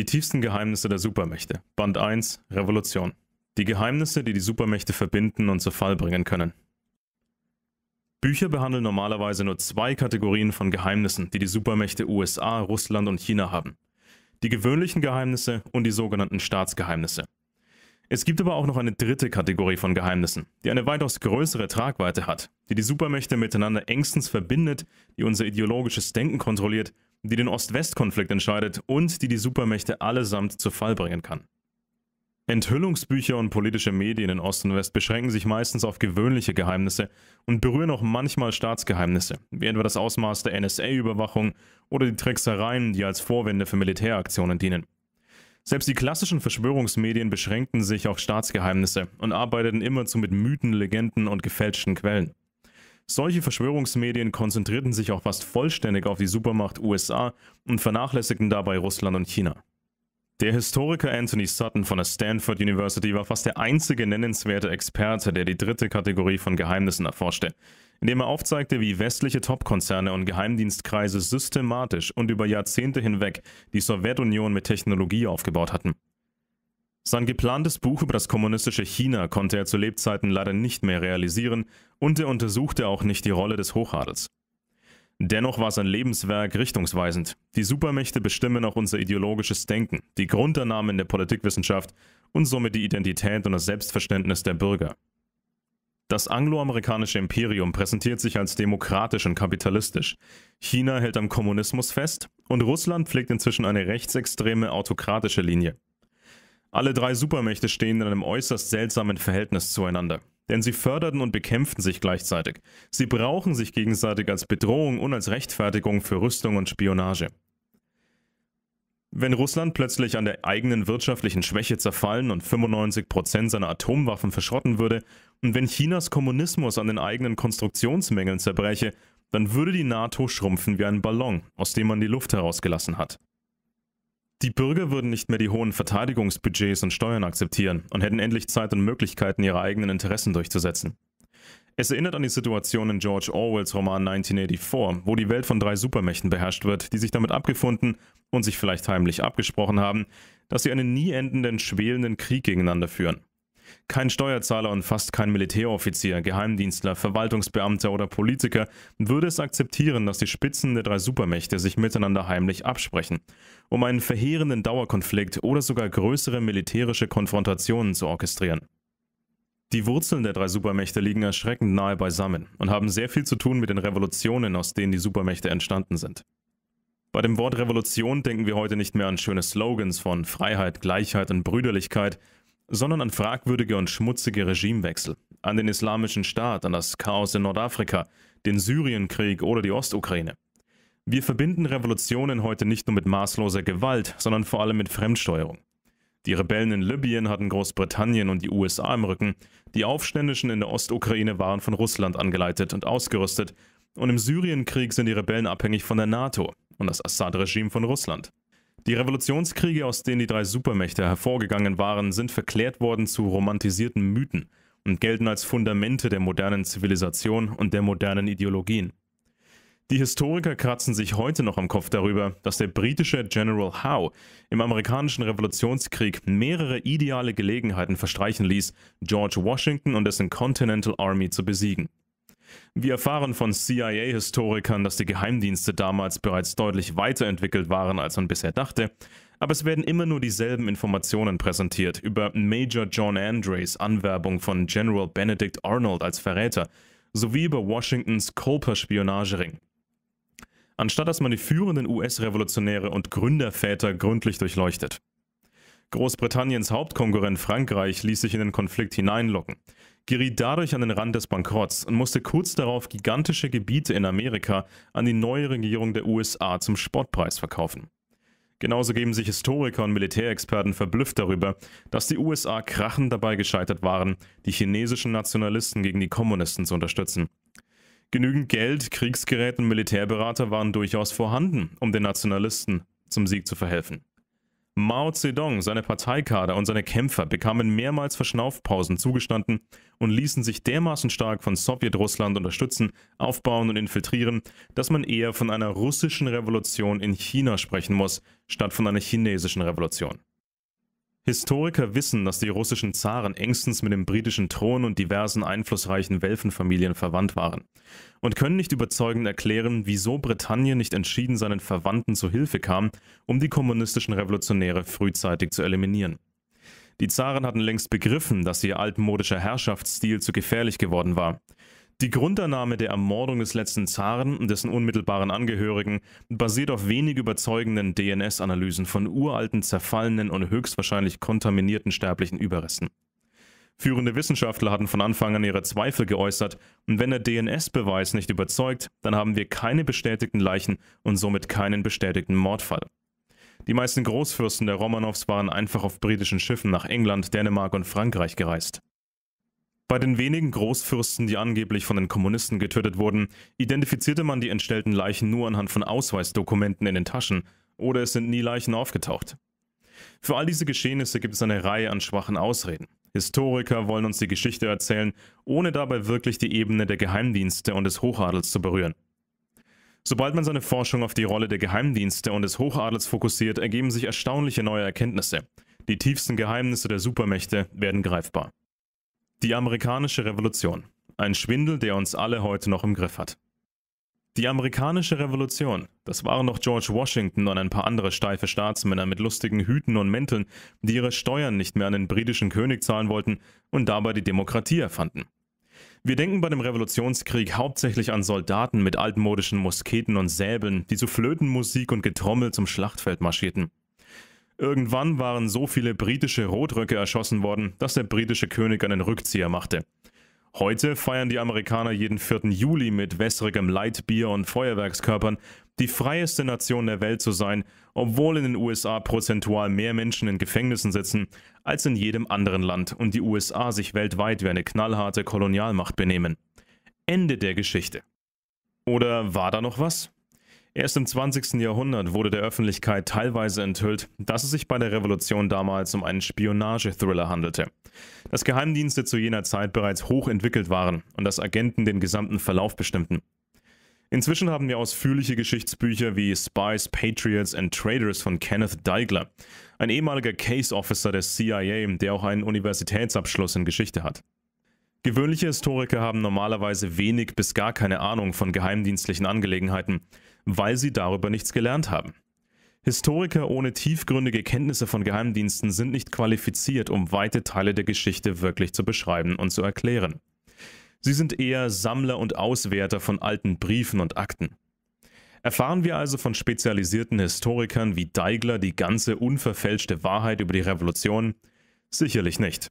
Die tiefsten Geheimnisse der Supermächte. Band 1 Revolution. Die Geheimnisse, die die Supermächte verbinden und zu Fall bringen können. Bücher behandeln normalerweise nur zwei Kategorien von Geheimnissen, die die Supermächte USA, Russland und China haben. Die gewöhnlichen Geheimnisse und die sogenannten Staatsgeheimnisse. Es gibt aber auch noch eine dritte Kategorie von Geheimnissen, die eine weitaus größere Tragweite hat, die die Supermächte miteinander engstens verbindet, die unser ideologisches Denken kontrolliert die den Ost-West-Konflikt entscheidet und die die Supermächte allesamt zu Fall bringen kann. Enthüllungsbücher und politische Medien in Ost und West beschränken sich meistens auf gewöhnliche Geheimnisse und berühren auch manchmal Staatsgeheimnisse, wie etwa das Ausmaß der NSA-Überwachung oder die Tricksereien, die als Vorwände für Militäraktionen dienen. Selbst die klassischen Verschwörungsmedien beschränkten sich auf Staatsgeheimnisse und arbeiteten immerzu mit Mythen, Legenden und gefälschten Quellen. Solche Verschwörungsmedien konzentrierten sich auch fast vollständig auf die Supermacht USA und vernachlässigten dabei Russland und China. Der Historiker Anthony Sutton von der Stanford University war fast der einzige nennenswerte Experte, der die dritte Kategorie von Geheimnissen erforschte, indem er aufzeigte, wie westliche Topkonzerne und Geheimdienstkreise systematisch und über Jahrzehnte hinweg die Sowjetunion mit Technologie aufgebaut hatten. Sein geplantes Buch über das kommunistische China konnte er zu Lebzeiten leider nicht mehr realisieren und er untersuchte auch nicht die Rolle des Hochadels. Dennoch war sein Lebenswerk richtungsweisend. Die Supermächte bestimmen auch unser ideologisches Denken, die Grundannahmen der Politikwissenschaft und somit die Identität und das Selbstverständnis der Bürger. Das angloamerikanische Imperium präsentiert sich als demokratisch und kapitalistisch. China hält am Kommunismus fest und Russland pflegt inzwischen eine rechtsextreme autokratische Linie. Alle drei Supermächte stehen in einem äußerst seltsamen Verhältnis zueinander. Denn sie förderten und bekämpften sich gleichzeitig. Sie brauchen sich gegenseitig als Bedrohung und als Rechtfertigung für Rüstung und Spionage. Wenn Russland plötzlich an der eigenen wirtschaftlichen Schwäche zerfallen und 95% seiner Atomwaffen verschrotten würde, und wenn Chinas Kommunismus an den eigenen Konstruktionsmängeln zerbreche, dann würde die NATO schrumpfen wie ein Ballon, aus dem man die Luft herausgelassen hat. Die Bürger würden nicht mehr die hohen Verteidigungsbudgets und Steuern akzeptieren und hätten endlich Zeit und Möglichkeiten, ihre eigenen Interessen durchzusetzen. Es erinnert an die Situation in George Orwells Roman 1984, wo die Welt von drei Supermächten beherrscht wird, die sich damit abgefunden und sich vielleicht heimlich abgesprochen haben, dass sie einen nie endenden, schwelenden Krieg gegeneinander führen. Kein Steuerzahler und fast kein Militäroffizier, Geheimdienstler, Verwaltungsbeamter oder Politiker würde es akzeptieren, dass die Spitzen der drei Supermächte sich miteinander heimlich absprechen. Um einen verheerenden Dauerkonflikt oder sogar größere militärische Konfrontationen zu orchestrieren. Die Wurzeln der drei Supermächte liegen erschreckend nahe beisammen und haben sehr viel zu tun mit den Revolutionen, aus denen die Supermächte entstanden sind. Bei dem Wort Revolution denken wir heute nicht mehr an schöne Slogans von Freiheit, Gleichheit und Brüderlichkeit, sondern an fragwürdige und schmutzige Regimewechsel, an den Islamischen Staat, an das Chaos in Nordafrika, den Syrienkrieg oder die Ostukraine. Wir verbinden Revolutionen heute nicht nur mit maßloser Gewalt, sondern vor allem mit Fremdsteuerung. Die Rebellen in Libyen hatten Großbritannien und die USA im Rücken, die Aufständischen in der Ostukraine waren von Russland angeleitet und ausgerüstet, und im Syrienkrieg sind die Rebellen abhängig von der NATO und das Assad-Regime von Russland. Die Revolutionskriege, aus denen die drei Supermächte hervorgegangen waren, sind verklärt worden zu romantisierten Mythen und gelten als Fundamente der modernen Zivilisation und der modernen Ideologien. Die Historiker kratzen sich heute noch am Kopf darüber, dass der britische General Howe im amerikanischen Revolutionskrieg mehrere ideale Gelegenheiten verstreichen ließ, George Washington und dessen Continental Army zu besiegen. Wir erfahren von CIA-Historikern, dass die Geheimdienste damals bereits deutlich weiterentwickelt waren, als man bisher dachte, aber es werden immer nur dieselben Informationen präsentiert über Major John Andres Anwerbung von General Benedict Arnold als Verräter sowie über Washingtons Culper-Spionagering. Anstatt dass man die führenden US-Revolutionäre und Gründerväter gründlich durchleuchtet. Großbritanniens Hauptkonkurrent Frankreich ließ sich in den Konflikt hineinlocken – geriet dadurch an den Rand des Bankrotts und musste kurz darauf gigantische Gebiete in Amerika an die neue Regierung der USA zum Spottpreis verkaufen. Genauso geben sich Historiker und Militärexperten verblüfft darüber, dass die USA krachend dabei gescheitert waren, die chinesischen Nationalisten gegen die Kommunisten zu unterstützen. Genügend Geld, Kriegsgerät und Militärberater waren durchaus vorhanden, um den Nationalisten zum Sieg zu verhelfen. Mao Zedong, seine Parteikader und seine Kämpfer bekamen mehrmals Verschnaufpausen zugestanden und ließen sich dermaßen stark von Sowjetrussland unterstützen, aufbauen und infiltrieren, dass man eher von einer russischen Revolution in China sprechen muss, statt von einer chinesischen Revolution. Historiker wissen, dass die russischen Zaren engstens mit dem britischen Thron und diversen einflussreichen Welfenfamilien verwandt waren und können nicht überzeugend erklären, wieso Britannien nicht entschieden seinen Verwandten zu Hilfe kam, um die kommunistischen Revolutionäre frühzeitig zu eliminieren. Die Zaren hatten längst begriffen, dass ihr altmodischer Herrschaftsstil zu gefährlich geworden war die Grundannahme der Ermordung des letzten Zaren und dessen unmittelbaren Angehörigen basiert auf wenig überzeugenden DNS-Analysen von uralten, zerfallenen und höchstwahrscheinlich kontaminierten sterblichen Überresten. Führende Wissenschaftler hatten von Anfang an ihre Zweifel geäußert, und wenn der DNS-Beweis nicht überzeugt, dann haben wir keine bestätigten Leichen und somit keinen bestätigten Mordfall. Die meisten Großfürsten der Romanows waren einfach auf britischen Schiffen nach England, Dänemark und Frankreich gereist. Bei den wenigen Großfürsten, die angeblich von den Kommunisten getötet wurden, identifizierte man die entstellten Leichen nur anhand von Ausweisdokumenten in den Taschen oder es sind nie Leichen aufgetaucht. Für all diese Geschehnisse gibt es eine Reihe an schwachen Ausreden. Historiker wollen uns die Geschichte erzählen, ohne dabei wirklich die Ebene der Geheimdienste und des Hochadels zu berühren. Sobald man seine Forschung auf die Rolle der Geheimdienste und des Hochadels fokussiert, ergeben sich erstaunliche neue Erkenntnisse. Die tiefsten Geheimnisse der Supermächte werden greifbar. Die amerikanische Revolution. Ein Schwindel, der uns alle heute noch im Griff hat. Die amerikanische Revolution, das waren noch George Washington und ein paar andere steife Staatsmänner mit lustigen Hüten und Mänteln, die ihre Steuern nicht mehr an den britischen König zahlen wollten und dabei die Demokratie erfanden. Wir denken bei dem Revolutionskrieg hauptsächlich an Soldaten mit altmodischen Musketen und Säbeln, die zu Flötenmusik und Getrommel zum Schlachtfeld marschierten. Irgendwann waren so viele britische Rotröcke erschossen worden, dass der britische König einen Rückzieher machte. Heute feiern die Amerikaner jeden 4. Juli mit wässrigem Leitbier und Feuerwerkskörpern, die freieste Nation der Welt zu sein, obwohl in den USA prozentual mehr Menschen in Gefängnissen sitzen als in jedem anderen Land und die USA sich weltweit wie eine knallharte Kolonialmacht benehmen. Ende der Geschichte. Oder war da noch was? Erst im 20. Jahrhundert wurde der Öffentlichkeit teilweise enthüllt, dass es sich bei der Revolution damals um einen Spionagethriller handelte. Dass Geheimdienste zu jener Zeit bereits hoch entwickelt waren und dass Agenten den gesamten Verlauf bestimmten. Inzwischen haben wir ausführliche Geschichtsbücher wie Spies, Patriots and Traders von Kenneth Daigler, ein ehemaliger Case Officer der CIA, der auch einen Universitätsabschluss in Geschichte hat. Gewöhnliche Historiker haben normalerweise wenig bis gar keine Ahnung von geheimdienstlichen Angelegenheiten weil sie darüber nichts gelernt haben. Historiker ohne tiefgründige Kenntnisse von Geheimdiensten sind nicht qualifiziert, um weite Teile der Geschichte wirklich zu beschreiben und zu erklären. Sie sind eher Sammler und Auswerter von alten Briefen und Akten. Erfahren wir also von spezialisierten Historikern wie Deigler die ganze unverfälschte Wahrheit über die Revolution? Sicherlich nicht.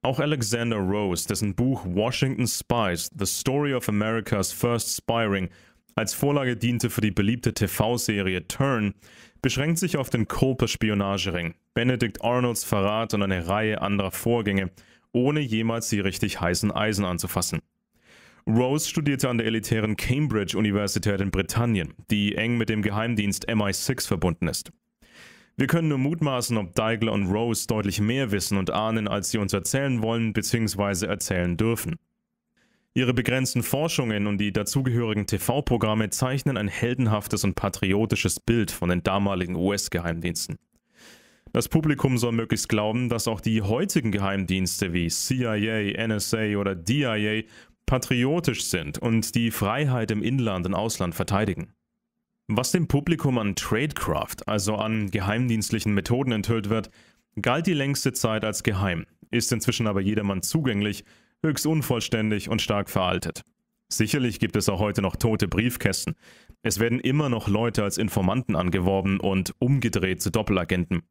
Auch Alexander Rose, dessen Buch Washington Spies, The Story of America's First Spiring, als Vorlage diente für die beliebte TV-Serie Turn, beschränkt sich auf den Culper-Spionagering, Benedict Arnolds Verrat und eine Reihe anderer Vorgänge, ohne jemals die richtig heißen Eisen anzufassen. Rose studierte an der elitären Cambridge-Universität in Britannien, die eng mit dem Geheimdienst MI6 verbunden ist. Wir können nur mutmaßen, ob Deigler und Rose deutlich mehr wissen und ahnen, als sie uns erzählen wollen bzw. erzählen dürfen. Ihre begrenzten Forschungen und die dazugehörigen TV-Programme zeichnen ein heldenhaftes und patriotisches Bild von den damaligen US-Geheimdiensten. Das Publikum soll möglichst glauben, dass auch die heutigen Geheimdienste wie CIA, NSA oder DIA patriotisch sind und die Freiheit im Inland und Ausland verteidigen. Was dem Publikum an Tradecraft, also an geheimdienstlichen Methoden enthüllt wird, galt die längste Zeit als geheim, ist inzwischen aber jedermann zugänglich höchst unvollständig und stark veraltet. Sicherlich gibt es auch heute noch tote Briefkästen. Es werden immer noch Leute als Informanten angeworben und umgedreht zu Doppelagenten.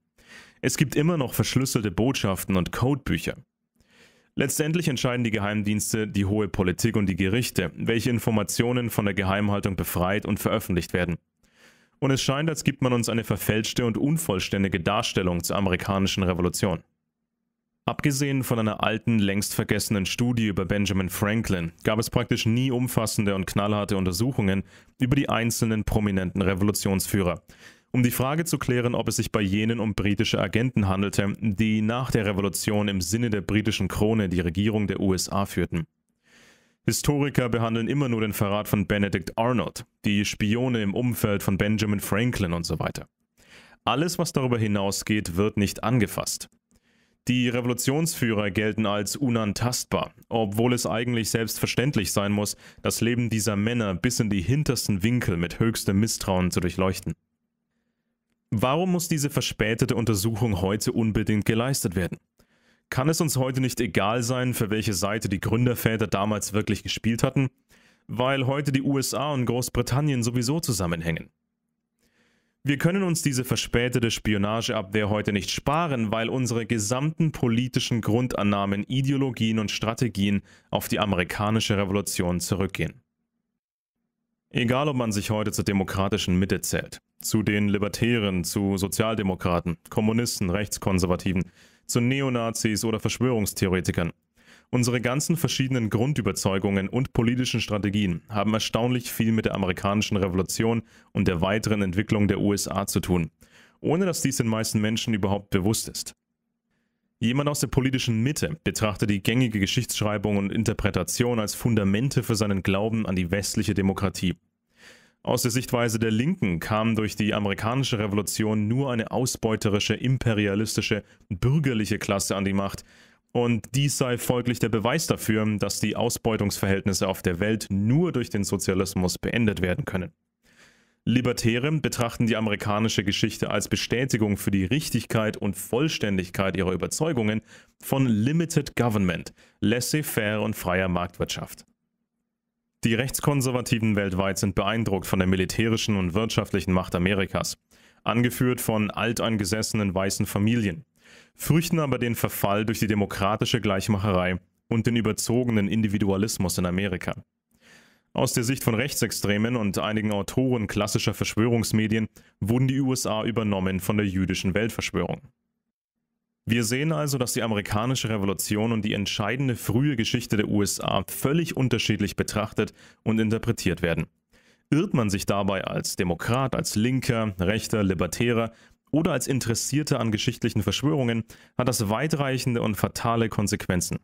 Es gibt immer noch verschlüsselte Botschaften und Codebücher. Letztendlich entscheiden die Geheimdienste, die hohe Politik und die Gerichte, welche Informationen von der Geheimhaltung befreit und veröffentlicht werden. Und es scheint, als gibt man uns eine verfälschte und unvollständige Darstellung zur amerikanischen Revolution. Abgesehen von einer alten, längst vergessenen Studie über Benjamin Franklin gab es praktisch nie umfassende und knallharte Untersuchungen über die einzelnen prominenten Revolutionsführer, um die Frage zu klären, ob es sich bei jenen um britische Agenten handelte, die nach der Revolution im Sinne der britischen Krone die Regierung der USA führten. Historiker behandeln immer nur den Verrat von Benedict Arnold, die Spione im Umfeld von Benjamin Franklin und so weiter. Alles, was darüber hinausgeht, wird nicht angefasst. Die Revolutionsführer gelten als unantastbar, obwohl es eigentlich selbstverständlich sein muss, das Leben dieser Männer bis in die hintersten Winkel mit höchstem Misstrauen zu durchleuchten. Warum muss diese verspätete Untersuchung heute unbedingt geleistet werden? Kann es uns heute nicht egal sein, für welche Seite die Gründerväter damals wirklich gespielt hatten? Weil heute die USA und Großbritannien sowieso zusammenhängen. Wir können uns diese verspätete Spionageabwehr heute nicht sparen, weil unsere gesamten politischen Grundannahmen, Ideologien und Strategien auf die amerikanische Revolution zurückgehen. Egal, ob man sich heute zur demokratischen Mitte zählt, zu den Libertären, zu Sozialdemokraten, Kommunisten, Rechtskonservativen, zu Neonazis oder Verschwörungstheoretikern, Unsere ganzen verschiedenen Grundüberzeugungen und politischen Strategien haben erstaunlich viel mit der amerikanischen Revolution und der weiteren Entwicklung der USA zu tun, ohne dass dies den meisten Menschen überhaupt bewusst ist. Jemand aus der politischen Mitte betrachtet die gängige Geschichtsschreibung und Interpretation als Fundamente für seinen Glauben an die westliche Demokratie. Aus der Sichtweise der Linken kam durch die amerikanische Revolution nur eine ausbeuterische, imperialistische, bürgerliche Klasse an die Macht, und dies sei folglich der Beweis dafür, dass die Ausbeutungsverhältnisse auf der Welt nur durch den Sozialismus beendet werden können. Libertäre betrachten die amerikanische Geschichte als Bestätigung für die Richtigkeit und Vollständigkeit ihrer Überzeugungen von Limited Government, laissez-faire und freier Marktwirtschaft. Die Rechtskonservativen weltweit sind beeindruckt von der militärischen und wirtschaftlichen Macht Amerikas, angeführt von alteingesessenen weißen Familien fürchten aber den Verfall durch die demokratische Gleichmacherei und den überzogenen Individualismus in Amerika. Aus der Sicht von Rechtsextremen und einigen Autoren klassischer Verschwörungsmedien wurden die USA übernommen von der jüdischen Weltverschwörung. Wir sehen also, dass die amerikanische Revolution und die entscheidende frühe Geschichte der USA völlig unterschiedlich betrachtet und interpretiert werden. Irrt man sich dabei als Demokrat, als Linker, Rechter, Libertärer oder als Interessierte an geschichtlichen Verschwörungen hat das weitreichende und fatale Konsequenzen.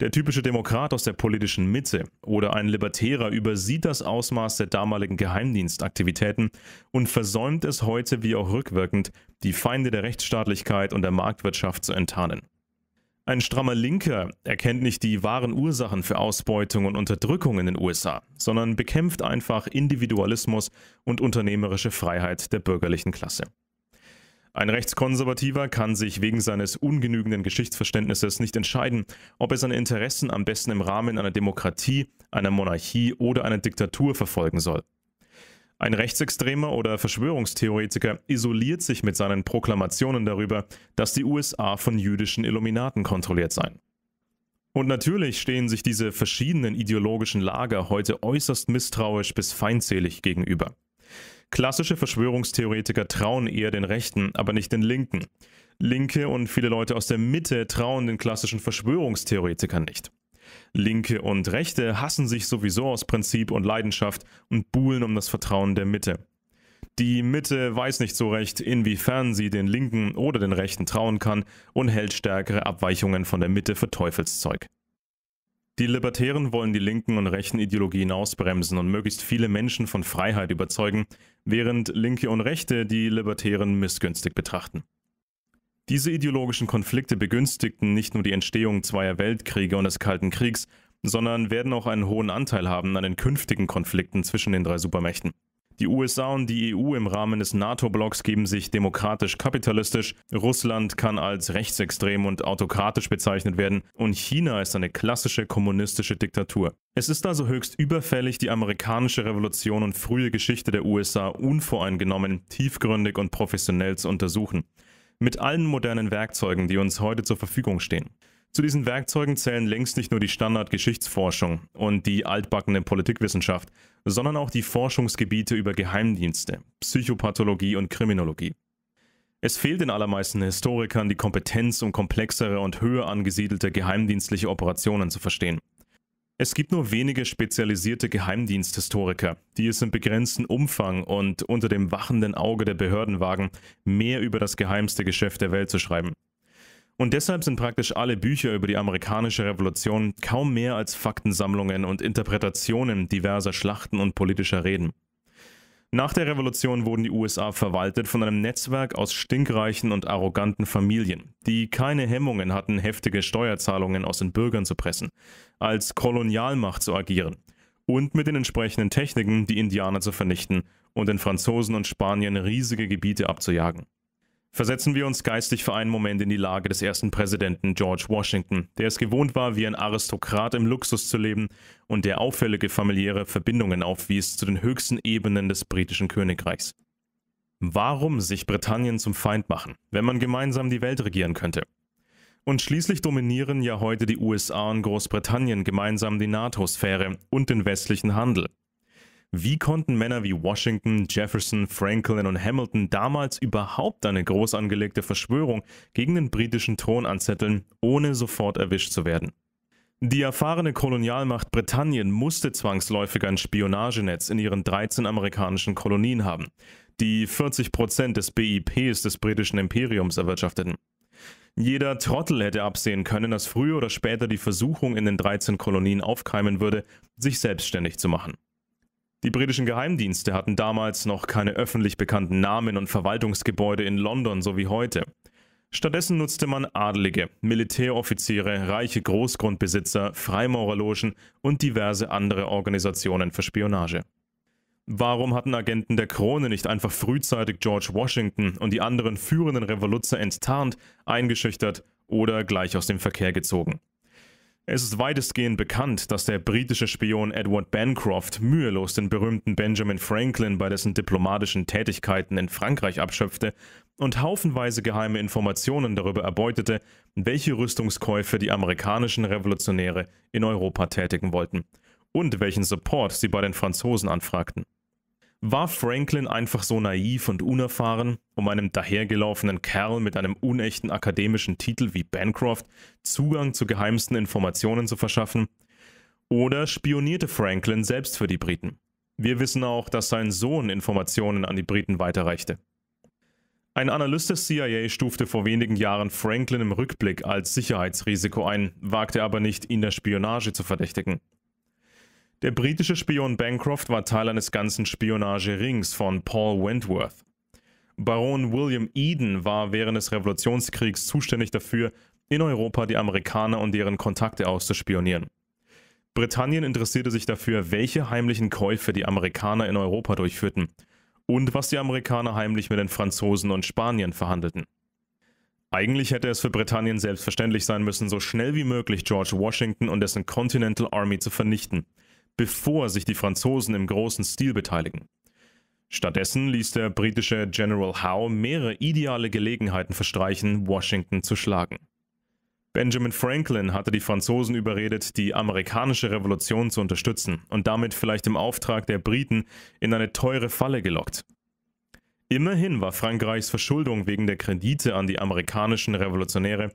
Der typische Demokrat aus der politischen Mitte oder ein Libertärer übersieht das Ausmaß der damaligen Geheimdienstaktivitäten und versäumt es heute wie auch rückwirkend, die Feinde der Rechtsstaatlichkeit und der Marktwirtschaft zu enttarnen. Ein strammer Linker erkennt nicht die wahren Ursachen für Ausbeutung und Unterdrückung in den USA, sondern bekämpft einfach Individualismus und unternehmerische Freiheit der bürgerlichen Klasse. Ein Rechtskonservativer kann sich wegen seines ungenügenden Geschichtsverständnisses nicht entscheiden, ob er seine Interessen am besten im Rahmen einer Demokratie, einer Monarchie oder einer Diktatur verfolgen soll. Ein Rechtsextremer oder Verschwörungstheoretiker isoliert sich mit seinen Proklamationen darüber, dass die USA von jüdischen Illuminaten kontrolliert seien. Und natürlich stehen sich diese verschiedenen ideologischen Lager heute äußerst misstrauisch bis feindselig gegenüber. Klassische Verschwörungstheoretiker trauen eher den Rechten, aber nicht den Linken. Linke und viele Leute aus der Mitte trauen den klassischen Verschwörungstheoretikern nicht. Linke und Rechte hassen sich sowieso aus Prinzip und Leidenschaft und buhlen um das Vertrauen der Mitte. Die Mitte weiß nicht so recht, inwiefern sie den Linken oder den Rechten trauen kann und hält stärkere Abweichungen von der Mitte für Teufelszeug. Die Libertären wollen die linken und rechten Ideologien ausbremsen und möglichst viele Menschen von Freiheit überzeugen, während Linke und Rechte die Libertären missgünstig betrachten. Diese ideologischen Konflikte begünstigten nicht nur die Entstehung zweier Weltkriege und des Kalten Kriegs, sondern werden auch einen hohen Anteil haben an den künftigen Konflikten zwischen den drei Supermächten. Die USA und die EU im Rahmen des NATO-Blocks geben sich demokratisch-kapitalistisch, Russland kann als rechtsextrem und autokratisch bezeichnet werden und China ist eine klassische kommunistische Diktatur. Es ist also höchst überfällig, die amerikanische Revolution und frühe Geschichte der USA unvoreingenommen, tiefgründig und professionell zu untersuchen. Mit allen modernen Werkzeugen, die uns heute zur Verfügung stehen. Zu diesen Werkzeugen zählen längst nicht nur die Standardgeschichtsforschung und die altbackene Politikwissenschaft, sondern auch die Forschungsgebiete über Geheimdienste, Psychopathologie und Kriminologie. Es fehlt den allermeisten Historikern die Kompetenz, um komplexere und höher angesiedelte geheimdienstliche Operationen zu verstehen. Es gibt nur wenige spezialisierte Geheimdiensthistoriker, die es im begrenzten Umfang und unter dem wachenden Auge der Behörden wagen, mehr über das geheimste Geschäft der Welt zu schreiben. Und deshalb sind praktisch alle Bücher über die amerikanische Revolution kaum mehr als Faktensammlungen und Interpretationen diverser Schlachten und politischer Reden. Nach der Revolution wurden die USA verwaltet von einem Netzwerk aus stinkreichen und arroganten Familien, die keine Hemmungen hatten, heftige Steuerzahlungen aus den Bürgern zu pressen, als Kolonialmacht zu agieren und mit den entsprechenden Techniken die Indianer zu vernichten und den Franzosen und Spaniern riesige Gebiete abzujagen. Versetzen wir uns geistig für einen Moment in die Lage des ersten Präsidenten George Washington, der es gewohnt war, wie ein Aristokrat im Luxus zu leben und der auffällige familiäre Verbindungen aufwies zu den höchsten Ebenen des britischen Königreichs. Warum sich Britannien zum Feind machen, wenn man gemeinsam die Welt regieren könnte? Und schließlich dominieren ja heute die USA und Großbritannien gemeinsam die NATO-Sphäre und den westlichen Handel. Wie konnten Männer wie Washington, Jefferson, Franklin und Hamilton damals überhaupt eine groß angelegte Verschwörung gegen den britischen Thron anzetteln, ohne sofort erwischt zu werden? Die erfahrene Kolonialmacht Britannien musste zwangsläufig ein Spionagenetz in ihren 13 amerikanischen Kolonien haben, die 40 des BIPs des britischen Imperiums erwirtschafteten. Jeder Trottel hätte absehen können, dass früher oder später die Versuchung in den 13 Kolonien aufkeimen würde, sich selbstständig zu machen. Die britischen Geheimdienste hatten damals noch keine öffentlich bekannten Namen und Verwaltungsgebäude in London so wie heute. Stattdessen nutzte man Adelige, Militäroffiziere, reiche Großgrundbesitzer, Freimaurerlogen und diverse andere Organisationen für Spionage. Warum hatten Agenten der Krone nicht einfach frühzeitig George Washington und die anderen führenden Revoluzzer enttarnt, eingeschüchtert oder gleich aus dem Verkehr gezogen? Es ist weitestgehend bekannt, dass der britische Spion Edward Bancroft mühelos den berühmten Benjamin Franklin bei dessen diplomatischen Tätigkeiten in Frankreich abschöpfte und haufenweise geheime Informationen darüber erbeutete, welche Rüstungskäufe die amerikanischen Revolutionäre in Europa tätigen wollten und welchen Support sie bei den Franzosen anfragten. War Franklin einfach so naiv und unerfahren, um einem dahergelaufenen Kerl mit einem unechten akademischen Titel wie Bancroft Zugang zu geheimsten Informationen zu verschaffen? Oder spionierte Franklin selbst für die Briten? Wir wissen auch, dass sein Sohn Informationen an die Briten weiterreichte. Ein Analyst des CIA stufte vor wenigen Jahren Franklin im Rückblick als Sicherheitsrisiko ein, wagte aber nicht, ihn der Spionage zu verdächtigen. Der britische Spion Bancroft war Teil eines ganzen Spionagerings von Paul Wentworth. Baron William Eden war während des Revolutionskriegs zuständig dafür, in Europa die Amerikaner und deren Kontakte auszuspionieren. Britannien interessierte sich dafür, welche heimlichen Käufe die Amerikaner in Europa durchführten und was die Amerikaner heimlich mit den Franzosen und Spaniern verhandelten. Eigentlich hätte es für Britannien selbstverständlich sein müssen, so schnell wie möglich George Washington und dessen Continental Army zu vernichten – bevor sich die Franzosen im großen Stil beteiligen. Stattdessen ließ der britische General Howe mehrere ideale Gelegenheiten verstreichen, Washington zu schlagen. Benjamin Franklin hatte die Franzosen überredet, die amerikanische Revolution zu unterstützen und damit vielleicht im Auftrag der Briten in eine teure Falle gelockt. Immerhin war Frankreichs Verschuldung wegen der Kredite an die amerikanischen Revolutionäre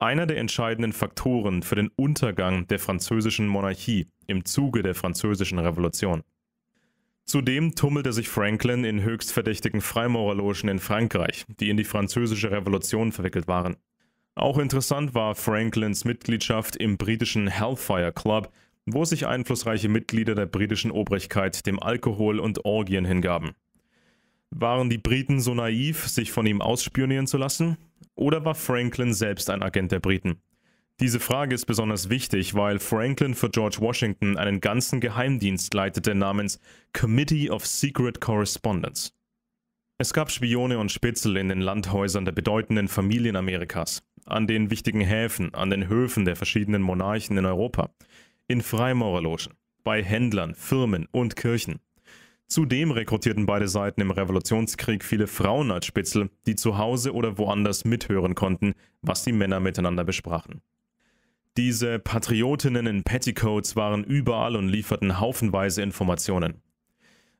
einer der entscheidenden Faktoren für den Untergang der französischen Monarchie im Zuge der französischen Revolution. Zudem tummelte sich Franklin in höchst verdächtigen Freimaurerlogen in Frankreich, die in die französische Revolution verwickelt waren. Auch interessant war Franklins Mitgliedschaft im britischen Hellfire Club, wo sich einflussreiche Mitglieder der britischen Obrigkeit dem Alkohol und Orgien hingaben. Waren die Briten so naiv, sich von ihm ausspionieren zu lassen? oder war Franklin selbst ein Agent der Briten? Diese Frage ist besonders wichtig, weil Franklin für George Washington einen ganzen Geheimdienst leitete namens Committee of Secret Correspondence. Es gab Spione und Spitzel in den Landhäusern der bedeutenden Familien Amerikas, an den wichtigen Häfen, an den Höfen der verschiedenen Monarchen in Europa, in Freimaurerlogen, bei Händlern, Firmen und Kirchen. Zudem rekrutierten beide Seiten im Revolutionskrieg viele Frauen als Spitzel, die zu Hause oder woanders mithören konnten, was die Männer miteinander besprachen. Diese Patriotinnen in Petticoats waren überall und lieferten haufenweise Informationen.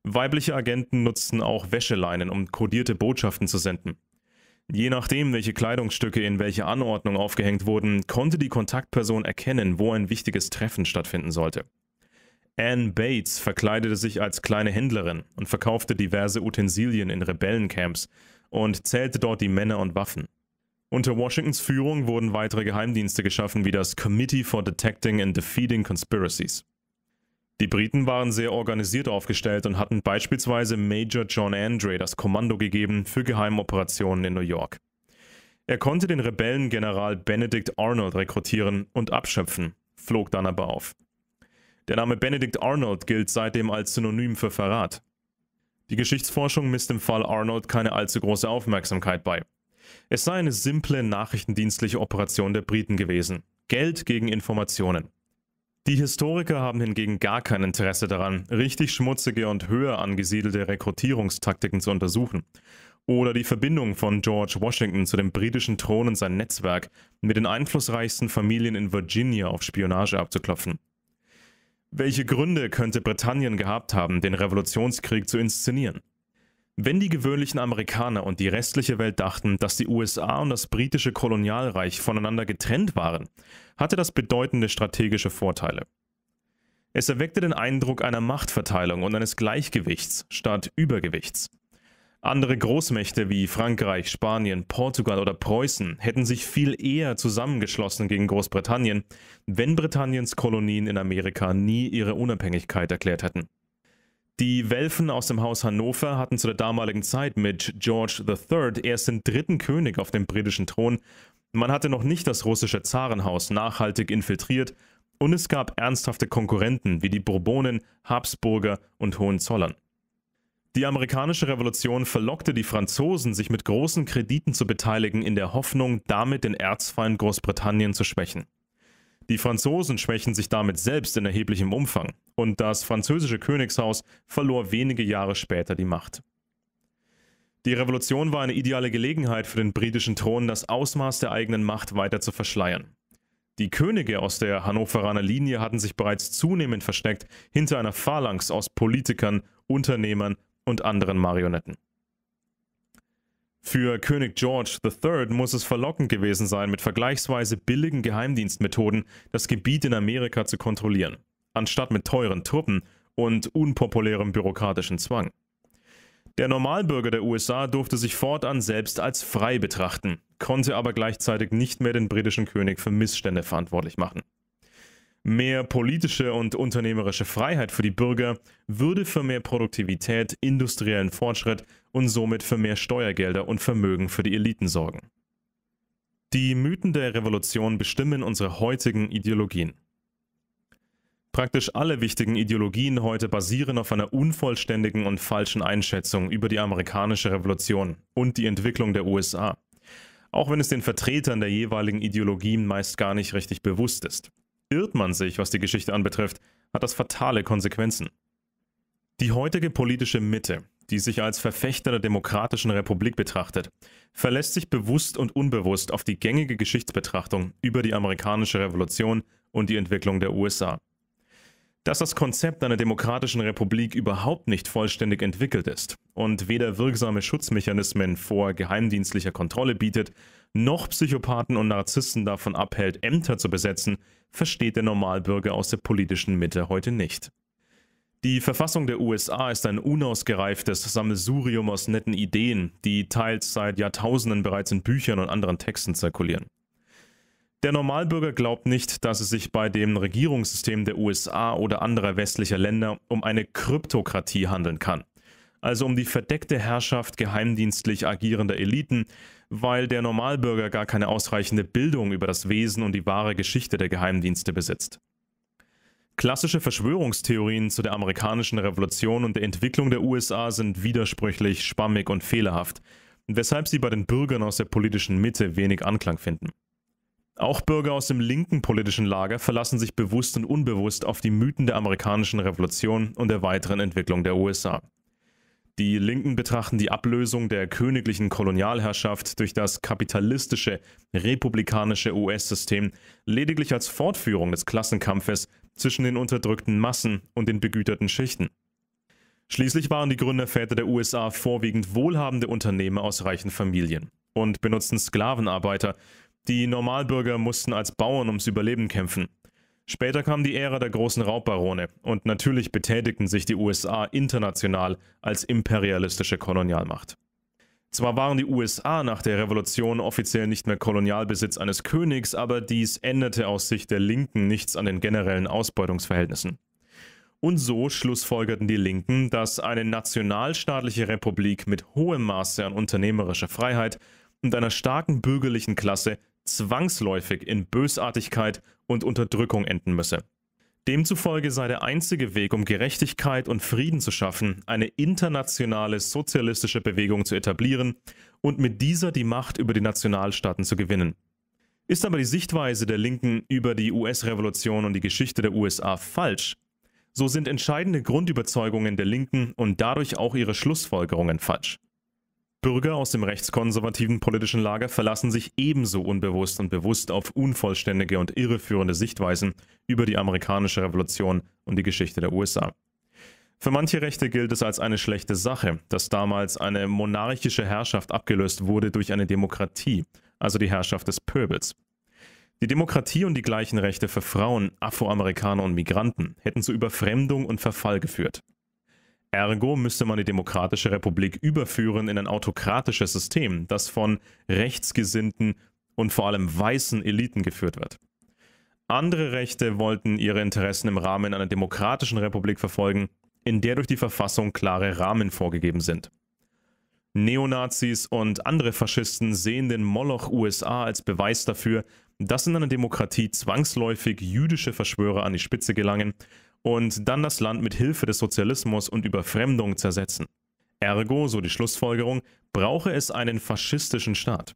Weibliche Agenten nutzten auch Wäscheleinen, um kodierte Botschaften zu senden. Je nachdem, welche Kleidungsstücke in welche Anordnung aufgehängt wurden, konnte die Kontaktperson erkennen, wo ein wichtiges Treffen stattfinden sollte. Ann Bates verkleidete sich als kleine Händlerin und verkaufte diverse Utensilien in Rebellencamps und zählte dort die Männer und Waffen. Unter Washingtons Führung wurden weitere Geheimdienste geschaffen wie das Committee for Detecting and Defeating Conspiracies. Die Briten waren sehr organisiert aufgestellt und hatten beispielsweise Major John Andre das Kommando gegeben für Geheimoperationen in New York. Er konnte den Rebellengeneral Benedict Arnold rekrutieren und abschöpfen, flog dann aber auf. Der Name Benedict Arnold gilt seitdem als Synonym für Verrat. Die Geschichtsforschung misst dem Fall Arnold keine allzu große Aufmerksamkeit bei. Es sei eine simple nachrichtendienstliche Operation der Briten gewesen. Geld gegen Informationen. Die Historiker haben hingegen gar kein Interesse daran, richtig schmutzige und höher angesiedelte Rekrutierungstaktiken zu untersuchen. Oder die Verbindung von George Washington zu dem britischen Thron und sein Netzwerk mit den einflussreichsten Familien in Virginia auf Spionage abzuklopfen. Welche Gründe könnte Britannien gehabt haben, den Revolutionskrieg zu inszenieren? Wenn die gewöhnlichen Amerikaner und die restliche Welt dachten, dass die USA und das britische Kolonialreich voneinander getrennt waren, hatte das bedeutende strategische Vorteile. Es erweckte den Eindruck einer Machtverteilung und eines Gleichgewichts statt Übergewichts. Andere Großmächte wie Frankreich, Spanien, Portugal oder Preußen hätten sich viel eher zusammengeschlossen gegen Großbritannien, wenn Britanniens Kolonien in Amerika nie ihre Unabhängigkeit erklärt hätten. Die Welfen aus dem Haus Hannover hatten zu der damaligen Zeit mit George III. erst den dritten König auf dem britischen Thron. Man hatte noch nicht das russische Zarenhaus nachhaltig infiltriert und es gab ernsthafte Konkurrenten wie die Bourbonen, Habsburger und Hohenzollern. Die amerikanische Revolution verlockte die Franzosen, sich mit großen Krediten zu beteiligen, in der Hoffnung, damit den Erzfeind Großbritannien zu schwächen. Die Franzosen schwächen sich damit selbst in erheblichem Umfang und das französische Königshaus verlor wenige Jahre später die Macht. Die Revolution war eine ideale Gelegenheit für den britischen Thron, das Ausmaß der eigenen Macht weiter zu verschleiern. Die Könige aus der Hannoveraner Linie hatten sich bereits zunehmend versteckt hinter einer Phalanx aus Politikern, Unternehmern und anderen Marionetten. Für König George III. muss es verlockend gewesen sein, mit vergleichsweise billigen Geheimdienstmethoden das Gebiet in Amerika zu kontrollieren, anstatt mit teuren Truppen und unpopulärem bürokratischen Zwang. Der Normalbürger der USA durfte sich fortan selbst als frei betrachten, konnte aber gleichzeitig nicht mehr den britischen König für Missstände verantwortlich machen. Mehr politische und unternehmerische Freiheit für die Bürger würde für mehr Produktivität, industriellen Fortschritt und somit für mehr Steuergelder und Vermögen für die Eliten sorgen. Die Mythen der Revolution bestimmen unsere heutigen Ideologien. Praktisch alle wichtigen Ideologien heute basieren auf einer unvollständigen und falschen Einschätzung über die amerikanische Revolution und die Entwicklung der USA, auch wenn es den Vertretern der jeweiligen Ideologien meist gar nicht richtig bewusst ist. Irrt man sich, was die Geschichte anbetrifft, hat das fatale Konsequenzen. Die heutige politische Mitte, die sich als Verfechter der demokratischen Republik betrachtet, verlässt sich bewusst und unbewusst auf die gängige Geschichtsbetrachtung über die amerikanische Revolution und die Entwicklung der USA. Dass das Konzept einer demokratischen Republik überhaupt nicht vollständig entwickelt ist und weder wirksame Schutzmechanismen vor geheimdienstlicher Kontrolle bietet, noch Psychopathen und Narzissten davon abhält, Ämter zu besetzen, versteht der Normalbürger aus der politischen Mitte heute nicht. Die Verfassung der USA ist ein unausgereiftes Sammelsurium aus netten Ideen, die teils seit Jahrtausenden bereits in Büchern und anderen Texten zirkulieren. Der Normalbürger glaubt nicht, dass es sich bei dem Regierungssystem der USA oder anderer westlicher Länder um eine Kryptokratie handeln kann, also um die verdeckte Herrschaft geheimdienstlich agierender Eliten, weil der Normalbürger gar keine ausreichende Bildung über das Wesen und die wahre Geschichte der Geheimdienste besitzt. Klassische Verschwörungstheorien zu der amerikanischen Revolution und der Entwicklung der USA sind widersprüchlich, spammig und fehlerhaft, weshalb sie bei den Bürgern aus der politischen Mitte wenig Anklang finden. Auch Bürger aus dem linken politischen Lager verlassen sich bewusst und unbewusst auf die Mythen der amerikanischen Revolution und der weiteren Entwicklung der USA. Die Linken betrachten die Ablösung der königlichen Kolonialherrschaft durch das kapitalistische, republikanische US-System lediglich als Fortführung des Klassenkampfes zwischen den unterdrückten Massen und den begüterten Schichten. Schließlich waren die Gründerväter der USA vorwiegend wohlhabende Unternehmer aus reichen Familien und benutzten Sklavenarbeiter. Die Normalbürger mussten als Bauern ums Überleben kämpfen. Später kam die Ära der großen Raubbarone und natürlich betätigten sich die USA international als imperialistische Kolonialmacht. Zwar waren die USA nach der Revolution offiziell nicht mehr Kolonialbesitz eines Königs, aber dies änderte aus Sicht der Linken nichts an den generellen Ausbeutungsverhältnissen. Und so schlussfolgerten die Linken, dass eine nationalstaatliche Republik mit hohem Maße an unternehmerischer Freiheit und einer starken bürgerlichen Klasse zwangsläufig in Bösartigkeit und Unterdrückung enden müsse. Demzufolge sei der einzige Weg, um Gerechtigkeit und Frieden zu schaffen, eine internationale sozialistische Bewegung zu etablieren und mit dieser die Macht über die Nationalstaaten zu gewinnen. Ist aber die Sichtweise der Linken über die US-Revolution und die Geschichte der USA falsch, so sind entscheidende Grundüberzeugungen der Linken und dadurch auch ihre Schlussfolgerungen falsch. Bürger aus dem rechtskonservativen politischen Lager verlassen sich ebenso unbewusst und bewusst auf unvollständige und irreführende Sichtweisen über die amerikanische Revolution und die Geschichte der USA. Für manche Rechte gilt es als eine schlechte Sache, dass damals eine monarchische Herrschaft abgelöst wurde durch eine Demokratie, also die Herrschaft des Pöbels. Die Demokratie und die gleichen Rechte für Frauen, Afroamerikaner und Migranten hätten zu Überfremdung und Verfall geführt. Ergo müsste man die Demokratische Republik überführen in ein autokratisches System, das von rechtsgesinnten und vor allem weißen Eliten geführt wird. Andere Rechte wollten ihre Interessen im Rahmen einer demokratischen Republik verfolgen, in der durch die Verfassung klare Rahmen vorgegeben sind. Neonazis und andere Faschisten sehen den Moloch USA als Beweis dafür, dass in einer Demokratie zwangsläufig jüdische Verschwörer an die Spitze gelangen und dann das Land mit Hilfe des Sozialismus und Überfremdung zersetzen. Ergo, so die Schlussfolgerung, brauche es einen faschistischen Staat.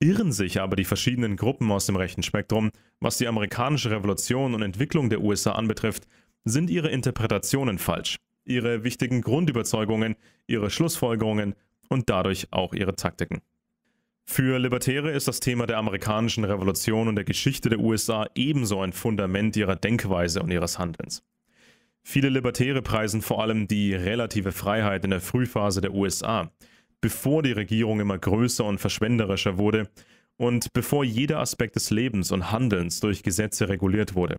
Irren sich aber die verschiedenen Gruppen aus dem rechten Spektrum, was die amerikanische Revolution und Entwicklung der USA anbetrifft, sind ihre Interpretationen falsch, ihre wichtigen Grundüberzeugungen, ihre Schlussfolgerungen und dadurch auch ihre Taktiken. Für Libertäre ist das Thema der amerikanischen Revolution und der Geschichte der USA ebenso ein Fundament ihrer Denkweise und ihres Handelns. Viele Libertäre preisen vor allem die relative Freiheit in der Frühphase der USA, bevor die Regierung immer größer und verschwenderischer wurde und bevor jeder Aspekt des Lebens und Handelns durch Gesetze reguliert wurde.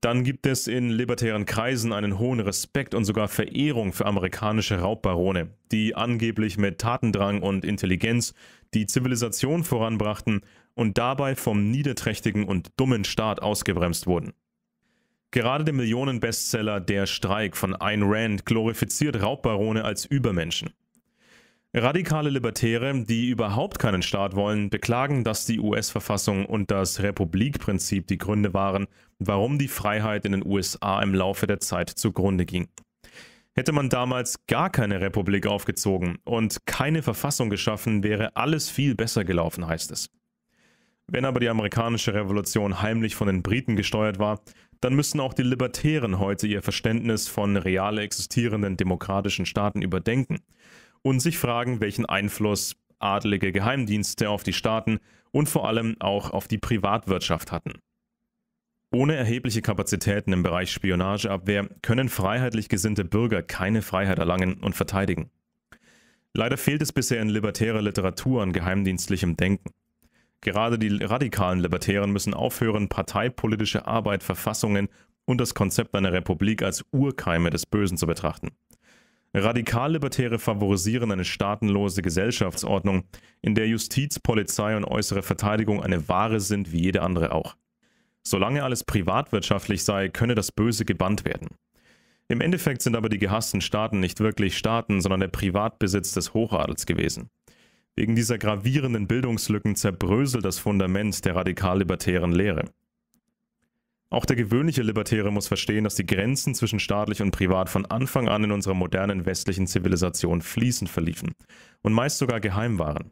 Dann gibt es in libertären Kreisen einen hohen Respekt und sogar Verehrung für amerikanische Raubbarone, die angeblich mit Tatendrang und Intelligenz die Zivilisation voranbrachten und dabei vom niederträchtigen und dummen Staat ausgebremst wurden. Gerade der Millionenbestseller Der Streik von Ayn Rand glorifiziert Raubbarone als Übermenschen. Radikale Libertäre, die überhaupt keinen Staat wollen, beklagen, dass die US-Verfassung und das Republikprinzip die Gründe waren, warum die Freiheit in den USA im Laufe der Zeit zugrunde ging. Hätte man damals gar keine Republik aufgezogen und keine Verfassung geschaffen, wäre alles viel besser gelaufen, heißt es. Wenn aber die amerikanische Revolution heimlich von den Briten gesteuert war, dann müssen auch die Libertären heute ihr Verständnis von real existierenden demokratischen Staaten überdenken und sich fragen, welchen Einfluss adlige Geheimdienste auf die Staaten und vor allem auch auf die Privatwirtschaft hatten. Ohne erhebliche Kapazitäten im Bereich Spionageabwehr können freiheitlich gesinnte Bürger keine Freiheit erlangen und verteidigen. Leider fehlt es bisher in libertärer Literatur an geheimdienstlichem Denken. Gerade die radikalen Libertären müssen aufhören, parteipolitische Arbeit, Verfassungen und das Konzept einer Republik als Urkeime des Bösen zu betrachten radikal favorisieren eine staatenlose Gesellschaftsordnung, in der Justiz, Polizei und äußere Verteidigung eine Ware sind wie jede andere auch. Solange alles privatwirtschaftlich sei, könne das Böse gebannt werden. Im Endeffekt sind aber die gehassten Staaten nicht wirklich Staaten, sondern der Privatbesitz des Hochadels gewesen. Wegen dieser gravierenden Bildungslücken zerbröselt das Fundament der radikal Lehre. Auch der gewöhnliche Libertäre muss verstehen, dass die Grenzen zwischen staatlich und privat von Anfang an in unserer modernen westlichen Zivilisation fließend verliefen und meist sogar geheim waren.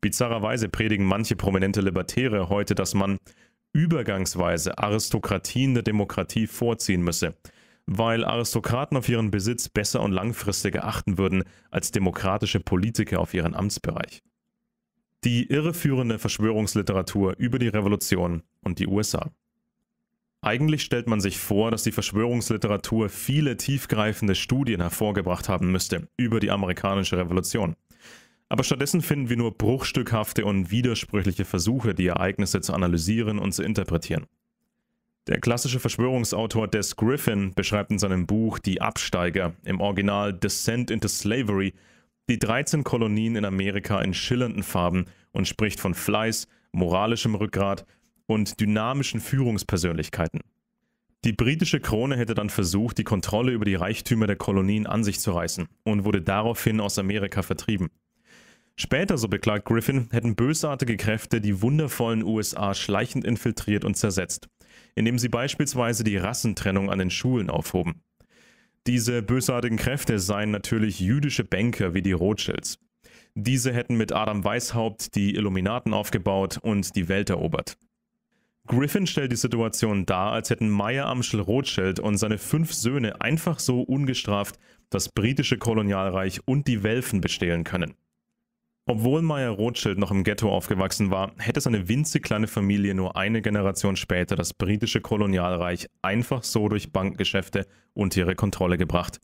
Bizarrerweise predigen manche prominente Libertäre heute, dass man übergangsweise Aristokratien der Demokratie vorziehen müsse, weil Aristokraten auf ihren Besitz besser und langfristiger achten würden als demokratische Politiker auf ihren Amtsbereich. Die irreführende Verschwörungsliteratur über die Revolution und die USA. Eigentlich stellt man sich vor, dass die Verschwörungsliteratur viele tiefgreifende Studien hervorgebracht haben müsste über die amerikanische Revolution. Aber stattdessen finden wir nur bruchstückhafte und widersprüchliche Versuche, die Ereignisse zu analysieren und zu interpretieren. Der klassische Verschwörungsautor Des Griffin beschreibt in seinem Buch Die Absteiger, im Original Descent into Slavery, die 13 Kolonien in Amerika in schillernden Farben und spricht von Fleiß, moralischem Rückgrat und dynamischen Führungspersönlichkeiten. Die britische Krone hätte dann versucht, die Kontrolle über die Reichtümer der Kolonien an sich zu reißen und wurde daraufhin aus Amerika vertrieben. Später, so beklagt Griffin, hätten bösartige Kräfte die wundervollen USA schleichend infiltriert und zersetzt, indem sie beispielsweise die Rassentrennung an den Schulen aufhoben. Diese bösartigen Kräfte seien natürlich jüdische Banker wie die Rothschilds. Diese hätten mit Adam Weishaupt die Illuminaten aufgebaut und die Welt erobert. Griffin stellt die Situation dar, als hätten Meyer Amschel Rothschild und seine fünf Söhne einfach so ungestraft das britische Kolonialreich und die Welfen bestehlen können. Obwohl Meyer Rothschild noch im Ghetto aufgewachsen war, hätte seine winzig kleine Familie nur eine Generation später das britische Kolonialreich einfach so durch Bankgeschäfte unter ihre Kontrolle gebracht.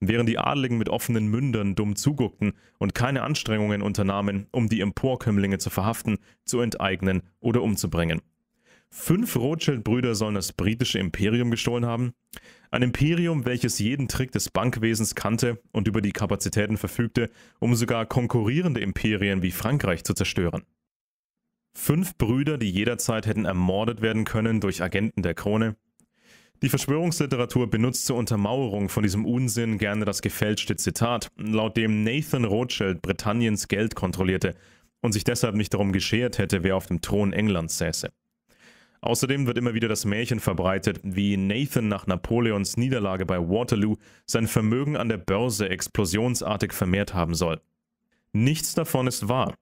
Während die Adligen mit offenen Mündern dumm zuguckten und keine Anstrengungen unternahmen, um die Emporkömmlinge zu verhaften, zu enteignen oder umzubringen. Fünf Rothschild-Brüder sollen das britische Imperium gestohlen haben. Ein Imperium, welches jeden Trick des Bankwesens kannte und über die Kapazitäten verfügte, um sogar konkurrierende Imperien wie Frankreich zu zerstören. Fünf Brüder, die jederzeit hätten ermordet werden können durch Agenten der Krone. Die Verschwörungsliteratur benutzt zur Untermauerung von diesem Unsinn gerne das gefälschte Zitat, laut dem Nathan Rothschild Britanniens Geld kontrollierte und sich deshalb nicht darum geschert hätte, wer auf dem Thron Englands säße. Außerdem wird immer wieder das Märchen verbreitet, wie Nathan nach Napoleons Niederlage bei Waterloo sein Vermögen an der Börse explosionsartig vermehrt haben soll. Nichts davon ist wahr.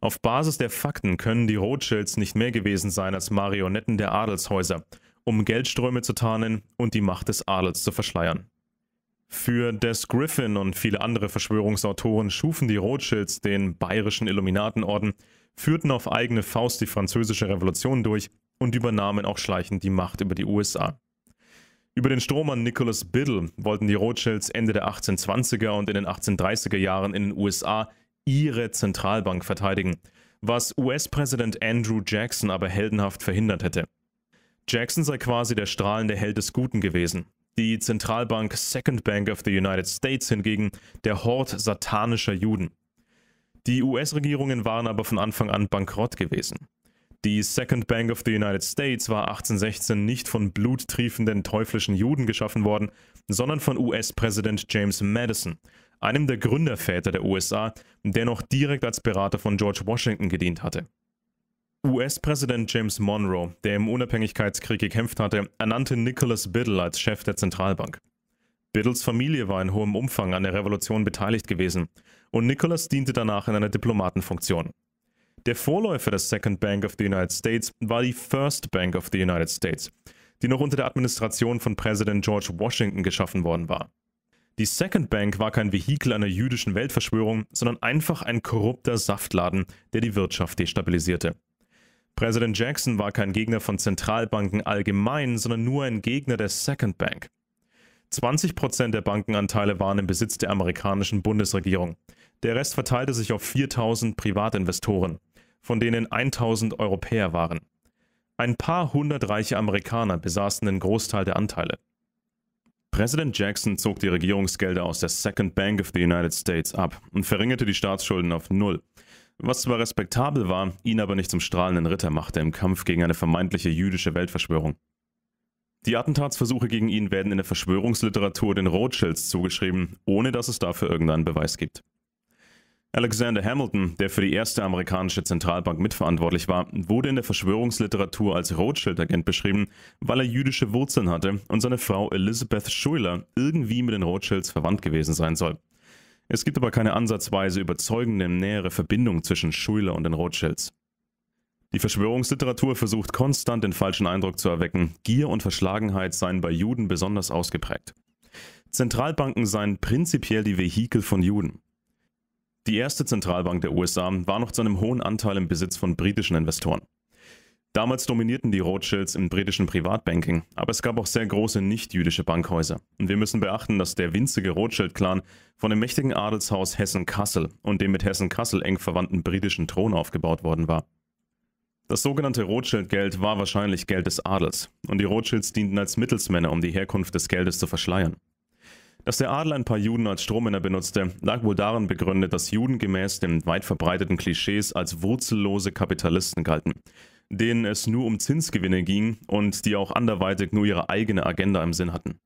Auf Basis der Fakten können die Rothschilds nicht mehr gewesen sein als Marionetten der Adelshäuser, um Geldströme zu tarnen und die Macht des Adels zu verschleiern. Für Des Griffin und viele andere Verschwörungsautoren schufen die Rothschilds den bayerischen Illuminatenorden, führten auf eigene Faust die französische Revolution durch und übernahmen auch schleichend die Macht über die USA. Über den Strohmann Nicholas Biddle wollten die Rothschilds Ende der 1820er und in den 1830er Jahren in den USA ihre Zentralbank verteidigen, was US-Präsident Andrew Jackson aber heldenhaft verhindert hätte. Jackson sei quasi der strahlende Held des Guten gewesen. Die Zentralbank Second Bank of the United States hingegen der Hort satanischer Juden. Die US-Regierungen waren aber von Anfang an bankrott gewesen. Die Second Bank of the United States war 1816 nicht von bluttriefenden teuflischen Juden geschaffen worden, sondern von US-Präsident James Madison, einem der Gründerväter der USA, der noch direkt als Berater von George Washington gedient hatte. US-Präsident James Monroe, der im Unabhängigkeitskrieg gekämpft hatte, ernannte Nicholas Biddle als Chef der Zentralbank. Biddles Familie war in hohem Umfang an der Revolution beteiligt gewesen und Nicholas diente danach in einer Diplomatenfunktion. Der Vorläufer der Second Bank of the United States war die First Bank of the United States, die noch unter der Administration von Präsident George Washington geschaffen worden war. Die Second Bank war kein Vehikel einer jüdischen Weltverschwörung, sondern einfach ein korrupter Saftladen, der die Wirtschaft destabilisierte. Präsident Jackson war kein Gegner von Zentralbanken allgemein, sondern nur ein Gegner der Second Bank. 20% der Bankenanteile waren im Besitz der amerikanischen Bundesregierung. Der Rest verteilte sich auf 4000 Privatinvestoren von denen 1000 Europäer waren. Ein paar hundert reiche Amerikaner besaßen den Großteil der Anteile. Präsident Jackson zog die Regierungsgelder aus der Second Bank of the United States ab und verringerte die Staatsschulden auf Null, was zwar respektabel war, ihn aber nicht zum strahlenden Ritter machte im Kampf gegen eine vermeintliche jüdische Weltverschwörung. Die Attentatsversuche gegen ihn werden in der Verschwörungsliteratur den Rothschilds zugeschrieben, ohne dass es dafür irgendeinen Beweis gibt. Alexander Hamilton, der für die erste amerikanische Zentralbank mitverantwortlich war, wurde in der Verschwörungsliteratur als Rothschild-Agent beschrieben, weil er jüdische Wurzeln hatte und seine Frau Elizabeth Schuyler irgendwie mit den Rothschilds verwandt gewesen sein soll. Es gibt aber keine ansatzweise überzeugende nähere Verbindung zwischen Schuyler und den Rothschilds. Die Verschwörungsliteratur versucht konstant den falschen Eindruck zu erwecken, Gier und Verschlagenheit seien bei Juden besonders ausgeprägt. Zentralbanken seien prinzipiell die Vehikel von Juden. Die erste Zentralbank der USA war noch zu einem hohen Anteil im Besitz von britischen Investoren. Damals dominierten die Rothschilds im britischen Privatbanking, aber es gab auch sehr große nicht-jüdische Bankhäuser. Und wir müssen beachten, dass der winzige Rothschild-Clan von dem mächtigen Adelshaus Hessen-Kassel und dem mit Hessen-Kassel eng verwandten britischen Thron aufgebaut worden war. Das sogenannte Rothschild-Geld war wahrscheinlich Geld des Adels, und die Rothschilds dienten als Mittelsmänner, um die Herkunft des Geldes zu verschleiern. Dass der Adel ein paar Juden als Strohmänner benutzte, lag wohl darin begründet, dass Juden gemäß den weit verbreiteten Klischees als wurzellose Kapitalisten galten, denen es nur um Zinsgewinne ging und die auch anderweitig nur ihre eigene Agenda im Sinn hatten.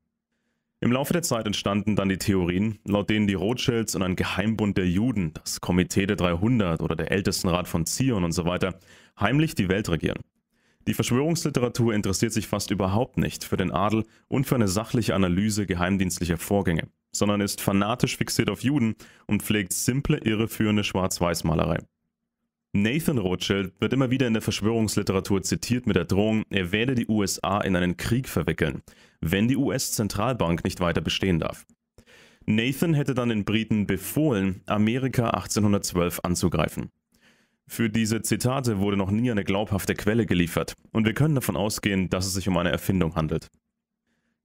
Im Laufe der Zeit entstanden dann die Theorien, laut denen die Rothschilds und ein Geheimbund der Juden, das Komitee der 300 oder der Ältestenrat von Zion und so weiter, heimlich die Welt regieren. Die Verschwörungsliteratur interessiert sich fast überhaupt nicht für den Adel und für eine sachliche Analyse geheimdienstlicher Vorgänge, sondern ist fanatisch fixiert auf Juden und pflegt simple, irreführende Schwarz-Weiß-Malerei. Nathan Rothschild wird immer wieder in der Verschwörungsliteratur zitiert mit der Drohung, er werde die USA in einen Krieg verwickeln, wenn die US-Zentralbank nicht weiter bestehen darf. Nathan hätte dann den Briten befohlen, Amerika 1812 anzugreifen. Für diese Zitate wurde noch nie eine glaubhafte Quelle geliefert und wir können davon ausgehen, dass es sich um eine Erfindung handelt.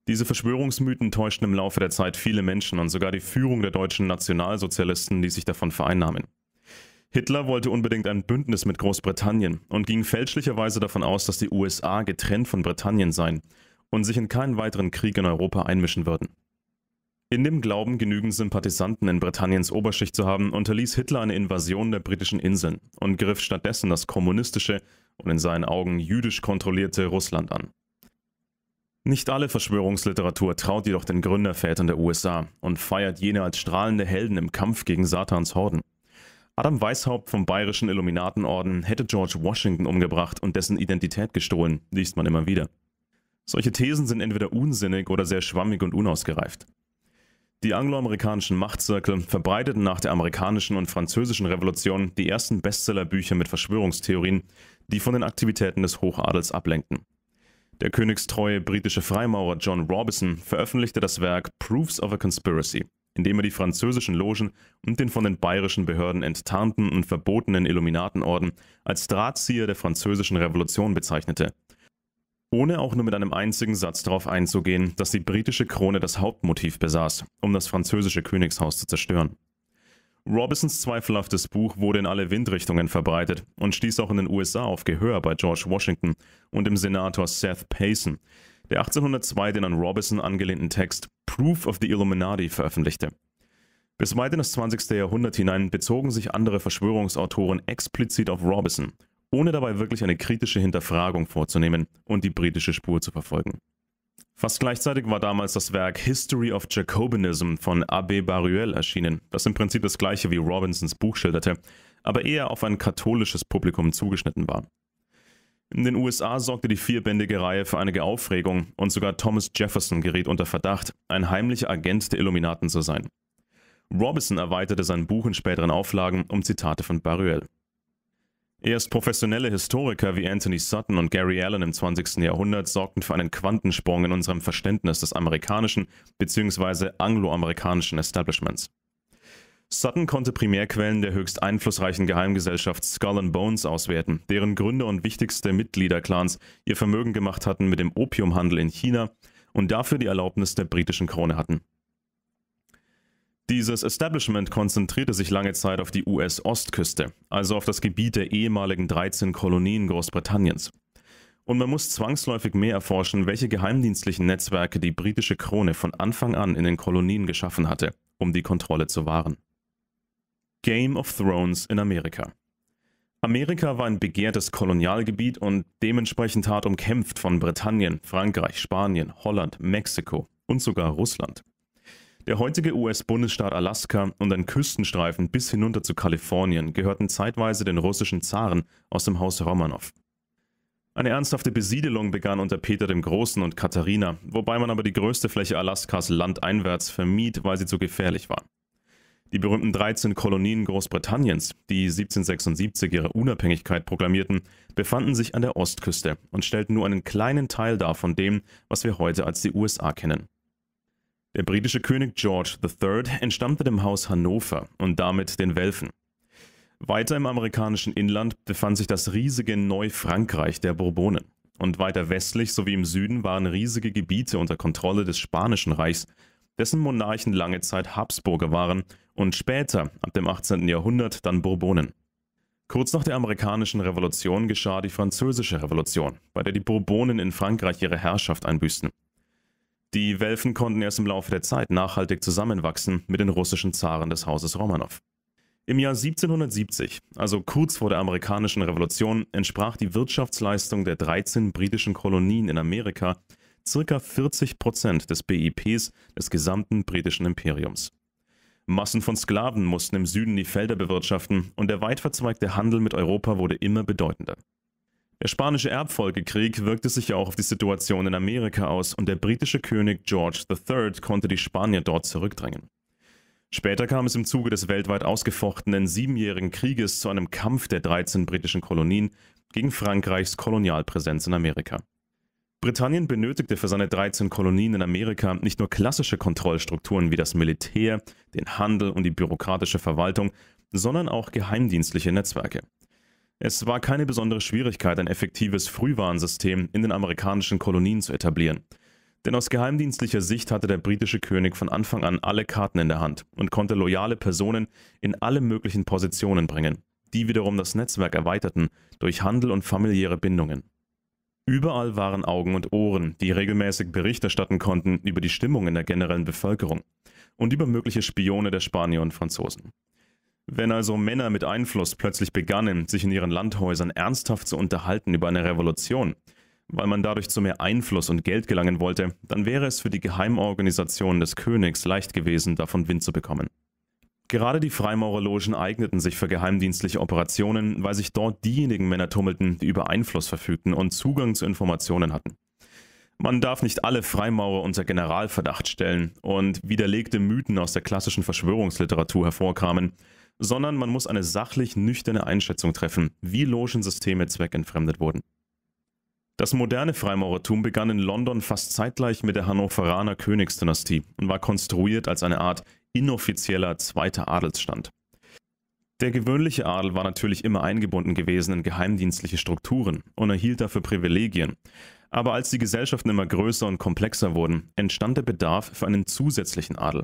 Diese Verschwörungsmythen täuschten im Laufe der Zeit viele Menschen und sogar die Führung der deutschen Nationalsozialisten die sich davon vereinnahmen. Hitler wollte unbedingt ein Bündnis mit Großbritannien und ging fälschlicherweise davon aus, dass die USA getrennt von Britannien seien und sich in keinen weiteren Krieg in Europa einmischen würden. In dem Glauben, genügend Sympathisanten in Britanniens Oberschicht zu haben, unterließ Hitler eine Invasion der britischen Inseln und griff stattdessen das kommunistische und in seinen Augen jüdisch kontrollierte Russland an. Nicht alle Verschwörungsliteratur traut jedoch den Gründervätern der USA und feiert jene als strahlende Helden im Kampf gegen Satans Horden. Adam Weishaupt vom Bayerischen Illuminatenorden hätte George Washington umgebracht und dessen Identität gestohlen, liest man immer wieder. Solche Thesen sind entweder unsinnig oder sehr schwammig und unausgereift. Die angloamerikanischen Machtzirkel verbreiteten nach der amerikanischen und französischen Revolution die ersten Bestsellerbücher mit Verschwörungstheorien, die von den Aktivitäten des Hochadels ablenkten. Der königstreue britische Freimaurer John Robison veröffentlichte das Werk Proofs of a Conspiracy, in dem er die französischen Logen und den von den bayerischen Behörden enttarnten und verbotenen Illuminatenorden als Drahtzieher der französischen Revolution bezeichnete ohne auch nur mit einem einzigen Satz darauf einzugehen, dass die britische Krone das Hauptmotiv besaß, um das französische Königshaus zu zerstören. Robisons zweifelhaftes Buch wurde in alle Windrichtungen verbreitet und stieß auch in den USA auf Gehör bei George Washington und dem Senator Seth Payson, der 1802 den an Robison angelehnten Text Proof of the Illuminati veröffentlichte. Bis weit in das 20. Jahrhundert hinein bezogen sich andere Verschwörungsautoren explizit auf Robison ohne dabei wirklich eine kritische Hinterfragung vorzunehmen und die britische Spur zu verfolgen. Fast gleichzeitig war damals das Werk History of Jacobinism von Abbé Baruel erschienen, das im Prinzip das gleiche wie Robinsons Buch schilderte, aber eher auf ein katholisches Publikum zugeschnitten war. In den USA sorgte die vierbändige Reihe für einige Aufregung und sogar Thomas Jefferson geriet unter Verdacht, ein heimlicher Agent der Illuminaten zu sein. Robinson erweiterte sein Buch in späteren Auflagen um Zitate von Baruel. Erst professionelle Historiker wie Anthony Sutton und Gary Allen im 20. Jahrhundert sorgten für einen Quantensprung in unserem Verständnis des amerikanischen bzw. angloamerikanischen Establishments. Sutton konnte Primärquellen der höchst einflussreichen Geheimgesellschaft Skull and Bones auswerten, deren Gründer und wichtigste Mitgliederclans ihr Vermögen gemacht hatten mit dem Opiumhandel in China und dafür die Erlaubnis der britischen Krone hatten. Dieses Establishment konzentrierte sich lange Zeit auf die US-Ostküste, also auf das Gebiet der ehemaligen 13 Kolonien Großbritanniens. Und man muss zwangsläufig mehr erforschen, welche geheimdienstlichen Netzwerke die britische Krone von Anfang an in den Kolonien geschaffen hatte, um die Kontrolle zu wahren. Game of Thrones in Amerika Amerika war ein begehrtes Kolonialgebiet und dementsprechend hart umkämpft von Britannien, Frankreich, Spanien, Holland, Mexiko und sogar Russland. Der heutige US-Bundesstaat Alaska und ein Küstenstreifen bis hinunter zu Kalifornien gehörten zeitweise den russischen Zaren aus dem Haus Romanow. Eine ernsthafte Besiedelung begann unter Peter dem Großen und Katharina, wobei man aber die größte Fläche Alaskas landeinwärts vermied, weil sie zu gefährlich war. Die berühmten 13 Kolonien Großbritanniens, die 1776 ihre Unabhängigkeit proklamierten, befanden sich an der Ostküste und stellten nur einen kleinen Teil dar von dem, was wir heute als die USA kennen. Der britische König George III entstammte dem Haus Hannover und damit den Welfen. Weiter im amerikanischen Inland befand sich das riesige Neufrankreich der Bourbonen. Und weiter westlich sowie im Süden waren riesige Gebiete unter Kontrolle des Spanischen Reichs, dessen Monarchen lange Zeit Habsburger waren und später, ab dem 18. Jahrhundert, dann Bourbonen. Kurz nach der amerikanischen Revolution geschah die französische Revolution, bei der die Bourbonen in Frankreich ihre Herrschaft einbüßten. Die Welfen konnten erst im Laufe der Zeit nachhaltig zusammenwachsen mit den russischen Zaren des Hauses Romanov. Im Jahr 1770, also kurz vor der amerikanischen Revolution, entsprach die Wirtschaftsleistung der 13 britischen Kolonien in Amerika ca. 40 des BIPs des gesamten britischen Imperiums. Massen von Sklaven mussten im Süden die Felder bewirtschaften und der weitverzweigte Handel mit Europa wurde immer bedeutender. Der spanische Erbfolgekrieg wirkte sich auch auf die Situation in Amerika aus und der britische König George III. konnte die Spanier dort zurückdrängen. Später kam es im Zuge des weltweit ausgefochtenen Siebenjährigen Krieges zu einem Kampf der 13 britischen Kolonien gegen Frankreichs Kolonialpräsenz in Amerika. Britannien benötigte für seine 13 Kolonien in Amerika nicht nur klassische Kontrollstrukturen wie das Militär, den Handel und die bürokratische Verwaltung, sondern auch geheimdienstliche Netzwerke. Es war keine besondere Schwierigkeit, ein effektives Frühwarnsystem in den amerikanischen Kolonien zu etablieren. Denn aus geheimdienstlicher Sicht hatte der britische König von Anfang an alle Karten in der Hand und konnte loyale Personen in alle möglichen Positionen bringen, die wiederum das Netzwerk erweiterten durch Handel und familiäre Bindungen. Überall waren Augen und Ohren, die regelmäßig Bericht erstatten konnten über die Stimmung in der generellen Bevölkerung und über mögliche Spione der Spanier und Franzosen. Wenn also Männer mit Einfluss plötzlich begannen, sich in ihren Landhäusern ernsthaft zu unterhalten über eine Revolution, weil man dadurch zu mehr Einfluss und Geld gelangen wollte, dann wäre es für die Geheimorganisationen des Königs leicht gewesen, davon Wind zu bekommen. Gerade die Freimaurerlogen eigneten sich für geheimdienstliche Operationen, weil sich dort diejenigen Männer tummelten, die über Einfluss verfügten und Zugang zu Informationen hatten. Man darf nicht alle Freimaurer unter Generalverdacht stellen und widerlegte Mythen aus der klassischen Verschwörungsliteratur hervorkamen, sondern man muss eine sachlich nüchterne Einschätzung treffen, wie Logensysteme zweckentfremdet wurden. Das moderne Freimaurertum begann in London fast zeitgleich mit der Hannoveraner Königsdynastie und war konstruiert als eine Art inoffizieller zweiter Adelsstand. Der gewöhnliche Adel war natürlich immer eingebunden gewesen in geheimdienstliche Strukturen und erhielt dafür Privilegien. Aber als die Gesellschaften immer größer und komplexer wurden, entstand der Bedarf für einen zusätzlichen Adel.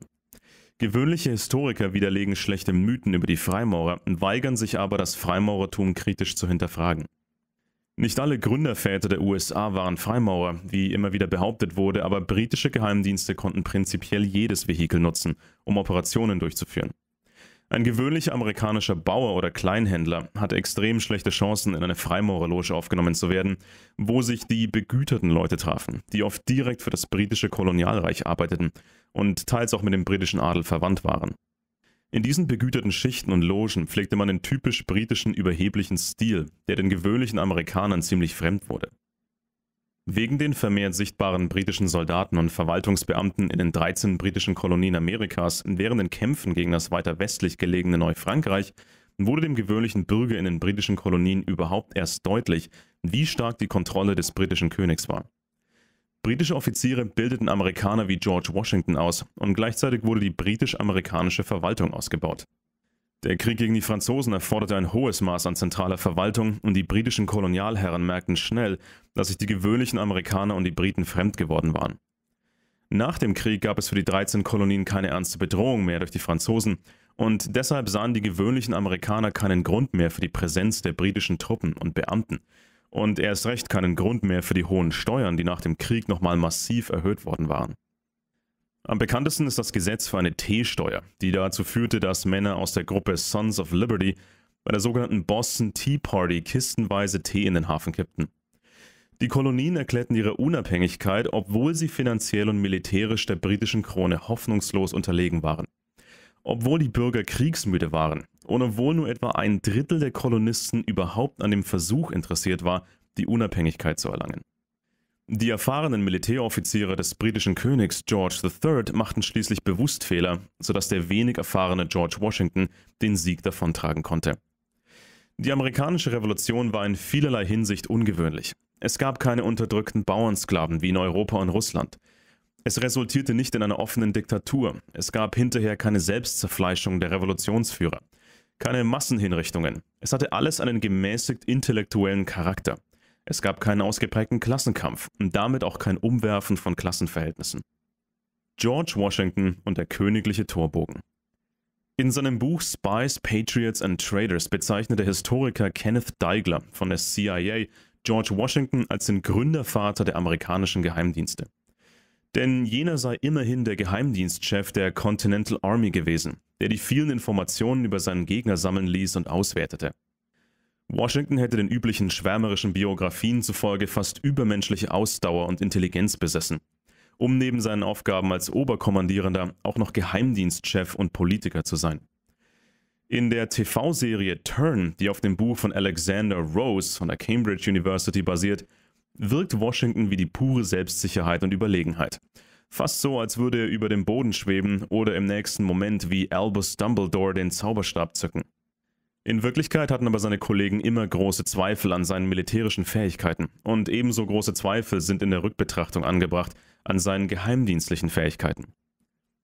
Gewöhnliche Historiker widerlegen schlechte Mythen über die Freimaurer, weigern sich aber, das Freimaurertum kritisch zu hinterfragen. Nicht alle Gründerväter der USA waren Freimaurer, wie immer wieder behauptet wurde, aber britische Geheimdienste konnten prinzipiell jedes Vehikel nutzen, um Operationen durchzuführen. Ein gewöhnlicher amerikanischer Bauer oder Kleinhändler hatte extrem schlechte Chancen, in eine Freimaurerloge aufgenommen zu werden, wo sich die begüterten Leute trafen, die oft direkt für das britische Kolonialreich arbeiteten und teils auch mit dem britischen Adel verwandt waren. In diesen begüterten Schichten und Logen pflegte man den typisch britischen überheblichen Stil, der den gewöhnlichen Amerikanern ziemlich fremd wurde. Wegen den vermehrt sichtbaren britischen Soldaten und Verwaltungsbeamten in den 13 britischen Kolonien Amerikas während den Kämpfen gegen das weiter westlich gelegene Neufrankreich wurde dem gewöhnlichen Bürger in den britischen Kolonien überhaupt erst deutlich, wie stark die Kontrolle des britischen Königs war. Britische Offiziere bildeten Amerikaner wie George Washington aus und gleichzeitig wurde die britisch-amerikanische Verwaltung ausgebaut. Der Krieg gegen die Franzosen erforderte ein hohes Maß an zentraler Verwaltung und die britischen Kolonialherren merkten schnell, dass sich die gewöhnlichen Amerikaner und die Briten fremd geworden waren. Nach dem Krieg gab es für die 13 Kolonien keine ernste Bedrohung mehr durch die Franzosen und deshalb sahen die gewöhnlichen Amerikaner keinen Grund mehr für die Präsenz der britischen Truppen und Beamten – und erst recht keinen Grund mehr für die hohen Steuern, die nach dem Krieg nochmal massiv erhöht worden waren. Am bekanntesten ist das Gesetz für eine T-Steuer, die dazu führte, dass Männer aus der Gruppe Sons of Liberty bei der sogenannten Boston Tea Party kistenweise Tee in den Hafen kippten. Die Kolonien erklärten ihre Unabhängigkeit, obwohl sie finanziell und militärisch der britischen Krone hoffnungslos unterlegen waren obwohl die Bürger kriegsmüde waren und obwohl nur etwa ein Drittel der Kolonisten überhaupt an dem Versuch interessiert war, die Unabhängigkeit zu erlangen. Die erfahrenen Militäroffiziere des britischen Königs George III. machten schließlich bewusst Fehler, sodass der wenig erfahrene George Washington den Sieg davontragen konnte. Die amerikanische Revolution war in vielerlei Hinsicht ungewöhnlich. Es gab keine unterdrückten Bauernsklaven wie in Europa und Russland. Es resultierte nicht in einer offenen Diktatur. Es gab hinterher keine Selbstzerfleischung der Revolutionsführer. Keine Massenhinrichtungen. Es hatte alles einen gemäßigt intellektuellen Charakter. Es gab keinen ausgeprägten Klassenkampf und damit auch kein Umwerfen von Klassenverhältnissen. George Washington und der königliche Torbogen. In seinem Buch Spies, Patriots and Traders bezeichnet der Historiker Kenneth Daigler von der CIA George Washington als den Gründervater der amerikanischen Geheimdienste. Denn jener sei immerhin der Geheimdienstchef der Continental Army gewesen, der die vielen Informationen über seinen Gegner sammeln ließ und auswertete. Washington hätte den üblichen schwärmerischen Biografien zufolge fast übermenschliche Ausdauer und Intelligenz besessen, um neben seinen Aufgaben als Oberkommandierender auch noch Geheimdienstchef und Politiker zu sein. In der TV-Serie Turn, die auf dem Buch von Alexander Rose von der Cambridge University basiert, wirkt Washington wie die pure Selbstsicherheit und Überlegenheit. Fast so, als würde er über dem Boden schweben oder im nächsten Moment wie Albus Dumbledore den Zauberstab zücken. In Wirklichkeit hatten aber seine Kollegen immer große Zweifel an seinen militärischen Fähigkeiten und ebenso große Zweifel sind in der Rückbetrachtung angebracht an seinen geheimdienstlichen Fähigkeiten.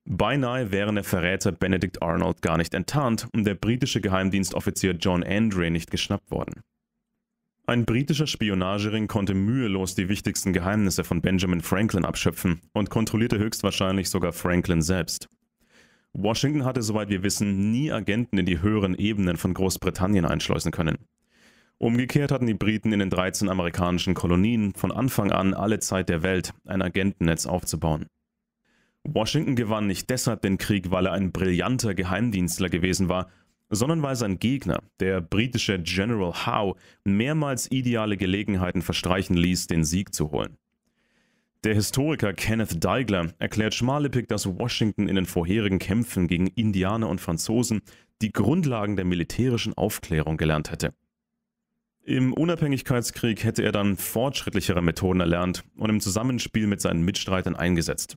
Beinahe wären der Verräter Benedict Arnold gar nicht enttarnt und der britische Geheimdienstoffizier John Andre nicht geschnappt worden. Ein britischer Spionagering konnte mühelos die wichtigsten Geheimnisse von Benjamin Franklin abschöpfen und kontrollierte höchstwahrscheinlich sogar Franklin selbst. Washington hatte, soweit wir wissen, nie Agenten in die höheren Ebenen von Großbritannien einschleusen können. Umgekehrt hatten die Briten in den 13 amerikanischen Kolonien von Anfang an alle Zeit der Welt, ein Agentennetz aufzubauen. Washington gewann nicht deshalb den Krieg, weil er ein brillanter Geheimdienstler gewesen war, sondern weil sein Gegner, der britische General Howe, mehrmals ideale Gelegenheiten verstreichen ließ, den Sieg zu holen. Der Historiker Kenneth Daigler erklärt Schmalepick, dass Washington in den vorherigen Kämpfen gegen Indianer und Franzosen die Grundlagen der militärischen Aufklärung gelernt hätte. Im Unabhängigkeitskrieg hätte er dann fortschrittlichere Methoden erlernt und im Zusammenspiel mit seinen Mitstreitern eingesetzt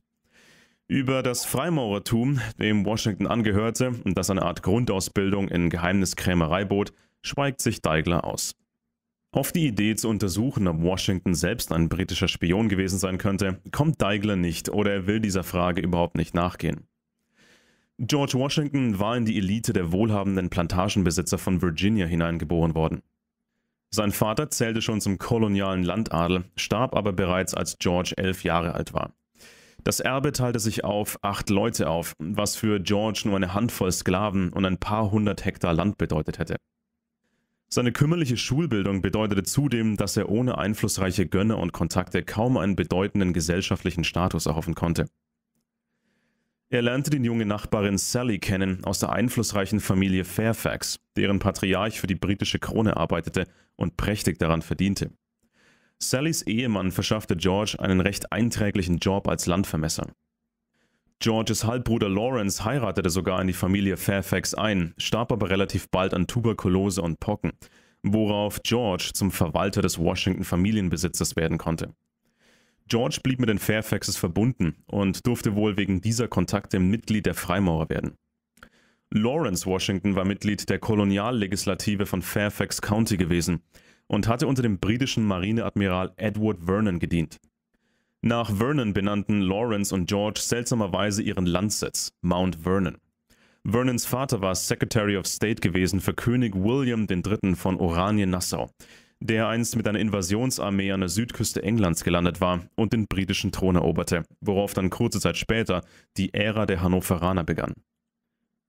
über das Freimaurertum, dem Washington angehörte und das eine Art Grundausbildung in Geheimniskrämerei bot, schweigt sich Deigler aus. Auf die Idee zu untersuchen, ob Washington selbst ein britischer Spion gewesen sein könnte, kommt Deigler nicht oder er will dieser Frage überhaupt nicht nachgehen. George Washington war in die Elite der wohlhabenden Plantagenbesitzer von Virginia hineingeboren worden. Sein Vater zählte schon zum kolonialen Landadel, starb aber bereits als George elf Jahre alt war. Das Erbe teilte sich auf acht Leute auf, was für George nur eine Handvoll Sklaven und ein paar hundert Hektar Land bedeutet hätte. Seine kümmerliche Schulbildung bedeutete zudem, dass er ohne einflussreiche Gönner und Kontakte kaum einen bedeutenden gesellschaftlichen Status erhoffen konnte. Er lernte den junge Nachbarin Sally kennen aus der einflussreichen Familie Fairfax, deren Patriarch für die britische Krone arbeitete und prächtig daran verdiente. Sallys Ehemann verschaffte George einen recht einträglichen Job als Landvermesser. Georges Halbbruder Lawrence heiratete sogar in die Familie Fairfax ein, starb aber relativ bald an Tuberkulose und Pocken, worauf George zum Verwalter des Washington Familienbesitzes werden konnte. George blieb mit den Fairfaxes verbunden und durfte wohl wegen dieser Kontakte Mitglied der Freimaurer werden. Lawrence Washington war Mitglied der Koloniallegislative von Fairfax County gewesen – und hatte unter dem britischen Marineadmiral Edward Vernon gedient. Nach Vernon benannten Lawrence und George seltsamerweise ihren Landsitz, Mount Vernon. Vernons Vater war Secretary of State gewesen für König William III. von Oranien-Nassau, der einst mit einer Invasionsarmee an der Südküste Englands gelandet war und den britischen Thron eroberte, worauf dann kurze Zeit später die Ära der Hannoveraner begann.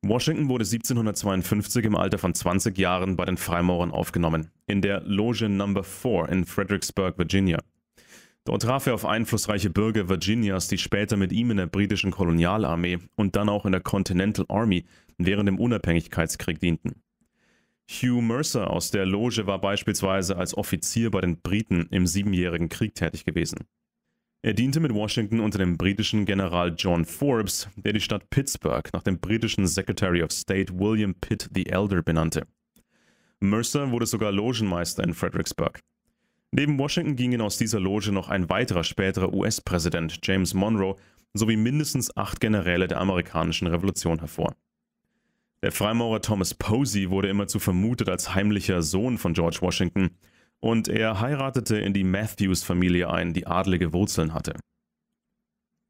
Washington wurde 1752 im Alter von 20 Jahren bei den Freimaurern aufgenommen, in der Loge No. 4 in Fredericksburg, Virginia. Dort traf er auf einflussreiche Bürger Virginias, die später mit ihm in der britischen Kolonialarmee und dann auch in der Continental Army während dem Unabhängigkeitskrieg dienten. Hugh Mercer aus der Loge war beispielsweise als Offizier bei den Briten im Siebenjährigen Krieg tätig gewesen. Er diente mit Washington unter dem britischen General John Forbes, der die Stadt Pittsburgh nach dem britischen Secretary of State William Pitt the Elder benannte. Mercer wurde sogar Logenmeister in Fredericksburg. Neben Washington gingen aus dieser Loge noch ein weiterer späterer US-Präsident, James Monroe, sowie mindestens acht Generäle der amerikanischen Revolution hervor. Der Freimaurer Thomas Posey wurde immerzu vermutet als heimlicher Sohn von George Washington – und er heiratete in die Matthews-Familie ein, die adlige Wurzeln hatte.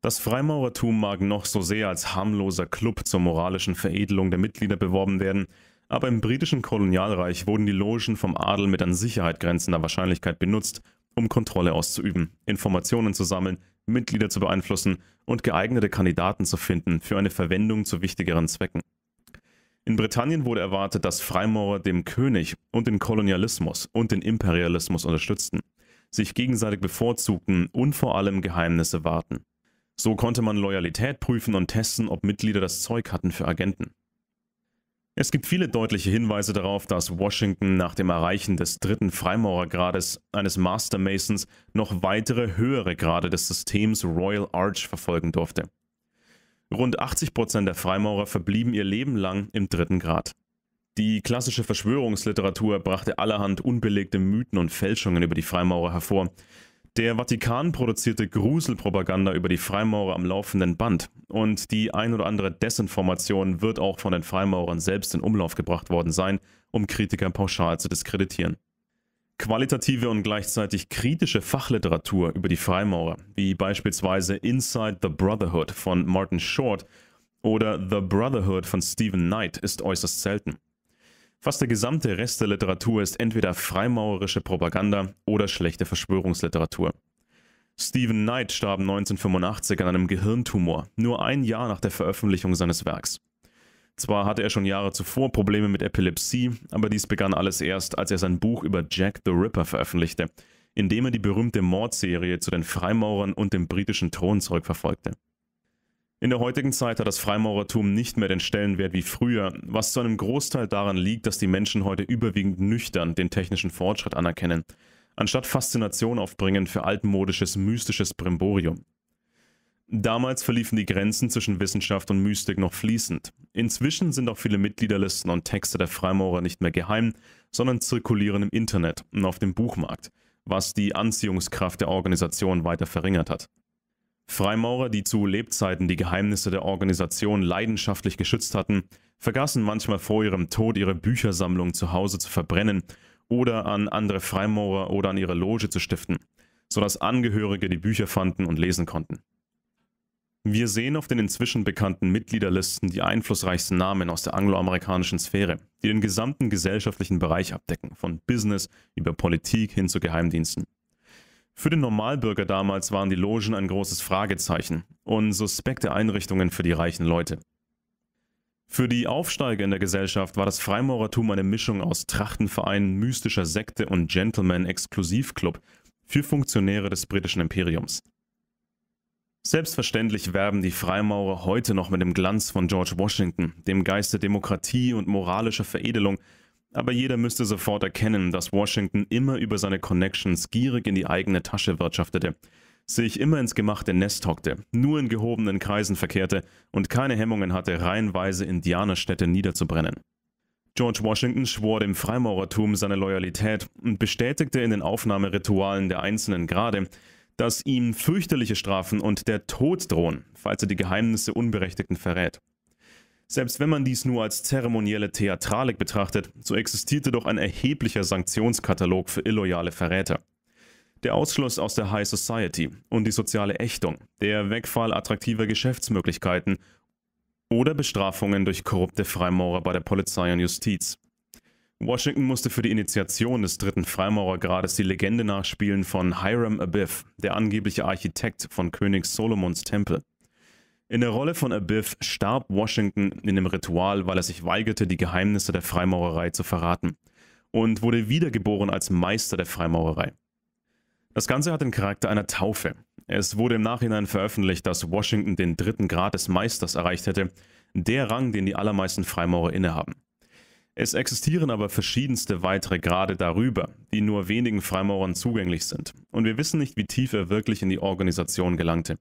Das Freimaurertum mag noch so sehr als harmloser Club zur moralischen Veredelung der Mitglieder beworben werden, aber im britischen Kolonialreich wurden die Logen vom Adel mit an Sicherheit grenzender Wahrscheinlichkeit benutzt, um Kontrolle auszuüben, Informationen zu sammeln, Mitglieder zu beeinflussen und geeignete Kandidaten zu finden für eine Verwendung zu wichtigeren Zwecken. In Britannien wurde erwartet, dass Freimaurer dem König und den Kolonialismus und den Imperialismus unterstützten, sich gegenseitig bevorzugten und vor allem Geheimnisse warten. So konnte man Loyalität prüfen und testen, ob Mitglieder das Zeug hatten für Agenten. Es gibt viele deutliche Hinweise darauf, dass Washington nach dem Erreichen des dritten Freimaurergrades eines Master Masons noch weitere höhere Grade des Systems Royal Arch verfolgen durfte. Rund 80 Prozent der Freimaurer verblieben ihr Leben lang im dritten Grad. Die klassische Verschwörungsliteratur brachte allerhand unbelegte Mythen und Fälschungen über die Freimaurer hervor. Der Vatikan produzierte Gruselpropaganda über die Freimaurer am laufenden Band und die ein oder andere Desinformation wird auch von den Freimaurern selbst in Umlauf gebracht worden sein, um Kritiker pauschal zu diskreditieren qualitative und gleichzeitig kritische Fachliteratur über die Freimaurer, wie beispielsweise Inside the Brotherhood von Martin Short oder The Brotherhood von Stephen Knight, ist äußerst selten. Fast der gesamte Rest der Literatur ist entweder freimaurerische Propaganda oder schlechte Verschwörungsliteratur. Stephen Knight starb 1985 an einem Gehirntumor, nur ein Jahr nach der Veröffentlichung seines Werks. Zwar hatte er schon Jahre zuvor Probleme mit Epilepsie, aber dies begann alles erst, als er sein Buch über Jack the Ripper veröffentlichte, in dem er die berühmte Mordserie zu den Freimaurern und dem britischen Thron zurückverfolgte. In der heutigen Zeit hat das Freimaurertum nicht mehr den Stellenwert wie früher, was zu einem Großteil daran liegt, dass die Menschen heute überwiegend nüchtern den technischen Fortschritt anerkennen, anstatt Faszination aufbringen für altmodisches, mystisches Brimborium. Damals verliefen die Grenzen zwischen Wissenschaft und Mystik noch fließend. Inzwischen sind auch viele Mitgliederlisten und Texte der Freimaurer nicht mehr geheim, sondern zirkulieren im Internet und auf dem Buchmarkt, was die Anziehungskraft der Organisation weiter verringert hat. Freimaurer, die zu Lebzeiten die Geheimnisse der Organisation leidenschaftlich geschützt hatten, vergaßen manchmal vor ihrem Tod ihre Büchersammlung zu Hause zu verbrennen oder an andere Freimaurer oder an ihre Loge zu stiften, sodass Angehörige die Bücher fanden und lesen konnten. Wir sehen auf den inzwischen bekannten Mitgliederlisten die einflussreichsten Namen aus der angloamerikanischen Sphäre, die den gesamten gesellschaftlichen Bereich abdecken, von Business über Politik hin zu Geheimdiensten. Für den Normalbürger damals waren die Logen ein großes Fragezeichen und suspekte Einrichtungen für die reichen Leute. Für die Aufsteiger in der Gesellschaft war das Freimaurertum eine Mischung aus Trachtenverein, mystischer Sekte und Gentleman-Exklusivclub für Funktionäre des britischen Imperiums. Selbstverständlich werben die Freimaurer heute noch mit dem Glanz von George Washington, dem Geist der Demokratie und moralischer Veredelung, aber jeder müsste sofort erkennen, dass Washington immer über seine Connections gierig in die eigene Tasche wirtschaftete, sich immer ins gemachte Nest hockte, nur in gehobenen Kreisen verkehrte und keine Hemmungen hatte, reihenweise Indianerstädte niederzubrennen. George Washington schwor dem Freimaurertum seine Loyalität und bestätigte in den Aufnahmeritualen der einzelnen Grade, dass ihm fürchterliche Strafen und der Tod drohen, falls er die Geheimnisse Unberechtigten verrät. Selbst wenn man dies nur als zeremonielle Theatralik betrachtet, so existierte doch ein erheblicher Sanktionskatalog für illoyale Verräter. Der Ausschluss aus der High Society und die soziale Ächtung, der Wegfall attraktiver Geschäftsmöglichkeiten oder Bestrafungen durch korrupte Freimaurer bei der Polizei und Justiz. Washington musste für die Initiation des dritten Freimaurergrades die Legende nachspielen von Hiram Abiff, der angebliche Architekt von König Solomons Tempel. In der Rolle von Abiff starb Washington in dem Ritual, weil er sich weigerte, die Geheimnisse der Freimaurerei zu verraten und wurde wiedergeboren als Meister der Freimaurerei. Das Ganze hat den Charakter einer Taufe. Es wurde im Nachhinein veröffentlicht, dass Washington den dritten Grad des Meisters erreicht hätte, der Rang, den die allermeisten Freimaurer innehaben. Es existieren aber verschiedenste weitere Grade darüber, die nur wenigen Freimaurern zugänglich sind, und wir wissen nicht, wie tief er wirklich in die Organisation gelangte.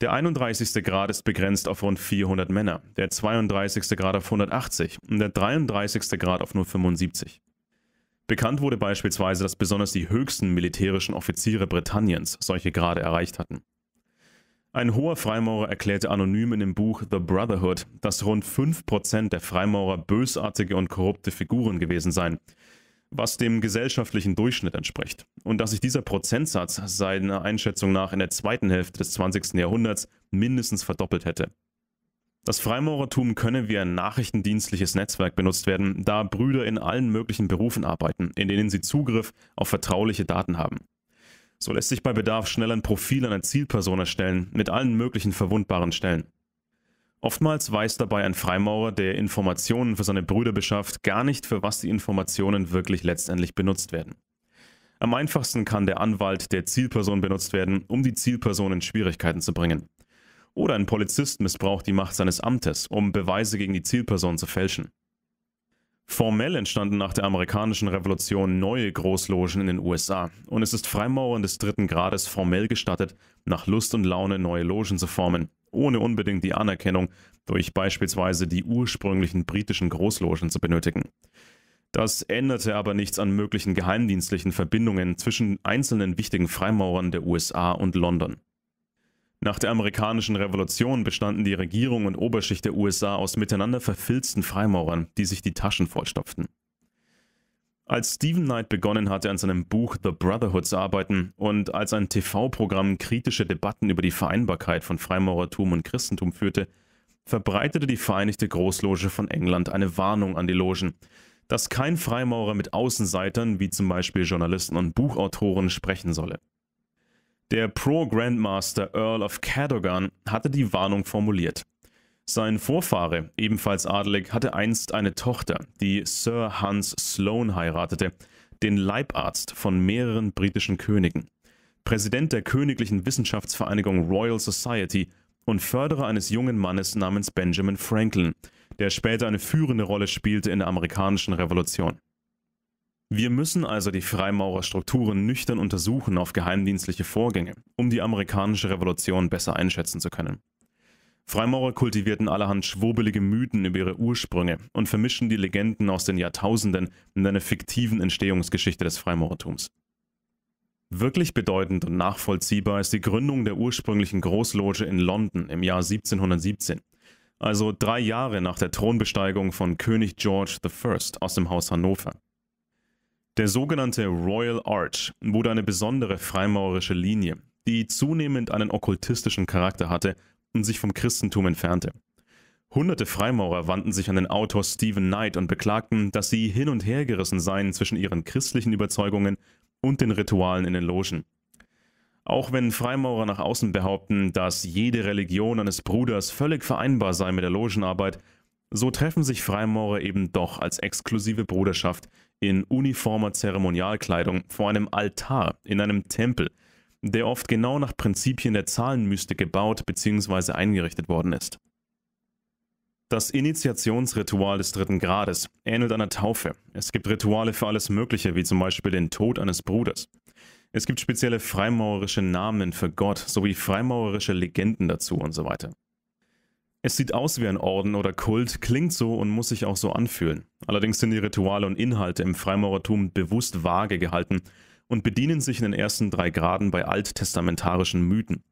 Der 31. Grad ist begrenzt auf rund 400 Männer, der 32. Grad auf 180 und der 33. Grad auf nur 75. Bekannt wurde beispielsweise, dass besonders die höchsten militärischen Offiziere Britanniens solche Grade erreicht hatten. Ein hoher Freimaurer erklärte anonym in dem Buch The Brotherhood, dass rund 5% der Freimaurer bösartige und korrupte Figuren gewesen seien, was dem gesellschaftlichen Durchschnitt entspricht, und dass sich dieser Prozentsatz seiner Einschätzung nach in der zweiten Hälfte des 20. Jahrhunderts mindestens verdoppelt hätte. Das Freimaurertum könne wie ein nachrichtendienstliches Netzwerk benutzt werden, da Brüder in allen möglichen Berufen arbeiten, in denen sie Zugriff auf vertrauliche Daten haben. So lässt sich bei Bedarf schnell ein Profil einer Zielperson erstellen, mit allen möglichen verwundbaren Stellen. Oftmals weiß dabei ein Freimaurer, der Informationen für seine Brüder beschafft, gar nicht, für was die Informationen wirklich letztendlich benutzt werden. Am einfachsten kann der Anwalt der Zielperson benutzt werden, um die Zielperson in Schwierigkeiten zu bringen. Oder ein Polizist missbraucht die Macht seines Amtes, um Beweise gegen die Zielperson zu fälschen. Formell entstanden nach der amerikanischen Revolution neue Großlogen in den USA und es ist Freimaurern des dritten Grades formell gestattet, nach Lust und Laune neue Logen zu formen, ohne unbedingt die Anerkennung durch beispielsweise die ursprünglichen britischen Großlogen zu benötigen. Das änderte aber nichts an möglichen geheimdienstlichen Verbindungen zwischen einzelnen wichtigen Freimaurern der USA und London. Nach der amerikanischen Revolution bestanden die Regierung und Oberschicht der USA aus miteinander verfilzten Freimaurern, die sich die Taschen vollstopften. Als Stephen Knight begonnen hatte, an seinem Buch The Brotherhood zu arbeiten und als ein TV-Programm kritische Debatten über die Vereinbarkeit von Freimaurertum und Christentum führte, verbreitete die Vereinigte Großloge von England eine Warnung an die Logen, dass kein Freimaurer mit Außenseitern wie zum Beispiel Journalisten und Buchautoren sprechen solle. Der Pro-Grandmaster Earl of Cadogan hatte die Warnung formuliert. Sein Vorfahre, ebenfalls adelig, hatte einst eine Tochter, die Sir Hans Sloane heiratete, den Leibarzt von mehreren britischen Königen, Präsident der königlichen Wissenschaftsvereinigung Royal Society und Förderer eines jungen Mannes namens Benjamin Franklin, der später eine führende Rolle spielte in der amerikanischen Revolution. Wir müssen also die Freimaurerstrukturen nüchtern untersuchen auf geheimdienstliche Vorgänge, um die amerikanische Revolution besser einschätzen zu können. Freimaurer kultivierten allerhand schwurbelige Mythen über ihre Ursprünge und vermischen die Legenden aus den Jahrtausenden in einer fiktiven Entstehungsgeschichte des Freimaurertums. Wirklich bedeutend und nachvollziehbar ist die Gründung der ursprünglichen Großloge in London im Jahr 1717, also drei Jahre nach der Thronbesteigung von König George I. aus dem Haus Hannover. Der sogenannte Royal Arch wurde eine besondere freimaurerische Linie, die zunehmend einen okkultistischen Charakter hatte und sich vom Christentum entfernte. Hunderte Freimaurer wandten sich an den Autor Stephen Knight und beklagten, dass sie hin und her gerissen seien zwischen ihren christlichen Überzeugungen und den Ritualen in den Logen. Auch wenn Freimaurer nach außen behaupten, dass jede Religion eines Bruders völlig vereinbar sei mit der Logenarbeit, so treffen sich Freimaurer eben doch als exklusive Bruderschaft in uniformer Zeremonialkleidung vor einem Altar in einem Tempel, der oft genau nach Prinzipien der Zahlenmystik gebaut bzw. eingerichtet worden ist. Das Initiationsritual des dritten Grades ähnelt einer Taufe. Es gibt Rituale für alles Mögliche, wie zum Beispiel den Tod eines Bruders. Es gibt spezielle freimaurerische Namen für Gott sowie freimaurerische Legenden dazu und so weiter. Es sieht aus wie ein Orden oder Kult, klingt so und muss sich auch so anfühlen. Allerdings sind die Rituale und Inhalte im Freimaurertum bewusst vage gehalten und bedienen sich in den ersten drei Graden bei alttestamentarischen Mythen,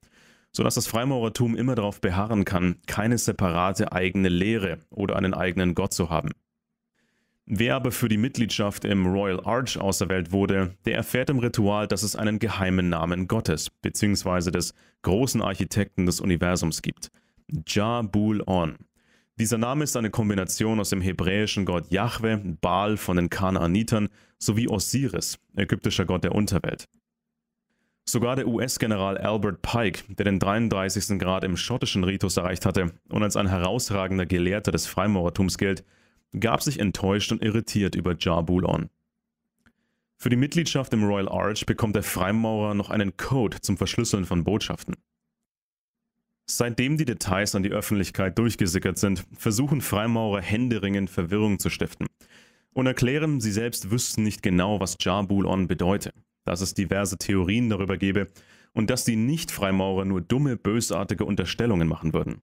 sodass das Freimaurertum immer darauf beharren kann, keine separate eigene Lehre oder einen eigenen Gott zu haben. Wer aber für die Mitgliedschaft im Royal Arch auserwählt wurde, der erfährt im Ritual, dass es einen geheimen Namen Gottes bzw. des großen Architekten des Universums gibt – Jabul-on. Dieser Name ist eine Kombination aus dem hebräischen Gott Yahweh, Baal von den Kanaanitern sowie Osiris, ägyptischer Gott der Unterwelt. Sogar der US-General Albert Pike, der den 33. Grad im schottischen Ritus erreicht hatte und als ein herausragender Gelehrter des Freimaurertums gilt, gab sich enttäuscht und irritiert über Jabulon. Für die Mitgliedschaft im Royal Arch bekommt der Freimaurer noch einen Code zum Verschlüsseln von Botschaften. Seitdem die Details an die Öffentlichkeit durchgesickert sind, versuchen Freimaurer händeringend Verwirrung zu stiften und erklären, sie selbst wüssten nicht genau, was Jabulon bedeute, dass es diverse Theorien darüber gäbe und dass die Nicht-Freimaurer nur dumme, bösartige Unterstellungen machen würden.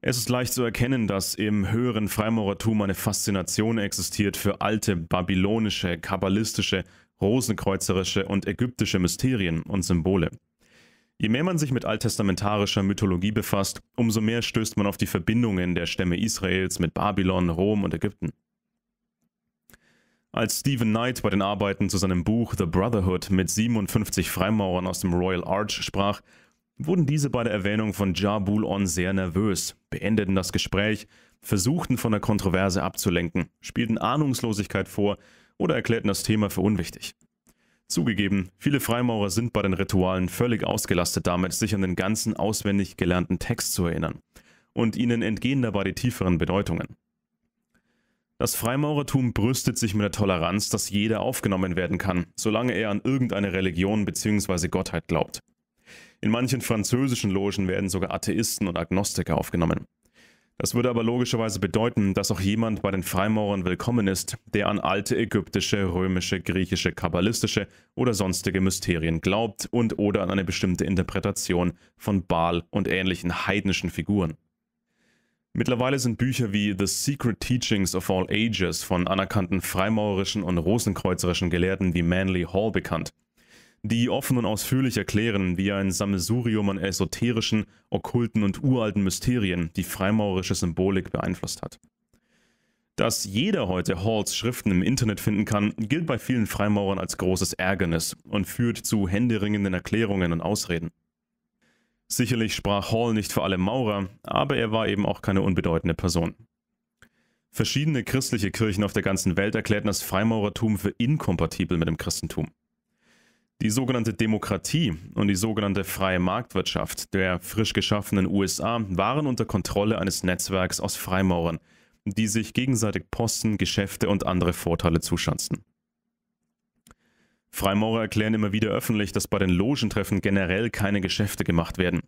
Es ist leicht zu erkennen, dass im höheren Freimaurertum eine Faszination existiert für alte babylonische, kabbalistische, rosenkreuzerische und ägyptische Mysterien und Symbole – Je mehr man sich mit alttestamentarischer Mythologie befasst, umso mehr stößt man auf die Verbindungen der Stämme Israels mit Babylon, Rom und Ägypten. Als Stephen Knight bei den Arbeiten zu seinem Buch The Brotherhood mit 57 Freimaurern aus dem Royal Arch sprach, wurden diese bei der Erwähnung von Jabul On sehr nervös, beendeten das Gespräch, versuchten von der Kontroverse abzulenken, spielten Ahnungslosigkeit vor oder erklärten das Thema für unwichtig. Zugegeben, viele Freimaurer sind bei den Ritualen völlig ausgelastet damit, sich an den ganzen auswendig gelernten Text zu erinnern. Und ihnen entgehen dabei die tieferen Bedeutungen. Das Freimaurertum brüstet sich mit der Toleranz, dass jeder aufgenommen werden kann, solange er an irgendeine Religion bzw. Gottheit glaubt. In manchen französischen Logen werden sogar Atheisten und Agnostiker aufgenommen. Das würde aber logischerweise bedeuten, dass auch jemand bei den Freimaurern willkommen ist, der an alte ägyptische, römische, griechische, kabbalistische oder sonstige Mysterien glaubt und oder an eine bestimmte Interpretation von Baal und ähnlichen heidnischen Figuren. Mittlerweile sind Bücher wie The Secret Teachings of All Ages von anerkannten freimaurerischen und rosenkreuzerischen Gelehrten wie Manly Hall bekannt, die offen und ausführlich erklären, wie ein Sammelsurium an esoterischen, okkulten und uralten Mysterien die freimaurerische Symbolik beeinflusst hat. Dass jeder heute Halls Schriften im Internet finden kann, gilt bei vielen Freimaurern als großes Ärgernis und führt zu händeringenden Erklärungen und Ausreden. Sicherlich sprach Hall nicht für alle Maurer, aber er war eben auch keine unbedeutende Person. Verschiedene christliche Kirchen auf der ganzen Welt erklärten das Freimaurertum für inkompatibel mit dem Christentum. Die sogenannte Demokratie und die sogenannte freie Marktwirtschaft der frisch geschaffenen USA waren unter Kontrolle eines Netzwerks aus Freimaurern, die sich gegenseitig Posten, Geschäfte und andere Vorteile zuschanzten. Freimaurer erklären immer wieder öffentlich, dass bei den Logentreffen generell keine Geschäfte gemacht werden.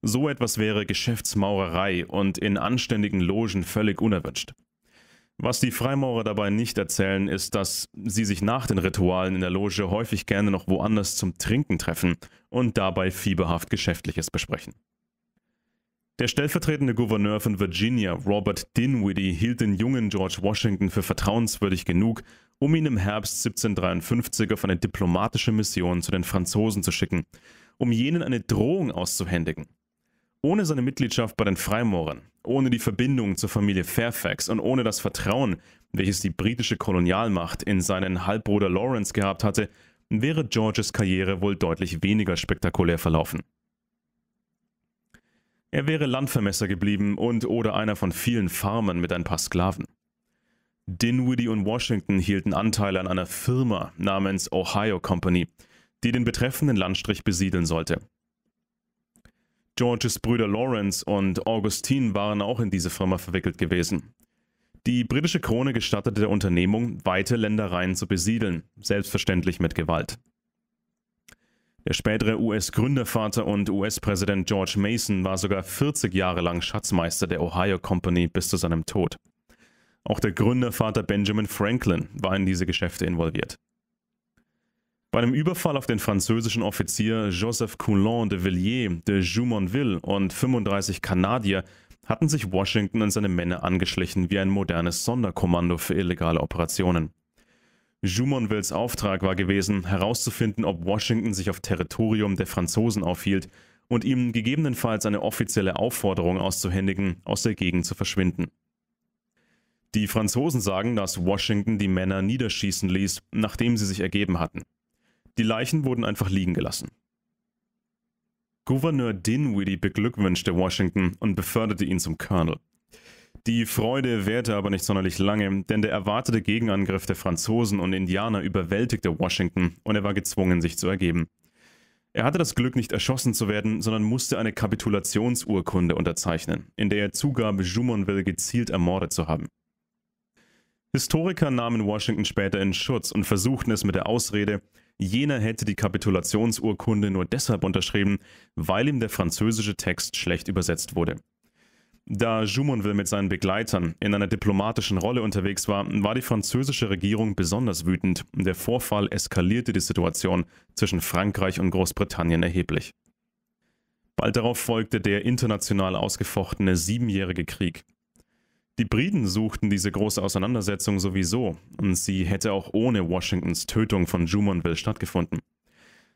So etwas wäre Geschäftsmaurerei und in anständigen Logen völlig unerwünscht. Was die Freimaurer dabei nicht erzählen, ist, dass sie sich nach den Ritualen in der Loge häufig gerne noch woanders zum Trinken treffen und dabei fieberhaft Geschäftliches besprechen. Der stellvertretende Gouverneur von Virginia, Robert Dinwiddie, hielt den jungen George Washington für vertrauenswürdig genug, um ihn im Herbst 1753 auf eine diplomatische Mission zu den Franzosen zu schicken, um jenen eine Drohung auszuhändigen. Ohne seine Mitgliedschaft bei den Freimaurern, ohne die Verbindung zur Familie Fairfax und ohne das Vertrauen, welches die britische Kolonialmacht in seinen Halbbruder Lawrence gehabt hatte, wäre Georges Karriere wohl deutlich weniger spektakulär verlaufen. Er wäre Landvermesser geblieben und oder einer von vielen Farmern mit ein paar Sklaven. Dinwiddie und Washington hielten Anteile an einer Firma namens Ohio Company, die den betreffenden Landstrich besiedeln sollte. Georges Brüder Lawrence und Augustine waren auch in diese Firma verwickelt gewesen. Die britische Krone gestattete der Unternehmung, weite Ländereien zu besiedeln, selbstverständlich mit Gewalt. Der spätere US-Gründervater und US-Präsident George Mason war sogar 40 Jahre lang Schatzmeister der Ohio Company bis zu seinem Tod. Auch der Gründervater Benjamin Franklin war in diese Geschäfte involviert. Bei einem Überfall auf den französischen Offizier Joseph Coulon de Villiers de Jumonville und 35 Kanadier hatten sich Washington und seine Männer angeschlichen wie ein modernes Sonderkommando für illegale Operationen. Jumonvilles Auftrag war gewesen, herauszufinden, ob Washington sich auf Territorium der Franzosen aufhielt und ihm gegebenenfalls eine offizielle Aufforderung auszuhändigen, aus der Gegend zu verschwinden. Die Franzosen sagen, dass Washington die Männer niederschießen ließ, nachdem sie sich ergeben hatten. Die Leichen wurden einfach liegen gelassen. Gouverneur Dinwiddie beglückwünschte Washington und beförderte ihn zum Colonel. Die Freude währte aber nicht sonderlich lange, denn der erwartete Gegenangriff der Franzosen und Indianer überwältigte Washington und er war gezwungen, sich zu ergeben. Er hatte das Glück, nicht erschossen zu werden, sondern musste eine Kapitulationsurkunde unterzeichnen, in der er zugab, Jumonville gezielt ermordet zu haben. Historiker nahmen Washington später in Schutz und versuchten es mit der Ausrede, Jener hätte die Kapitulationsurkunde nur deshalb unterschrieben, weil ihm der französische Text schlecht übersetzt wurde. Da Jumonville mit seinen Begleitern in einer diplomatischen Rolle unterwegs war, war die französische Regierung besonders wütend. Der Vorfall eskalierte die Situation zwischen Frankreich und Großbritannien erheblich. Bald darauf folgte der international ausgefochtene Siebenjährige Krieg. Die Briten suchten diese große Auseinandersetzung sowieso und sie hätte auch ohne Washingtons Tötung von Jumonville stattgefunden.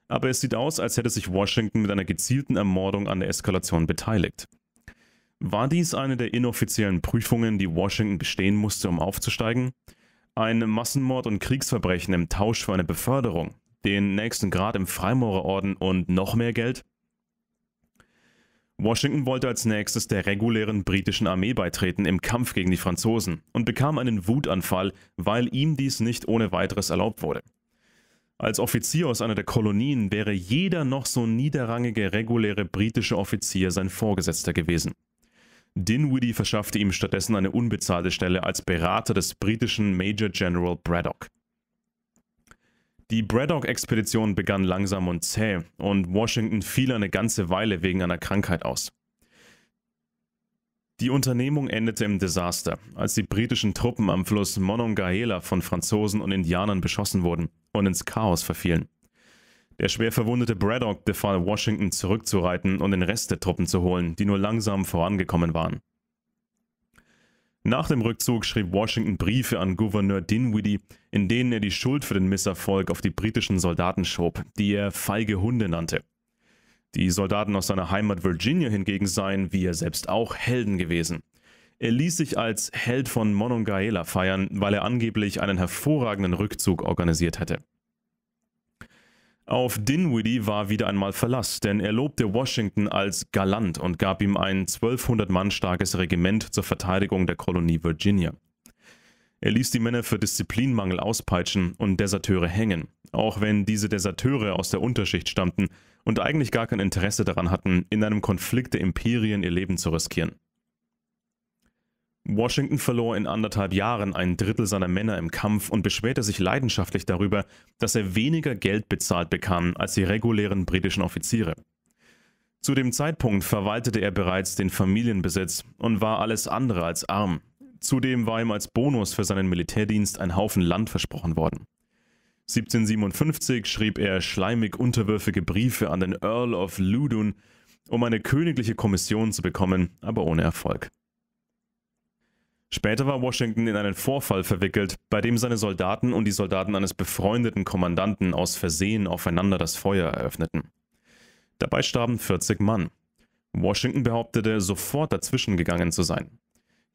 Aber es sieht aus, als hätte sich Washington mit einer gezielten Ermordung an der Eskalation beteiligt. War dies eine der inoffiziellen Prüfungen, die Washington bestehen musste, um aufzusteigen? Ein Massenmord und Kriegsverbrechen im Tausch für eine Beförderung, den nächsten Grad im Freimaurerorden und noch mehr Geld? Washington wollte als nächstes der regulären britischen Armee beitreten im Kampf gegen die Franzosen und bekam einen Wutanfall, weil ihm dies nicht ohne weiteres erlaubt wurde. Als Offizier aus einer der Kolonien wäre jeder noch so niederrangige reguläre britische Offizier sein Vorgesetzter gewesen. Dinwiddie verschaffte ihm stattdessen eine unbezahlte Stelle als Berater des britischen Major General Braddock. Die Braddock-Expedition begann langsam und zäh und Washington fiel eine ganze Weile wegen einer Krankheit aus. Die Unternehmung endete im Desaster, als die britischen Truppen am Fluss Monongahela von Franzosen und Indianern beschossen wurden und ins Chaos verfielen. Der schwer verwundete Braddock befahl Washington zurückzureiten und den Rest der Truppen zu holen, die nur langsam vorangekommen waren. Nach dem Rückzug schrieb Washington Briefe an Gouverneur Dinwiddie, in denen er die Schuld für den Misserfolg auf die britischen Soldaten schob, die er feige Hunde nannte. Die Soldaten aus seiner Heimat Virginia hingegen seien, wie er selbst auch, Helden gewesen. Er ließ sich als Held von Monongahela feiern, weil er angeblich einen hervorragenden Rückzug organisiert hätte. Auf Dinwiddie war wieder einmal Verlass, denn er lobte Washington als galant und gab ihm ein 1200 Mann starkes Regiment zur Verteidigung der Kolonie Virginia. Er ließ die Männer für Disziplinmangel auspeitschen und Deserteure hängen, auch wenn diese Deserteure aus der Unterschicht stammten und eigentlich gar kein Interesse daran hatten, in einem Konflikt der Imperien ihr Leben zu riskieren. Washington verlor in anderthalb Jahren ein Drittel seiner Männer im Kampf und beschwerte sich leidenschaftlich darüber, dass er weniger Geld bezahlt bekam als die regulären britischen Offiziere. Zu dem Zeitpunkt verwaltete er bereits den Familienbesitz und war alles andere als arm. Zudem war ihm als Bonus für seinen Militärdienst ein Haufen Land versprochen worden. 1757 schrieb er schleimig unterwürfige Briefe an den Earl of Loudoun, um eine königliche Kommission zu bekommen, aber ohne Erfolg. Später war Washington in einen Vorfall verwickelt, bei dem seine Soldaten und die Soldaten eines befreundeten Kommandanten aus Versehen aufeinander das Feuer eröffneten. Dabei starben 40 Mann. Washington behauptete, sofort dazwischengegangen zu sein.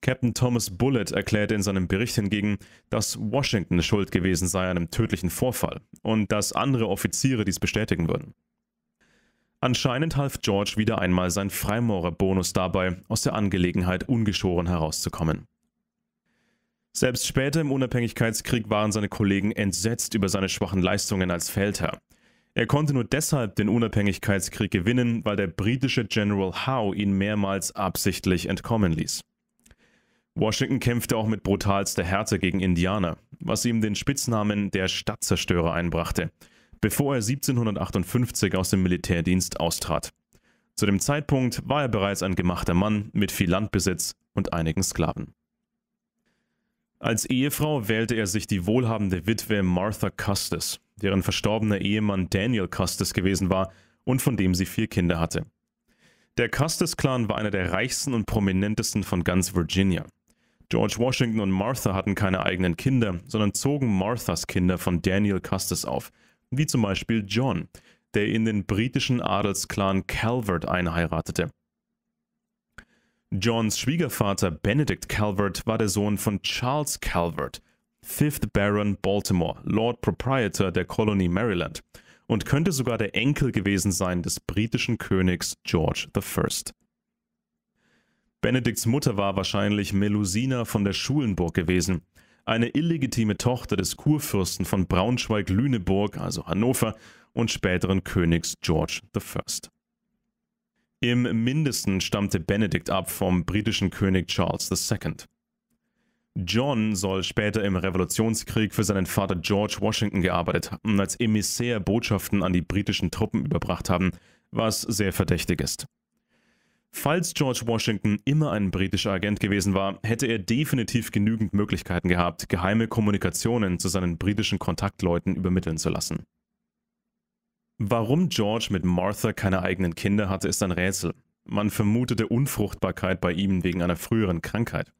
Captain Thomas Bullitt erklärte in seinem Bericht hingegen, dass Washington schuld gewesen sei an einem tödlichen Vorfall und dass andere Offiziere dies bestätigen würden. Anscheinend half George wieder einmal sein Freimaurerbonus dabei, aus der Angelegenheit ungeschoren herauszukommen. Selbst später im Unabhängigkeitskrieg waren seine Kollegen entsetzt über seine schwachen Leistungen als Feldherr. Er konnte nur deshalb den Unabhängigkeitskrieg gewinnen, weil der britische General Howe ihn mehrmals absichtlich entkommen ließ. Washington kämpfte auch mit brutalster Härte gegen Indianer, was ihm den Spitznamen der Stadtzerstörer einbrachte, bevor er 1758 aus dem Militärdienst austrat. Zu dem Zeitpunkt war er bereits ein gemachter Mann mit viel Landbesitz und einigen Sklaven. Als Ehefrau wählte er sich die wohlhabende Witwe Martha Custis, deren verstorbener Ehemann Daniel Custis gewesen war und von dem sie vier Kinder hatte. Der Custis-Clan war einer der reichsten und prominentesten von ganz Virginia. George Washington und Martha hatten keine eigenen Kinder, sondern zogen Marthas Kinder von Daniel Custis auf, wie zum Beispiel John, der in den britischen Adelsklan Calvert einheiratete. Johns Schwiegervater Benedict Calvert war der Sohn von Charles Calvert, 5th Baron Baltimore, Lord Proprietor der Kolonie Maryland und könnte sogar der Enkel gewesen sein des britischen Königs George I. Benedicts Mutter war wahrscheinlich Melusina von der Schulenburg gewesen, eine illegitime Tochter des Kurfürsten von Braunschweig-Lüneburg, also Hannover, und späteren Königs George I. Im Mindesten stammte Benedikt ab vom britischen König Charles II. John soll später im Revolutionskrieg für seinen Vater George Washington gearbeitet und als Emissär Botschaften an die britischen Truppen überbracht haben, was sehr verdächtig ist. Falls George Washington immer ein britischer Agent gewesen war, hätte er definitiv genügend Möglichkeiten gehabt, geheime Kommunikationen zu seinen britischen Kontaktleuten übermitteln zu lassen. Warum George mit Martha keine eigenen Kinder hatte, ist ein Rätsel. Man vermutete Unfruchtbarkeit bei ihm wegen einer früheren Krankheit.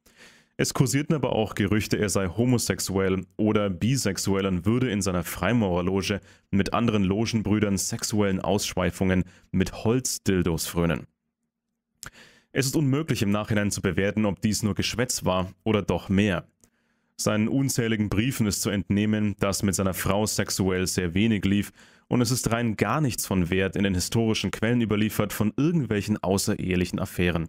Es kursierten aber auch Gerüchte, er sei homosexuell oder bisexuell und würde in seiner Freimaurerloge mit anderen Logenbrüdern sexuellen Ausschweifungen mit Holzdildos frönen. Es ist unmöglich im Nachhinein zu bewerten, ob dies nur Geschwätz war oder doch mehr. Seinen unzähligen Briefen ist zu entnehmen, dass mit seiner Frau sexuell sehr wenig lief und es ist rein gar nichts von Wert in den historischen Quellen überliefert von irgendwelchen außerehelichen Affären.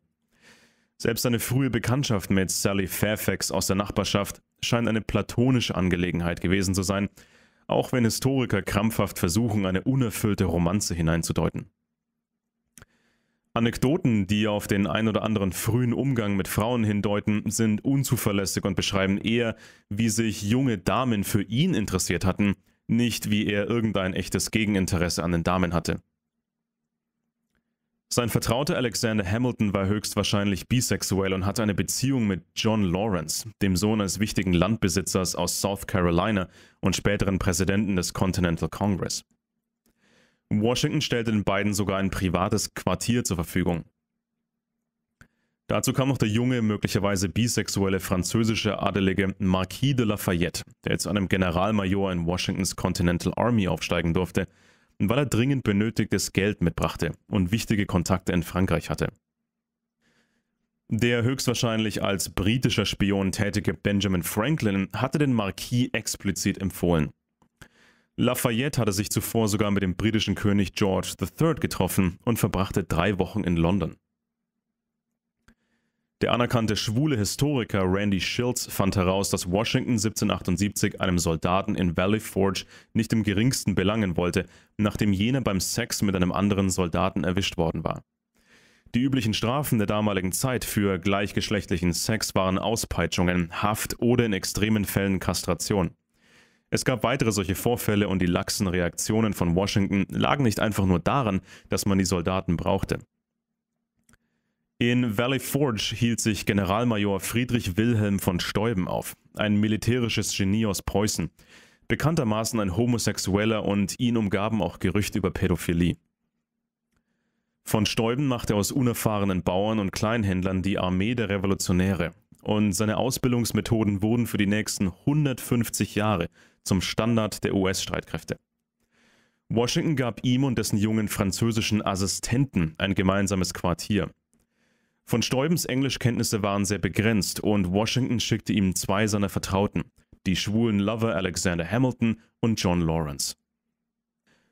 Selbst eine frühe Bekanntschaft mit Sally Fairfax aus der Nachbarschaft scheint eine platonische Angelegenheit gewesen zu sein, auch wenn Historiker krampfhaft versuchen, eine unerfüllte Romanze hineinzudeuten. Anekdoten, die auf den ein oder anderen frühen Umgang mit Frauen hindeuten, sind unzuverlässig und beschreiben eher, wie sich junge Damen für ihn interessiert hatten, nicht wie er irgendein echtes Gegeninteresse an den Damen hatte. Sein Vertrauter Alexander Hamilton war höchstwahrscheinlich bisexuell und hatte eine Beziehung mit John Lawrence, dem Sohn eines wichtigen Landbesitzers aus South Carolina und späteren Präsidenten des Continental Congress. Washington stellte den beiden sogar ein privates Quartier zur Verfügung. Dazu kam noch der junge, möglicherweise bisexuelle französische Adelige Marquis de Lafayette, der zu einem Generalmajor in Washingtons Continental Army aufsteigen durfte, weil er dringend benötigtes Geld mitbrachte und wichtige Kontakte in Frankreich hatte. Der höchstwahrscheinlich als britischer Spion tätige Benjamin Franklin hatte den Marquis explizit empfohlen. Lafayette hatte sich zuvor sogar mit dem britischen König George III getroffen und verbrachte drei Wochen in London. Der anerkannte schwule Historiker Randy Schiltz fand heraus, dass Washington 1778 einem Soldaten in Valley Forge nicht im geringsten belangen wollte, nachdem jener beim Sex mit einem anderen Soldaten erwischt worden war. Die üblichen Strafen der damaligen Zeit für gleichgeschlechtlichen Sex waren Auspeitschungen, Haft oder in extremen Fällen Kastration. Es gab weitere solche Vorfälle und die laxen Reaktionen von Washington lagen nicht einfach nur daran, dass man die Soldaten brauchte. In Valley Forge hielt sich Generalmajor Friedrich Wilhelm von Steuben auf, ein militärisches Genie aus Preußen, bekanntermaßen ein Homosexueller und ihn umgaben auch Gerüchte über Pädophilie. Von Steuben machte aus unerfahrenen Bauern und Kleinhändlern die Armee der Revolutionäre und seine Ausbildungsmethoden wurden für die nächsten 150 Jahre zum Standard der US-Streitkräfte. Washington gab ihm und dessen jungen französischen Assistenten ein gemeinsames Quartier – von Stäubens Englischkenntnisse waren sehr begrenzt und Washington schickte ihm zwei seiner Vertrauten, die schwulen Lover Alexander Hamilton und John Lawrence.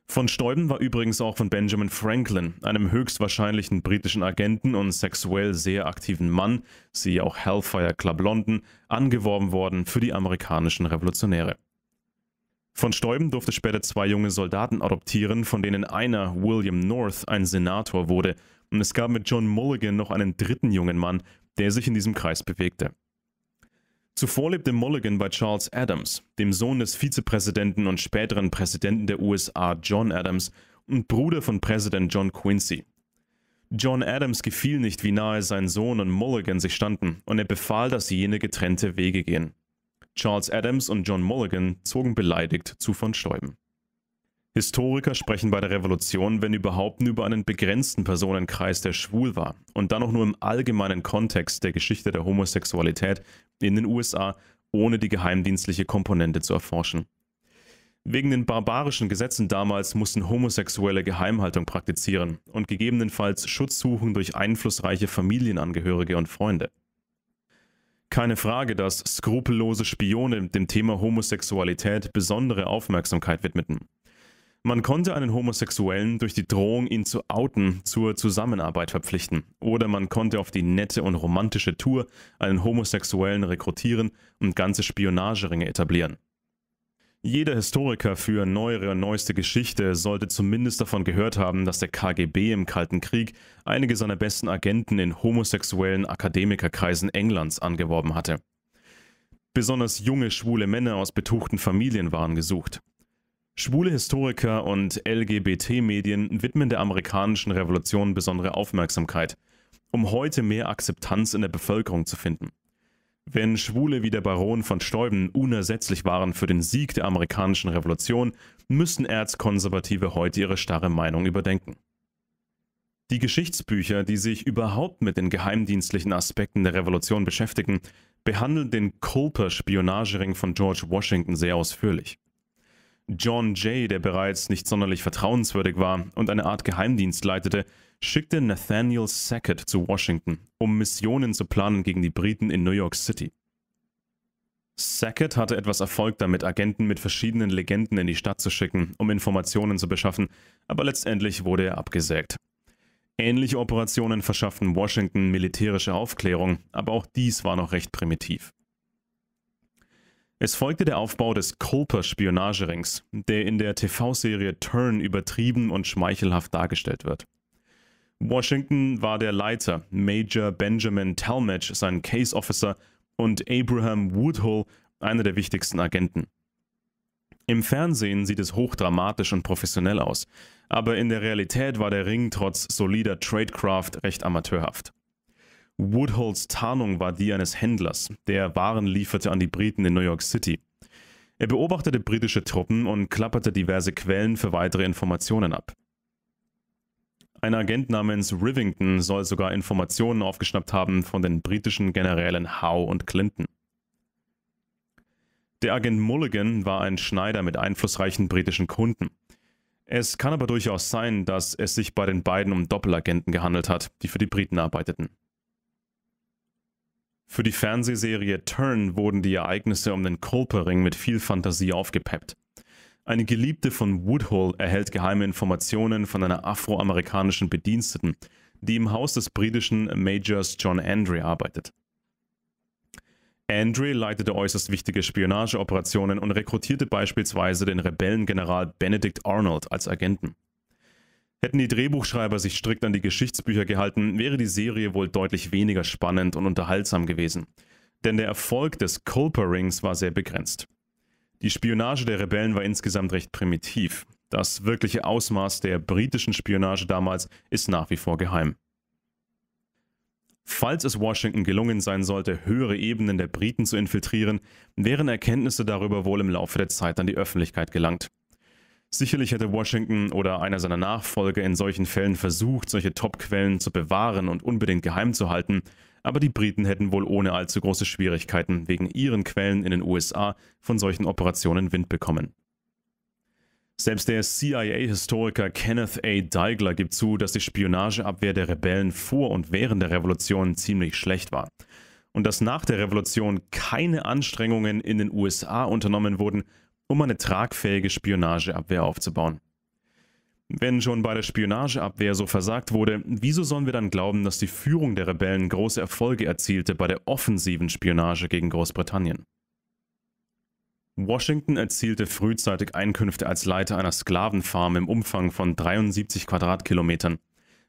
Von Stäuben war übrigens auch von Benjamin Franklin, einem höchstwahrscheinlichen britischen Agenten und sexuell sehr aktiven Mann, siehe auch Hellfire Club London, angeworben worden für die amerikanischen Revolutionäre. Von Stäuben durfte später zwei junge Soldaten adoptieren, von denen einer, William North, ein Senator wurde und es gab mit John Mulligan noch einen dritten jungen Mann, der sich in diesem Kreis bewegte. Zuvor lebte Mulligan bei Charles Adams, dem Sohn des Vizepräsidenten und späteren Präsidenten der USA John Adams und Bruder von Präsident John Quincy. John Adams gefiel nicht, wie nahe sein Sohn und Mulligan sich standen, und er befahl, dass jene getrennte Wege gehen. Charles Adams und John Mulligan zogen beleidigt zu von Stäuben. Historiker sprechen bei der Revolution, wenn überhaupt, nur über einen begrenzten Personenkreis, der schwul war und dann auch nur im allgemeinen Kontext der Geschichte der Homosexualität in den USA, ohne die geheimdienstliche Komponente zu erforschen. Wegen den barbarischen Gesetzen damals mussten Homosexuelle Geheimhaltung praktizieren und gegebenenfalls Schutz suchen durch einflussreiche Familienangehörige und Freunde. Keine Frage, dass skrupellose Spione dem Thema Homosexualität besondere Aufmerksamkeit widmeten. Man konnte einen Homosexuellen durch die Drohung, ihn zu outen, zur Zusammenarbeit verpflichten. Oder man konnte auf die nette und romantische Tour einen Homosexuellen rekrutieren und ganze Spionageringe etablieren. Jeder Historiker für neuere und neueste Geschichte sollte zumindest davon gehört haben, dass der KGB im Kalten Krieg einige seiner besten Agenten in homosexuellen Akademikerkreisen Englands angeworben hatte. Besonders junge schwule Männer aus betuchten Familien waren gesucht. Schwule Historiker und LGBT-Medien widmen der amerikanischen Revolution besondere Aufmerksamkeit, um heute mehr Akzeptanz in der Bevölkerung zu finden. Wenn Schwule wie der Baron von Steuben unersetzlich waren für den Sieg der amerikanischen Revolution, müssen Erzkonservative heute ihre starre Meinung überdenken. Die Geschichtsbücher, die sich überhaupt mit den geheimdienstlichen Aspekten der Revolution beschäftigen, behandeln den Culper-Spionagering von George Washington sehr ausführlich. John Jay, der bereits nicht sonderlich vertrauenswürdig war und eine Art Geheimdienst leitete, schickte Nathaniel Sackett zu Washington, um Missionen zu planen gegen die Briten in New York City. Sackett hatte etwas Erfolg damit, Agenten mit verschiedenen Legenden in die Stadt zu schicken, um Informationen zu beschaffen, aber letztendlich wurde er abgesägt. Ähnliche Operationen verschafften Washington militärische Aufklärung, aber auch dies war noch recht primitiv. Es folgte der Aufbau des Culper-Spionagerings, der in der TV-Serie Turn übertrieben und schmeichelhaft dargestellt wird. Washington war der Leiter, Major Benjamin Talmadge sein Case Officer und Abraham Woodhull einer der wichtigsten Agenten. Im Fernsehen sieht es hochdramatisch und professionell aus, aber in der Realität war der Ring trotz solider Tradecraft recht amateurhaft. Woodhulls Tarnung war die eines Händlers, der Waren lieferte an die Briten in New York City. Er beobachtete britische Truppen und klapperte diverse Quellen für weitere Informationen ab. Ein Agent namens Rivington soll sogar Informationen aufgeschnappt haben von den britischen Generälen Howe und Clinton. Der Agent Mulligan war ein Schneider mit einflussreichen britischen Kunden. Es kann aber durchaus sein, dass es sich bei den beiden um Doppelagenten gehandelt hat, die für die Briten arbeiteten. Für die Fernsehserie Turn wurden die Ereignisse um den Culpering mit viel Fantasie aufgepeppt. Eine Geliebte von Woodhull erhält geheime Informationen von einer afroamerikanischen Bediensteten, die im Haus des britischen Majors John Andre arbeitet. Andre leitete äußerst wichtige Spionageoperationen und rekrutierte beispielsweise den Rebellengeneral Benedict Arnold als Agenten. Hätten die Drehbuchschreiber sich strikt an die Geschichtsbücher gehalten, wäre die Serie wohl deutlich weniger spannend und unterhaltsam gewesen. Denn der Erfolg des Culper Rings war sehr begrenzt. Die Spionage der Rebellen war insgesamt recht primitiv. Das wirkliche Ausmaß der britischen Spionage damals ist nach wie vor geheim. Falls es Washington gelungen sein sollte, höhere Ebenen der Briten zu infiltrieren, wären Erkenntnisse darüber wohl im Laufe der Zeit an die Öffentlichkeit gelangt. Sicherlich hätte Washington oder einer seiner Nachfolger in solchen Fällen versucht, solche Top-Quellen zu bewahren und unbedingt geheim zu halten, aber die Briten hätten wohl ohne allzu große Schwierigkeiten wegen ihren Quellen in den USA von solchen Operationen Wind bekommen. Selbst der CIA-Historiker Kenneth A. Deigler gibt zu, dass die Spionageabwehr der Rebellen vor und während der Revolution ziemlich schlecht war. Und dass nach der Revolution keine Anstrengungen in den USA unternommen wurden, um eine tragfähige Spionageabwehr aufzubauen. Wenn schon bei der Spionageabwehr so versagt wurde, wieso sollen wir dann glauben, dass die Führung der Rebellen große Erfolge erzielte bei der offensiven Spionage gegen Großbritannien? Washington erzielte frühzeitig Einkünfte als Leiter einer Sklavenfarm im Umfang von 73 Quadratkilometern,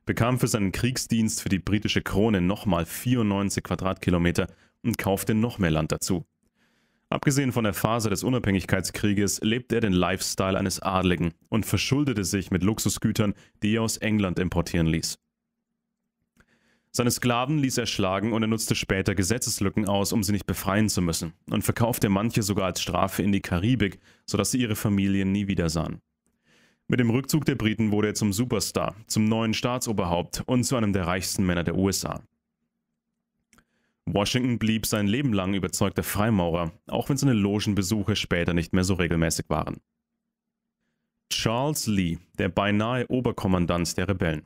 bekam für seinen Kriegsdienst für die britische Krone nochmal 94 Quadratkilometer und kaufte noch mehr Land dazu. Abgesehen von der Phase des Unabhängigkeitskrieges lebte er den Lifestyle eines Adligen und verschuldete sich mit Luxusgütern, die er aus England importieren ließ. Seine Sklaven ließ er schlagen und er nutzte später Gesetzeslücken aus, um sie nicht befreien zu müssen, und verkaufte manche sogar als Strafe in die Karibik, sodass sie ihre Familien nie wieder sahen. Mit dem Rückzug der Briten wurde er zum Superstar, zum neuen Staatsoberhaupt und zu einem der reichsten Männer der USA. Washington blieb sein Leben lang überzeugter Freimaurer, auch wenn seine Logenbesuche später nicht mehr so regelmäßig waren. Charles Lee, der beinahe Oberkommandant der Rebellen.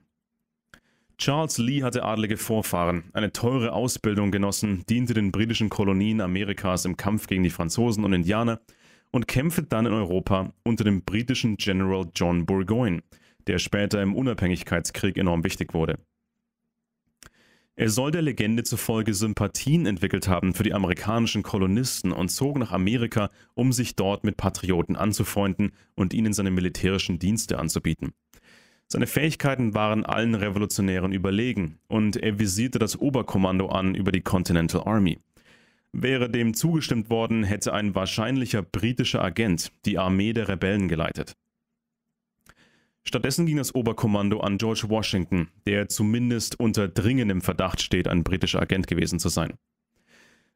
Charles Lee hatte adlige Vorfahren, eine teure Ausbildung genossen, diente den britischen Kolonien Amerikas im Kampf gegen die Franzosen und Indianer und kämpfte dann in Europa unter dem britischen General John Burgoyne, der später im Unabhängigkeitskrieg enorm wichtig wurde. Er soll der Legende zufolge Sympathien entwickelt haben für die amerikanischen Kolonisten und zog nach Amerika, um sich dort mit Patrioten anzufreunden und ihnen seine militärischen Dienste anzubieten. Seine Fähigkeiten waren allen Revolutionären überlegen und er visierte das Oberkommando an über die Continental Army. Wäre dem zugestimmt worden, hätte ein wahrscheinlicher britischer Agent die Armee der Rebellen geleitet. Stattdessen ging das Oberkommando an George Washington, der zumindest unter dringendem Verdacht steht, ein britischer Agent gewesen zu sein.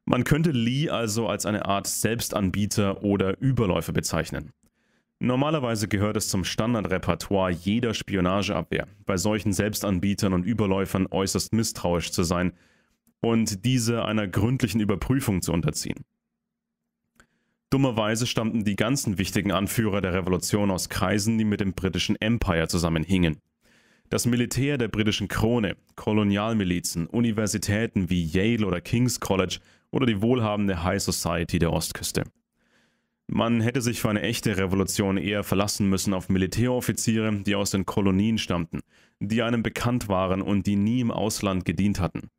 Man könnte Lee also als eine Art Selbstanbieter oder Überläufer bezeichnen. Normalerweise gehört es zum Standardrepertoire jeder Spionageabwehr, bei solchen Selbstanbietern und Überläufern äußerst misstrauisch zu sein und diese einer gründlichen Überprüfung zu unterziehen. Dummerweise stammten die ganzen wichtigen Anführer der Revolution aus Kreisen, die mit dem britischen Empire zusammenhingen. Das Militär der britischen Krone, Kolonialmilizen, Universitäten wie Yale oder King's College oder die wohlhabende High Society der Ostküste. Man hätte sich für eine echte Revolution eher verlassen müssen auf Militäroffiziere, die aus den Kolonien stammten, die einem bekannt waren und die nie im Ausland gedient hatten.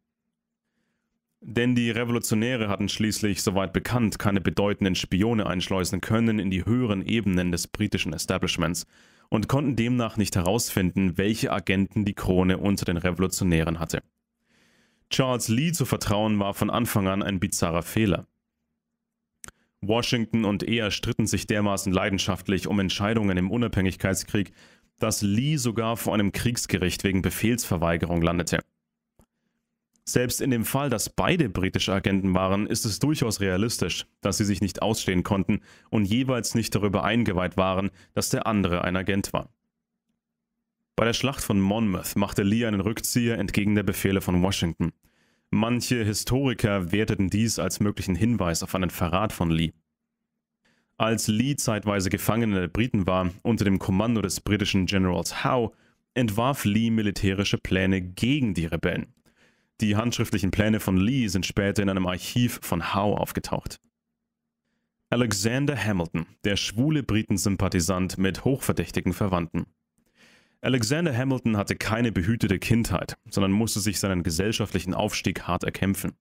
Denn die Revolutionäre hatten schließlich, soweit bekannt, keine bedeutenden Spione einschleusen können in die höheren Ebenen des britischen Establishments und konnten demnach nicht herausfinden, welche Agenten die Krone unter den Revolutionären hatte. Charles Lee zu vertrauen war von Anfang an ein bizarrer Fehler. Washington und er stritten sich dermaßen leidenschaftlich um Entscheidungen im Unabhängigkeitskrieg, dass Lee sogar vor einem Kriegsgericht wegen Befehlsverweigerung landete. Selbst in dem Fall, dass beide britische Agenten waren, ist es durchaus realistisch, dass sie sich nicht ausstehen konnten und jeweils nicht darüber eingeweiht waren, dass der andere ein Agent war. Bei der Schlacht von Monmouth machte Lee einen Rückzieher entgegen der Befehle von Washington. Manche Historiker werteten dies als möglichen Hinweis auf einen Verrat von Lee. Als Lee zeitweise Gefangener der Briten war, unter dem Kommando des britischen Generals Howe, entwarf Lee militärische Pläne gegen die Rebellen. Die handschriftlichen Pläne von Lee sind später in einem Archiv von Howe aufgetaucht. Alexander Hamilton, der schwule Britensympathisant mit hochverdächtigen Verwandten. Alexander Hamilton hatte keine behütete Kindheit, sondern musste sich seinen gesellschaftlichen Aufstieg hart erkämpfen.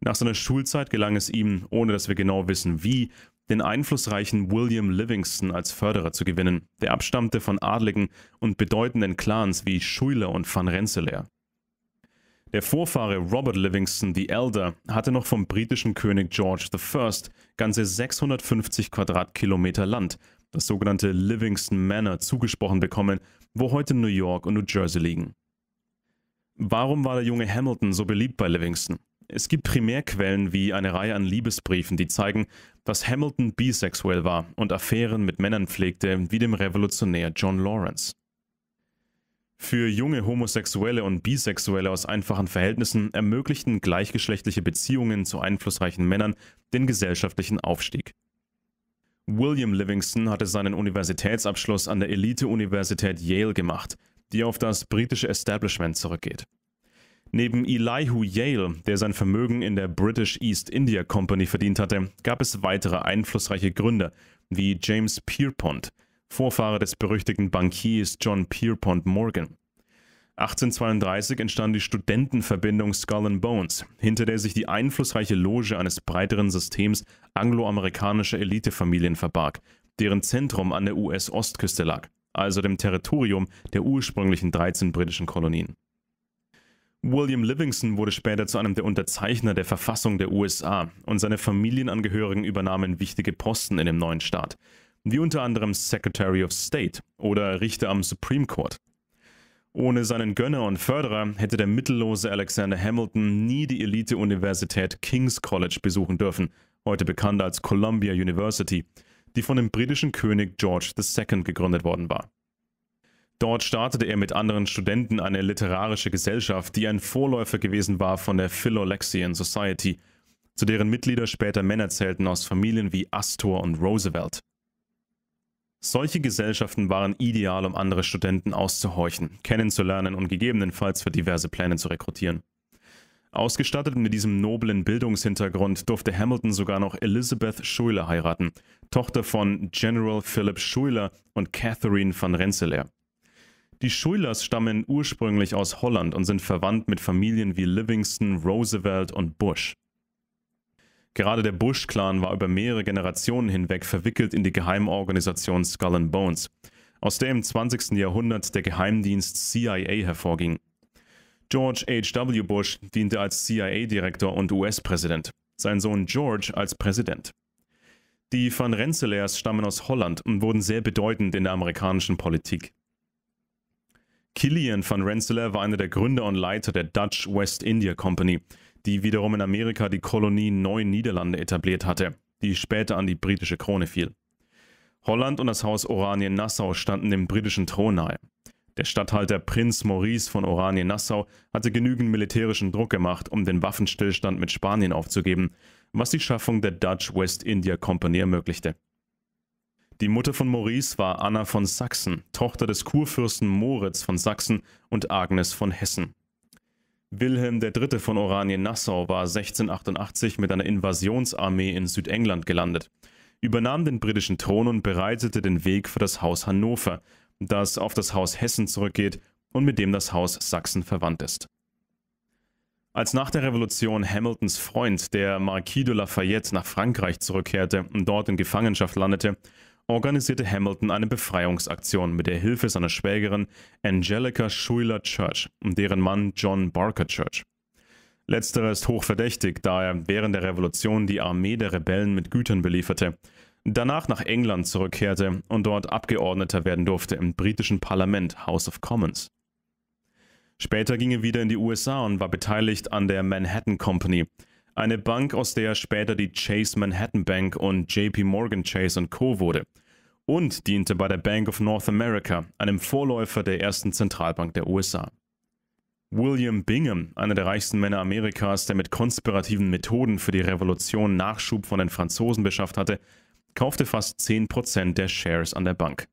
Nach seiner Schulzeit gelang es ihm, ohne dass wir genau wissen wie, den einflussreichen William Livingston als Förderer zu gewinnen, der abstammte von adligen und bedeutenden Clans wie Schuyler und Van Rensselaer. Der Vorfahre Robert Livingston the Elder hatte noch vom britischen König George I. ganze 650 Quadratkilometer Land, das sogenannte Livingston Manor, zugesprochen bekommen, wo heute New York und New Jersey liegen. Warum war der junge Hamilton so beliebt bei Livingston? Es gibt Primärquellen wie eine Reihe an Liebesbriefen, die zeigen, dass Hamilton bisexuell war und Affären mit Männern pflegte, wie dem Revolutionär John Lawrence. Für junge Homosexuelle und Bisexuelle aus einfachen Verhältnissen ermöglichten gleichgeschlechtliche Beziehungen zu einflussreichen Männern den gesellschaftlichen Aufstieg. William Livingston hatte seinen Universitätsabschluss an der Elite-Universität Yale gemacht, die auf das britische Establishment zurückgeht. Neben Elihu Yale, der sein Vermögen in der British East India Company verdient hatte, gab es weitere einflussreiche Gründer, wie James Pierpont, Vorfahre des berüchtigten Bankiers John Pierpont Morgan. 1832 entstand die Studentenverbindung Skull and Bones, hinter der sich die einflussreiche Loge eines breiteren Systems angloamerikanischer Elitefamilien verbarg, deren Zentrum an der US-Ostküste lag, also dem Territorium der ursprünglichen 13 britischen Kolonien. William Livingston wurde später zu einem der Unterzeichner der Verfassung der USA und seine Familienangehörigen übernahmen wichtige Posten in dem neuen Staat wie unter anderem Secretary of State oder Richter am Supreme Court. Ohne seinen Gönner und Förderer hätte der mittellose Alexander Hamilton nie die Elite-Universität King's College besuchen dürfen, heute bekannt als Columbia University, die von dem britischen König George II. gegründet worden war. Dort startete er mit anderen Studenten eine literarische Gesellschaft, die ein Vorläufer gewesen war von der Philolexian Society, zu deren Mitglieder später Männer zählten aus Familien wie Astor und Roosevelt. Solche Gesellschaften waren ideal, um andere Studenten auszuhorchen, kennenzulernen und gegebenenfalls für diverse Pläne zu rekrutieren. Ausgestattet mit diesem noblen Bildungshintergrund durfte Hamilton sogar noch Elizabeth Schuyler heiraten, Tochter von General Philip Schuyler und Catherine von Rensselaer. Die Schuylers stammen ursprünglich aus Holland und sind verwandt mit Familien wie Livingston, Roosevelt und Bush. Gerade der Bush-Clan war über mehrere Generationen hinweg verwickelt in die Geheimorganisation Skull and Bones, aus der im 20. Jahrhundert der Geheimdienst CIA hervorging. George H.W. Bush diente als CIA-Direktor und US-Präsident, sein Sohn George als Präsident. Die Van Rensselaers stammen aus Holland und wurden sehr bedeutend in der amerikanischen Politik. Killian van Rensselaer war einer der Gründer und Leiter der Dutch West India Company, die wiederum in Amerika die Kolonie Neu-Niederlande etabliert hatte, die später an die britische Krone fiel. Holland und das Haus Oranien-Nassau standen dem britischen Thron nahe. Der Statthalter Prinz Maurice von Oranien-Nassau hatte genügend militärischen Druck gemacht, um den Waffenstillstand mit Spanien aufzugeben, was die Schaffung der Dutch West India Company ermöglichte. Die Mutter von Maurice war Anna von Sachsen, Tochter des Kurfürsten Moritz von Sachsen und Agnes von Hessen. Wilhelm III. von Oranien-Nassau war 1688 mit einer Invasionsarmee in Südengland gelandet, übernahm den britischen Thron und bereitete den Weg für das Haus Hannover, das auf das Haus Hessen zurückgeht und mit dem das Haus Sachsen verwandt ist. Als nach der Revolution Hamiltons Freund, der Marquis de Lafayette, nach Frankreich zurückkehrte und dort in Gefangenschaft landete, organisierte Hamilton eine Befreiungsaktion mit der Hilfe seiner Schwägerin Angelica Schuyler Church und deren Mann John Barker Church. Letzterer ist hochverdächtig, da er während der Revolution die Armee der Rebellen mit Gütern belieferte, danach nach England zurückkehrte und dort Abgeordneter werden durfte im britischen Parlament House of Commons. Später ging er wieder in die USA und war beteiligt an der Manhattan Company, eine Bank, aus der später die Chase Manhattan Bank und JP Morgan Chase Co. wurde und diente bei der Bank of North America, einem Vorläufer der ersten Zentralbank der USA. William Bingham, einer der reichsten Männer Amerikas, der mit konspirativen Methoden für die Revolution Nachschub von den Franzosen beschafft hatte, kaufte fast 10% der Shares an der Bank.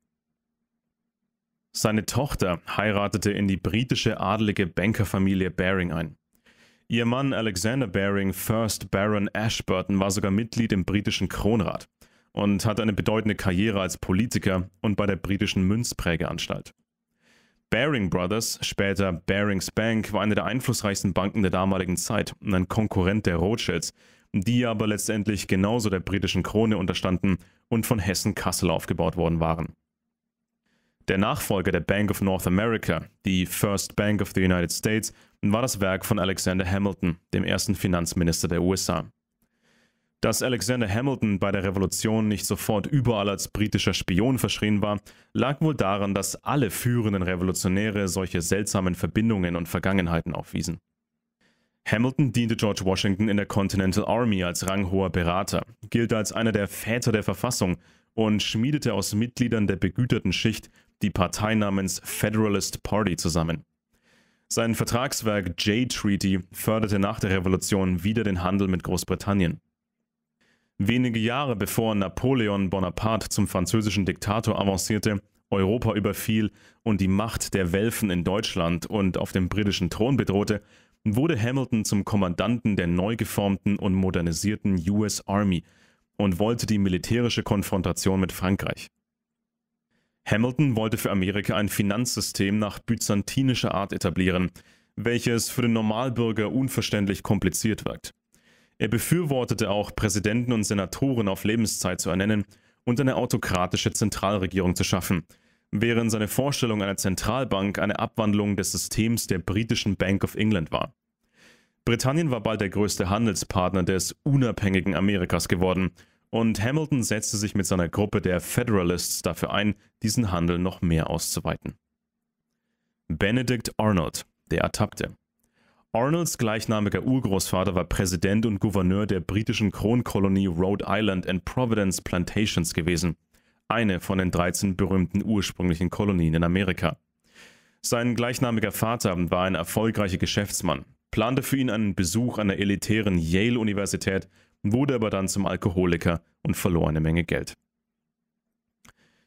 Seine Tochter heiratete in die britische adlige Bankerfamilie Baring ein. Ihr Mann Alexander Baring, First Baron Ashburton, war sogar Mitglied im britischen Kronrat und hatte eine bedeutende Karriere als Politiker und bei der britischen Münzprägeanstalt. Baring Brothers, später Barings Bank, war eine der einflussreichsten Banken der damaligen Zeit und ein Konkurrent der Rothschilds, die aber letztendlich genauso der britischen Krone unterstanden und von Hessen-Kassel aufgebaut worden waren. Der Nachfolger der Bank of North America, die First Bank of the United States, war das Werk von Alexander Hamilton, dem ersten Finanzminister der USA. Dass Alexander Hamilton bei der Revolution nicht sofort überall als britischer Spion verschrien war, lag wohl daran, dass alle führenden Revolutionäre solche seltsamen Verbindungen und Vergangenheiten aufwiesen. Hamilton diente George Washington in der Continental Army als ranghoher Berater, gilt als einer der Väter der Verfassung und schmiedete aus Mitgliedern der begüterten Schicht die Partei namens Federalist Party zusammen. Sein Vertragswerk Jay Treaty förderte nach der Revolution wieder den Handel mit Großbritannien. Wenige Jahre bevor Napoleon Bonaparte zum französischen Diktator avancierte, Europa überfiel und die Macht der Welfen in Deutschland und auf dem britischen Thron bedrohte, wurde Hamilton zum Kommandanten der neu geformten und modernisierten US Army und wollte die militärische Konfrontation mit Frankreich. Hamilton wollte für Amerika ein Finanzsystem nach byzantinischer Art etablieren, welches für den Normalbürger unverständlich kompliziert wirkt. Er befürwortete auch, Präsidenten und Senatoren auf Lebenszeit zu ernennen und eine autokratische Zentralregierung zu schaffen, während seine Vorstellung einer Zentralbank eine Abwandlung des Systems der britischen Bank of England war. Britannien war bald der größte Handelspartner des unabhängigen Amerikas geworden – und Hamilton setzte sich mit seiner Gruppe der Federalists dafür ein, diesen Handel noch mehr auszuweiten. Benedict Arnold, der Ertappte. Arnolds gleichnamiger Urgroßvater war Präsident und Gouverneur der britischen Kronkolonie Rhode Island and Providence Plantations gewesen, eine von den 13 berühmten ursprünglichen Kolonien in Amerika. Sein gleichnamiger Vater war ein erfolgreicher Geschäftsmann, plante für ihn einen Besuch an der elitären Yale-Universität wurde aber dann zum Alkoholiker und verlor eine Menge Geld.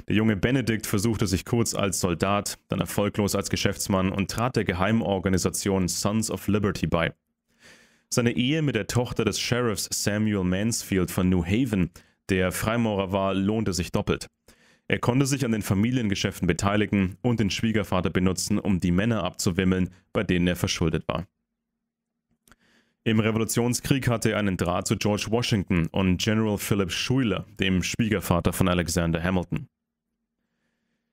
Der junge Benedikt versuchte sich kurz als Soldat, dann erfolglos als Geschäftsmann und trat der Geheimorganisation Sons of Liberty bei. Seine Ehe mit der Tochter des Sheriffs Samuel Mansfield von New Haven, der Freimaurer war, lohnte sich doppelt. Er konnte sich an den Familiengeschäften beteiligen und den Schwiegervater benutzen, um die Männer abzuwimmeln, bei denen er verschuldet war. Im Revolutionskrieg hatte er einen Draht zu George Washington und General Philip Schuyler, dem Schwiegervater von Alexander Hamilton.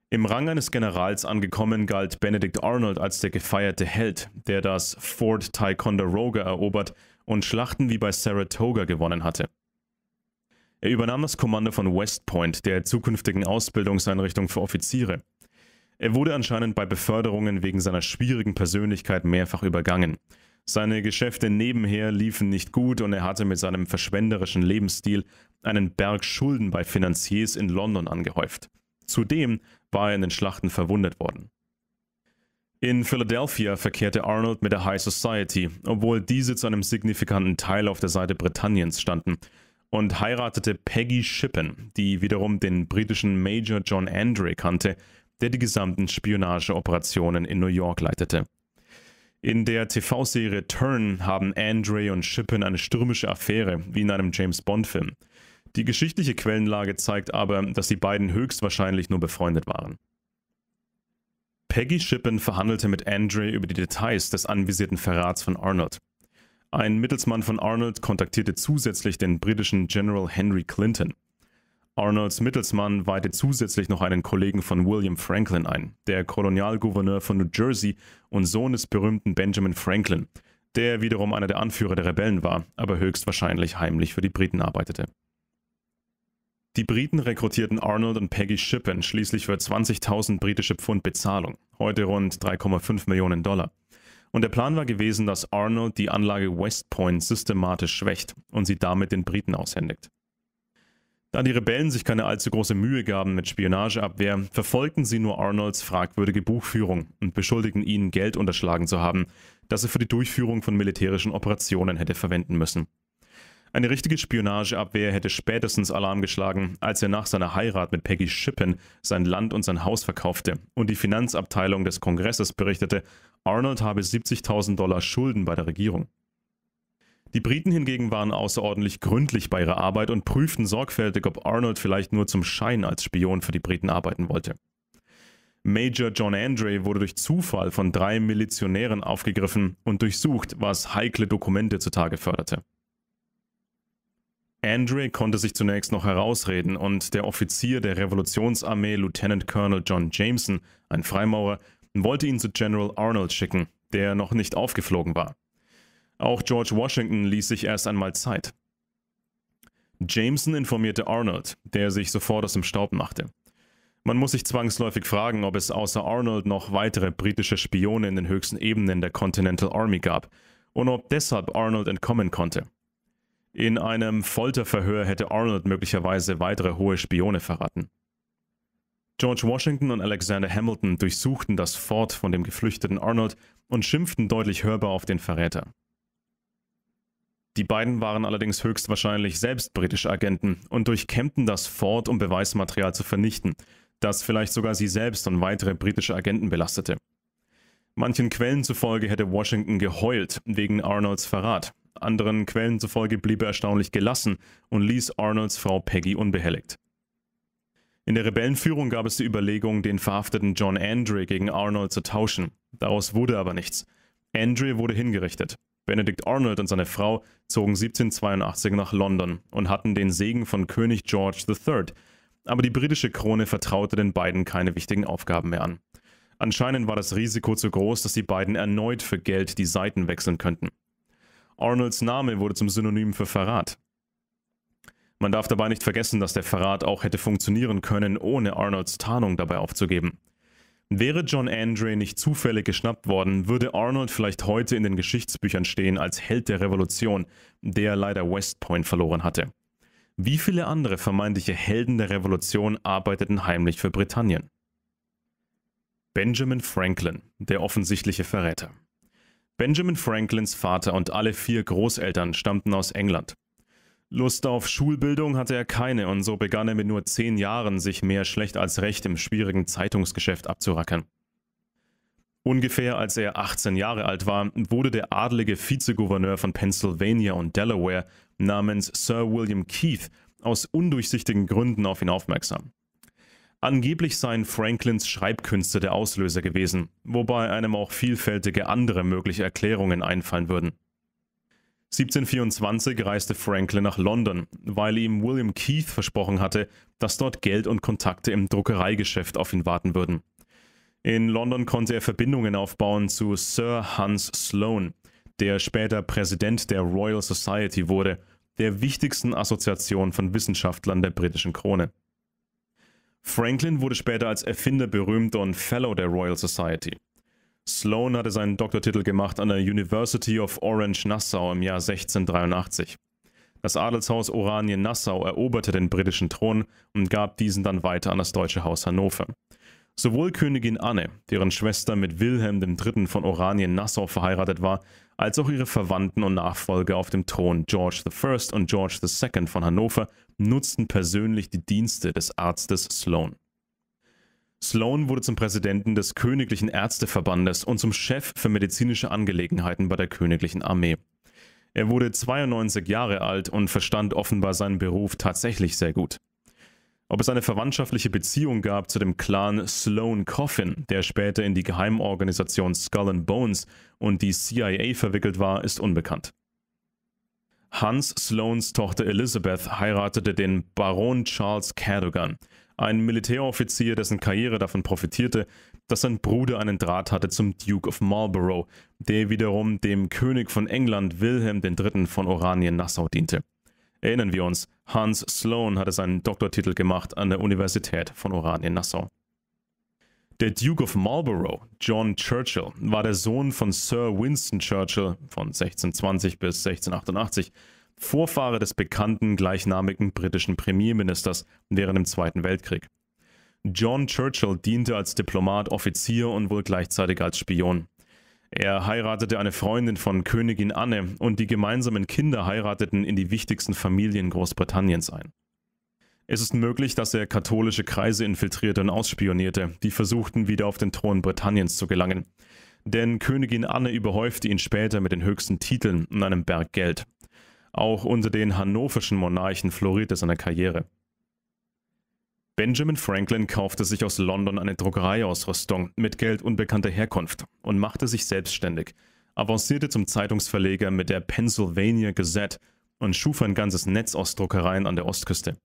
Im Rang eines Generals angekommen galt Benedict Arnold als der gefeierte Held, der das Fort Ticonderoga erobert und Schlachten wie bei Saratoga gewonnen hatte. Er übernahm das Kommando von West Point, der zukünftigen Ausbildungseinrichtung für Offiziere. Er wurde anscheinend bei Beförderungen wegen seiner schwierigen Persönlichkeit mehrfach übergangen seine Geschäfte nebenher liefen nicht gut und er hatte mit seinem verschwenderischen Lebensstil einen Berg Schulden bei Finanziers in London angehäuft. Zudem war er in den Schlachten verwundet worden. In Philadelphia verkehrte Arnold mit der High Society, obwohl diese zu einem signifikanten Teil auf der Seite Britanniens standen, und heiratete Peggy Shippen, die wiederum den britischen Major John Andre kannte, der die gesamten Spionageoperationen in New York leitete. In der TV-Serie Turn haben Andre und Shippen eine stürmische Affäre, wie in einem James Bond-Film. Die geschichtliche Quellenlage zeigt aber, dass die beiden höchstwahrscheinlich nur befreundet waren. Peggy Shippen verhandelte mit Andre über die Details des anvisierten Verrats von Arnold. Ein Mittelsmann von Arnold kontaktierte zusätzlich den britischen General Henry Clinton. Arnolds Mittelsmann weihte zusätzlich noch einen Kollegen von William Franklin ein, der Kolonialgouverneur von New Jersey und Sohn des berühmten Benjamin Franklin, der wiederum einer der Anführer der Rebellen war, aber höchstwahrscheinlich heimlich für die Briten arbeitete. Die Briten rekrutierten Arnold und Peggy Shippen schließlich für 20.000 britische Pfund Bezahlung, heute rund 3,5 Millionen Dollar. Und der Plan war gewesen, dass Arnold die Anlage West Point systematisch schwächt und sie damit den Briten aushändigt. Da die Rebellen sich keine allzu große Mühe gaben mit Spionageabwehr, verfolgten sie nur Arnolds fragwürdige Buchführung und beschuldigten ihn, Geld unterschlagen zu haben, das er für die Durchführung von militärischen Operationen hätte verwenden müssen. Eine richtige Spionageabwehr hätte spätestens Alarm geschlagen, als er nach seiner Heirat mit Peggy Shippen sein Land und sein Haus verkaufte und die Finanzabteilung des Kongresses berichtete, Arnold habe 70.000 Dollar Schulden bei der Regierung. Die Briten hingegen waren außerordentlich gründlich bei ihrer Arbeit und prüften sorgfältig, ob Arnold vielleicht nur zum Schein als Spion für die Briten arbeiten wollte. Major John Andre wurde durch Zufall von drei Milizionären aufgegriffen und durchsucht, was heikle Dokumente zutage förderte. Andre konnte sich zunächst noch herausreden und der Offizier der Revolutionsarmee, Lieutenant Colonel John Jameson, ein Freimaurer, wollte ihn zu General Arnold schicken, der noch nicht aufgeflogen war. Auch George Washington ließ sich erst einmal Zeit. Jameson informierte Arnold, der sich sofort aus dem Staub machte. Man muss sich zwangsläufig fragen, ob es außer Arnold noch weitere britische Spione in den höchsten Ebenen der Continental Army gab und ob deshalb Arnold entkommen konnte. In einem Folterverhör hätte Arnold möglicherweise weitere hohe Spione verraten. George Washington und Alexander Hamilton durchsuchten das Fort von dem geflüchteten Arnold und schimpften deutlich hörbar auf den Verräter. Die beiden waren allerdings höchstwahrscheinlich selbst britische Agenten und durchkämmten das Fort, um Beweismaterial zu vernichten, das vielleicht sogar sie selbst und weitere britische Agenten belastete. Manchen Quellen zufolge hätte Washington geheult wegen Arnolds Verrat, anderen Quellen zufolge blieb er erstaunlich gelassen und ließ Arnolds Frau Peggy unbehelligt. In der Rebellenführung gab es die Überlegung, den verhafteten John Andre gegen Arnold zu tauschen. Daraus wurde aber nichts. Andre wurde hingerichtet. Benedict Arnold und seine Frau zogen 1782 nach London und hatten den Segen von König George III. Aber die britische Krone vertraute den beiden keine wichtigen Aufgaben mehr an. Anscheinend war das Risiko zu groß, dass die beiden erneut für Geld die Seiten wechseln könnten. Arnolds Name wurde zum Synonym für Verrat. Man darf dabei nicht vergessen, dass der Verrat auch hätte funktionieren können, ohne Arnolds Tarnung dabei aufzugeben. Wäre John Andre nicht zufällig geschnappt worden, würde Arnold vielleicht heute in den Geschichtsbüchern stehen als Held der Revolution, der leider West Point verloren hatte. Wie viele andere vermeintliche Helden der Revolution arbeiteten heimlich für Britannien? Benjamin Franklin, der offensichtliche Verräter. Benjamin Franklins Vater und alle vier Großeltern stammten aus England. Lust auf Schulbildung hatte er keine und so begann er mit nur zehn Jahren, sich mehr schlecht als recht im schwierigen Zeitungsgeschäft abzurackern. Ungefähr als er 18 Jahre alt war, wurde der adlige Vizegouverneur von Pennsylvania und Delaware namens Sir William Keith aus undurchsichtigen Gründen auf ihn aufmerksam. Angeblich seien Franklins Schreibkünste der Auslöser gewesen, wobei einem auch vielfältige andere mögliche Erklärungen einfallen würden. 1724 reiste Franklin nach London, weil ihm William Keith versprochen hatte, dass dort Geld und Kontakte im Druckereigeschäft auf ihn warten würden. In London konnte er Verbindungen aufbauen zu Sir Hans Sloane, der später Präsident der Royal Society wurde, der wichtigsten Assoziation von Wissenschaftlern der britischen Krone. Franklin wurde später als Erfinder berühmt und Fellow der Royal Society. Sloan hatte seinen Doktortitel gemacht an der University of Orange Nassau im Jahr 1683. Das Adelshaus Oranien-Nassau eroberte den britischen Thron und gab diesen dann weiter an das deutsche Haus Hannover. Sowohl Königin Anne, deren Schwester mit Wilhelm III. von Oranien-Nassau verheiratet war, als auch ihre Verwandten und Nachfolger auf dem Thron George I. und George II. von Hannover nutzten persönlich die Dienste des Arztes Sloan. Sloan wurde zum Präsidenten des Königlichen Ärzteverbandes und zum Chef für medizinische Angelegenheiten bei der Königlichen Armee. Er wurde 92 Jahre alt und verstand offenbar seinen Beruf tatsächlich sehr gut. Ob es eine verwandtschaftliche Beziehung gab zu dem Clan Sloan Coffin, der später in die Geheimorganisation Skull and Bones und die CIA verwickelt war, ist unbekannt. Hans Sloans Tochter Elizabeth heiratete den Baron Charles Cadogan, ein Militäroffizier, dessen Karriere davon profitierte, dass sein Bruder einen Draht hatte zum Duke of Marlborough, der wiederum dem König von England Wilhelm III. von Oranien-Nassau diente. Erinnern wir uns, Hans Sloane hatte seinen Doktortitel gemacht an der Universität von Oranien-Nassau. Der Duke of Marlborough, John Churchill, war der Sohn von Sir Winston Churchill von 1620 bis 1688 Vorfahre des bekannten gleichnamigen britischen Premierministers während dem Zweiten Weltkrieg. John Churchill diente als Diplomat, Offizier und wohl gleichzeitig als Spion. Er heiratete eine Freundin von Königin Anne und die gemeinsamen Kinder heirateten in die wichtigsten Familien Großbritanniens ein. Es ist möglich, dass er katholische Kreise infiltrierte und ausspionierte, die versuchten, wieder auf den Thron Britanniens zu gelangen. Denn Königin Anne überhäufte ihn später mit den höchsten Titeln und einem Berg Geld. Auch unter den hannoverschen Monarchen florierte seine Karriere. Benjamin Franklin kaufte sich aus London eine Druckereiausrüstung mit Geld unbekannter Herkunft und machte sich selbstständig, avancierte zum Zeitungsverleger mit der Pennsylvania Gazette und schuf ein ganzes Netz aus Druckereien an der Ostküste.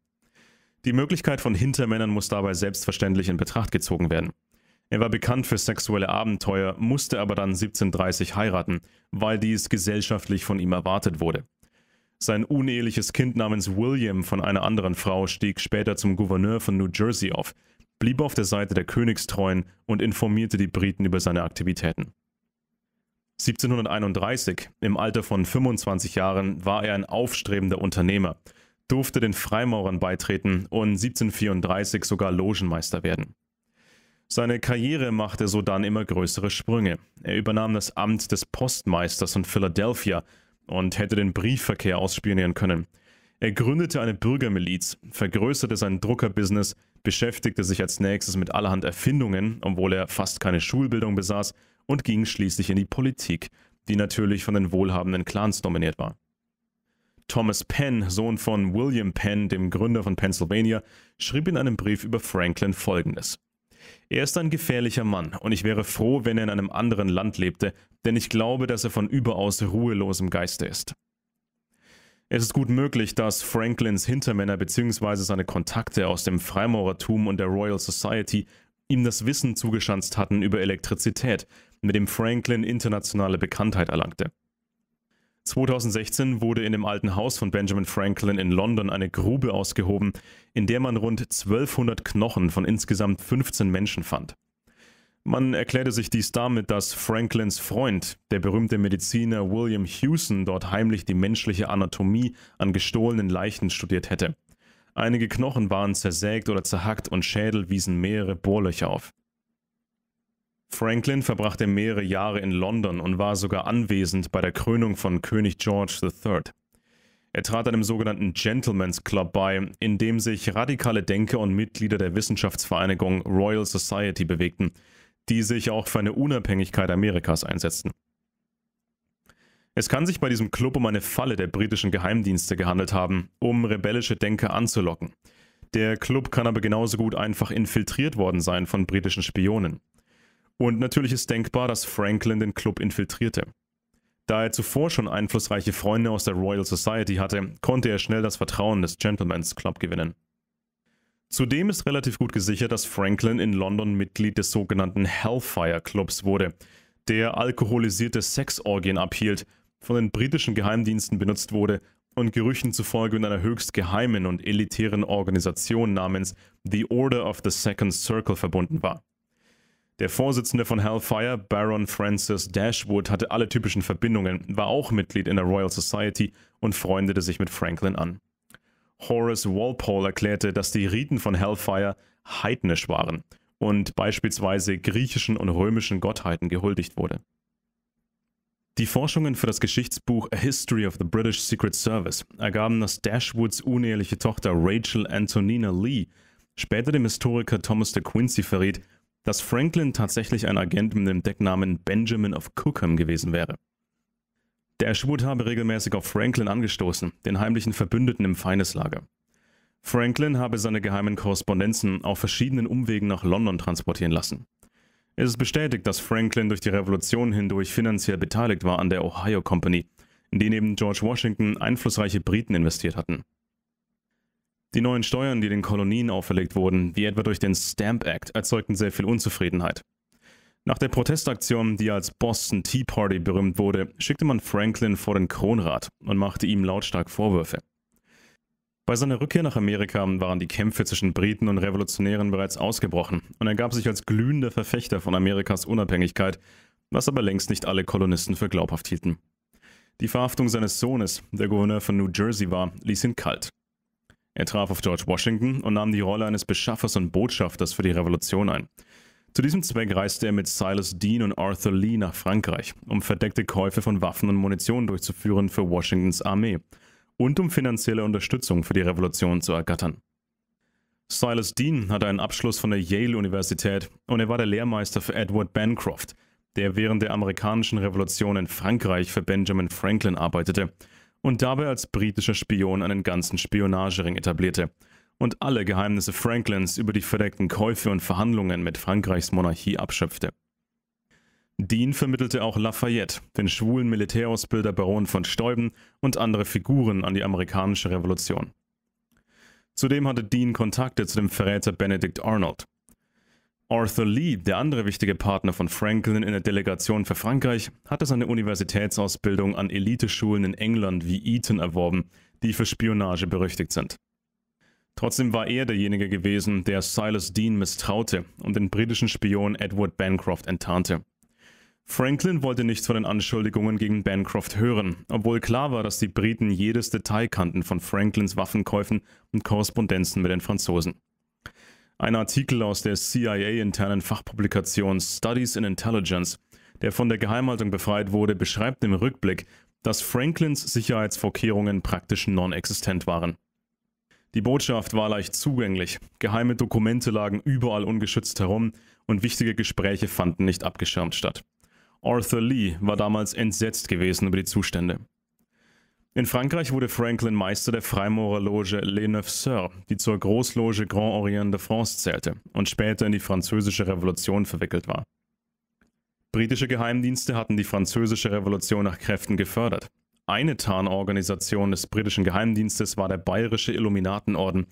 Die Möglichkeit von Hintermännern muss dabei selbstverständlich in Betracht gezogen werden. Er war bekannt für sexuelle Abenteuer, musste aber dann 1730 heiraten, weil dies gesellschaftlich von ihm erwartet wurde. Sein uneheliches Kind namens William von einer anderen Frau stieg später zum Gouverneur von New Jersey auf, blieb auf der Seite der Königstreuen und informierte die Briten über seine Aktivitäten. 1731, im Alter von 25 Jahren, war er ein aufstrebender Unternehmer, durfte den Freimaurern beitreten und 1734 sogar Logenmeister werden. Seine Karriere machte sodann immer größere Sprünge. Er übernahm das Amt des Postmeisters von Philadelphia und hätte den Briefverkehr ausspionieren können. Er gründete eine Bürgermiliz, vergrößerte sein Druckerbusiness, beschäftigte sich als nächstes mit allerhand Erfindungen, obwohl er fast keine Schulbildung besaß, und ging schließlich in die Politik, die natürlich von den wohlhabenden Clans dominiert war. Thomas Penn, Sohn von William Penn, dem Gründer von Pennsylvania, schrieb in einem Brief über Franklin folgendes. Er ist ein gefährlicher Mann und ich wäre froh, wenn er in einem anderen Land lebte, denn ich glaube, dass er von überaus ruhelosem Geiste ist. Es ist gut möglich, dass Franklins Hintermänner bzw. seine Kontakte aus dem Freimaurertum und der Royal Society ihm das Wissen zugeschanzt hatten über Elektrizität, mit dem Franklin internationale Bekanntheit erlangte. 2016 wurde in dem alten Haus von Benjamin Franklin in London eine Grube ausgehoben, in der man rund 1200 Knochen von insgesamt 15 Menschen fand. Man erklärte sich dies damit, dass Franklins Freund, der berühmte Mediziner William Hewson, dort heimlich die menschliche Anatomie an gestohlenen Leichen studiert hätte. Einige Knochen waren zersägt oder zerhackt und Schädel wiesen mehrere Bohrlöcher auf. Franklin verbrachte mehrere Jahre in London und war sogar anwesend bei der Krönung von König George III. Er trat einem sogenannten Gentleman's Club bei, in dem sich radikale Denker und Mitglieder der Wissenschaftsvereinigung Royal Society bewegten, die sich auch für eine Unabhängigkeit Amerikas einsetzten. Es kann sich bei diesem Club um eine Falle der britischen Geheimdienste gehandelt haben, um rebellische Denker anzulocken. Der Club kann aber genauso gut einfach infiltriert worden sein von britischen Spionen. Und natürlich ist denkbar, dass Franklin den Club infiltrierte. Da er zuvor schon einflussreiche Freunde aus der Royal Society hatte, konnte er schnell das Vertrauen des Gentleman's Club gewinnen. Zudem ist relativ gut gesichert, dass Franklin in London Mitglied des sogenannten Hellfire Clubs wurde, der alkoholisierte Sexorgien abhielt, von den britischen Geheimdiensten benutzt wurde und Gerüchten zufolge in einer höchst geheimen und elitären Organisation namens The Order of the Second Circle verbunden war. Der Vorsitzende von Hellfire, Baron Francis Dashwood, hatte alle typischen Verbindungen, war auch Mitglied in der Royal Society und freundete sich mit Franklin an. Horace Walpole erklärte, dass die Riten von Hellfire heidnisch waren und beispielsweise griechischen und römischen Gottheiten gehuldigt wurde. Die Forschungen für das Geschichtsbuch A History of the British Secret Service ergaben, dass Dashwoods uneheliche Tochter Rachel Antonina Lee später dem Historiker Thomas de Quincey verriet, dass Franklin tatsächlich ein Agent mit dem Decknamen Benjamin of Cookham gewesen wäre. Der Schwut habe regelmäßig auf Franklin angestoßen, den heimlichen Verbündeten im Feindeslager. Franklin habe seine geheimen Korrespondenzen auf verschiedenen Umwegen nach London transportieren lassen. Es ist bestätigt, dass Franklin durch die Revolution hindurch finanziell beteiligt war an der Ohio Company, in die neben George Washington einflussreiche Briten investiert hatten. Die neuen Steuern, die den Kolonien auferlegt wurden, wie etwa durch den Stamp Act, erzeugten sehr viel Unzufriedenheit. Nach der Protestaktion, die als Boston Tea Party berühmt wurde, schickte man Franklin vor den Kronrat und machte ihm lautstark Vorwürfe. Bei seiner Rückkehr nach Amerika waren die Kämpfe zwischen Briten und Revolutionären bereits ausgebrochen und er gab sich als glühender Verfechter von Amerikas Unabhängigkeit, was aber längst nicht alle Kolonisten für glaubhaft hielten. Die Verhaftung seines Sohnes, der Gouverneur von New Jersey war, ließ ihn kalt er traf auf George Washington und nahm die Rolle eines Beschaffers und Botschafters für die Revolution ein. Zu diesem Zweck reiste er mit Silas Dean und Arthur Lee nach Frankreich, um verdeckte Käufe von Waffen und Munition durchzuführen für Washingtons Armee und um finanzielle Unterstützung für die Revolution zu ergattern. Silas Dean hatte einen Abschluss von der Yale-Universität und er war der Lehrmeister für Edward Bancroft, der während der amerikanischen Revolution in Frankreich für Benjamin Franklin arbeitete und dabei als britischer Spion einen ganzen Spionagering etablierte und alle Geheimnisse Franklins über die verdeckten Käufe und Verhandlungen mit Frankreichs Monarchie abschöpfte. Dean vermittelte auch Lafayette, den schwulen Militärausbilder Baron von Steuben und andere Figuren an die amerikanische Revolution. Zudem hatte Dean Kontakte zu dem Verräter Benedict Arnold. Arthur Lee, der andere wichtige Partner von Franklin in der Delegation für Frankreich, hatte seine Universitätsausbildung an Eliteschulen in England wie Eton erworben, die für Spionage berüchtigt sind. Trotzdem war er derjenige gewesen, der Silas Dean misstraute und den britischen Spion Edward Bancroft enttarnte. Franklin wollte nichts von den Anschuldigungen gegen Bancroft hören, obwohl klar war, dass die Briten jedes Detail kannten von Franklins Waffenkäufen und Korrespondenzen mit den Franzosen. Ein Artikel aus der CIA-internen Fachpublikation Studies in Intelligence, der von der Geheimhaltung befreit wurde, beschreibt im Rückblick, dass Franklins Sicherheitsvorkehrungen praktisch non-existent waren. Die Botschaft war leicht zugänglich, geheime Dokumente lagen überall ungeschützt herum und wichtige Gespräche fanden nicht abgeschirmt statt. Arthur Lee war damals entsetzt gewesen über die Zustände. In Frankreich wurde Franklin Meister der Freimaurerloge Les Neuf Sœurs, die zur Großloge Grand Orient de France zählte und später in die Französische Revolution verwickelt war. Britische Geheimdienste hatten die Französische Revolution nach Kräften gefördert. Eine Tarnorganisation des britischen Geheimdienstes war der Bayerische Illuminatenorden,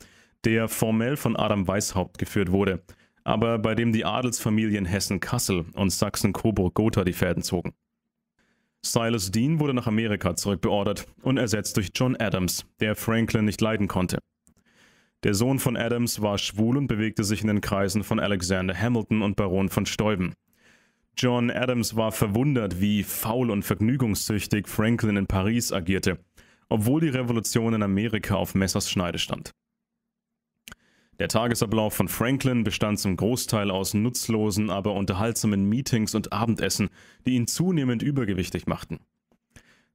der formell von Adam Weishaupt geführt wurde, aber bei dem die Adelsfamilien Hessen-Kassel und Sachsen-Coburg-Gotha die Fäden zogen. Silas Dean wurde nach Amerika zurückbeordert und ersetzt durch John Adams, der Franklin nicht leiden konnte. Der Sohn von Adams war schwul und bewegte sich in den Kreisen von Alexander Hamilton und Baron von Steuben. John Adams war verwundert, wie faul und vergnügungssüchtig Franklin in Paris agierte, obwohl die Revolution in Amerika auf Messers Schneide stand. Der Tagesablauf von Franklin bestand zum Großteil aus nutzlosen, aber unterhaltsamen Meetings und Abendessen, die ihn zunehmend übergewichtig machten.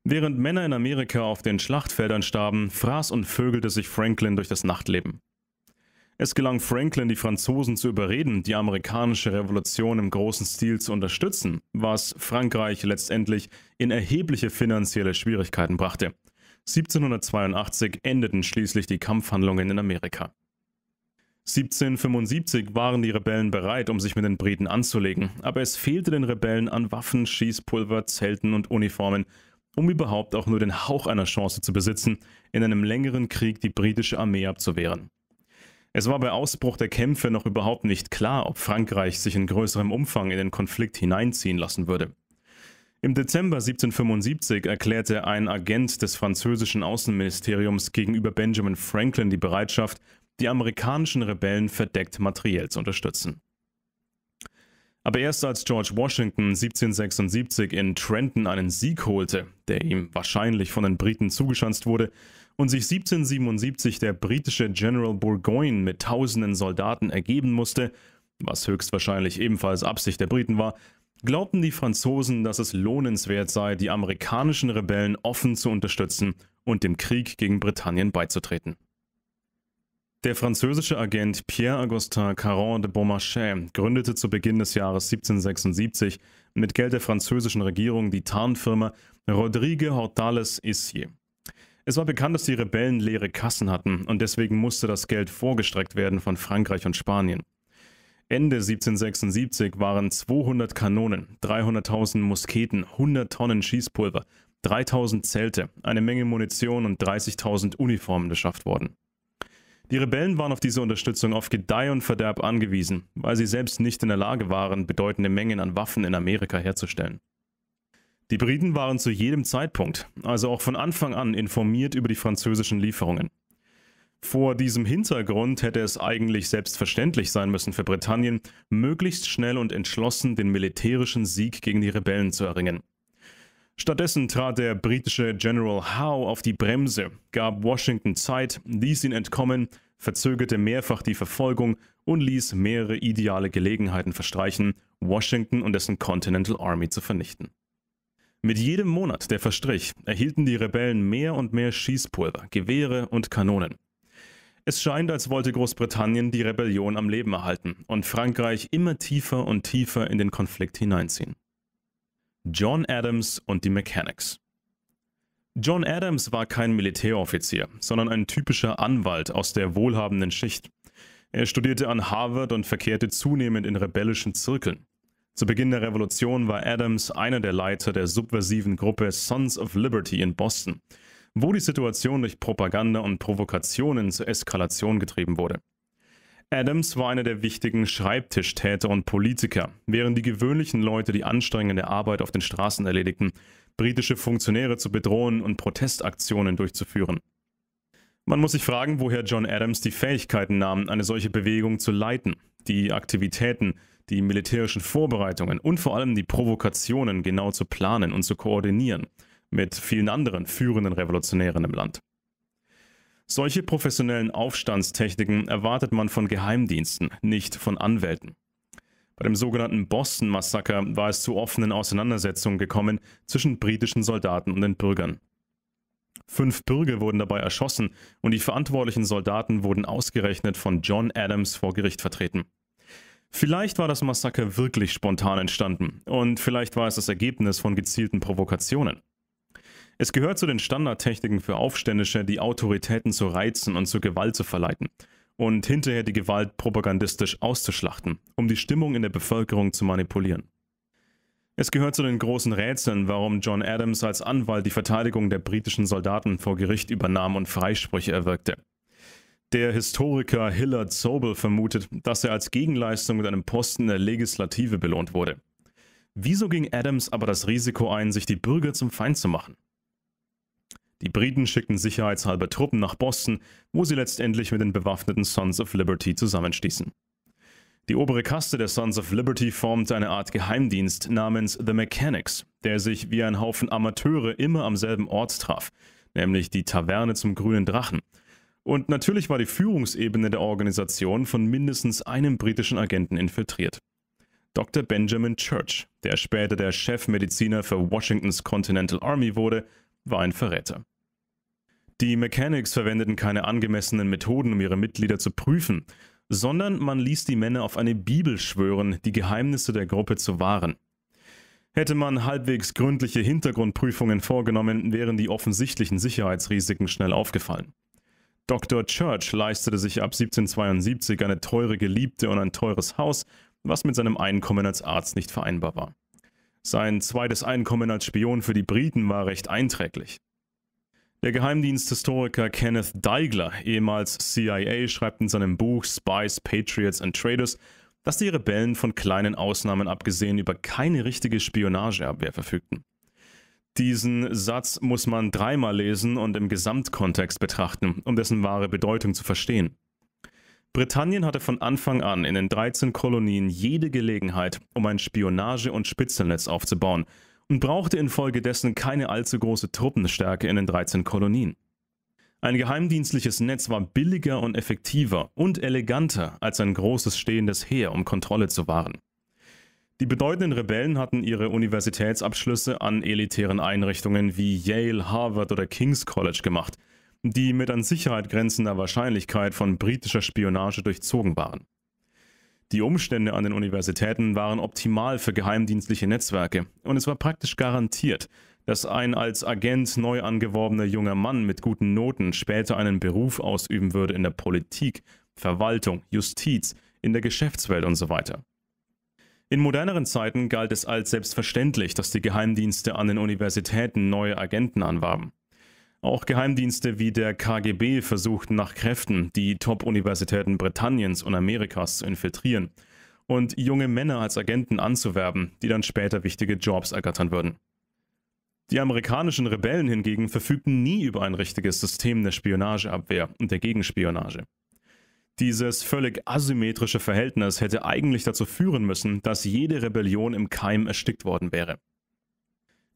Während Männer in Amerika auf den Schlachtfeldern starben, fraß und vögelte sich Franklin durch das Nachtleben. Es gelang Franklin, die Franzosen zu überreden, die amerikanische Revolution im großen Stil zu unterstützen, was Frankreich letztendlich in erhebliche finanzielle Schwierigkeiten brachte. 1782 endeten schließlich die Kampfhandlungen in Amerika. 1775 waren die Rebellen bereit, um sich mit den Briten anzulegen, aber es fehlte den Rebellen an Waffen, Schießpulver, Zelten und Uniformen, um überhaupt auch nur den Hauch einer Chance zu besitzen, in einem längeren Krieg die britische Armee abzuwehren. Es war bei Ausbruch der Kämpfe noch überhaupt nicht klar, ob Frankreich sich in größerem Umfang in den Konflikt hineinziehen lassen würde. Im Dezember 1775 erklärte ein Agent des französischen Außenministeriums gegenüber Benjamin Franklin die Bereitschaft, die amerikanischen Rebellen verdeckt materiell zu unterstützen. Aber erst als George Washington 1776 in Trenton einen Sieg holte, der ihm wahrscheinlich von den Briten zugeschanzt wurde, und sich 1777 der britische General Burgoyne mit tausenden Soldaten ergeben musste, was höchstwahrscheinlich ebenfalls Absicht der Briten war, glaubten die Franzosen, dass es lohnenswert sei, die amerikanischen Rebellen offen zu unterstützen und dem Krieg gegen Britannien beizutreten. Der französische Agent Pierre-Augustin Caron de Beaumarchais gründete zu Beginn des Jahres 1776 mit Geld der französischen Regierung die Tarnfirma Rodrigue Hortales Issier. Es war bekannt, dass die Rebellen leere Kassen hatten und deswegen musste das Geld vorgestreckt werden von Frankreich und Spanien. Ende 1776 waren 200 Kanonen, 300.000 Musketen, 100 Tonnen Schießpulver, 3000 Zelte, eine Menge Munition und 30.000 Uniformen beschafft worden. Die Rebellen waren auf diese Unterstützung auf Gedeih und Verderb angewiesen, weil sie selbst nicht in der Lage waren, bedeutende Mengen an Waffen in Amerika herzustellen. Die Briten waren zu jedem Zeitpunkt, also auch von Anfang an, informiert über die französischen Lieferungen. Vor diesem Hintergrund hätte es eigentlich selbstverständlich sein müssen für Britannien, möglichst schnell und entschlossen den militärischen Sieg gegen die Rebellen zu erringen. Stattdessen trat der britische General Howe auf die Bremse, gab Washington Zeit, ließ ihn entkommen, verzögerte mehrfach die Verfolgung und ließ mehrere ideale Gelegenheiten verstreichen, Washington und dessen Continental Army zu vernichten. Mit jedem Monat, der verstrich, erhielten die Rebellen mehr und mehr Schießpulver, Gewehre und Kanonen. Es scheint, als wollte Großbritannien die Rebellion am Leben erhalten und Frankreich immer tiefer und tiefer in den Konflikt hineinziehen. John Adams und die Mechanics. John Adams war kein Militäroffizier, sondern ein typischer Anwalt aus der wohlhabenden Schicht. Er studierte an Harvard und verkehrte zunehmend in rebellischen Zirkeln. Zu Beginn der Revolution war Adams einer der Leiter der subversiven Gruppe Sons of Liberty in Boston, wo die Situation durch Propaganda und Provokationen zur Eskalation getrieben wurde. Adams war einer der wichtigen Schreibtischtäter und Politiker. Während die gewöhnlichen Leute die anstrengende Arbeit auf den Straßen erledigten, britische Funktionäre zu bedrohen und Protestaktionen durchzuführen. Man muss sich fragen, woher John Adams die Fähigkeiten nahm, eine solche Bewegung zu leiten. Die Aktivitäten, die militärischen Vorbereitungen und vor allem die Provokationen genau zu planen und zu koordinieren, mit vielen anderen führenden Revolutionären im Land. Solche professionellen Aufstandstechniken erwartet man von Geheimdiensten, nicht von Anwälten. Bei dem sogenannten Boston-Massaker war es zu offenen Auseinandersetzungen gekommen zwischen britischen Soldaten und den Bürgern. Fünf Bürger wurden dabei erschossen und die verantwortlichen Soldaten wurden ausgerechnet von John Adams vor Gericht vertreten. Vielleicht war das Massaker wirklich spontan entstanden und vielleicht war es das Ergebnis von gezielten Provokationen. Es gehört zu den Standardtechniken für Aufständische, die Autoritäten zu reizen und zur Gewalt zu verleiten und hinterher die Gewalt propagandistisch auszuschlachten, um die Stimmung in der Bevölkerung zu manipulieren. Es gehört zu den großen Rätseln, warum John Adams als Anwalt die Verteidigung der britischen Soldaten vor Gericht übernahm und Freisprüche erwirkte. Der Historiker Hillard Sobel vermutet, dass er als Gegenleistung mit einem Posten in der Legislative belohnt wurde. Wieso ging Adams aber das Risiko ein, sich die Bürger zum Feind zu machen? Die Briten schickten sicherheitshalber Truppen nach Boston, wo sie letztendlich mit den bewaffneten Sons of Liberty zusammenstießen. Die obere Kaste der Sons of Liberty formte eine Art Geheimdienst namens The Mechanics, der sich wie ein Haufen Amateure immer am selben Ort traf, nämlich die Taverne zum grünen Drachen. Und natürlich war die Führungsebene der Organisation von mindestens einem britischen Agenten infiltriert. Dr. Benjamin Church, der später der Chefmediziner für Washingtons Continental Army wurde, war ein Verräter. Die Mechanics verwendeten keine angemessenen Methoden, um ihre Mitglieder zu prüfen, sondern man ließ die Männer auf eine Bibel schwören, die Geheimnisse der Gruppe zu wahren. Hätte man halbwegs gründliche Hintergrundprüfungen vorgenommen, wären die offensichtlichen Sicherheitsrisiken schnell aufgefallen. Dr. Church leistete sich ab 1772 eine teure Geliebte und ein teures Haus, was mit seinem Einkommen als Arzt nicht vereinbar war. Sein zweites Einkommen als Spion für die Briten war recht einträglich. Der Geheimdiensthistoriker Kenneth Deigler, ehemals CIA, schreibt in seinem Buch Spies, Patriots and Traders, dass die Rebellen von kleinen Ausnahmen abgesehen über keine richtige Spionageabwehr verfügten. Diesen Satz muss man dreimal lesen und im Gesamtkontext betrachten, um dessen wahre Bedeutung zu verstehen. Britannien hatte von Anfang an in den 13 Kolonien jede Gelegenheit, um ein Spionage- und Spitzelnetz aufzubauen und brauchte infolgedessen keine allzu große Truppenstärke in den 13 Kolonien. Ein geheimdienstliches Netz war billiger und effektiver und eleganter als ein großes stehendes Heer, um Kontrolle zu wahren. Die bedeutenden Rebellen hatten ihre Universitätsabschlüsse an elitären Einrichtungen wie Yale, Harvard oder King's College gemacht, die mit an Sicherheit grenzender Wahrscheinlichkeit von britischer Spionage durchzogen waren. Die Umstände an den Universitäten waren optimal für geheimdienstliche Netzwerke und es war praktisch garantiert, dass ein als Agent neu angeworbener junger Mann mit guten Noten später einen Beruf ausüben würde in der Politik, Verwaltung, Justiz, in der Geschäftswelt und so weiter. In moderneren Zeiten galt es als selbstverständlich, dass die Geheimdienste an den Universitäten neue Agenten anwarben. Auch Geheimdienste wie der KGB versuchten nach Kräften, die Top-Universitäten Britanniens und Amerikas zu infiltrieren und junge Männer als Agenten anzuwerben, die dann später wichtige Jobs ergattern würden. Die amerikanischen Rebellen hingegen verfügten nie über ein richtiges System der Spionageabwehr und der Gegenspionage. Dieses völlig asymmetrische Verhältnis hätte eigentlich dazu führen müssen, dass jede Rebellion im Keim erstickt worden wäre.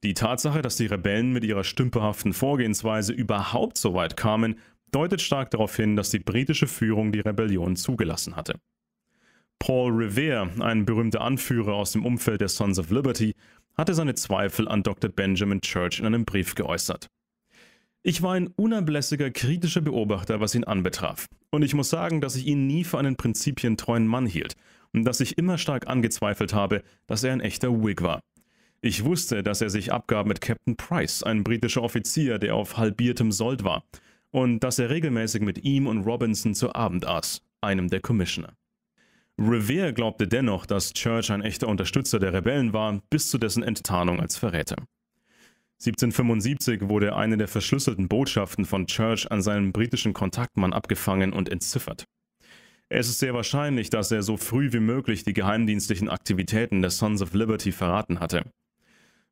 Die Tatsache, dass die Rebellen mit ihrer stümperhaften Vorgehensweise überhaupt so weit kamen, deutet stark darauf hin, dass die britische Führung die Rebellion zugelassen hatte. Paul Revere, ein berühmter Anführer aus dem Umfeld der Sons of Liberty, hatte seine Zweifel an Dr. Benjamin Church in einem Brief geäußert. Ich war ein unablässiger kritischer Beobachter, was ihn anbetraf. Und ich muss sagen, dass ich ihn nie für einen prinzipientreuen Mann hielt und dass ich immer stark angezweifelt habe, dass er ein echter Whig war. Ich wusste, dass er sich abgab mit Captain Price, einem britischen Offizier, der auf halbiertem Sold war, und dass er regelmäßig mit ihm und Robinson zu Abend aß, einem der Commissioner. Revere glaubte dennoch, dass Church ein echter Unterstützer der Rebellen war, bis zu dessen Enttarnung als Verräter. 1775 wurde eine der verschlüsselten Botschaften von Church an seinen britischen Kontaktmann abgefangen und entziffert. Es ist sehr wahrscheinlich, dass er so früh wie möglich die geheimdienstlichen Aktivitäten der Sons of Liberty verraten hatte.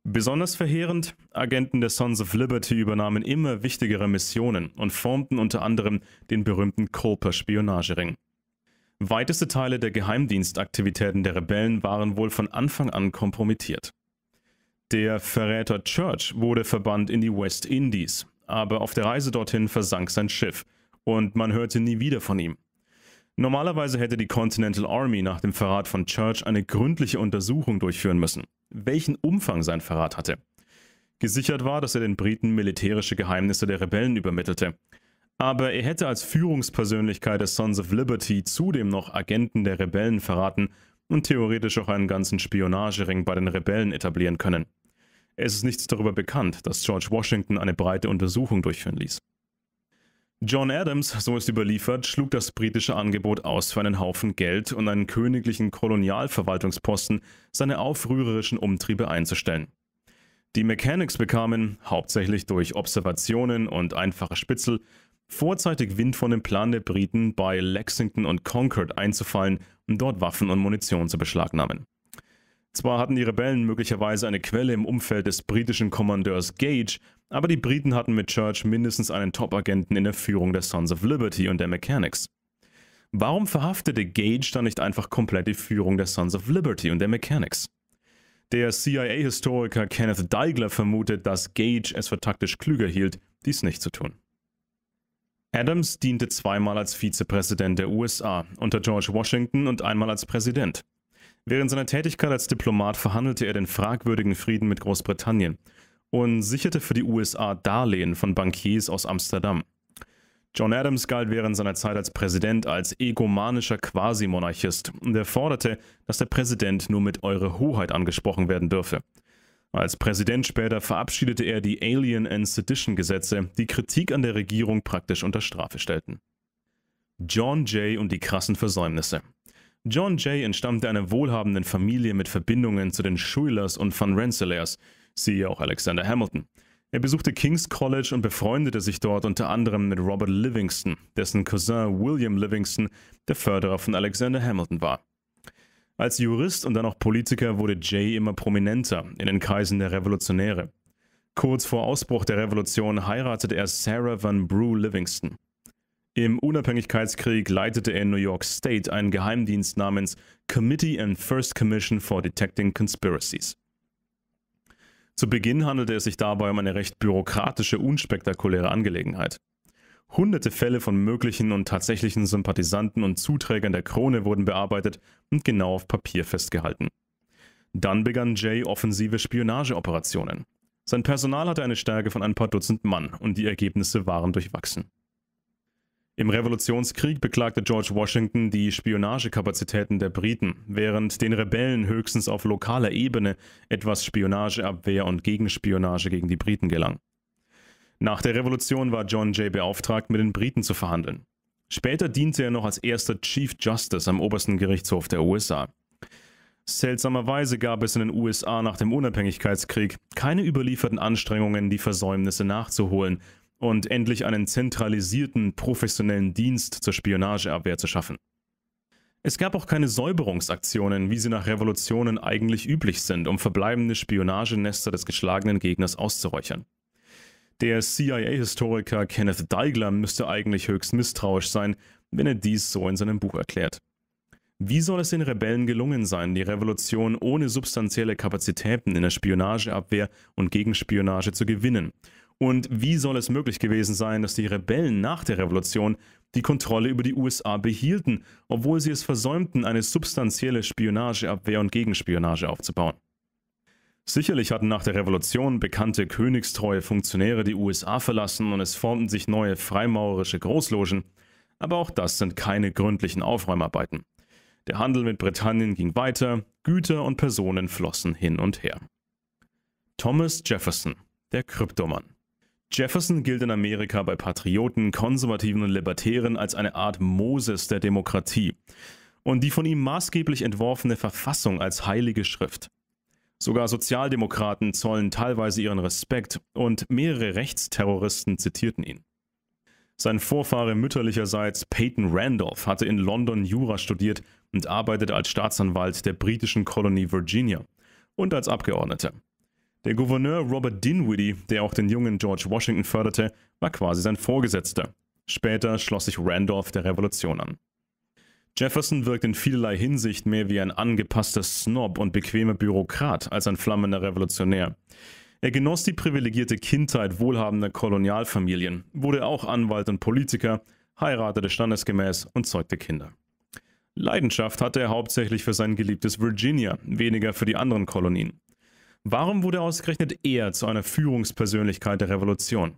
Besonders verheerend, Agenten der Sons of Liberty übernahmen immer wichtigere Missionen und formten unter anderem den berühmten Culper-Spionagering. Weiteste Teile der Geheimdienstaktivitäten der Rebellen waren wohl von Anfang an kompromittiert. Der Verräter Church wurde verbannt in die West Indies, aber auf der Reise dorthin versank sein Schiff und man hörte nie wieder von ihm. Normalerweise hätte die Continental Army nach dem Verrat von Church eine gründliche Untersuchung durchführen müssen, welchen Umfang sein Verrat hatte. Gesichert war, dass er den Briten militärische Geheimnisse der Rebellen übermittelte. Aber er hätte als Führungspersönlichkeit des Sons of Liberty zudem noch Agenten der Rebellen verraten und theoretisch auch einen ganzen Spionagering bei den Rebellen etablieren können. Es ist nichts darüber bekannt, dass George Washington eine breite Untersuchung durchführen ließ. John Adams, so ist überliefert, schlug das britische Angebot aus für einen Haufen Geld und einen königlichen Kolonialverwaltungsposten, seine aufrührerischen Umtriebe einzustellen. Die Mechanics bekamen, hauptsächlich durch Observationen und einfache Spitzel, vorzeitig Wind von dem Plan der Briten, bei Lexington und Concord einzufallen und um dort Waffen und Munition zu beschlagnahmen. Zwar hatten die Rebellen möglicherweise eine Quelle im Umfeld des britischen Kommandeurs Gage, aber die Briten hatten mit Church mindestens einen Top-Agenten in der Führung der Sons of Liberty und der Mechanics. Warum verhaftete Gage dann nicht einfach komplett die Führung der Sons of Liberty und der Mechanics? Der CIA-Historiker Kenneth Deigler vermutet, dass Gage es für taktisch klüger hielt, dies nicht zu tun. Adams diente zweimal als Vizepräsident der USA unter George Washington und einmal als Präsident. Während seiner Tätigkeit als Diplomat verhandelte er den fragwürdigen Frieden mit Großbritannien und sicherte für die USA Darlehen von Bankiers aus Amsterdam. John Adams galt während seiner Zeit als Präsident als egomanischer Quasi-Monarchist und er forderte, dass der Präsident nur mit Eure Hoheit angesprochen werden dürfe. Als Präsident später verabschiedete er die Alien- and Sedition-Gesetze, die Kritik an der Regierung praktisch unter Strafe stellten. John Jay und die krassen Versäumnisse. John Jay entstammte einer wohlhabenden Familie mit Verbindungen zu den Schuylers und Van Rensselaers, siehe auch Alexander Hamilton. Er besuchte King's College und befreundete sich dort unter anderem mit Robert Livingston, dessen Cousin William Livingston der Förderer von Alexander Hamilton war. Als Jurist und dann auch Politiker wurde Jay immer prominenter in den Kreisen der Revolutionäre. Kurz vor Ausbruch der Revolution heiratete er Sarah Van Brew Livingston. Im Unabhängigkeitskrieg leitete er in New York State einen Geheimdienst namens Committee and First Commission for Detecting Conspiracies. Zu Beginn handelte es sich dabei um eine recht bürokratische, unspektakuläre Angelegenheit. Hunderte Fälle von möglichen und tatsächlichen Sympathisanten und Zuträgern der Krone wurden bearbeitet und genau auf Papier festgehalten. Dann begann Jay offensive Spionageoperationen. Sein Personal hatte eine Stärke von ein paar Dutzend Mann und die Ergebnisse waren durchwachsen. Im Revolutionskrieg beklagte George Washington die Spionagekapazitäten der Briten, während den Rebellen höchstens auf lokaler Ebene etwas Spionageabwehr und Gegenspionage gegen die Briten gelang. Nach der Revolution war John Jay beauftragt, mit den Briten zu verhandeln. Später diente er noch als erster Chief Justice am obersten Gerichtshof der USA. Seltsamerweise gab es in den USA nach dem Unabhängigkeitskrieg keine überlieferten Anstrengungen, die Versäumnisse nachzuholen, und endlich einen zentralisierten, professionellen Dienst zur Spionageabwehr zu schaffen. Es gab auch keine Säuberungsaktionen, wie sie nach Revolutionen eigentlich üblich sind, um verbleibende Spionagenester des geschlagenen Gegners auszuräuchern. Der CIA-Historiker Kenneth Deigler müsste eigentlich höchst misstrauisch sein, wenn er dies so in seinem Buch erklärt. Wie soll es den Rebellen gelungen sein, die Revolution ohne substanzielle Kapazitäten in der Spionageabwehr und Gegenspionage zu gewinnen und wie soll es möglich gewesen sein, dass die Rebellen nach der Revolution die Kontrolle über die USA behielten, obwohl sie es versäumten, eine substanzielle Spionageabwehr und Gegenspionage aufzubauen? Sicherlich hatten nach der Revolution bekannte königstreue Funktionäre die USA verlassen und es formten sich neue freimaurerische Großlogen, aber auch das sind keine gründlichen Aufräumarbeiten. Der Handel mit Britannien ging weiter, Güter und Personen flossen hin und her. Thomas Jefferson, der Kryptomann. Jefferson gilt in Amerika bei Patrioten, Konservativen und Libertären als eine Art Moses der Demokratie und die von ihm maßgeblich entworfene Verfassung als heilige Schrift. Sogar Sozialdemokraten zollen teilweise ihren Respekt und mehrere Rechtsterroristen zitierten ihn. Sein Vorfahre mütterlicherseits Peyton Randolph hatte in London Jura studiert und arbeitete als Staatsanwalt der britischen Kolonie Virginia und als Abgeordneter. Der Gouverneur Robert Dinwiddie, der auch den jungen George Washington förderte, war quasi sein Vorgesetzter. Später schloss sich Randolph der Revolution an. Jefferson wirkt in vielerlei Hinsicht mehr wie ein angepasster Snob und bequemer Bürokrat als ein flammender Revolutionär. Er genoss die privilegierte Kindheit wohlhabender Kolonialfamilien, wurde auch Anwalt und Politiker, heiratete standesgemäß und zeugte Kinder. Leidenschaft hatte er hauptsächlich für sein geliebtes Virginia, weniger für die anderen Kolonien. Warum wurde ausgerechnet er zu einer Führungspersönlichkeit der Revolution?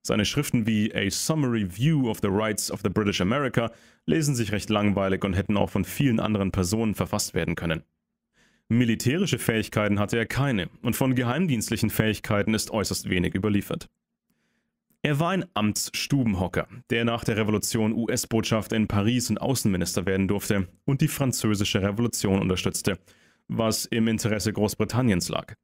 Seine Schriften wie A Summary View of the Rights of the British America lesen sich recht langweilig und hätten auch von vielen anderen Personen verfasst werden können. Militärische Fähigkeiten hatte er keine und von geheimdienstlichen Fähigkeiten ist äußerst wenig überliefert. Er war ein Amtsstubenhocker, der nach der Revolution US-Botschafter in Paris und Außenminister werden durfte und die französische Revolution unterstützte, was im Interesse Großbritanniens lag.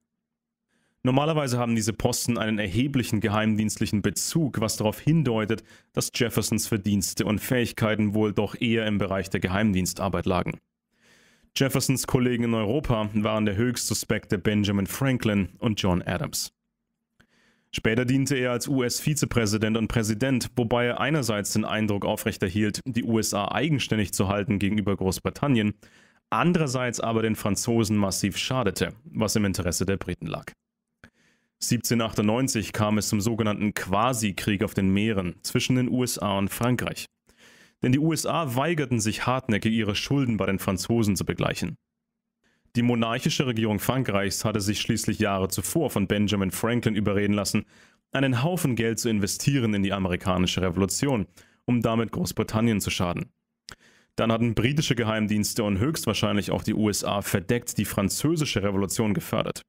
Normalerweise haben diese Posten einen erheblichen geheimdienstlichen Bezug, was darauf hindeutet, dass Jeffersons Verdienste und Fähigkeiten wohl doch eher im Bereich der Geheimdienstarbeit lagen. Jeffersons Kollegen in Europa waren der höchst suspekte Benjamin Franklin und John Adams. Später diente er als US-Vizepräsident und Präsident, wobei er einerseits den Eindruck aufrechterhielt, die USA eigenständig zu halten gegenüber Großbritannien andererseits aber den Franzosen massiv schadete, was im Interesse der Briten lag. 1798 kam es zum sogenannten Quasi-Krieg auf den Meeren zwischen den USA und Frankreich. Denn die USA weigerten sich hartnäckig, ihre Schulden bei den Franzosen zu begleichen. Die monarchische Regierung Frankreichs hatte sich schließlich Jahre zuvor von Benjamin Franklin überreden lassen, einen Haufen Geld zu investieren in die amerikanische Revolution, um damit Großbritannien zu schaden. Dann hatten britische Geheimdienste und höchstwahrscheinlich auch die USA verdeckt die französische Revolution gefördert.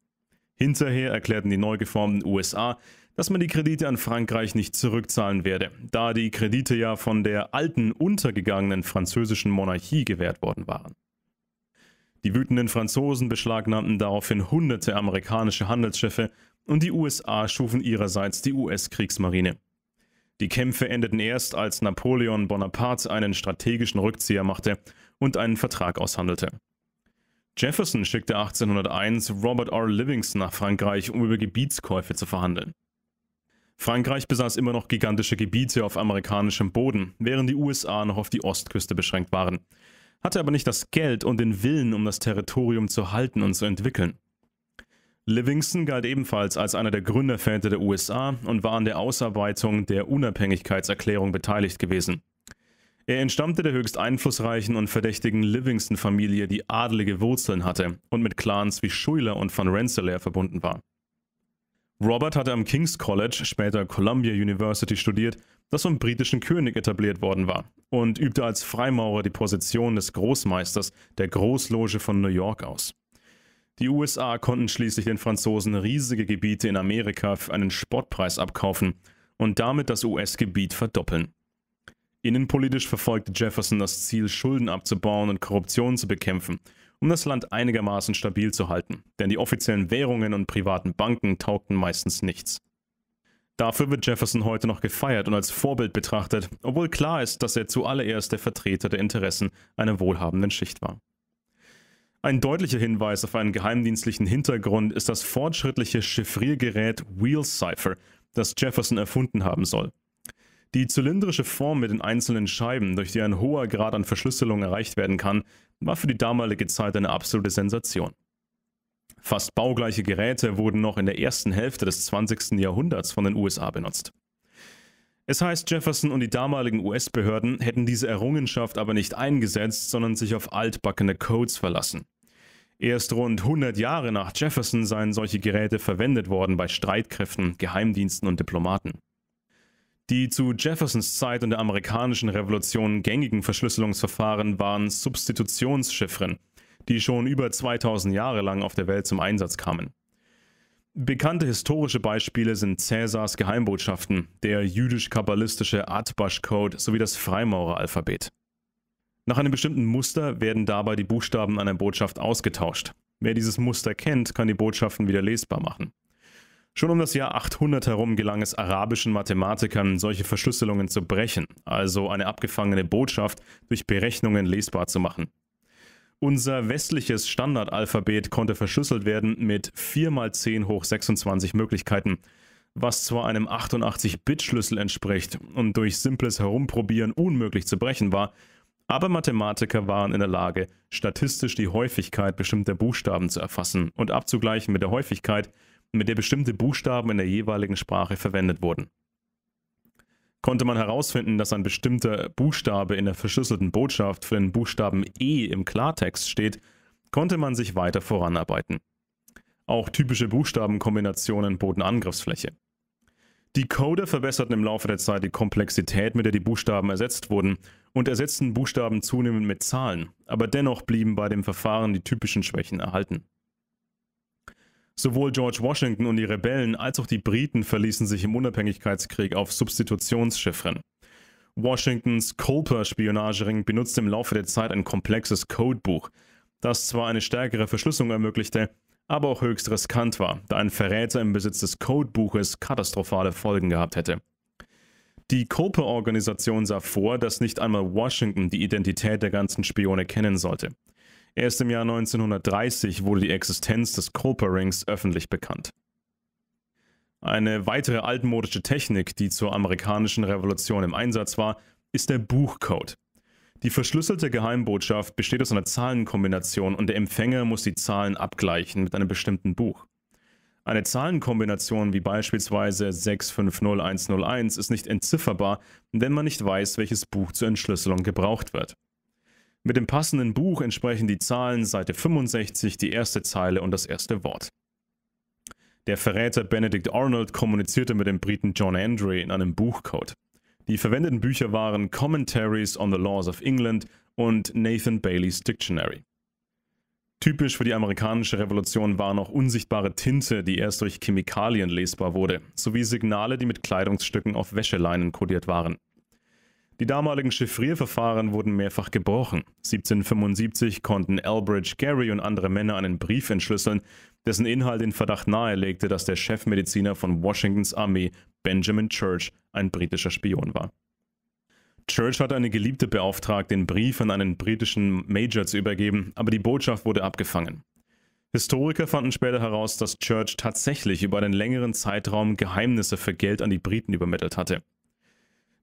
Hinterher erklärten die neu geformten USA, dass man die Kredite an Frankreich nicht zurückzahlen werde, da die Kredite ja von der alten, untergegangenen französischen Monarchie gewährt worden waren. Die wütenden Franzosen beschlagnahmten daraufhin hunderte amerikanische Handelsschiffe und die USA schufen ihrerseits die US-Kriegsmarine. Die Kämpfe endeten erst, als Napoleon Bonaparte einen strategischen Rückzieher machte und einen Vertrag aushandelte. Jefferson schickte 1801 Robert R. Livingston nach Frankreich, um über Gebietskäufe zu verhandeln. Frankreich besaß immer noch gigantische Gebiete auf amerikanischem Boden, während die USA noch auf die Ostküste beschränkt waren, hatte aber nicht das Geld und den Willen, um das Territorium zu halten und zu entwickeln. Livingston galt ebenfalls als einer der Gründerväter der USA und war an der Ausarbeitung der Unabhängigkeitserklärung beteiligt gewesen. Er entstammte der höchst einflussreichen und verdächtigen Livingston-Familie, die adelige Wurzeln hatte und mit Clans wie Schuyler und von Rensselaer verbunden war. Robert hatte am King's College, später Columbia University, studiert, das vom britischen König etabliert worden war, und übte als Freimaurer die Position des Großmeisters der Großloge von New York aus. Die USA konnten schließlich den Franzosen riesige Gebiete in Amerika für einen Spottpreis abkaufen und damit das US-Gebiet verdoppeln. Innenpolitisch verfolgte Jefferson das Ziel, Schulden abzubauen und Korruption zu bekämpfen, um das Land einigermaßen stabil zu halten, denn die offiziellen Währungen und privaten Banken taugten meistens nichts. Dafür wird Jefferson heute noch gefeiert und als Vorbild betrachtet, obwohl klar ist, dass er zuallererst der Vertreter der Interessen einer wohlhabenden Schicht war. Ein deutlicher Hinweis auf einen geheimdienstlichen Hintergrund ist das fortschrittliche Chiffriergerät Wheel Cipher, das Jefferson erfunden haben soll. Die zylindrische Form mit den einzelnen Scheiben, durch die ein hoher Grad an Verschlüsselung erreicht werden kann, war für die damalige Zeit eine absolute Sensation. Fast baugleiche Geräte wurden noch in der ersten Hälfte des 20. Jahrhunderts von den USA benutzt. Es heißt, Jefferson und die damaligen US-Behörden hätten diese Errungenschaft aber nicht eingesetzt, sondern sich auf altbackene Codes verlassen. Erst rund 100 Jahre nach Jefferson seien solche Geräte verwendet worden bei Streitkräften, Geheimdiensten und Diplomaten. Die zu Jeffersons Zeit und der amerikanischen Revolution gängigen Verschlüsselungsverfahren waren Substitutionschiffren, die schon über 2000 Jahre lang auf der Welt zum Einsatz kamen. Bekannte historische Beispiele sind Cäsars Geheimbotschaften, der jüdisch-kabbalistische Atbash-Code sowie das Freimaureralphabet. Nach einem bestimmten Muster werden dabei die Buchstaben einer Botschaft ausgetauscht. Wer dieses Muster kennt, kann die Botschaften wieder lesbar machen. Schon um das Jahr 800 herum gelang es arabischen Mathematikern, solche Verschlüsselungen zu brechen, also eine abgefangene Botschaft durch Berechnungen lesbar zu machen. Unser westliches Standardalphabet konnte verschlüsselt werden mit 4 mal 10 hoch 26 Möglichkeiten, was zwar einem 88-Bit-Schlüssel entspricht und durch simples Herumprobieren unmöglich zu brechen war, aber Mathematiker waren in der Lage, statistisch die Häufigkeit bestimmter Buchstaben zu erfassen und abzugleichen mit der Häufigkeit, mit der bestimmte Buchstaben in der jeweiligen Sprache verwendet wurden. Konnte man herausfinden, dass ein bestimmter Buchstabe in der verschlüsselten Botschaft für den Buchstaben E im Klartext steht, konnte man sich weiter voranarbeiten. Auch typische Buchstabenkombinationen boten Angriffsfläche. Die Coder verbesserten im Laufe der Zeit die Komplexität, mit der die Buchstaben ersetzt wurden und ersetzten Buchstaben zunehmend mit Zahlen, aber dennoch blieben bei dem Verfahren die typischen Schwächen erhalten. Sowohl George Washington und die Rebellen als auch die Briten verließen sich im Unabhängigkeitskrieg auf Substitutionschiffren. Washingtons Culper-Spionagering benutzte im Laufe der Zeit ein komplexes Codebuch, das zwar eine stärkere Verschlüsselung ermöglichte, aber auch höchst riskant war, da ein Verräter im Besitz des Codebuches katastrophale Folgen gehabt hätte. Die Cope-Organisation sah vor, dass nicht einmal Washington die Identität der ganzen Spione kennen sollte. Erst im Jahr 1930 wurde die Existenz des Cope-Rings öffentlich bekannt. Eine weitere altmodische Technik, die zur amerikanischen Revolution im Einsatz war, ist der Buchcode. Die verschlüsselte Geheimbotschaft besteht aus einer Zahlenkombination und der Empfänger muss die Zahlen abgleichen mit einem bestimmten Buch. Eine Zahlenkombination wie beispielsweise 650101 ist nicht entzifferbar, wenn man nicht weiß, welches Buch zur Entschlüsselung gebraucht wird. Mit dem passenden Buch entsprechen die Zahlen Seite 65 die erste Zeile und das erste Wort. Der Verräter Benedict Arnold kommunizierte mit dem Briten John Andre in einem Buchcode. Die verwendeten Bücher waren Commentaries on the Laws of England und Nathan Baileys Dictionary. Typisch für die amerikanische Revolution waren auch unsichtbare Tinte, die erst durch Chemikalien lesbar wurde, sowie Signale, die mit Kleidungsstücken auf Wäscheleinen kodiert waren. Die damaligen Chiffrierverfahren wurden mehrfach gebrochen. 1775 konnten Elbridge Gary und andere Männer einen Brief entschlüsseln, dessen Inhalt den Verdacht nahelegte, dass der Chefmediziner von Washingtons Armee, Benjamin Church, ein britischer Spion war. Church hatte eine Geliebte beauftragt, den Brief an einen britischen Major zu übergeben, aber die Botschaft wurde abgefangen. Historiker fanden später heraus, dass Church tatsächlich über einen längeren Zeitraum Geheimnisse für Geld an die Briten übermittelt hatte.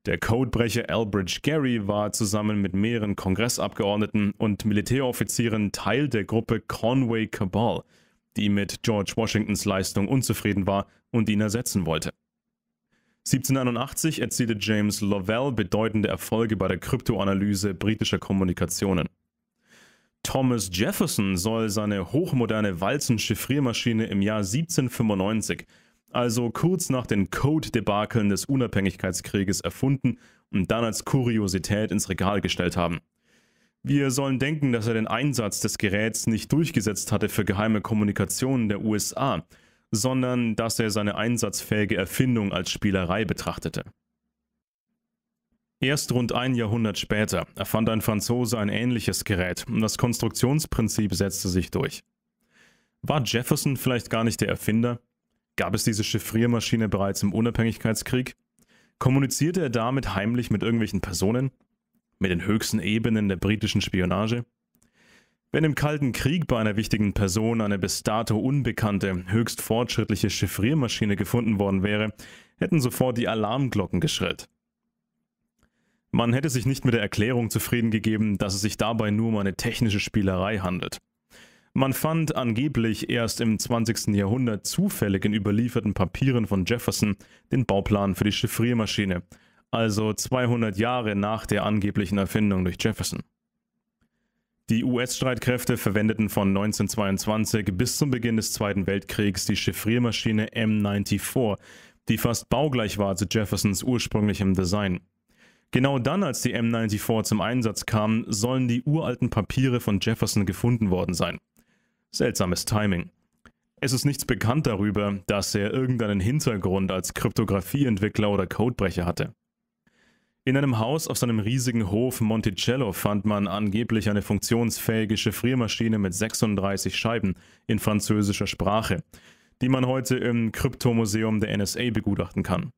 Der Codebrecher Elbridge Gerry war zusammen mit mehreren Kongressabgeordneten und Militäroffizieren Teil der Gruppe Conway Cabal, die mit George Washingtons Leistung unzufrieden war und ihn ersetzen wollte. 1781 erzielte James Lovell bedeutende Erfolge bei der Kryptoanalyse britischer Kommunikationen. Thomas Jefferson soll seine hochmoderne Walzen-Chiffriermaschine im Jahr 1795, also kurz nach den Code-Debakeln des Unabhängigkeitskrieges, erfunden und dann als Kuriosität ins Regal gestellt haben. Wir sollen denken, dass er den Einsatz des Geräts nicht durchgesetzt hatte für geheime Kommunikationen der USA, sondern dass er seine einsatzfähige Erfindung als Spielerei betrachtete. Erst rund ein Jahrhundert später erfand ein Franzose ein ähnliches Gerät und das Konstruktionsprinzip setzte sich durch. War Jefferson vielleicht gar nicht der Erfinder? Gab es diese Chiffriermaschine bereits im Unabhängigkeitskrieg? Kommunizierte er damit heimlich mit irgendwelchen Personen? Mit den höchsten Ebenen der britischen Spionage? Wenn im Kalten Krieg bei einer wichtigen Person eine bis dato unbekannte, höchst fortschrittliche Chiffriermaschine gefunden worden wäre, hätten sofort die Alarmglocken geschrillt. Man hätte sich nicht mit der Erklärung zufrieden gegeben, dass es sich dabei nur um eine technische Spielerei handelt. Man fand angeblich erst im 20. Jahrhundert zufällig in überlieferten Papieren von Jefferson den Bauplan für die Chiffriermaschine, also 200 Jahre nach der angeblichen Erfindung durch Jefferson. Die US-Streitkräfte verwendeten von 1922 bis zum Beginn des Zweiten Weltkriegs die Chiffriermaschine M94, die fast baugleich war zu Jeffersons ursprünglichem Design. Genau dann, als die M94 zum Einsatz kam, sollen die uralten Papiere von Jefferson gefunden worden sein. Seltsames Timing. Es ist nichts bekannt darüber, dass er irgendeinen Hintergrund als Kryptografieentwickler oder Codebrecher hatte. In einem Haus auf seinem riesigen Hof Monticello fand man angeblich eine funktionsfähige Chiffriermaschine mit 36 Scheiben in französischer Sprache, die man heute im Kryptomuseum der NSA begutachten kann.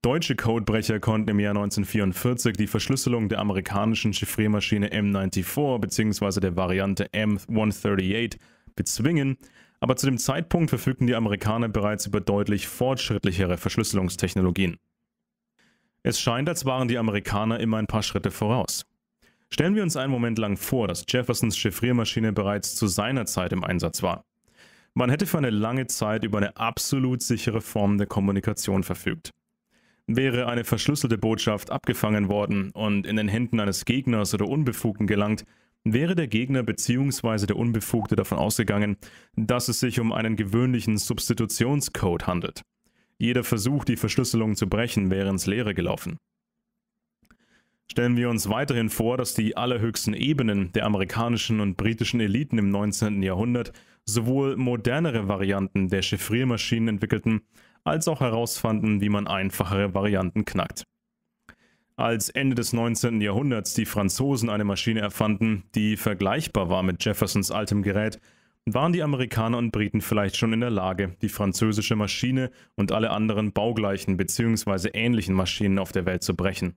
Deutsche Codebrecher konnten im Jahr 1944 die Verschlüsselung der amerikanischen Chiffriermaschine M94 bzw. der Variante M138 bezwingen, aber zu dem Zeitpunkt verfügten die Amerikaner bereits über deutlich fortschrittlichere Verschlüsselungstechnologien. Es scheint, als waren die Amerikaner immer ein paar Schritte voraus. Stellen wir uns einen Moment lang vor, dass Jeffersons Chiffriermaschine bereits zu seiner Zeit im Einsatz war. Man hätte für eine lange Zeit über eine absolut sichere Form der Kommunikation verfügt. Wäre eine verschlüsselte Botschaft abgefangen worden und in den Händen eines Gegners oder Unbefugten gelangt, wäre der Gegner bzw. der Unbefugte davon ausgegangen, dass es sich um einen gewöhnlichen Substitutionscode handelt. Jeder Versuch, die Verschlüsselung zu brechen, wäre ins Leere gelaufen. Stellen wir uns weiterhin vor, dass die allerhöchsten Ebenen der amerikanischen und britischen Eliten im 19. Jahrhundert sowohl modernere Varianten der Chiffriermaschinen entwickelten, als auch herausfanden, wie man einfachere Varianten knackt. Als Ende des 19. Jahrhunderts die Franzosen eine Maschine erfanden, die vergleichbar war mit Jeffersons altem Gerät, waren die Amerikaner und Briten vielleicht schon in der Lage, die französische Maschine und alle anderen baugleichen bzw. ähnlichen Maschinen auf der Welt zu brechen.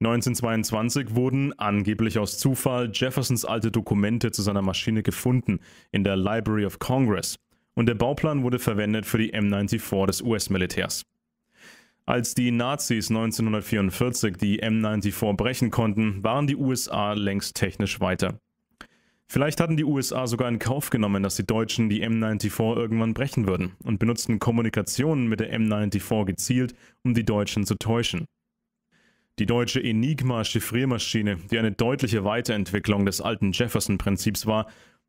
1922 wurden angeblich aus Zufall Jeffersons alte Dokumente zu seiner Maschine gefunden in der Library of Congress und der Bauplan wurde verwendet für die M94 des US-Militärs. Als die Nazis 1944 die M94 brechen konnten, waren die USA längst technisch weiter. Vielleicht hatten die USA sogar in Kauf genommen, dass die Deutschen die M94 irgendwann brechen würden und benutzten Kommunikationen mit der M94 gezielt, um die Deutschen zu täuschen. Die deutsche Enigma-Chiffriermaschine, die eine deutliche Weiterentwicklung des alten Jefferson-Prinzips war,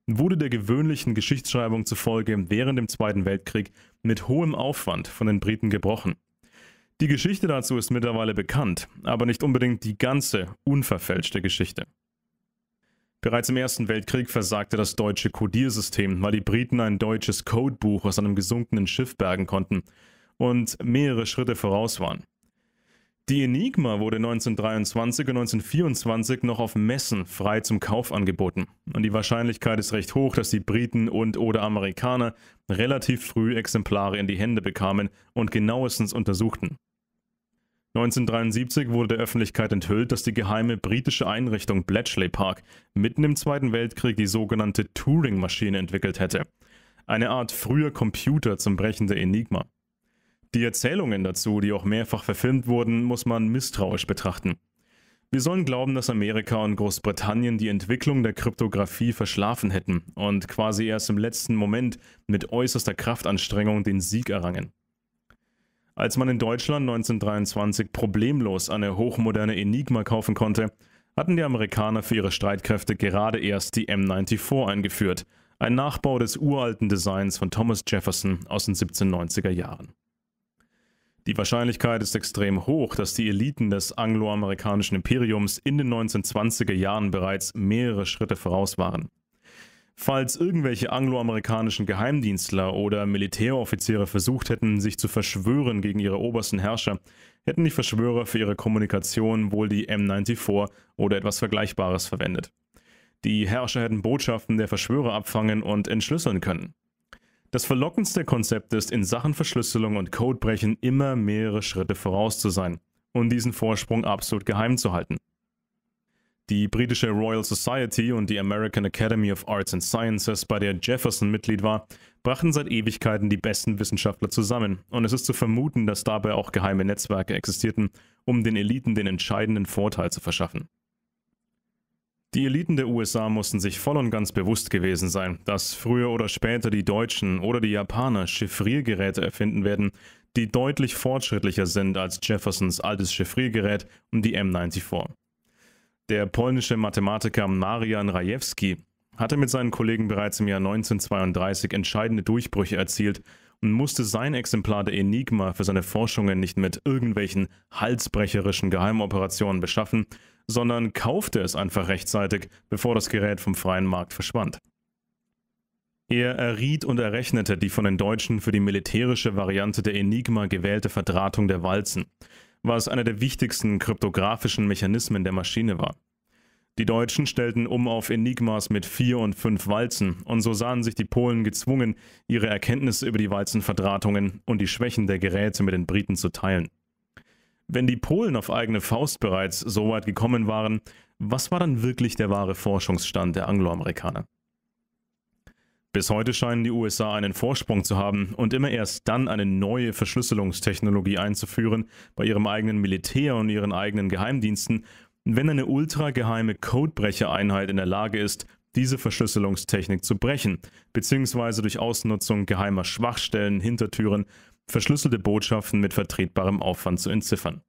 wurde der gewöhnlichen Geschichtsschreibung zufolge während dem Zweiten Weltkrieg mit hohem Aufwand von den Briten gebrochen. Die Geschichte dazu ist mittlerweile bekannt, aber nicht unbedingt die ganze unverfälschte Geschichte. Bereits im Ersten Weltkrieg versagte das deutsche Codiersystem, weil die Briten ein deutsches Codebuch aus einem gesunkenen Schiff bergen konnten und mehrere Schritte voraus waren. Die Enigma wurde 1923 und 1924 noch auf Messen frei zum Kauf angeboten. Und die Wahrscheinlichkeit ist recht hoch, dass die Briten und oder Amerikaner relativ früh Exemplare in die Hände bekamen und genauestens untersuchten. 1973 wurde der Öffentlichkeit enthüllt, dass die geheime britische Einrichtung Bletchley Park mitten im Zweiten Weltkrieg die sogenannte Turing-Maschine entwickelt hätte. Eine Art früher Computer zum Brechen der Enigma. Die Erzählungen dazu, die auch mehrfach verfilmt wurden, muss man misstrauisch betrachten. Wir sollen glauben, dass Amerika und Großbritannien die Entwicklung der Kryptographie verschlafen hätten und quasi erst im letzten Moment mit äußerster Kraftanstrengung den Sieg errangen. Als man in Deutschland 1923 problemlos eine hochmoderne Enigma kaufen konnte, hatten die Amerikaner für ihre Streitkräfte gerade erst die M94 eingeführt, ein Nachbau des uralten Designs von Thomas Jefferson aus den 1790er Jahren. Die Wahrscheinlichkeit ist extrem hoch, dass die Eliten des angloamerikanischen Imperiums in den 1920er Jahren bereits mehrere Schritte voraus waren. Falls irgendwelche angloamerikanischen Geheimdienstler oder Militäroffiziere versucht hätten, sich zu verschwören gegen ihre obersten Herrscher, hätten die Verschwörer für ihre Kommunikation wohl die M94 oder etwas Vergleichbares verwendet. Die Herrscher hätten Botschaften der Verschwörer abfangen und entschlüsseln können. Das verlockendste Konzept ist, in Sachen Verschlüsselung und Codebrechen immer mehrere Schritte voraus zu sein und diesen Vorsprung absolut geheim zu halten die britische Royal Society und die American Academy of Arts and Sciences, bei der Jefferson Mitglied war, brachten seit Ewigkeiten die besten Wissenschaftler zusammen, und es ist zu vermuten, dass dabei auch geheime Netzwerke existierten, um den Eliten den entscheidenden Vorteil zu verschaffen. Die Eliten der USA mussten sich voll und ganz bewusst gewesen sein, dass früher oder später die Deutschen oder die Japaner Chiffriergeräte erfinden werden, die deutlich fortschrittlicher sind als Jeffersons altes Chiffriergerät und die M94. Der polnische Mathematiker Marian Rajewski hatte mit seinen Kollegen bereits im Jahr 1932 entscheidende Durchbrüche erzielt und musste sein Exemplar der Enigma für seine Forschungen nicht mit irgendwelchen halsbrecherischen Geheimoperationen beschaffen, sondern kaufte es einfach rechtzeitig, bevor das Gerät vom freien Markt verschwand. Er erriet und errechnete die von den Deutschen für die militärische Variante der Enigma gewählte Verdrahtung der Walzen was einer der wichtigsten kryptografischen Mechanismen der Maschine war. Die Deutschen stellten um auf Enigmas mit vier und fünf Walzen, und so sahen sich die Polen gezwungen, ihre Erkenntnisse über die Walzenverdrahtungen und die Schwächen der Geräte mit den Briten zu teilen. Wenn die Polen auf eigene Faust bereits so weit gekommen waren, was war dann wirklich der wahre Forschungsstand der Angloamerikaner? Bis heute scheinen die USA einen Vorsprung zu haben und immer erst dann eine neue Verschlüsselungstechnologie einzuführen bei ihrem eigenen Militär und ihren eigenen Geheimdiensten, wenn eine ultrageheime Codebrechereinheit in der Lage ist, diese Verschlüsselungstechnik zu brechen, beziehungsweise durch Ausnutzung geheimer Schwachstellen, Hintertüren, verschlüsselte Botschaften mit vertretbarem Aufwand zu entziffern.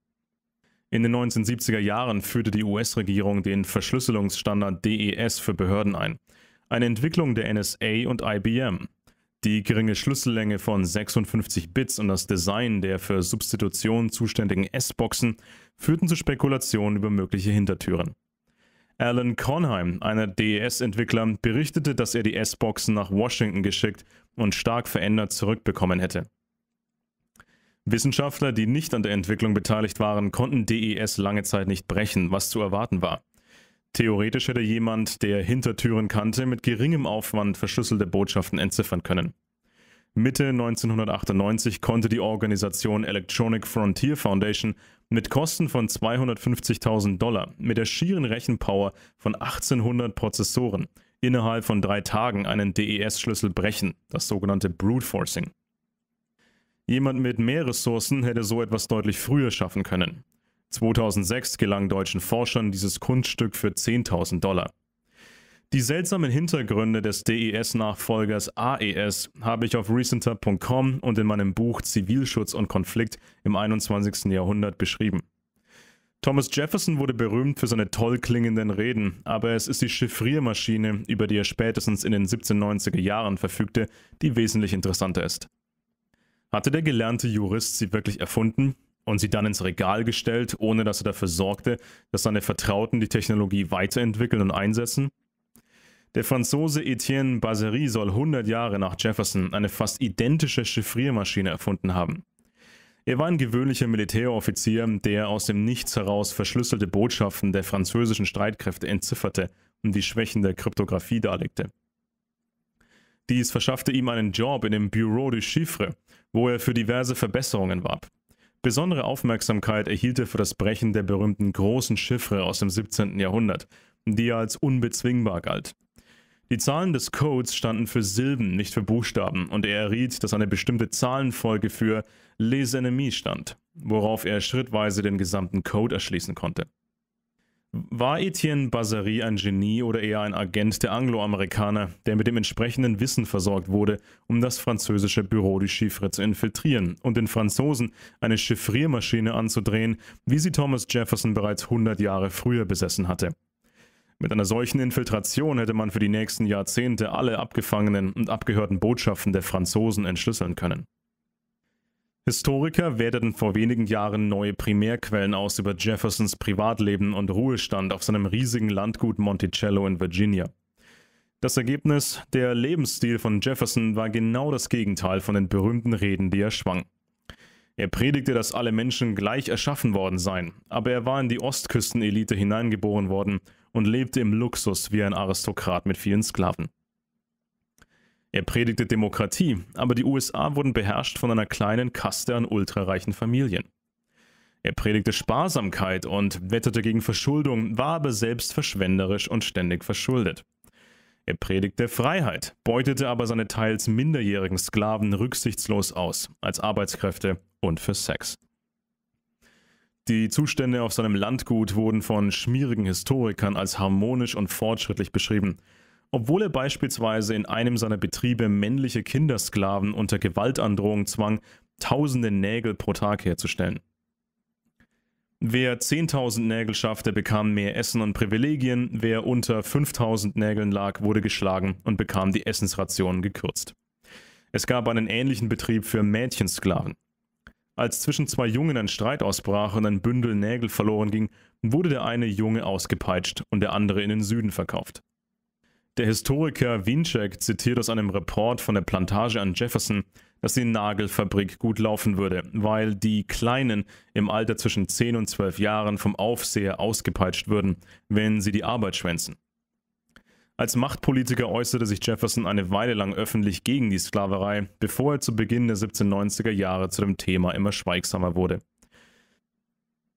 In den 1970er Jahren führte die US-Regierung den Verschlüsselungsstandard DES für Behörden ein eine Entwicklung der NSA und IBM. Die geringe Schlüssellänge von 56 Bits und das Design der für Substitution zuständigen S-Boxen führten zu Spekulationen über mögliche Hintertüren. Alan Conheim, einer DES-Entwickler, berichtete, dass er die S-Boxen nach Washington geschickt und stark verändert zurückbekommen hätte. Wissenschaftler, die nicht an der Entwicklung beteiligt waren, konnten DES lange Zeit nicht brechen, was zu erwarten war. Theoretisch hätte jemand, der Hintertüren kannte, mit geringem Aufwand verschlüsselte Botschaften entziffern können. Mitte 1998 konnte die Organisation Electronic Frontier Foundation mit Kosten von 250.000 Dollar mit der schieren Rechenpower von 1800 Prozessoren innerhalb von drei Tagen einen DES-Schlüssel brechen, das sogenannte Brute Forcing. Jemand mit mehr Ressourcen hätte so etwas deutlich früher schaffen können. 2006 gelang deutschen Forschern dieses Kunststück für 10.000 Dollar. Die seltsamen Hintergründe des DES-Nachfolgers AES habe ich auf recenter.com und in meinem Buch Zivilschutz und Konflikt im 21. Jahrhundert beschrieben. Thomas Jefferson wurde berühmt für seine toll klingenden Reden, aber es ist die Chiffriermaschine, über die er spätestens in den 1790er Jahren verfügte, die wesentlich interessanter ist. Hatte der gelernte Jurist sie wirklich erfunden und sie dann ins Regal gestellt, ohne dass er dafür sorgte, dass seine Vertrauten die Technologie weiterentwickeln und einsetzen? Der Franzose Etienne Baseri soll 100 Jahre nach Jefferson eine fast identische Chiffriermaschine erfunden haben. Er war ein gewöhnlicher Militäroffizier, der aus dem Nichts heraus verschlüsselte Botschaften der französischen Streitkräfte entzifferte und die Schwächen der Kryptographie darlegte. Dies verschaffte ihm einen Job in dem Bureau du Chiffre, wo er für diverse Verbesserungen warb. Besondere Aufmerksamkeit erhielt er für das Brechen der berühmten großen Chiffre aus dem 17. Jahrhundert, die er als unbezwingbar galt. Die Zahlen des Codes standen für Silben, nicht für Buchstaben, und er erriet, dass eine bestimmte Zahlenfolge für Les Ennemis stand, worauf er schrittweise den gesamten Code erschließen konnte. War Etienne Basary ein Genie oder eher ein Agent der Angloamerikaner, der mit dem entsprechenden Wissen versorgt wurde, um das französische Bureau du Chiffre zu infiltrieren und den Franzosen eine Chiffriermaschine anzudrehen, wie sie Thomas Jefferson bereits 100 Jahre früher besessen hatte? Mit einer solchen Infiltration hätte man für die nächsten Jahrzehnte alle abgefangenen und abgehörten Botschaften der Franzosen entschlüsseln können. Historiker werteten vor wenigen Jahren neue Primärquellen aus über Jeffersons Privatleben und Ruhestand auf seinem riesigen Landgut Monticello in Virginia. Das Ergebnis, der Lebensstil von Jefferson war genau das Gegenteil von den berühmten Reden, die er schwang. Er predigte, dass alle Menschen gleich erschaffen worden seien, aber er war in die Ostküstenelite hineingeboren worden und lebte im Luxus wie ein Aristokrat mit vielen Sklaven. Er predigte Demokratie, aber die USA wurden beherrscht von einer kleinen Kaste an ultrareichen Familien. Er predigte Sparsamkeit und wetterte gegen Verschuldung, war aber selbst verschwenderisch und ständig verschuldet. Er predigte Freiheit, beutete aber seine teils minderjährigen Sklaven rücksichtslos aus, als Arbeitskräfte und für Sex. Die Zustände auf seinem Landgut wurden von schmierigen Historikern als harmonisch und fortschrittlich beschrieben, obwohl er beispielsweise in einem seiner Betriebe männliche Kindersklaven unter Gewaltandrohung zwang, tausende Nägel pro Tag herzustellen. Wer 10.000 Nägel schaffte, bekam mehr Essen und Privilegien, wer unter 5.000 Nägeln lag, wurde geschlagen und bekam die Essensrationen gekürzt. Es gab einen ähnlichen Betrieb für Mädchensklaven. Als zwischen zwei Jungen ein Streit ausbrach und ein Bündel Nägel verloren ging, wurde der eine Junge ausgepeitscht und der andere in den Süden verkauft. Der Historiker Winczek zitiert aus einem Report von der Plantage an Jefferson, dass die Nagelfabrik gut laufen würde, weil die Kleinen im Alter zwischen 10 und 12 Jahren vom Aufseher ausgepeitscht würden, wenn sie die Arbeit schwänzen. Als Machtpolitiker äußerte sich Jefferson eine Weile lang öffentlich gegen die Sklaverei, bevor er zu Beginn der 1790er Jahre zu dem Thema immer schweigsamer wurde.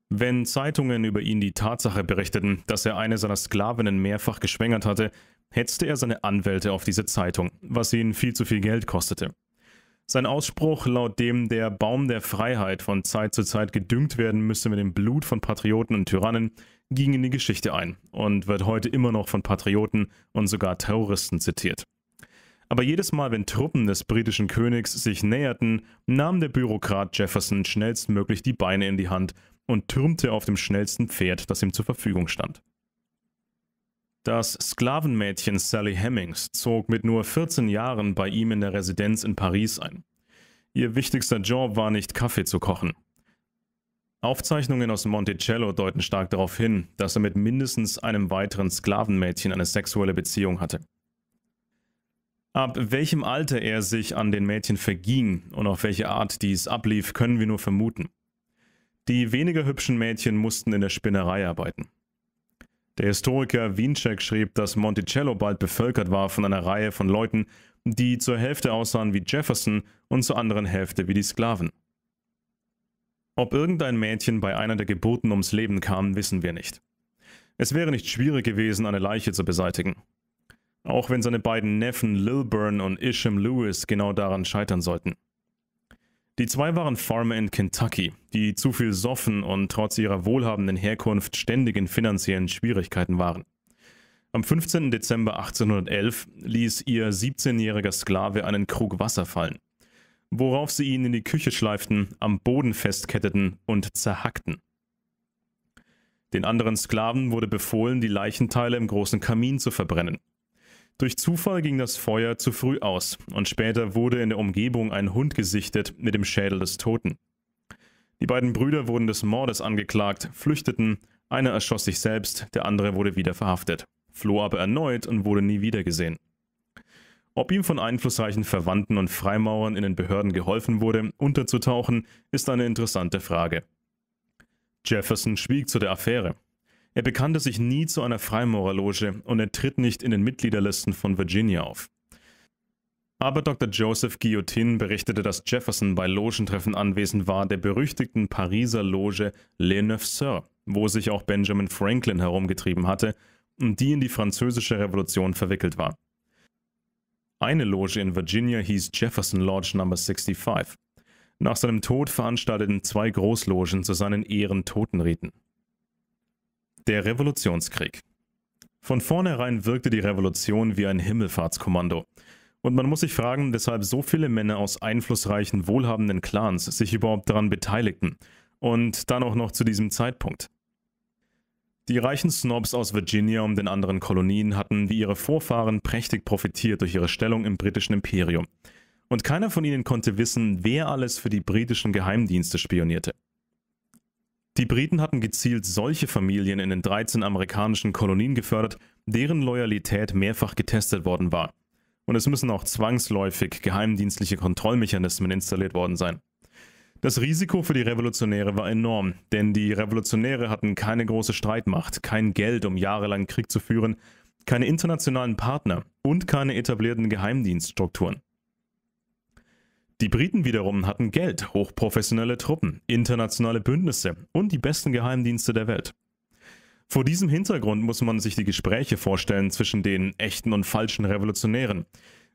Wenn Zeitungen über ihn die Tatsache berichteten, dass er eine seiner Sklavinnen mehrfach geschwängert hatte, hetzte er seine Anwälte auf diese Zeitung, was ihn viel zu viel Geld kostete. Sein Ausspruch, laut dem der Baum der Freiheit von Zeit zu Zeit gedüngt werden müsse mit dem Blut von Patrioten und Tyrannen, ging in die Geschichte ein und wird heute immer noch von Patrioten und sogar Terroristen zitiert. Aber jedes Mal, wenn Truppen des britischen Königs sich näherten, nahm der Bürokrat Jefferson schnellstmöglich die Beine in die Hand und türmte auf dem schnellsten Pferd, das ihm zur Verfügung stand. Das Sklavenmädchen Sally Hemmings zog mit nur 14 Jahren bei ihm in der Residenz in Paris ein. Ihr wichtigster Job war nicht Kaffee zu kochen. Aufzeichnungen aus Monticello deuten stark darauf hin, dass er mit mindestens einem weiteren Sklavenmädchen eine sexuelle Beziehung hatte. Ab welchem Alter er sich an den Mädchen verging und auf welche Art dies ablief, können wir nur vermuten. Die weniger hübschen Mädchen mussten in der Spinnerei arbeiten. Der Historiker Wiencheck schrieb, dass Monticello bald bevölkert war von einer Reihe von Leuten, die zur Hälfte aussahen wie Jefferson und zur anderen Hälfte wie die Sklaven. Ob irgendein Mädchen bei einer der Geburten ums Leben kam, wissen wir nicht. Es wäre nicht schwierig gewesen, eine Leiche zu beseitigen. Auch wenn seine beiden Neffen Lilburn und Isham Lewis genau daran scheitern sollten. Die zwei waren Farmer in Kentucky, die zu viel soffen und trotz ihrer wohlhabenden Herkunft ständig in finanziellen Schwierigkeiten waren. Am 15. Dezember 1811 ließ ihr 17-jähriger Sklave einen Krug Wasser fallen, worauf sie ihn in die Küche schleiften, am Boden festketteten und zerhackten. Den anderen Sklaven wurde befohlen, die Leichenteile im großen Kamin zu verbrennen, durch Zufall ging das Feuer zu früh aus und später wurde in der Umgebung ein Hund gesichtet mit dem Schädel des Toten. Die beiden Brüder wurden des Mordes angeklagt, flüchteten, einer erschoss sich selbst, der andere wurde wieder verhaftet, floh aber erneut und wurde nie wieder gesehen. Ob ihm von einflussreichen Verwandten und Freimaurern in den Behörden geholfen wurde, unterzutauchen, ist eine interessante Frage. Jefferson schwieg zu der Affäre. Er bekannte sich nie zu einer Freimaurerloge und er tritt nicht in den Mitgliederlisten von Virginia auf. Aber Dr. Joseph Guillotin berichtete, dass Jefferson bei Logentreffen anwesend war, der berüchtigten Pariser Loge Les neuf Sœurs, wo sich auch Benjamin Franklin herumgetrieben hatte und die in die Französische Revolution verwickelt war. Eine Loge in Virginia hieß Jefferson Lodge No. 65. Nach seinem Tod veranstalteten zwei Großlogen zu seinen Ehren Totenriten. Der Revolutionskrieg. Von vornherein wirkte die Revolution wie ein Himmelfahrtskommando. Und man muss sich fragen, weshalb so viele Männer aus einflussreichen, wohlhabenden Clans sich überhaupt daran beteiligten. Und dann auch noch zu diesem Zeitpunkt. Die reichen Snobs aus Virginia und den anderen Kolonien hatten wie ihre Vorfahren prächtig profitiert durch ihre Stellung im britischen Imperium. Und keiner von ihnen konnte wissen, wer alles für die britischen Geheimdienste spionierte. Die Briten hatten gezielt solche Familien in den 13 amerikanischen Kolonien gefördert, deren Loyalität mehrfach getestet worden war. Und es müssen auch zwangsläufig geheimdienstliche Kontrollmechanismen installiert worden sein. Das Risiko für die Revolutionäre war enorm, denn die Revolutionäre hatten keine große Streitmacht, kein Geld, um jahrelang Krieg zu führen, keine internationalen Partner und keine etablierten Geheimdienststrukturen. Die Briten wiederum hatten Geld, hochprofessionelle Truppen, internationale Bündnisse und die besten Geheimdienste der Welt. Vor diesem Hintergrund muss man sich die Gespräche vorstellen zwischen den echten und falschen Revolutionären.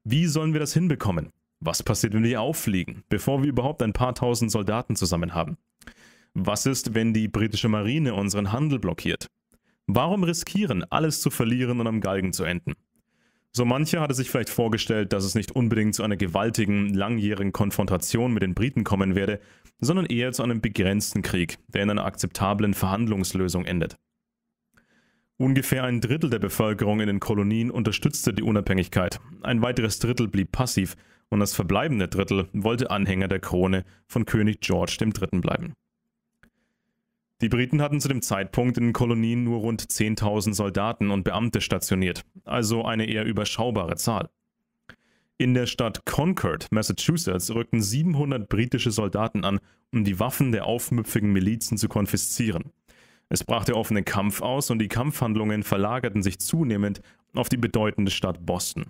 Wie sollen wir das hinbekommen? Was passiert, wenn wir auffliegen, bevor wir überhaupt ein paar tausend Soldaten zusammen haben? Was ist, wenn die britische Marine unseren Handel blockiert? Warum riskieren, alles zu verlieren und am Galgen zu enden? So mancher hatte sich vielleicht vorgestellt, dass es nicht unbedingt zu einer gewaltigen, langjährigen Konfrontation mit den Briten kommen werde, sondern eher zu einem begrenzten Krieg, der in einer akzeptablen Verhandlungslösung endet. Ungefähr ein Drittel der Bevölkerung in den Kolonien unterstützte die Unabhängigkeit, ein weiteres Drittel blieb passiv und das verbleibende Drittel wollte Anhänger der Krone von König George III. bleiben. Die Briten hatten zu dem Zeitpunkt in Kolonien nur rund 10.000 Soldaten und Beamte stationiert, also eine eher überschaubare Zahl. In der Stadt Concord, Massachusetts, rückten 700 britische Soldaten an, um die Waffen der aufmüpfigen Milizen zu konfiszieren. Es brach der offene Kampf aus und die Kampfhandlungen verlagerten sich zunehmend auf die bedeutende Stadt Boston.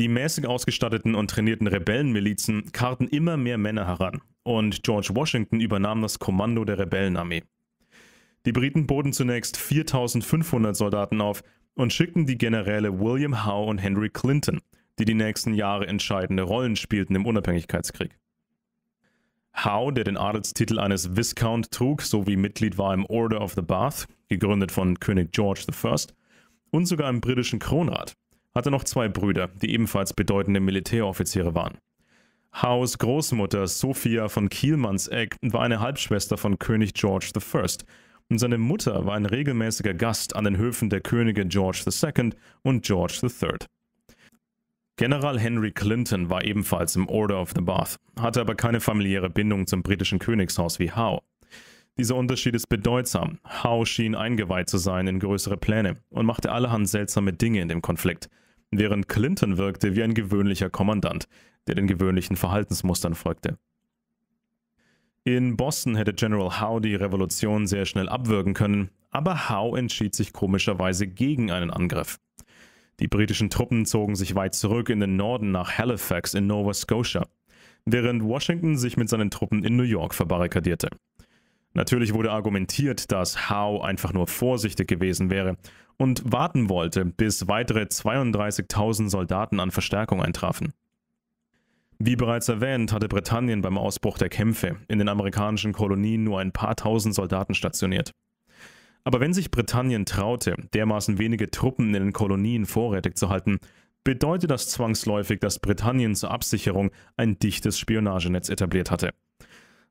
Die mäßig ausgestatteten und trainierten Rebellenmilizen karten immer mehr Männer heran und George Washington übernahm das Kommando der Rebellenarmee. Die Briten boten zunächst 4500 Soldaten auf und schickten die Generäle William Howe und Henry Clinton, die die nächsten Jahre entscheidende Rollen spielten im Unabhängigkeitskrieg. Howe, der den Adelstitel eines Viscount trug, sowie Mitglied war im Order of the Bath, gegründet von König George I., und sogar im britischen Kronrat, hatte noch zwei Brüder, die ebenfalls bedeutende Militäroffiziere waren. Howes Großmutter Sophia von Kielmannsegg war eine Halbschwester von König George I. und seine Mutter war ein regelmäßiger Gast an den Höfen der Könige George II. und George III. General Henry Clinton war ebenfalls im Order of the Bath, hatte aber keine familiäre Bindung zum britischen Königshaus wie Howe. Dieser Unterschied ist bedeutsam. Howe schien eingeweiht zu sein in größere Pläne und machte allerhand seltsame Dinge in dem Konflikt – während Clinton wirkte wie ein gewöhnlicher Kommandant, der den gewöhnlichen Verhaltensmustern folgte. In Boston hätte General Howe die Revolution sehr schnell abwürgen können, aber Howe entschied sich komischerweise gegen einen Angriff. Die britischen Truppen zogen sich weit zurück in den Norden nach Halifax in Nova Scotia, während Washington sich mit seinen Truppen in New York verbarrikadierte. Natürlich wurde argumentiert, dass Howe einfach nur vorsichtig gewesen wäre und warten wollte, bis weitere 32.000 Soldaten an Verstärkung eintrafen. Wie bereits erwähnt, hatte Britannien beim Ausbruch der Kämpfe in den amerikanischen Kolonien nur ein paar tausend Soldaten stationiert. Aber wenn sich Britannien traute, dermaßen wenige Truppen in den Kolonien vorrätig zu halten, bedeutet das zwangsläufig, dass Britannien zur Absicherung ein dichtes Spionagenetz etabliert hatte.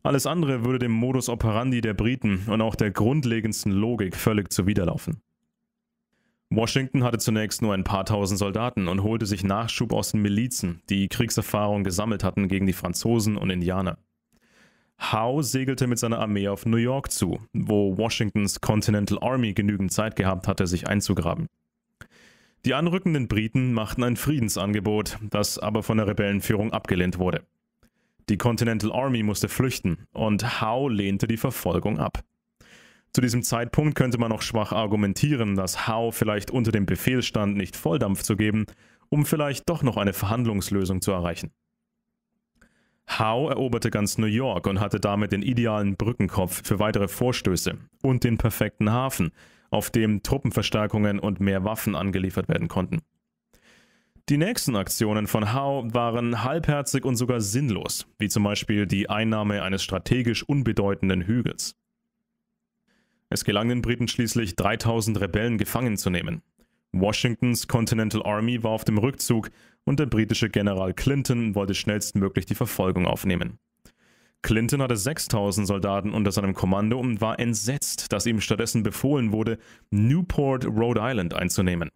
Alles andere würde dem Modus operandi der Briten und auch der grundlegendsten Logik völlig zuwiderlaufen. Washington hatte zunächst nur ein paar tausend Soldaten und holte sich Nachschub aus den Milizen, die Kriegserfahrung gesammelt hatten gegen die Franzosen und Indianer. Howe segelte mit seiner Armee auf New York zu, wo Washingtons Continental Army genügend Zeit gehabt hatte, sich einzugraben. Die anrückenden Briten machten ein Friedensangebot, das aber von der Rebellenführung abgelehnt wurde. Die Continental Army musste flüchten und Howe lehnte die Verfolgung ab. Zu diesem Zeitpunkt könnte man noch schwach argumentieren, dass Howe vielleicht unter dem Befehl stand, nicht Volldampf zu geben, um vielleicht doch noch eine Verhandlungslösung zu erreichen. Howe eroberte ganz New York und hatte damit den idealen Brückenkopf für weitere Vorstöße und den perfekten Hafen, auf dem Truppenverstärkungen und mehr Waffen angeliefert werden konnten. Die nächsten Aktionen von Howe waren halbherzig und sogar sinnlos, wie zum Beispiel die Einnahme eines strategisch unbedeutenden Hügels. Es gelang den Briten schließlich, 3000 Rebellen gefangen zu nehmen. Washingtons Continental Army war auf dem Rückzug und der britische General Clinton wollte schnellstmöglich die Verfolgung aufnehmen. Clinton hatte 6000 Soldaten unter seinem Kommando und war entsetzt, dass ihm stattdessen befohlen wurde, Newport, Rhode Island einzunehmen.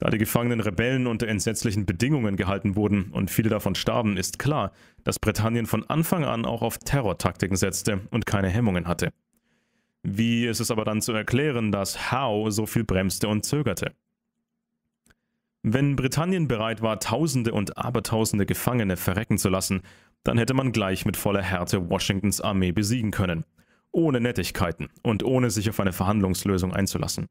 Da die gefangenen Rebellen unter entsetzlichen Bedingungen gehalten wurden und viele davon starben, ist klar, dass Britannien von Anfang an auch auf Terrortaktiken setzte und keine Hemmungen hatte. Wie ist es aber dann zu erklären, dass Howe so viel bremste und zögerte? Wenn Britannien bereit war, Tausende und Abertausende Gefangene verrecken zu lassen, dann hätte man gleich mit voller Härte Washingtons Armee besiegen können, ohne Nettigkeiten und ohne sich auf eine Verhandlungslösung einzulassen.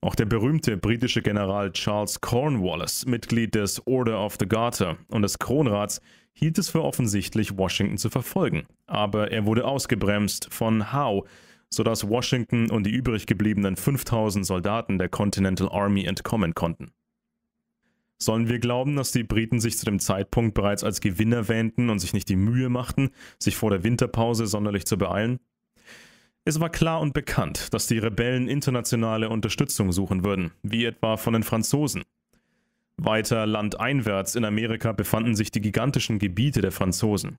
Auch der berühmte britische General Charles Cornwallis, Mitglied des Order of the Garter und des Kronrats, hielt es für offensichtlich, Washington zu verfolgen, aber er wurde ausgebremst von Howe, sodass Washington und die übrig gebliebenen 5000 Soldaten der Continental Army entkommen konnten. Sollen wir glauben, dass die Briten sich zu dem Zeitpunkt bereits als Gewinner wähnten und sich nicht die Mühe machten, sich vor der Winterpause sonderlich zu beeilen? Es war klar und bekannt, dass die Rebellen internationale Unterstützung suchen würden, wie etwa von den Franzosen, weiter landeinwärts in Amerika befanden sich die gigantischen Gebiete der Franzosen.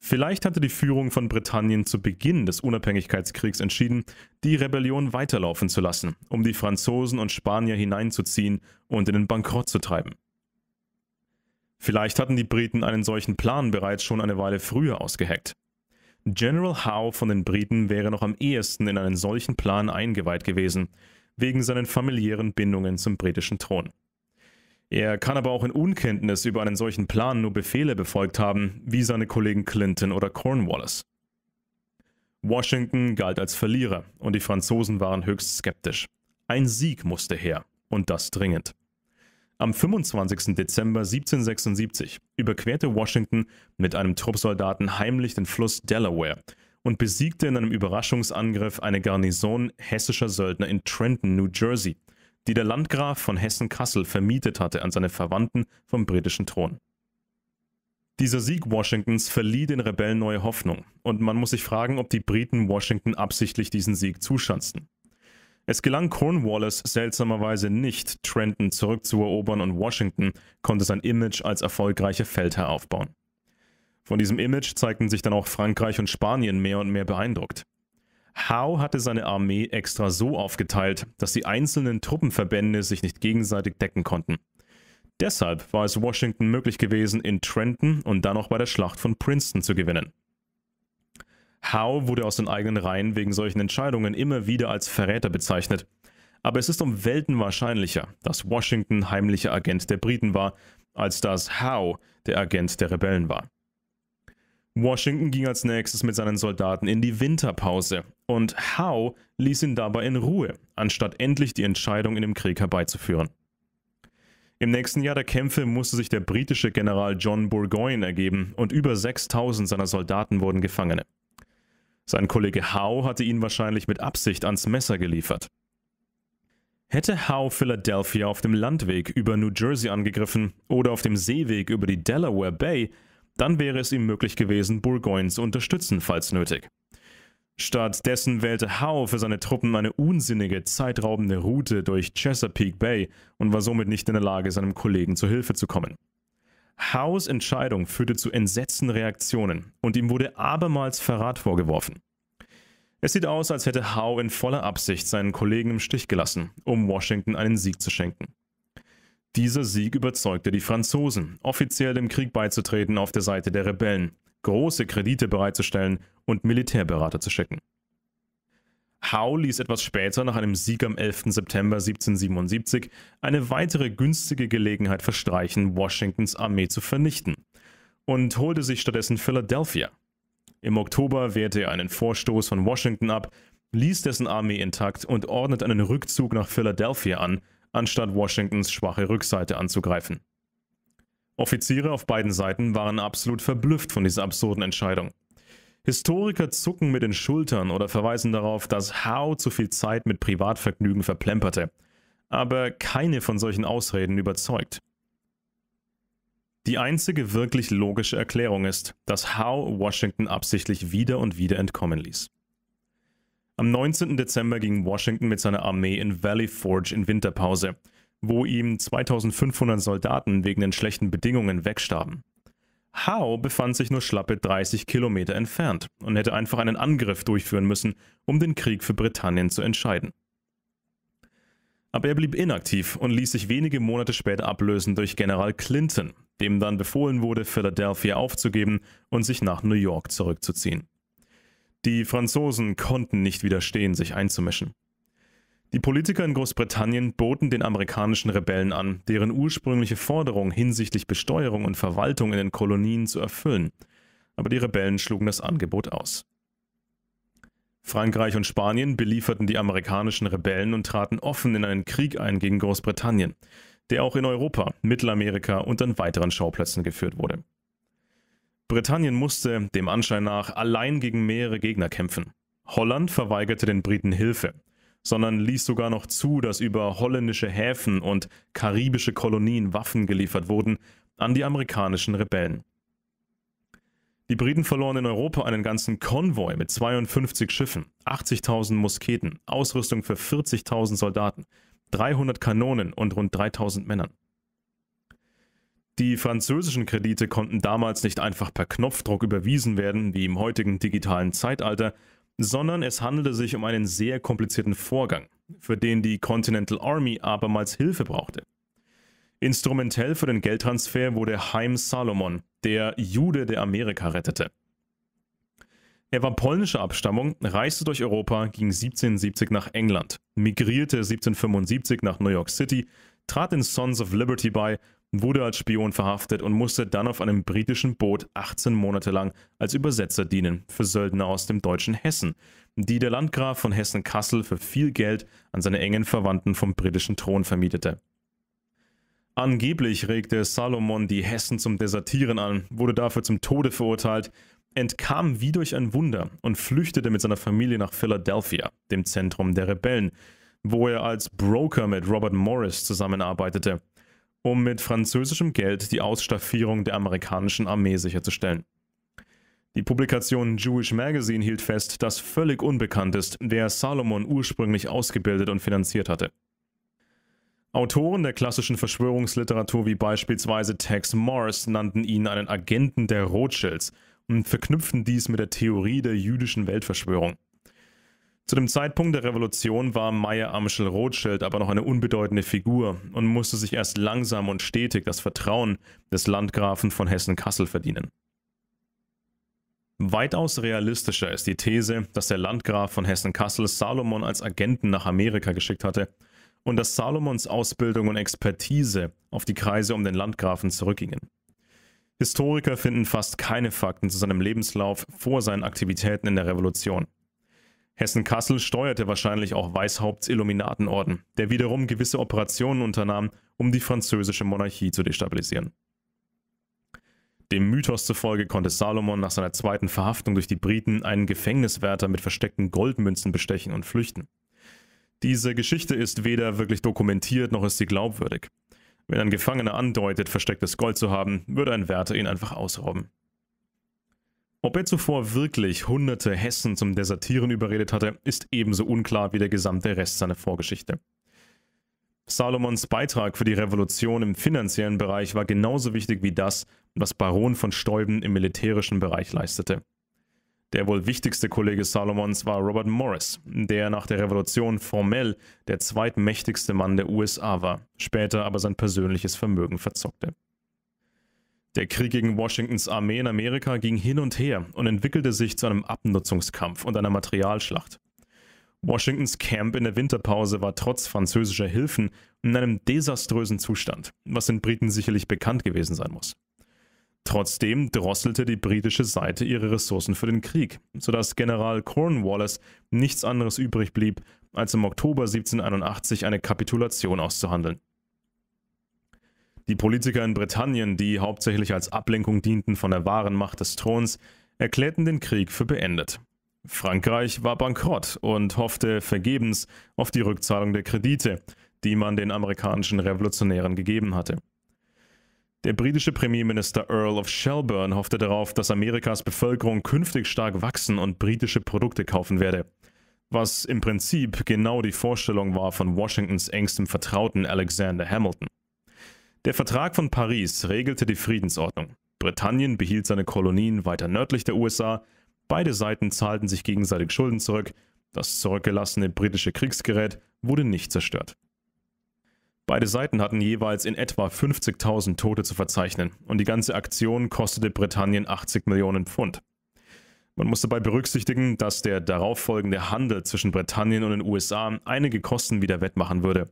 Vielleicht hatte die Führung von Britannien zu Beginn des Unabhängigkeitskriegs entschieden, die Rebellion weiterlaufen zu lassen, um die Franzosen und Spanier hineinzuziehen und in den Bankrott zu treiben. Vielleicht hatten die Briten einen solchen Plan bereits schon eine Weile früher ausgeheckt. General Howe von den Briten wäre noch am ehesten in einen solchen Plan eingeweiht gewesen, wegen seinen familiären Bindungen zum britischen Thron. Er kann aber auch in Unkenntnis über einen solchen Plan nur Befehle befolgt haben, wie seine Kollegen Clinton oder Cornwallis. Washington galt als Verlierer und die Franzosen waren höchst skeptisch. Ein Sieg musste her und das dringend. Am 25. Dezember 1776 überquerte Washington mit einem Trupp Soldaten heimlich den Fluss Delaware und besiegte in einem Überraschungsangriff eine Garnison hessischer Söldner in Trenton, New Jersey – die der Landgraf von Hessen-Kassel vermietet hatte an seine Verwandten vom britischen Thron. Dieser Sieg Washingtons verlieh den Rebellen neue Hoffnung, und man muss sich fragen, ob die Briten Washington absichtlich diesen Sieg zuschanzten. Es gelang Cornwallis seltsamerweise nicht, Trenton zurückzuerobern und Washington konnte sein Image als erfolgreicher Feldherr aufbauen. Von diesem Image zeigten sich dann auch Frankreich und Spanien mehr und mehr beeindruckt. Howe hatte seine Armee extra so aufgeteilt, dass die einzelnen Truppenverbände sich nicht gegenseitig decken konnten. Deshalb war es Washington möglich gewesen, in Trenton und dann auch bei der Schlacht von Princeton zu gewinnen. Howe wurde aus den eigenen Reihen wegen solchen Entscheidungen immer wieder als Verräter bezeichnet. Aber es ist um Welten wahrscheinlicher, dass Washington heimlicher Agent der Briten war, als dass Howe der Agent der Rebellen war. Washington ging als nächstes mit seinen Soldaten in die Winterpause und Howe ließ ihn dabei in Ruhe, anstatt endlich die Entscheidung in dem Krieg herbeizuführen. Im nächsten Jahr der Kämpfe musste sich der britische General John Burgoyne ergeben und über 6000 seiner Soldaten wurden Gefangene. Sein Kollege Howe hatte ihn wahrscheinlich mit Absicht ans Messer geliefert. Hätte Howe Philadelphia auf dem Landweg über New Jersey angegriffen oder auf dem Seeweg über die Delaware Bay, dann wäre es ihm möglich gewesen, Burgoyne zu unterstützen, falls nötig. Stattdessen wählte Howe für seine Truppen eine unsinnige, zeitraubende Route durch Chesapeake Bay und war somit nicht in der Lage, seinem Kollegen zu Hilfe zu kommen. Howes Entscheidung führte zu entsetzten Reaktionen und ihm wurde abermals Verrat vorgeworfen. Es sieht aus, als hätte Howe in voller Absicht seinen Kollegen im Stich gelassen, um Washington einen Sieg zu schenken. Dieser Sieg überzeugte die Franzosen, offiziell dem Krieg beizutreten auf der Seite der Rebellen, große Kredite bereitzustellen und Militärberater zu schicken. Howe ließ etwas später nach einem Sieg am 11. September 1777 eine weitere günstige Gelegenheit verstreichen, Washingtons Armee zu vernichten und holte sich stattdessen Philadelphia. Im Oktober wehrte er einen Vorstoß von Washington ab, ließ dessen Armee intakt und ordnete einen Rückzug nach Philadelphia an, anstatt Washingtons schwache Rückseite anzugreifen. Offiziere auf beiden Seiten waren absolut verblüfft von dieser absurden Entscheidung. Historiker zucken mit den Schultern oder verweisen darauf, dass Howe zu viel Zeit mit Privatvergnügen verplemperte. Aber keine von solchen Ausreden überzeugt. Die einzige wirklich logische Erklärung ist, dass Howe Washington absichtlich wieder und wieder entkommen ließ. Am 19. Dezember ging Washington mit seiner Armee in Valley Forge in Winterpause, wo ihm 2500 Soldaten wegen den schlechten Bedingungen wegstarben. Howe befand sich nur schlappe 30 Kilometer entfernt und hätte einfach einen Angriff durchführen müssen, um den Krieg für Britannien zu entscheiden. Aber er blieb inaktiv und ließ sich wenige Monate später ablösen durch General Clinton, dem dann befohlen wurde, Philadelphia aufzugeben und sich nach New York zurückzuziehen. Die Franzosen konnten nicht widerstehen, sich einzumischen. Die Politiker in Großbritannien boten den amerikanischen Rebellen an, deren ursprüngliche Forderung hinsichtlich Besteuerung und Verwaltung in den Kolonien zu erfüllen, aber die Rebellen schlugen das Angebot aus. Frankreich und Spanien belieferten die amerikanischen Rebellen und traten offen in einen Krieg ein gegen Großbritannien, der auch in Europa, Mittelamerika und an weiteren Schauplätzen geführt wurde. Britannien musste, dem Anschein nach, allein gegen mehrere Gegner kämpfen. Holland verweigerte den Briten Hilfe, sondern ließ sogar noch zu, dass über holländische Häfen und karibische Kolonien Waffen geliefert wurden an die amerikanischen Rebellen. Die Briten verloren in Europa einen ganzen Konvoi mit 52 Schiffen, 80.000 Musketen, Ausrüstung für 40.000 Soldaten, 300 Kanonen und rund 3.000 Männern. Die französischen Kredite konnten damals nicht einfach per Knopfdruck überwiesen werden, wie im heutigen digitalen Zeitalter, sondern es handelte sich um einen sehr komplizierten Vorgang, für den die Continental Army abermals Hilfe brauchte. Instrumentell für den Geldtransfer wurde Haim Salomon, der Jude, der Amerika rettete. Er war polnischer Abstammung, reiste durch Europa, ging 1770 nach England, migrierte 1775 nach New York City, trat den Sons of Liberty bei wurde als Spion verhaftet und musste dann auf einem britischen Boot 18 Monate lang als Übersetzer dienen für Söldner aus dem deutschen Hessen, die der Landgraf von Hessen-Kassel für viel Geld an seine engen Verwandten vom britischen Thron vermietete. Angeblich regte Salomon die Hessen zum Desertieren an, wurde dafür zum Tode verurteilt, entkam wie durch ein Wunder und flüchtete mit seiner Familie nach Philadelphia, dem Zentrum der Rebellen, wo er als Broker mit Robert Morris zusammenarbeitete um mit französischem Geld die Ausstaffierung der amerikanischen Armee sicherzustellen. Die Publikation Jewish Magazine hielt fest, dass völlig unbekannt ist, wer Salomon ursprünglich ausgebildet und finanziert hatte. Autoren der klassischen Verschwörungsliteratur wie beispielsweise Tex Morris nannten ihn einen Agenten der Rothschilds und verknüpften dies mit der Theorie der jüdischen Weltverschwörung. Zu dem Zeitpunkt der Revolution war Meyer Amschel Rothschild aber noch eine unbedeutende Figur und musste sich erst langsam und stetig das Vertrauen des Landgrafen von Hessen-Kassel verdienen. Weitaus realistischer ist die These, dass der Landgraf von Hessen-Kassel Salomon als Agenten nach Amerika geschickt hatte und dass Salomons Ausbildung und Expertise auf die Kreise um den Landgrafen zurückgingen. Historiker finden fast keine Fakten zu seinem Lebenslauf vor seinen Aktivitäten in der Revolution. Hessen-Kassel steuerte wahrscheinlich auch Weishaupts Illuminatenorden, der wiederum gewisse Operationen unternahm, um die französische Monarchie zu destabilisieren. Dem Mythos zufolge konnte Salomon nach seiner zweiten Verhaftung durch die Briten einen Gefängniswärter mit versteckten Goldmünzen bestechen und flüchten. Diese Geschichte ist weder wirklich dokumentiert noch ist sie glaubwürdig. Wenn ein Gefangener andeutet, verstecktes Gold zu haben, würde ein Wärter ihn einfach ausrauben. Ob er zuvor wirklich hunderte Hessen zum Desertieren überredet hatte, ist ebenso unklar wie der gesamte Rest seiner Vorgeschichte. Salomons Beitrag für die Revolution im finanziellen Bereich war genauso wichtig wie das, was Baron von Stolben im militärischen Bereich leistete. Der wohl wichtigste Kollege Salomons war Robert Morris, der nach der Revolution formell der zweitmächtigste Mann der USA war, später aber sein persönliches Vermögen verzockte. Der Krieg gegen Washingtons Armee in Amerika ging hin und her und entwickelte sich zu einem Abnutzungskampf und einer Materialschlacht. Washingtons Camp in der Winterpause war trotz französischer Hilfen in einem desaströsen Zustand, was den Briten sicherlich bekannt gewesen sein muss. Trotzdem drosselte die britische Seite ihre Ressourcen für den Krieg, sodass General Cornwallis nichts anderes übrig blieb, als im Oktober 1781 eine Kapitulation auszuhandeln. Die Politiker in Britannien, die hauptsächlich als Ablenkung dienten von der wahren Macht des Throns, erklärten den Krieg für beendet. Frankreich war bankrott und hoffte vergebens auf die Rückzahlung der Kredite, die man den amerikanischen Revolutionären gegeben hatte. Der britische Premierminister Earl of Shelburne hoffte darauf, dass Amerikas Bevölkerung künftig stark wachsen und britische Produkte kaufen werde, was im Prinzip genau die Vorstellung war von Washingtons engstem Vertrauten Alexander Hamilton. Der Vertrag von Paris regelte die Friedensordnung. Britannien behielt seine Kolonien weiter nördlich der USA, beide Seiten zahlten sich gegenseitig Schulden zurück, das zurückgelassene britische Kriegsgerät wurde nicht zerstört. Beide Seiten hatten jeweils in etwa 50.000 Tote zu verzeichnen und die ganze Aktion kostete Britannien 80 Millionen Pfund. Man muss dabei berücksichtigen, dass der darauffolgende Handel zwischen Britannien und den USA einige Kosten wieder wettmachen würde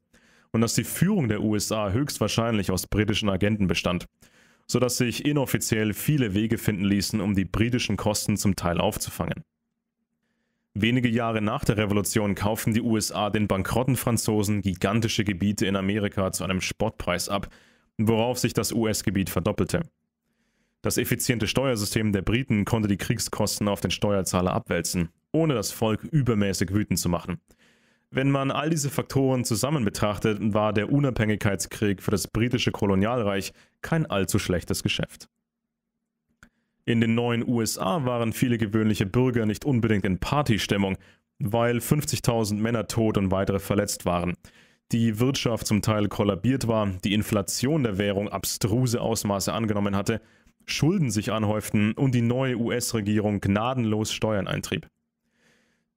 und dass die Führung der USA höchstwahrscheinlich aus britischen Agenten bestand, sodass sich inoffiziell viele Wege finden ließen, um die britischen Kosten zum Teil aufzufangen. Wenige Jahre nach der Revolution kauften die USA den bankrotten Franzosen gigantische Gebiete in Amerika zu einem Spottpreis ab, worauf sich das US-Gebiet verdoppelte. Das effiziente Steuersystem der Briten konnte die Kriegskosten auf den Steuerzahler abwälzen, ohne das Volk übermäßig wütend zu machen – wenn man all diese Faktoren zusammen betrachtet, war der Unabhängigkeitskrieg für das britische Kolonialreich kein allzu schlechtes Geschäft. In den neuen USA waren viele gewöhnliche Bürger nicht unbedingt in Partystimmung, weil 50.000 Männer tot und weitere verletzt waren. Die Wirtschaft zum Teil kollabiert war, die Inflation der Währung abstruse Ausmaße angenommen hatte, Schulden sich anhäuften und die neue US-Regierung gnadenlos Steuern eintrieb.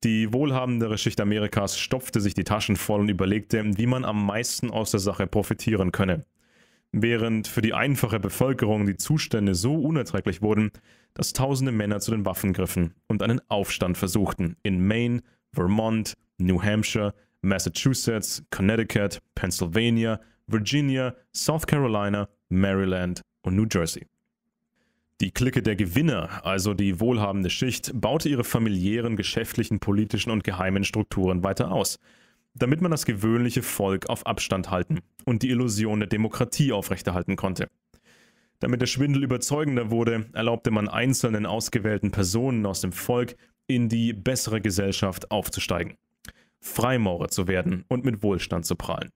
Die wohlhabendere Schicht Amerikas stopfte sich die Taschen voll und überlegte, wie man am meisten aus der Sache profitieren könne. Während für die einfache Bevölkerung die Zustände so unerträglich wurden, dass tausende Männer zu den Waffen griffen und einen Aufstand versuchten in Maine, Vermont, New Hampshire, Massachusetts, Connecticut, Pennsylvania, Virginia, South Carolina, Maryland und New Jersey. Die Clique der Gewinner, also die wohlhabende Schicht, baute ihre familiären, geschäftlichen, politischen und geheimen Strukturen weiter aus, damit man das gewöhnliche Volk auf Abstand halten und die Illusion der Demokratie aufrechterhalten konnte. Damit der Schwindel überzeugender wurde, erlaubte man einzelnen ausgewählten Personen aus dem Volk, in die bessere Gesellschaft aufzusteigen, Freimaurer zu werden und mit Wohlstand zu prahlen.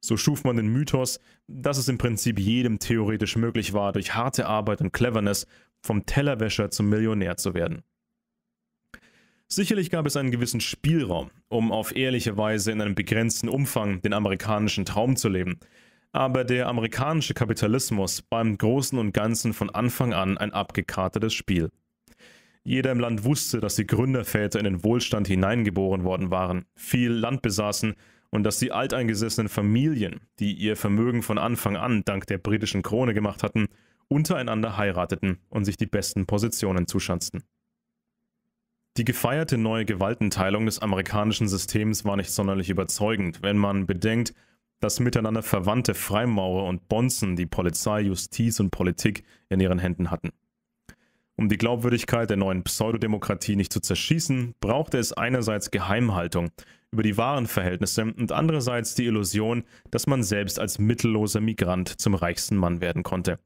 So schuf man den Mythos, dass es im Prinzip jedem theoretisch möglich war, durch harte Arbeit und Cleverness vom Tellerwäscher zum Millionär zu werden. Sicherlich gab es einen gewissen Spielraum, um auf ehrliche Weise in einem begrenzten Umfang den amerikanischen Traum zu leben, aber der amerikanische Kapitalismus war im Großen und Ganzen von Anfang an ein abgekartetes Spiel. Jeder im Land wusste, dass die Gründerväter in den Wohlstand hineingeboren worden waren, viel Land besaßen und dass die alteingesessenen Familien, die ihr Vermögen von Anfang an dank der britischen Krone gemacht hatten, untereinander heirateten und sich die besten Positionen zuschanzten. Die gefeierte neue Gewaltenteilung des amerikanischen Systems war nicht sonderlich überzeugend, wenn man bedenkt, dass miteinander verwandte Freimaurer und Bonzen die Polizei, Justiz und Politik in ihren Händen hatten. Um die Glaubwürdigkeit der neuen Pseudodemokratie nicht zu zerschießen, brauchte es einerseits Geheimhaltung über die wahren Verhältnisse und andererseits die Illusion, dass man selbst als mittelloser Migrant zum reichsten Mann werden konnte.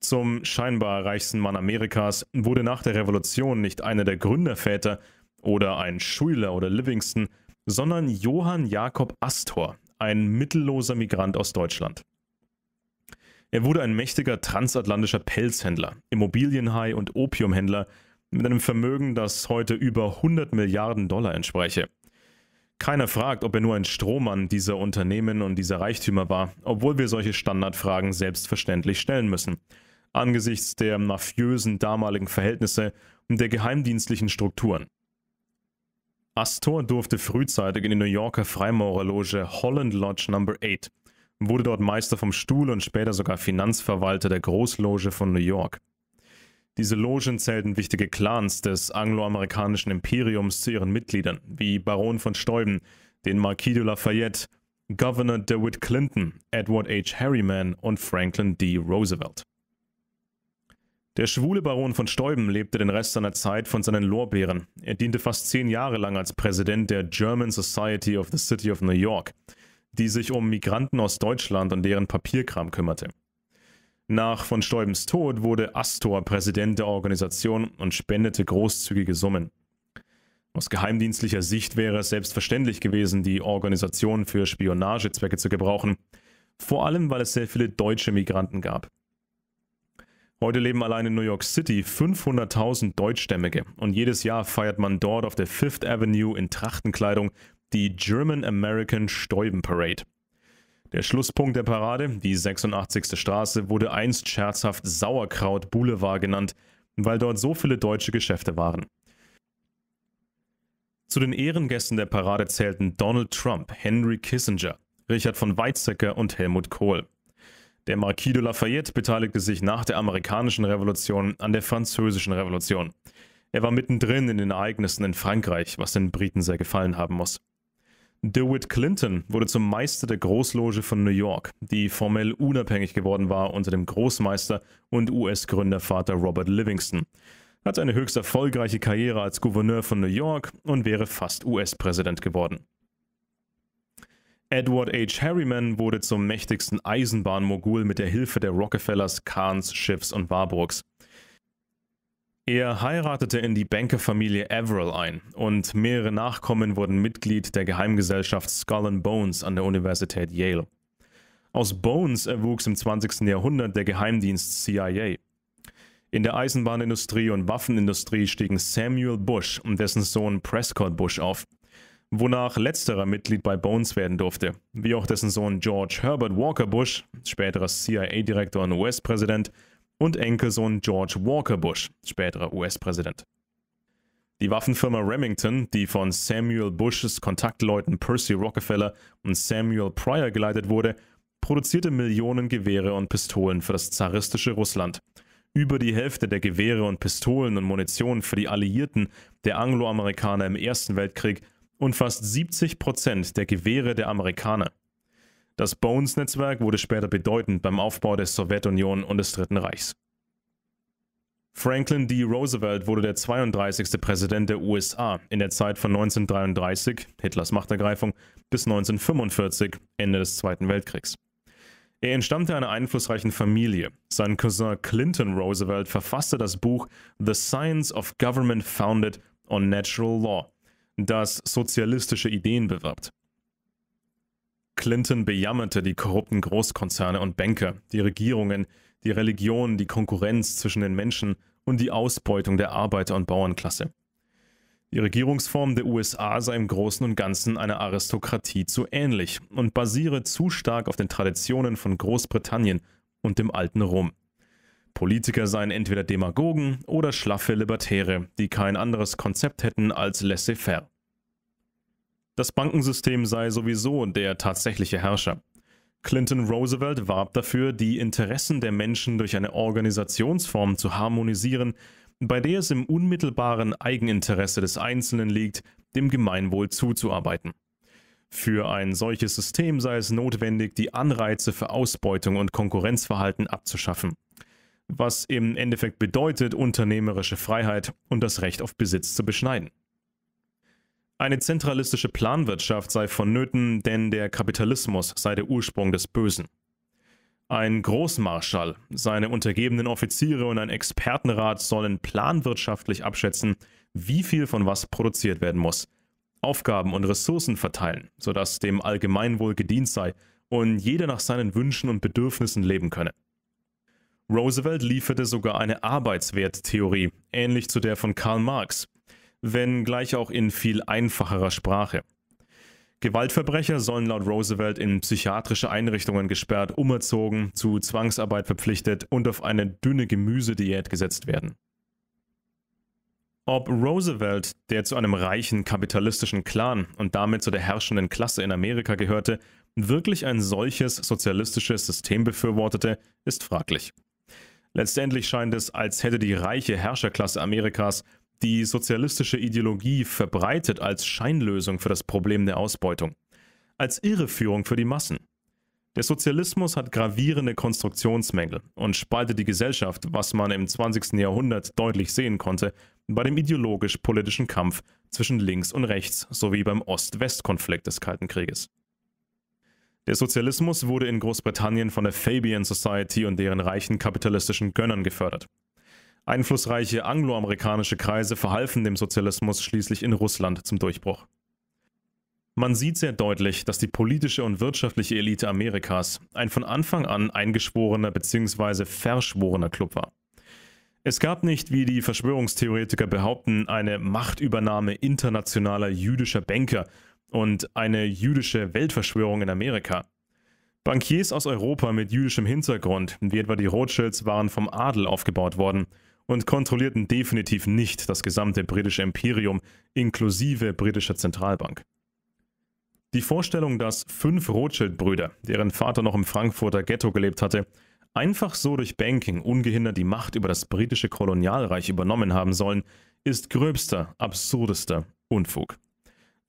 Zum scheinbar reichsten Mann Amerikas wurde nach der Revolution nicht einer der Gründerväter oder ein Schuyler oder Livingston, sondern Johann Jakob Astor, ein mittelloser Migrant aus Deutschland. Er wurde ein mächtiger transatlantischer Pelzhändler, Immobilienhai und Opiumhändler mit einem Vermögen, das heute über 100 Milliarden Dollar entspreche. Keiner fragt, ob er nur ein Strohmann dieser Unternehmen und dieser Reichtümer war, obwohl wir solche Standardfragen selbstverständlich stellen müssen. Angesichts der mafiösen damaligen Verhältnisse und der geheimdienstlichen Strukturen. Astor durfte frühzeitig in die New Yorker Freimaurerloge Holland Lodge No. 8, wurde dort Meister vom Stuhl und später sogar Finanzverwalter der Großloge von New York. Diese Logen zählten wichtige Clans des angloamerikanischen Imperiums zu ihren Mitgliedern, wie Baron von Steuben, den Marquis de Lafayette, Governor DeWitt Clinton, Edward H. Harriman und Franklin D. Roosevelt. Der schwule Baron von Steuben lebte den Rest seiner Zeit von seinen Lorbeeren. Er diente fast zehn Jahre lang als Präsident der German Society of the City of New York, die sich um Migranten aus Deutschland und deren Papierkram kümmerte. Nach von Stäubens Tod wurde Astor Präsident der Organisation und spendete großzügige Summen. Aus geheimdienstlicher Sicht wäre es selbstverständlich gewesen, die Organisation für Spionagezwecke zu gebrauchen, vor allem weil es sehr viele deutsche Migranten gab. Heute leben allein in New York City 500.000 Deutschstämmige und jedes Jahr feiert man dort auf der Fifth Avenue in Trachtenkleidung die German American Stäuben Parade. Der Schlusspunkt der Parade, die 86. Straße, wurde einst scherzhaft Sauerkraut Boulevard genannt, weil dort so viele deutsche Geschäfte waren. Zu den Ehrengästen der Parade zählten Donald Trump, Henry Kissinger, Richard von Weizsäcker und Helmut Kohl. Der Marquis de Lafayette beteiligte sich nach der amerikanischen Revolution an der französischen Revolution. Er war mittendrin in den Ereignissen in Frankreich, was den Briten sehr gefallen haben muss. DeWitt Clinton wurde zum Meister der Großloge von New York, die formell unabhängig geworden war unter dem Großmeister und US-Gründervater Robert Livingston, Hatte eine höchst erfolgreiche Karriere als Gouverneur von New York und wäre fast US-Präsident geworden. Edward H. Harriman wurde zum mächtigsten Eisenbahnmogul mit der Hilfe der Rockefellers, Kahns, Schiffs und Warburgs. Er heiratete in die Bankerfamilie Averill ein und mehrere Nachkommen wurden Mitglied der Geheimgesellschaft Skull and Bones an der Universität Yale. Aus Bones erwuchs im 20. Jahrhundert der Geheimdienst CIA. In der Eisenbahnindustrie und Waffenindustrie stiegen Samuel Bush und dessen Sohn Prescott Bush auf, wonach letzterer Mitglied bei Bones werden durfte, wie auch dessen Sohn George Herbert Walker Bush, späterer CIA-Direktor und US-Präsident, und Enkelsohn George Walker Bush, späterer US-Präsident. Die Waffenfirma Remington, die von Samuel Bushes Kontaktleuten Percy Rockefeller und Samuel Pryor geleitet wurde, produzierte Millionen Gewehre und Pistolen für das zaristische Russland. Über die Hälfte der Gewehre und Pistolen und Munition für die Alliierten der Angloamerikaner im Ersten Weltkrieg und fast 70 Prozent der Gewehre der Amerikaner das Bones-Netzwerk wurde später bedeutend beim Aufbau der Sowjetunion und des Dritten Reichs. Franklin D. Roosevelt wurde der 32. Präsident der USA in der Zeit von 1933, Hitlers Machtergreifung, bis 1945, Ende des Zweiten Weltkriegs. Er entstammte einer einflussreichen Familie. Sein Cousin Clinton Roosevelt verfasste das Buch The Science of Government Founded on Natural Law, das sozialistische Ideen bewirbt. Clinton bejammerte die korrupten Großkonzerne und Banker, die Regierungen, die Religion, die Konkurrenz zwischen den Menschen und die Ausbeutung der Arbeiter- und Bauernklasse. Die Regierungsform der USA sei im Großen und Ganzen einer Aristokratie zu ähnlich und basiere zu stark auf den Traditionen von Großbritannien und dem alten Rom. Politiker seien entweder Demagogen oder schlaffe Libertäre, die kein anderes Konzept hätten als laissez-faire. Das Bankensystem sei sowieso der tatsächliche Herrscher. Clinton Roosevelt warb dafür, die Interessen der Menschen durch eine Organisationsform zu harmonisieren, bei der es im unmittelbaren Eigeninteresse des Einzelnen liegt, dem Gemeinwohl zuzuarbeiten. Für ein solches System sei es notwendig, die Anreize für Ausbeutung und Konkurrenzverhalten abzuschaffen, was im Endeffekt bedeutet, unternehmerische Freiheit und das Recht auf Besitz zu beschneiden. Eine zentralistische Planwirtschaft sei vonnöten, denn der Kapitalismus sei der Ursprung des Bösen. Ein Großmarschall, seine untergebenen Offiziere und ein Expertenrat sollen planwirtschaftlich abschätzen, wie viel von was produziert werden muss, Aufgaben und Ressourcen verteilen, sodass dem Allgemeinwohl gedient sei und jeder nach seinen Wünschen und Bedürfnissen leben könne. Roosevelt lieferte sogar eine Arbeitswerttheorie, ähnlich zu der von Karl Marx, wenngleich auch in viel einfacherer Sprache. Gewaltverbrecher sollen laut Roosevelt in psychiatrische Einrichtungen gesperrt, umerzogen, zu Zwangsarbeit verpflichtet und auf eine dünne Gemüsediät gesetzt werden. Ob Roosevelt, der zu einem reichen kapitalistischen Clan und damit zu der herrschenden Klasse in Amerika gehörte, wirklich ein solches sozialistisches System befürwortete, ist fraglich. Letztendlich scheint es, als hätte die reiche Herrscherklasse Amerikas die sozialistische Ideologie verbreitet als Scheinlösung für das Problem der Ausbeutung, als Irreführung für die Massen. Der Sozialismus hat gravierende Konstruktionsmängel und spaltet die Gesellschaft, was man im 20. Jahrhundert deutlich sehen konnte, bei dem ideologisch-politischen Kampf zwischen links und rechts sowie beim Ost-West-Konflikt des Kalten Krieges. Der Sozialismus wurde in Großbritannien von der Fabian Society und deren reichen kapitalistischen Gönnern gefördert. Einflussreiche angloamerikanische Kreise verhalfen dem Sozialismus schließlich in Russland zum Durchbruch. Man sieht sehr deutlich, dass die politische und wirtschaftliche Elite Amerikas ein von Anfang an eingeschworener bzw. verschworener Club war. Es gab nicht, wie die Verschwörungstheoretiker behaupten, eine Machtübernahme internationaler jüdischer Banker und eine jüdische Weltverschwörung in Amerika. Bankiers aus Europa mit jüdischem Hintergrund, wie etwa die Rothschilds, waren vom Adel aufgebaut worden – und kontrollierten definitiv nicht das gesamte britische Imperium inklusive britischer Zentralbank. Die Vorstellung, dass fünf Rothschild-Brüder, deren Vater noch im Frankfurter Ghetto gelebt hatte, einfach so durch Banking ungehindert die Macht über das britische Kolonialreich übernommen haben sollen, ist gröbster, absurdester Unfug.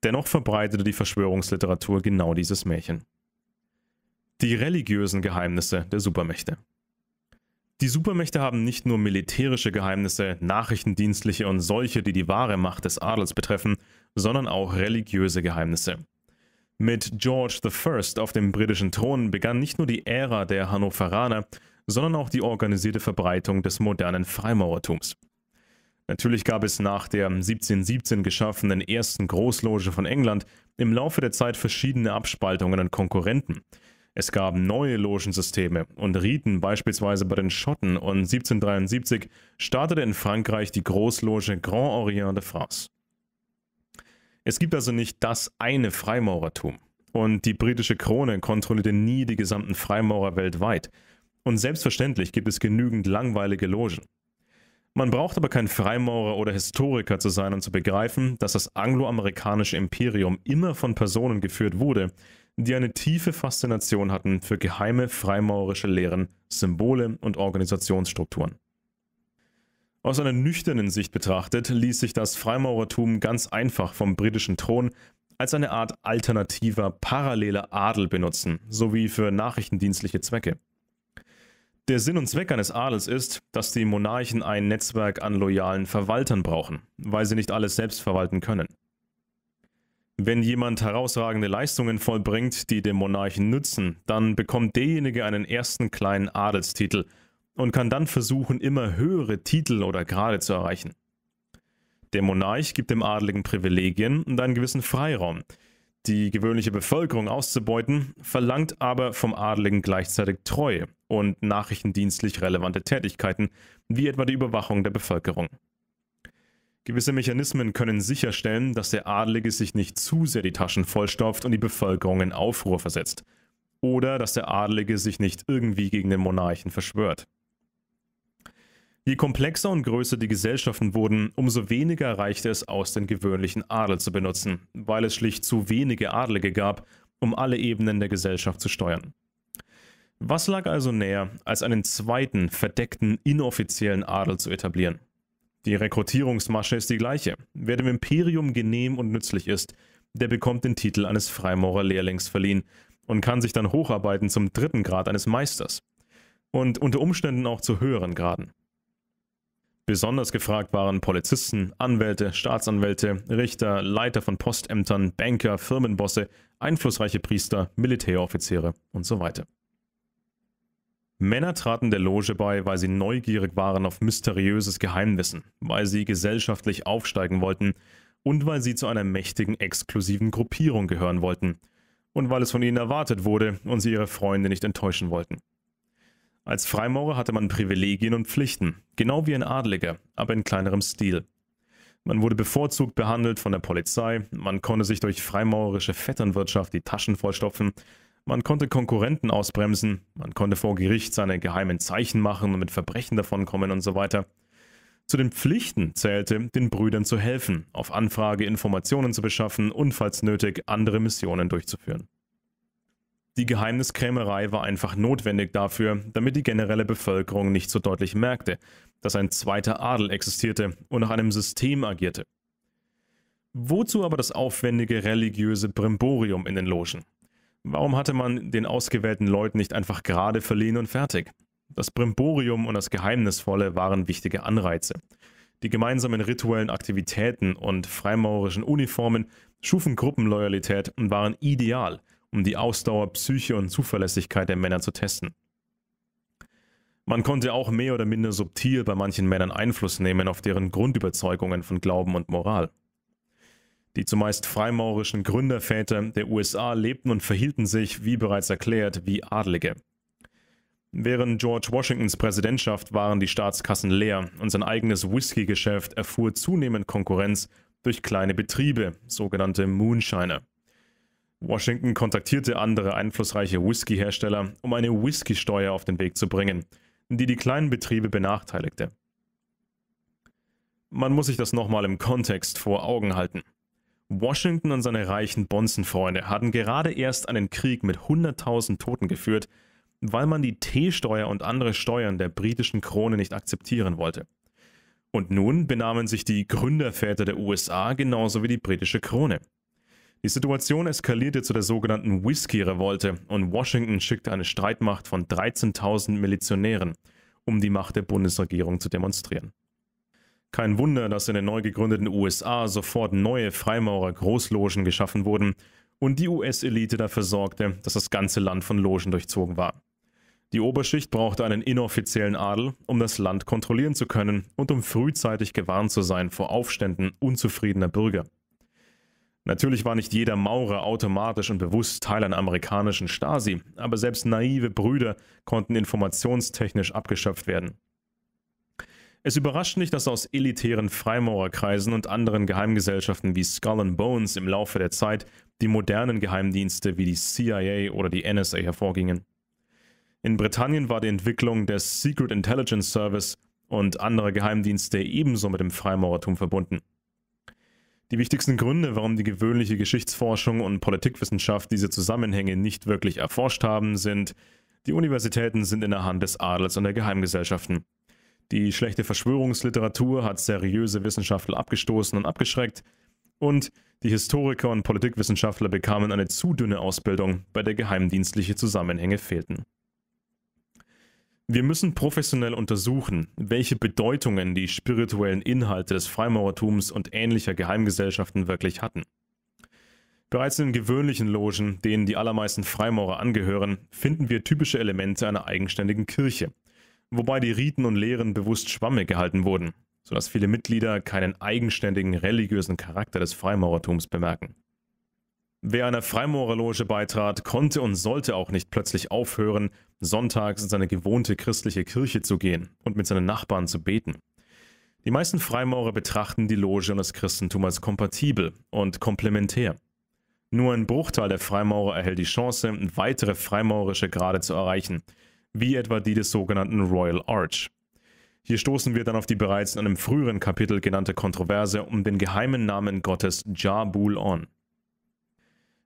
Dennoch verbreitete die Verschwörungsliteratur genau dieses Märchen. Die religiösen Geheimnisse der Supermächte. Die Supermächte haben nicht nur militärische Geheimnisse, nachrichtendienstliche und solche, die die wahre Macht des Adels betreffen, sondern auch religiöse Geheimnisse. Mit George I. auf dem britischen Thron begann nicht nur die Ära der Hannoveraner, sondern auch die organisierte Verbreitung des modernen Freimaurertums. Natürlich gab es nach der 1717 geschaffenen ersten Großloge von England im Laufe der Zeit verschiedene Abspaltungen und Konkurrenten – es gab neue Logensysteme und Riten, beispielsweise bei den Schotten, und 1773 startete in Frankreich die Großloge Grand Orient de France. Es gibt also nicht das eine Freimaurertum. Und die britische Krone kontrollierte nie die gesamten Freimaurer weltweit. Und selbstverständlich gibt es genügend langweilige Logen. Man braucht aber kein Freimaurer oder Historiker zu sein, um zu begreifen, dass das angloamerikanische Imperium immer von Personen geführt wurde, die eine tiefe Faszination hatten für geheime freimaurerische Lehren, Symbole und Organisationsstrukturen. Aus einer nüchternen Sicht betrachtet ließ sich das Freimaurertum ganz einfach vom britischen Thron als eine Art alternativer, paralleler Adel benutzen, sowie für nachrichtendienstliche Zwecke. Der Sinn und Zweck eines Adels ist, dass die Monarchen ein Netzwerk an loyalen Verwaltern brauchen, weil sie nicht alles selbst verwalten können. Wenn jemand herausragende Leistungen vollbringt, die dem Monarchen nützen, dann bekommt derjenige einen ersten kleinen Adelstitel und kann dann versuchen, immer höhere Titel oder Grade zu erreichen. Der Monarch gibt dem Adeligen Privilegien und einen gewissen Freiraum, die gewöhnliche Bevölkerung auszubeuten, verlangt aber vom Adeligen gleichzeitig Treue und nachrichtendienstlich relevante Tätigkeiten, wie etwa die Überwachung der Bevölkerung. Gewisse Mechanismen können sicherstellen, dass der Adlige sich nicht zu sehr die Taschen vollstopft und die Bevölkerung in Aufruhr versetzt. Oder dass der Adlige sich nicht irgendwie gegen den Monarchen verschwört. Je komplexer und größer die Gesellschaften wurden, umso weniger reichte es aus, den gewöhnlichen Adel zu benutzen, weil es schlicht zu wenige Adlige gab, um alle Ebenen der Gesellschaft zu steuern. Was lag also näher, als einen zweiten, verdeckten, inoffiziellen Adel zu etablieren? Die Rekrutierungsmasche ist die gleiche. Wer dem Imperium genehm und nützlich ist, der bekommt den Titel eines Freimaurerlehrlings verliehen und kann sich dann hocharbeiten zum dritten Grad eines Meisters und unter Umständen auch zu höheren Graden. Besonders gefragt waren Polizisten, Anwälte, Staatsanwälte, Richter, Leiter von Postämtern, Banker, Firmenbosse, einflussreiche Priester, Militäroffiziere und so weiter. Männer traten der Loge bei, weil sie neugierig waren auf mysteriöses Geheimwissen, weil sie gesellschaftlich aufsteigen wollten und weil sie zu einer mächtigen, exklusiven Gruppierung gehören wollten und weil es von ihnen erwartet wurde und sie ihre Freunde nicht enttäuschen wollten. Als Freimaurer hatte man Privilegien und Pflichten, genau wie ein Adliger, aber in kleinerem Stil. Man wurde bevorzugt behandelt von der Polizei, man konnte sich durch freimaurerische Vetternwirtschaft die Taschen vollstopfen man konnte Konkurrenten ausbremsen, man konnte vor Gericht seine geheimen Zeichen machen und mit Verbrechen davonkommen und so weiter. Zu den Pflichten zählte, den Brüdern zu helfen, auf Anfrage Informationen zu beschaffen und falls nötig andere Missionen durchzuführen. Die Geheimniskrämerei war einfach notwendig dafür, damit die generelle Bevölkerung nicht so deutlich merkte, dass ein zweiter Adel existierte und nach einem System agierte. Wozu aber das aufwendige religiöse Brimborium in den Logen? Warum hatte man den ausgewählten Leuten nicht einfach gerade verliehen und fertig? Das Brimborium und das Geheimnisvolle waren wichtige Anreize. Die gemeinsamen rituellen Aktivitäten und freimaurerischen Uniformen schufen Gruppenloyalität und waren ideal, um die Ausdauer, Psyche und Zuverlässigkeit der Männer zu testen. Man konnte auch mehr oder minder subtil bei manchen Männern Einfluss nehmen auf deren Grundüberzeugungen von Glauben und Moral. Die zumeist freimaurischen Gründerväter der USA lebten und verhielten sich, wie bereits erklärt, wie Adlige. Während George Washingtons Präsidentschaft waren die Staatskassen leer und sein eigenes Whisky-Geschäft erfuhr zunehmend Konkurrenz durch kleine Betriebe, sogenannte Moonshiner. Washington kontaktierte andere einflussreiche Whisky-Hersteller, um eine Whisky-Steuer auf den Weg zu bringen, die die kleinen Betriebe benachteiligte. Man muss sich das nochmal im Kontext vor Augen halten. Washington und seine reichen Bonzenfreunde hatten gerade erst einen Krieg mit 100.000 Toten geführt, weil man die Teesteuer und andere Steuern der britischen Krone nicht akzeptieren wollte. Und nun benahmen sich die Gründerväter der USA genauso wie die britische Krone. Die Situation eskalierte zu der sogenannten Whisky-Revolte und Washington schickte eine Streitmacht von 13.000 Milizionären, um die Macht der Bundesregierung zu demonstrieren. Kein Wunder, dass in den neu gegründeten USA sofort neue Freimaurer-Großlogen geschaffen wurden und die US-Elite dafür sorgte, dass das ganze Land von Logen durchzogen war. Die Oberschicht brauchte einen inoffiziellen Adel, um das Land kontrollieren zu können und um frühzeitig gewarnt zu sein vor Aufständen unzufriedener Bürger. Natürlich war nicht jeder Maurer automatisch und bewusst Teil einer amerikanischen Stasi, aber selbst naive Brüder konnten informationstechnisch abgeschöpft werden. Es überrascht nicht, dass aus elitären Freimaurerkreisen und anderen Geheimgesellschaften wie Skull and Bones im Laufe der Zeit die modernen Geheimdienste wie die CIA oder die NSA hervorgingen. In Britannien war die Entwicklung des Secret Intelligence Service und anderer Geheimdienste ebenso mit dem Freimaurertum verbunden. Die wichtigsten Gründe, warum die gewöhnliche Geschichtsforschung und Politikwissenschaft diese Zusammenhänge nicht wirklich erforscht haben, sind, die Universitäten sind in der Hand des Adels und der Geheimgesellschaften. Die schlechte Verschwörungsliteratur hat seriöse Wissenschaftler abgestoßen und abgeschreckt. Und die Historiker und Politikwissenschaftler bekamen eine zu dünne Ausbildung, bei der geheimdienstliche Zusammenhänge fehlten. Wir müssen professionell untersuchen, welche Bedeutungen die spirituellen Inhalte des Freimaurertums und ähnlicher Geheimgesellschaften wirklich hatten. Bereits in den gewöhnlichen Logen, denen die allermeisten Freimaurer angehören, finden wir typische Elemente einer eigenständigen Kirche – wobei die Riten und Lehren bewusst schwammig gehalten wurden, sodass viele Mitglieder keinen eigenständigen religiösen Charakter des Freimaurertums bemerken. Wer einer Freimaurerloge beitrat, konnte und sollte auch nicht plötzlich aufhören, sonntags in seine gewohnte christliche Kirche zu gehen und mit seinen Nachbarn zu beten. Die meisten Freimaurer betrachten die Loge und das Christentum als kompatibel und komplementär. Nur ein Bruchteil der Freimaurer erhält die Chance, weitere freimaurerische Grade zu erreichen, wie etwa die des sogenannten Royal Arch. Hier stoßen wir dann auf die bereits in einem früheren Kapitel genannte Kontroverse um den geheimen Namen Gottes Jabul On.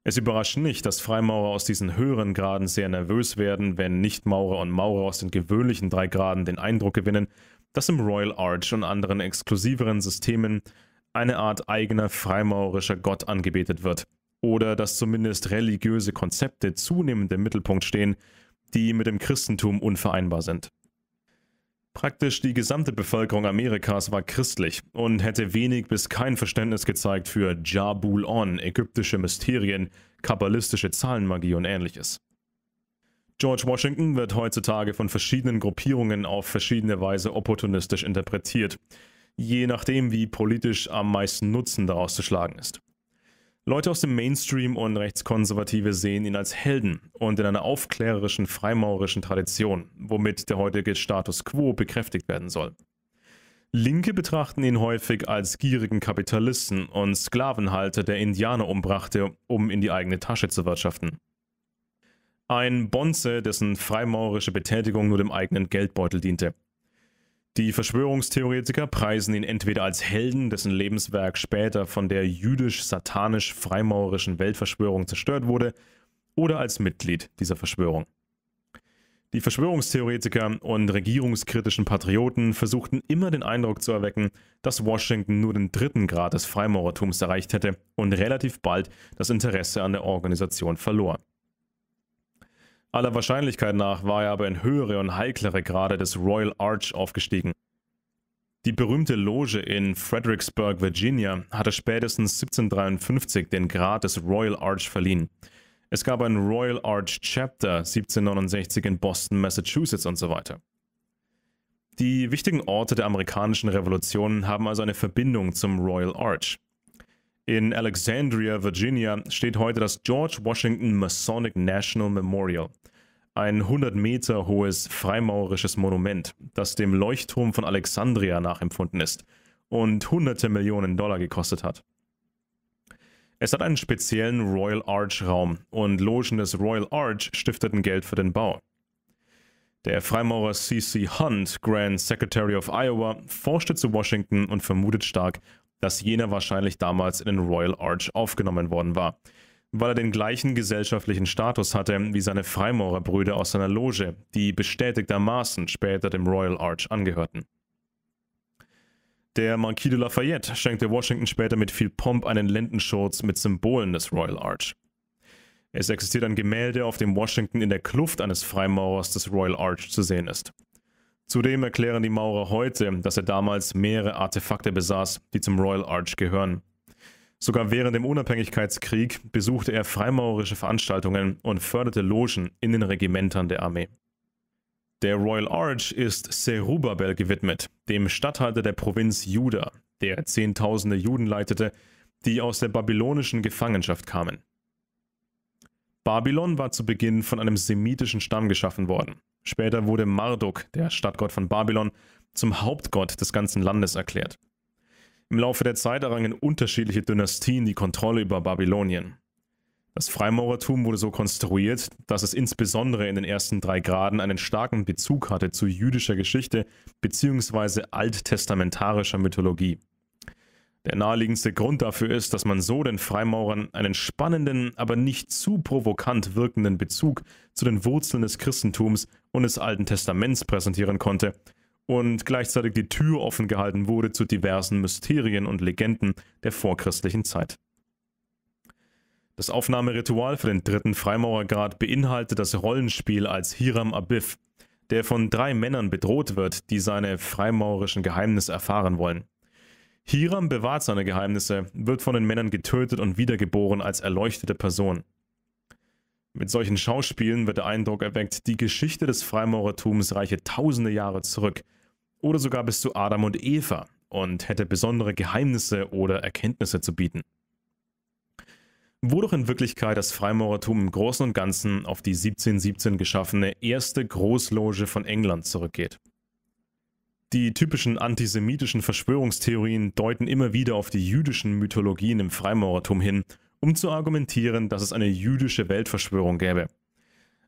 Es überrascht nicht, dass Freimaurer aus diesen höheren Graden sehr nervös werden, wenn Nichtmaurer und Maurer aus den gewöhnlichen drei Graden den Eindruck gewinnen, dass im Royal Arch und anderen exklusiveren Systemen eine Art eigener freimaurerischer Gott angebetet wird, oder dass zumindest religiöse Konzepte zunehmend im Mittelpunkt stehen, die mit dem Christentum unvereinbar sind. Praktisch die gesamte Bevölkerung Amerikas war christlich und hätte wenig bis kein Verständnis gezeigt für Jabul-on, ägyptische Mysterien, kabbalistische Zahlenmagie und ähnliches. George Washington wird heutzutage von verschiedenen Gruppierungen auf verschiedene Weise opportunistisch interpretiert, je nachdem, wie politisch am meisten Nutzen daraus zu schlagen ist. Leute aus dem Mainstream und Rechtskonservative sehen ihn als Helden und in einer aufklärerischen freimaurerischen Tradition, womit der heutige Status quo bekräftigt werden soll. Linke betrachten ihn häufig als gierigen Kapitalisten und Sklavenhalter, der Indianer umbrachte, um in die eigene Tasche zu wirtschaften. Ein Bonze, dessen freimaurerische Betätigung nur dem eigenen Geldbeutel diente. Die Verschwörungstheoretiker preisen ihn entweder als Helden, dessen Lebenswerk später von der jüdisch-satanisch-freimaurerischen Weltverschwörung zerstört wurde, oder als Mitglied dieser Verschwörung. Die Verschwörungstheoretiker und regierungskritischen Patrioten versuchten immer den Eindruck zu erwecken, dass Washington nur den dritten Grad des Freimaurertums erreicht hätte und relativ bald das Interesse an der Organisation verlor. Aller Wahrscheinlichkeit nach war er aber in höhere und heiklere Grade des Royal Arch aufgestiegen. Die berühmte Loge in Fredericksburg, Virginia, hatte spätestens 1753 den Grad des Royal Arch verliehen. Es gab ein Royal Arch Chapter 1769 in Boston, Massachusetts und so weiter. Die wichtigen Orte der amerikanischen Revolution haben also eine Verbindung zum Royal Arch. In Alexandria, Virginia, steht heute das George Washington Masonic National Memorial, ein 100 Meter hohes freimaurerisches Monument, das dem Leuchtturm von Alexandria nachempfunden ist und hunderte Millionen Dollar gekostet hat. Es hat einen speziellen Royal Arch Raum und Logen des Royal Arch stifteten Geld für den Bau. Der Freimaurer C.C. Hunt, Grand Secretary of Iowa, forschte zu Washington und vermutet stark, dass jener wahrscheinlich damals in den Royal Arch aufgenommen worden war, weil er den gleichen gesellschaftlichen Status hatte wie seine Freimaurerbrüder aus seiner Loge, die bestätigtermaßen später dem Royal Arch angehörten. Der Marquis de Lafayette schenkte Washington später mit viel Pomp einen Lendenschurz mit Symbolen des Royal Arch. Es existiert ein Gemälde, auf dem Washington in der Kluft eines Freimaurers des Royal Arch zu sehen ist. Zudem erklären die Maurer heute, dass er damals mehrere Artefakte besaß, die zum Royal Arch gehören. Sogar während dem Unabhängigkeitskrieg besuchte er freimaurerische Veranstaltungen und förderte Logen in den Regimentern der Armee. Der Royal Arch ist Serubabel gewidmet, dem Statthalter der Provinz Juda, der Zehntausende Juden leitete, die aus der babylonischen Gefangenschaft kamen. Babylon war zu Beginn von einem semitischen Stamm geschaffen worden, Später wurde Marduk, der Stadtgott von Babylon, zum Hauptgott des ganzen Landes erklärt. Im Laufe der Zeit errangen unterschiedliche Dynastien die Kontrolle über Babylonien. Das Freimaurertum wurde so konstruiert, dass es insbesondere in den ersten drei Graden einen starken Bezug hatte zu jüdischer Geschichte bzw. alttestamentarischer Mythologie. Der naheliegendste Grund dafür ist, dass man so den Freimaurern einen spannenden, aber nicht zu provokant wirkenden Bezug zu den Wurzeln des Christentums und des Alten Testaments präsentieren konnte und gleichzeitig die Tür offen gehalten wurde zu diversen Mysterien und Legenden der vorchristlichen Zeit. Das Aufnahmeritual für den dritten Freimaurergrad beinhaltet das Rollenspiel als Hiram Abiff, der von drei Männern bedroht wird, die seine freimaurerischen Geheimnisse erfahren wollen. Hiram bewahrt seine Geheimnisse, wird von den Männern getötet und wiedergeboren als erleuchtete Person. Mit solchen Schauspielen wird der Eindruck erweckt, die Geschichte des Freimaurertums reiche tausende Jahre zurück oder sogar bis zu Adam und Eva und hätte besondere Geheimnisse oder Erkenntnisse zu bieten. Wodurch in Wirklichkeit das Freimaurertum im Großen und Ganzen auf die 1717 geschaffene erste Großloge von England zurückgeht. Die typischen antisemitischen Verschwörungstheorien deuten immer wieder auf die jüdischen Mythologien im Freimaurertum hin, um zu argumentieren, dass es eine jüdische Weltverschwörung gäbe.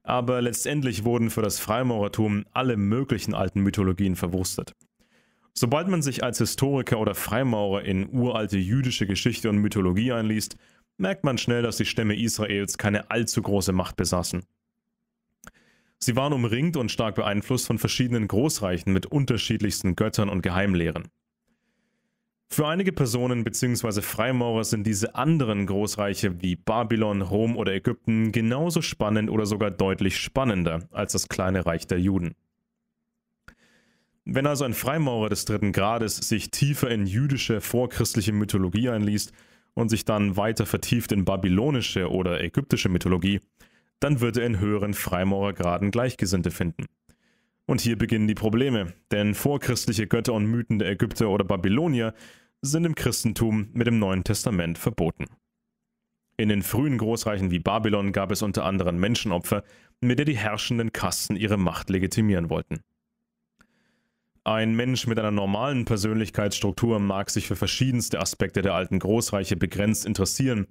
Aber letztendlich wurden für das Freimaurertum alle möglichen alten Mythologien verwurstet. Sobald man sich als Historiker oder Freimaurer in uralte jüdische Geschichte und Mythologie einliest, merkt man schnell, dass die Stämme Israels keine allzu große Macht besaßen. Sie waren umringt und stark beeinflusst von verschiedenen Großreichen mit unterschiedlichsten Göttern und Geheimlehren. Für einige Personen bzw. Freimaurer sind diese anderen Großreiche wie Babylon, Rom oder Ägypten genauso spannend oder sogar deutlich spannender als das kleine Reich der Juden. Wenn also ein Freimaurer des dritten Grades sich tiefer in jüdische vorchristliche Mythologie einliest und sich dann weiter vertieft in babylonische oder ägyptische Mythologie, dann wird er in höheren Freimaurergraden Gleichgesinnte finden. Und hier beginnen die Probleme, denn vorchristliche Götter und Mythen der Ägypter oder Babylonier sind im Christentum mit dem Neuen Testament verboten. In den frühen Großreichen wie Babylon gab es unter anderem Menschenopfer, mit der die herrschenden Kasten ihre Macht legitimieren wollten. Ein Mensch mit einer normalen Persönlichkeitsstruktur mag sich für verschiedenste Aspekte der alten Großreiche begrenzt interessieren,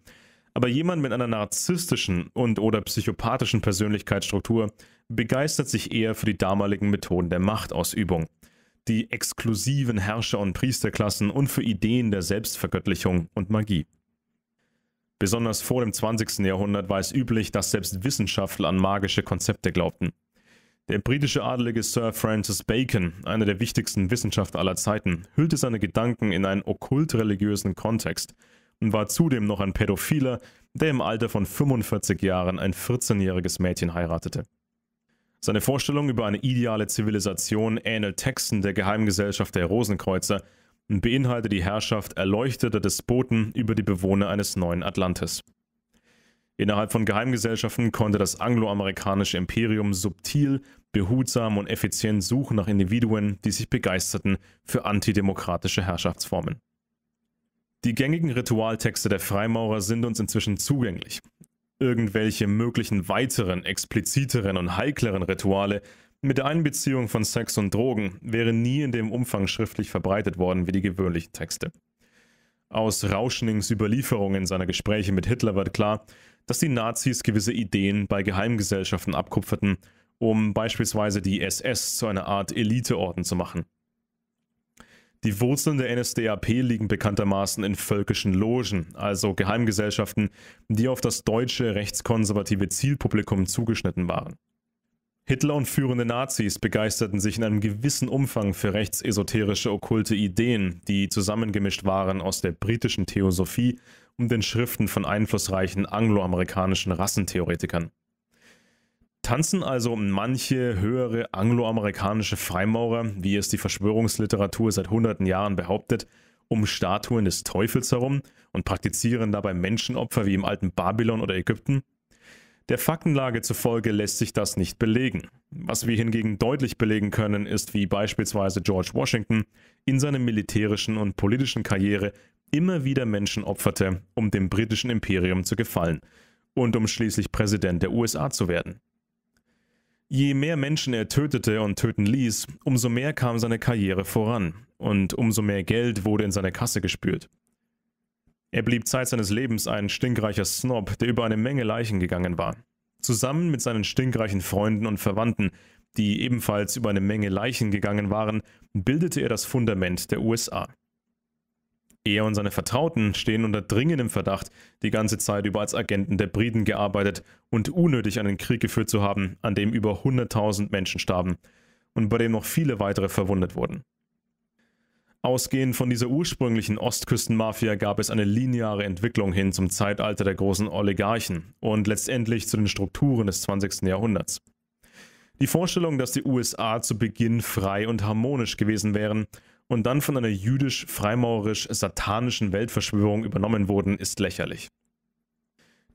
aber jemand mit einer narzisstischen und oder psychopathischen Persönlichkeitsstruktur begeistert sich eher für die damaligen Methoden der Machtausübung, die exklusiven Herrscher- und Priesterklassen und für Ideen der Selbstvergöttlichung und Magie. Besonders vor dem 20. Jahrhundert war es üblich, dass selbst Wissenschaftler an magische Konzepte glaubten. Der britische Adelige Sir Francis Bacon, einer der wichtigsten Wissenschaftler aller Zeiten, hüllte seine Gedanken in einen okkult-religiösen Kontext – und war zudem noch ein Pädophiler, der im Alter von 45 Jahren ein 14-jähriges Mädchen heiratete. Seine Vorstellung über eine ideale Zivilisation ähnelt Texten der Geheimgesellschaft der Rosenkreuzer und beinhaltet die Herrschaft erleuchteter Despoten über die Bewohner eines neuen Atlantis. Innerhalb von Geheimgesellschaften konnte das angloamerikanische Imperium subtil, behutsam und effizient suchen nach Individuen, die sich begeisterten für antidemokratische Herrschaftsformen. Die gängigen Ritualtexte der Freimaurer sind uns inzwischen zugänglich. Irgendwelche möglichen weiteren, expliziteren und heikleren Rituale mit der Einbeziehung von Sex und Drogen wären nie in dem Umfang schriftlich verbreitet worden wie die gewöhnlichen Texte. Aus Rauschnings Überlieferungen seiner Gespräche mit Hitler wird klar, dass die Nazis gewisse Ideen bei Geheimgesellschaften abkupferten, um beispielsweise die SS zu einer Art Eliteorden zu machen. Die Wurzeln der NSDAP liegen bekanntermaßen in völkischen Logen, also Geheimgesellschaften, die auf das deutsche rechtskonservative Zielpublikum zugeschnitten waren. Hitler und führende Nazis begeisterten sich in einem gewissen Umfang für rechtsesoterische okkulte Ideen, die zusammengemischt waren aus der britischen Theosophie und den Schriften von einflussreichen angloamerikanischen Rassentheoretikern. Tanzen also manche höhere angloamerikanische Freimaurer, wie es die Verschwörungsliteratur seit hunderten Jahren behauptet, um Statuen des Teufels herum und praktizieren dabei Menschenopfer wie im alten Babylon oder Ägypten? Der Faktenlage zufolge lässt sich das nicht belegen. Was wir hingegen deutlich belegen können, ist, wie beispielsweise George Washington in seiner militärischen und politischen Karriere immer wieder Menschen opferte, um dem britischen Imperium zu gefallen und um schließlich Präsident der USA zu werden. Je mehr Menschen er tötete und töten ließ, umso mehr kam seine Karriere voran und umso mehr Geld wurde in seine Kasse gespült. Er blieb Zeit seines Lebens ein stinkreicher Snob, der über eine Menge Leichen gegangen war. Zusammen mit seinen stinkreichen Freunden und Verwandten, die ebenfalls über eine Menge Leichen gegangen waren, bildete er das Fundament der USA. Er und seine Vertrauten stehen unter dringendem Verdacht, die ganze Zeit über als Agenten der Briten gearbeitet und unnötig einen Krieg geführt zu haben, an dem über 100.000 Menschen starben und bei dem noch viele weitere verwundet wurden. Ausgehend von dieser ursprünglichen Ostküstenmafia gab es eine lineare Entwicklung hin zum Zeitalter der großen Oligarchen und letztendlich zu den Strukturen des 20. Jahrhunderts. Die Vorstellung, dass die USA zu Beginn frei und harmonisch gewesen wären und dann von einer jüdisch-freimaurisch-satanischen Weltverschwörung übernommen wurden, ist lächerlich.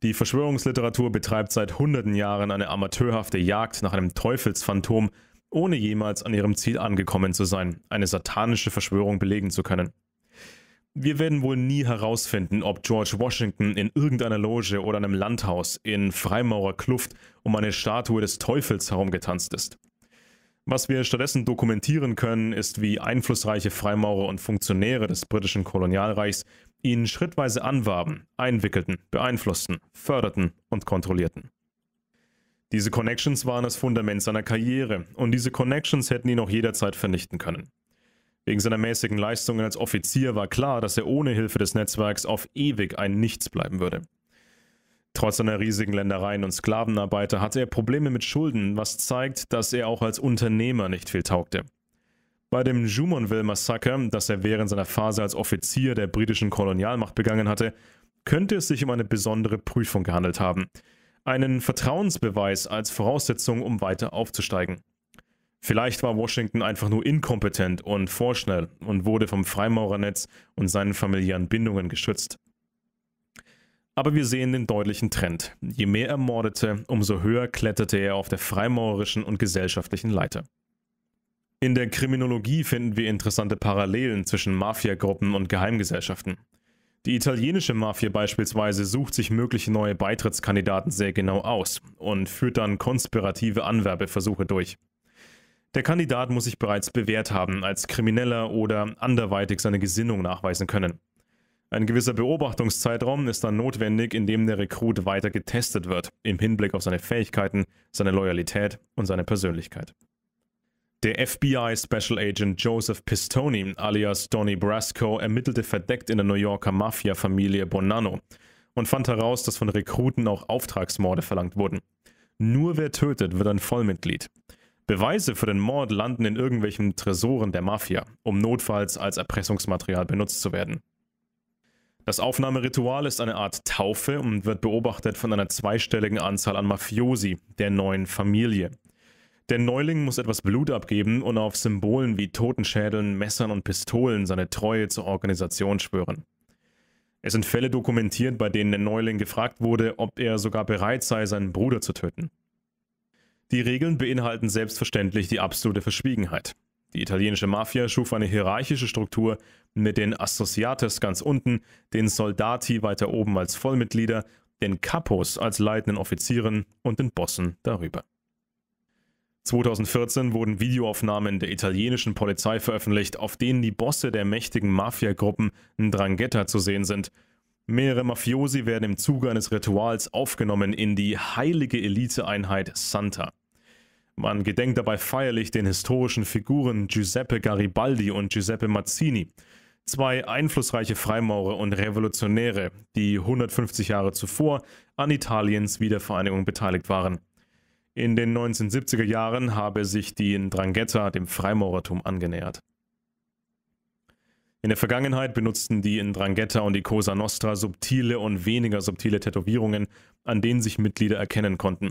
Die Verschwörungsliteratur betreibt seit hunderten Jahren eine amateurhafte Jagd nach einem Teufelsphantom, ohne jemals an ihrem Ziel angekommen zu sein, eine satanische Verschwörung belegen zu können. Wir werden wohl nie herausfinden, ob George Washington in irgendeiner Loge oder einem Landhaus in Freimaurerkluft um eine Statue des Teufels herumgetanzt ist. Was wir stattdessen dokumentieren können, ist, wie einflussreiche Freimaurer und Funktionäre des britischen Kolonialreichs ihn schrittweise anwarben, einwickelten, beeinflussten, förderten und kontrollierten. Diese Connections waren das Fundament seiner Karriere und diese Connections hätten ihn auch jederzeit vernichten können. Wegen seiner mäßigen Leistungen als Offizier war klar, dass er ohne Hilfe des Netzwerks auf ewig ein Nichts bleiben würde. Trotz seiner riesigen Ländereien und Sklavenarbeiter hatte er Probleme mit Schulden, was zeigt, dass er auch als Unternehmer nicht viel taugte. Bei dem Jumonville-Massaker, das er während seiner Phase als Offizier der britischen Kolonialmacht begangen hatte, könnte es sich um eine besondere Prüfung gehandelt haben. Einen Vertrauensbeweis als Voraussetzung, um weiter aufzusteigen. Vielleicht war Washington einfach nur inkompetent und vorschnell und wurde vom Freimaurernetz und seinen familiären Bindungen geschützt. Aber wir sehen den deutlichen Trend. Je mehr er mordete, umso höher kletterte er auf der freimaurerischen und gesellschaftlichen Leiter. In der Kriminologie finden wir interessante Parallelen zwischen Mafiagruppen und Geheimgesellschaften. Die italienische Mafia beispielsweise sucht sich mögliche neue Beitrittskandidaten sehr genau aus und führt dann konspirative Anwerbeversuche durch. Der Kandidat muss sich bereits bewährt haben, als Krimineller oder anderweitig seine Gesinnung nachweisen können. Ein gewisser Beobachtungszeitraum ist dann notwendig, in dem der Rekrut weiter getestet wird, im Hinblick auf seine Fähigkeiten, seine Loyalität und seine Persönlichkeit. Der FBI Special Agent Joseph Pistoni alias Donny Brasco ermittelte verdeckt in der New Yorker Mafia-Familie Bonanno und fand heraus, dass von Rekruten auch Auftragsmorde verlangt wurden. Nur wer tötet, wird ein Vollmitglied. Beweise für den Mord landen in irgendwelchen Tresoren der Mafia, um notfalls als Erpressungsmaterial benutzt zu werden. Das Aufnahmeritual ist eine Art Taufe und wird beobachtet von einer zweistelligen Anzahl an Mafiosi, der neuen Familie. Der Neuling muss etwas Blut abgeben und auf Symbolen wie Totenschädeln, Messern und Pistolen seine Treue zur Organisation schwören. Es sind Fälle dokumentiert, bei denen der Neuling gefragt wurde, ob er sogar bereit sei, seinen Bruder zu töten. Die Regeln beinhalten selbstverständlich die absolute Verschwiegenheit. Die italienische Mafia schuf eine hierarchische Struktur mit den Associates ganz unten, den Soldati weiter oben als Vollmitglieder, den Capos als leitenden Offizieren und den Bossen darüber. 2014 wurden Videoaufnahmen der italienischen Polizei veröffentlicht, auf denen die Bosse der mächtigen Mafiagruppen Ndrangheta zu sehen sind. Mehrere Mafiosi werden im Zuge eines Rituals aufgenommen in die heilige Eliteeinheit Santa. Man gedenkt dabei feierlich den historischen Figuren Giuseppe Garibaldi und Giuseppe Mazzini, zwei einflussreiche Freimaurer und Revolutionäre, die 150 Jahre zuvor an Italiens Wiedervereinigung beteiligt waren. In den 1970er Jahren habe sich die Ndrangheta dem Freimaurertum angenähert. In der Vergangenheit benutzten die Ndrangheta und die Cosa Nostra subtile und weniger subtile Tätowierungen, an denen sich Mitglieder erkennen konnten.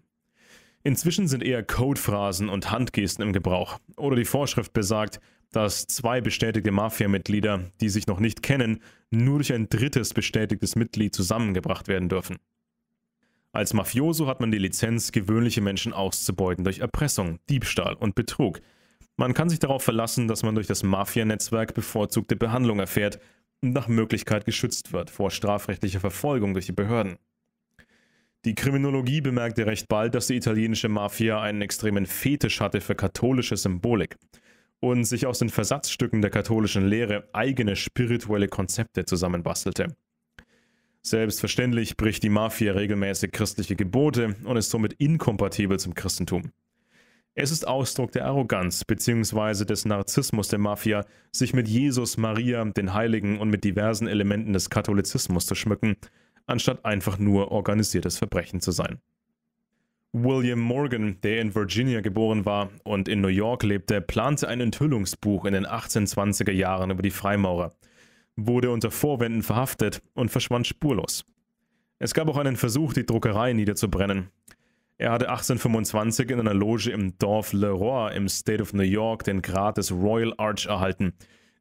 Inzwischen sind eher Codephrasen und Handgesten im Gebrauch. Oder die Vorschrift besagt, dass zwei bestätigte Mafia-Mitglieder, die sich noch nicht kennen, nur durch ein drittes bestätigtes Mitglied zusammengebracht werden dürfen. Als Mafioso hat man die Lizenz, gewöhnliche Menschen auszubeuten durch Erpressung, Diebstahl und Betrug. Man kann sich darauf verlassen, dass man durch das Mafia-Netzwerk bevorzugte Behandlung erfährt und nach Möglichkeit geschützt wird vor strafrechtlicher Verfolgung durch die Behörden. Die Kriminologie bemerkte recht bald, dass die italienische Mafia einen extremen Fetisch hatte für katholische Symbolik und sich aus den Versatzstücken der katholischen Lehre eigene spirituelle Konzepte zusammenbastelte. Selbstverständlich bricht die Mafia regelmäßig christliche Gebote und ist somit inkompatibel zum Christentum. Es ist Ausdruck der Arroganz bzw. des Narzissmus der Mafia, sich mit Jesus, Maria, den Heiligen und mit diversen Elementen des Katholizismus zu schmücken anstatt einfach nur organisiertes Verbrechen zu sein. William Morgan, der in Virginia geboren war und in New York lebte, plante ein Enthüllungsbuch in den 1820er Jahren über die Freimaurer, wurde unter Vorwänden verhaftet und verschwand spurlos. Es gab auch einen Versuch, die Druckerei niederzubrennen. Er hatte 1825 in einer Loge im Dorf Leroy im State of New York den Grad des Royal Arch erhalten,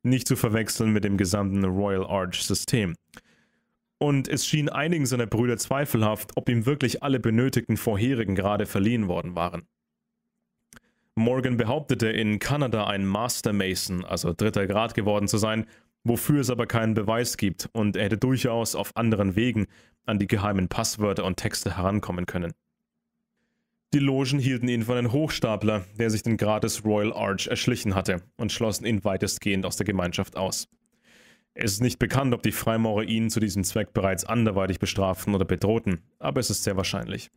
nicht zu verwechseln mit dem gesamten Royal Arch-System und es schien einigen seiner Brüder zweifelhaft, ob ihm wirklich alle benötigten vorherigen Grade verliehen worden waren. Morgan behauptete, in Kanada ein Master Mason, also dritter Grad geworden zu sein, wofür es aber keinen Beweis gibt und er hätte durchaus auf anderen Wegen an die geheimen Passwörter und Texte herankommen können. Die Logen hielten ihn für einen Hochstapler, der sich den Grad des Royal Arch erschlichen hatte und schlossen ihn weitestgehend aus der Gemeinschaft aus. Es ist nicht bekannt, ob die Freimaurer ihn zu diesem Zweck bereits anderweitig bestraften oder bedrohten, aber es ist sehr wahrscheinlich.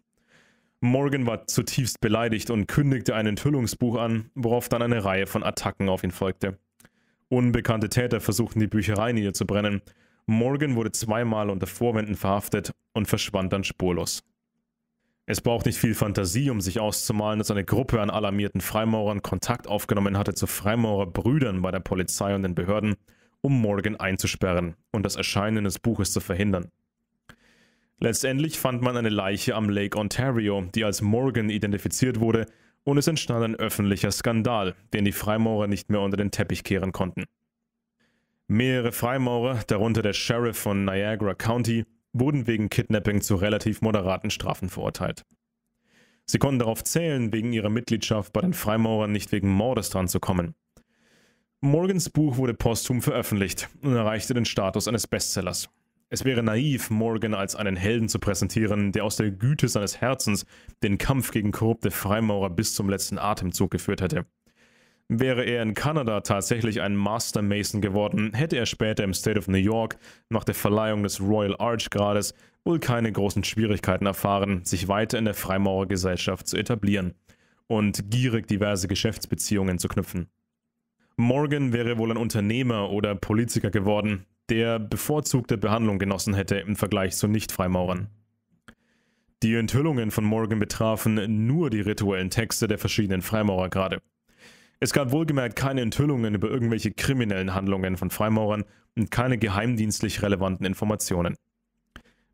Morgan war zutiefst beleidigt und kündigte ein Enthüllungsbuch an, worauf dann eine Reihe von Attacken auf ihn folgte. Unbekannte Täter versuchten die Bücherei niederzubrennen. Morgan wurde zweimal unter Vorwänden verhaftet und verschwand dann spurlos. Es braucht nicht viel Fantasie, um sich auszumalen, dass eine Gruppe an alarmierten Freimaurern Kontakt aufgenommen hatte zu Freimaurerbrüdern bei der Polizei und den Behörden um Morgan einzusperren und das Erscheinen des Buches zu verhindern. Letztendlich fand man eine Leiche am Lake Ontario, die als Morgan identifiziert wurde, und es entstand ein öffentlicher Skandal, den die Freimaurer nicht mehr unter den Teppich kehren konnten. Mehrere Freimaurer, darunter der Sheriff von Niagara County, wurden wegen Kidnapping zu relativ moderaten Strafen verurteilt. Sie konnten darauf zählen, wegen ihrer Mitgliedschaft bei den Freimaurern nicht wegen Mordes dran zu kommen, Morgans Buch wurde posthum veröffentlicht und erreichte den Status eines Bestsellers. Es wäre naiv, Morgan als einen Helden zu präsentieren, der aus der Güte seines Herzens den Kampf gegen korrupte Freimaurer bis zum letzten Atemzug geführt hätte. Wäre er in Kanada tatsächlich ein Master Mason geworden, hätte er später im State of New York nach der Verleihung des Royal Arch Grades wohl keine großen Schwierigkeiten erfahren, sich weiter in der Freimaurergesellschaft zu etablieren und gierig diverse Geschäftsbeziehungen zu knüpfen. Morgan wäre wohl ein Unternehmer oder Politiker geworden, der bevorzugte Behandlung genossen hätte im Vergleich zu Nicht-Freimaurern. Die Enthüllungen von Morgan betrafen nur die rituellen Texte der verschiedenen Freimaurergrade. Es gab wohlgemerkt keine Enthüllungen über irgendwelche kriminellen Handlungen von Freimaurern und keine geheimdienstlich relevanten Informationen.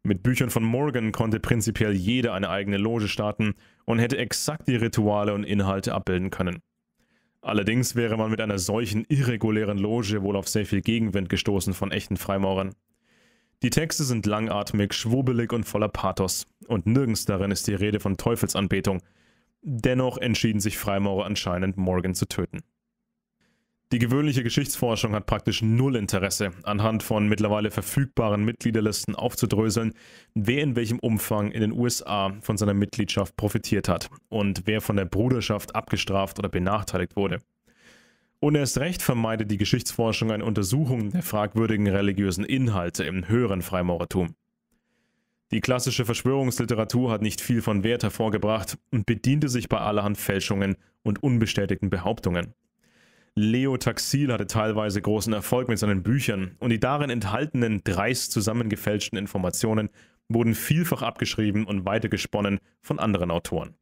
Mit Büchern von Morgan konnte prinzipiell jeder eine eigene Loge starten und hätte exakt die Rituale und Inhalte abbilden können. Allerdings wäre man mit einer solchen irregulären Loge wohl auf sehr viel Gegenwind gestoßen von echten Freimaurern. Die Texte sind langatmig, schwurbelig und voller Pathos, und nirgends darin ist die Rede von Teufelsanbetung. Dennoch entschieden sich Freimaurer anscheinend, Morgan zu töten. Die gewöhnliche Geschichtsforschung hat praktisch null Interesse, anhand von mittlerweile verfügbaren Mitgliederlisten aufzudröseln, wer in welchem Umfang in den USA von seiner Mitgliedschaft profitiert hat und wer von der Bruderschaft abgestraft oder benachteiligt wurde. Und erst recht vermeidet die Geschichtsforschung eine Untersuchung der fragwürdigen religiösen Inhalte im höheren Freimaurertum. Die klassische Verschwörungsliteratur hat nicht viel von Wert hervorgebracht und bediente sich bei allerhand Fälschungen und unbestätigten Behauptungen. Leo Taxil hatte teilweise großen Erfolg mit seinen Büchern und die darin enthaltenen dreist zusammengefälschten Informationen wurden vielfach abgeschrieben und weitergesponnen von anderen Autoren.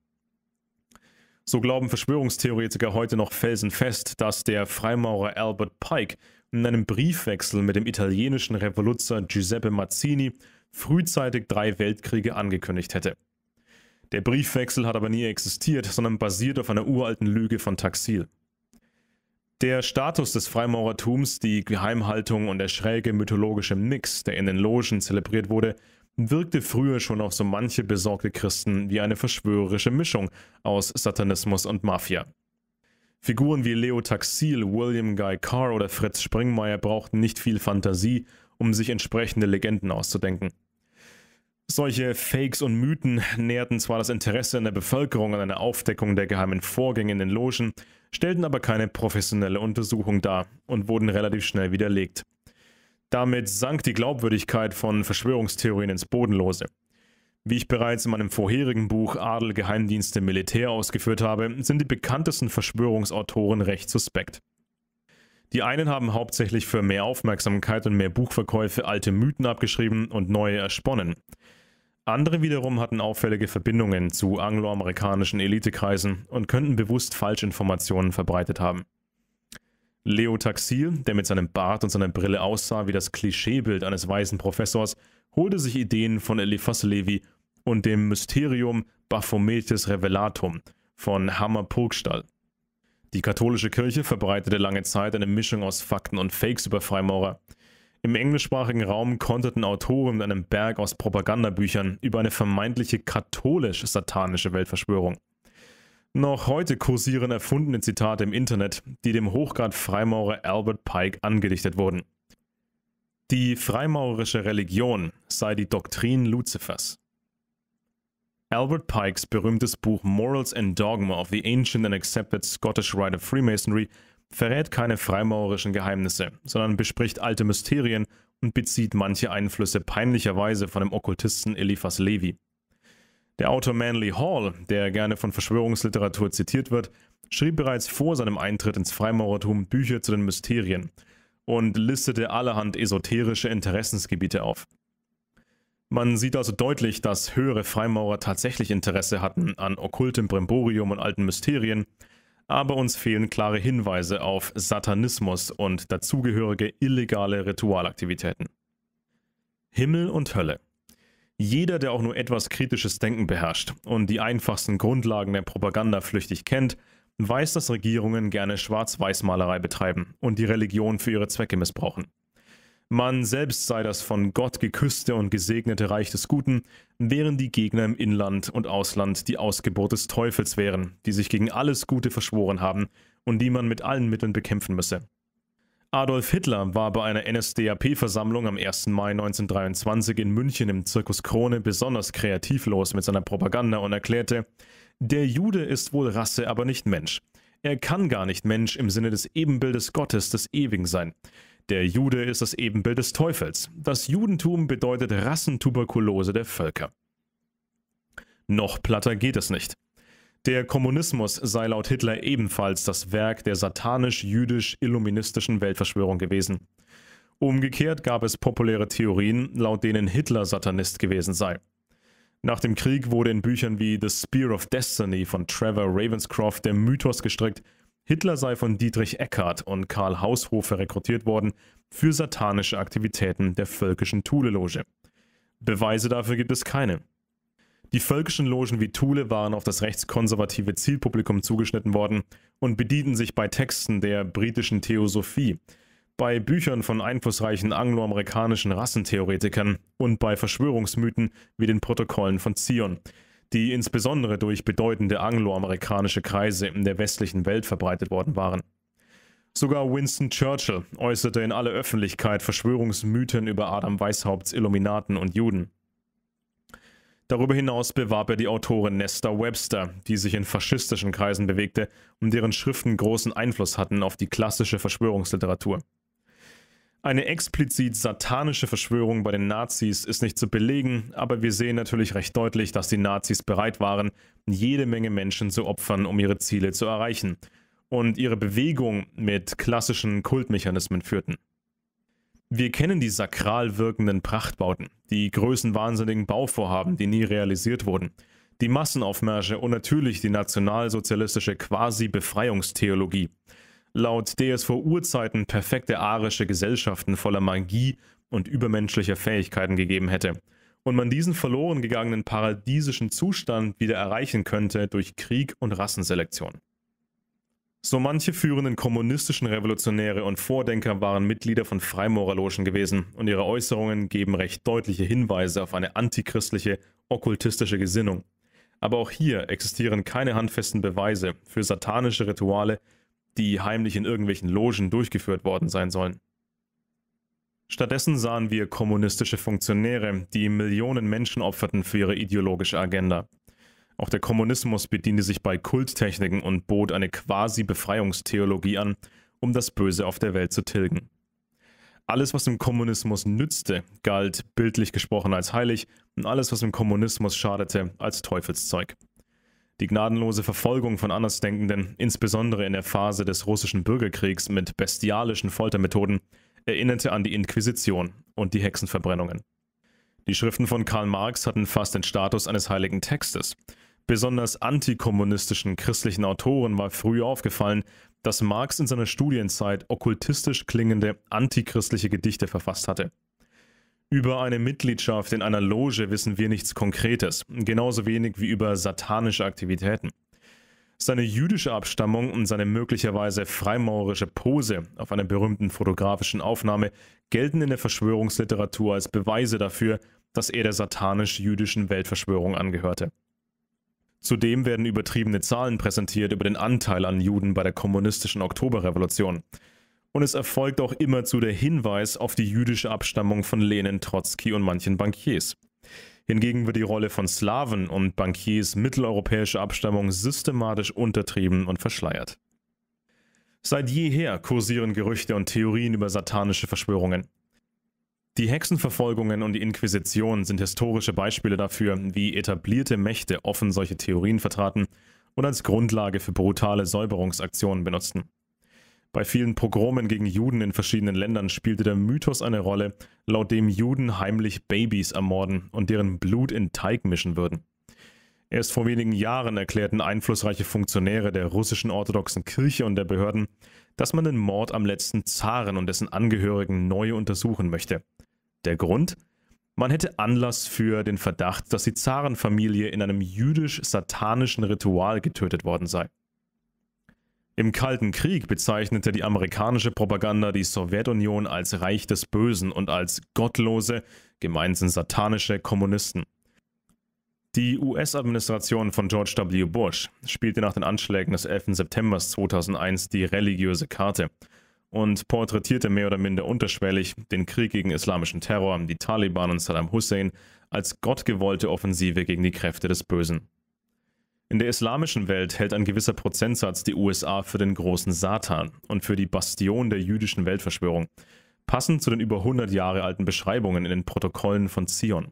So glauben Verschwörungstheoretiker heute noch felsenfest, dass der Freimaurer Albert Pike in einem Briefwechsel mit dem italienischen Revoluzzer Giuseppe Mazzini frühzeitig drei Weltkriege angekündigt hätte. Der Briefwechsel hat aber nie existiert, sondern basiert auf einer uralten Lüge von Taxil der Status des Freimaurertums, die Geheimhaltung und der schräge mythologische Mix, der in den Logen zelebriert wurde, wirkte früher schon auf so manche besorgte Christen wie eine verschwörerische Mischung aus Satanismus und Mafia. Figuren wie Leo Taxil, William Guy Carr oder Fritz Springmeier brauchten nicht viel Fantasie, um sich entsprechende Legenden auszudenken. Solche Fakes und Mythen näherten zwar das Interesse in der Bevölkerung an einer Aufdeckung der geheimen Vorgänge in den Logen, stellten aber keine professionelle Untersuchung dar und wurden relativ schnell widerlegt. Damit sank die Glaubwürdigkeit von Verschwörungstheorien ins Bodenlose. Wie ich bereits in meinem vorherigen Buch Adel, Geheimdienste, Militär ausgeführt habe, sind die bekanntesten Verschwörungsautoren recht suspekt. Die einen haben hauptsächlich für mehr Aufmerksamkeit und mehr Buchverkäufe alte Mythen abgeschrieben und neue ersponnen. Andere wiederum hatten auffällige Verbindungen zu angloamerikanischen Elitekreisen und könnten bewusst Falschinformationen verbreitet haben. Leo Taxil, der mit seinem Bart und seiner Brille aussah wie das Klischeebild eines weißen Professors, holte sich Ideen von Eliphas Levi und dem Mysterium Baphometis Revelatum von Hammer Purgstall. Die katholische Kirche verbreitete lange Zeit eine Mischung aus Fakten und Fakes über Freimaurer. Im englischsprachigen Raum konterten Autoren mit einem Berg aus Propagandabüchern über eine vermeintliche katholisch-satanische Weltverschwörung. Noch heute kursieren erfundene Zitate im Internet, die dem Hochgrad-Freimaurer Albert Pike angedichtet wurden. Die freimaurerische Religion sei die Doktrin Luzifers. Albert Pikes berühmtes Buch Morals and Dogma of the Ancient and Accepted Scottish Rite of Freemasonry verrät keine freimaurerischen Geheimnisse, sondern bespricht alte Mysterien und bezieht manche Einflüsse peinlicherweise von dem Okkultisten Eliphas Levi. Der Autor Manly Hall, der gerne von Verschwörungsliteratur zitiert wird, schrieb bereits vor seinem Eintritt ins Freimaurertum Bücher zu den Mysterien und listete allerhand esoterische Interessensgebiete auf. Man sieht also deutlich, dass höhere Freimaurer tatsächlich Interesse hatten an okkultem Bremborium und alten Mysterien, aber uns fehlen klare Hinweise auf Satanismus und dazugehörige illegale Ritualaktivitäten. Himmel und Hölle. Jeder, der auch nur etwas kritisches Denken beherrscht und die einfachsten Grundlagen der Propaganda flüchtig kennt, weiß, dass Regierungen gerne Schwarz-Weiß-Malerei betreiben und die Religion für ihre Zwecke missbrauchen. Man selbst sei das von Gott geküsste und gesegnete Reich des Guten, während die Gegner im Inland und Ausland die Ausgeburt des Teufels wären, die sich gegen alles Gute verschworen haben und die man mit allen Mitteln bekämpfen müsse. Adolf Hitler war bei einer NSDAP-Versammlung am 1. Mai 1923 in München im Zirkus Krone besonders kreativlos mit seiner Propaganda und erklärte, der Jude ist wohl Rasse, aber nicht Mensch. Er kann gar nicht Mensch im Sinne des Ebenbildes Gottes des Ewigen sein. Der Jude ist das Ebenbild des Teufels. Das Judentum bedeutet Rassentuberkulose der Völker. Noch platter geht es nicht. Der Kommunismus sei laut Hitler ebenfalls das Werk der satanisch-jüdisch-illuministischen Weltverschwörung gewesen. Umgekehrt gab es populäre Theorien, laut denen Hitler Satanist gewesen sei. Nach dem Krieg wurde in Büchern wie The Spear of Destiny von Trevor Ravenscroft der Mythos gestrickt, Hitler sei von Dietrich Eckart und Karl Haushofer rekrutiert worden für satanische Aktivitäten der völkischen Thule-Loge. Beweise dafür gibt es keine. Die völkischen Logen wie Thule waren auf das rechtskonservative Zielpublikum zugeschnitten worden und bedienten sich bei Texten der britischen Theosophie, bei Büchern von einflussreichen angloamerikanischen Rassentheoretikern und bei Verschwörungsmythen wie den Protokollen von Zion, die insbesondere durch bedeutende angloamerikanische Kreise in der westlichen Welt verbreitet worden waren. Sogar Winston Churchill äußerte in aller Öffentlichkeit Verschwörungsmythen über Adam Weishaupts Illuminaten und Juden. Darüber hinaus bewarb er die Autorin Nesta Webster, die sich in faschistischen Kreisen bewegte und deren Schriften großen Einfluss hatten auf die klassische Verschwörungsliteratur. Eine explizit satanische Verschwörung bei den Nazis ist nicht zu belegen, aber wir sehen natürlich recht deutlich, dass die Nazis bereit waren, jede Menge Menschen zu opfern, um ihre Ziele zu erreichen und ihre Bewegung mit klassischen Kultmechanismen führten. Wir kennen die sakral wirkenden Prachtbauten, die größenwahnsinnigen Bauvorhaben, die nie realisiert wurden, die Massenaufmärsche und natürlich die nationalsozialistische Quasi-Befreiungstheologie laut DSV-Urzeiten perfekte arische Gesellschaften voller Magie und übermenschlicher Fähigkeiten gegeben hätte und man diesen verloren gegangenen paradiesischen Zustand wieder erreichen könnte durch Krieg und Rassenselektion. So manche führenden kommunistischen Revolutionäre und Vordenker waren Mitglieder von Freimaurerlogen gewesen und ihre Äußerungen geben recht deutliche Hinweise auf eine antichristliche, okkultistische Gesinnung. Aber auch hier existieren keine handfesten Beweise für satanische Rituale, die heimlich in irgendwelchen Logen durchgeführt worden sein sollen. Stattdessen sahen wir kommunistische Funktionäre, die Millionen Menschen opferten für ihre ideologische Agenda. Auch der Kommunismus bediente sich bei Kulttechniken und bot eine quasi Befreiungstheologie an, um das Böse auf der Welt zu tilgen. Alles, was dem Kommunismus nützte, galt bildlich gesprochen als heilig und alles, was dem Kommunismus schadete, als Teufelszeug. Die gnadenlose Verfolgung von Andersdenkenden, insbesondere in der Phase des russischen Bürgerkriegs mit bestialischen Foltermethoden, erinnerte an die Inquisition und die Hexenverbrennungen. Die Schriften von Karl Marx hatten fast den Status eines heiligen Textes. Besonders antikommunistischen christlichen Autoren war früh aufgefallen, dass Marx in seiner Studienzeit okkultistisch klingende antichristliche Gedichte verfasst hatte. Über eine Mitgliedschaft in einer Loge wissen wir nichts Konkretes, genauso wenig wie über satanische Aktivitäten. Seine jüdische Abstammung und seine möglicherweise freimaurerische Pose auf einer berühmten fotografischen Aufnahme gelten in der Verschwörungsliteratur als Beweise dafür, dass er der satanisch-jüdischen Weltverschwörung angehörte. Zudem werden übertriebene Zahlen präsentiert über den Anteil an Juden bei der kommunistischen Oktoberrevolution und es erfolgt auch immerzu der Hinweis auf die jüdische Abstammung von Lenin, Trotzki und manchen Bankiers. Hingegen wird die Rolle von Slawen und Bankiers mitteleuropäischer Abstammung systematisch untertrieben und verschleiert. Seit jeher kursieren Gerüchte und Theorien über satanische Verschwörungen. Die Hexenverfolgungen und die Inquisition sind historische Beispiele dafür, wie etablierte Mächte offen solche Theorien vertraten und als Grundlage für brutale Säuberungsaktionen benutzten. Bei vielen Pogromen gegen Juden in verschiedenen Ländern spielte der Mythos eine Rolle, laut dem Juden heimlich Babys ermorden und deren Blut in Teig mischen würden. Erst vor wenigen Jahren erklärten einflussreiche Funktionäre der russischen orthodoxen Kirche und der Behörden, dass man den Mord am letzten Zaren und dessen Angehörigen neu untersuchen möchte. Der Grund? Man hätte Anlass für den Verdacht, dass die Zarenfamilie in einem jüdisch-satanischen Ritual getötet worden sei. Im Kalten Krieg bezeichnete die amerikanische Propaganda die Sowjetunion als Reich des Bösen und als gottlose, gemeinsam satanische Kommunisten. Die US-Administration von George W. Bush spielte nach den Anschlägen des 11. September 2001 die religiöse Karte und porträtierte mehr oder minder unterschwellig den Krieg gegen islamischen Terror, die Taliban und Saddam Hussein als gottgewollte Offensive gegen die Kräfte des Bösen. In der islamischen Welt hält ein gewisser Prozentsatz die USA für den großen Satan und für die Bastion der jüdischen Weltverschwörung, passend zu den über 100 Jahre alten Beschreibungen in den Protokollen von Zion.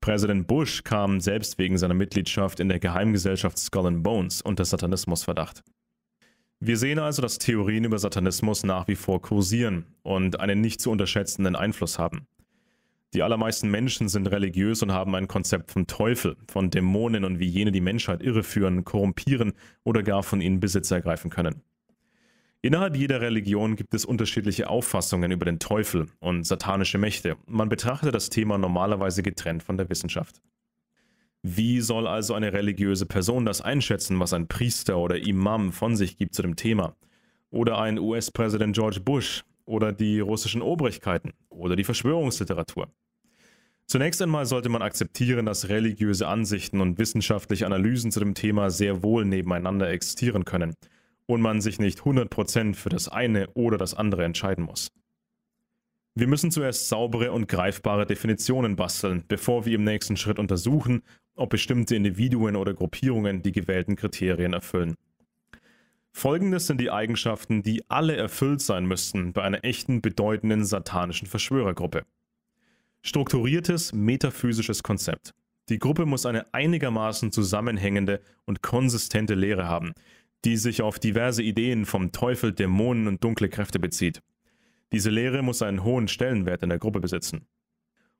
Präsident Bush kam selbst wegen seiner Mitgliedschaft in der Geheimgesellschaft Skull and Bones unter Satanismusverdacht. Wir sehen also, dass Theorien über Satanismus nach wie vor kursieren und einen nicht zu unterschätzenden Einfluss haben. Die allermeisten Menschen sind religiös und haben ein Konzept vom Teufel, von Dämonen und wie jene die Menschheit irreführen, korrumpieren oder gar von ihnen Besitz ergreifen können. Innerhalb jeder Religion gibt es unterschiedliche Auffassungen über den Teufel und satanische Mächte. Man betrachtet das Thema normalerweise getrennt von der Wissenschaft. Wie soll also eine religiöse Person das einschätzen, was ein Priester oder Imam von sich gibt zu dem Thema? Oder ein US-Präsident George Bush? Oder die russischen Obrigkeiten? Oder die Verschwörungsliteratur? Zunächst einmal sollte man akzeptieren, dass religiöse Ansichten und wissenschaftliche Analysen zu dem Thema sehr wohl nebeneinander existieren können und man sich nicht 100% für das eine oder das andere entscheiden muss. Wir müssen zuerst saubere und greifbare Definitionen basteln, bevor wir im nächsten Schritt untersuchen, ob bestimmte Individuen oder Gruppierungen die gewählten Kriterien erfüllen. Folgendes sind die Eigenschaften, die alle erfüllt sein müssten bei einer echten, bedeutenden satanischen Verschwörergruppe. Strukturiertes metaphysisches Konzept. Die Gruppe muss eine einigermaßen zusammenhängende und konsistente Lehre haben, die sich auf diverse Ideen vom Teufel, Dämonen und dunkle Kräfte bezieht. Diese Lehre muss einen hohen Stellenwert in der Gruppe besitzen.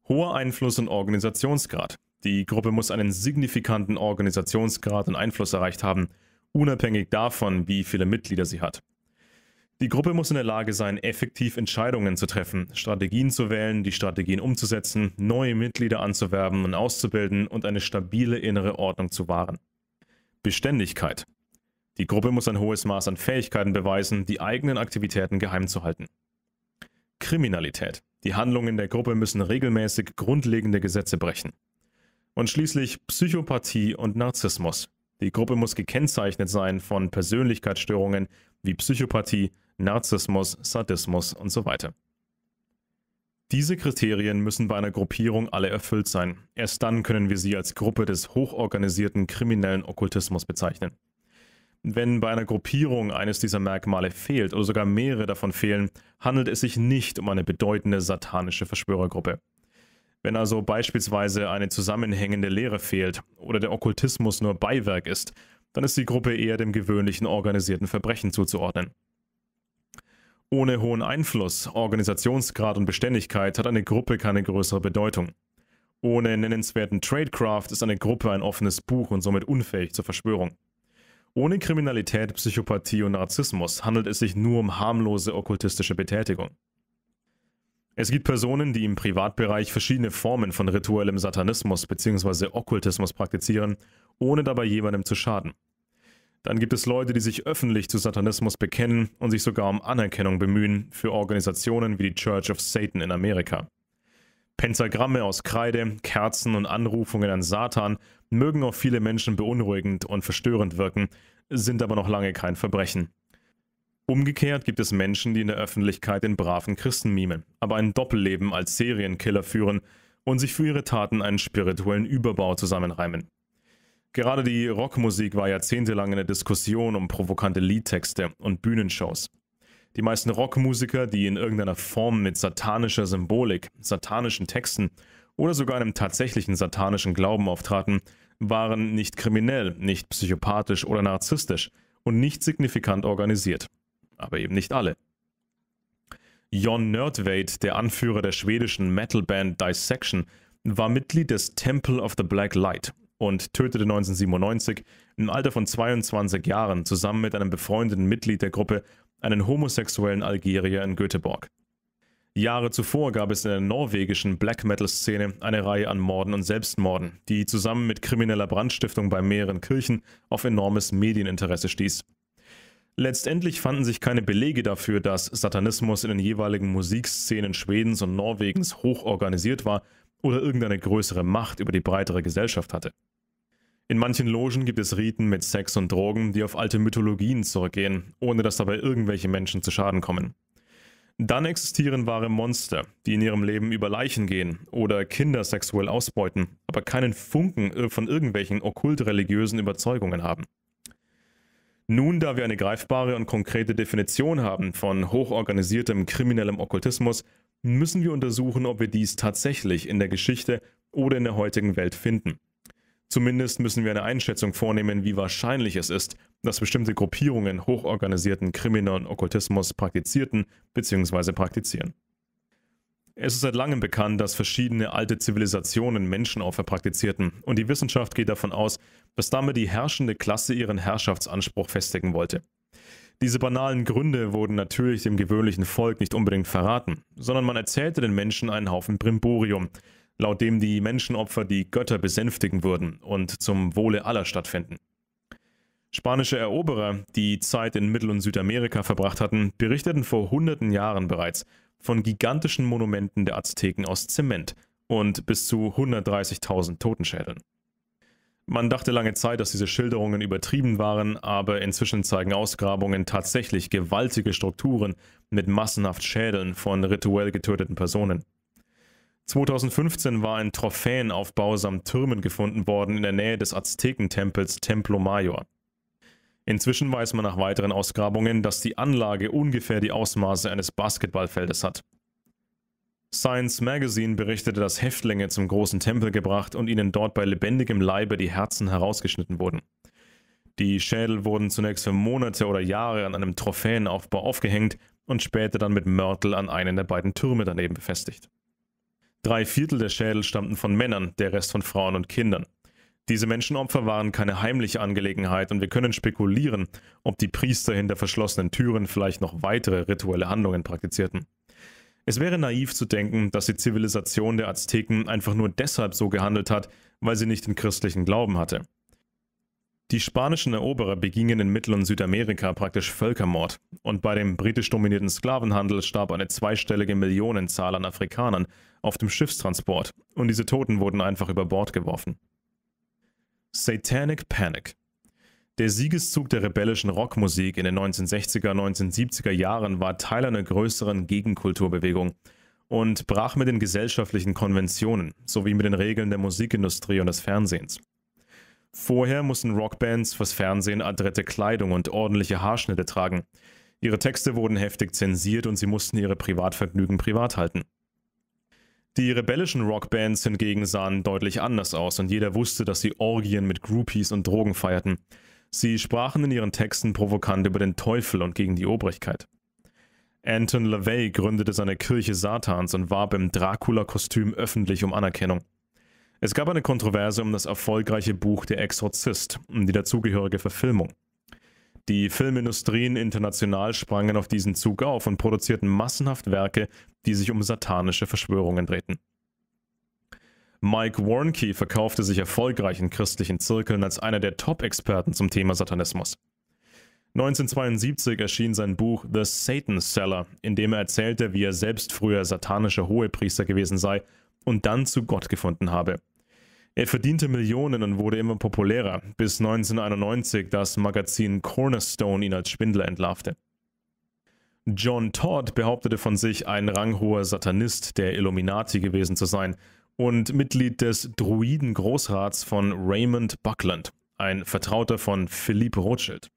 Hoher Einfluss und Organisationsgrad. Die Gruppe muss einen signifikanten Organisationsgrad und Einfluss erreicht haben, unabhängig davon, wie viele Mitglieder sie hat. Die Gruppe muss in der Lage sein, effektiv Entscheidungen zu treffen, Strategien zu wählen, die Strategien umzusetzen, neue Mitglieder anzuwerben und auszubilden und eine stabile innere Ordnung zu wahren. Beständigkeit. Die Gruppe muss ein hohes Maß an Fähigkeiten beweisen, die eigenen Aktivitäten geheim zu halten. Kriminalität. Die Handlungen der Gruppe müssen regelmäßig grundlegende Gesetze brechen. Und schließlich Psychopathie und Narzissmus. Die Gruppe muss gekennzeichnet sein von Persönlichkeitsstörungen wie Psychopathie, Narzissmus, Sadismus und so weiter. Diese Kriterien müssen bei einer Gruppierung alle erfüllt sein. Erst dann können wir sie als Gruppe des hochorganisierten kriminellen Okkultismus bezeichnen. Wenn bei einer Gruppierung eines dieser Merkmale fehlt oder sogar mehrere davon fehlen, handelt es sich nicht um eine bedeutende satanische Verschwörergruppe. Wenn also beispielsweise eine zusammenhängende Lehre fehlt oder der Okkultismus nur Beiwerk ist, dann ist die Gruppe eher dem gewöhnlichen organisierten Verbrechen zuzuordnen. Ohne hohen Einfluss, Organisationsgrad und Beständigkeit hat eine Gruppe keine größere Bedeutung. Ohne nennenswerten Tradecraft ist eine Gruppe ein offenes Buch und somit unfähig zur Verschwörung. Ohne Kriminalität, Psychopathie und Narzissmus handelt es sich nur um harmlose okkultistische Betätigung. Es gibt Personen, die im Privatbereich verschiedene Formen von rituellem Satanismus bzw. Okkultismus praktizieren, ohne dabei jemandem zu schaden. Dann gibt es Leute, die sich öffentlich zu Satanismus bekennen und sich sogar um Anerkennung bemühen für Organisationen wie die Church of Satan in Amerika. Pentagramme aus Kreide, Kerzen und Anrufungen an Satan mögen auf viele Menschen beunruhigend und verstörend wirken, sind aber noch lange kein Verbrechen. Umgekehrt gibt es Menschen, die in der Öffentlichkeit den braven Christen mimen, aber ein Doppelleben als Serienkiller führen und sich für ihre Taten einen spirituellen Überbau zusammenreimen. Gerade die Rockmusik war jahrzehntelang in der Diskussion um provokante Liedtexte und Bühnenshows. Die meisten Rockmusiker, die in irgendeiner Form mit satanischer Symbolik, satanischen Texten oder sogar einem tatsächlichen satanischen Glauben auftraten, waren nicht kriminell, nicht psychopathisch oder narzisstisch und nicht signifikant organisiert. Aber eben nicht alle. Jon Nerdveit, der Anführer der schwedischen Metalband Dissection, war Mitglied des Temple of the Black Light, und tötete 1997 im Alter von 22 Jahren zusammen mit einem befreundeten Mitglied der Gruppe einen homosexuellen Algerier in Göteborg. Jahre zuvor gab es in der norwegischen Black Metal-Szene eine Reihe an Morden und Selbstmorden, die zusammen mit krimineller Brandstiftung bei mehreren Kirchen auf enormes Medieninteresse stieß. Letztendlich fanden sich keine Belege dafür, dass Satanismus in den jeweiligen Musikszenen Schwedens und Norwegens hoch organisiert war oder irgendeine größere Macht über die breitere Gesellschaft hatte. In manchen Logen gibt es Riten mit Sex und Drogen, die auf alte Mythologien zurückgehen, ohne dass dabei irgendwelche Menschen zu Schaden kommen. Dann existieren wahre Monster, die in ihrem Leben über Leichen gehen oder Kinder sexuell ausbeuten, aber keinen Funken von irgendwelchen okkult-religiösen Überzeugungen haben. Nun, da wir eine greifbare und konkrete Definition haben von hochorganisiertem kriminellem Okkultismus, müssen wir untersuchen, ob wir dies tatsächlich in der Geschichte oder in der heutigen Welt finden. Zumindest müssen wir eine Einschätzung vornehmen, wie wahrscheinlich es ist, dass bestimmte Gruppierungen hochorganisierten kriminellen Okkultismus praktizierten bzw. praktizieren. Es ist seit langem bekannt, dass verschiedene alte Zivilisationen Menschenopfer praktizierten, und die Wissenschaft geht davon aus, dass damit die herrschende Klasse ihren Herrschaftsanspruch festigen wollte. Diese banalen Gründe wurden natürlich dem gewöhnlichen Volk nicht unbedingt verraten, sondern man erzählte den Menschen einen Haufen Brimborium, laut dem die Menschenopfer die Götter besänftigen würden und zum Wohle aller stattfinden. Spanische Eroberer, die Zeit in Mittel- und Südamerika verbracht hatten, berichteten vor hunderten Jahren bereits von gigantischen Monumenten der Azteken aus Zement und bis zu 130.000 Totenschädeln. Man dachte lange Zeit, dass diese Schilderungen übertrieben waren, aber inzwischen zeigen Ausgrabungen tatsächlich gewaltige Strukturen mit massenhaft Schädeln von rituell getöteten Personen. 2015 war ein Trophäenaufbau samt Türmen gefunden worden in der Nähe des Aztekentempels Templo Mayor. Inzwischen weiß man nach weiteren Ausgrabungen, dass die Anlage ungefähr die Ausmaße eines Basketballfeldes hat. Science Magazine berichtete, dass Häftlinge zum großen Tempel gebracht und ihnen dort bei lebendigem Leibe die Herzen herausgeschnitten wurden. Die Schädel wurden zunächst für Monate oder Jahre an einem Trophäenaufbau aufgehängt und später dann mit Mörtel an einen der beiden Türme daneben befestigt. Drei Viertel der Schädel stammten von Männern, der Rest von Frauen und Kindern. Diese Menschenopfer waren keine heimliche Angelegenheit und wir können spekulieren, ob die Priester hinter verschlossenen Türen vielleicht noch weitere rituelle Handlungen praktizierten. Es wäre naiv zu denken, dass die Zivilisation der Azteken einfach nur deshalb so gehandelt hat, weil sie nicht den christlichen Glauben hatte. Die spanischen Eroberer begingen in Mittel- und Südamerika praktisch Völkermord und bei dem britisch dominierten Sklavenhandel starb eine zweistellige Millionenzahl an Afrikanern auf dem Schiffstransport und diese Toten wurden einfach über Bord geworfen. Satanic Panic Der Siegeszug der rebellischen Rockmusik in den 1960er, 1970er Jahren war Teil einer größeren Gegenkulturbewegung und brach mit den gesellschaftlichen Konventionen sowie mit den Regeln der Musikindustrie und des Fernsehens. Vorher mussten Rockbands fürs Fernsehen adrette Kleidung und ordentliche Haarschnitte tragen. Ihre Texte wurden heftig zensiert und sie mussten ihre Privatvergnügen privat halten. Die rebellischen Rockbands hingegen sahen deutlich anders aus und jeder wusste, dass sie Orgien mit Groupies und Drogen feierten. Sie sprachen in ihren Texten provokant über den Teufel und gegen die Obrigkeit. Anton LaVey gründete seine Kirche Satans und warb im Dracula-Kostüm öffentlich um Anerkennung. Es gab eine Kontroverse um das erfolgreiche Buch Der Exorzist und die dazugehörige Verfilmung. Die Filmindustrien international sprangen auf diesen Zug auf und produzierten massenhaft Werke, die sich um satanische Verschwörungen drehten. Mike Warnke verkaufte sich erfolgreich in christlichen Zirkeln als einer der Top-Experten zum Thema Satanismus. 1972 erschien sein Buch The Satan Seller, in dem er erzählte, wie er selbst früher satanischer Hohepriester gewesen sei und dann zu Gott gefunden habe. Er verdiente Millionen und wurde immer populärer, bis 1991 das Magazin Cornerstone ihn als Schwindler entlarvte. John Todd behauptete von sich, ein ranghoher Satanist der Illuminati gewesen zu sein und Mitglied des Druiden-Großrats von Raymond Buckland, ein Vertrauter von Philippe Rothschild.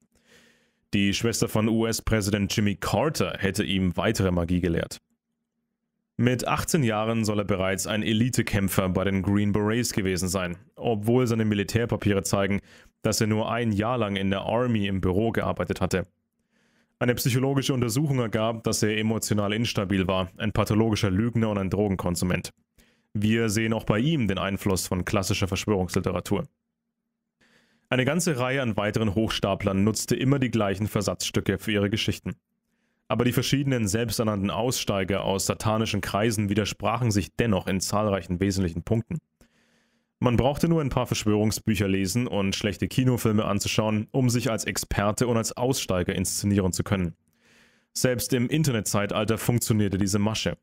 Die Schwester von US-Präsident Jimmy Carter hätte ihm weitere Magie gelehrt. Mit 18 Jahren soll er bereits ein Elitekämpfer bei den Green Berets gewesen sein, obwohl seine Militärpapiere zeigen, dass er nur ein Jahr lang in der Army im Büro gearbeitet hatte. Eine psychologische Untersuchung ergab, dass er emotional instabil war, ein pathologischer Lügner und ein Drogenkonsument. Wir sehen auch bei ihm den Einfluss von klassischer Verschwörungsliteratur. Eine ganze Reihe an weiteren Hochstaplern nutzte immer die gleichen Versatzstücke für ihre Geschichten. Aber die verschiedenen selbsternannten Aussteiger aus satanischen Kreisen widersprachen sich dennoch in zahlreichen wesentlichen Punkten. Man brauchte nur ein paar Verschwörungsbücher lesen und schlechte Kinofilme anzuschauen, um sich als Experte und als Aussteiger inszenieren zu können. Selbst im Internetzeitalter funktionierte diese Masche.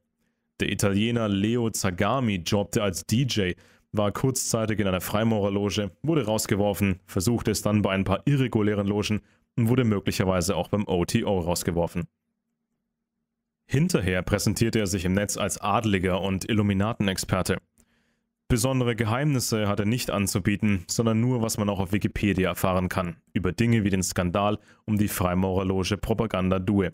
Der Italiener Leo Zagami jobbte als DJ, war kurzzeitig in einer Freimaurerloge, wurde rausgeworfen, versuchte es dann bei ein paar irregulären Logen und wurde möglicherweise auch beim OTO rausgeworfen. Hinterher präsentierte er sich im Netz als Adliger und Illuminatenexperte. Besondere Geheimnisse hat er nicht anzubieten, sondern nur, was man auch auf Wikipedia erfahren kann, über Dinge wie den Skandal um die Freimaurerloge Propaganda Due.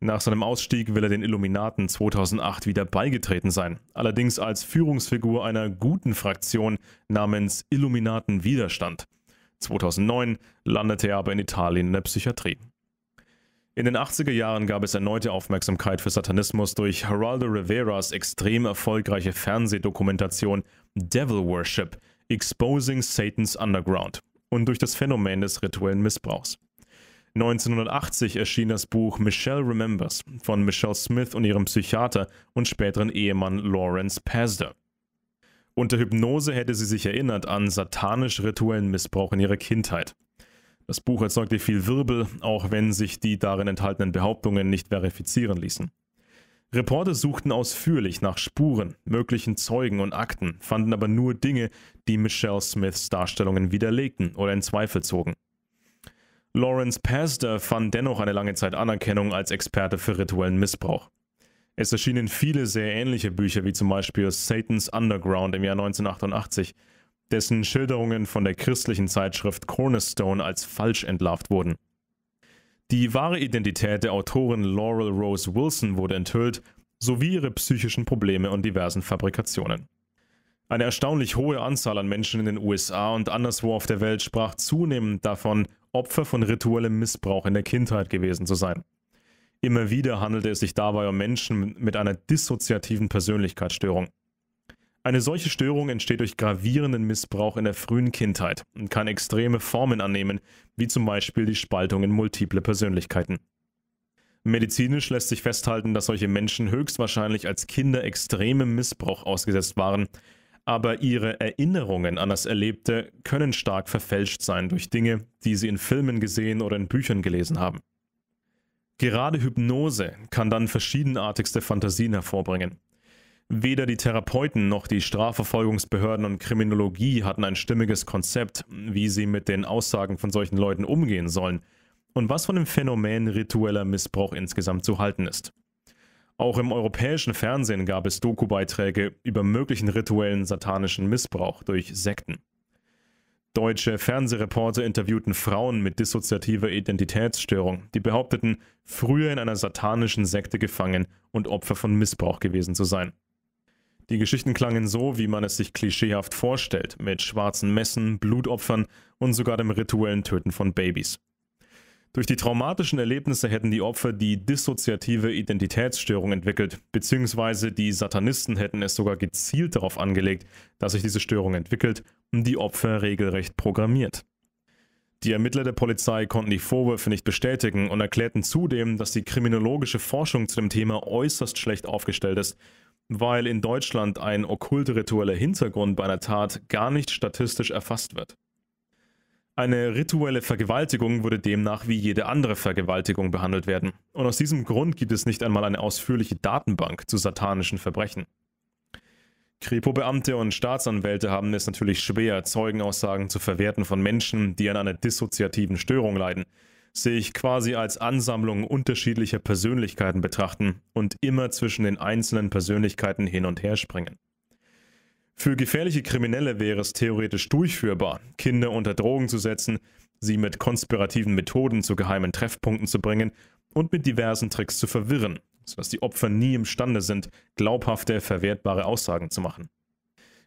Nach seinem Ausstieg will er den Illuminaten 2008 wieder beigetreten sein, allerdings als Führungsfigur einer guten Fraktion namens Illuminaten Widerstand. 2009 landete er aber in Italien in der Psychiatrie. In den 80er Jahren gab es erneute Aufmerksamkeit für Satanismus durch Geraldo Riveras extrem erfolgreiche Fernsehdokumentation Devil Worship Exposing Satan's Underground und durch das Phänomen des rituellen Missbrauchs. 1980 erschien das Buch Michelle Remembers von Michelle Smith und ihrem Psychiater und späteren Ehemann Lawrence Pazder. Unter Hypnose hätte sie sich erinnert an satanisch-rituellen Missbrauch in ihrer Kindheit. Das Buch erzeugte viel Wirbel, auch wenn sich die darin enthaltenen Behauptungen nicht verifizieren ließen. Reporter suchten ausführlich nach Spuren, möglichen Zeugen und Akten, fanden aber nur Dinge, die Michelle Smiths Darstellungen widerlegten oder in Zweifel zogen. Lawrence Pastor fand dennoch eine lange Zeit Anerkennung als Experte für rituellen Missbrauch. Es erschienen viele sehr ähnliche Bücher, wie zum Beispiel Satan's Underground im Jahr 1988, dessen Schilderungen von der christlichen Zeitschrift Cornerstone als falsch entlarvt wurden. Die wahre Identität der Autorin Laurel Rose Wilson wurde enthüllt, sowie ihre psychischen Probleme und diversen Fabrikationen. Eine erstaunlich hohe Anzahl an Menschen in den USA und anderswo auf der Welt sprach zunehmend davon, Opfer von rituellem Missbrauch in der Kindheit gewesen zu sein. Immer wieder handelte es sich dabei um Menschen mit einer dissoziativen Persönlichkeitsstörung. Eine solche Störung entsteht durch gravierenden Missbrauch in der frühen Kindheit und kann extreme Formen annehmen, wie zum Beispiel die Spaltung in multiple Persönlichkeiten. Medizinisch lässt sich festhalten, dass solche Menschen höchstwahrscheinlich als Kinder extremem Missbrauch ausgesetzt waren, aber ihre Erinnerungen an das Erlebte können stark verfälscht sein durch Dinge, die sie in Filmen gesehen oder in Büchern gelesen haben. Gerade Hypnose kann dann verschiedenartigste Fantasien hervorbringen. Weder die Therapeuten noch die Strafverfolgungsbehörden und Kriminologie hatten ein stimmiges Konzept, wie sie mit den Aussagen von solchen Leuten umgehen sollen und was von dem Phänomen ritueller Missbrauch insgesamt zu halten ist. Auch im europäischen Fernsehen gab es Doku-Beiträge über möglichen rituellen satanischen Missbrauch durch Sekten. Deutsche Fernsehreporter interviewten Frauen mit dissoziativer Identitätsstörung, die behaupteten, früher in einer satanischen Sekte gefangen und Opfer von Missbrauch gewesen zu sein. Die Geschichten klangen so, wie man es sich klischeehaft vorstellt, mit schwarzen Messen, Blutopfern und sogar dem rituellen Töten von Babys. Durch die traumatischen Erlebnisse hätten die Opfer die dissoziative Identitätsstörung entwickelt, beziehungsweise die Satanisten hätten es sogar gezielt darauf angelegt, dass sich diese Störung entwickelt und die Opfer regelrecht programmiert. Die Ermittler der Polizei konnten die Vorwürfe nicht bestätigen und erklärten zudem, dass die kriminologische Forschung zu dem Thema äußerst schlecht aufgestellt ist weil in Deutschland ein okkult-ritueller Hintergrund bei einer Tat gar nicht statistisch erfasst wird. Eine rituelle Vergewaltigung würde demnach wie jede andere Vergewaltigung behandelt werden, und aus diesem Grund gibt es nicht einmal eine ausführliche Datenbank zu satanischen Verbrechen. Kripo-Beamte und Staatsanwälte haben es natürlich schwer, Zeugenaussagen zu verwerten von Menschen, die an einer dissoziativen Störung leiden – sich quasi als Ansammlung unterschiedlicher Persönlichkeiten betrachten und immer zwischen den einzelnen Persönlichkeiten hin und her springen. Für gefährliche Kriminelle wäre es theoretisch durchführbar, Kinder unter Drogen zu setzen, sie mit konspirativen Methoden zu geheimen Treffpunkten zu bringen und mit diversen Tricks zu verwirren, sodass die Opfer nie imstande sind, glaubhafte, verwertbare Aussagen zu machen.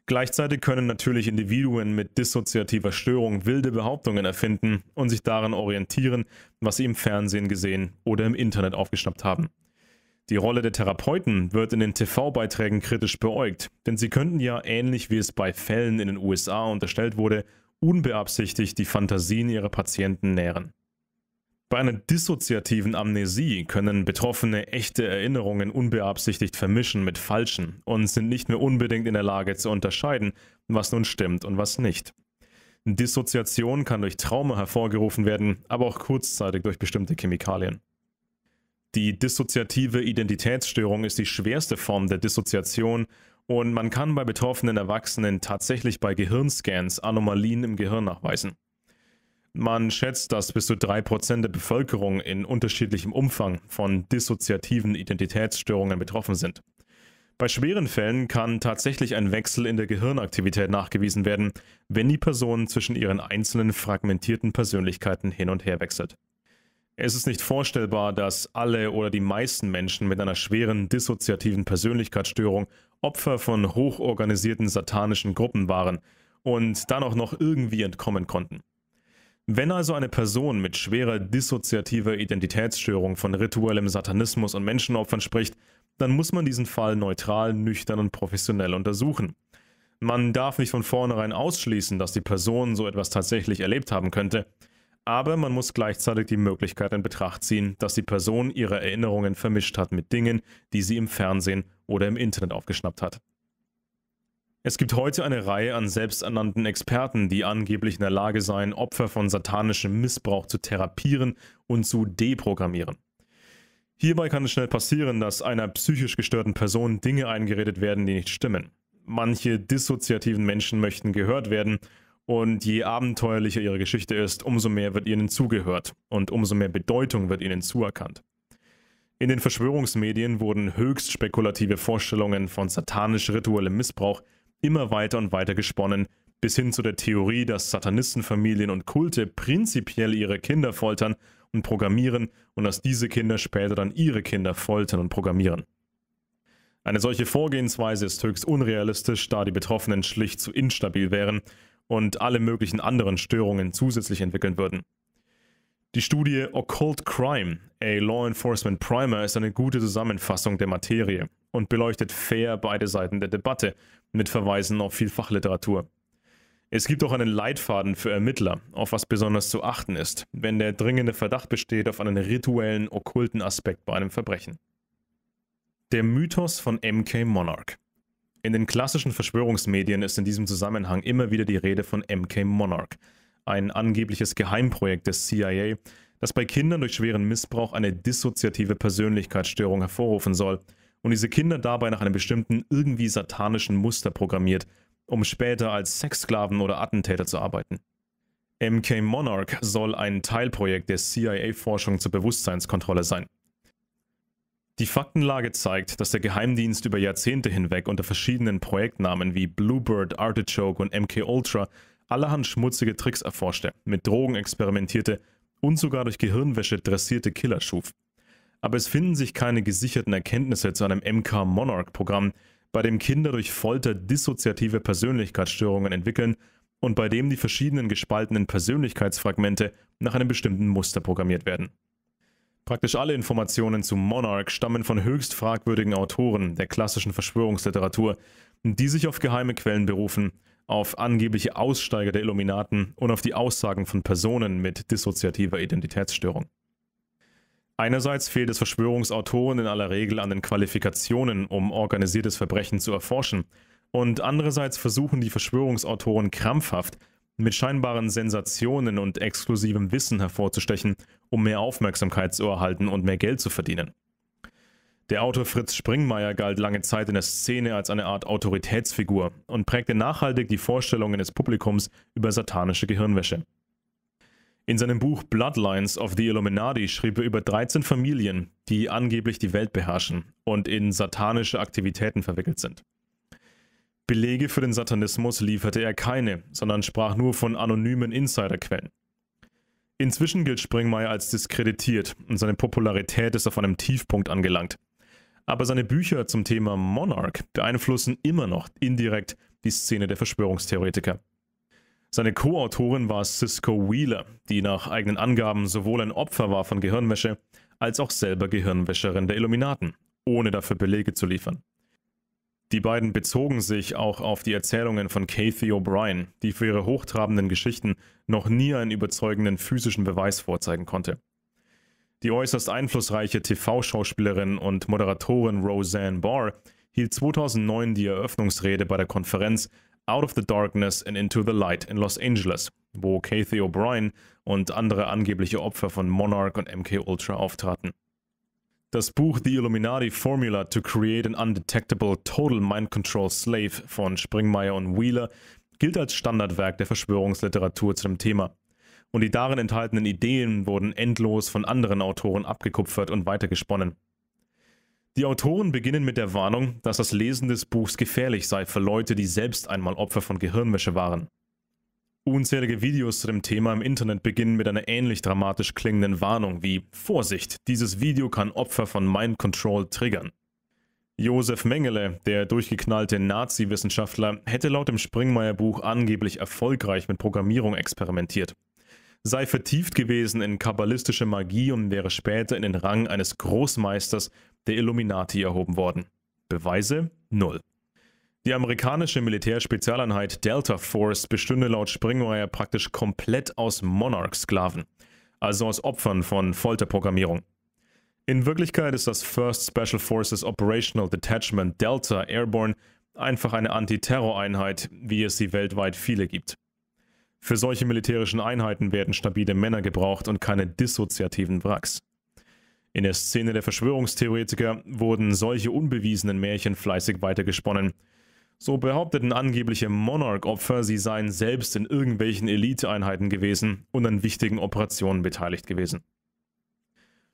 Gleichzeitig können natürlich Individuen mit dissoziativer Störung wilde Behauptungen erfinden und sich daran orientieren, was sie im Fernsehen gesehen oder im Internet aufgeschnappt haben. Die Rolle der Therapeuten wird in den TV-Beiträgen kritisch beäugt, denn sie könnten ja, ähnlich wie es bei Fällen in den USA unterstellt wurde, unbeabsichtigt die Fantasien ihrer Patienten nähren. Bei einer dissoziativen Amnesie können Betroffene echte Erinnerungen unbeabsichtigt vermischen mit falschen und sind nicht mehr unbedingt in der Lage zu unterscheiden, was nun stimmt und was nicht. Dissoziation kann durch Trauma hervorgerufen werden, aber auch kurzzeitig durch bestimmte Chemikalien. Die dissoziative Identitätsstörung ist die schwerste Form der Dissoziation und man kann bei betroffenen Erwachsenen tatsächlich bei Gehirnscans Anomalien im Gehirn nachweisen. Man schätzt, dass bis zu 3% der Bevölkerung in unterschiedlichem Umfang von dissoziativen Identitätsstörungen betroffen sind. Bei schweren Fällen kann tatsächlich ein Wechsel in der Gehirnaktivität nachgewiesen werden, wenn die Person zwischen ihren einzelnen fragmentierten Persönlichkeiten hin und her wechselt. Es ist nicht vorstellbar, dass alle oder die meisten Menschen mit einer schweren dissoziativen Persönlichkeitsstörung Opfer von hochorganisierten satanischen Gruppen waren und dann auch noch irgendwie entkommen konnten. Wenn also eine Person mit schwerer dissoziativer Identitätsstörung von rituellem Satanismus und Menschenopfern spricht, dann muss man diesen Fall neutral, nüchtern und professionell untersuchen. Man darf nicht von vornherein ausschließen, dass die Person so etwas tatsächlich erlebt haben könnte, aber man muss gleichzeitig die Möglichkeit in Betracht ziehen, dass die Person ihre Erinnerungen vermischt hat mit Dingen, die sie im Fernsehen oder im Internet aufgeschnappt hat. Es gibt heute eine Reihe an selbsternannten Experten, die angeblich in der Lage seien, Opfer von satanischem Missbrauch zu therapieren und zu deprogrammieren. Hierbei kann es schnell passieren, dass einer psychisch gestörten Person Dinge eingeredet werden, die nicht stimmen. Manche dissoziativen Menschen möchten gehört werden und je abenteuerlicher ihre Geschichte ist, umso mehr wird ihnen zugehört und umso mehr Bedeutung wird ihnen zuerkannt. In den Verschwörungsmedien wurden höchst spekulative Vorstellungen von satanisch-rituellem Missbrauch immer weiter und weiter gesponnen, bis hin zu der Theorie, dass Satanistenfamilien und Kulte prinzipiell ihre Kinder foltern und programmieren und dass diese Kinder später dann ihre Kinder foltern und programmieren. Eine solche Vorgehensweise ist höchst unrealistisch, da die Betroffenen schlicht zu instabil wären und alle möglichen anderen Störungen zusätzlich entwickeln würden. Die Studie Occult Crime, a Law Enforcement Primer, ist eine gute Zusammenfassung der Materie und beleuchtet fair beide Seiten der Debatte mit Verweisen auf viel Fachliteratur. Es gibt auch einen Leitfaden für Ermittler, auf was besonders zu achten ist, wenn der dringende Verdacht besteht auf einen rituellen, okkulten Aspekt bei einem Verbrechen. Der Mythos von MK Monarch. In den klassischen Verschwörungsmedien ist in diesem Zusammenhang immer wieder die Rede von MK Monarch, ein angebliches Geheimprojekt des CIA, das bei Kindern durch schweren Missbrauch eine dissoziative Persönlichkeitsstörung hervorrufen soll – und diese Kinder dabei nach einem bestimmten, irgendwie satanischen Muster programmiert, um später als Sexsklaven oder Attentäter zu arbeiten. MK Monarch soll ein Teilprojekt der CIA-Forschung zur Bewusstseinskontrolle sein. Die Faktenlage zeigt, dass der Geheimdienst über Jahrzehnte hinweg unter verschiedenen Projektnamen wie Bluebird, Artichoke und MK Ultra allerhand schmutzige Tricks erforschte, mit Drogen experimentierte und sogar durch Gehirnwäsche dressierte Killer schuf aber es finden sich keine gesicherten Erkenntnisse zu einem MK Monarch Programm, bei dem Kinder durch Folter dissoziative Persönlichkeitsstörungen entwickeln und bei dem die verschiedenen gespaltenen Persönlichkeitsfragmente nach einem bestimmten Muster programmiert werden. Praktisch alle Informationen zu Monarch stammen von höchst fragwürdigen Autoren der klassischen Verschwörungsliteratur, die sich auf geheime Quellen berufen, auf angebliche Aussteiger der Illuminaten und auf die Aussagen von Personen mit dissoziativer Identitätsstörung. Einerseits fehlt es Verschwörungsautoren in aller Regel an den Qualifikationen, um organisiertes Verbrechen zu erforschen, und andererseits versuchen die Verschwörungsautoren krampfhaft, mit scheinbaren Sensationen und exklusivem Wissen hervorzustechen, um mehr Aufmerksamkeit zu erhalten und mehr Geld zu verdienen. Der Autor Fritz Springmeier galt lange Zeit in der Szene als eine Art Autoritätsfigur und prägte nachhaltig die Vorstellungen des Publikums über satanische Gehirnwäsche. In seinem Buch Bloodlines of the Illuminati schrieb er über 13 Familien, die angeblich die Welt beherrschen und in satanische Aktivitäten verwickelt sind. Belege für den Satanismus lieferte er keine, sondern sprach nur von anonymen Insiderquellen. Inzwischen gilt Springmeier als diskreditiert und seine Popularität ist auf einem Tiefpunkt angelangt. Aber seine Bücher zum Thema Monarch beeinflussen immer noch indirekt die Szene der Verschwörungstheoretiker. Seine Co-Autorin war Cisco Wheeler, die nach eigenen Angaben sowohl ein Opfer war von Gehirnwäsche als auch selber Gehirnwäscherin der Illuminaten, ohne dafür Belege zu liefern. Die beiden bezogen sich auch auf die Erzählungen von Kathy O'Brien, die für ihre hochtrabenden Geschichten noch nie einen überzeugenden physischen Beweis vorzeigen konnte. Die äußerst einflussreiche TV-Schauspielerin und Moderatorin Roseanne Barr hielt 2009 die Eröffnungsrede bei der Konferenz Out of the Darkness and Into the Light in Los Angeles, wo Kathy O'Brien und andere angebliche Opfer von Monarch und MK Ultra auftraten. Das Buch The Illuminati Formula to Create an Undetectable Total Mind Control Slave von Springmeier und Wheeler gilt als Standardwerk der Verschwörungsliteratur zu dem Thema. Und die darin enthaltenen Ideen wurden endlos von anderen Autoren abgekupfert und weitergesponnen. Die Autoren beginnen mit der Warnung, dass das Lesen des Buchs gefährlich sei für Leute, die selbst einmal Opfer von Gehirnwäsche waren. Unzählige Videos zu dem Thema im Internet beginnen mit einer ähnlich dramatisch klingenden Warnung wie Vorsicht, dieses Video kann Opfer von Mind Control triggern. Josef Mengele, der durchgeknallte Nazi-Wissenschaftler, hätte laut dem Springmeier-Buch angeblich erfolgreich mit Programmierung experimentiert, sei vertieft gewesen in kabbalistische Magie und wäre später in den Rang eines Großmeisters der Illuminati erhoben worden. Beweise null. Die amerikanische Militärspezialeinheit Delta Force bestünde laut Springwire praktisch komplett aus Monarch-Sklaven, also aus Opfern von Folterprogrammierung. In Wirklichkeit ist das First Special Forces Operational Detachment Delta Airborne einfach eine Antiterroreinheit, wie es sie weltweit viele gibt. Für solche militärischen Einheiten werden stabile Männer gebraucht und keine dissoziativen Wracks. In der Szene der Verschwörungstheoretiker wurden solche unbewiesenen Märchen fleißig weitergesponnen. So behaupteten angebliche Monarch-Opfer, sie seien selbst in irgendwelchen Eliteeinheiten gewesen und an wichtigen Operationen beteiligt gewesen.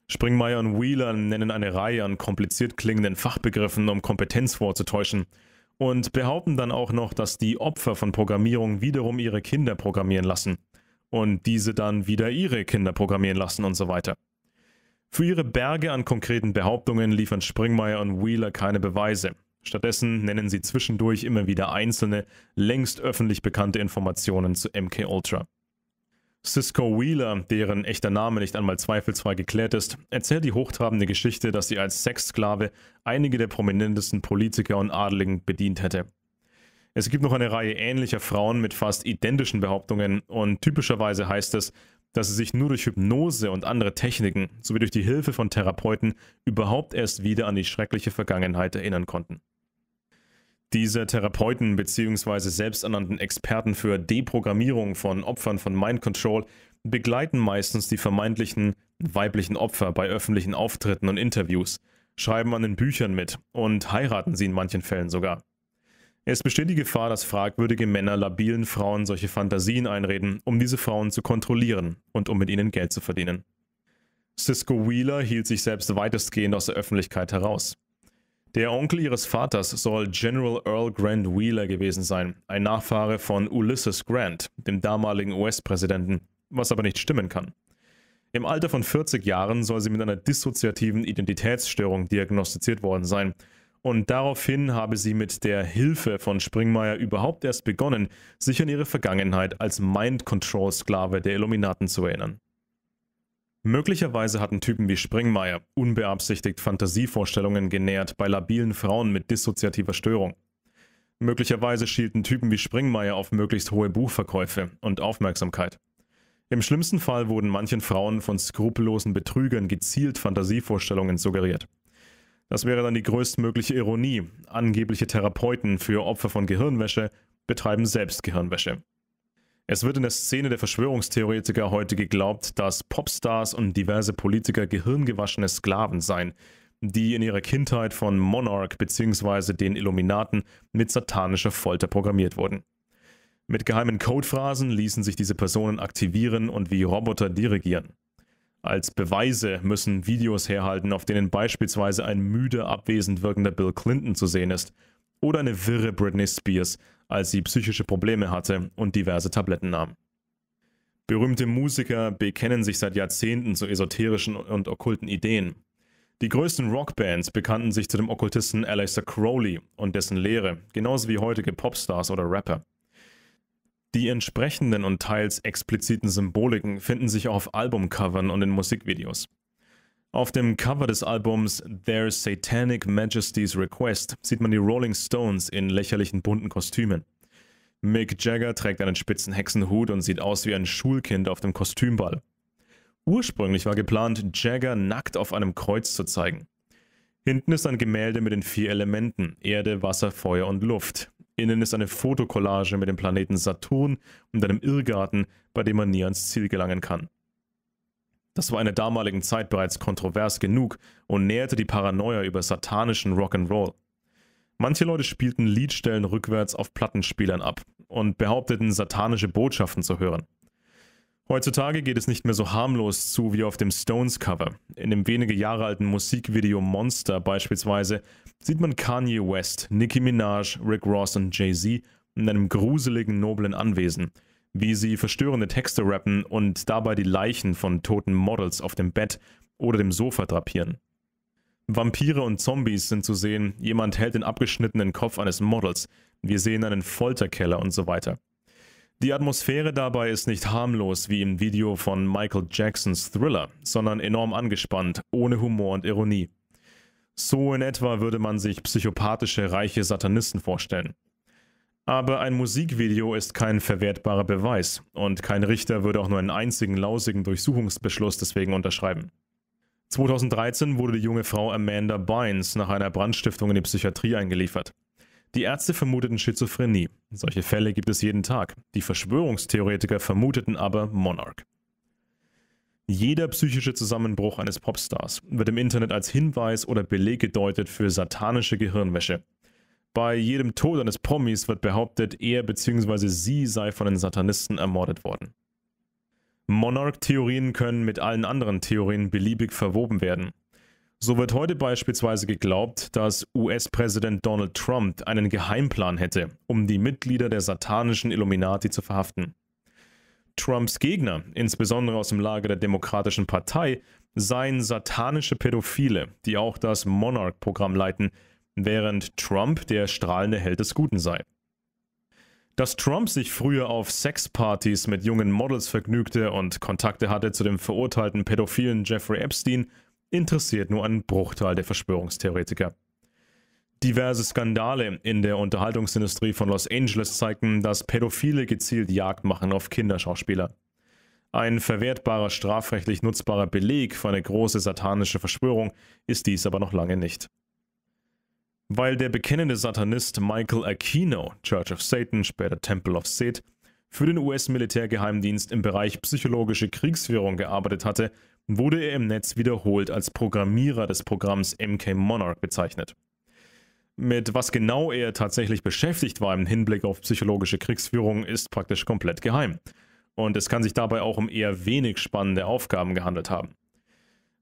Springmeier und Wheeler nennen eine Reihe an kompliziert klingenden Fachbegriffen, um Kompetenz vorzutäuschen, und behaupten dann auch noch, dass die Opfer von Programmierung wiederum ihre Kinder programmieren lassen und diese dann wieder ihre Kinder programmieren lassen und so weiter. Für ihre Berge an konkreten Behauptungen liefern Springmeier und Wheeler keine Beweise. Stattdessen nennen sie zwischendurch immer wieder einzelne, längst öffentlich bekannte Informationen zu MK-Ultra. Cisco Wheeler, deren echter Name nicht einmal zweifelsfrei geklärt ist, erzählt die hochtrabende Geschichte, dass sie als Sexsklave einige der prominentesten Politiker und Adligen bedient hätte. Es gibt noch eine Reihe ähnlicher Frauen mit fast identischen Behauptungen und typischerweise heißt es, dass sie sich nur durch Hypnose und andere Techniken sowie durch die Hilfe von Therapeuten überhaupt erst wieder an die schreckliche Vergangenheit erinnern konnten. Diese Therapeuten bzw. selbsternannten Experten für Deprogrammierung von Opfern von Mind Control begleiten meistens die vermeintlichen weiblichen Opfer bei öffentlichen Auftritten und Interviews, schreiben an den Büchern mit und heiraten sie in manchen Fällen sogar. Es besteht die Gefahr, dass fragwürdige Männer labilen Frauen solche Fantasien einreden, um diese Frauen zu kontrollieren und um mit ihnen Geld zu verdienen. Cisco Wheeler hielt sich selbst weitestgehend aus der Öffentlichkeit heraus. Der Onkel ihres Vaters soll General Earl Grant Wheeler gewesen sein, ein Nachfahre von Ulysses Grant, dem damaligen US-Präsidenten, was aber nicht stimmen kann. Im Alter von 40 Jahren soll sie mit einer dissoziativen Identitätsstörung diagnostiziert worden sein – und daraufhin habe sie mit der Hilfe von Springmeier überhaupt erst begonnen, sich an ihre Vergangenheit als Mind-Control-Sklave der Illuminaten zu erinnern. Möglicherweise hatten Typen wie Springmeier unbeabsichtigt Fantasievorstellungen genährt bei labilen Frauen mit dissoziativer Störung. Möglicherweise schielten Typen wie Springmeier auf möglichst hohe Buchverkäufe und Aufmerksamkeit. Im schlimmsten Fall wurden manchen Frauen von skrupellosen Betrügern gezielt Fantasievorstellungen suggeriert. Das wäre dann die größtmögliche Ironie. Angebliche Therapeuten für Opfer von Gehirnwäsche betreiben selbst Gehirnwäsche. Es wird in der Szene der Verschwörungstheoretiker heute geglaubt, dass Popstars und diverse Politiker gehirngewaschene Sklaven seien, die in ihrer Kindheit von Monarch bzw. den Illuminaten mit satanischer Folter programmiert wurden. Mit geheimen Codephrasen ließen sich diese Personen aktivieren und wie Roboter dirigieren. Als Beweise müssen Videos herhalten, auf denen beispielsweise ein müde abwesend wirkender Bill Clinton zu sehen ist oder eine wirre Britney Spears, als sie psychische Probleme hatte und diverse Tabletten nahm. Berühmte Musiker bekennen sich seit Jahrzehnten zu esoterischen und okkulten Ideen. Die größten Rockbands bekannten sich zu dem Okkultisten Aleister Crowley und dessen Lehre, genauso wie heutige Popstars oder Rapper. Die entsprechenden und teils expliziten Symboliken finden sich auf Albumcovern und in Musikvideos. Auf dem Cover des Albums Their Satanic Majesty's Request sieht man die Rolling Stones in lächerlichen bunten Kostümen. Mick Jagger trägt einen spitzen Hexenhut und sieht aus wie ein Schulkind auf dem Kostümball. Ursprünglich war geplant, Jagger nackt auf einem Kreuz zu zeigen. Hinten ist ein Gemälde mit den vier Elementen Erde, Wasser, Feuer und Luft. Innen ist eine Fotokollage mit dem Planeten Saturn und einem Irrgarten, bei dem man nie ans Ziel gelangen kann. Das war in der damaligen Zeit bereits kontrovers genug und näherte die Paranoia über satanischen Rock'n'Roll. Manche Leute spielten Liedstellen rückwärts auf Plattenspielern ab und behaupteten, satanische Botschaften zu hören. Heutzutage geht es nicht mehr so harmlos zu wie auf dem Stones-Cover. In dem wenige Jahre alten Musikvideo Monster beispielsweise sieht man Kanye West, Nicki Minaj, Rick Ross und Jay-Z in einem gruseligen, noblen Anwesen, wie sie verstörende Texte rappen und dabei die Leichen von toten Models auf dem Bett oder dem Sofa drapieren. Vampire und Zombies sind zu sehen, jemand hält den abgeschnittenen Kopf eines Models, wir sehen einen Folterkeller und so weiter. Die Atmosphäre dabei ist nicht harmlos wie im Video von Michael Jacksons Thriller, sondern enorm angespannt, ohne Humor und Ironie. So in etwa würde man sich psychopathische reiche Satanisten vorstellen. Aber ein Musikvideo ist kein verwertbarer Beweis und kein Richter würde auch nur einen einzigen lausigen Durchsuchungsbeschluss deswegen unterschreiben. 2013 wurde die junge Frau Amanda Bynes nach einer Brandstiftung in die Psychiatrie eingeliefert. Die Ärzte vermuteten Schizophrenie. Solche Fälle gibt es jeden Tag. Die Verschwörungstheoretiker vermuteten aber Monarch. Jeder psychische Zusammenbruch eines Popstars wird im Internet als Hinweis oder Beleg gedeutet für satanische Gehirnwäsche. Bei jedem Tod eines Promis wird behauptet, er bzw. sie sei von den Satanisten ermordet worden. Monarch-Theorien können mit allen anderen Theorien beliebig verwoben werden. So wird heute beispielsweise geglaubt, dass US-Präsident Donald Trump einen Geheimplan hätte, um die Mitglieder der satanischen Illuminati zu verhaften. Trumps Gegner, insbesondere aus dem Lager der Demokratischen Partei, seien satanische Pädophile, die auch das Monarch-Programm leiten, während Trump der strahlende Held des Guten sei. Dass Trump sich früher auf Sexpartys mit jungen Models vergnügte und Kontakte hatte zu dem verurteilten Pädophilen Jeffrey Epstein, interessiert nur einen Bruchteil der Verschwörungstheoretiker. Diverse Skandale in der Unterhaltungsindustrie von Los Angeles zeigten, dass Pädophile gezielt Jagd machen auf Kinderschauspieler. Ein verwertbarer, strafrechtlich nutzbarer Beleg für eine große satanische Verschwörung ist dies aber noch lange nicht. Weil der bekennende Satanist Michael Aquino, Church of Satan, später Temple of Seth, für den US-Militärgeheimdienst im Bereich psychologische Kriegsführung gearbeitet hatte, wurde er im Netz wiederholt als Programmierer des Programms MK Monarch bezeichnet mit was genau er tatsächlich beschäftigt war im Hinblick auf psychologische Kriegsführung, ist praktisch komplett geheim. Und es kann sich dabei auch um eher wenig spannende Aufgaben gehandelt haben.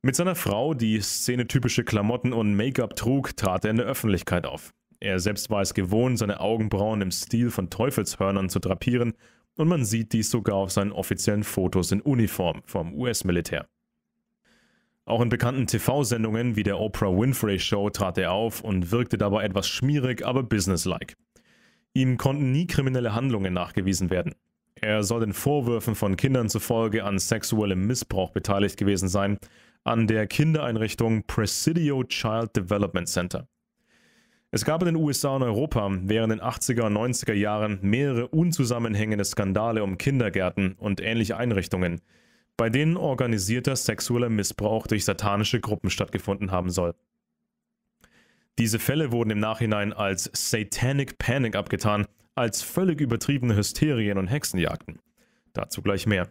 Mit seiner Frau, die szenetypische Klamotten und Make-up trug, trat er in der Öffentlichkeit auf. Er selbst war es gewohnt, seine Augenbrauen im Stil von Teufelshörnern zu drapieren, und man sieht dies sogar auf seinen offiziellen Fotos in Uniform vom US-Militär. Auch in bekannten TV-Sendungen wie der Oprah Winfrey Show trat er auf und wirkte dabei etwas schmierig, aber businesslike. Ihm konnten nie kriminelle Handlungen nachgewiesen werden. Er soll den Vorwürfen von Kindern zufolge an sexuellem Missbrauch beteiligt gewesen sein, an der Kindereinrichtung Presidio Child Development Center. Es gab in den USA und Europa während den 80er und 90er Jahren mehrere unzusammenhängende Skandale um Kindergärten und ähnliche Einrichtungen, bei denen organisierter sexueller Missbrauch durch satanische Gruppen stattgefunden haben soll. Diese Fälle wurden im Nachhinein als Satanic Panic abgetan, als völlig übertriebene Hysterien und Hexenjagden. Dazu gleich mehr.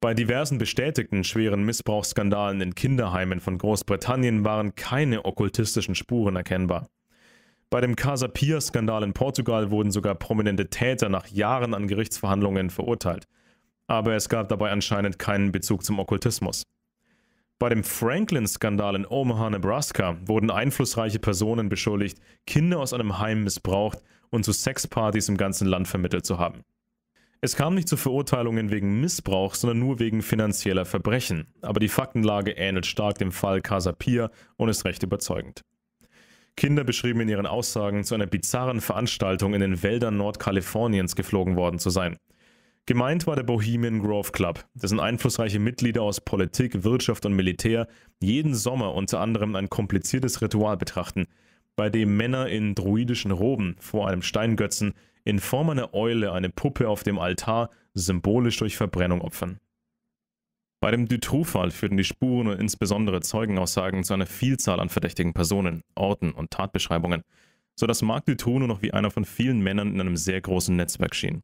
Bei diversen bestätigten schweren Missbrauchsskandalen in Kinderheimen von Großbritannien waren keine okkultistischen Spuren erkennbar. Bei dem Casa Pia-Skandal in Portugal wurden sogar prominente Täter nach Jahren an Gerichtsverhandlungen verurteilt aber es gab dabei anscheinend keinen Bezug zum Okkultismus. Bei dem Franklin-Skandal in Omaha, Nebraska, wurden einflussreiche Personen beschuldigt, Kinder aus einem Heim missbraucht und zu Sexpartys im ganzen Land vermittelt zu haben. Es kam nicht zu Verurteilungen wegen Missbrauch, sondern nur wegen finanzieller Verbrechen, aber die Faktenlage ähnelt stark dem Fall Casapia und ist recht überzeugend. Kinder beschrieben in ihren Aussagen, zu einer bizarren Veranstaltung in den Wäldern Nordkaliforniens geflogen worden zu sein – Gemeint war der Bohemian Grove Club, dessen einflussreiche Mitglieder aus Politik, Wirtschaft und Militär jeden Sommer unter anderem ein kompliziertes Ritual betrachten, bei dem Männer in druidischen Roben vor einem Steingötzen in Form einer Eule eine Puppe auf dem Altar symbolisch durch Verbrennung opfern. Bei dem Dutroux-Fall führten die Spuren und insbesondere Zeugenaussagen zu einer Vielzahl an verdächtigen Personen, Orten und Tatbeschreibungen, sodass Marc Dutroux nur noch wie einer von vielen Männern in einem sehr großen Netzwerk schien.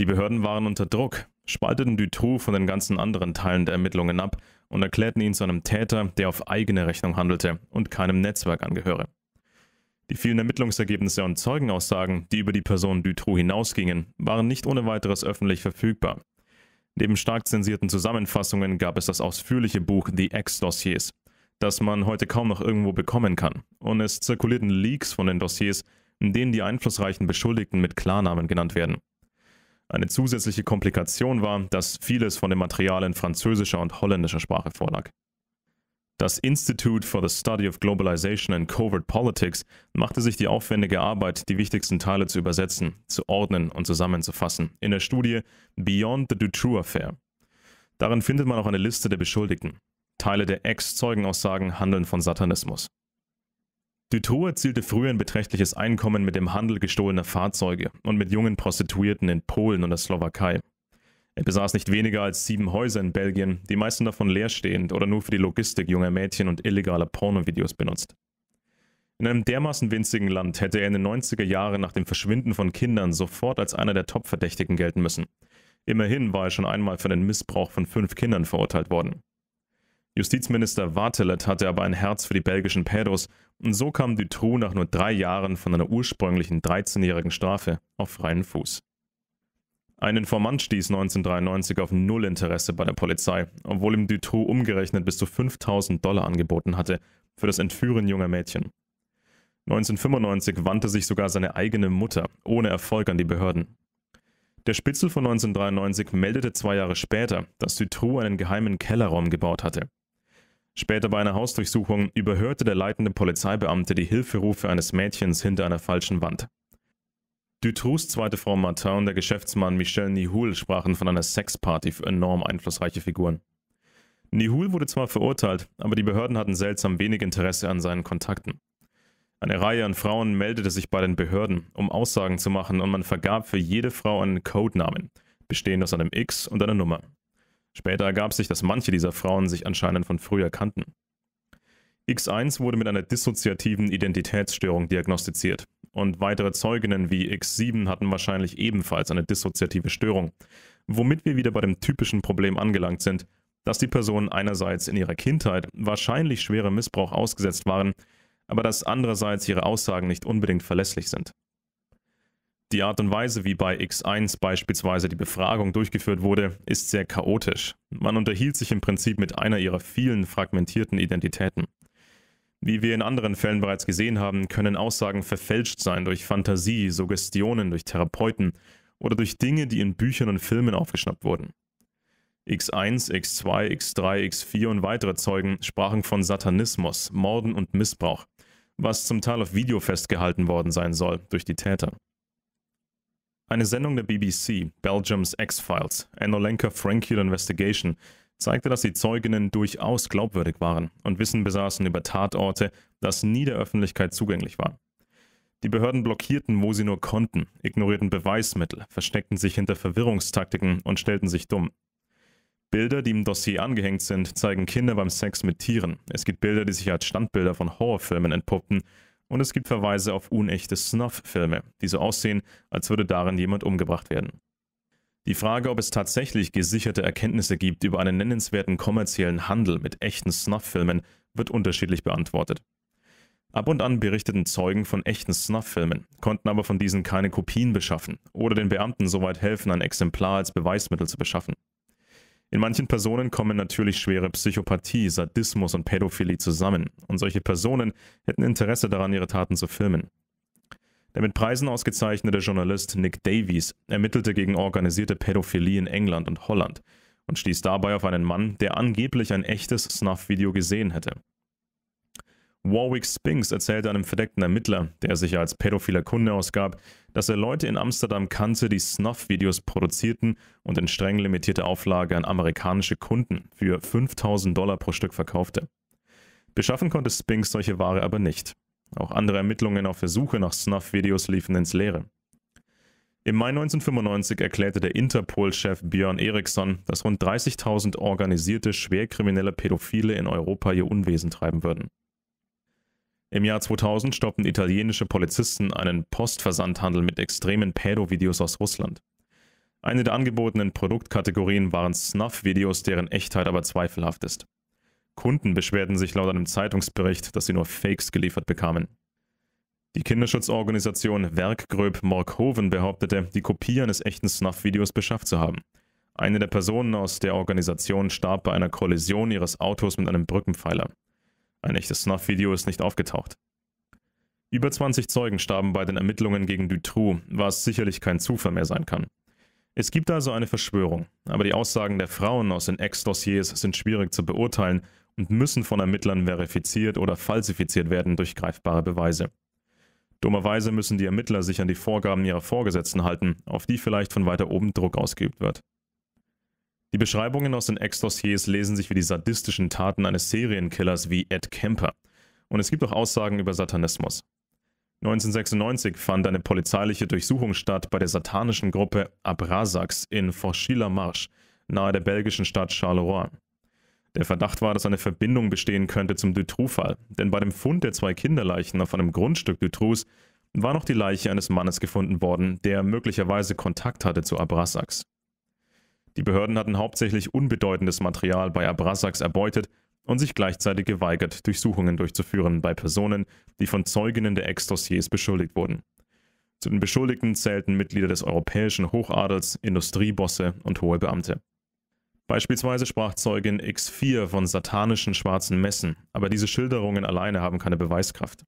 Die Behörden waren unter Druck, spalteten Dutroux von den ganzen anderen Teilen der Ermittlungen ab und erklärten ihn zu einem Täter, der auf eigene Rechnung handelte und keinem Netzwerk angehöre. Die vielen Ermittlungsergebnisse und Zeugenaussagen, die über die Person Dutroux hinausgingen, waren nicht ohne weiteres öffentlich verfügbar. Neben stark zensierten Zusammenfassungen gab es das ausführliche Buch The Ex-Dossiers, das man heute kaum noch irgendwo bekommen kann, und es zirkulierten Leaks von den Dossiers, in denen die einflussreichen Beschuldigten mit Klarnamen genannt werden. Eine zusätzliche Komplikation war, dass vieles von dem Material in französischer und holländischer Sprache vorlag. Das Institute for the Study of Globalization and Covert Politics machte sich die aufwendige Arbeit, die wichtigsten Teile zu übersetzen, zu ordnen und zusammenzufassen, in der Studie Beyond the Dutroux Affair. Darin findet man auch eine Liste der Beschuldigten. Teile der Ex-Zeugenaussagen handeln von Satanismus. Dutroux erzielte früher ein beträchtliches Einkommen mit dem Handel gestohlener Fahrzeuge und mit jungen Prostituierten in Polen und der Slowakei. Er besaß nicht weniger als sieben Häuser in Belgien, die meisten davon leerstehend oder nur für die Logistik junger Mädchen und illegaler Pornovideos benutzt. In einem dermaßen winzigen Land hätte er in den 90er Jahren nach dem Verschwinden von Kindern sofort als einer der Top-Verdächtigen gelten müssen. Immerhin war er schon einmal für den Missbrauch von fünf Kindern verurteilt worden. Justizminister Wartelet hatte aber ein Herz für die belgischen Pädos und so kam Dutroux nach nur drei Jahren von einer ursprünglichen 13-jährigen Strafe auf freien Fuß. Ein Informant stieß 1993 auf null Interesse bei der Polizei, obwohl ihm Dutroux umgerechnet bis zu 5000 Dollar angeboten hatte für das Entführen junger Mädchen. 1995 wandte sich sogar seine eigene Mutter ohne Erfolg an die Behörden. Der Spitzel von 1993 meldete zwei Jahre später, dass Dutroux einen geheimen Kellerraum gebaut hatte. Später bei einer Hausdurchsuchung überhörte der leitende Polizeibeamte die Hilferufe eines Mädchens hinter einer falschen Wand. Dutroux zweite Frau Martin und der Geschäftsmann Michel Nihoul sprachen von einer Sexparty für enorm einflussreiche Figuren. Nihoul wurde zwar verurteilt, aber die Behörden hatten seltsam wenig Interesse an seinen Kontakten. Eine Reihe an Frauen meldete sich bei den Behörden, um Aussagen zu machen, und man vergab für jede Frau einen Codenamen, bestehend aus einem X und einer Nummer. Später ergab sich, dass manche dieser Frauen sich anscheinend von früher kannten. X1 wurde mit einer dissoziativen Identitätsstörung diagnostiziert und weitere Zeuginnen wie X7 hatten wahrscheinlich ebenfalls eine dissoziative Störung, womit wir wieder bei dem typischen Problem angelangt sind, dass die Personen einerseits in ihrer Kindheit wahrscheinlich schwerem Missbrauch ausgesetzt waren, aber dass andererseits ihre Aussagen nicht unbedingt verlässlich sind. Die Art und Weise, wie bei X1 beispielsweise die Befragung durchgeführt wurde, ist sehr chaotisch. Man unterhielt sich im Prinzip mit einer ihrer vielen fragmentierten Identitäten. Wie wir in anderen Fällen bereits gesehen haben, können Aussagen verfälscht sein durch Fantasie, Suggestionen, durch Therapeuten oder durch Dinge, die in Büchern und Filmen aufgeschnappt wurden. X1, X2, X3, X4 und weitere Zeugen sprachen von Satanismus, Morden und Missbrauch, was zum Teil auf Video festgehalten worden sein soll durch die Täter. Eine Sendung der BBC, Belgiums X-Files, an Olenka Frankel Investigation, zeigte, dass die Zeuginnen durchaus glaubwürdig waren und Wissen besaßen über Tatorte, das nie der Öffentlichkeit zugänglich war. Die Behörden blockierten, wo sie nur konnten, ignorierten Beweismittel, versteckten sich hinter Verwirrungstaktiken und stellten sich dumm. Bilder, die im Dossier angehängt sind, zeigen Kinder beim Sex mit Tieren. Es gibt Bilder, die sich als Standbilder von Horrorfilmen entpuppten und es gibt Verweise auf unechte Snuff-Filme, die so aussehen, als würde darin jemand umgebracht werden. Die Frage, ob es tatsächlich gesicherte Erkenntnisse gibt über einen nennenswerten kommerziellen Handel mit echten Snuff-Filmen, wird unterschiedlich beantwortet. Ab und an berichteten Zeugen von echten Snuff-Filmen, konnten aber von diesen keine Kopien beschaffen oder den Beamten soweit helfen, ein Exemplar als Beweismittel zu beschaffen. In manchen Personen kommen natürlich schwere Psychopathie, Sadismus und Pädophilie zusammen, und solche Personen hätten Interesse daran, ihre Taten zu filmen. Der mit Preisen ausgezeichnete Journalist Nick Davies ermittelte gegen organisierte Pädophilie in England und Holland und stieß dabei auf einen Mann, der angeblich ein echtes Snuff-Video gesehen hätte. Warwick Spinks erzählte einem verdeckten Ermittler, der sich als pädophiler Kunde ausgab, dass er Leute in Amsterdam kannte, die Snuff-Videos produzierten und in streng limitierter Auflage an amerikanische Kunden für 5000 Dollar pro Stück verkaufte. Beschaffen konnte Spinks solche Ware aber nicht. Auch andere Ermittlungen auf der Suche nach Snuff-Videos liefen ins Leere. Im Mai 1995 erklärte der Interpol-Chef Björn Eriksson, dass rund 30.000 organisierte, schwerkriminelle Pädophile in Europa ihr Unwesen treiben würden. Im Jahr 2000 stoppten italienische Polizisten einen Postversandhandel mit extremen Pädovideos aus Russland. Eine der angebotenen Produktkategorien waren Snuff-Videos, deren Echtheit aber zweifelhaft ist. Kunden beschwerten sich laut einem Zeitungsbericht, dass sie nur Fakes geliefert bekamen. Die Kinderschutzorganisation Werkgröb Morkhoven behauptete, die Kopie eines echten Snuff-Videos beschafft zu haben. Eine der Personen aus der Organisation starb bei einer Kollision ihres Autos mit einem Brückenpfeiler. Ein echtes Snuff-Video ist nicht aufgetaucht. Über 20 Zeugen starben bei den Ermittlungen gegen Dutroux, was sicherlich kein Zufall mehr sein kann. Es gibt also eine Verschwörung, aber die Aussagen der Frauen aus den Ex-Dossiers sind schwierig zu beurteilen und müssen von Ermittlern verifiziert oder falsifiziert werden durch greifbare Beweise. Dummerweise müssen die Ermittler sich an die Vorgaben ihrer Vorgesetzten halten, auf die vielleicht von weiter oben Druck ausgeübt wird. Die Beschreibungen aus den Ex-Dossiers lesen sich wie die sadistischen Taten eines Serienkillers wie Ed Kemper. Und es gibt auch Aussagen über Satanismus. 1996 fand eine polizeiliche Durchsuchung statt bei der satanischen Gruppe Abrasax in Forchila Marsch, nahe der belgischen Stadt Charleroi. Der Verdacht war, dass eine Verbindung bestehen könnte zum Dutroux-Fall, denn bei dem Fund der zwei Kinderleichen auf einem Grundstück Dutroux war noch die Leiche eines Mannes gefunden worden, der möglicherweise Kontakt hatte zu Abrasax. Die Behörden hatten hauptsächlich unbedeutendes Material bei Abrasaks erbeutet und sich gleichzeitig geweigert, Durchsuchungen durchzuführen bei Personen, die von Zeuginnen der Ex-Dossiers beschuldigt wurden. Zu den Beschuldigten zählten Mitglieder des europäischen Hochadels, Industriebosse und hohe Beamte. Beispielsweise sprach Zeugin X4 von satanischen schwarzen Messen, aber diese Schilderungen alleine haben keine Beweiskraft.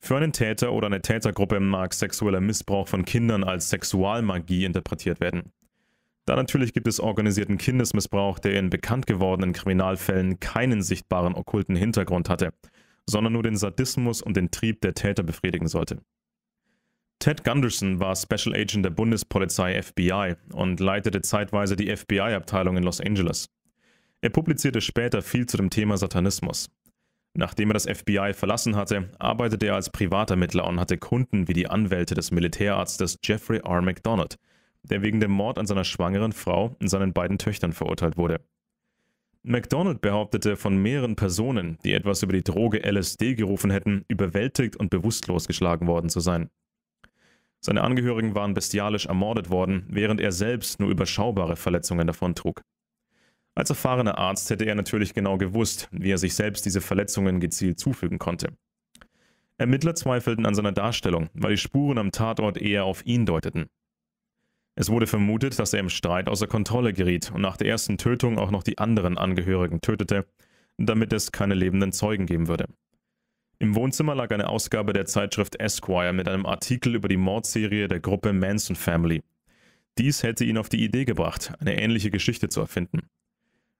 Für einen Täter oder eine Tätergruppe mag sexueller Missbrauch von Kindern als Sexualmagie interpretiert werden. Da natürlich gibt es organisierten Kindesmissbrauch, der in bekannt gewordenen Kriminalfällen keinen sichtbaren okkulten Hintergrund hatte, sondern nur den Sadismus und den Trieb der Täter befriedigen sollte. Ted Gunderson war Special Agent der Bundespolizei FBI und leitete zeitweise die FBI-Abteilung in Los Angeles. Er publizierte später viel zu dem Thema Satanismus. Nachdem er das FBI verlassen hatte, arbeitete er als Privatermittler und hatte Kunden wie die Anwälte des Militärarztes Jeffrey R. McDonald, der wegen dem Mord an seiner schwangeren Frau und seinen beiden Töchtern verurteilt wurde. McDonald behauptete von mehreren Personen, die etwas über die Droge LSD gerufen hätten, überwältigt und bewusstlos geschlagen worden zu sein. Seine Angehörigen waren bestialisch ermordet worden, während er selbst nur überschaubare Verletzungen davontrug. Als erfahrener Arzt hätte er natürlich genau gewusst, wie er sich selbst diese Verletzungen gezielt zufügen konnte. Ermittler zweifelten an seiner Darstellung, weil die Spuren am Tatort eher auf ihn deuteten. Es wurde vermutet, dass er im Streit außer Kontrolle geriet und nach der ersten Tötung auch noch die anderen Angehörigen tötete, damit es keine lebenden Zeugen geben würde. Im Wohnzimmer lag eine Ausgabe der Zeitschrift Esquire mit einem Artikel über die Mordserie der Gruppe Manson Family. Dies hätte ihn auf die Idee gebracht, eine ähnliche Geschichte zu erfinden.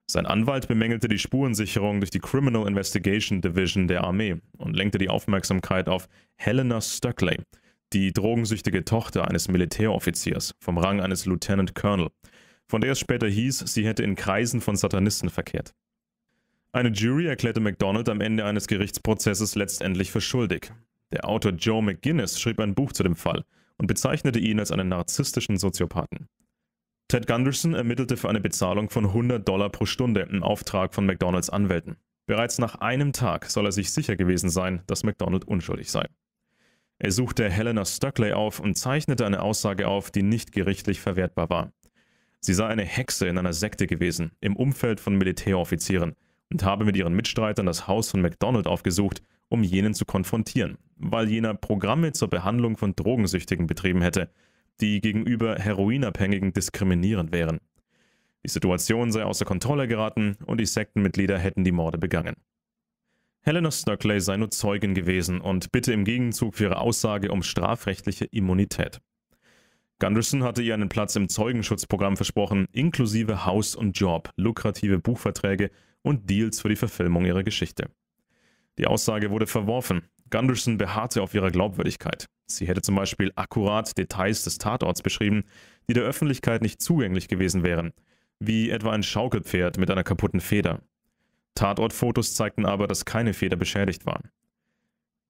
Sein Anwalt bemängelte die Spurensicherung durch die Criminal Investigation Division der Armee und lenkte die Aufmerksamkeit auf Helena Stuckley, die drogensüchtige Tochter eines Militäroffiziers vom Rang eines Lieutenant Colonel, von der es später hieß, sie hätte in Kreisen von Satanisten verkehrt. Eine Jury erklärte McDonald am Ende eines Gerichtsprozesses letztendlich für schuldig. Der Autor Joe McGuinness schrieb ein Buch zu dem Fall und bezeichnete ihn als einen narzisstischen Soziopathen. Ted Gunderson ermittelte für eine Bezahlung von 100 Dollar pro Stunde im Auftrag von McDonalds Anwälten. Bereits nach einem Tag soll er sich sicher gewesen sein, dass McDonald unschuldig sei. Er suchte Helena Stuckley auf und zeichnete eine Aussage auf, die nicht gerichtlich verwertbar war. Sie sei eine Hexe in einer Sekte gewesen, im Umfeld von Militäroffizieren, und habe mit ihren Mitstreitern das Haus von McDonald aufgesucht, um jenen zu konfrontieren, weil jener Programme zur Behandlung von Drogensüchtigen betrieben hätte, die gegenüber Heroinabhängigen diskriminierend wären. Die Situation sei außer Kontrolle geraten und die Sektenmitglieder hätten die Morde begangen. Helena Stöckley sei nur Zeugin gewesen und bitte im Gegenzug für ihre Aussage um strafrechtliche Immunität. Gunderson hatte ihr einen Platz im Zeugenschutzprogramm versprochen, inklusive Haus und Job, lukrative Buchverträge und Deals für die Verfilmung ihrer Geschichte. Die Aussage wurde verworfen. Gunderson beharrte auf ihrer Glaubwürdigkeit. Sie hätte zum Beispiel akkurat Details des Tatorts beschrieben, die der Öffentlichkeit nicht zugänglich gewesen wären, wie etwa ein Schaukelpferd mit einer kaputten Feder. Tatortfotos zeigten aber, dass keine Feder beschädigt waren.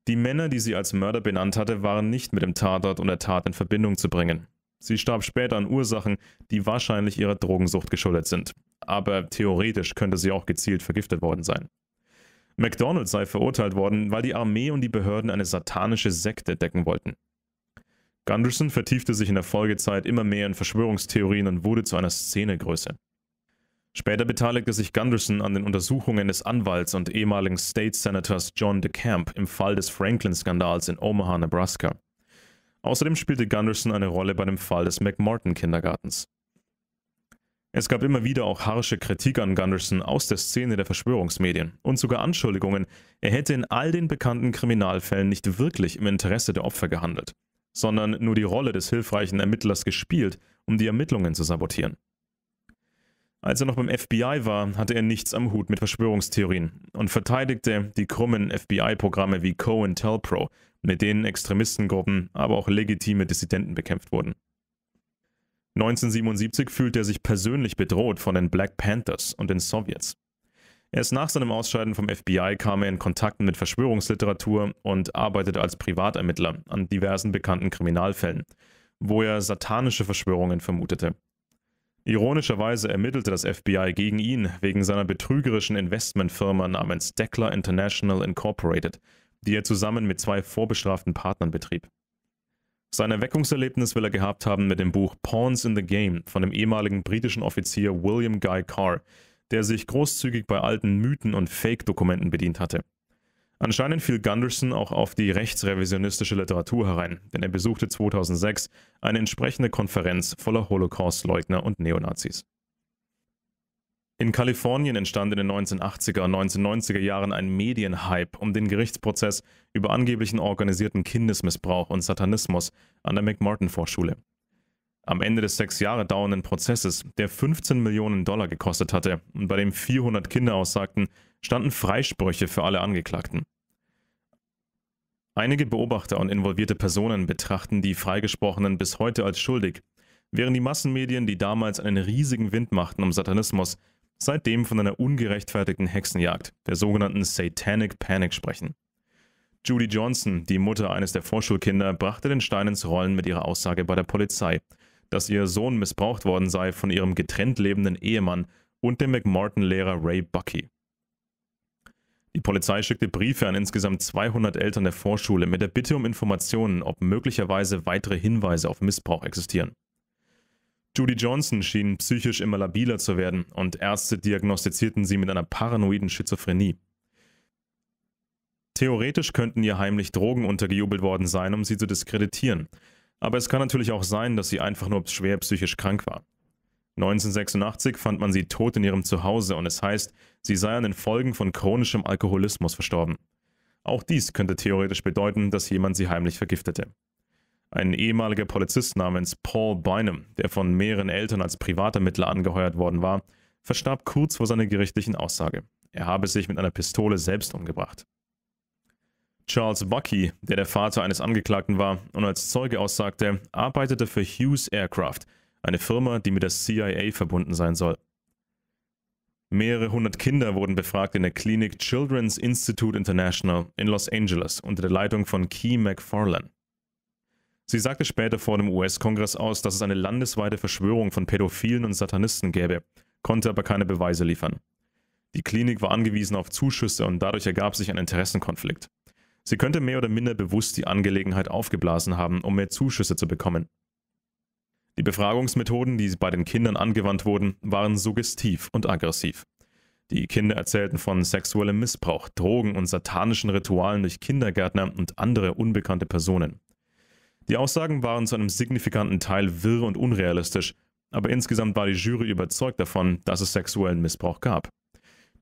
Die Männer, die sie als Mörder benannt hatte, waren nicht mit dem Tatort und der Tat in Verbindung zu bringen. Sie starb später an Ursachen, die wahrscheinlich ihrer Drogensucht geschuldet sind. Aber theoretisch könnte sie auch gezielt vergiftet worden sein. McDonald sei verurteilt worden, weil die Armee und die Behörden eine satanische Sekte decken wollten. Gunderson vertiefte sich in der Folgezeit immer mehr in Verschwörungstheorien und wurde zu einer Szenegröße. Später beteiligte sich Gunderson an den Untersuchungen des Anwalts und ehemaligen State Senators John DeCamp im Fall des Franklin-Skandals in Omaha, Nebraska. Außerdem spielte Gunderson eine Rolle bei dem Fall des McMartin-Kindergartens. Es gab immer wieder auch harsche Kritik an Gunderson aus der Szene der Verschwörungsmedien und sogar Anschuldigungen, er hätte in all den bekannten Kriminalfällen nicht wirklich im Interesse der Opfer gehandelt, sondern nur die Rolle des hilfreichen Ermittlers gespielt, um die Ermittlungen zu sabotieren. Als er noch beim FBI war, hatte er nichts am Hut mit Verschwörungstheorien und verteidigte die krummen FBI-Programme wie COINTELPRO, mit denen Extremistengruppen, aber auch legitime Dissidenten bekämpft wurden. 1977 fühlte er sich persönlich bedroht von den Black Panthers und den Sowjets. Erst nach seinem Ausscheiden vom FBI kam er in Kontakten mit Verschwörungsliteratur und arbeitete als Privatermittler an diversen bekannten Kriminalfällen, wo er satanische Verschwörungen vermutete. Ironischerweise ermittelte das FBI gegen ihn wegen seiner betrügerischen Investmentfirma namens Deckler International Incorporated, die er zusammen mit zwei vorbestraften Partnern betrieb. Sein Erweckungserlebnis will er gehabt haben mit dem Buch Pawns in the Game von dem ehemaligen britischen Offizier William Guy Carr, der sich großzügig bei alten Mythen und Fake-Dokumenten bedient hatte. Anscheinend fiel Gunderson auch auf die rechtsrevisionistische Literatur herein, denn er besuchte 2006 eine entsprechende Konferenz voller Holocaust-Leugner und Neonazis. In Kalifornien entstand in den 1980er und 1990er Jahren ein Medienhype um den Gerichtsprozess über angeblichen organisierten Kindesmissbrauch und Satanismus an der McMartin-Vorschule. Am Ende des sechs Jahre dauernden Prozesses, der 15 Millionen Dollar gekostet hatte und bei dem 400 Kinder aussagten, standen Freisprüche für alle Angeklagten. Einige Beobachter und involvierte Personen betrachten die Freigesprochenen bis heute als schuldig, während die Massenmedien, die damals einen riesigen Wind machten um Satanismus, seitdem von einer ungerechtfertigten Hexenjagd, der sogenannten Satanic Panic sprechen. Judy Johnson, die Mutter eines der Vorschulkinder, brachte den Stein ins Rollen mit ihrer Aussage bei der Polizei, dass ihr Sohn missbraucht worden sei von ihrem getrennt lebenden Ehemann und dem McMartin-Lehrer Ray Bucky. Die Polizei schickte Briefe an insgesamt 200 Eltern der Vorschule mit der Bitte um Informationen, ob möglicherweise weitere Hinweise auf Missbrauch existieren. Judy Johnson schien psychisch immer labiler zu werden und Ärzte diagnostizierten sie mit einer paranoiden Schizophrenie. Theoretisch könnten ihr heimlich Drogen untergejubelt worden sein, um sie zu diskreditieren, aber es kann natürlich auch sein, dass sie einfach nur schwer psychisch krank war. 1986 fand man sie tot in ihrem Zuhause und es heißt, sie sei an den Folgen von chronischem Alkoholismus verstorben. Auch dies könnte theoretisch bedeuten, dass jemand sie heimlich vergiftete. Ein ehemaliger Polizist namens Paul Bynum, der von mehreren Eltern als Privatermittler angeheuert worden war, verstarb kurz vor seiner gerichtlichen Aussage. Er habe sich mit einer Pistole selbst umgebracht. Charles Bucky, der der Vater eines Angeklagten war und als Zeuge aussagte, arbeitete für Hughes Aircraft – eine Firma, die mit der CIA verbunden sein soll. Mehrere hundert Kinder wurden befragt in der Klinik Children's Institute International in Los Angeles unter der Leitung von Key McFarlane. Sie sagte später vor dem US-Kongress aus, dass es eine landesweite Verschwörung von Pädophilen und Satanisten gäbe, konnte aber keine Beweise liefern. Die Klinik war angewiesen auf Zuschüsse und dadurch ergab sich ein Interessenkonflikt. Sie könnte mehr oder minder bewusst die Angelegenheit aufgeblasen haben, um mehr Zuschüsse zu bekommen. Die Befragungsmethoden, die bei den Kindern angewandt wurden, waren suggestiv und aggressiv. Die Kinder erzählten von sexuellem Missbrauch, Drogen und satanischen Ritualen durch Kindergärtner und andere unbekannte Personen. Die Aussagen waren zu einem signifikanten Teil wirr und unrealistisch, aber insgesamt war die Jury überzeugt davon, dass es sexuellen Missbrauch gab.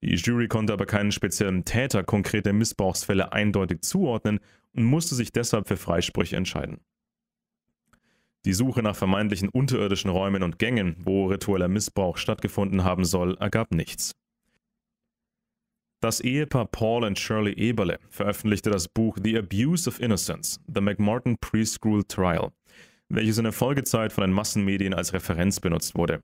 Die Jury konnte aber keinen speziellen Täter konkrete Missbrauchsfälle eindeutig zuordnen und musste sich deshalb für Freisprüche entscheiden die Suche nach vermeintlichen unterirdischen Räumen und Gängen, wo ritueller Missbrauch stattgefunden haben soll, ergab nichts. Das Ehepaar Paul und Shirley Eberle veröffentlichte das Buch The Abuse of Innocence, The McMartin Preschool Trial, welches in der Folgezeit von den Massenmedien als Referenz benutzt wurde.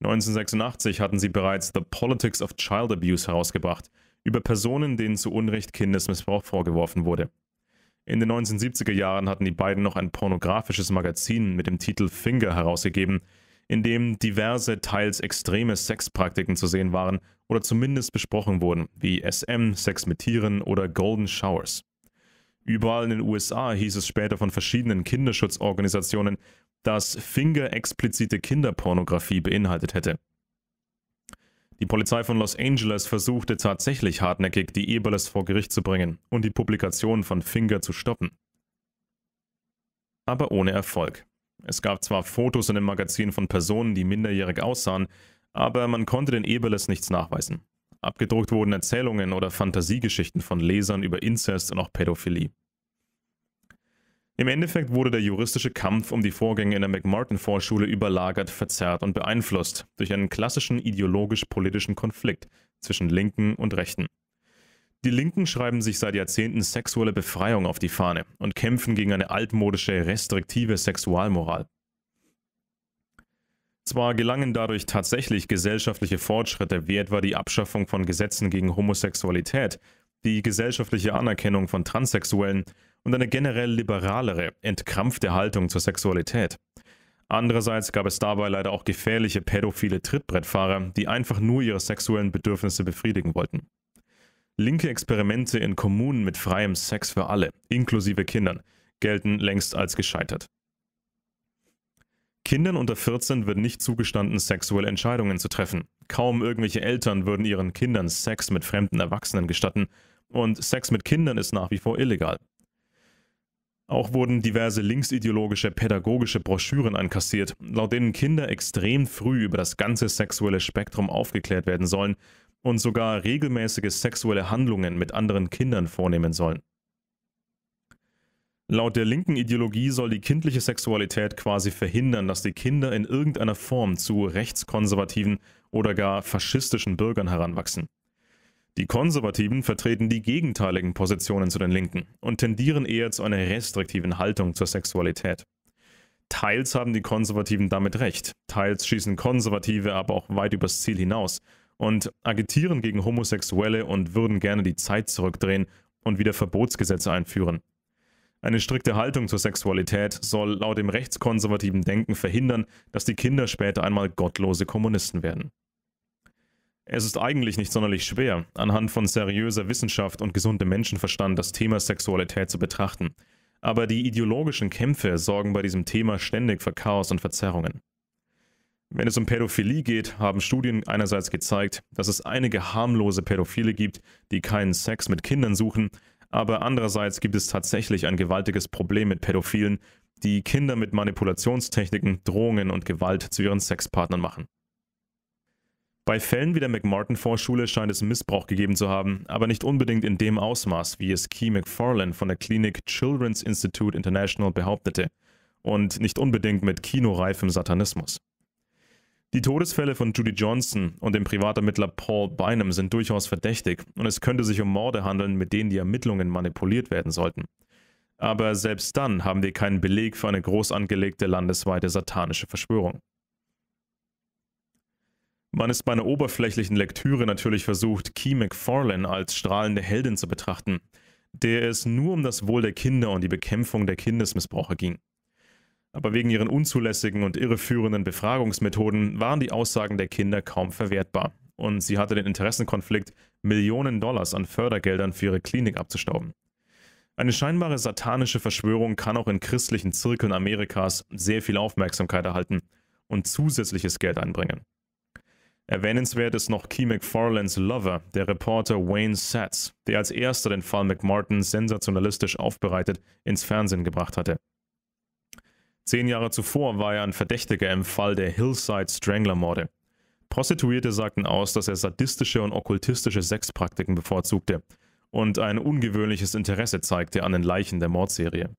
1986 hatten sie bereits The Politics of Child Abuse herausgebracht, über Personen, denen zu Unrecht Kindesmissbrauch vorgeworfen wurde. In den 1970er Jahren hatten die beiden noch ein pornografisches Magazin mit dem Titel Finger herausgegeben, in dem diverse, teils extreme Sexpraktiken zu sehen waren oder zumindest besprochen wurden, wie SM, Sex mit Tieren oder Golden Showers. Überall in den USA hieß es später von verschiedenen Kinderschutzorganisationen, dass Finger explizite Kinderpornografie beinhaltet hätte. Die Polizei von Los Angeles versuchte tatsächlich hartnäckig, die Eberles vor Gericht zu bringen und die Publikation von Finger zu stoppen. Aber ohne Erfolg. Es gab zwar Fotos in dem Magazin von Personen, die minderjährig aussahen, aber man konnte den Eberles nichts nachweisen. Abgedruckt wurden Erzählungen oder Fantasiegeschichten von Lesern über Inzest und auch Pädophilie. Im Endeffekt wurde der juristische Kampf um die Vorgänge in der McMartin-Vorschule überlagert, verzerrt und beeinflusst durch einen klassischen ideologisch-politischen Konflikt zwischen Linken und Rechten. Die Linken schreiben sich seit Jahrzehnten sexuelle Befreiung auf die Fahne und kämpfen gegen eine altmodische, restriktive Sexualmoral. Zwar gelangen dadurch tatsächlich gesellschaftliche Fortschritte wie etwa die Abschaffung von Gesetzen gegen Homosexualität, die gesellschaftliche Anerkennung von Transsexuellen und eine generell liberalere, entkrampfte Haltung zur Sexualität. Andererseits gab es dabei leider auch gefährliche pädophile Trittbrettfahrer, die einfach nur ihre sexuellen Bedürfnisse befriedigen wollten. Linke Experimente in Kommunen mit freiem Sex für alle, inklusive Kindern, gelten längst als gescheitert. Kindern unter 14 wird nicht zugestanden, sexuelle Entscheidungen zu treffen. Kaum irgendwelche Eltern würden ihren Kindern Sex mit fremden Erwachsenen gestatten, und Sex mit Kindern ist nach wie vor illegal. Auch wurden diverse linksideologische pädagogische Broschüren ankassiert, laut denen Kinder extrem früh über das ganze sexuelle Spektrum aufgeklärt werden sollen und sogar regelmäßige sexuelle Handlungen mit anderen Kindern vornehmen sollen. Laut der linken Ideologie soll die kindliche Sexualität quasi verhindern, dass die Kinder in irgendeiner Form zu rechtskonservativen oder gar faschistischen Bürgern heranwachsen. Die Konservativen vertreten die gegenteiligen Positionen zu den Linken und tendieren eher zu einer restriktiven Haltung zur Sexualität. Teils haben die Konservativen damit recht, teils schießen Konservative aber auch weit übers Ziel hinaus und agitieren gegen Homosexuelle und würden gerne die Zeit zurückdrehen und wieder Verbotsgesetze einführen. Eine strikte Haltung zur Sexualität soll laut dem rechtskonservativen Denken verhindern, dass die Kinder später einmal gottlose Kommunisten werden. Es ist eigentlich nicht sonderlich schwer, anhand von seriöser Wissenschaft und gesundem Menschenverstand das Thema Sexualität zu betrachten. Aber die ideologischen Kämpfe sorgen bei diesem Thema ständig für Chaos und Verzerrungen. Wenn es um Pädophilie geht, haben Studien einerseits gezeigt, dass es einige harmlose Pädophile gibt, die keinen Sex mit Kindern suchen, aber andererseits gibt es tatsächlich ein gewaltiges Problem mit Pädophilen, die Kinder mit Manipulationstechniken, Drohungen und Gewalt zu ihren Sexpartnern machen. Bei Fällen wie der McMartin-Vorschule scheint es Missbrauch gegeben zu haben, aber nicht unbedingt in dem Ausmaß, wie es Key McFarlane von der Klinik Children's Institute International behauptete und nicht unbedingt mit kinoreifem Satanismus. Die Todesfälle von Judy Johnson und dem Privatermittler Paul Bynum sind durchaus verdächtig und es könnte sich um Morde handeln, mit denen die Ermittlungen manipuliert werden sollten. Aber selbst dann haben wir keinen Beleg für eine groß angelegte landesweite satanische Verschwörung. Man ist bei einer oberflächlichen Lektüre natürlich versucht, Key McFarlane als strahlende Heldin zu betrachten, der es nur um das Wohl der Kinder und die Bekämpfung der Kindesmissbraucher ging. Aber wegen ihren unzulässigen und irreführenden Befragungsmethoden waren die Aussagen der Kinder kaum verwertbar und sie hatte den Interessenkonflikt, Millionen Dollars an Fördergeldern für ihre Klinik abzustauben. Eine scheinbare satanische Verschwörung kann auch in christlichen Zirkeln Amerikas sehr viel Aufmerksamkeit erhalten und zusätzliches Geld einbringen. Erwähnenswert ist noch Key McFarlands Lover, der Reporter Wayne Satz, der als erster den Fall McMartin sensationalistisch aufbereitet ins Fernsehen gebracht hatte. Zehn Jahre zuvor war er ein Verdächtiger im Fall der Hillside Strangler-Morde. Prostituierte sagten aus, dass er sadistische und okkultistische Sexpraktiken bevorzugte und ein ungewöhnliches Interesse zeigte an den Leichen der Mordserie.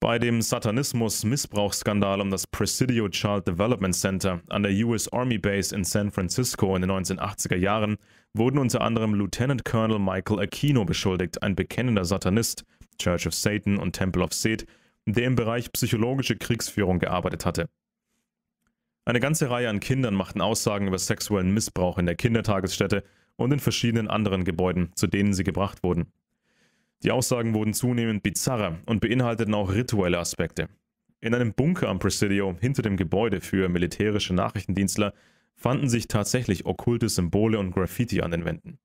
Bei dem Satanismus-Missbrauchsskandal um das Presidio Child Development Center an der US Army Base in San Francisco in den 1980er Jahren wurden unter anderem Lieutenant Colonel Michael Aquino beschuldigt, ein bekennender Satanist, Church of Satan und Temple of Seth, der im Bereich psychologische Kriegsführung gearbeitet hatte. Eine ganze Reihe an Kindern machten Aussagen über sexuellen Missbrauch in der Kindertagesstätte und in verschiedenen anderen Gebäuden, zu denen sie gebracht wurden. Die Aussagen wurden zunehmend bizarrer und beinhalteten auch rituelle Aspekte. In einem Bunker am Presidio hinter dem Gebäude für militärische Nachrichtendienstler fanden sich tatsächlich okkulte Symbole und Graffiti an den Wänden.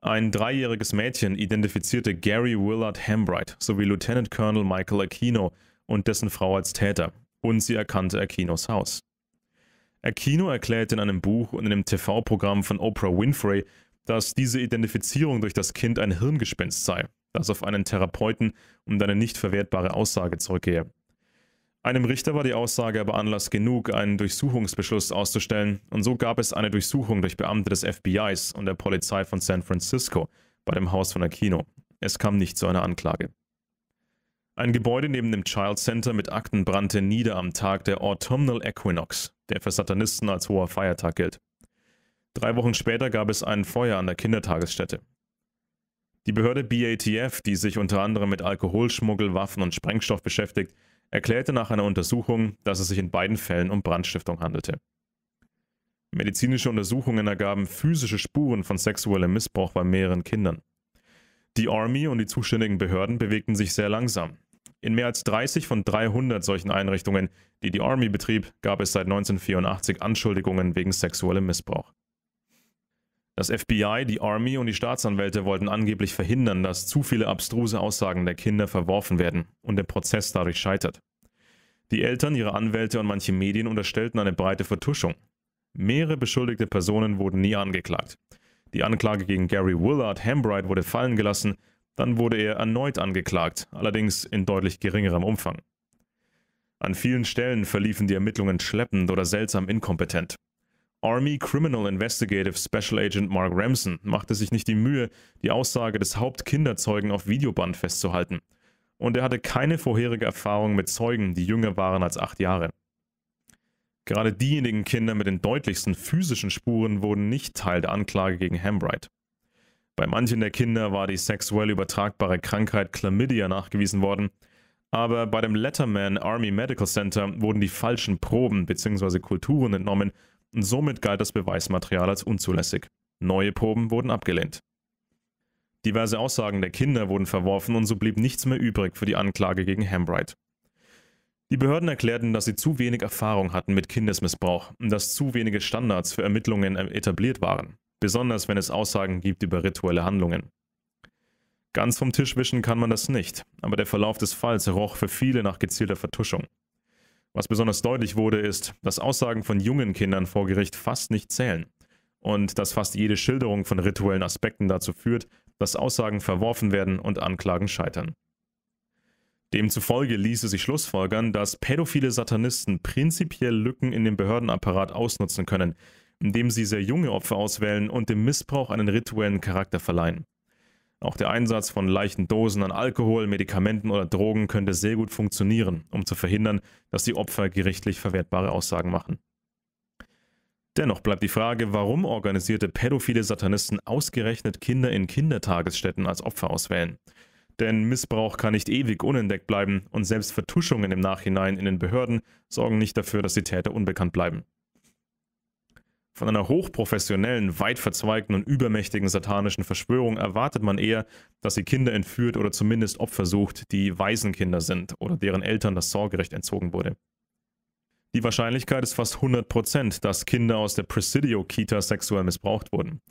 Ein dreijähriges Mädchen identifizierte Gary Willard Hambright sowie Lieutenant Colonel Michael Aquino und dessen Frau als Täter und sie erkannte Aquinos Haus. Aquino erklärte in einem Buch und in einem TV-Programm von Oprah Winfrey, dass diese Identifizierung durch das Kind ein Hirngespinst sei, das auf einen Therapeuten und eine nicht verwertbare Aussage zurückgehe. Einem Richter war die Aussage aber Anlass genug, einen Durchsuchungsbeschluss auszustellen, und so gab es eine Durchsuchung durch Beamte des FBIs und der Polizei von San Francisco bei dem Haus von Aquino. Es kam nicht zu einer Anklage. Ein Gebäude neben dem Child Center mit Akten brannte nieder am Tag der Autumnal Equinox, der für Satanisten als hoher Feiertag gilt. Drei Wochen später gab es ein Feuer an der Kindertagesstätte. Die Behörde BATF, die sich unter anderem mit Alkoholschmuggel, Waffen und Sprengstoff beschäftigt, erklärte nach einer Untersuchung, dass es sich in beiden Fällen um Brandstiftung handelte. Medizinische Untersuchungen ergaben physische Spuren von sexuellem Missbrauch bei mehreren Kindern. Die Army und die zuständigen Behörden bewegten sich sehr langsam. In mehr als 30 von 300 solchen Einrichtungen, die die Army betrieb, gab es seit 1984 Anschuldigungen wegen sexuellem Missbrauch. Das FBI, die Army und die Staatsanwälte wollten angeblich verhindern, dass zu viele abstruse Aussagen der Kinder verworfen werden und der Prozess dadurch scheitert. Die Eltern, ihre Anwälte und manche Medien unterstellten eine breite Vertuschung. Mehrere beschuldigte Personen wurden nie angeklagt. Die Anklage gegen Gary Willard Hambright wurde fallen gelassen, dann wurde er erneut angeklagt, allerdings in deutlich geringerem Umfang. An vielen Stellen verliefen die Ermittlungen schleppend oder seltsam inkompetent. Army Criminal Investigative Special Agent Mark Ramson machte sich nicht die Mühe, die Aussage des Hauptkinderzeugen auf Videoband festzuhalten. Und er hatte keine vorherige Erfahrung mit Zeugen, die jünger waren als acht Jahre. Gerade diejenigen Kinder mit den deutlichsten physischen Spuren wurden nicht Teil der Anklage gegen Hambright. Bei manchen der Kinder war die sexuell übertragbare Krankheit Chlamydia nachgewiesen worden, aber bei dem Letterman Army Medical Center wurden die falschen Proben bzw. Kulturen entnommen und Somit galt das Beweismaterial als unzulässig. Neue Proben wurden abgelehnt. Diverse Aussagen der Kinder wurden verworfen und so blieb nichts mehr übrig für die Anklage gegen Hambright. Die Behörden erklärten, dass sie zu wenig Erfahrung hatten mit Kindesmissbrauch und dass zu wenige Standards für Ermittlungen äh, etabliert waren, besonders wenn es Aussagen gibt über rituelle Handlungen. Ganz vom Tisch wischen kann man das nicht, aber der Verlauf des Falls roch für viele nach gezielter Vertuschung. Was besonders deutlich wurde, ist, dass Aussagen von jungen Kindern vor Gericht fast nicht zählen und dass fast jede Schilderung von rituellen Aspekten dazu führt, dass Aussagen verworfen werden und Anklagen scheitern. Demzufolge ließe sich schlussfolgern, dass pädophile Satanisten prinzipiell Lücken in dem Behördenapparat ausnutzen können, indem sie sehr junge Opfer auswählen und dem Missbrauch einen rituellen Charakter verleihen. Auch der Einsatz von leichten Dosen an Alkohol, Medikamenten oder Drogen könnte sehr gut funktionieren, um zu verhindern, dass die Opfer gerichtlich verwertbare Aussagen machen. Dennoch bleibt die Frage, warum organisierte pädophile Satanisten ausgerechnet Kinder in Kindertagesstätten als Opfer auswählen. Denn Missbrauch kann nicht ewig unentdeckt bleiben und selbst Vertuschungen im Nachhinein in den Behörden sorgen nicht dafür, dass die Täter unbekannt bleiben. Von einer hochprofessionellen, weit verzweigten und übermächtigen satanischen Verschwörung erwartet man eher, dass sie Kinder entführt oder zumindest Opfer sucht, die Waisenkinder sind oder deren Eltern das Sorgerecht entzogen wurde. Die Wahrscheinlichkeit ist fast 100%, dass Kinder aus der Presidio-Kita sexuell missbraucht wurden.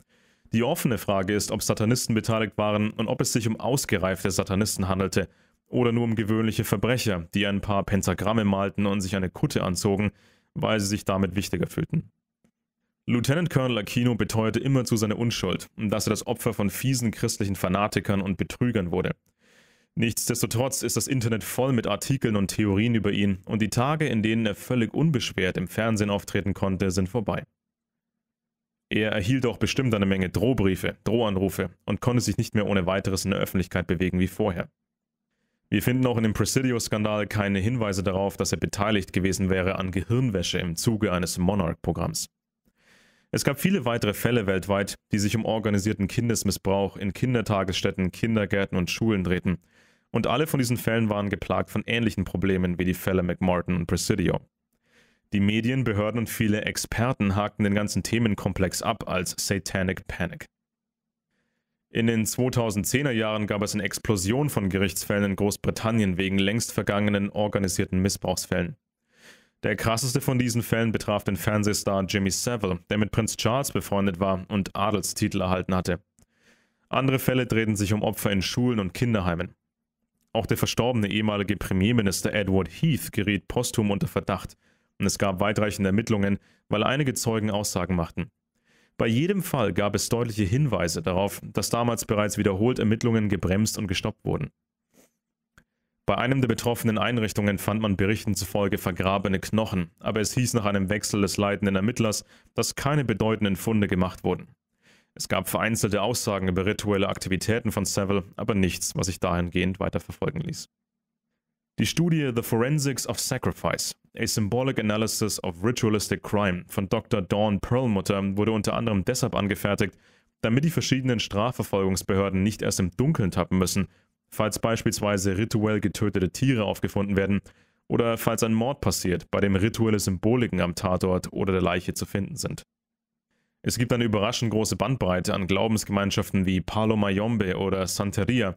Die offene Frage ist, ob Satanisten beteiligt waren und ob es sich um ausgereifte Satanisten handelte oder nur um gewöhnliche Verbrecher, die ein paar Pentagramme malten und sich eine Kutte anzogen, weil sie sich damit wichtiger fühlten. Lieutenant Colonel Aquino beteuerte immerzu seine Unschuld und dass er das Opfer von fiesen christlichen Fanatikern und Betrügern wurde. Nichtsdestotrotz ist das Internet voll mit Artikeln und Theorien über ihn und die Tage, in denen er völlig unbeschwert im Fernsehen auftreten konnte, sind vorbei. Er erhielt auch bestimmt eine Menge Drohbriefe, Drohanrufe und konnte sich nicht mehr ohne weiteres in der Öffentlichkeit bewegen wie vorher. Wir finden auch in dem Presidio-Skandal keine Hinweise darauf, dass er beteiligt gewesen wäre an Gehirnwäsche im Zuge eines Monarch-Programms. Es gab viele weitere Fälle weltweit, die sich um organisierten Kindesmissbrauch in Kindertagesstätten, Kindergärten und Schulen drehten. Und alle von diesen Fällen waren geplagt von ähnlichen Problemen wie die Fälle McMartin und Presidio. Die Medien, Behörden und viele Experten hakten den ganzen Themenkomplex ab als Satanic Panic. In den 2010er Jahren gab es eine Explosion von Gerichtsfällen in Großbritannien wegen längst vergangenen organisierten Missbrauchsfällen. Der krasseste von diesen Fällen betraf den Fernsehstar Jimmy Savile, der mit Prinz Charles befreundet war und Adelstitel erhalten hatte. Andere Fälle drehten sich um Opfer in Schulen und Kinderheimen. Auch der verstorbene ehemalige Premierminister Edward Heath geriet posthum unter Verdacht und es gab weitreichende Ermittlungen, weil einige Zeugen Aussagen machten. Bei jedem Fall gab es deutliche Hinweise darauf, dass damals bereits wiederholt Ermittlungen gebremst und gestoppt wurden. Bei einem der betroffenen Einrichtungen fand man Berichten zufolge vergrabene Knochen, aber es hieß nach einem Wechsel des leitenden Ermittlers, dass keine bedeutenden Funde gemacht wurden. Es gab vereinzelte Aussagen über rituelle Aktivitäten von Savile, aber nichts, was sich dahingehend weiterverfolgen ließ. Die Studie The Forensics of Sacrifice, A Symbolic Analysis of Ritualistic Crime von Dr. Dawn Perlmutter wurde unter anderem deshalb angefertigt, damit die verschiedenen Strafverfolgungsbehörden nicht erst im Dunkeln tappen müssen, falls beispielsweise rituell getötete Tiere aufgefunden werden oder falls ein Mord passiert, bei dem rituelle Symboliken am Tatort oder der Leiche zu finden sind. Es gibt eine überraschend große Bandbreite an Glaubensgemeinschaften wie Palo Mayombe oder Santeria,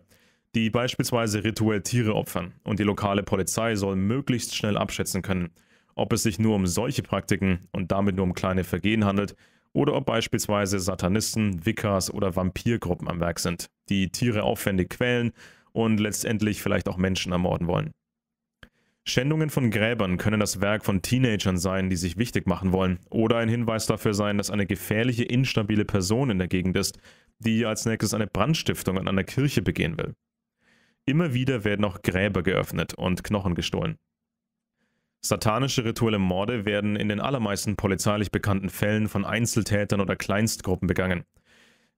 die beispielsweise rituell Tiere opfern und die lokale Polizei soll möglichst schnell abschätzen können, ob es sich nur um solche Praktiken und damit nur um kleine Vergehen handelt oder ob beispielsweise Satanisten, Vikas oder Vampirgruppen am Werk sind, die Tiere aufwendig quälen und letztendlich vielleicht auch Menschen ermorden wollen. Schändungen von Gräbern können das Werk von Teenagern sein, die sich wichtig machen wollen, oder ein Hinweis dafür sein, dass eine gefährliche, instabile Person in der Gegend ist, die als nächstes eine Brandstiftung an einer Kirche begehen will. Immer wieder werden auch Gräber geöffnet und Knochen gestohlen. Satanische rituelle Morde werden in den allermeisten polizeilich bekannten Fällen von Einzeltätern oder Kleinstgruppen begangen.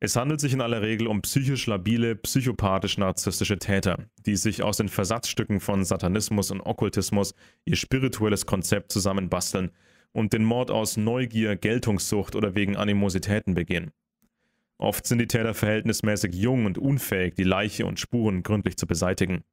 Es handelt sich in aller Regel um psychisch labile, psychopathisch-narzisstische Täter, die sich aus den Versatzstücken von Satanismus und Okkultismus ihr spirituelles Konzept zusammenbasteln und den Mord aus Neugier, Geltungssucht oder wegen Animositäten begehen. Oft sind die Täter verhältnismäßig jung und unfähig, die Leiche und Spuren gründlich zu beseitigen.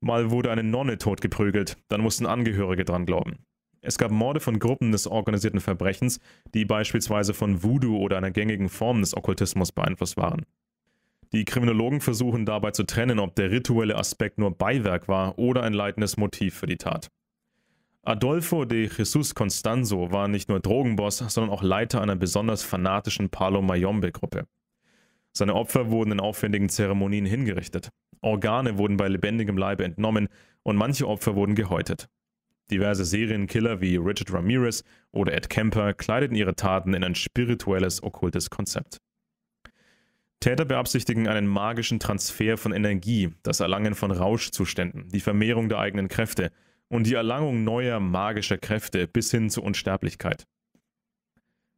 Mal wurde eine Nonne totgeprügelt, dann mussten Angehörige dran glauben. Es gab Morde von Gruppen des organisierten Verbrechens, die beispielsweise von Voodoo oder einer gängigen Form des Okkultismus beeinflusst waren. Die Kriminologen versuchen dabei zu trennen, ob der rituelle Aspekt nur Beiwerk war oder ein leitendes Motiv für die Tat. Adolfo de Jesus Constanzo war nicht nur Drogenboss, sondern auch Leiter einer besonders fanatischen Palo Mayombe-Gruppe. Seine Opfer wurden in aufwendigen Zeremonien hingerichtet. Organe wurden bei lebendigem Leibe entnommen und manche Opfer wurden gehäutet. Diverse Serienkiller wie Richard Ramirez oder Ed Kemper kleideten ihre Taten in ein spirituelles, okkultes Konzept. Täter beabsichtigen einen magischen Transfer von Energie, das Erlangen von Rauschzuständen, die Vermehrung der eigenen Kräfte und die Erlangung neuer magischer Kräfte bis hin zur Unsterblichkeit.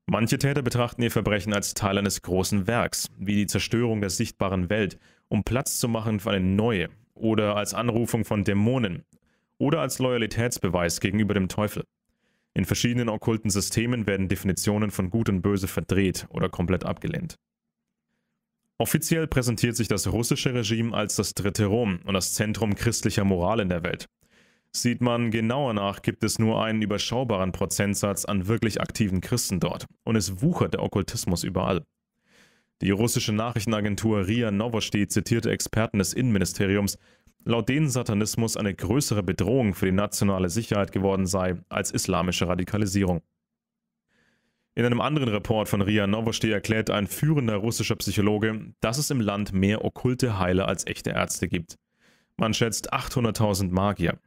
Manche Täter betrachten ihr Verbrechen als Teil eines großen Werks, wie die Zerstörung der sichtbaren Welt, um Platz zu machen für eine neue, oder als Anrufung von Dämonen, oder als Loyalitätsbeweis gegenüber dem Teufel. In verschiedenen okkulten Systemen werden Definitionen von Gut und Böse verdreht oder komplett abgelehnt. Offiziell präsentiert sich das russische Regime als das dritte Rom und das Zentrum christlicher Moral in der Welt. Sieht man genauer nach, gibt es nur einen überschaubaren Prozentsatz an wirklich aktiven Christen dort und es wuchert der Okkultismus überall. Die russische Nachrichtenagentur RIA Novosti zitierte Experten des Innenministeriums laut denen Satanismus eine größere Bedrohung für die nationale Sicherheit geworden sei als islamische Radikalisierung. In einem anderen Report von RIA Novosti erklärt ein führender russischer Psychologe, dass es im Land mehr okkulte Heiler als echte Ärzte gibt. Man schätzt 800.000 Magier.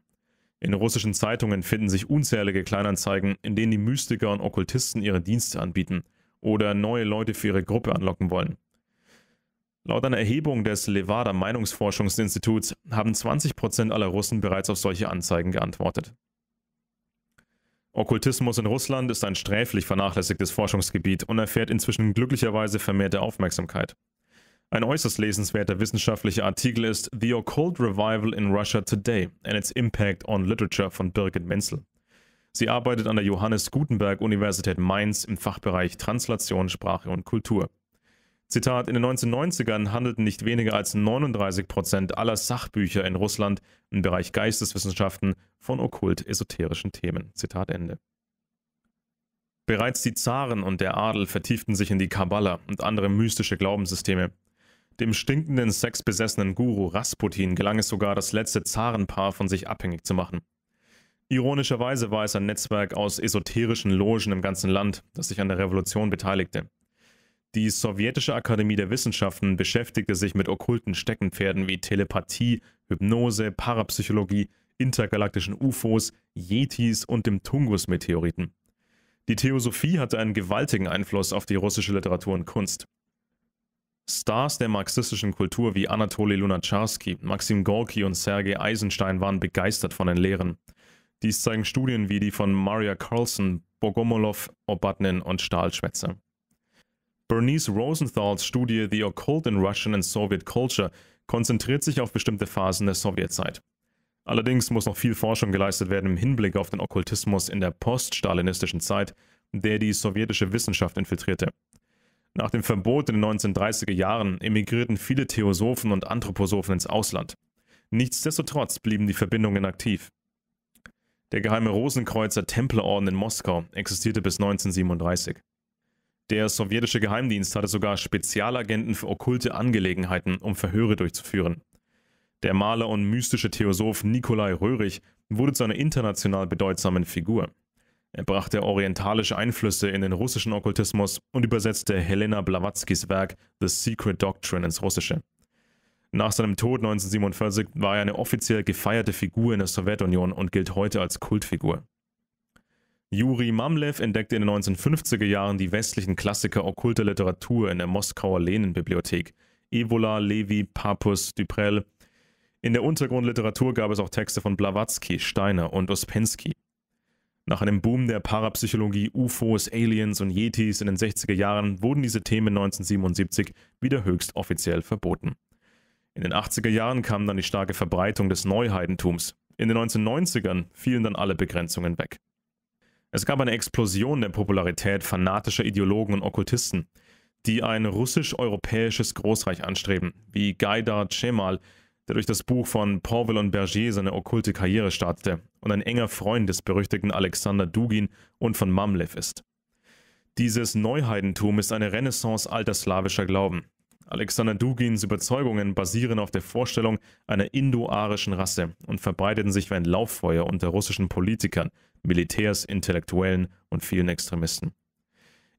In russischen Zeitungen finden sich unzählige Kleinanzeigen, in denen die Mystiker und Okkultisten ihre Dienste anbieten oder neue Leute für ihre Gruppe anlocken wollen. Laut einer Erhebung des Levada Meinungsforschungsinstituts haben 20% Prozent aller Russen bereits auf solche Anzeigen geantwortet. Okkultismus in Russland ist ein sträflich vernachlässigtes Forschungsgebiet und erfährt inzwischen glücklicherweise vermehrte Aufmerksamkeit. Ein äußerst lesenswerter wissenschaftlicher Artikel ist The Occult Revival in Russia Today and its Impact on Literature von Birgit Menzel. Sie arbeitet an der Johannes Gutenberg Universität Mainz im Fachbereich Translation, Sprache und Kultur. Zitat, in den 1990ern handelten nicht weniger als 39 Prozent aller Sachbücher in Russland im Bereich Geisteswissenschaften von okkult-esoterischen Themen. Zitat Ende. Bereits die Zaren und der Adel vertieften sich in die Kabbala und andere mystische Glaubenssysteme. Dem stinkenden, sexbesessenen Guru Rasputin gelang es sogar, das letzte Zarenpaar von sich abhängig zu machen. Ironischerweise war es ein Netzwerk aus esoterischen Logen im ganzen Land, das sich an der Revolution beteiligte. Die Sowjetische Akademie der Wissenschaften beschäftigte sich mit okkulten Steckenpferden wie Telepathie, Hypnose, Parapsychologie, intergalaktischen UFOs, Yetis und dem Tungus-Meteoriten. Die Theosophie hatte einen gewaltigen Einfluss auf die russische Literatur und Kunst. Stars der marxistischen Kultur wie Anatoly Lunacharsky, Maxim Gorki und Sergei Eisenstein waren begeistert von den Lehren. Dies zeigen Studien wie die von Maria Carlson, Bogomolov, Obatnin und Stahlschwätzer. Bernice Rosenthals Studie The Occult in Russian and Soviet Culture konzentriert sich auf bestimmte Phasen der Sowjetzeit. Allerdings muss noch viel Forschung geleistet werden im Hinblick auf den Okkultismus in der poststalinistischen Zeit, der die sowjetische Wissenschaft infiltrierte. Nach dem Verbot in den 1930er Jahren emigrierten viele Theosophen und Anthroposophen ins Ausland. Nichtsdestotrotz blieben die Verbindungen aktiv. Der geheime Rosenkreuzer Templerorden in Moskau existierte bis 1937. Der sowjetische Geheimdienst hatte sogar Spezialagenten für okkulte Angelegenheiten, um Verhöre durchzuführen. Der Maler und mystische Theosoph Nikolai Röhrig wurde zu einer international bedeutsamen Figur. Er brachte orientalische Einflüsse in den russischen Okkultismus und übersetzte Helena Blavatskys Werk The Secret Doctrine ins Russische. Nach seinem Tod 1947 war er eine offiziell gefeierte Figur in der Sowjetunion und gilt heute als Kultfigur. Juri Mamlev entdeckte in den 1950er Jahren die westlichen Klassiker okkulter Literatur in der Moskauer Lenin-Bibliothek. Evola, Levi, Papus, Duprel. In der Untergrundliteratur gab es auch Texte von Blavatsky, Steiner und Uspensky. Nach einem Boom der Parapsychologie, UFOs, Aliens und Yetis in den 60er Jahren wurden diese Themen 1977 wieder höchst offiziell verboten. In den 80er Jahren kam dann die starke Verbreitung des Neuheidentums. In den 1990ern fielen dann alle Begrenzungen weg. Es gab eine Explosion der Popularität fanatischer Ideologen und Okkultisten, die ein russisch-europäisches Großreich anstreben, wie Gaidar Cemal, der durch das Buch von Porvel und Berger seine okkulte Karriere startete und ein enger Freund des berüchtigten Alexander Dugin und von Mamlev ist. Dieses Neuheidentum ist eine Renaissance alter slawischer Glauben. Alexander Dugins Überzeugungen basieren auf der Vorstellung einer indoarischen Rasse und verbreiteten sich wie ein Lauffeuer unter russischen Politikern – Militärs, Intellektuellen und vielen Extremisten.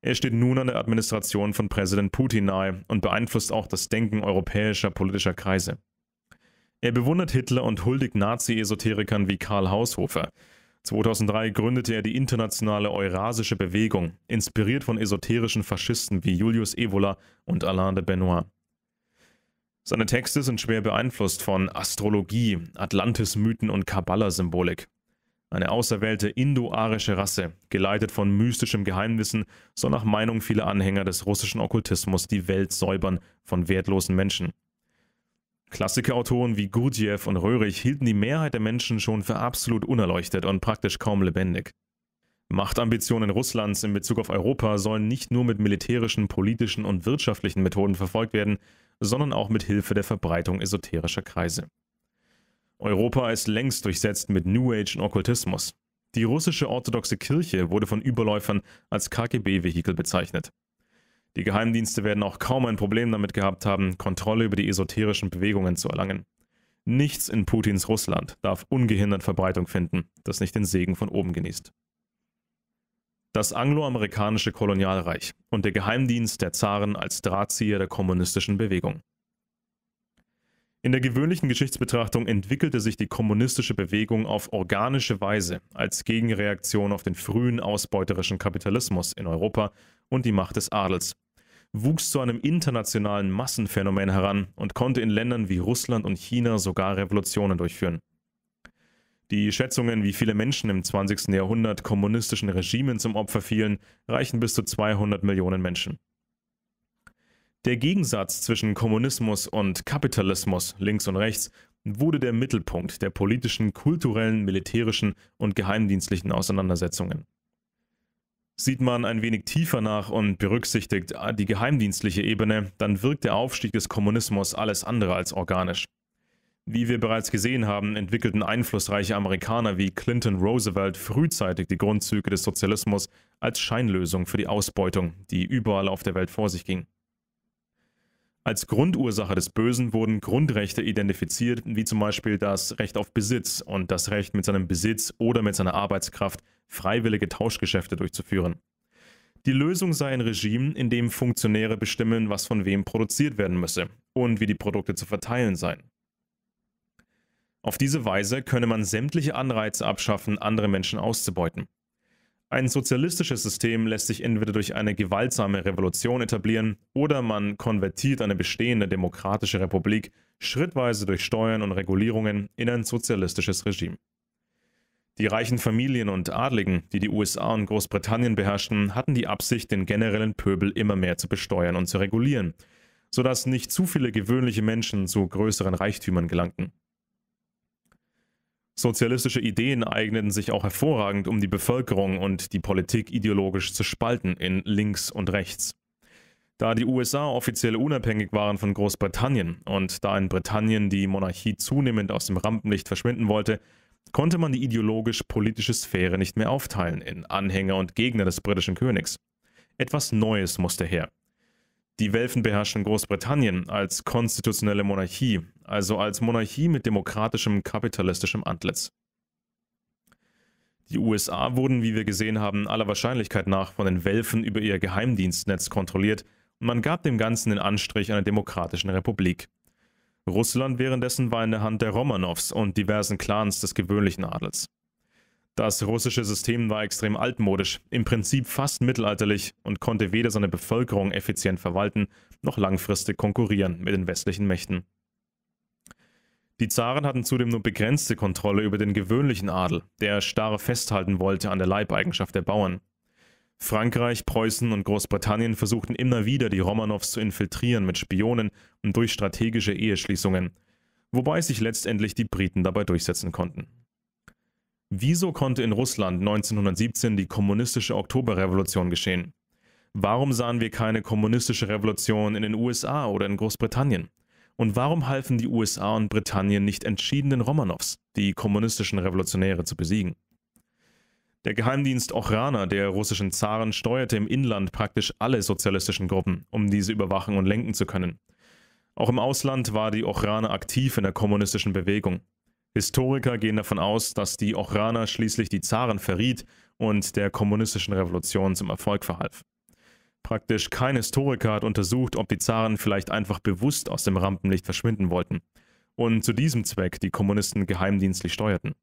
Er steht nun an der Administration von Präsident Putin nahe und beeinflusst auch das Denken europäischer politischer Kreise. Er bewundert Hitler und huldigt Nazi-Esoterikern wie Karl Haushofer. 2003 gründete er die internationale Eurasische Bewegung, inspiriert von esoterischen Faschisten wie Julius Evola und Alain de Benoit. Seine Texte sind schwer beeinflusst von Astrologie, Atlantis-Mythen und Kabbala-Symbolik eine auserwählte indoarische Rasse, geleitet von mystischem Geheimwissen, soll nach Meinung vieler Anhänger des russischen Okkultismus die Welt säubern von wertlosen Menschen. Klassikerautoren wie Gurdjieff und Röhrig hielten die Mehrheit der Menschen schon für absolut unerleuchtet und praktisch kaum lebendig. Machtambitionen Russlands in Bezug auf Europa sollen nicht nur mit militärischen, politischen und wirtschaftlichen Methoden verfolgt werden, sondern auch mit Hilfe der Verbreitung esoterischer Kreise. Europa ist längst durchsetzt mit New Age und Okkultismus. Die russische orthodoxe Kirche wurde von Überläufern als KGB-Vehikel bezeichnet. Die Geheimdienste werden auch kaum ein Problem damit gehabt haben, Kontrolle über die esoterischen Bewegungen zu erlangen. Nichts in Putins Russland darf ungehindert Verbreitung finden, das nicht den Segen von oben genießt. Das angloamerikanische Kolonialreich und der Geheimdienst der Zaren als Drahtzieher der kommunistischen Bewegung. In der gewöhnlichen Geschichtsbetrachtung entwickelte sich die kommunistische Bewegung auf organische Weise als Gegenreaktion auf den frühen ausbeuterischen Kapitalismus in Europa und die Macht des Adels, wuchs zu einem internationalen Massenphänomen heran und konnte in Ländern wie Russland und China sogar Revolutionen durchführen. Die Schätzungen, wie viele Menschen im 20. Jahrhundert kommunistischen Regimen zum Opfer fielen, reichen bis zu 200 Millionen Menschen. Der Gegensatz zwischen Kommunismus und Kapitalismus links und rechts wurde der Mittelpunkt der politischen, kulturellen, militärischen und geheimdienstlichen Auseinandersetzungen. Sieht man ein wenig tiefer nach und berücksichtigt die geheimdienstliche Ebene, dann wirkt der Aufstieg des Kommunismus alles andere als organisch. Wie wir bereits gesehen haben, entwickelten einflussreiche Amerikaner wie Clinton Roosevelt frühzeitig die Grundzüge des Sozialismus als Scheinlösung für die Ausbeutung, die überall auf der Welt vor sich ging. Als Grundursache des Bösen wurden Grundrechte identifiziert, wie zum Beispiel das Recht auf Besitz und das Recht, mit seinem Besitz oder mit seiner Arbeitskraft freiwillige Tauschgeschäfte durchzuführen. Die Lösung sei ein Regime, in dem Funktionäre bestimmen, was von wem produziert werden müsse und wie die Produkte zu verteilen seien. Auf diese Weise könne man sämtliche Anreize abschaffen, andere Menschen auszubeuten. Ein sozialistisches System lässt sich entweder durch eine gewaltsame Revolution etablieren oder man konvertiert eine bestehende demokratische Republik schrittweise durch Steuern und Regulierungen in ein sozialistisches Regime. Die reichen Familien und Adligen, die die USA und Großbritannien beherrschten, hatten die Absicht, den generellen Pöbel immer mehr zu besteuern und zu regulieren, sodass nicht zu viele gewöhnliche Menschen zu größeren Reichtümern gelangten. Sozialistische Ideen eigneten sich auch hervorragend, um die Bevölkerung und die Politik ideologisch zu spalten in links und rechts. Da die USA offiziell unabhängig waren von Großbritannien und da in Britannien die Monarchie zunehmend aus dem Rampenlicht verschwinden wollte, konnte man die ideologisch-politische Sphäre nicht mehr aufteilen in Anhänger und Gegner des britischen Königs. Etwas Neues musste her. Die Welfen beherrschten Großbritannien als konstitutionelle Monarchie, also als Monarchie mit demokratischem kapitalistischem Antlitz. Die USA wurden, wie wir gesehen haben, aller Wahrscheinlichkeit nach von den Welfen über ihr Geheimdienstnetz kontrolliert und man gab dem Ganzen den Anstrich einer demokratischen Republik. Russland währenddessen war in der Hand der Romanows und diversen Clans des gewöhnlichen Adels. Das russische System war extrem altmodisch, im Prinzip fast mittelalterlich und konnte weder seine Bevölkerung effizient verwalten, noch langfristig konkurrieren mit den westlichen Mächten. Die Zaren hatten zudem nur begrenzte Kontrolle über den gewöhnlichen Adel, der starr festhalten wollte an der Leibeigenschaft der Bauern. Frankreich, Preußen und Großbritannien versuchten immer wieder, die Romanows zu infiltrieren mit Spionen und durch strategische Eheschließungen, wobei sich letztendlich die Briten dabei durchsetzen konnten. Wieso konnte in Russland 1917 die kommunistische Oktoberrevolution geschehen? Warum sahen wir keine kommunistische Revolution in den USA oder in Großbritannien? Und warum halfen die USA und Britannien nicht entschiedenen Romanows, die kommunistischen Revolutionäre zu besiegen? Der Geheimdienst Ochrana der russischen Zaren steuerte im Inland praktisch alle sozialistischen Gruppen, um diese überwachen und lenken zu können. Auch im Ausland war die Ochrana aktiv in der kommunistischen Bewegung. Historiker gehen davon aus, dass die Ochrana schließlich die Zaren verriet und der kommunistischen Revolution zum Erfolg verhalf. Praktisch kein Historiker hat untersucht, ob die Zaren vielleicht einfach bewusst aus dem Rampenlicht verschwinden wollten und zu diesem Zweck die Kommunisten geheimdienstlich steuerten.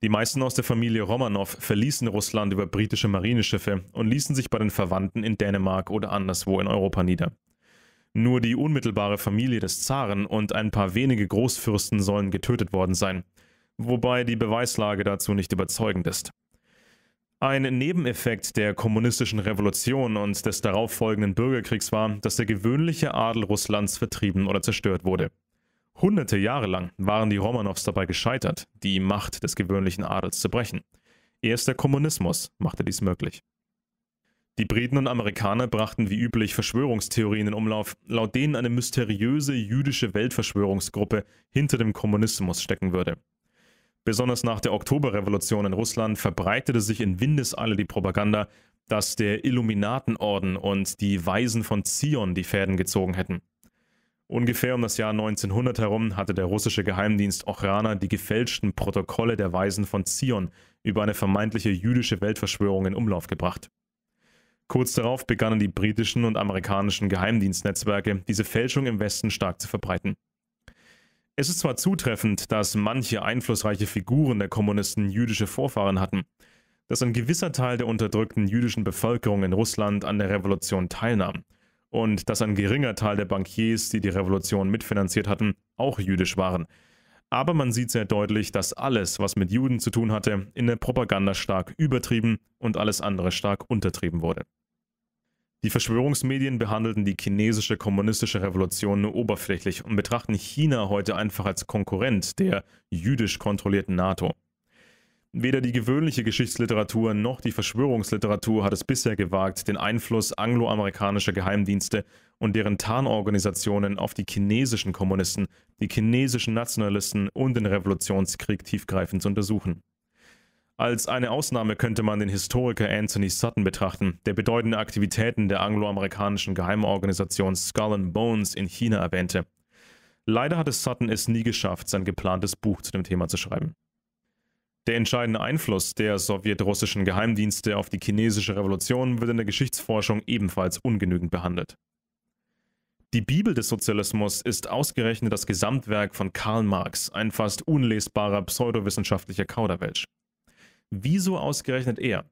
Die meisten aus der Familie Romanow verließen Russland über britische Marineschiffe und ließen sich bei den Verwandten in Dänemark oder anderswo in Europa nieder. Nur die unmittelbare Familie des Zaren und ein paar wenige Großfürsten sollen getötet worden sein, wobei die Beweislage dazu nicht überzeugend ist. Ein Nebeneffekt der kommunistischen Revolution und des darauffolgenden Bürgerkriegs war, dass der gewöhnliche Adel Russlands vertrieben oder zerstört wurde. Hunderte Jahre lang waren die Romanows dabei gescheitert, die Macht des gewöhnlichen Adels zu brechen. Erst der Kommunismus machte dies möglich. Die Briten und Amerikaner brachten wie üblich Verschwörungstheorien in Umlauf, laut denen eine mysteriöse jüdische Weltverschwörungsgruppe hinter dem Kommunismus stecken würde. Besonders nach der Oktoberrevolution in Russland verbreitete sich in Windeseile die Propaganda, dass der Illuminatenorden und die Weisen von Zion die Fäden gezogen hätten. Ungefähr um das Jahr 1900 herum hatte der russische Geheimdienst Ochrana die gefälschten Protokolle der Weisen von Zion über eine vermeintliche jüdische Weltverschwörung in Umlauf gebracht. Kurz darauf begannen die britischen und amerikanischen Geheimdienstnetzwerke, diese Fälschung im Westen stark zu verbreiten. Es ist zwar zutreffend, dass manche einflussreiche Figuren der Kommunisten jüdische Vorfahren hatten, dass ein gewisser Teil der unterdrückten jüdischen Bevölkerung in Russland an der Revolution teilnahm und dass ein geringer Teil der Bankiers, die die Revolution mitfinanziert hatten, auch jüdisch waren. Aber man sieht sehr deutlich, dass alles, was mit Juden zu tun hatte, in der Propaganda stark übertrieben und alles andere stark untertrieben wurde. Die Verschwörungsmedien behandelten die chinesische kommunistische Revolution nur oberflächlich und betrachten China heute einfach als Konkurrent der jüdisch kontrollierten NATO. Weder die gewöhnliche Geschichtsliteratur noch die Verschwörungsliteratur hat es bisher gewagt, den Einfluss angloamerikanischer Geheimdienste und deren Tarnorganisationen auf die chinesischen Kommunisten, die chinesischen Nationalisten und den Revolutionskrieg tiefgreifend zu untersuchen. Als eine Ausnahme könnte man den Historiker Anthony Sutton betrachten, der bedeutende Aktivitäten der angloamerikanischen Geheimorganisation Skull and Bones in China erwähnte. Leider hatte Sutton es nie geschafft, sein geplantes Buch zu dem Thema zu schreiben. Der entscheidende Einfluss der sowjetrussischen Geheimdienste auf die chinesische Revolution wird in der Geschichtsforschung ebenfalls ungenügend behandelt. Die Bibel des Sozialismus ist ausgerechnet das Gesamtwerk von Karl Marx, ein fast unlesbarer pseudowissenschaftlicher Kauderwelsch. Wieso ausgerechnet er?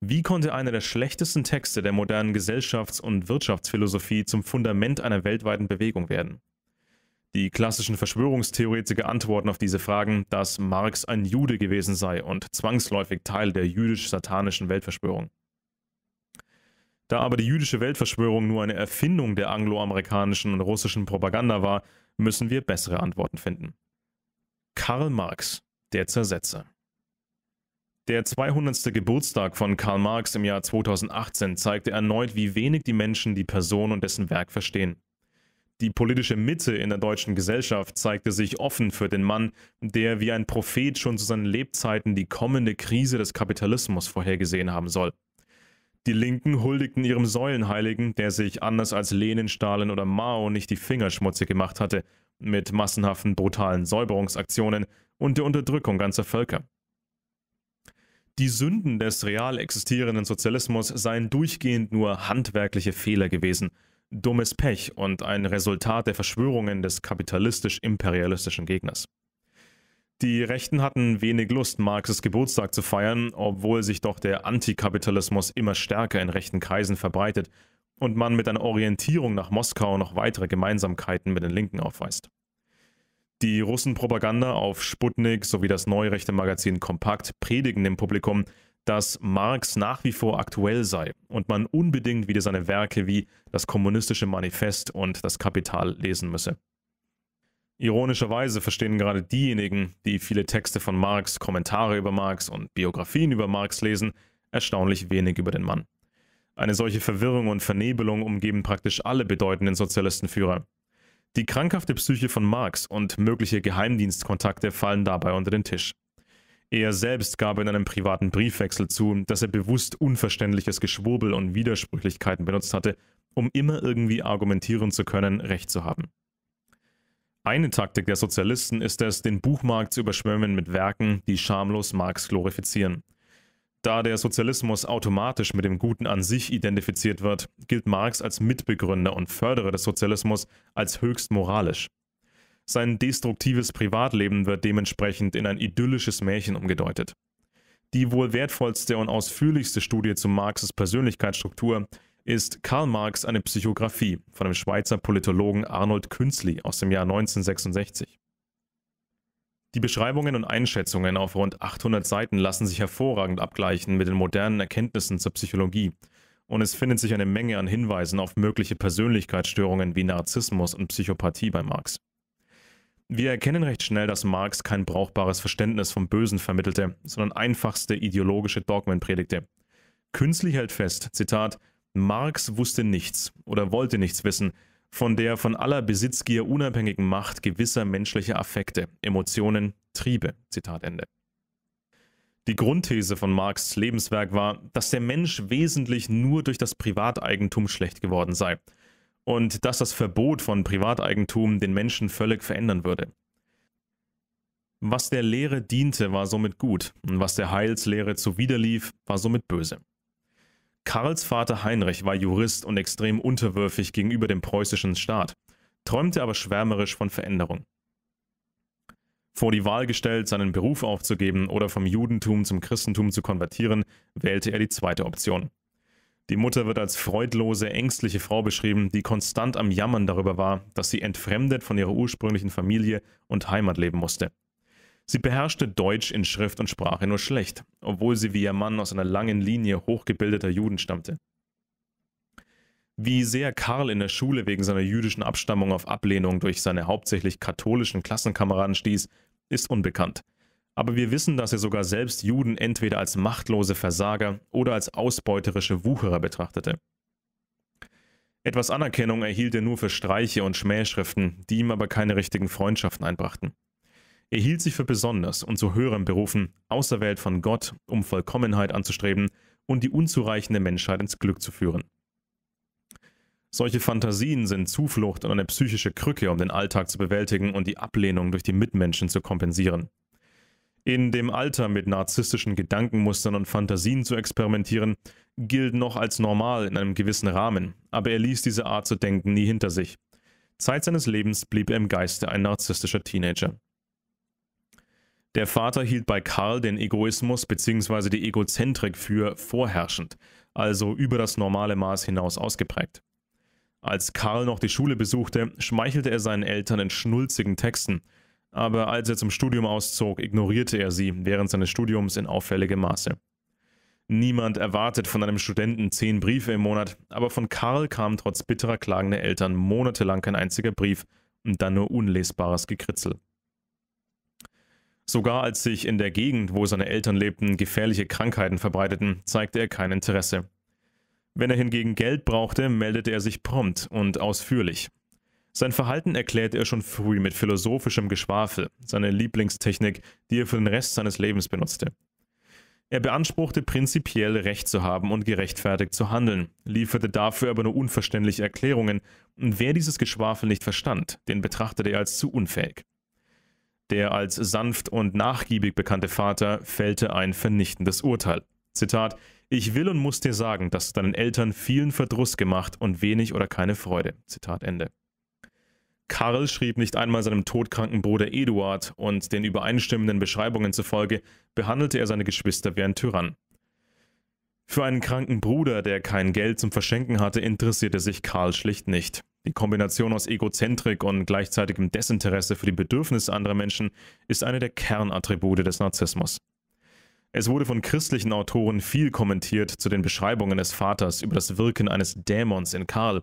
Wie konnte einer der schlechtesten Texte der modernen Gesellschafts- und Wirtschaftsphilosophie zum Fundament einer weltweiten Bewegung werden? Die klassischen Verschwörungstheoretiker antworten auf diese Fragen, dass Marx ein Jude gewesen sei und zwangsläufig Teil der jüdisch-satanischen Weltverschwörung. Da aber die jüdische Weltverschwörung nur eine Erfindung der angloamerikanischen und russischen Propaganda war, müssen wir bessere Antworten finden. Karl Marx, der Zersetzer. Der 200. Geburtstag von Karl Marx im Jahr 2018 zeigte erneut, wie wenig die Menschen die Person und dessen Werk verstehen. Die politische Mitte in der deutschen Gesellschaft zeigte sich offen für den Mann, der wie ein Prophet schon zu seinen Lebzeiten die kommende Krise des Kapitalismus vorhergesehen haben soll. Die Linken huldigten ihrem Säulenheiligen, der sich anders als Lenin, Stalin oder Mao nicht die Finger schmutzig gemacht hatte, mit massenhaften brutalen Säuberungsaktionen und der Unterdrückung ganzer Völker. Die Sünden des real existierenden Sozialismus seien durchgehend nur handwerkliche Fehler gewesen, dummes Pech und ein Resultat der Verschwörungen des kapitalistisch-imperialistischen Gegners. Die Rechten hatten wenig Lust, Marxes Geburtstag zu feiern, obwohl sich doch der Antikapitalismus immer stärker in rechten Kreisen verbreitet und man mit einer Orientierung nach Moskau noch weitere Gemeinsamkeiten mit den Linken aufweist. Die Russenpropaganda auf Sputnik sowie das neurechte Magazin Kompakt predigen dem Publikum, dass Marx nach wie vor aktuell sei und man unbedingt wieder seine Werke wie das Kommunistische Manifest und das Kapital lesen müsse. Ironischerweise verstehen gerade diejenigen, die viele Texte von Marx, Kommentare über Marx und Biografien über Marx lesen, erstaunlich wenig über den Mann. Eine solche Verwirrung und Vernebelung umgeben praktisch alle bedeutenden Sozialistenführer. Die krankhafte Psyche von Marx und mögliche Geheimdienstkontakte fallen dabei unter den Tisch. Er selbst gab in einem privaten Briefwechsel zu, dass er bewusst unverständliches Geschwurbel und Widersprüchlichkeiten benutzt hatte, um immer irgendwie argumentieren zu können, Recht zu haben. Eine Taktik der Sozialisten ist es, den Buchmarkt zu überschwemmen mit Werken, die schamlos Marx glorifizieren – da der Sozialismus automatisch mit dem Guten an sich identifiziert wird, gilt Marx als Mitbegründer und Förderer des Sozialismus als höchst moralisch. Sein destruktives Privatleben wird dementsprechend in ein idyllisches Märchen umgedeutet. Die wohl wertvollste und ausführlichste Studie zu Marxes Persönlichkeitsstruktur ist Karl Marx eine Psychographie von dem Schweizer Politologen Arnold Künzli aus dem Jahr 1966. Die Beschreibungen und Einschätzungen auf rund 800 Seiten lassen sich hervorragend abgleichen mit den modernen Erkenntnissen zur Psychologie. Und es findet sich eine Menge an Hinweisen auf mögliche Persönlichkeitsstörungen wie Narzissmus und Psychopathie bei Marx. Wir erkennen recht schnell, dass Marx kein brauchbares Verständnis vom Bösen vermittelte, sondern einfachste ideologische Dogmen predigte. Künstlich hält fest, Zitat, Marx wusste nichts oder wollte nichts wissen, von der von aller Besitzgier unabhängigen Macht gewisser menschlicher Affekte, Emotionen, Triebe. Zitat Ende. Die Grundthese von Marx' Lebenswerk war, dass der Mensch wesentlich nur durch das Privateigentum schlecht geworden sei und dass das Verbot von Privateigentum den Menschen völlig verändern würde. Was der Lehre diente, war somit gut, und was der Heilslehre zuwiderlief, war somit böse. Karls Vater Heinrich war Jurist und extrem unterwürfig gegenüber dem preußischen Staat, träumte aber schwärmerisch von Veränderung. Vor die Wahl gestellt, seinen Beruf aufzugeben oder vom Judentum zum Christentum zu konvertieren, wählte er die zweite Option. Die Mutter wird als freudlose, ängstliche Frau beschrieben, die konstant am Jammern darüber war, dass sie entfremdet von ihrer ursprünglichen Familie und Heimat leben musste. Sie beherrschte Deutsch in Schrift und Sprache nur schlecht, obwohl sie wie ihr Mann aus einer langen Linie hochgebildeter Juden stammte. Wie sehr Karl in der Schule wegen seiner jüdischen Abstammung auf Ablehnung durch seine hauptsächlich katholischen Klassenkameraden stieß, ist unbekannt. Aber wir wissen, dass er sogar selbst Juden entweder als machtlose Versager oder als ausbeuterische Wucherer betrachtete. Etwas Anerkennung erhielt er nur für Streiche und Schmähschriften, die ihm aber keine richtigen Freundschaften einbrachten. Er hielt sich für besonders und zu höherem berufen, auserwählt von Gott, um Vollkommenheit anzustreben und die unzureichende Menschheit ins Glück zu führen. Solche Fantasien sind Zuflucht und eine psychische Krücke, um den Alltag zu bewältigen und die Ablehnung durch die Mitmenschen zu kompensieren. In dem Alter mit narzisstischen Gedankenmustern und Fantasien zu experimentieren, gilt noch als normal in einem gewissen Rahmen, aber er ließ diese Art zu denken nie hinter sich. Zeit seines Lebens blieb er im Geiste ein narzisstischer Teenager. Der Vater hielt bei Karl den Egoismus bzw. die Egozentrik für vorherrschend, also über das normale Maß hinaus ausgeprägt. Als Karl noch die Schule besuchte, schmeichelte er seinen Eltern in schnulzigen Texten, aber als er zum Studium auszog, ignorierte er sie während seines Studiums in auffälligem Maße. Niemand erwartet von einem Studenten zehn Briefe im Monat, aber von Karl kam trotz bitterer Klagen der Eltern monatelang kein einziger Brief und dann nur unlesbares Gekritzel. Sogar als sich in der Gegend, wo seine Eltern lebten, gefährliche Krankheiten verbreiteten, zeigte er kein Interesse. Wenn er hingegen Geld brauchte, meldete er sich prompt und ausführlich. Sein Verhalten erklärte er schon früh mit philosophischem Geschwafel, seine Lieblingstechnik, die er für den Rest seines Lebens benutzte. Er beanspruchte prinzipiell Recht zu haben und gerechtfertigt zu handeln, lieferte dafür aber nur unverständliche Erklärungen, und wer dieses Geschwafel nicht verstand, den betrachtete er als zu unfähig. Der als sanft und nachgiebig bekannte Vater fällte ein vernichtendes Urteil. Zitat, ich will und muss dir sagen, dass du deinen Eltern vielen Verdruss gemacht und wenig oder keine Freude. Zitat Ende. Karl schrieb nicht einmal seinem todkranken Bruder Eduard und den übereinstimmenden Beschreibungen zufolge behandelte er seine Geschwister wie ein Tyrann. Für einen kranken Bruder, der kein Geld zum Verschenken hatte, interessierte sich Karl schlicht nicht. Die Kombination aus Egozentrik und gleichzeitigem Desinteresse für die Bedürfnisse anderer Menschen ist eine der Kernattribute des Narzissmus. Es wurde von christlichen Autoren viel kommentiert zu den Beschreibungen des Vaters über das Wirken eines Dämons in Karl,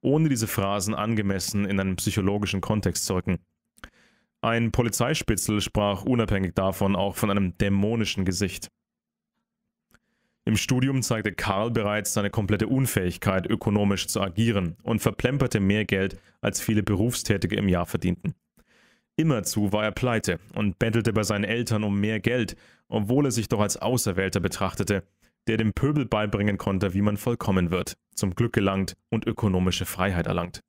ohne diese Phrasen angemessen in einen psychologischen Kontext zu rücken. Ein Polizeispitzel sprach unabhängig davon auch von einem dämonischen Gesicht. Im Studium zeigte Karl bereits seine komplette Unfähigkeit, ökonomisch zu agieren und verplemperte mehr Geld, als viele Berufstätige im Jahr verdienten. Immerzu war er pleite und bettelte bei seinen Eltern um mehr Geld, obwohl er sich doch als Auserwählter betrachtete, der dem Pöbel beibringen konnte, wie man vollkommen wird, zum Glück gelangt und ökonomische Freiheit erlangt.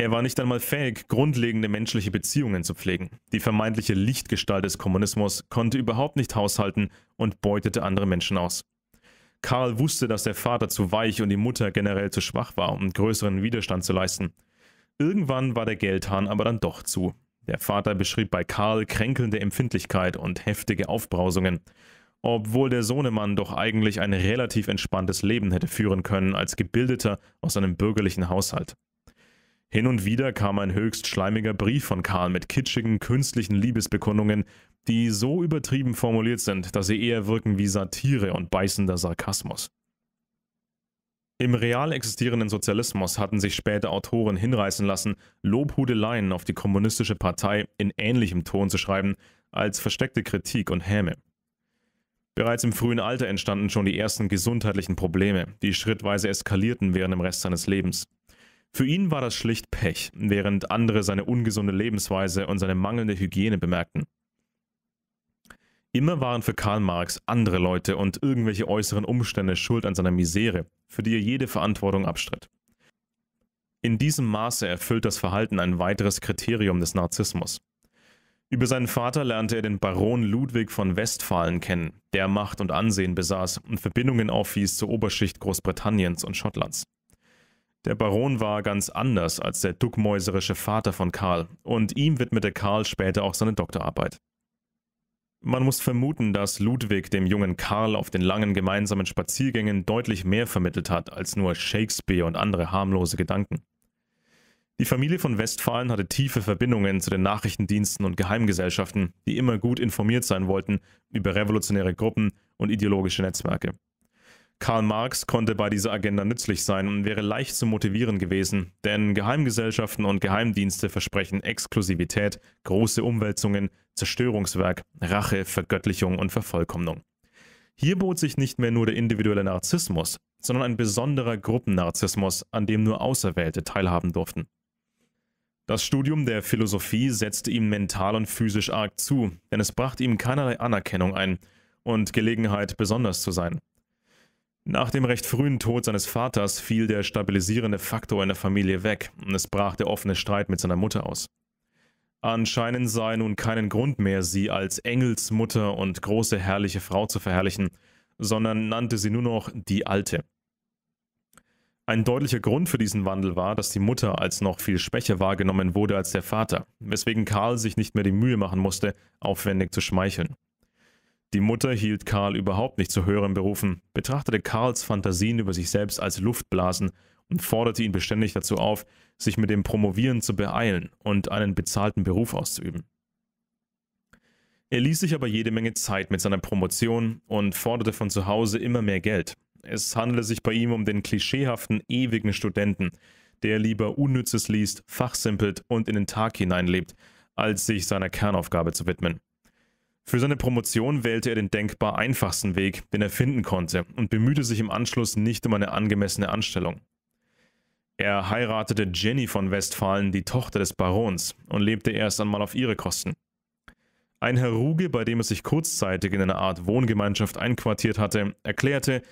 Er war nicht einmal fähig, grundlegende menschliche Beziehungen zu pflegen. Die vermeintliche Lichtgestalt des Kommunismus konnte überhaupt nicht haushalten und beutete andere Menschen aus. Karl wusste, dass der Vater zu weich und die Mutter generell zu schwach war, um größeren Widerstand zu leisten. Irgendwann war der Geldhahn aber dann doch zu. Der Vater beschrieb bei Karl kränkelnde Empfindlichkeit und heftige Aufbrausungen. Obwohl der Sohnemann doch eigentlich ein relativ entspanntes Leben hätte führen können als Gebildeter aus einem bürgerlichen Haushalt. Hin und wieder kam ein höchst schleimiger Brief von Karl mit kitschigen, künstlichen Liebesbekundungen, die so übertrieben formuliert sind, dass sie eher wirken wie Satire und beißender Sarkasmus. Im real existierenden Sozialismus hatten sich später Autoren hinreißen lassen, Lobhudeleien auf die kommunistische Partei in ähnlichem Ton zu schreiben, als versteckte Kritik und Häme. Bereits im frühen Alter entstanden schon die ersten gesundheitlichen Probleme, die schrittweise eskalierten während dem Rest seines Lebens. Für ihn war das schlicht Pech, während andere seine ungesunde Lebensweise und seine mangelnde Hygiene bemerkten. Immer waren für Karl Marx andere Leute und irgendwelche äußeren Umstände schuld an seiner Misere, für die er jede Verantwortung abstritt. In diesem Maße erfüllt das Verhalten ein weiteres Kriterium des Narzissmus. Über seinen Vater lernte er den Baron Ludwig von Westfalen kennen, der Macht und Ansehen besaß und Verbindungen aufwies zur Oberschicht Großbritanniens und Schottlands. Der Baron war ganz anders als der duckmäuserische Vater von Karl und ihm widmete Karl später auch seine Doktorarbeit. Man muss vermuten, dass Ludwig dem jungen Karl auf den langen gemeinsamen Spaziergängen deutlich mehr vermittelt hat als nur Shakespeare und andere harmlose Gedanken. Die Familie von Westfalen hatte tiefe Verbindungen zu den Nachrichtendiensten und Geheimgesellschaften, die immer gut informiert sein wollten über revolutionäre Gruppen und ideologische Netzwerke. Karl Marx konnte bei dieser Agenda nützlich sein und wäre leicht zu motivieren gewesen, denn Geheimgesellschaften und Geheimdienste versprechen Exklusivität, große Umwälzungen, Zerstörungswerk, Rache, Vergöttlichung und Vervollkommnung. Hier bot sich nicht mehr nur der individuelle Narzissmus, sondern ein besonderer Gruppennarzissmus, an dem nur Auserwählte teilhaben durften. Das Studium der Philosophie setzte ihm mental und physisch arg zu, denn es brachte ihm keinerlei Anerkennung ein und Gelegenheit, besonders zu sein. Nach dem recht frühen Tod seines Vaters fiel der stabilisierende Faktor in der Familie weg und es brach der offene Streit mit seiner Mutter aus. Anscheinend sei nun keinen Grund mehr, sie als Engelsmutter und große herrliche Frau zu verherrlichen, sondern nannte sie nur noch die Alte. Ein deutlicher Grund für diesen Wandel war, dass die Mutter als noch viel schwächer wahrgenommen wurde als der Vater, weswegen Karl sich nicht mehr die Mühe machen musste, aufwendig zu schmeicheln. Die Mutter hielt Karl überhaupt nicht zu höheren Berufen, betrachtete Karls Fantasien über sich selbst als Luftblasen und forderte ihn beständig dazu auf, sich mit dem Promovieren zu beeilen und einen bezahlten Beruf auszuüben. Er ließ sich aber jede Menge Zeit mit seiner Promotion und forderte von zu Hause immer mehr Geld. Es handelte sich bei ihm um den klischeehaften, ewigen Studenten, der lieber Unnützes liest, fachsimpelt und in den Tag hineinlebt, als sich seiner Kernaufgabe zu widmen. Für seine Promotion wählte er den denkbar einfachsten Weg, den er finden konnte, und bemühte sich im Anschluss nicht um eine angemessene Anstellung. Er heiratete Jenny von Westfalen, die Tochter des Barons, und lebte erst einmal auf ihre Kosten. Ein Herr Ruge, bei dem er sich kurzzeitig in einer Art Wohngemeinschaft einquartiert hatte, erklärte,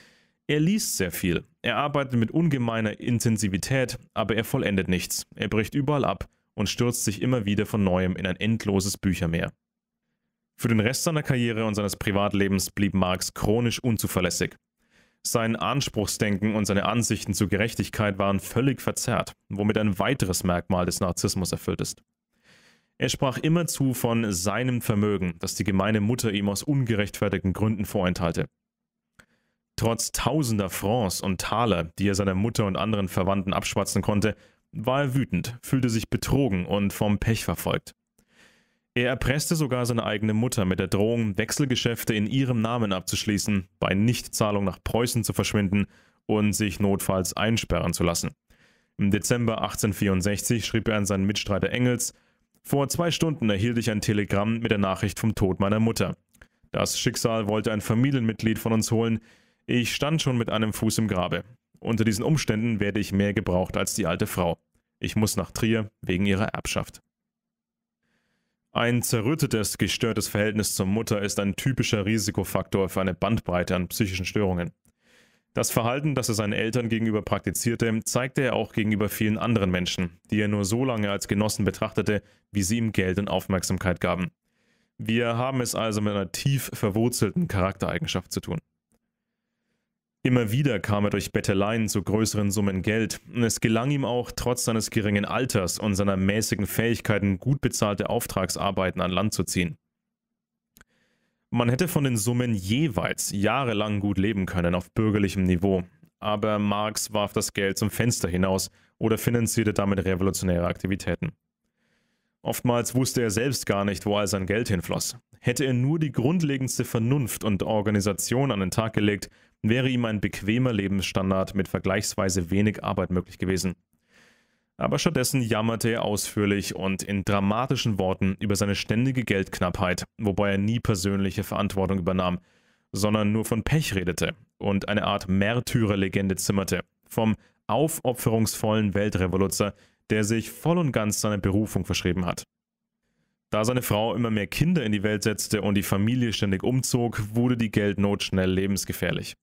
er liest sehr viel, er arbeitet mit ungemeiner Intensivität, aber er vollendet nichts, er bricht überall ab und stürzt sich immer wieder von neuem in ein endloses Büchermeer. Für den Rest seiner Karriere und seines Privatlebens blieb Marx chronisch unzuverlässig. Sein Anspruchsdenken und seine Ansichten zur Gerechtigkeit waren völlig verzerrt, womit ein weiteres Merkmal des Narzissmus erfüllt ist. Er sprach immerzu von seinem Vermögen, das die gemeine Mutter ihm aus ungerechtfertigten Gründen vorenthalte. Trotz tausender Francs und Taler, die er seiner Mutter und anderen Verwandten abschwatzen konnte, war er wütend, fühlte sich betrogen und vom Pech verfolgt. Er erpresste sogar seine eigene Mutter mit der Drohung, Wechselgeschäfte in ihrem Namen abzuschließen, bei Nichtzahlung nach Preußen zu verschwinden und sich notfalls einsperren zu lassen. Im Dezember 1864 schrieb er an seinen Mitstreiter Engels, vor zwei Stunden erhielt ich ein Telegramm mit der Nachricht vom Tod meiner Mutter. Das Schicksal wollte ein Familienmitglied von uns holen. Ich stand schon mit einem Fuß im Grabe. Unter diesen Umständen werde ich mehr gebraucht als die alte Frau. Ich muss nach Trier wegen ihrer Erbschaft. Ein zerrüttetes, gestörtes Verhältnis zur Mutter ist ein typischer Risikofaktor für eine Bandbreite an psychischen Störungen. Das Verhalten, das er seinen Eltern gegenüber praktizierte, zeigte er auch gegenüber vielen anderen Menschen, die er nur so lange als Genossen betrachtete, wie sie ihm Geld und Aufmerksamkeit gaben. Wir haben es also mit einer tief verwurzelten Charaktereigenschaft zu tun. Immer wieder kam er durch Betteleien zu größeren Summen Geld. und Es gelang ihm auch, trotz seines geringen Alters und seiner mäßigen Fähigkeiten gut bezahlte Auftragsarbeiten an Land zu ziehen. Man hätte von den Summen jeweils jahrelang gut leben können auf bürgerlichem Niveau, aber Marx warf das Geld zum Fenster hinaus oder finanzierte damit revolutionäre Aktivitäten. Oftmals wusste er selbst gar nicht, wo all sein Geld hinfloss. Hätte er nur die grundlegendste Vernunft und Organisation an den Tag gelegt, wäre ihm ein bequemer Lebensstandard mit vergleichsweise wenig Arbeit möglich gewesen. Aber stattdessen jammerte er ausführlich und in dramatischen Worten über seine ständige Geldknappheit, wobei er nie persönliche Verantwortung übernahm, sondern nur von Pech redete und eine Art Märtyrerlegende zimmerte, vom aufopferungsvollen Weltrevoluzer, der sich voll und ganz seiner Berufung verschrieben hat. Da seine Frau immer mehr Kinder in die Welt setzte und die Familie ständig umzog, wurde die Geldnot schnell lebensgefährlich.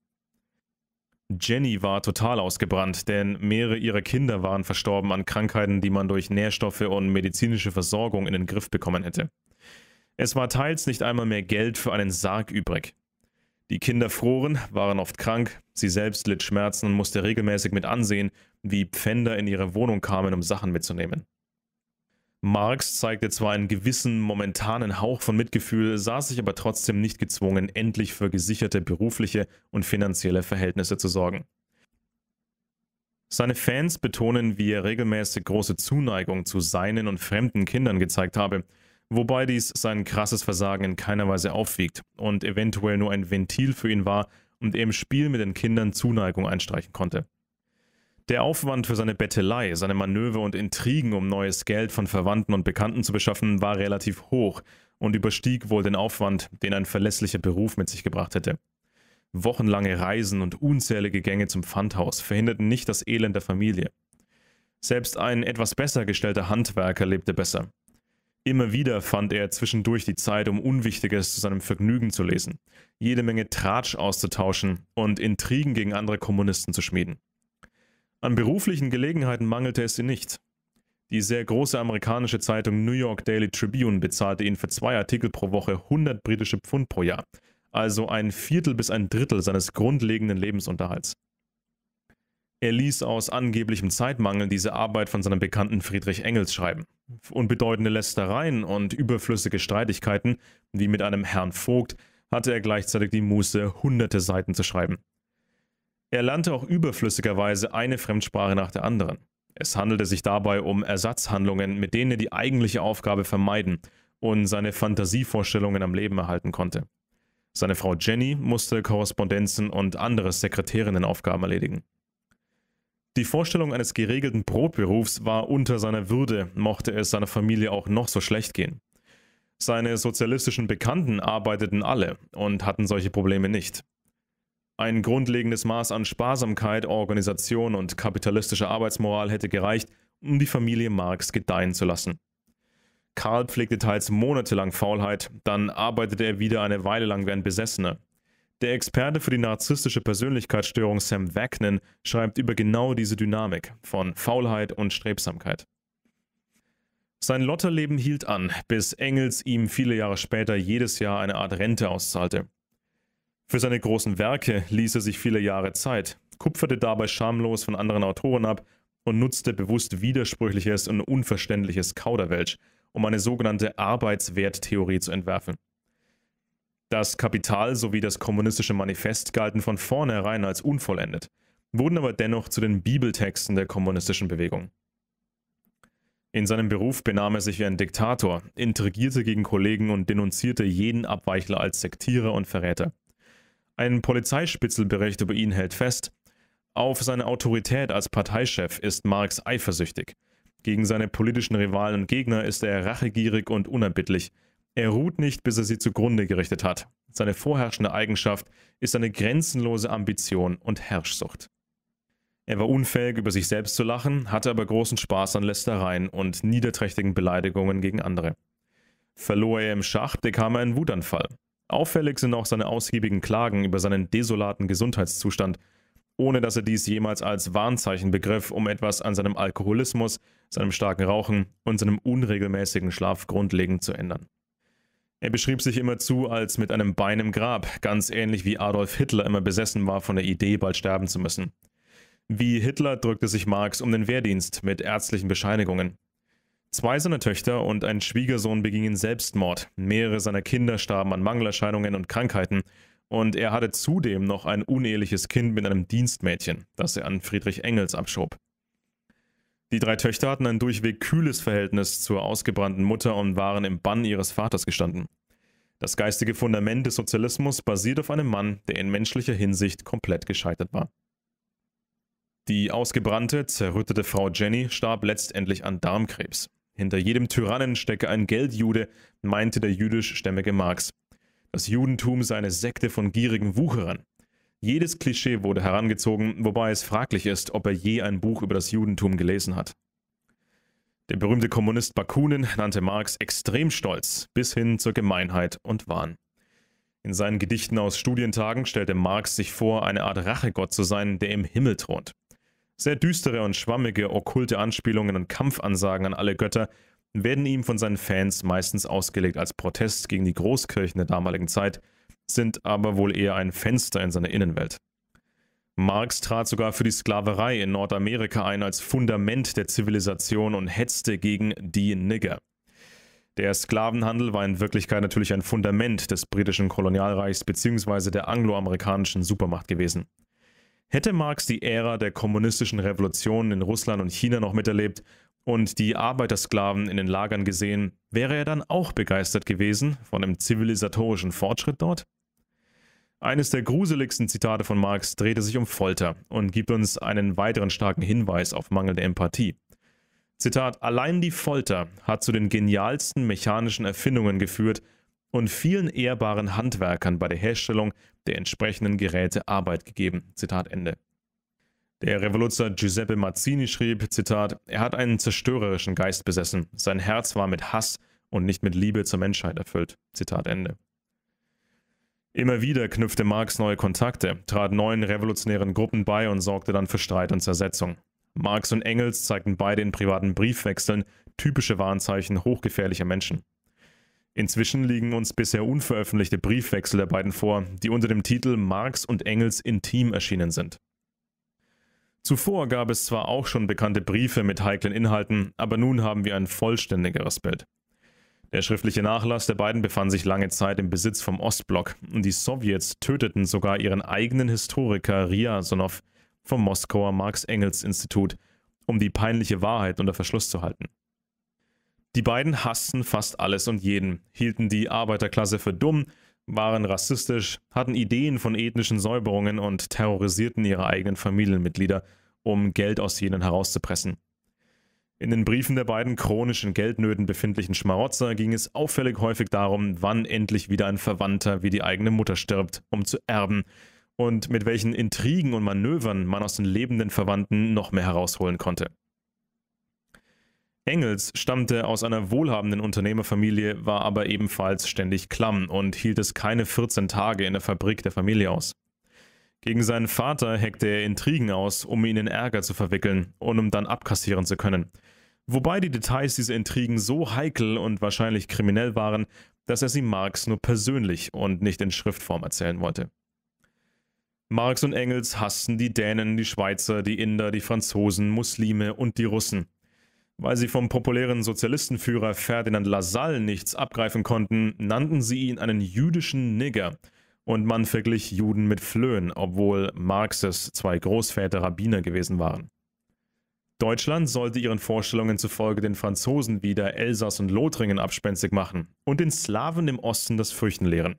Jenny war total ausgebrannt, denn mehrere ihrer Kinder waren verstorben an Krankheiten, die man durch Nährstoffe und medizinische Versorgung in den Griff bekommen hätte. Es war teils nicht einmal mehr Geld für einen Sarg übrig. Die Kinder froren, waren oft krank, sie selbst litt Schmerzen und musste regelmäßig mit ansehen, wie Pfänder in ihre Wohnung kamen, um Sachen mitzunehmen. Marx zeigte zwar einen gewissen momentanen Hauch von Mitgefühl, sah sich aber trotzdem nicht gezwungen, endlich für gesicherte berufliche und finanzielle Verhältnisse zu sorgen. Seine Fans betonen, wie er regelmäßig große Zuneigung zu seinen und fremden Kindern gezeigt habe, wobei dies sein krasses Versagen in keiner Weise aufwiegt und eventuell nur ein Ventil für ihn war und er im Spiel mit den Kindern Zuneigung einstreichen konnte. Der Aufwand für seine Bettelei, seine Manöver und Intrigen, um neues Geld von Verwandten und Bekannten zu beschaffen, war relativ hoch und überstieg wohl den Aufwand, den ein verlässlicher Beruf mit sich gebracht hätte. Wochenlange Reisen und unzählige Gänge zum Pfandhaus verhinderten nicht das Elend der Familie. Selbst ein etwas besser gestellter Handwerker lebte besser. Immer wieder fand er zwischendurch die Zeit, um Unwichtiges zu seinem Vergnügen zu lesen, jede Menge Tratsch auszutauschen und Intrigen gegen andere Kommunisten zu schmieden. An beruflichen Gelegenheiten mangelte es ihm nicht. Die sehr große amerikanische Zeitung New York Daily Tribune bezahlte ihn für zwei Artikel pro Woche 100 britische Pfund pro Jahr, also ein Viertel bis ein Drittel seines grundlegenden Lebensunterhalts. Er ließ aus angeblichem Zeitmangel diese Arbeit von seinem Bekannten Friedrich Engels schreiben. Unbedeutende Lästereien und überflüssige Streitigkeiten, wie mit einem Herrn Vogt, hatte er gleichzeitig die Muße, hunderte Seiten zu schreiben. Er lernte auch überflüssigerweise eine Fremdsprache nach der anderen. Es handelte sich dabei um Ersatzhandlungen, mit denen er die eigentliche Aufgabe vermeiden und seine Fantasievorstellungen am Leben erhalten konnte. Seine Frau Jenny musste Korrespondenzen und andere Sekretärinnenaufgaben erledigen. Die Vorstellung eines geregelten Brotberufs war unter seiner Würde, mochte es seiner Familie auch noch so schlecht gehen. Seine sozialistischen Bekannten arbeiteten alle und hatten solche Probleme nicht. Ein grundlegendes Maß an Sparsamkeit, Organisation und kapitalistischer Arbeitsmoral hätte gereicht, um die Familie Marx gedeihen zu lassen. Karl pflegte teils monatelang Faulheit, dann arbeitete er wieder eine Weile lang wie ein Besessener. Der Experte für die narzisstische Persönlichkeitsstörung Sam Wagnon schreibt über genau diese Dynamik von Faulheit und Strebsamkeit. Sein Lotterleben hielt an, bis Engels ihm viele Jahre später jedes Jahr eine Art Rente auszahlte. Für seine großen Werke ließ er sich viele Jahre Zeit, kupferte dabei schamlos von anderen Autoren ab und nutzte bewusst widersprüchliches und unverständliches Kauderwelsch, um eine sogenannte Arbeitswerttheorie zu entwerfen. Das Kapital sowie das kommunistische Manifest galten von vornherein als unvollendet, wurden aber dennoch zu den Bibeltexten der kommunistischen Bewegung. In seinem Beruf benahm er sich wie ein Diktator, intrigierte gegen Kollegen und denunzierte jeden Abweichler als Sektierer und Verräter. Ein Polizeispitzelbericht über ihn hält fest, auf seine Autorität als Parteichef ist Marx eifersüchtig. Gegen seine politischen Rivalen und Gegner ist er rachegierig und unerbittlich. Er ruht nicht, bis er sie zugrunde gerichtet hat. Seine vorherrschende Eigenschaft ist eine grenzenlose Ambition und Herrschsucht. Er war unfähig, über sich selbst zu lachen, hatte aber großen Spaß an Lästereien und niederträchtigen Beleidigungen gegen andere. Verlor er im Schach, bekam er einen Wutanfall. Auffällig sind auch seine ausgiebigen Klagen über seinen desolaten Gesundheitszustand, ohne dass er dies jemals als Warnzeichen begriff, um etwas an seinem Alkoholismus, seinem starken Rauchen und seinem unregelmäßigen Schlaf grundlegend zu ändern. Er beschrieb sich immerzu als mit einem Bein im Grab, ganz ähnlich wie Adolf Hitler immer besessen war von der Idee, bald sterben zu müssen. Wie Hitler drückte sich Marx um den Wehrdienst mit ärztlichen Bescheinigungen. Zwei seiner Töchter und ein Schwiegersohn begingen Selbstmord. Mehrere seiner Kinder starben an Mangelerscheinungen und Krankheiten. Und er hatte zudem noch ein uneheliches Kind mit einem Dienstmädchen, das er an Friedrich Engels abschob. Die drei Töchter hatten ein durchweg kühles Verhältnis zur ausgebrannten Mutter und waren im Bann ihres Vaters gestanden. Das geistige Fundament des Sozialismus basiert auf einem Mann, der in menschlicher Hinsicht komplett gescheitert war. Die ausgebrannte, zerrüttete Frau Jenny starb letztendlich an Darmkrebs. Hinter jedem Tyrannen stecke ein Geldjude, meinte der jüdischstämmige Marx. Das Judentum sei eine Sekte von gierigen Wucherern. Jedes Klischee wurde herangezogen, wobei es fraglich ist, ob er je ein Buch über das Judentum gelesen hat. Der berühmte Kommunist Bakunin nannte Marx extrem stolz, bis hin zur Gemeinheit und Wahn. In seinen Gedichten aus Studientagen stellte Marx sich vor, eine Art Rachegott zu sein, der im Himmel thront. Sehr düstere und schwammige, okkulte Anspielungen und Kampfansagen an alle Götter werden ihm von seinen Fans meistens ausgelegt als Protest gegen die Großkirchen der damaligen Zeit, sind aber wohl eher ein Fenster in seine Innenwelt. Marx trat sogar für die Sklaverei in Nordamerika ein als Fundament der Zivilisation und hetzte gegen die Nigger. Der Sklavenhandel war in Wirklichkeit natürlich ein Fundament des britischen Kolonialreichs bzw. der angloamerikanischen Supermacht gewesen. Hätte Marx die Ära der kommunistischen Revolutionen in Russland und China noch miterlebt und die Arbeitersklaven in den Lagern gesehen, wäre er dann auch begeistert gewesen von dem zivilisatorischen Fortschritt dort? Eines der gruseligsten Zitate von Marx drehte sich um Folter und gibt uns einen weiteren starken Hinweis auf mangelnde Empathie. Zitat: Allein die Folter hat zu den genialsten mechanischen Erfindungen geführt, und vielen ehrbaren Handwerkern bei der Herstellung der entsprechenden Geräte Arbeit gegeben. Zitat Ende. Der Revoluzzer Giuseppe Mazzini schrieb, Zitat, er hat einen zerstörerischen Geist besessen, sein Herz war mit Hass und nicht mit Liebe zur Menschheit erfüllt. Zitat Ende. Immer wieder knüpfte Marx neue Kontakte, trat neuen revolutionären Gruppen bei und sorgte dann für Streit und Zersetzung. Marx und Engels zeigten beide in privaten Briefwechseln typische Warnzeichen hochgefährlicher Menschen. Inzwischen liegen uns bisher unveröffentlichte Briefwechsel der beiden vor, die unter dem Titel Marx und Engels intim erschienen sind. Zuvor gab es zwar auch schon bekannte Briefe mit heiklen Inhalten, aber nun haben wir ein vollständigeres Bild. Der schriftliche Nachlass der beiden befand sich lange Zeit im Besitz vom Ostblock und die Sowjets töteten sogar ihren eigenen Historiker Riasonow vom Moskauer Marx-Engels-Institut, um die peinliche Wahrheit unter Verschluss zu halten. Die beiden hassten fast alles und jeden, hielten die Arbeiterklasse für dumm, waren rassistisch, hatten Ideen von ethnischen Säuberungen und terrorisierten ihre eigenen Familienmitglieder, um Geld aus jenen herauszupressen. In den Briefen der beiden chronischen Geldnöten befindlichen Schmarotzer ging es auffällig häufig darum, wann endlich wieder ein Verwandter wie die eigene Mutter stirbt, um zu erben, und mit welchen Intrigen und Manövern man aus den lebenden Verwandten noch mehr herausholen konnte. Engels stammte aus einer wohlhabenden Unternehmerfamilie, war aber ebenfalls ständig klamm und hielt es keine 14 Tage in der Fabrik der Familie aus. Gegen seinen Vater heckte er Intrigen aus, um ihn in Ärger zu verwickeln und um dann abkassieren zu können. Wobei die Details dieser Intrigen so heikel und wahrscheinlich kriminell waren, dass er sie Marx nur persönlich und nicht in Schriftform erzählen wollte. Marx und Engels hassten die Dänen, die Schweizer, die Inder, die Franzosen, Muslime und die Russen. Weil sie vom populären Sozialistenführer Ferdinand Lassalle nichts abgreifen konnten, nannten sie ihn einen jüdischen Nigger und man verglich Juden mit Flöhen, obwohl Marxes zwei Großväter Rabbiner gewesen waren. Deutschland sollte ihren Vorstellungen zufolge den Franzosen wieder Elsass und Lothringen abspenstig machen und den Slawen im Osten das Fürchten lehren.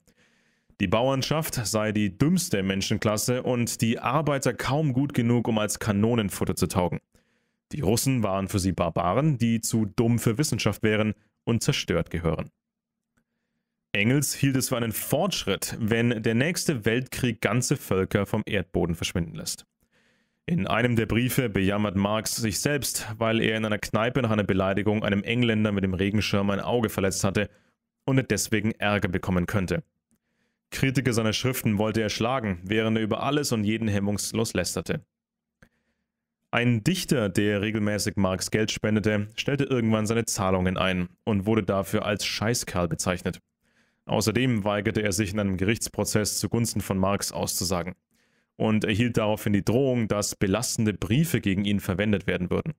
Die Bauernschaft sei die dümmste Menschenklasse und die Arbeiter kaum gut genug, um als Kanonenfutter zu taugen. Die Russen waren für sie Barbaren, die zu dumm für Wissenschaft wären und zerstört gehören. Engels hielt es für einen Fortschritt, wenn der nächste Weltkrieg ganze Völker vom Erdboden verschwinden lässt. In einem der Briefe bejammert Marx sich selbst, weil er in einer Kneipe nach einer Beleidigung einem Engländer mit dem Regenschirm ein Auge verletzt hatte und er deswegen Ärger bekommen könnte. Kritiker seiner Schriften wollte er schlagen, während er über alles und jeden hemmungslos lästerte. Ein Dichter, der regelmäßig Marx Geld spendete, stellte irgendwann seine Zahlungen ein und wurde dafür als Scheißkerl bezeichnet. Außerdem weigerte er sich in einem Gerichtsprozess zugunsten von Marx auszusagen und erhielt daraufhin die Drohung, dass belastende Briefe gegen ihn verwendet werden würden.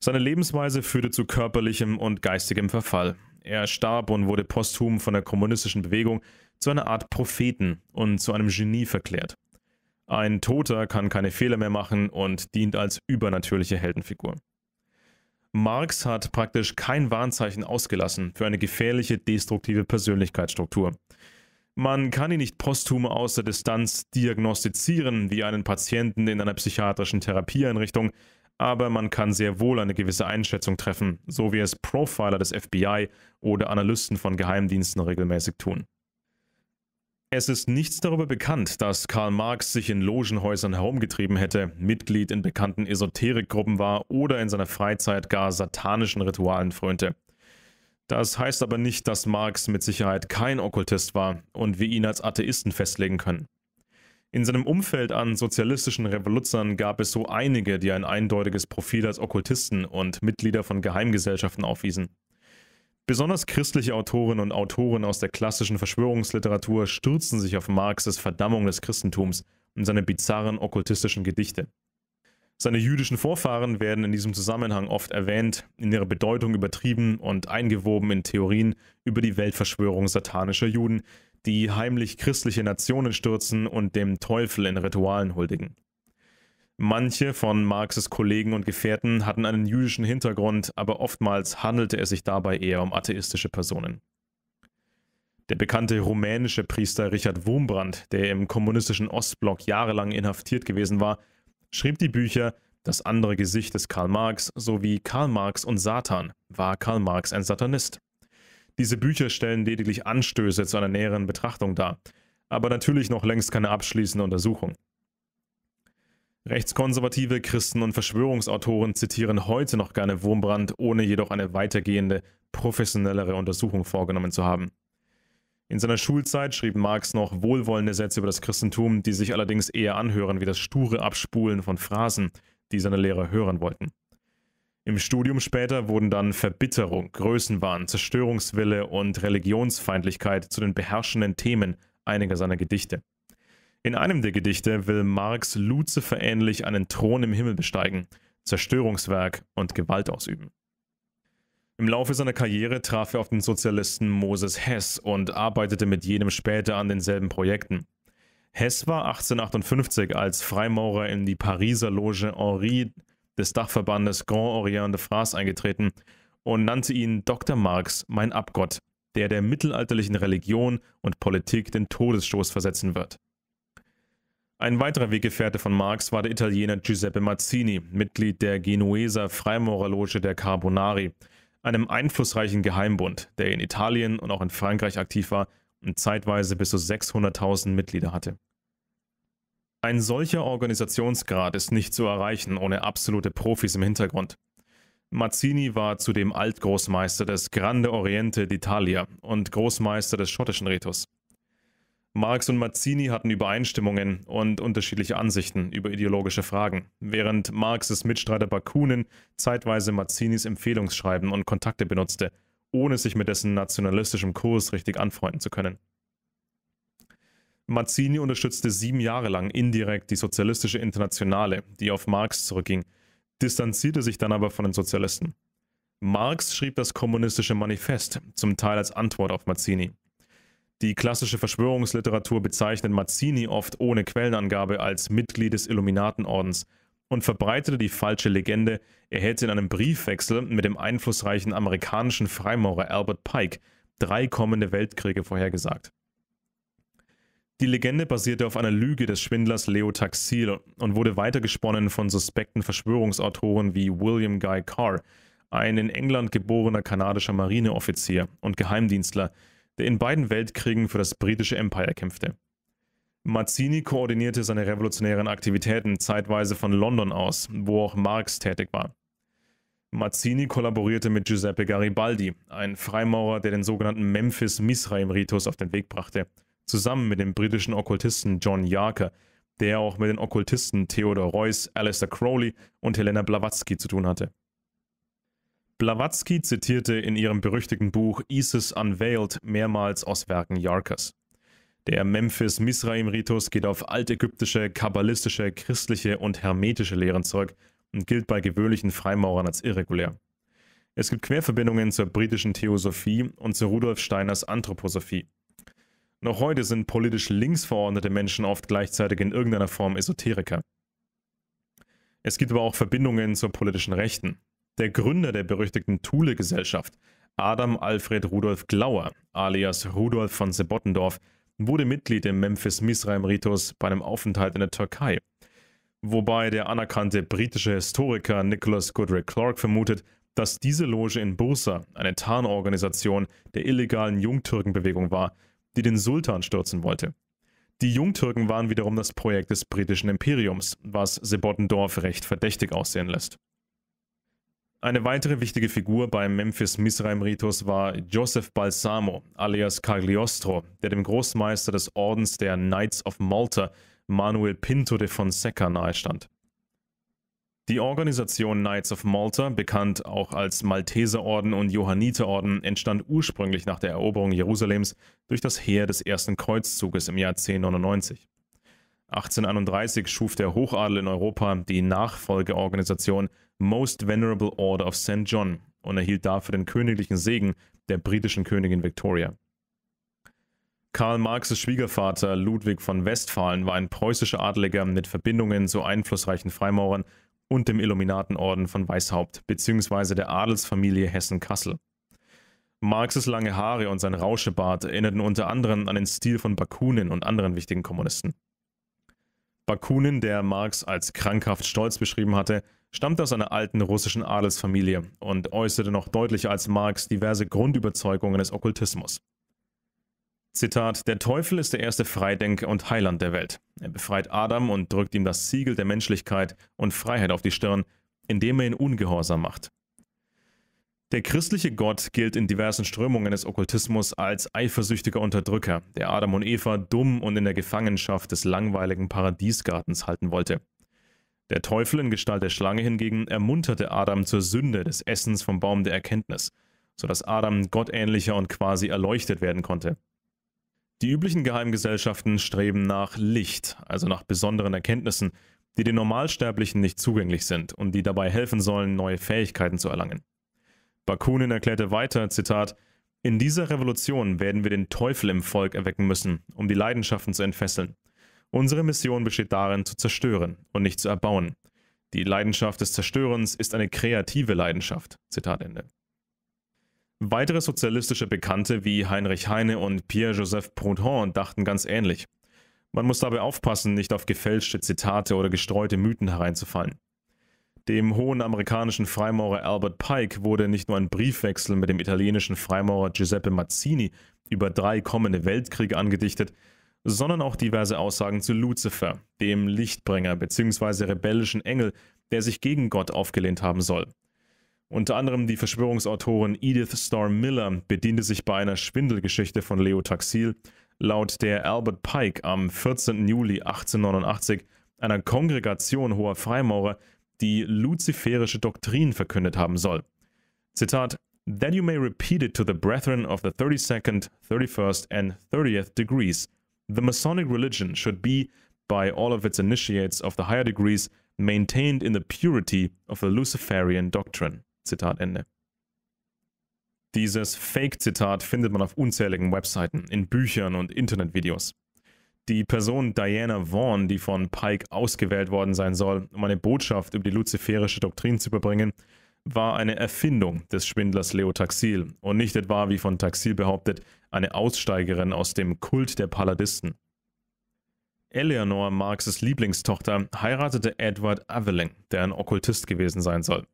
Seine Lebensweise führte zu körperlichem und geistigem Verfall. Er starb und wurde posthum von der kommunistischen Bewegung zu einer Art Propheten und zu einem Genie verklärt. Ein Toter kann keine Fehler mehr machen und dient als übernatürliche Heldenfigur. Marx hat praktisch kein Warnzeichen ausgelassen für eine gefährliche, destruktive Persönlichkeitsstruktur. Man kann ihn nicht posthum aus der Distanz diagnostizieren wie einen Patienten in einer psychiatrischen Therapieeinrichtung, aber man kann sehr wohl eine gewisse Einschätzung treffen, so wie es Profiler des FBI oder Analysten von Geheimdiensten regelmäßig tun. Es ist nichts darüber bekannt, dass Karl Marx sich in Logenhäusern herumgetrieben hätte, Mitglied in bekannten Esoterikgruppen war oder in seiner Freizeit gar satanischen Ritualen frönte. Das heißt aber nicht, dass Marx mit Sicherheit kein Okkultist war und wir ihn als Atheisten festlegen können. In seinem Umfeld an sozialistischen Revoluzern gab es so einige, die ein eindeutiges Profil als Okkultisten und Mitglieder von Geheimgesellschaften aufwiesen. Besonders christliche Autorinnen und Autoren aus der klassischen Verschwörungsliteratur stürzen sich auf Marxes Verdammung des Christentums und seine bizarren okkultistischen Gedichte. Seine jüdischen Vorfahren werden in diesem Zusammenhang oft erwähnt, in ihrer Bedeutung übertrieben und eingewoben in Theorien über die Weltverschwörung satanischer Juden, die heimlich christliche Nationen stürzen und dem Teufel in Ritualen huldigen. Manche von Marxes Kollegen und Gefährten hatten einen jüdischen Hintergrund, aber oftmals handelte es sich dabei eher um atheistische Personen. Der bekannte rumänische Priester Richard Wurmbrand, der im kommunistischen Ostblock jahrelang inhaftiert gewesen war, schrieb die Bücher Das andere Gesicht des Karl Marx sowie Karl Marx und Satan. War Karl Marx ein Satanist? Diese Bücher stellen lediglich Anstöße zu einer näheren Betrachtung dar, aber natürlich noch längst keine abschließende Untersuchung. Rechtskonservative Christen und Verschwörungsautoren zitieren heute noch gerne Wurmbrand, ohne jedoch eine weitergehende, professionellere Untersuchung vorgenommen zu haben. In seiner Schulzeit schrieb Marx noch wohlwollende Sätze über das Christentum, die sich allerdings eher anhören wie das sture Abspulen von Phrasen, die seine Lehrer hören wollten. Im Studium später wurden dann Verbitterung, Größenwahn, Zerstörungswille und Religionsfeindlichkeit zu den beherrschenden Themen einiger seiner Gedichte. In einem der Gedichte will Marx Lucifer ähnlich einen Thron im Himmel besteigen, Zerstörungswerk und Gewalt ausüben. Im Laufe seiner Karriere traf er auf den Sozialisten Moses Hess und arbeitete mit jenem später an denselben Projekten. Hess war 1858 als Freimaurer in die Pariser Loge Henri des Dachverbandes Grand Orient de France eingetreten und nannte ihn Dr. Marx, mein Abgott, der der mittelalterlichen Religion und Politik den Todesstoß versetzen wird. Ein weiterer Weggefährte von Marx war der Italiener Giuseppe Mazzini, Mitglied der Genueser Freimaurerloge der Carbonari, einem einflussreichen Geheimbund, der in Italien und auch in Frankreich aktiv war und zeitweise bis zu 600.000 Mitglieder hatte. Ein solcher Organisationsgrad ist nicht zu erreichen ohne absolute Profis im Hintergrund. Mazzini war zudem Altgroßmeister des Grande Oriente d'Italia und Großmeister des schottischen Ritus. Marx und Mazzini hatten Übereinstimmungen und unterschiedliche Ansichten über ideologische Fragen, während Marxes Mitstreiter Bakunin zeitweise Mazzinis Empfehlungsschreiben und Kontakte benutzte, ohne sich mit dessen nationalistischem Kurs richtig anfreunden zu können. Mazzini unterstützte sieben Jahre lang indirekt die Sozialistische Internationale, die auf Marx zurückging, distanzierte sich dann aber von den Sozialisten. Marx schrieb das Kommunistische Manifest, zum Teil als Antwort auf Mazzini. Die klassische Verschwörungsliteratur bezeichnet Mazzini oft ohne Quellenangabe als Mitglied des Illuminatenordens und verbreitete die falsche Legende, er hätte in einem Briefwechsel mit dem einflussreichen amerikanischen Freimaurer Albert Pike drei kommende Weltkriege vorhergesagt. Die Legende basierte auf einer Lüge des Schwindlers Leo Taxil und wurde weitergesponnen von suspekten Verschwörungsautoren wie William Guy Carr, ein in England geborener kanadischer Marineoffizier und Geheimdienstler, der in beiden Weltkriegen für das britische Empire kämpfte. Mazzini koordinierte seine revolutionären Aktivitäten zeitweise von London aus, wo auch Marx tätig war. Mazzini kollaborierte mit Giuseppe Garibaldi, ein Freimaurer, der den sogenannten Memphis-Misraim-Ritus auf den Weg brachte, zusammen mit dem britischen Okkultisten John Yarker, der auch mit den Okkultisten Theodor Reuss, Alistair Crowley und Helena Blavatsky zu tun hatte. Blavatsky zitierte in ihrem berüchtigten Buch Isis Unveiled mehrmals aus Werken Yarkas. Der Memphis-Misraim-Ritus geht auf altägyptische, kabbalistische, christliche und hermetische Lehren zurück und gilt bei gewöhnlichen Freimaurern als irregulär. Es gibt Querverbindungen zur britischen Theosophie und zu Rudolf Steiners Anthroposophie. Noch heute sind politisch links verordnete Menschen oft gleichzeitig in irgendeiner Form Esoteriker. Es gibt aber auch Verbindungen zur politischen Rechten der Gründer der berüchtigten Thule-Gesellschaft, Adam Alfred Rudolf Glauer, alias Rudolf von Sebottendorf, wurde Mitglied im Memphis-Misraim-Ritus bei einem Aufenthalt in der Türkei. Wobei der anerkannte britische Historiker Nicholas Goodrick Clark vermutet, dass diese Loge in Bursa eine Tarnorganisation der illegalen Jungtürkenbewegung war, die den Sultan stürzen wollte. Die Jungtürken waren wiederum das Projekt des britischen Imperiums, was Sebottendorf recht verdächtig aussehen lässt. Eine weitere wichtige Figur beim Memphis-Misraim-Ritus war Joseph Balsamo, alias Cagliostro, der dem Großmeister des Ordens der Knights of Malta, Manuel Pinto de Fonseca, nahestand. Die Organisation Knights of Malta, bekannt auch als Malteserorden und Johanniterorden, entstand ursprünglich nach der Eroberung Jerusalems durch das Heer des Ersten Kreuzzuges im Jahr 1099. 1831 schuf der Hochadel in Europa die Nachfolgeorganisation Most Venerable Order of St. John und erhielt dafür den königlichen Segen der britischen Königin Victoria. Karl Marxes Schwiegervater Ludwig von Westphalen war ein preußischer Adeliger mit Verbindungen zu einflussreichen Freimaurern und dem Illuminatenorden von Weishaupt bzw. der Adelsfamilie Hessen-Kassel. Marxes lange Haare und sein Rauschebart erinnerten unter anderem an den Stil von Bakunin und anderen wichtigen Kommunisten. Bakunin, der Marx als krankhaft stolz beschrieben hatte, stammte aus einer alten russischen Adelsfamilie und äußerte noch deutlicher als Marx diverse Grundüberzeugungen des Okkultismus. Zitat, der Teufel ist der erste Freidenker und Heiland der Welt. Er befreit Adam und drückt ihm das Siegel der Menschlichkeit und Freiheit auf die Stirn, indem er ihn ungehorsam macht. Der christliche Gott gilt in diversen Strömungen des Okkultismus als eifersüchtiger Unterdrücker, der Adam und Eva dumm und in der Gefangenschaft des langweiligen Paradiesgartens halten wollte. Der Teufel in Gestalt der Schlange hingegen ermunterte Adam zur Sünde des Essens vom Baum der Erkenntnis, sodass Adam gottähnlicher und quasi erleuchtet werden konnte. Die üblichen Geheimgesellschaften streben nach Licht, also nach besonderen Erkenntnissen, die den Normalsterblichen nicht zugänglich sind und die dabei helfen sollen, neue Fähigkeiten zu erlangen. Bakunin erklärte weiter, Zitat, in dieser Revolution werden wir den Teufel im Volk erwecken müssen, um die Leidenschaften zu entfesseln. Unsere Mission besteht darin, zu zerstören und nicht zu erbauen. Die Leidenschaft des Zerstörens ist eine kreative Leidenschaft. Zitat Ende. Weitere sozialistische Bekannte wie Heinrich Heine und Pierre-Joseph Proudhon dachten ganz ähnlich. Man muss dabei aufpassen, nicht auf gefälschte Zitate oder gestreute Mythen hereinzufallen. Dem hohen amerikanischen Freimaurer Albert Pike wurde nicht nur ein Briefwechsel mit dem italienischen Freimaurer Giuseppe Mazzini über drei kommende Weltkriege angedichtet, sondern auch diverse Aussagen zu Luzifer, dem Lichtbringer bzw. rebellischen Engel, der sich gegen Gott aufgelehnt haben soll. Unter anderem die Verschwörungsautorin Edith Storm Miller bediente sich bei einer Schwindelgeschichte von Leo Taxil, laut der Albert Pike am 14. Juli 1889 einer Kongregation hoher Freimaurer die luziferische Doktrin verkündet haben soll. Zitat: Then you may repeat it to the brethren of the 32nd, 31st and 30th degrees. The Masonic religion should be, by all of its initiates of the higher degrees, maintained in the purity of the Luciferian doctrine. Zitat Ende. Dieses Fake-Zitat findet man auf unzähligen Webseiten, in Büchern und Internetvideos die Person Diana Vaughan, die von Pike ausgewählt worden sein soll, um eine Botschaft über die luziferische Doktrin zu überbringen, war eine Erfindung des Schwindlers Leo Taxil und nicht etwa, wie von Taxil behauptet, eine Aussteigerin aus dem Kult der Paladisten. Eleanor, Marxes Lieblingstochter, heiratete Edward Aveling, der ein Okkultist gewesen sein soll.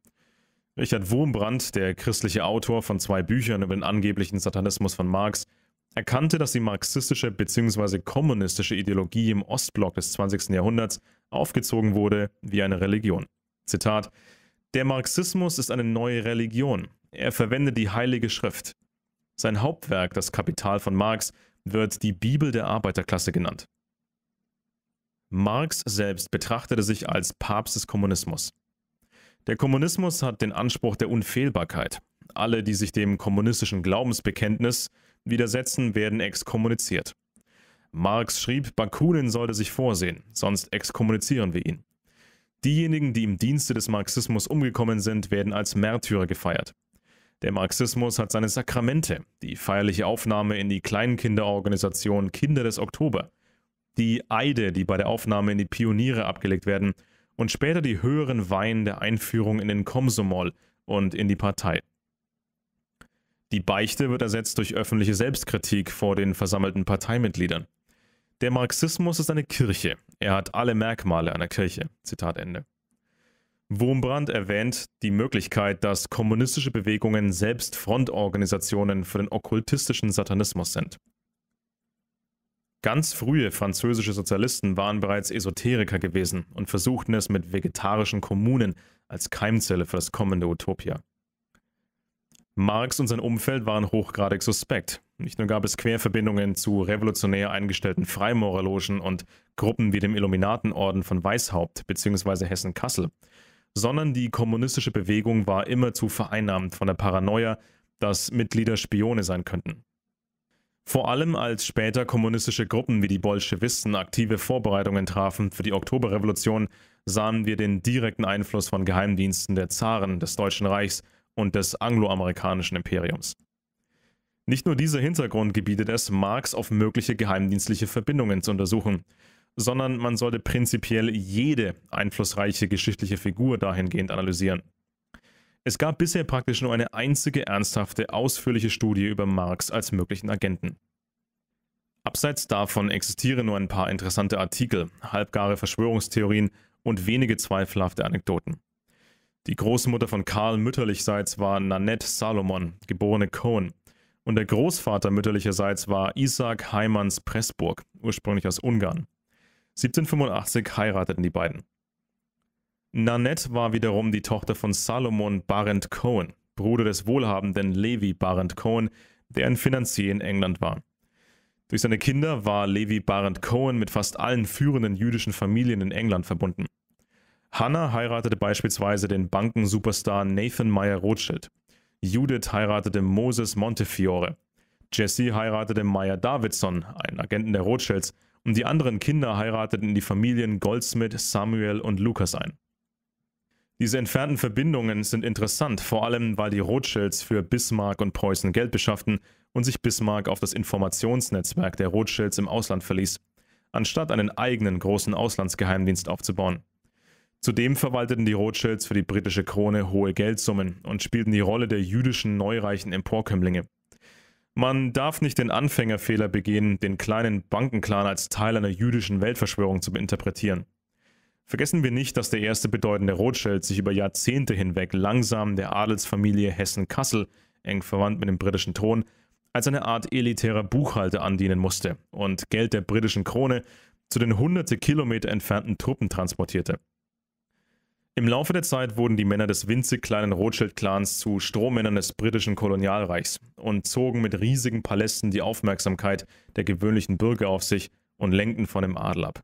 Richard Wurmbrand, der christliche Autor von zwei Büchern über den angeblichen Satanismus von Marx, erkannte, dass die marxistische bzw. kommunistische Ideologie im Ostblock des 20. Jahrhunderts aufgezogen wurde wie eine Religion. Zitat: Der Marxismus ist eine neue Religion. Er verwendet die Heilige Schrift. Sein Hauptwerk, das Kapital von Marx, wird die Bibel der Arbeiterklasse genannt. Marx selbst betrachtete sich als Papst des Kommunismus. Der Kommunismus hat den Anspruch der Unfehlbarkeit. Alle, die sich dem kommunistischen Glaubensbekenntnis widersetzen, werden exkommuniziert. Marx schrieb, Bakunin sollte sich vorsehen, sonst exkommunizieren wir ihn. Diejenigen, die im Dienste des Marxismus umgekommen sind, werden als Märtyrer gefeiert. Der Marxismus hat seine Sakramente, die feierliche Aufnahme in die Kleinkinderorganisation Kinder des Oktober, die Eide, die bei der Aufnahme in die Pioniere abgelegt werden, und später die höheren Weihen der Einführung in den Komsomol und in die Partei. Die Beichte wird ersetzt durch öffentliche Selbstkritik vor den versammelten Parteimitgliedern. Der Marxismus ist eine Kirche. Er hat alle Merkmale einer Kirche. Zitat Ende. Wurmbrand erwähnt die Möglichkeit, dass kommunistische Bewegungen selbst Frontorganisationen für den okkultistischen Satanismus sind. Ganz frühe französische Sozialisten waren bereits Esoteriker gewesen und versuchten es mit vegetarischen Kommunen als Keimzelle für das kommende Utopia. Marx und sein Umfeld waren hochgradig suspekt. Nicht nur gab es Querverbindungen zu revolutionär eingestellten Freimaurerlogen und Gruppen wie dem Illuminatenorden von Weishaupt bzw. Hessen-Kassel, sondern die kommunistische Bewegung war immerzu vereinnahmt von der Paranoia, dass Mitglieder Spione sein könnten. Vor allem als später kommunistische Gruppen wie die Bolschewisten aktive Vorbereitungen trafen für die Oktoberrevolution, sahen wir den direkten Einfluss von Geheimdiensten der Zaren des Deutschen Reichs und des angloamerikanischen Imperiums. Nicht nur dieser Hintergrund gebietet es, Marx auf mögliche geheimdienstliche Verbindungen zu untersuchen, sondern man sollte prinzipiell jede einflussreiche geschichtliche Figur dahingehend analysieren. Es gab bisher praktisch nur eine einzige ernsthafte, ausführliche Studie über Marx als möglichen Agenten. Abseits davon existieren nur ein paar interessante Artikel, halbgare Verschwörungstheorien und wenige zweifelhafte Anekdoten. Die Großmutter von Karl mütterlichseits war Nanette Salomon, geborene Cohen. Und der Großvater mütterlicherseits war Isaac Heimanns Pressburg, ursprünglich aus Ungarn. 1785 heirateten die beiden. Nanette war wiederum die Tochter von Salomon Barent Cohen, Bruder des wohlhabenden Levi Barent Cohen, der ein Finanzier in England war. Durch seine Kinder war Levi Barent Cohen mit fast allen führenden jüdischen Familien in England verbunden. Hannah heiratete beispielsweise den Bankensuperstar Nathan Meyer Rothschild. Judith heiratete Moses Montefiore. Jesse heiratete Meyer Davidson, einen Agenten der Rothschilds, und die anderen Kinder heirateten die Familien Goldsmith, Samuel und Lucas ein. Diese entfernten Verbindungen sind interessant, vor allem weil die Rothschilds für Bismarck und Preußen Geld beschafften und sich Bismarck auf das Informationsnetzwerk der Rothschilds im Ausland verließ, anstatt einen eigenen großen Auslandsgeheimdienst aufzubauen. Zudem verwalteten die Rothschilds für die britische Krone hohe Geldsummen und spielten die Rolle der jüdischen neureichen Emporkömmlinge. Man darf nicht den Anfängerfehler begehen, den kleinen Bankenclan als Teil einer jüdischen Weltverschwörung zu interpretieren. Vergessen wir nicht, dass der erste bedeutende Rothschild sich über Jahrzehnte hinweg langsam der Adelsfamilie Hessen-Kassel, eng verwandt mit dem britischen Thron, als eine Art elitärer Buchhalter andienen musste und Geld der britischen Krone zu den hunderte Kilometer entfernten Truppen transportierte. Im Laufe der Zeit wurden die Männer des winzig kleinen Rothschild-Clans zu Strohmännern des britischen Kolonialreichs und zogen mit riesigen Palästen die Aufmerksamkeit der gewöhnlichen Bürger auf sich und lenkten von dem Adel ab.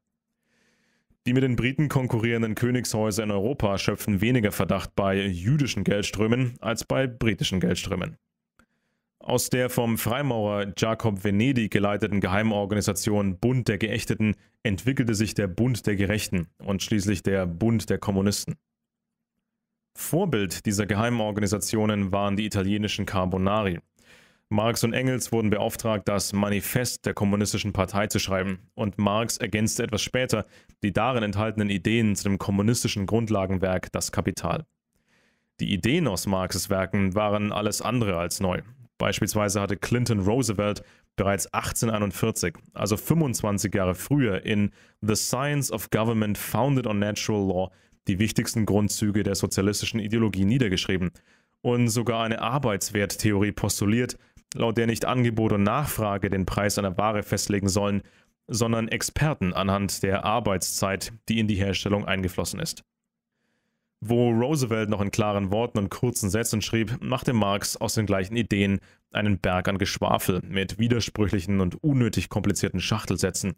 Die mit den Briten konkurrierenden Königshäuser in Europa schöpfen weniger Verdacht bei jüdischen Geldströmen als bei britischen Geldströmen. Aus der vom Freimaurer Jakob Venedi geleiteten Geheimorganisation Bund der Geächteten entwickelte sich der Bund der Gerechten und schließlich der Bund der Kommunisten. Vorbild dieser Geheimorganisationen waren die italienischen Carbonari. Marx und Engels wurden beauftragt, das Manifest der Kommunistischen Partei zu schreiben, und Marx ergänzte etwas später die darin enthaltenen Ideen zu dem kommunistischen Grundlagenwerk Das Kapital. Die Ideen aus Marxes Werken waren alles andere als neu. Beispielsweise hatte Clinton Roosevelt bereits 1841, also 25 Jahre früher, in The Science of Government Founded on Natural Law die wichtigsten Grundzüge der sozialistischen Ideologie niedergeschrieben und sogar eine Arbeitswerttheorie postuliert, laut der nicht Angebot und Nachfrage den Preis einer Ware festlegen sollen, sondern Experten anhand der Arbeitszeit, die in die Herstellung eingeflossen ist wo Roosevelt noch in klaren Worten und kurzen Sätzen schrieb, machte Marx aus den gleichen Ideen einen Berg an Geschwafel mit widersprüchlichen und unnötig komplizierten Schachtelsätzen.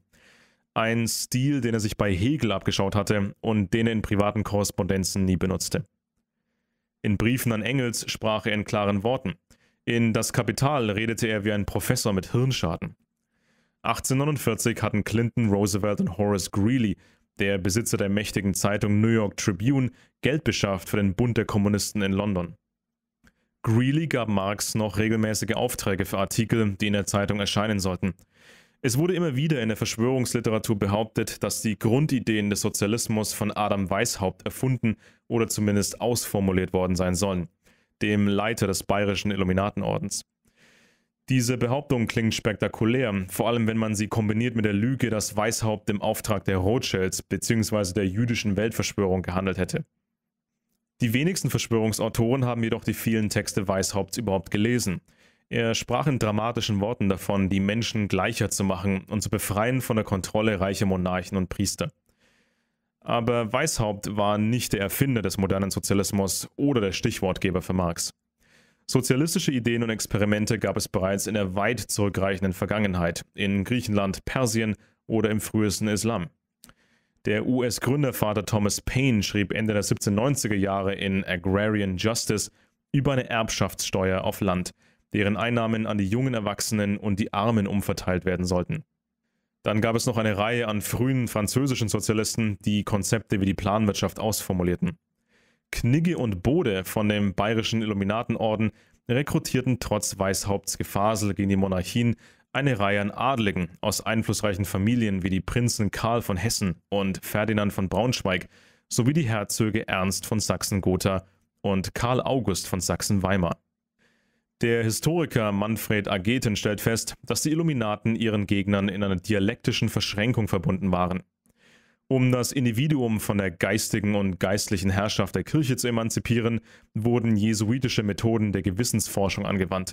Ein Stil, den er sich bei Hegel abgeschaut hatte und den er in privaten Korrespondenzen nie benutzte. In Briefen an Engels sprach er in klaren Worten. In Das Kapital redete er wie ein Professor mit Hirnschaden. 1849 hatten Clinton, Roosevelt und Horace Greeley der Besitzer der mächtigen Zeitung New York Tribune, Geld beschafft für den Bund der Kommunisten in London. Greeley gab Marx noch regelmäßige Aufträge für Artikel, die in der Zeitung erscheinen sollten. Es wurde immer wieder in der Verschwörungsliteratur behauptet, dass die Grundideen des Sozialismus von Adam Weishaupt erfunden oder zumindest ausformuliert worden sein sollen, dem Leiter des bayerischen Illuminatenordens. Diese Behauptung klingt spektakulär, vor allem wenn man sie kombiniert mit der Lüge, dass Weishaupt im Auftrag der Rothschilds bzw. der jüdischen Weltverschwörung gehandelt hätte. Die wenigsten Verschwörungsautoren haben jedoch die vielen Texte Weishaupts überhaupt gelesen. Er sprach in dramatischen Worten davon, die Menschen gleicher zu machen und zu befreien von der Kontrolle reicher Monarchen und Priester. Aber Weishaupt war nicht der Erfinder des modernen Sozialismus oder der Stichwortgeber für Marx. Sozialistische Ideen und Experimente gab es bereits in der weit zurückreichenden Vergangenheit, in Griechenland, Persien oder im frühesten Islam. Der US-Gründervater Thomas Paine schrieb Ende der 1790er Jahre in Agrarian Justice über eine Erbschaftssteuer auf Land, deren Einnahmen an die jungen Erwachsenen und die Armen umverteilt werden sollten. Dann gab es noch eine Reihe an frühen französischen Sozialisten, die Konzepte wie die Planwirtschaft ausformulierten. Knigge und Bode von dem bayerischen Illuminatenorden rekrutierten trotz Weißhaupts Gefasel gegen die Monarchien eine Reihe an Adligen aus einflussreichen Familien wie die Prinzen Karl von Hessen und Ferdinand von Braunschweig sowie die Herzöge Ernst von Sachsen-Gotha und Karl August von Sachsen-Weimar. Der Historiker Manfred Ageten stellt fest, dass die Illuminaten ihren Gegnern in einer dialektischen Verschränkung verbunden waren. Um das Individuum von der geistigen und geistlichen Herrschaft der Kirche zu emanzipieren, wurden jesuitische Methoden der Gewissensforschung angewandt.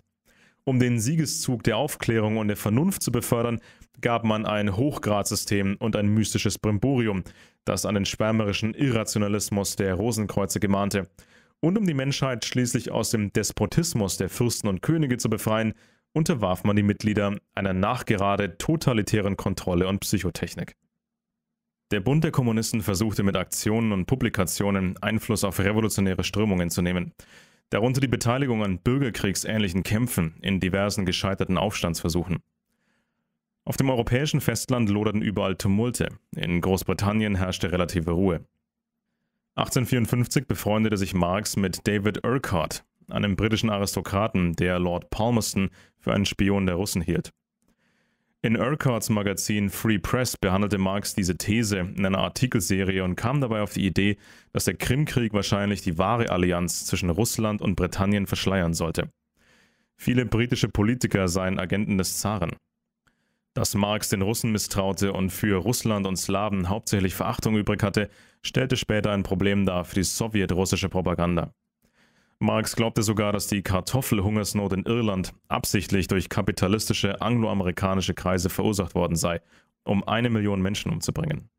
Um den Siegeszug der Aufklärung und der Vernunft zu befördern, gab man ein Hochgradsystem und ein mystisches Brimborium, das an den schwärmerischen Irrationalismus der Rosenkreuze gemahnte. Und um die Menschheit schließlich aus dem Despotismus der Fürsten und Könige zu befreien, unterwarf man die Mitglieder einer nachgerade totalitären Kontrolle und Psychotechnik. Der Bund der Kommunisten versuchte mit Aktionen und Publikationen Einfluss auf revolutionäre Strömungen zu nehmen, darunter die Beteiligung an bürgerkriegsähnlichen Kämpfen in diversen gescheiterten Aufstandsversuchen. Auf dem europäischen Festland loderten überall Tumulte, in Großbritannien herrschte relative Ruhe. 1854 befreundete sich Marx mit David Urquhart, einem britischen Aristokraten, der Lord Palmerston für einen Spion der Russen hielt. In Urquharts Magazin Free Press behandelte Marx diese These in einer Artikelserie und kam dabei auf die Idee, dass der Krimkrieg wahrscheinlich die wahre Allianz zwischen Russland und Britannien verschleiern sollte. Viele britische Politiker seien Agenten des Zaren. Dass Marx den Russen misstraute und für Russland und Slawen hauptsächlich Verachtung übrig hatte, stellte später ein Problem dar für die sowjetrussische Propaganda. Marx glaubte sogar, dass die Kartoffelhungersnot in Irland absichtlich durch kapitalistische angloamerikanische Kreise verursacht worden sei, um eine Million Menschen umzubringen.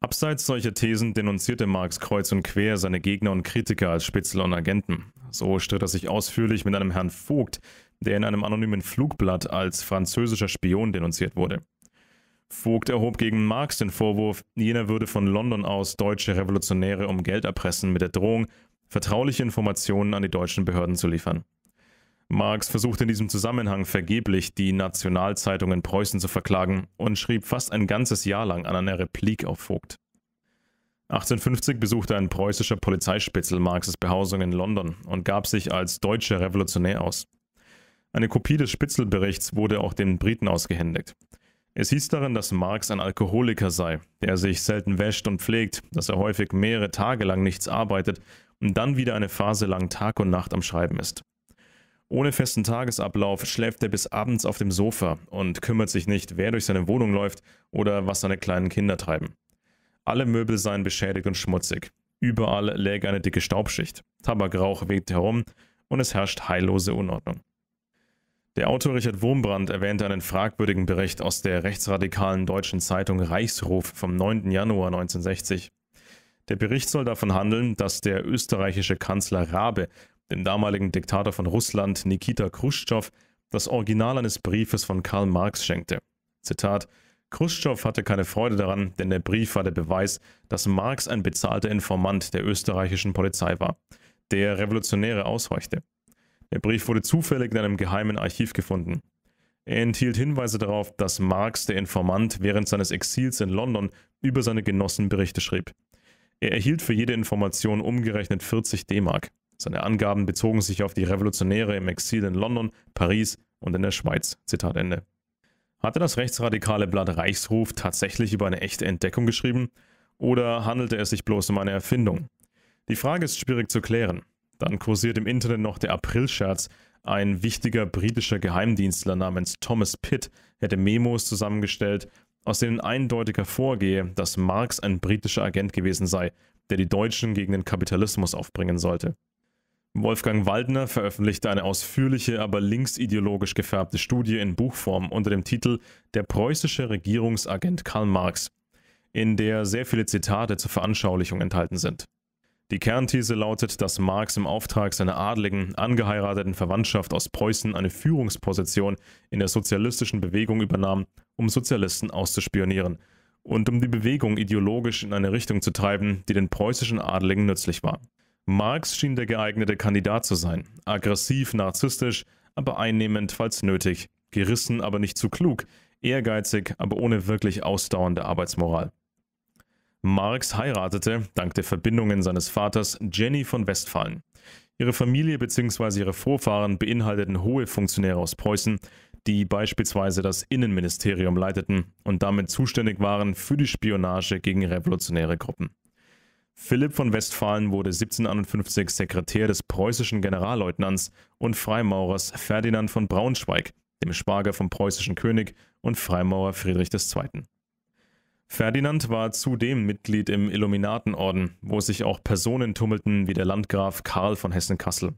Abseits solcher Thesen denunzierte Marx kreuz und quer seine Gegner und Kritiker als Spitzel und Agenten. So stritt er sich ausführlich mit einem Herrn Vogt, der in einem anonymen Flugblatt als französischer Spion denunziert wurde. Vogt erhob gegen Marx den Vorwurf, jener würde von London aus deutsche Revolutionäre um Geld erpressen mit der Drohung, vertrauliche Informationen an die deutschen Behörden zu liefern. Marx versuchte in diesem Zusammenhang vergeblich, die Nationalzeitungen Preußen zu verklagen und schrieb fast ein ganzes Jahr lang an einer Replik auf Vogt. 1850 besuchte ein preußischer Polizeispitzel Marxes Behausung in London und gab sich als deutscher Revolutionär aus. Eine Kopie des Spitzelberichts wurde auch den Briten ausgehändigt. Es hieß darin, dass Marx ein Alkoholiker sei, der sich selten wäscht und pflegt, dass er häufig mehrere Tage lang nichts arbeitet dann wieder eine Phase lang Tag und Nacht am Schreiben ist. Ohne festen Tagesablauf schläft er bis abends auf dem Sofa und kümmert sich nicht, wer durch seine Wohnung läuft oder was seine kleinen Kinder treiben. Alle Möbel seien beschädigt und schmutzig. Überall läge eine dicke Staubschicht. Tabakrauch webt herum und es herrscht heillose Unordnung. Der Autor Richard Wurmbrand erwähnte einen fragwürdigen Bericht aus der rechtsradikalen deutschen Zeitung Reichsruf vom 9. Januar 1960. Der Bericht soll davon handeln, dass der österreichische Kanzler Rabe dem damaligen Diktator von Russland Nikita Khrushchev das Original eines Briefes von Karl Marx schenkte. Zitat: Khrushchev hatte keine Freude daran, denn der Brief war der Beweis, dass Marx ein bezahlter Informant der österreichischen Polizei war, der Revolutionäre aushorchte. Der Brief wurde zufällig in einem geheimen Archiv gefunden. Er enthielt Hinweise darauf, dass Marx, der Informant, während seines Exils in London über seine Genossen Berichte schrieb. Er erhielt für jede Information umgerechnet 40 D-Mark. Seine Angaben bezogen sich auf die Revolutionäre im Exil in London, Paris und in der Schweiz. Zitat Ende. Hatte das rechtsradikale Blatt Reichsruf tatsächlich über eine echte Entdeckung geschrieben oder handelte es sich bloß um eine Erfindung? Die Frage ist schwierig zu klären. Dann kursiert im Internet noch der Aprilscherz, ein wichtiger britischer Geheimdienstler namens Thomas Pitt hätte Memos zusammengestellt aus denen eindeutig hervorgehe, dass Marx ein britischer Agent gewesen sei, der die Deutschen gegen den Kapitalismus aufbringen sollte. Wolfgang Waldner veröffentlichte eine ausführliche, aber linksideologisch gefärbte Studie in Buchform unter dem Titel Der preußische Regierungsagent Karl Marx, in der sehr viele Zitate zur Veranschaulichung enthalten sind. Die Kernthese lautet, dass Marx im Auftrag seiner adligen, angeheirateten Verwandtschaft aus Preußen eine Führungsposition in der sozialistischen Bewegung übernahm, um Sozialisten auszuspionieren und um die Bewegung ideologisch in eine Richtung zu treiben, die den preußischen Adligen nützlich war. Marx schien der geeignete Kandidat zu sein, aggressiv, narzisstisch, aber einnehmend, falls nötig, gerissen, aber nicht zu klug, ehrgeizig, aber ohne wirklich ausdauernde Arbeitsmoral. Marx heiratete, dank der Verbindungen seines Vaters, Jenny von Westphalen. Ihre Familie bzw. ihre Vorfahren beinhalteten hohe Funktionäre aus Preußen, die beispielsweise das Innenministerium leiteten und damit zuständig waren für die Spionage gegen revolutionäre Gruppen. Philipp von Westphalen wurde 1751 Sekretär des preußischen Generalleutnants und Freimaurers Ferdinand von Braunschweig, dem Schwager vom preußischen König und Freimaurer Friedrich II. Ferdinand war zudem Mitglied im Illuminatenorden, wo sich auch Personen tummelten wie der Landgraf Karl von Hessen-Kassel.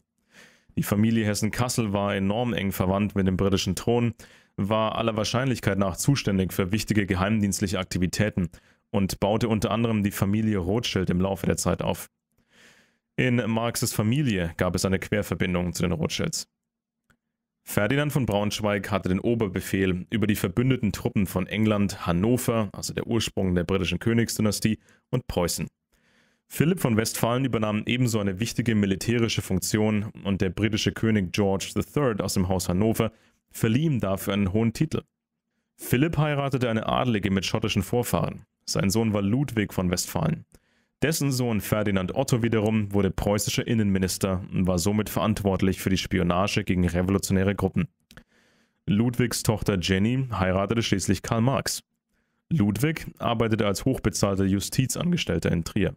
Die Familie Hessen-Kassel war enorm eng verwandt mit dem britischen Thron, war aller Wahrscheinlichkeit nach zuständig für wichtige geheimdienstliche Aktivitäten und baute unter anderem die Familie Rothschild im Laufe der Zeit auf. In Marxes Familie gab es eine Querverbindung zu den Rothschilds. Ferdinand von Braunschweig hatte den Oberbefehl über die verbündeten Truppen von England, Hannover, also der Ursprung der britischen Königsdynastie, und Preußen. Philipp von Westfalen übernahm ebenso eine wichtige militärische Funktion und der britische König George III. aus dem Haus Hannover verlieh ihm dafür einen hohen Titel. Philipp heiratete eine Adlige mit schottischen Vorfahren. Sein Sohn war Ludwig von Westfalen. Dessen Sohn Ferdinand Otto wiederum wurde preußischer Innenminister und war somit verantwortlich für die Spionage gegen revolutionäre Gruppen. Ludwigs Tochter Jenny heiratete schließlich Karl Marx. Ludwig arbeitete als hochbezahlter Justizangestellter in Trier.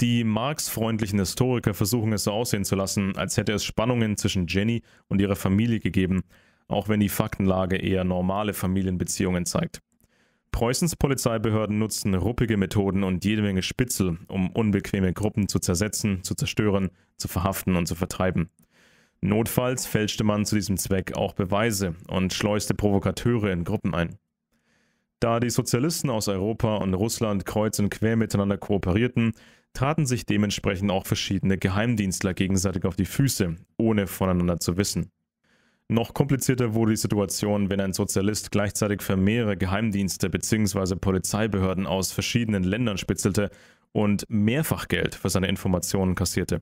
Die Marx-freundlichen Historiker versuchen es so aussehen zu lassen, als hätte es Spannungen zwischen Jenny und ihrer Familie gegeben, auch wenn die Faktenlage eher normale Familienbeziehungen zeigt. Preußens Polizeibehörden nutzten ruppige Methoden und jede Menge Spitzel, um unbequeme Gruppen zu zersetzen, zu zerstören, zu verhaften und zu vertreiben. Notfalls fälschte man zu diesem Zweck auch Beweise und schleuste Provokateure in Gruppen ein. Da die Sozialisten aus Europa und Russland kreuz und quer miteinander kooperierten, traten sich dementsprechend auch verschiedene Geheimdienstler gegenseitig auf die Füße, ohne voneinander zu wissen. Noch komplizierter wurde die Situation, wenn ein Sozialist gleichzeitig für mehrere Geheimdienste bzw. Polizeibehörden aus verschiedenen Ländern spitzelte und mehrfach Geld für seine Informationen kassierte.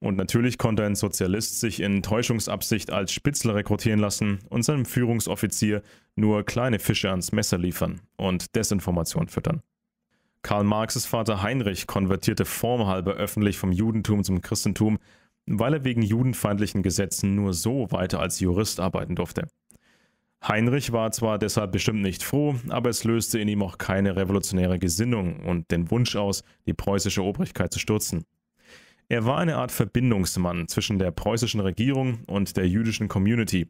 Und natürlich konnte ein Sozialist sich in Täuschungsabsicht als Spitzler rekrutieren lassen und seinem Führungsoffizier nur kleine Fische ans Messer liefern und Desinformation füttern. Karl Marxes Vater Heinrich konvertierte formhalber öffentlich vom Judentum zum Christentum weil er wegen judenfeindlichen Gesetzen nur so weiter als Jurist arbeiten durfte. Heinrich war zwar deshalb bestimmt nicht froh, aber es löste in ihm auch keine revolutionäre Gesinnung und den Wunsch aus, die preußische Obrigkeit zu stürzen. Er war eine Art Verbindungsmann zwischen der preußischen Regierung und der jüdischen Community,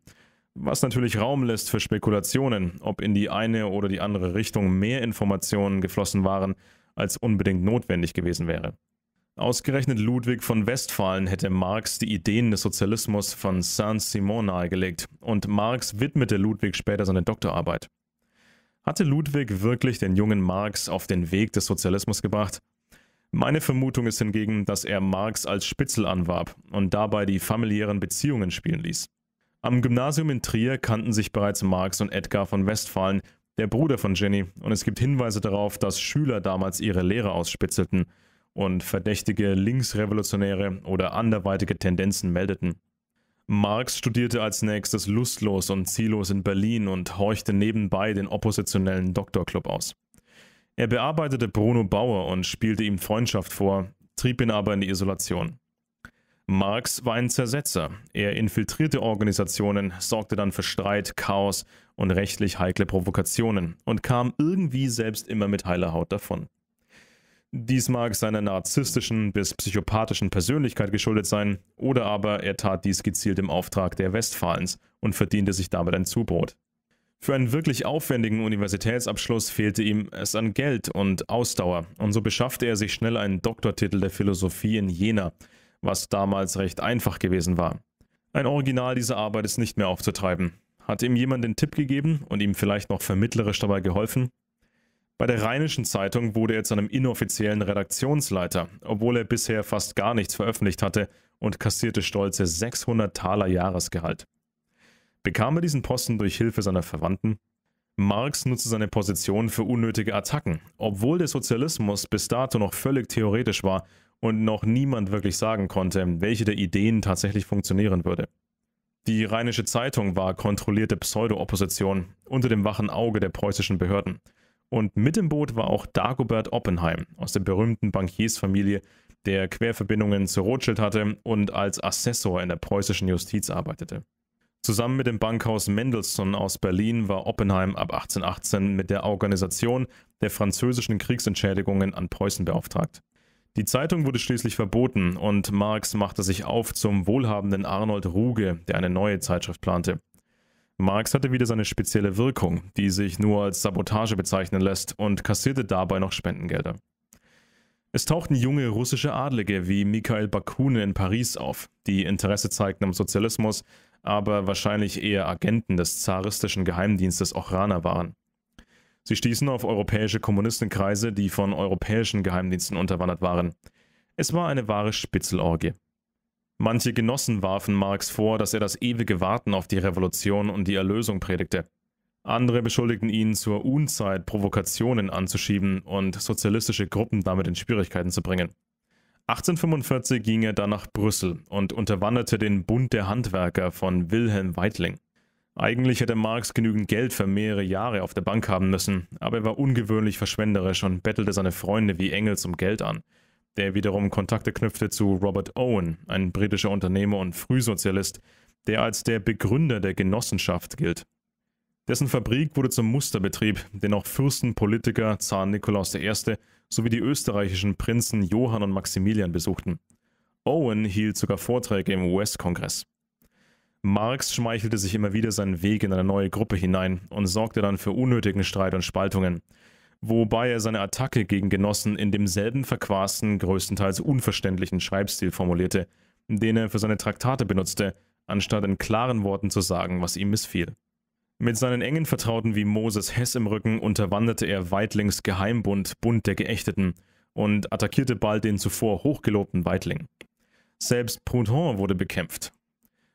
was natürlich Raum lässt für Spekulationen, ob in die eine oder die andere Richtung mehr Informationen geflossen waren, als unbedingt notwendig gewesen wäre. Ausgerechnet Ludwig von Westphalen hätte Marx die Ideen des Sozialismus von Saint-Simon nahegelegt und Marx widmete Ludwig später seine Doktorarbeit. Hatte Ludwig wirklich den jungen Marx auf den Weg des Sozialismus gebracht? Meine Vermutung ist hingegen, dass er Marx als Spitzel anwarb und dabei die familiären Beziehungen spielen ließ. Am Gymnasium in Trier kannten sich bereits Marx und Edgar von Westphalen, der Bruder von Jenny, und es gibt Hinweise darauf, dass Schüler damals ihre Lehrer ausspitzelten – und verdächtige linksrevolutionäre oder anderweitige Tendenzen meldeten. Marx studierte als nächstes lustlos und ziellos in Berlin und horchte nebenbei den oppositionellen Doktorclub aus. Er bearbeitete Bruno Bauer und spielte ihm Freundschaft vor, trieb ihn aber in die Isolation. Marx war ein Zersetzer. Er infiltrierte Organisationen, sorgte dann für Streit, Chaos und rechtlich heikle Provokationen und kam irgendwie selbst immer mit heiler Haut davon. Dies mag seiner narzisstischen bis psychopathischen Persönlichkeit geschuldet sein, oder aber er tat dies gezielt im Auftrag der Westfalens und verdiente sich damit ein Zubrot. Für einen wirklich aufwendigen Universitätsabschluss fehlte ihm es an Geld und Ausdauer, und so beschaffte er sich schnell einen Doktortitel der Philosophie in Jena, was damals recht einfach gewesen war. Ein Original dieser Arbeit ist nicht mehr aufzutreiben. Hat ihm jemand den Tipp gegeben und ihm vielleicht noch vermittlerisch dabei geholfen, bei der Rheinischen Zeitung wurde er zu einem inoffiziellen Redaktionsleiter, obwohl er bisher fast gar nichts veröffentlicht hatte und kassierte stolze 600 Taler Jahresgehalt. Bekam er diesen Posten durch Hilfe seiner Verwandten? Marx nutzte seine Position für unnötige Attacken, obwohl der Sozialismus bis dato noch völlig theoretisch war und noch niemand wirklich sagen konnte, welche der Ideen tatsächlich funktionieren würde. Die Rheinische Zeitung war kontrollierte Pseudo-Opposition unter dem wachen Auge der preußischen Behörden – und mit im Boot war auch Dagobert Oppenheim aus der berühmten Bankiersfamilie, der Querverbindungen zu Rothschild hatte und als Assessor in der preußischen Justiz arbeitete. Zusammen mit dem Bankhaus Mendelssohn aus Berlin war Oppenheim ab 1818 mit der Organisation der französischen Kriegsentschädigungen an Preußen beauftragt. Die Zeitung wurde schließlich verboten und Marx machte sich auf zum wohlhabenden Arnold Ruge, der eine neue Zeitschrift plante. Marx hatte wieder seine spezielle Wirkung, die sich nur als Sabotage bezeichnen lässt, und kassierte dabei noch Spendengelder. Es tauchten junge russische Adlige wie Mikhail Bakunin in Paris auf, die Interesse zeigten am Sozialismus, aber wahrscheinlich eher Agenten des zaristischen Geheimdienstes Ochrana waren. Sie stießen auf europäische Kommunistenkreise, die von europäischen Geheimdiensten unterwandert waren. Es war eine wahre Spitzelorgie. Manche Genossen warfen Marx vor, dass er das ewige Warten auf die Revolution und die Erlösung predigte. Andere beschuldigten ihn zur Unzeit, Provokationen anzuschieben und sozialistische Gruppen damit in Schwierigkeiten zu bringen. 1845 ging er dann nach Brüssel und unterwanderte den Bund der Handwerker von Wilhelm Weitling. Eigentlich hätte Marx genügend Geld für mehrere Jahre auf der Bank haben müssen, aber er war ungewöhnlich verschwenderisch und bettelte seine Freunde wie Engels um Geld an der wiederum Kontakte knüpfte zu Robert Owen, ein britischer Unternehmer und Frühsozialist, der als der Begründer der Genossenschaft gilt. Dessen Fabrik wurde zum Musterbetrieb, den auch Fürsten, Politiker, Zar Nikolaus I. sowie die österreichischen Prinzen Johann und Maximilian besuchten. Owen hielt sogar Vorträge im US-Kongress. Marx schmeichelte sich immer wieder seinen Weg in eine neue Gruppe hinein und sorgte dann für unnötigen Streit und Spaltungen wobei er seine Attacke gegen Genossen in demselben verquasten, größtenteils unverständlichen Schreibstil formulierte, den er für seine Traktate benutzte, anstatt in klaren Worten zu sagen, was ihm missfiel. Mit seinen engen Vertrauten wie Moses Hess im Rücken unterwanderte er Weidlings Geheimbund Bund der Geächteten und attackierte bald den zuvor hochgelobten Weidling. Selbst Proudhon wurde bekämpft.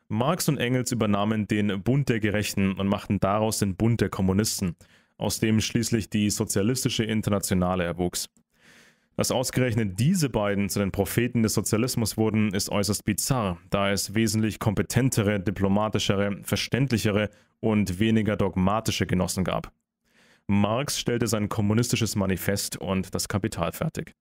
Marx und Engels übernahmen den Bund der Gerechten und machten daraus den Bund der Kommunisten – aus dem schließlich die Sozialistische Internationale erwuchs. Dass ausgerechnet diese beiden zu den Propheten des Sozialismus wurden, ist äußerst bizarr, da es wesentlich kompetentere, diplomatischere, verständlichere und weniger dogmatische Genossen gab. Marx stellte sein kommunistisches Manifest und das Kapital fertig.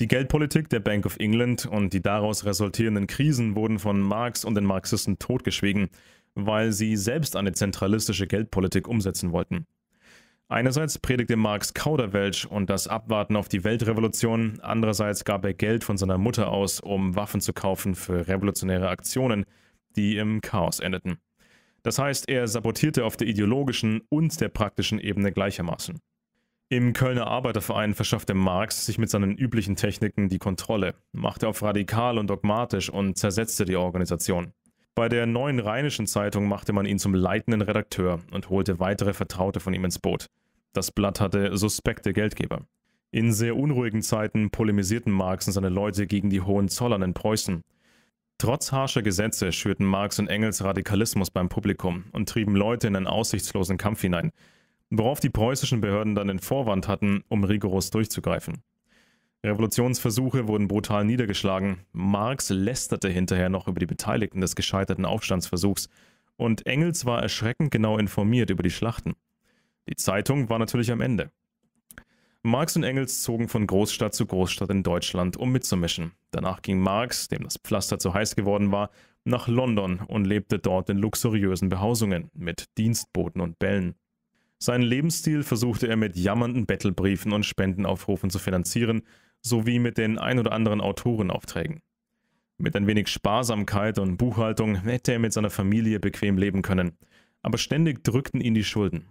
Die Geldpolitik der Bank of England und die daraus resultierenden Krisen wurden von Marx und den Marxisten totgeschwiegen, weil sie selbst eine zentralistische Geldpolitik umsetzen wollten. Einerseits predigte Marx Kauderwelsch und das Abwarten auf die Weltrevolution, andererseits gab er Geld von seiner Mutter aus, um Waffen zu kaufen für revolutionäre Aktionen, die im Chaos endeten. Das heißt, er sabotierte auf der ideologischen und der praktischen Ebene gleichermaßen. Im Kölner Arbeiterverein verschaffte Marx sich mit seinen üblichen Techniken die Kontrolle, machte auf radikal und dogmatisch und zersetzte die Organisation. Bei der neuen Rheinischen Zeitung machte man ihn zum leitenden Redakteur und holte weitere Vertraute von ihm ins Boot. Das Blatt hatte suspekte Geldgeber. In sehr unruhigen Zeiten polemisierten Marx und seine Leute gegen die Hohenzollern in Preußen. Trotz harscher Gesetze schürten Marx und Engels Radikalismus beim Publikum und trieben Leute in einen aussichtslosen Kampf hinein, worauf die preußischen Behörden dann den Vorwand hatten, um rigoros durchzugreifen. Revolutionsversuche wurden brutal niedergeschlagen, Marx lästerte hinterher noch über die Beteiligten des gescheiterten Aufstandsversuchs und Engels war erschreckend genau informiert über die Schlachten. Die Zeitung war natürlich am Ende. Marx und Engels zogen von Großstadt zu Großstadt in Deutschland, um mitzumischen. Danach ging Marx, dem das Pflaster zu heiß geworden war, nach London und lebte dort in luxuriösen Behausungen mit Dienstboten und Bällen. Seinen Lebensstil versuchte er mit jammernden Bettelbriefen und Spendenaufrufen zu finanzieren, sowie mit den ein oder anderen Autorenaufträgen. Mit ein wenig Sparsamkeit und Buchhaltung hätte er mit seiner Familie bequem leben können, aber ständig drückten ihn die Schulden.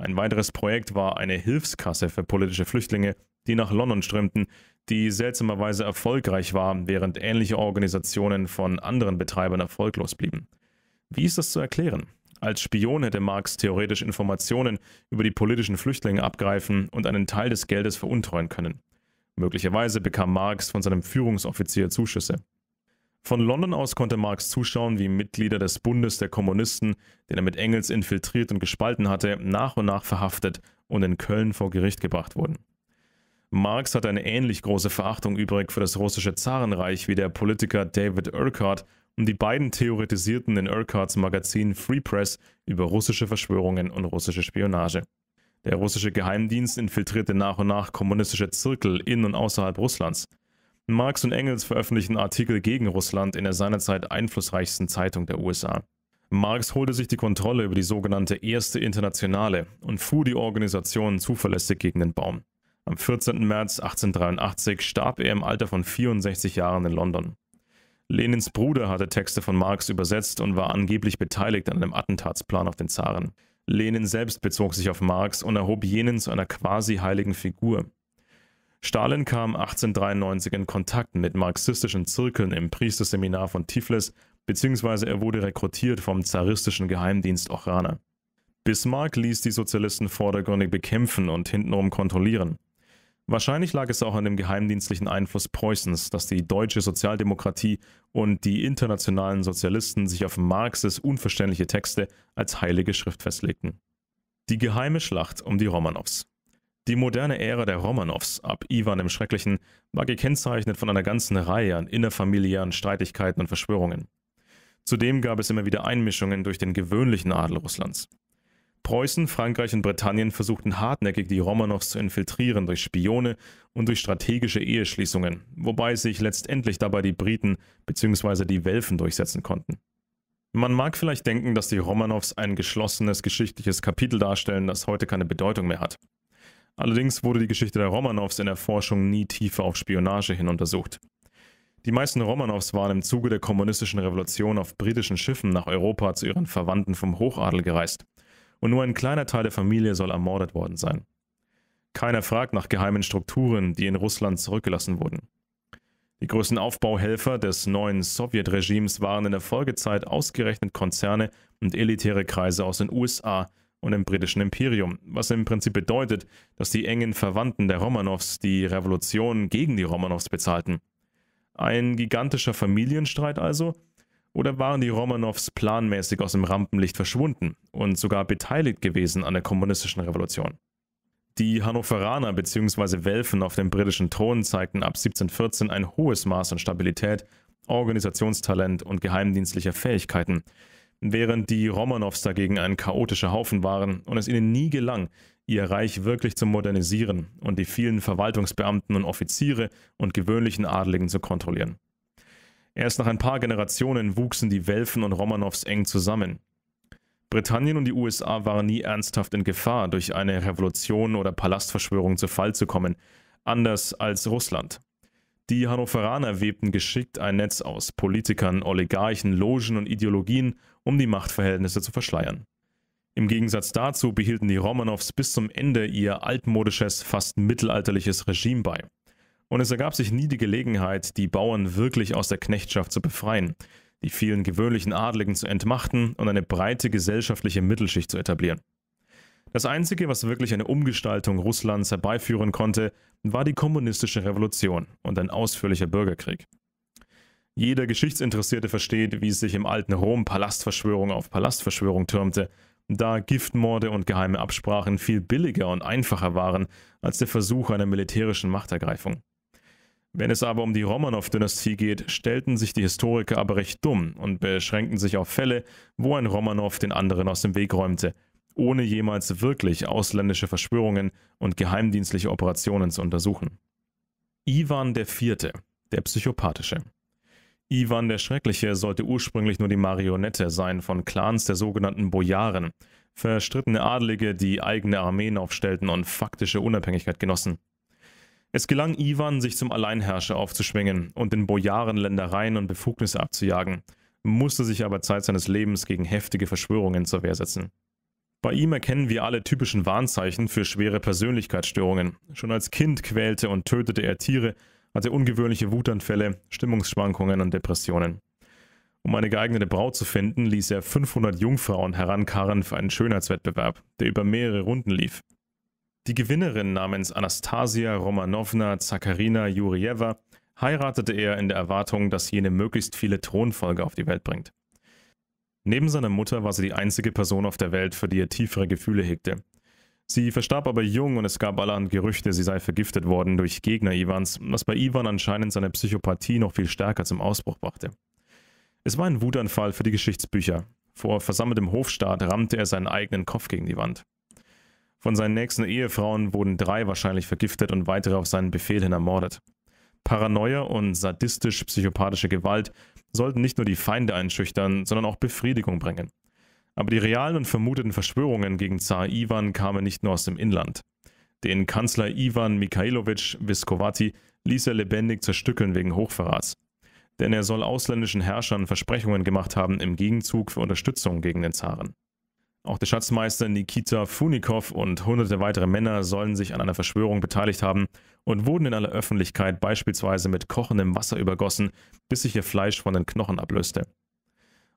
Ein weiteres Projekt war eine Hilfskasse für politische Flüchtlinge, die nach London strömten, die seltsamerweise erfolgreich war, während ähnliche Organisationen von anderen Betreibern erfolglos blieben. Wie ist das zu erklären? Als Spion hätte Marx theoretisch Informationen über die politischen Flüchtlinge abgreifen und einen Teil des Geldes veruntreuen können. Möglicherweise bekam Marx von seinem Führungsoffizier Zuschüsse. Von London aus konnte Marx zuschauen, wie Mitglieder des Bundes der Kommunisten, den er mit Engels infiltriert und gespalten hatte, nach und nach verhaftet und in Köln vor Gericht gebracht wurden. Marx hatte eine ähnlich große Verachtung übrig für das russische Zarenreich wie der Politiker David Urquhart und die beiden theoretisierten in Urquharts Magazin Free Press über russische Verschwörungen und russische Spionage. Der russische Geheimdienst infiltrierte nach und nach kommunistische Zirkel in und außerhalb Russlands. Marx und Engels veröffentlichten Artikel gegen Russland in der seinerzeit einflussreichsten Zeitung der USA. Marx holte sich die Kontrolle über die sogenannte Erste Internationale und fuhr die Organisation zuverlässig gegen den Baum. Am 14. März 1883 starb er im Alter von 64 Jahren in London. Lenins Bruder hatte Texte von Marx übersetzt und war angeblich beteiligt an einem Attentatsplan auf den Zaren. Lenin selbst bezog sich auf Marx und erhob jenen zu einer quasi heiligen Figur. Stalin kam 1893 in Kontakt mit marxistischen Zirkeln im Priesterseminar von Tiflis, beziehungsweise er wurde rekrutiert vom zaristischen Geheimdienst Ochraner. Bismarck ließ die Sozialisten vordergründig bekämpfen und hintenrum kontrollieren. Wahrscheinlich lag es auch an dem geheimdienstlichen Einfluss Preußens, dass die deutsche Sozialdemokratie und die internationalen Sozialisten sich auf Marxes unverständliche Texte als heilige Schrift festlegten. Die geheime Schlacht um die Romanows. Die moderne Ära der Romanows ab Iwan dem Schrecklichen war gekennzeichnet von einer ganzen Reihe an innerfamiliären Streitigkeiten und Verschwörungen. Zudem gab es immer wieder Einmischungen durch den gewöhnlichen Adel Russlands. Preußen, Frankreich und Britannien versuchten hartnäckig, die Romanows zu infiltrieren durch Spione und durch strategische Eheschließungen, wobei sich letztendlich dabei die Briten bzw. die Welfen durchsetzen konnten. Man mag vielleicht denken, dass die Romanows ein geschlossenes geschichtliches Kapitel darstellen, das heute keine Bedeutung mehr hat. Allerdings wurde die Geschichte der Romanows in der Forschung nie tiefer auf Spionage hin untersucht. Die meisten Romanows waren im Zuge der kommunistischen Revolution auf britischen Schiffen nach Europa zu ihren Verwandten vom Hochadel gereist. Und nur ein kleiner Teil der Familie soll ermordet worden sein. Keiner fragt nach geheimen Strukturen, die in Russland zurückgelassen wurden. Die größten Aufbauhelfer des neuen Sowjetregimes waren in der Folgezeit ausgerechnet Konzerne und elitäre Kreise aus den USA, und im britischen Imperium, was im Prinzip bedeutet, dass die engen Verwandten der Romanows die Revolution gegen die Romanows bezahlten. Ein gigantischer Familienstreit also? Oder waren die Romanows planmäßig aus dem Rampenlicht verschwunden und sogar beteiligt gewesen an der kommunistischen Revolution? Die Hannoveraner bzw. Welfen auf dem britischen Thron zeigten ab 1714 ein hohes Maß an Stabilität, Organisationstalent und geheimdienstlicher Fähigkeiten, während die Romanovs dagegen ein chaotischer Haufen waren und es ihnen nie gelang, ihr Reich wirklich zu modernisieren und die vielen Verwaltungsbeamten und Offiziere und gewöhnlichen Adligen zu kontrollieren. Erst nach ein paar Generationen wuchsen die Welfen und Romanovs eng zusammen. Britannien und die USA waren nie ernsthaft in Gefahr, durch eine Revolution oder Palastverschwörung zu Fall zu kommen, anders als Russland. Die Hannoveraner webten geschickt ein Netz aus Politikern, Oligarchen, Logen und Ideologien um die Machtverhältnisse zu verschleiern. Im Gegensatz dazu behielten die Romanows bis zum Ende ihr altmodisches, fast mittelalterliches Regime bei. Und es ergab sich nie die Gelegenheit, die Bauern wirklich aus der Knechtschaft zu befreien, die vielen gewöhnlichen Adligen zu entmachten und eine breite gesellschaftliche Mittelschicht zu etablieren. Das Einzige, was wirklich eine Umgestaltung Russlands herbeiführen konnte, war die kommunistische Revolution und ein ausführlicher Bürgerkrieg. Jeder Geschichtsinteressierte versteht, wie es sich im alten Rom Palastverschwörung auf Palastverschwörung türmte, da Giftmorde und geheime Absprachen viel billiger und einfacher waren als der Versuch einer militärischen Machtergreifung. Wenn es aber um die Romanow-Dynastie geht, stellten sich die Historiker aber recht dumm und beschränkten sich auf Fälle, wo ein Romanow den anderen aus dem Weg räumte, ohne jemals wirklich ausländische Verschwörungen und geheimdienstliche Operationen zu untersuchen. Ivan IV., der Psychopathische. Ivan der Schreckliche sollte ursprünglich nur die Marionette sein von Clans der sogenannten Bojaren, verstrittene Adelige, die eigene Armeen aufstellten und faktische Unabhängigkeit genossen. Es gelang Ivan, sich zum Alleinherrscher aufzuschwingen und den Bojaren Ländereien und Befugnisse abzujagen, musste sich aber Zeit seines Lebens gegen heftige Verschwörungen zur Wehr setzen. Bei ihm erkennen wir alle typischen Warnzeichen für schwere Persönlichkeitsstörungen. Schon als Kind quälte und tötete er Tiere, hatte ungewöhnliche Wutanfälle, Stimmungsschwankungen und Depressionen. Um eine geeignete Braut zu finden, ließ er 500 Jungfrauen herankarren für einen Schönheitswettbewerb, der über mehrere Runden lief. Die Gewinnerin namens Anastasia Romanowna Zakharina Jurieva heiratete er in der Erwartung, dass jene möglichst viele Thronfolger auf die Welt bringt. Neben seiner Mutter war sie die einzige Person auf der Welt, für die er tiefere Gefühle hegte. Sie verstarb aber jung und es gab allerhand Gerüchte, sie sei vergiftet worden durch Gegner Ivans, was bei Ivan anscheinend seine Psychopathie noch viel stärker zum Ausbruch brachte. Es war ein Wutanfall für die Geschichtsbücher. Vor versammeltem Hofstaat rammte er seinen eigenen Kopf gegen die Wand. Von seinen nächsten Ehefrauen wurden drei wahrscheinlich vergiftet und weitere auf seinen Befehl hin ermordet. Paranoia und sadistisch-psychopathische Gewalt sollten nicht nur die Feinde einschüchtern, sondern auch Befriedigung bringen. Aber die realen und vermuteten Verschwörungen gegen Zar Ivan kamen nicht nur aus dem Inland. Den Kanzler Ivan Mikhailovich Viskovati ließ er lebendig zerstückeln wegen Hochverrats. Denn er soll ausländischen Herrschern Versprechungen gemacht haben im Gegenzug für Unterstützung gegen den Zaren. Auch der Schatzmeister Nikita Funikov und hunderte weitere Männer sollen sich an einer Verschwörung beteiligt haben und wurden in aller Öffentlichkeit beispielsweise mit kochendem Wasser übergossen, bis sich ihr Fleisch von den Knochen ablöste.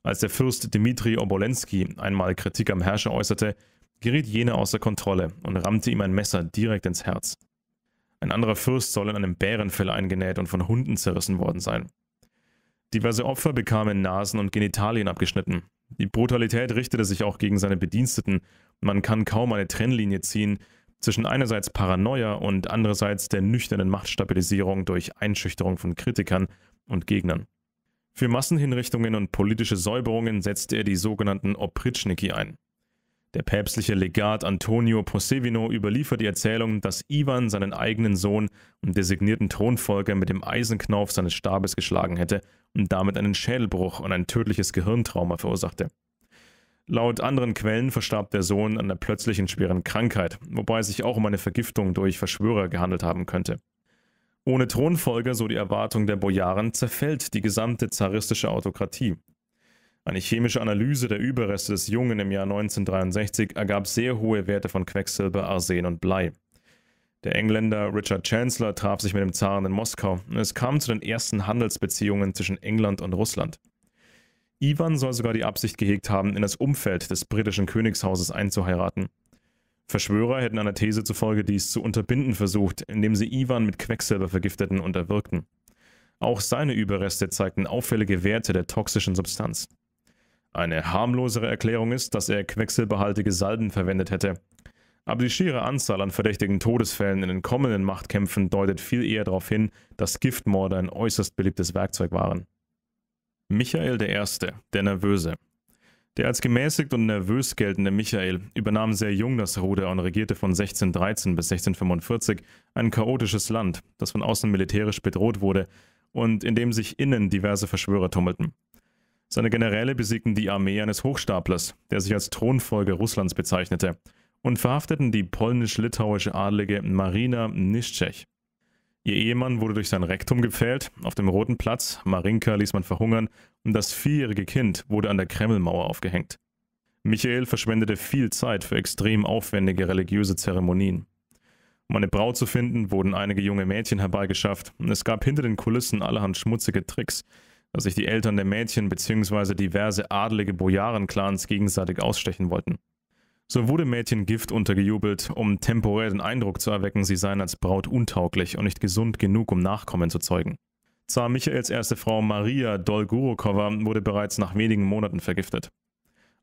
Als der Fürst Dmitri Obolensky einmal Kritik am Herrscher äußerte, geriet jener außer Kontrolle und rammte ihm ein Messer direkt ins Herz. Ein anderer Fürst soll in einem Bärenfell eingenäht und von Hunden zerrissen worden sein. Diverse Opfer bekamen Nasen und Genitalien abgeschnitten. Die Brutalität richtete sich auch gegen seine Bediensteten. Man kann kaum eine Trennlinie ziehen zwischen einerseits Paranoia und andererseits der nüchternen Machtstabilisierung durch Einschüchterung von Kritikern und Gegnern. Für Massenhinrichtungen und politische Säuberungen setzte er die sogenannten Opritschniki ein. Der päpstliche Legat Antonio Posevino überliefert die Erzählung, dass Ivan seinen eigenen Sohn und designierten Thronfolger mit dem Eisenknauf seines Stabes geschlagen hätte und damit einen Schädelbruch und ein tödliches Gehirntrauma verursachte. Laut anderen Quellen verstarb der Sohn an einer plötzlichen schweren Krankheit, wobei es sich auch um eine Vergiftung durch Verschwörer gehandelt haben könnte. Ohne Thronfolger, so die Erwartung der Bojaren, zerfällt die gesamte zaristische Autokratie. Eine chemische Analyse der Überreste des Jungen im Jahr 1963 ergab sehr hohe Werte von Quecksilber, Arsen und Blei. Der Engländer Richard Chancellor traf sich mit dem Zaren in Moskau und es kam zu den ersten Handelsbeziehungen zwischen England und Russland. Ivan soll sogar die Absicht gehegt haben, in das Umfeld des britischen Königshauses einzuheiraten. Verschwörer hätten einer These zufolge dies zu unterbinden versucht, indem sie Ivan mit Quecksilber vergifteten und erwirkten. Auch seine Überreste zeigten auffällige Werte der toxischen Substanz. Eine harmlosere Erklärung ist, dass er quecksilberhaltige Salben verwendet hätte. Aber die schiere Anzahl an verdächtigen Todesfällen in den kommenden Machtkämpfen deutet viel eher darauf hin, dass Giftmorde ein äußerst beliebtes Werkzeug waren. Michael I., der Nervöse, der als gemäßigt und nervös geltende Michael übernahm sehr jung das Ruder und regierte von 1613 bis 1645 ein chaotisches Land, das von außen militärisch bedroht wurde und in dem sich innen diverse Verschwörer tummelten. Seine Generäle besiegten die Armee eines Hochstaplers, der sich als Thronfolger Russlands bezeichnete, und verhafteten die polnisch-litauische Adlige Marina Nischczech. Ihr Ehemann wurde durch sein Rektum gepfählt, auf dem Roten Platz, Marinka ließ man verhungern und das vierjährige Kind wurde an der Kremlmauer aufgehängt. Michael verschwendete viel Zeit für extrem aufwendige religiöse Zeremonien. Um eine Braut zu finden, wurden einige junge Mädchen herbeigeschafft und es gab hinter den Kulissen allerhand schmutzige Tricks, dass sich die Eltern der Mädchen bzw. diverse adelige Bojaren-Clans gegenseitig ausstechen wollten. So wurde Mädchen Gift untergejubelt, um temporär den Eindruck zu erwecken, sie seien als Braut untauglich und nicht gesund genug, um Nachkommen zu zeugen. Zwar Michaels erste Frau Maria Dolgurukova wurde bereits nach wenigen Monaten vergiftet.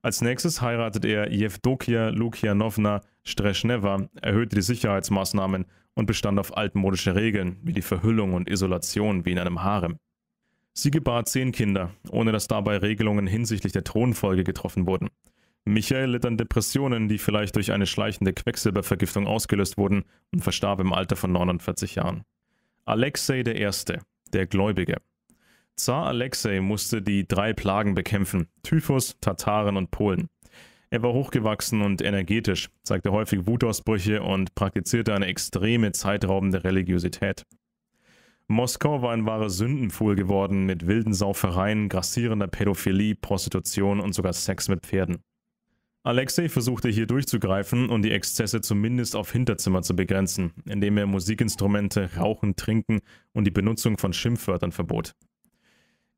Als nächstes heiratet er Jevdokia Lukianovna Streschnewa, erhöhte die Sicherheitsmaßnahmen und bestand auf altmodische Regeln, wie die Verhüllung und Isolation wie in einem Harem. Sie gebar zehn Kinder, ohne dass dabei Regelungen hinsichtlich der Thronfolge getroffen wurden. Michael litt an Depressionen, die vielleicht durch eine schleichende Quecksilbervergiftung ausgelöst wurden und verstarb im Alter von 49 Jahren. Alexei I., der Gläubige. Zar Alexei musste die drei Plagen bekämpfen: Typhus, Tataren und Polen. Er war hochgewachsen und energetisch, zeigte häufig Wutausbrüche und praktizierte eine extreme zeitraubende Religiosität. Moskau war ein wahrer Sündenpfuhl geworden mit wilden Saufereien, grassierender Pädophilie, Prostitution und sogar Sex mit Pferden. Alexei versuchte hier durchzugreifen und die Exzesse zumindest auf Hinterzimmer zu begrenzen, indem er Musikinstrumente, Rauchen, Trinken und die Benutzung von Schimpfwörtern verbot.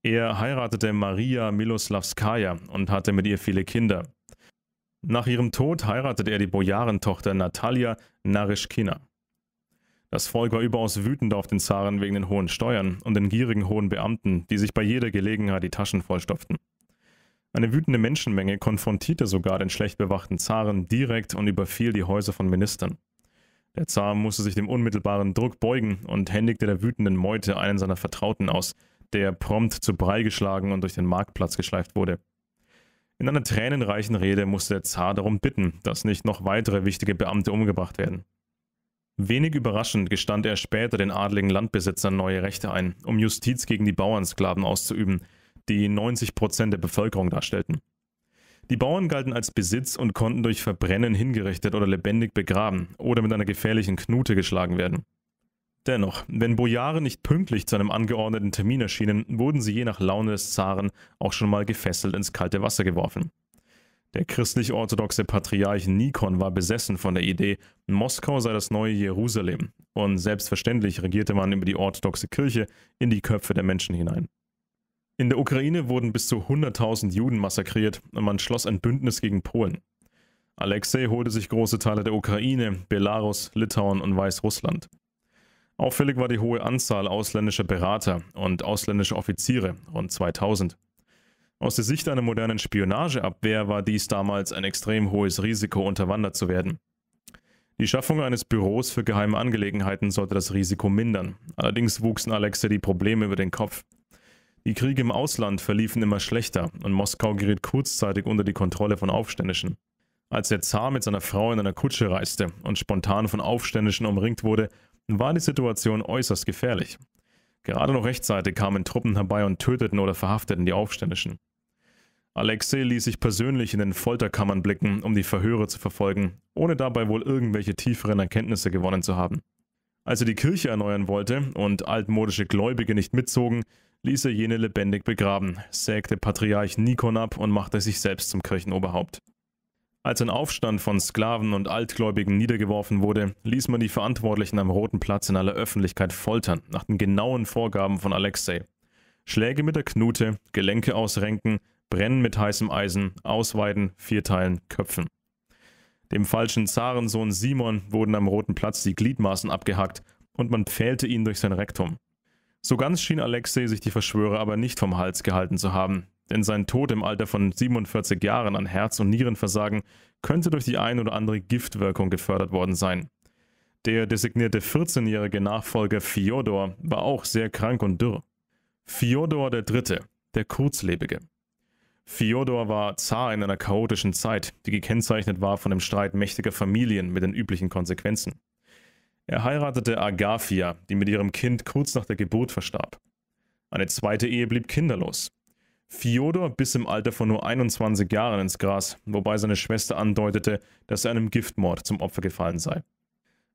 Er heiratete Maria Miloslavskaya und hatte mit ihr viele Kinder. Nach ihrem Tod heiratete er die Bojarentochter Natalia Narischkina. Das Volk war überaus wütend auf den Zaren wegen den hohen Steuern und den gierigen hohen Beamten, die sich bei jeder Gelegenheit die Taschen vollstopften. Eine wütende Menschenmenge konfrontierte sogar den schlecht bewachten Zaren direkt und überfiel die Häuser von Ministern. Der Zar musste sich dem unmittelbaren Druck beugen und händigte der wütenden Meute einen seiner Vertrauten aus, der prompt zu Brei geschlagen und durch den Marktplatz geschleift wurde. In einer tränenreichen Rede musste der Zar darum bitten, dass nicht noch weitere wichtige Beamte umgebracht werden. Wenig überraschend gestand er später den adligen Landbesitzern neue Rechte ein, um Justiz gegen die Bauernsklaven auszuüben – die 90 Prozent der Bevölkerung darstellten. Die Bauern galten als Besitz und konnten durch Verbrennen hingerichtet oder lebendig begraben oder mit einer gefährlichen Knute geschlagen werden. Dennoch, wenn Bojare nicht pünktlich zu einem angeordneten Termin erschienen, wurden sie je nach Laune des Zaren auch schon mal gefesselt ins kalte Wasser geworfen. Der christlich-orthodoxe Patriarch Nikon war besessen von der Idee, Moskau sei das neue Jerusalem, und selbstverständlich regierte man über die orthodoxe Kirche in die Köpfe der Menschen hinein. In der Ukraine wurden bis zu 100.000 Juden massakriert und man schloss ein Bündnis gegen Polen. Alexei holte sich große Teile der Ukraine, Belarus, Litauen und Weißrussland. Auffällig war die hohe Anzahl ausländischer Berater und ausländischer Offiziere, rund 2000. Aus der Sicht einer modernen Spionageabwehr war dies damals ein extrem hohes Risiko, unterwandert zu werden. Die Schaffung eines Büros für geheime Angelegenheiten sollte das Risiko mindern. Allerdings wuchsen Alexei die Probleme über den Kopf. Die Kriege im Ausland verliefen immer schlechter und Moskau geriet kurzzeitig unter die Kontrolle von Aufständischen. Als der Zar mit seiner Frau in einer Kutsche reiste und spontan von Aufständischen umringt wurde, war die Situation äußerst gefährlich. Gerade noch rechtzeitig kamen Truppen herbei und töteten oder verhafteten die Aufständischen. Alexei ließ sich persönlich in den Folterkammern blicken, um die Verhöre zu verfolgen, ohne dabei wohl irgendwelche tieferen Erkenntnisse gewonnen zu haben. Als er die Kirche erneuern wollte und altmodische Gläubige nicht mitzogen, ließ er jene lebendig begraben, sägte Patriarch Nikon ab und machte sich selbst zum Kirchenoberhaupt. Als ein Aufstand von Sklaven und Altgläubigen niedergeworfen wurde, ließ man die Verantwortlichen am Roten Platz in aller Öffentlichkeit foltern, nach den genauen Vorgaben von Alexei. Schläge mit der Knute, Gelenke ausrenken, brennen mit heißem Eisen, ausweiden, vierteilen, köpfen. Dem falschen Zarensohn Simon wurden am Roten Platz die Gliedmaßen abgehackt und man pfählte ihn durch sein Rektum. So ganz schien Alexei sich die Verschwörer aber nicht vom Hals gehalten zu haben, denn sein Tod im Alter von 47 Jahren an Herz- und Nierenversagen könnte durch die ein oder andere Giftwirkung gefördert worden sein. Der designierte 14-jährige Nachfolger Fjodor war auch sehr krank und dürr. Fjodor III., der Kurzlebige. Fjodor war Zar in einer chaotischen Zeit, die gekennzeichnet war von dem Streit mächtiger Familien mit den üblichen Konsequenzen. Er heiratete Agafia, die mit ihrem Kind kurz nach der Geburt verstarb. Eine zweite Ehe blieb kinderlos. Fiodor biss im Alter von nur 21 Jahren ins Gras, wobei seine Schwester andeutete, dass er einem Giftmord zum Opfer gefallen sei.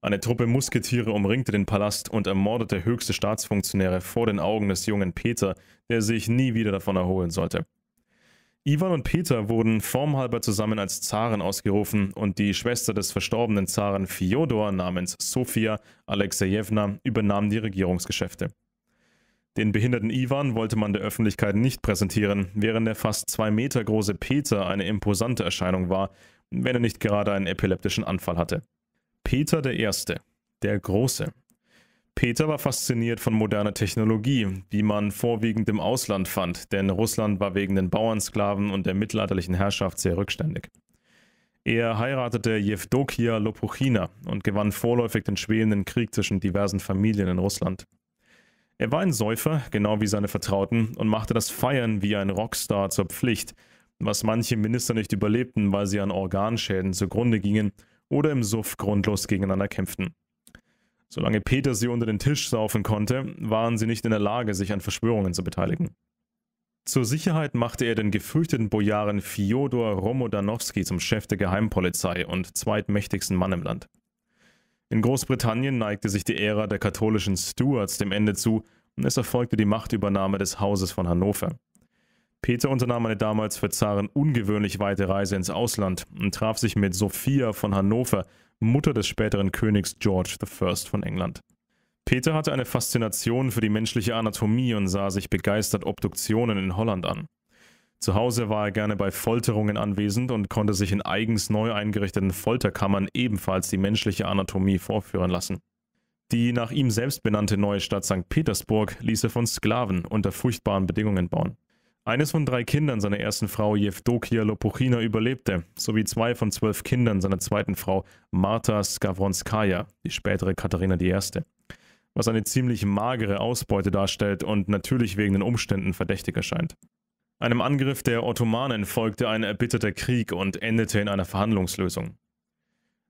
Eine Truppe Musketiere umringte den Palast und ermordete höchste Staatsfunktionäre vor den Augen des jungen Peter, der sich nie wieder davon erholen sollte. Ivan und Peter wurden formhalber zusammen als Zaren ausgerufen und die Schwester des verstorbenen Zaren Fjodor namens Sofia Alexejewna übernahm die Regierungsgeschäfte. Den behinderten Ivan wollte man der Öffentlichkeit nicht präsentieren, während der fast zwei Meter große Peter eine imposante Erscheinung war, wenn er nicht gerade einen epileptischen Anfall hatte. Peter der Erste, der Große, Peter war fasziniert von moderner Technologie, die man vorwiegend im Ausland fand, denn Russland war wegen den Bauernsklaven und der mittelalterlichen Herrschaft sehr rückständig. Er heiratete Jewdokia Lopuchina und gewann vorläufig den schwelenden Krieg zwischen diversen Familien in Russland. Er war ein Säufer, genau wie seine Vertrauten, und machte das Feiern wie ein Rockstar zur Pflicht, was manche Minister nicht überlebten, weil sie an Organschäden zugrunde gingen oder im Suff grundlos gegeneinander kämpften. Solange Peter sie unter den Tisch saufen konnte, waren sie nicht in der Lage, sich an Verschwörungen zu beteiligen. Zur Sicherheit machte er den gefürchteten Bojaren Fjodor Romodanowski zum Chef der Geheimpolizei und zweitmächtigsten Mann im Land. In Großbritannien neigte sich die Ära der katholischen Stuarts dem Ende zu und es erfolgte die Machtübernahme des Hauses von Hannover. Peter unternahm eine damals für Zaren ungewöhnlich weite Reise ins Ausland und traf sich mit Sophia von Hannover, Mutter des späteren Königs George I. von England. Peter hatte eine Faszination für die menschliche Anatomie und sah sich begeistert Obduktionen in Holland an. Zu Hause war er gerne bei Folterungen anwesend und konnte sich in eigens neu eingerichteten Folterkammern ebenfalls die menschliche Anatomie vorführen lassen. Die nach ihm selbst benannte neue Stadt St. Petersburg ließ er von Sklaven unter furchtbaren Bedingungen bauen. Eines von drei Kindern seiner ersten Frau Jevdokia Lopuchina überlebte, sowie zwei von zwölf Kindern seiner zweiten Frau Marta Skavronskaya, die spätere Katharina I., was eine ziemlich magere Ausbeute darstellt und natürlich wegen den Umständen verdächtig erscheint. Einem Angriff der Ottomanen folgte ein erbitterter Krieg und endete in einer Verhandlungslösung.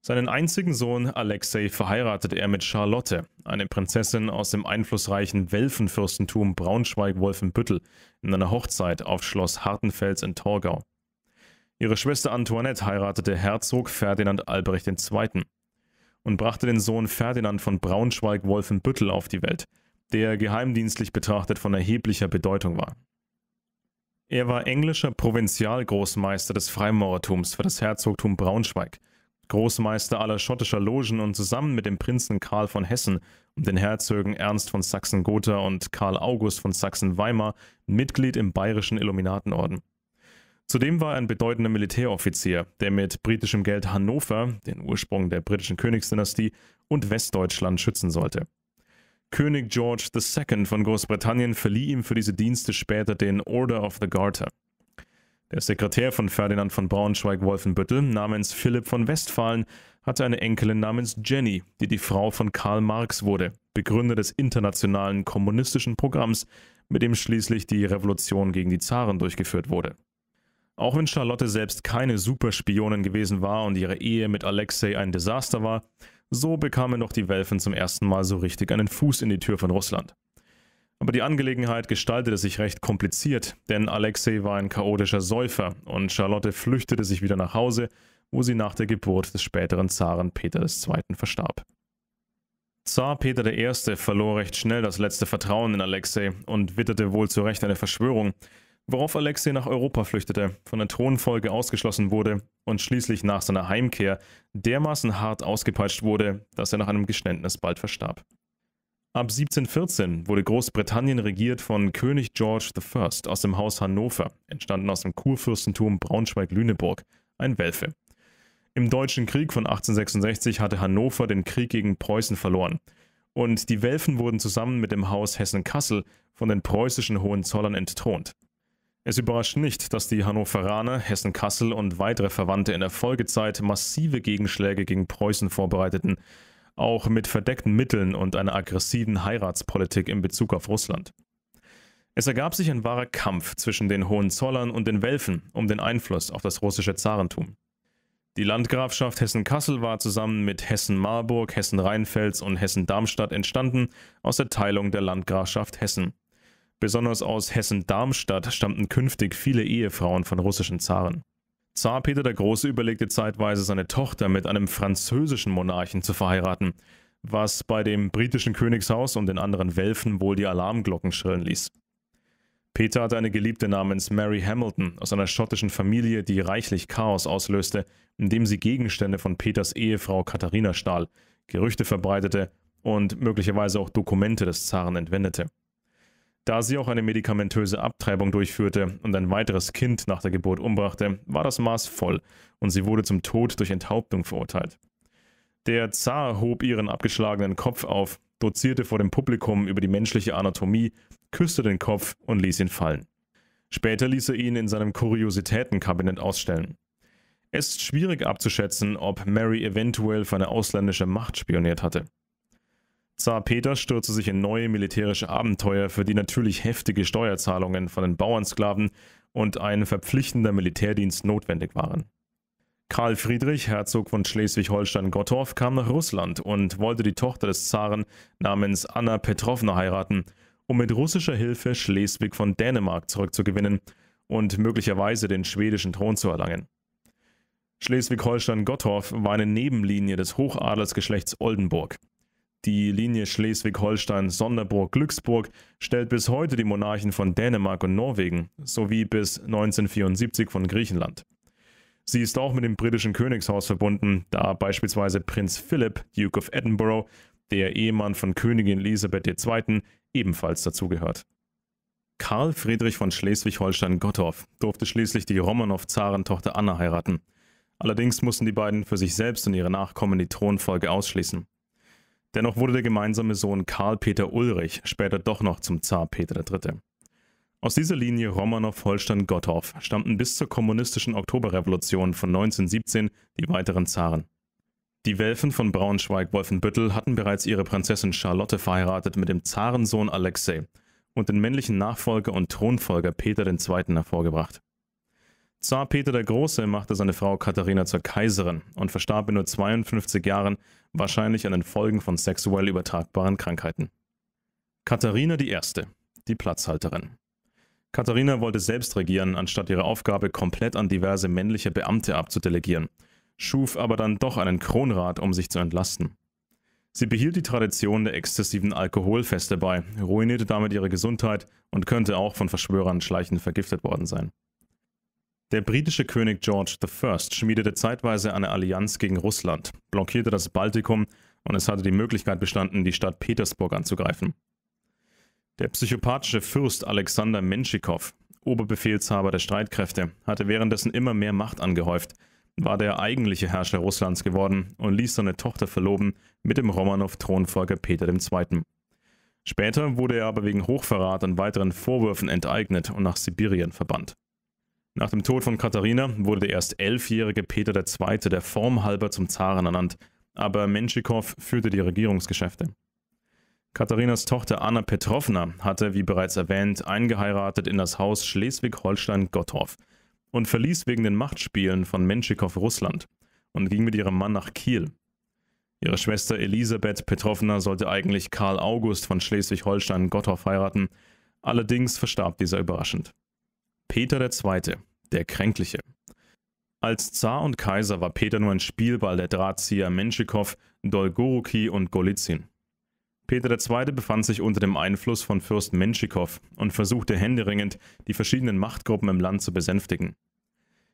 Seinen einzigen Sohn Alexei verheiratet er mit Charlotte, eine Prinzessin aus dem einflussreichen Welfenfürstentum Braunschweig-Wolfenbüttel, in einer Hochzeit auf Schloss Hartenfels in Torgau. Ihre Schwester Antoinette heiratete Herzog Ferdinand Albrecht II. und brachte den Sohn Ferdinand von Braunschweig-Wolfenbüttel auf die Welt, der geheimdienstlich betrachtet von erheblicher Bedeutung war. Er war englischer Provinzialgroßmeister des Freimaurertums für das Herzogtum Braunschweig – Großmeister aller schottischer Logen und zusammen mit dem Prinzen Karl von Hessen und den Herzögen Ernst von Sachsen-Gotha und Karl August von Sachsen-Weimar Mitglied im bayerischen Illuminatenorden. Zudem war er ein bedeutender Militäroffizier, der mit britischem Geld Hannover, den Ursprung der britischen Königsdynastie, und Westdeutschland schützen sollte. König George II. von Großbritannien verlieh ihm für diese Dienste später den Order of the Garter. Der Sekretär von Ferdinand von Braunschweig-Wolfenbüttel namens Philipp von Westphalen hatte eine Enkelin namens Jenny, die die Frau von Karl Marx wurde, Begründer des internationalen kommunistischen Programms, mit dem schließlich die Revolution gegen die Zaren durchgeführt wurde. Auch wenn Charlotte selbst keine Superspionin gewesen war und ihre Ehe mit Alexei ein Desaster war, so bekamen doch die Welfen zum ersten Mal so richtig einen Fuß in die Tür von Russland. Aber die Angelegenheit gestaltete sich recht kompliziert, denn Alexei war ein chaotischer Säufer und Charlotte flüchtete sich wieder nach Hause, wo sie nach der Geburt des späteren Zaren Peter II. verstarb. Zar Peter I. verlor recht schnell das letzte Vertrauen in Alexei und witterte wohl zu Recht eine Verschwörung, worauf Alexei nach Europa flüchtete, von der Thronfolge ausgeschlossen wurde und schließlich nach seiner Heimkehr dermaßen hart ausgepeitscht wurde, dass er nach einem Geständnis bald verstarb. Ab 1714 wurde Großbritannien regiert von König George I. aus dem Haus Hannover, entstanden aus dem Kurfürstentum Braunschweig-Lüneburg, ein Welfe. Im Deutschen Krieg von 1866 hatte Hannover den Krieg gegen Preußen verloren. Und die Welfen wurden zusammen mit dem Haus Hessen-Kassel von den preußischen Hohenzollern entthront. Es überrascht nicht, dass die Hannoveraner, Hessen-Kassel und weitere Verwandte in der Folgezeit massive Gegenschläge gegen Preußen vorbereiteten, auch mit verdeckten Mitteln und einer aggressiven Heiratspolitik in Bezug auf Russland. Es ergab sich ein wahrer Kampf zwischen den Hohenzollern und den Welfen um den Einfluss auf das russische Zarentum. Die Landgrafschaft Hessen-Kassel war zusammen mit Hessen-Marburg, Hessen-Rheinfels und Hessen-Darmstadt entstanden aus der Teilung der Landgrafschaft Hessen. Besonders aus Hessen-Darmstadt stammten künftig viele Ehefrauen von russischen Zaren. Zar Peter der Große überlegte zeitweise, seine Tochter mit einem französischen Monarchen zu verheiraten, was bei dem britischen Königshaus und den anderen Welfen wohl die Alarmglocken schrillen ließ. Peter hatte eine Geliebte namens Mary Hamilton aus einer schottischen Familie, die reichlich Chaos auslöste, indem sie Gegenstände von Peters Ehefrau Katharina stahl, Gerüchte verbreitete und möglicherweise auch Dokumente des Zaren entwendete. Da sie auch eine medikamentöse Abtreibung durchführte und ein weiteres Kind nach der Geburt umbrachte, war das Maß voll und sie wurde zum Tod durch Enthauptung verurteilt. Der Zar hob ihren abgeschlagenen Kopf auf, dozierte vor dem Publikum über die menschliche Anatomie, küsste den Kopf und ließ ihn fallen. Später ließ er ihn in seinem Kuriositätenkabinett ausstellen. Es ist schwierig abzuschätzen, ob Mary eventuell für eine ausländische Macht spioniert hatte. Zar Peter stürzte sich in neue militärische Abenteuer, für die natürlich heftige Steuerzahlungen von den Bauernsklaven und ein verpflichtender Militärdienst notwendig waren. Karl Friedrich, Herzog von Schleswig-Holstein-Gottorf, kam nach Russland und wollte die Tochter des Zaren namens Anna Petrovna heiraten, um mit russischer Hilfe Schleswig von Dänemark zurückzugewinnen und möglicherweise den schwedischen Thron zu erlangen. Schleswig-Holstein-Gottorf war eine Nebenlinie des Hochadelsgeschlechts Oldenburg. Die Linie Schleswig-Holstein-Sonderburg-Glücksburg stellt bis heute die Monarchen von Dänemark und Norwegen sowie bis 1974 von Griechenland. Sie ist auch mit dem britischen Königshaus verbunden, da beispielsweise Prinz Philip, Duke of Edinburgh, der Ehemann von Königin Elisabeth II., ebenfalls dazugehört. Karl Friedrich von Schleswig-Holstein-Gottorf durfte schließlich die Romanow-Zarentochter Anna heiraten. Allerdings mussten die beiden für sich selbst und ihre Nachkommen die Thronfolge ausschließen. Dennoch wurde der gemeinsame Sohn Karl Peter Ulrich später doch noch zum Zar Peter III. Aus dieser Linie Romanow-Holstein-Gottorf stammten bis zur kommunistischen Oktoberrevolution von 1917 die weiteren Zaren. Die Welfen von Braunschweig-Wolfenbüttel hatten bereits ihre Prinzessin Charlotte verheiratet mit dem Zarensohn Alexei und den männlichen Nachfolger und Thronfolger Peter II. hervorgebracht. Zar Peter der Große machte seine Frau Katharina zur Kaiserin und verstarb in nur 52 Jahren wahrscheinlich an den Folgen von sexuell übertragbaren Krankheiten. Katharina I., die Platzhalterin. Katharina wollte selbst regieren, anstatt ihre Aufgabe komplett an diverse männliche Beamte abzudelegieren, schuf aber dann doch einen Kronrat, um sich zu entlasten. Sie behielt die Tradition der exzessiven Alkoholfeste bei, ruinierte damit ihre Gesundheit und könnte auch von Verschwörern schleichend vergiftet worden sein. Der britische König George I. schmiedete zeitweise eine Allianz gegen Russland, blockierte das Baltikum und es hatte die Möglichkeit bestanden, die Stadt Petersburg anzugreifen. Der psychopathische Fürst Alexander Menschikow, Oberbefehlshaber der Streitkräfte, hatte währenddessen immer mehr Macht angehäuft, war der eigentliche Herrscher Russlands geworden und ließ seine Tochter verloben mit dem Romanow-Thronfolger Peter II. Später wurde er aber wegen Hochverrat und weiteren Vorwürfen enteignet und nach Sibirien verbannt. Nach dem Tod von Katharina wurde der erst elfjährige Peter II. der Form halber zum Zaren ernannt, aber Menschikow führte die Regierungsgeschäfte. Katharinas Tochter Anna Petrovna hatte, wie bereits erwähnt, eingeheiratet in das Haus Schleswig-Holstein-Gottorf und verließ wegen den Machtspielen von Menschikow Russland und ging mit ihrem Mann nach Kiel. Ihre Schwester Elisabeth Petrovna sollte eigentlich Karl August von Schleswig-Holstein-Gottorf heiraten, allerdings verstarb dieser überraschend. Peter II., der Kränkliche. Als Zar und Kaiser war Peter nur ein Spielball der Drahtzieher Menschikow, Dolgoruki und Golizin. Peter II. befand sich unter dem Einfluss von Fürst Menschikow und versuchte händeringend, die verschiedenen Machtgruppen im Land zu besänftigen.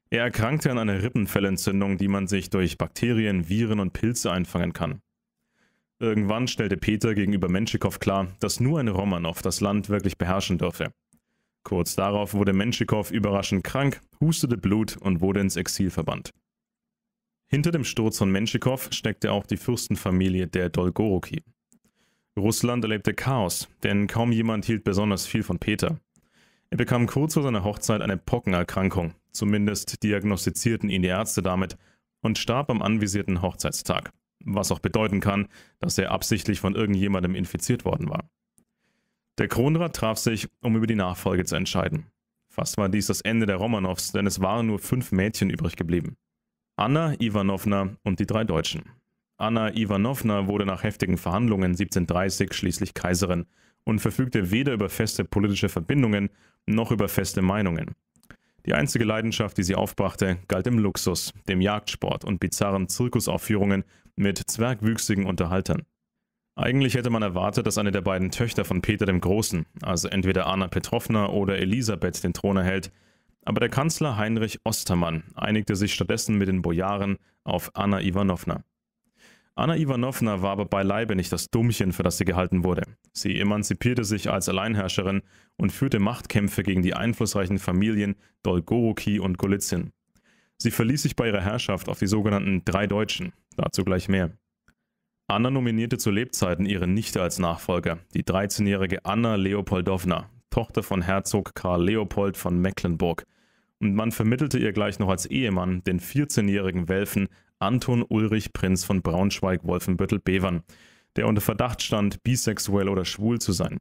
Er erkrankte an einer Rippenfellentzündung, die man sich durch Bakterien, Viren und Pilze einfangen kann. Irgendwann stellte Peter gegenüber Menschikow klar, dass nur ein Romanow das Land wirklich beherrschen dürfe. Kurz darauf wurde Menschikow überraschend krank, hustete Blut und wurde ins Exil verbannt. Hinter dem Sturz von Menschikow steckte auch die Fürstenfamilie der Dolgoruki. Russland erlebte Chaos, denn kaum jemand hielt besonders viel von Peter. Er bekam kurz vor seiner Hochzeit eine Pockenerkrankung, zumindest diagnostizierten ihn die Ärzte damit, und starb am anvisierten Hochzeitstag, was auch bedeuten kann, dass er absichtlich von irgendjemandem infiziert worden war. Der Kronrat traf sich, um über die Nachfolge zu entscheiden. Fast war dies das Ende der Romanows, denn es waren nur fünf Mädchen übrig geblieben. Anna Ivanovna und die drei Deutschen. Anna Ivanovna wurde nach heftigen Verhandlungen 1730 schließlich Kaiserin und verfügte weder über feste politische Verbindungen noch über feste Meinungen. Die einzige Leidenschaft, die sie aufbrachte, galt dem Luxus, dem Jagdsport und bizarren Zirkusaufführungen mit zwergwüchsigen Unterhaltern. Eigentlich hätte man erwartet, dass eine der beiden Töchter von Peter dem Großen, also entweder Anna Petrovna oder Elisabeth, den Thron erhält, aber der Kanzler Heinrich Ostermann einigte sich stattdessen mit den Bojaren auf Anna Iwanowna. Anna Iwanowna war aber beileibe nicht das Dummchen, für das sie gehalten wurde. Sie emanzipierte sich als Alleinherrscherin und führte Machtkämpfe gegen die einflussreichen Familien Dolgoruki und Golizin. Sie verließ sich bei ihrer Herrschaft auf die sogenannten Drei Deutschen, dazu gleich mehr. Anna nominierte zu Lebzeiten ihre Nichte als Nachfolger, die 13-jährige Anna Leopoldowna, Tochter von Herzog Karl Leopold von Mecklenburg. Und man vermittelte ihr gleich noch als Ehemann den 14-jährigen Welfen Anton Ulrich Prinz von Braunschweig-Wolfenbüttel-Bevern, der unter Verdacht stand, bisexuell oder schwul zu sein.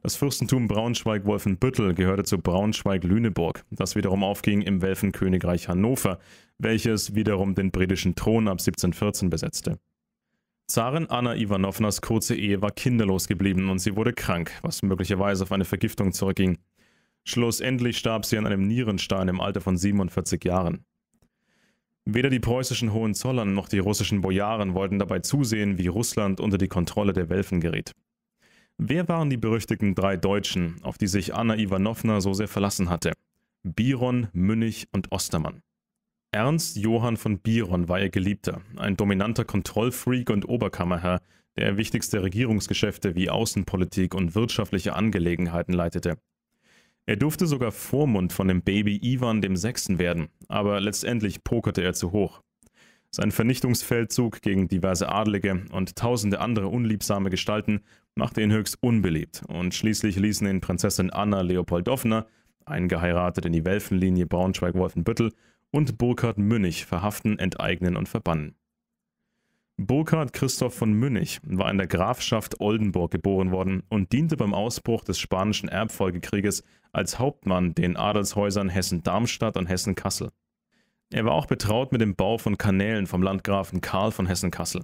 Das Fürstentum Braunschweig-Wolfenbüttel gehörte zu Braunschweig-Lüneburg, das wiederum aufging im Welfenkönigreich Hannover, welches wiederum den britischen Thron ab 1714 besetzte. Zarin Anna Ivanovnas kurze Ehe war kinderlos geblieben und sie wurde krank, was möglicherweise auf eine Vergiftung zurückging. Schlussendlich starb sie an einem Nierenstein im Alter von 47 Jahren. Weder die preußischen Hohenzollern noch die russischen Bojaren wollten dabei zusehen, wie Russland unter die Kontrolle der Welfen geriet. Wer waren die berüchtigten drei Deutschen, auf die sich Anna Ivanovna so sehr verlassen hatte? Biron, Münnich und Ostermann. Ernst Johann von Biron war ihr Geliebter, ein dominanter Kontrollfreak und Oberkammerherr, der wichtigste Regierungsgeschäfte wie Außenpolitik und wirtschaftliche Angelegenheiten leitete. Er durfte sogar Vormund von dem Baby Ivan dem Sechsten werden, aber letztendlich pokerte er zu hoch. Sein Vernichtungsfeldzug gegen diverse Adlige und tausende andere unliebsame Gestalten machte ihn höchst unbeliebt und schließlich ließen ihn Prinzessin Anna Leopoldowna, eingeheiratet in die Welfenlinie Braunschweig-Wolfenbüttel, und Burkhard Münnig verhaften, enteignen und verbannen. Burkhard Christoph von Münnig war in der Grafschaft Oldenburg geboren worden und diente beim Ausbruch des Spanischen Erbfolgekrieges als Hauptmann den Adelshäusern Hessen-Darmstadt und Hessen-Kassel. Er war auch betraut mit dem Bau von Kanälen vom Landgrafen Karl von Hessen-Kassel.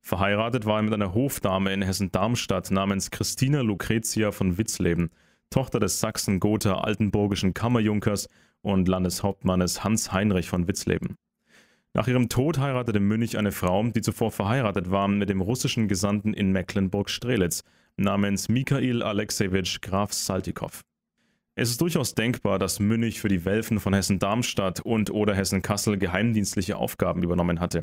Verheiratet war er mit einer Hofdame in Hessen-Darmstadt namens Christina Lucretia von Witzleben, Tochter des Sachsen-Gotha altenburgischen Kammerjunkers und Landeshauptmannes Hans Heinrich von Witzleben. Nach ihrem Tod heiratete Münich eine Frau, die zuvor verheiratet war mit dem russischen Gesandten in Mecklenburg-Strelitz namens Mikhail Alexejewitsch Graf Saltikow. Es ist durchaus denkbar, dass Münich für die Welfen von Hessen-Darmstadt und oder Hessen-Kassel geheimdienstliche Aufgaben übernommen hatte.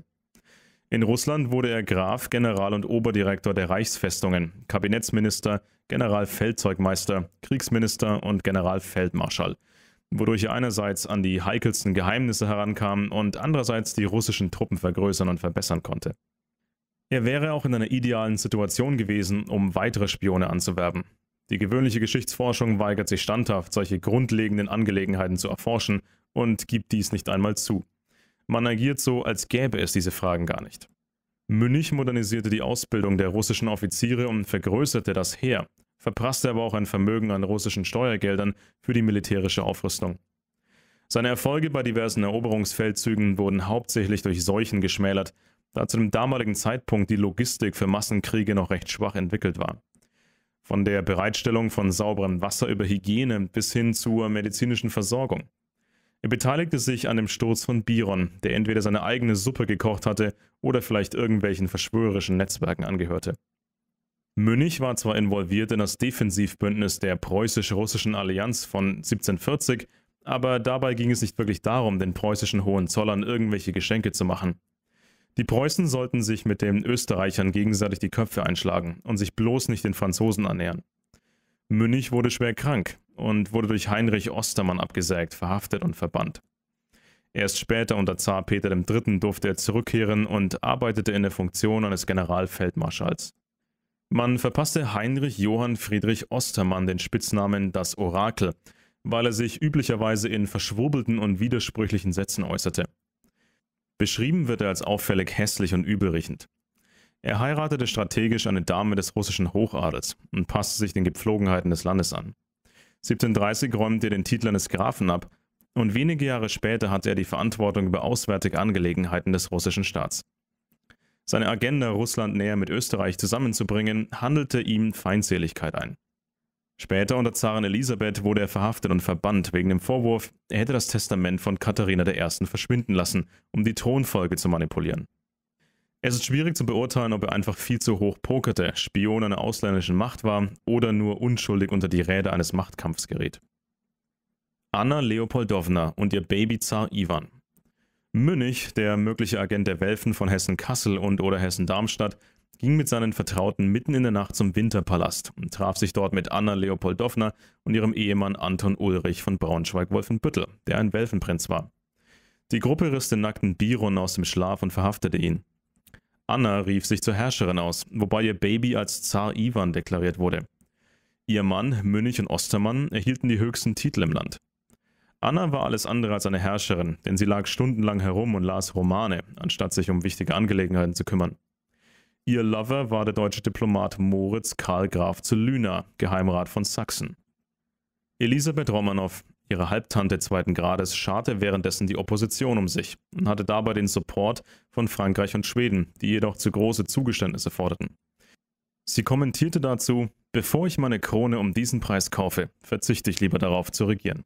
In Russland wurde er Graf, General und Oberdirektor der Reichsfestungen, Kabinettsminister, Generalfeldzeugmeister, Kriegsminister und Generalfeldmarschall – wodurch er einerseits an die heikelsten Geheimnisse herankam und andererseits die russischen Truppen vergrößern und verbessern konnte. Er wäre auch in einer idealen Situation gewesen, um weitere Spione anzuwerben. Die gewöhnliche Geschichtsforschung weigert sich standhaft, solche grundlegenden Angelegenheiten zu erforschen und gibt dies nicht einmal zu. Man agiert so, als gäbe es diese Fragen gar nicht. Münich modernisierte die Ausbildung der russischen Offiziere und vergrößerte das Heer, verprasste aber auch ein Vermögen an russischen Steuergeldern für die militärische Aufrüstung. Seine Erfolge bei diversen Eroberungsfeldzügen wurden hauptsächlich durch Seuchen geschmälert, da zu dem damaligen Zeitpunkt die Logistik für Massenkriege noch recht schwach entwickelt war. Von der Bereitstellung von sauberem Wasser über Hygiene bis hin zur medizinischen Versorgung. Er beteiligte sich an dem Sturz von Biron, der entweder seine eigene Suppe gekocht hatte oder vielleicht irgendwelchen verschwörerischen Netzwerken angehörte. Münich war zwar involviert in das Defensivbündnis der preußisch-russischen Allianz von 1740, aber dabei ging es nicht wirklich darum, den preußischen Hohenzollern irgendwelche Geschenke zu machen. Die Preußen sollten sich mit den Österreichern gegenseitig die Köpfe einschlagen und sich bloß nicht den Franzosen annähern. Münich wurde schwer krank und wurde durch Heinrich Ostermann abgesägt, verhaftet und verbannt. Erst später unter Zar Peter III. durfte er zurückkehren und arbeitete in der Funktion eines Generalfeldmarschalls. Man verpasste Heinrich Johann Friedrich Ostermann den Spitznamen das Orakel, weil er sich üblicherweise in verschwurbelten und widersprüchlichen Sätzen äußerte. Beschrieben wird er als auffällig hässlich und übelriechend. Er heiratete strategisch eine Dame des russischen Hochadels und passte sich den Gepflogenheiten des Landes an. 1730 räumte er den Titel eines Grafen ab und wenige Jahre später hatte er die Verantwortung über auswärtige Angelegenheiten des russischen Staats. Seine Agenda, Russland näher mit Österreich zusammenzubringen, handelte ihm Feindseligkeit ein. Später unter Zarin Elisabeth wurde er verhaftet und verbannt wegen dem Vorwurf, er hätte das Testament von Katharina I. verschwinden lassen, um die Thronfolge zu manipulieren. Es ist schwierig zu beurteilen, ob er einfach viel zu hoch pokerte, Spion einer ausländischen Macht war oder nur unschuldig unter die Räder eines Machtkampfs geriet. Anna Leopoldowna und ihr Baby Zar Ivan. Münnig, der mögliche Agent der Welfen von Hessen-Kassel und oder Hessen-Darmstadt, ging mit seinen Vertrauten mitten in der Nacht zum Winterpalast und traf sich dort mit Anna Leopoldowna und ihrem Ehemann Anton Ulrich von Braunschweig-Wolfenbüttel, der ein Welfenprinz war. Die Gruppe riss den nackten Biron aus dem Schlaf und verhaftete ihn. Anna rief sich zur Herrscherin aus, wobei ihr Baby als Zar Ivan deklariert wurde. Ihr Mann, Münich und Ostermann erhielten die höchsten Titel im Land. Anna war alles andere als eine Herrscherin, denn sie lag stundenlang herum und las Romane, anstatt sich um wichtige Angelegenheiten zu kümmern. Ihr Lover war der deutsche Diplomat Moritz Karl Graf zu Lüner, Geheimrat von Sachsen. Elisabeth Romanow, ihre Halbtante zweiten Grades, scharte währenddessen die Opposition um sich und hatte dabei den Support von Frankreich und Schweden, die jedoch zu große Zugeständnisse forderten. Sie kommentierte dazu, bevor ich meine Krone um diesen Preis kaufe, verzichte ich lieber darauf zu regieren.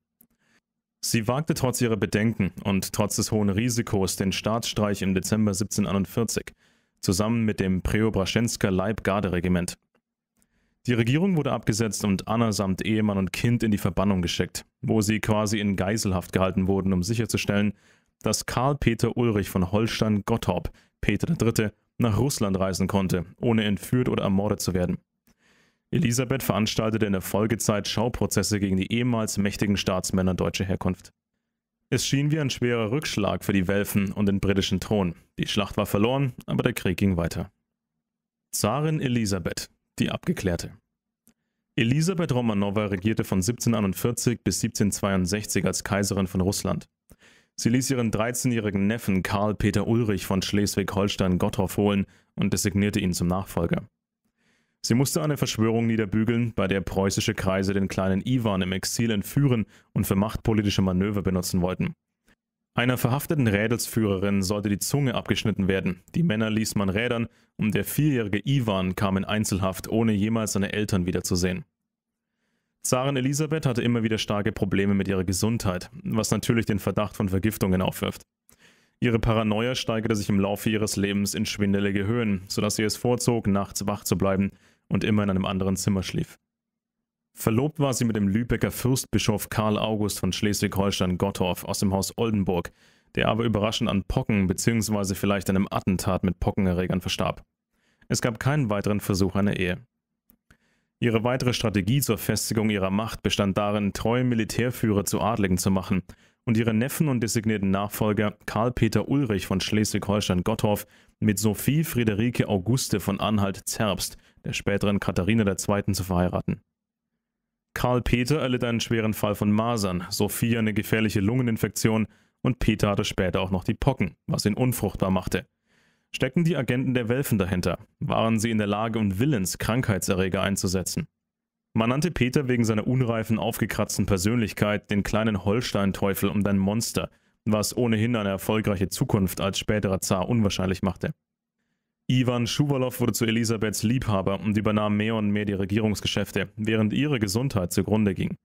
Sie wagte trotz ihrer Bedenken und trotz des hohen Risikos den Staatsstreich im Dezember 1741, zusammen mit dem Preobraschensker Leibgarderegiment. Die Regierung wurde abgesetzt und Anna samt Ehemann und Kind in die Verbannung geschickt, wo sie quasi in Geiselhaft gehalten wurden, um sicherzustellen, dass Karl Peter Ulrich von Holstein Gottorp, Peter III., nach Russland reisen konnte, ohne entführt oder ermordet zu werden. Elisabeth veranstaltete in der Folgezeit Schauprozesse gegen die ehemals mächtigen Staatsmänner deutscher Herkunft. Es schien wie ein schwerer Rückschlag für die Welfen und den britischen Thron. Die Schlacht war verloren, aber der Krieg ging weiter. Zarin Elisabeth, die Abgeklärte. Elisabeth Romanova regierte von 1741 bis 1762 als Kaiserin von Russland. Sie ließ ihren 13-jährigen Neffen Karl Peter Ulrich von Schleswig-Holstein Gottorf holen und designierte ihn zum Nachfolger. Sie musste eine Verschwörung niederbügeln, bei der preußische Kreise den kleinen Iwan im Exil entführen und für machtpolitische Manöver benutzen wollten. Einer verhafteten Rädelsführerin sollte die Zunge abgeschnitten werden, die Männer ließ man rädern und der vierjährige Iwan kam in Einzelhaft, ohne jemals seine Eltern wiederzusehen. Zarin Elisabeth hatte immer wieder starke Probleme mit ihrer Gesundheit, was natürlich den Verdacht von Vergiftungen aufwirft. Ihre Paranoia steigerte sich im Laufe ihres Lebens in schwindelige Höhen, sodass sie es vorzog, nachts wach zu bleiben und immer in einem anderen Zimmer schlief. Verlobt war sie mit dem Lübecker Fürstbischof Karl August von Schleswig-Holstein-Gottorf aus dem Haus Oldenburg, der aber überraschend an Pocken bzw. vielleicht einem Attentat mit Pockenerregern verstarb. Es gab keinen weiteren Versuch einer Ehe. Ihre weitere Strategie zur Festigung ihrer Macht bestand darin, treue Militärführer zu Adligen zu machen und ihre Neffen und designierten Nachfolger Karl Peter Ulrich von Schleswig-Holstein-Gottorf mit Sophie Friederike Auguste von Anhalt-Zerbst der späteren Katharina II., zu verheiraten. Karl Peter erlitt einen schweren Fall von Masern, Sophie eine gefährliche Lungeninfektion und Peter hatte später auch noch die Pocken, was ihn unfruchtbar machte. Steckten die Agenten der Welfen dahinter? Waren sie in der Lage und willens, Krankheitserreger einzusetzen? Man nannte Peter wegen seiner unreifen, aufgekratzten Persönlichkeit den kleinen Holstein-Teufel und ein Monster, was ohnehin eine erfolgreiche Zukunft als späterer Zar unwahrscheinlich machte. Ivan Schuwalow wurde zu Elisabeths Liebhaber und übernahm mehr und mehr die Regierungsgeschäfte, während ihre Gesundheit zugrunde ging.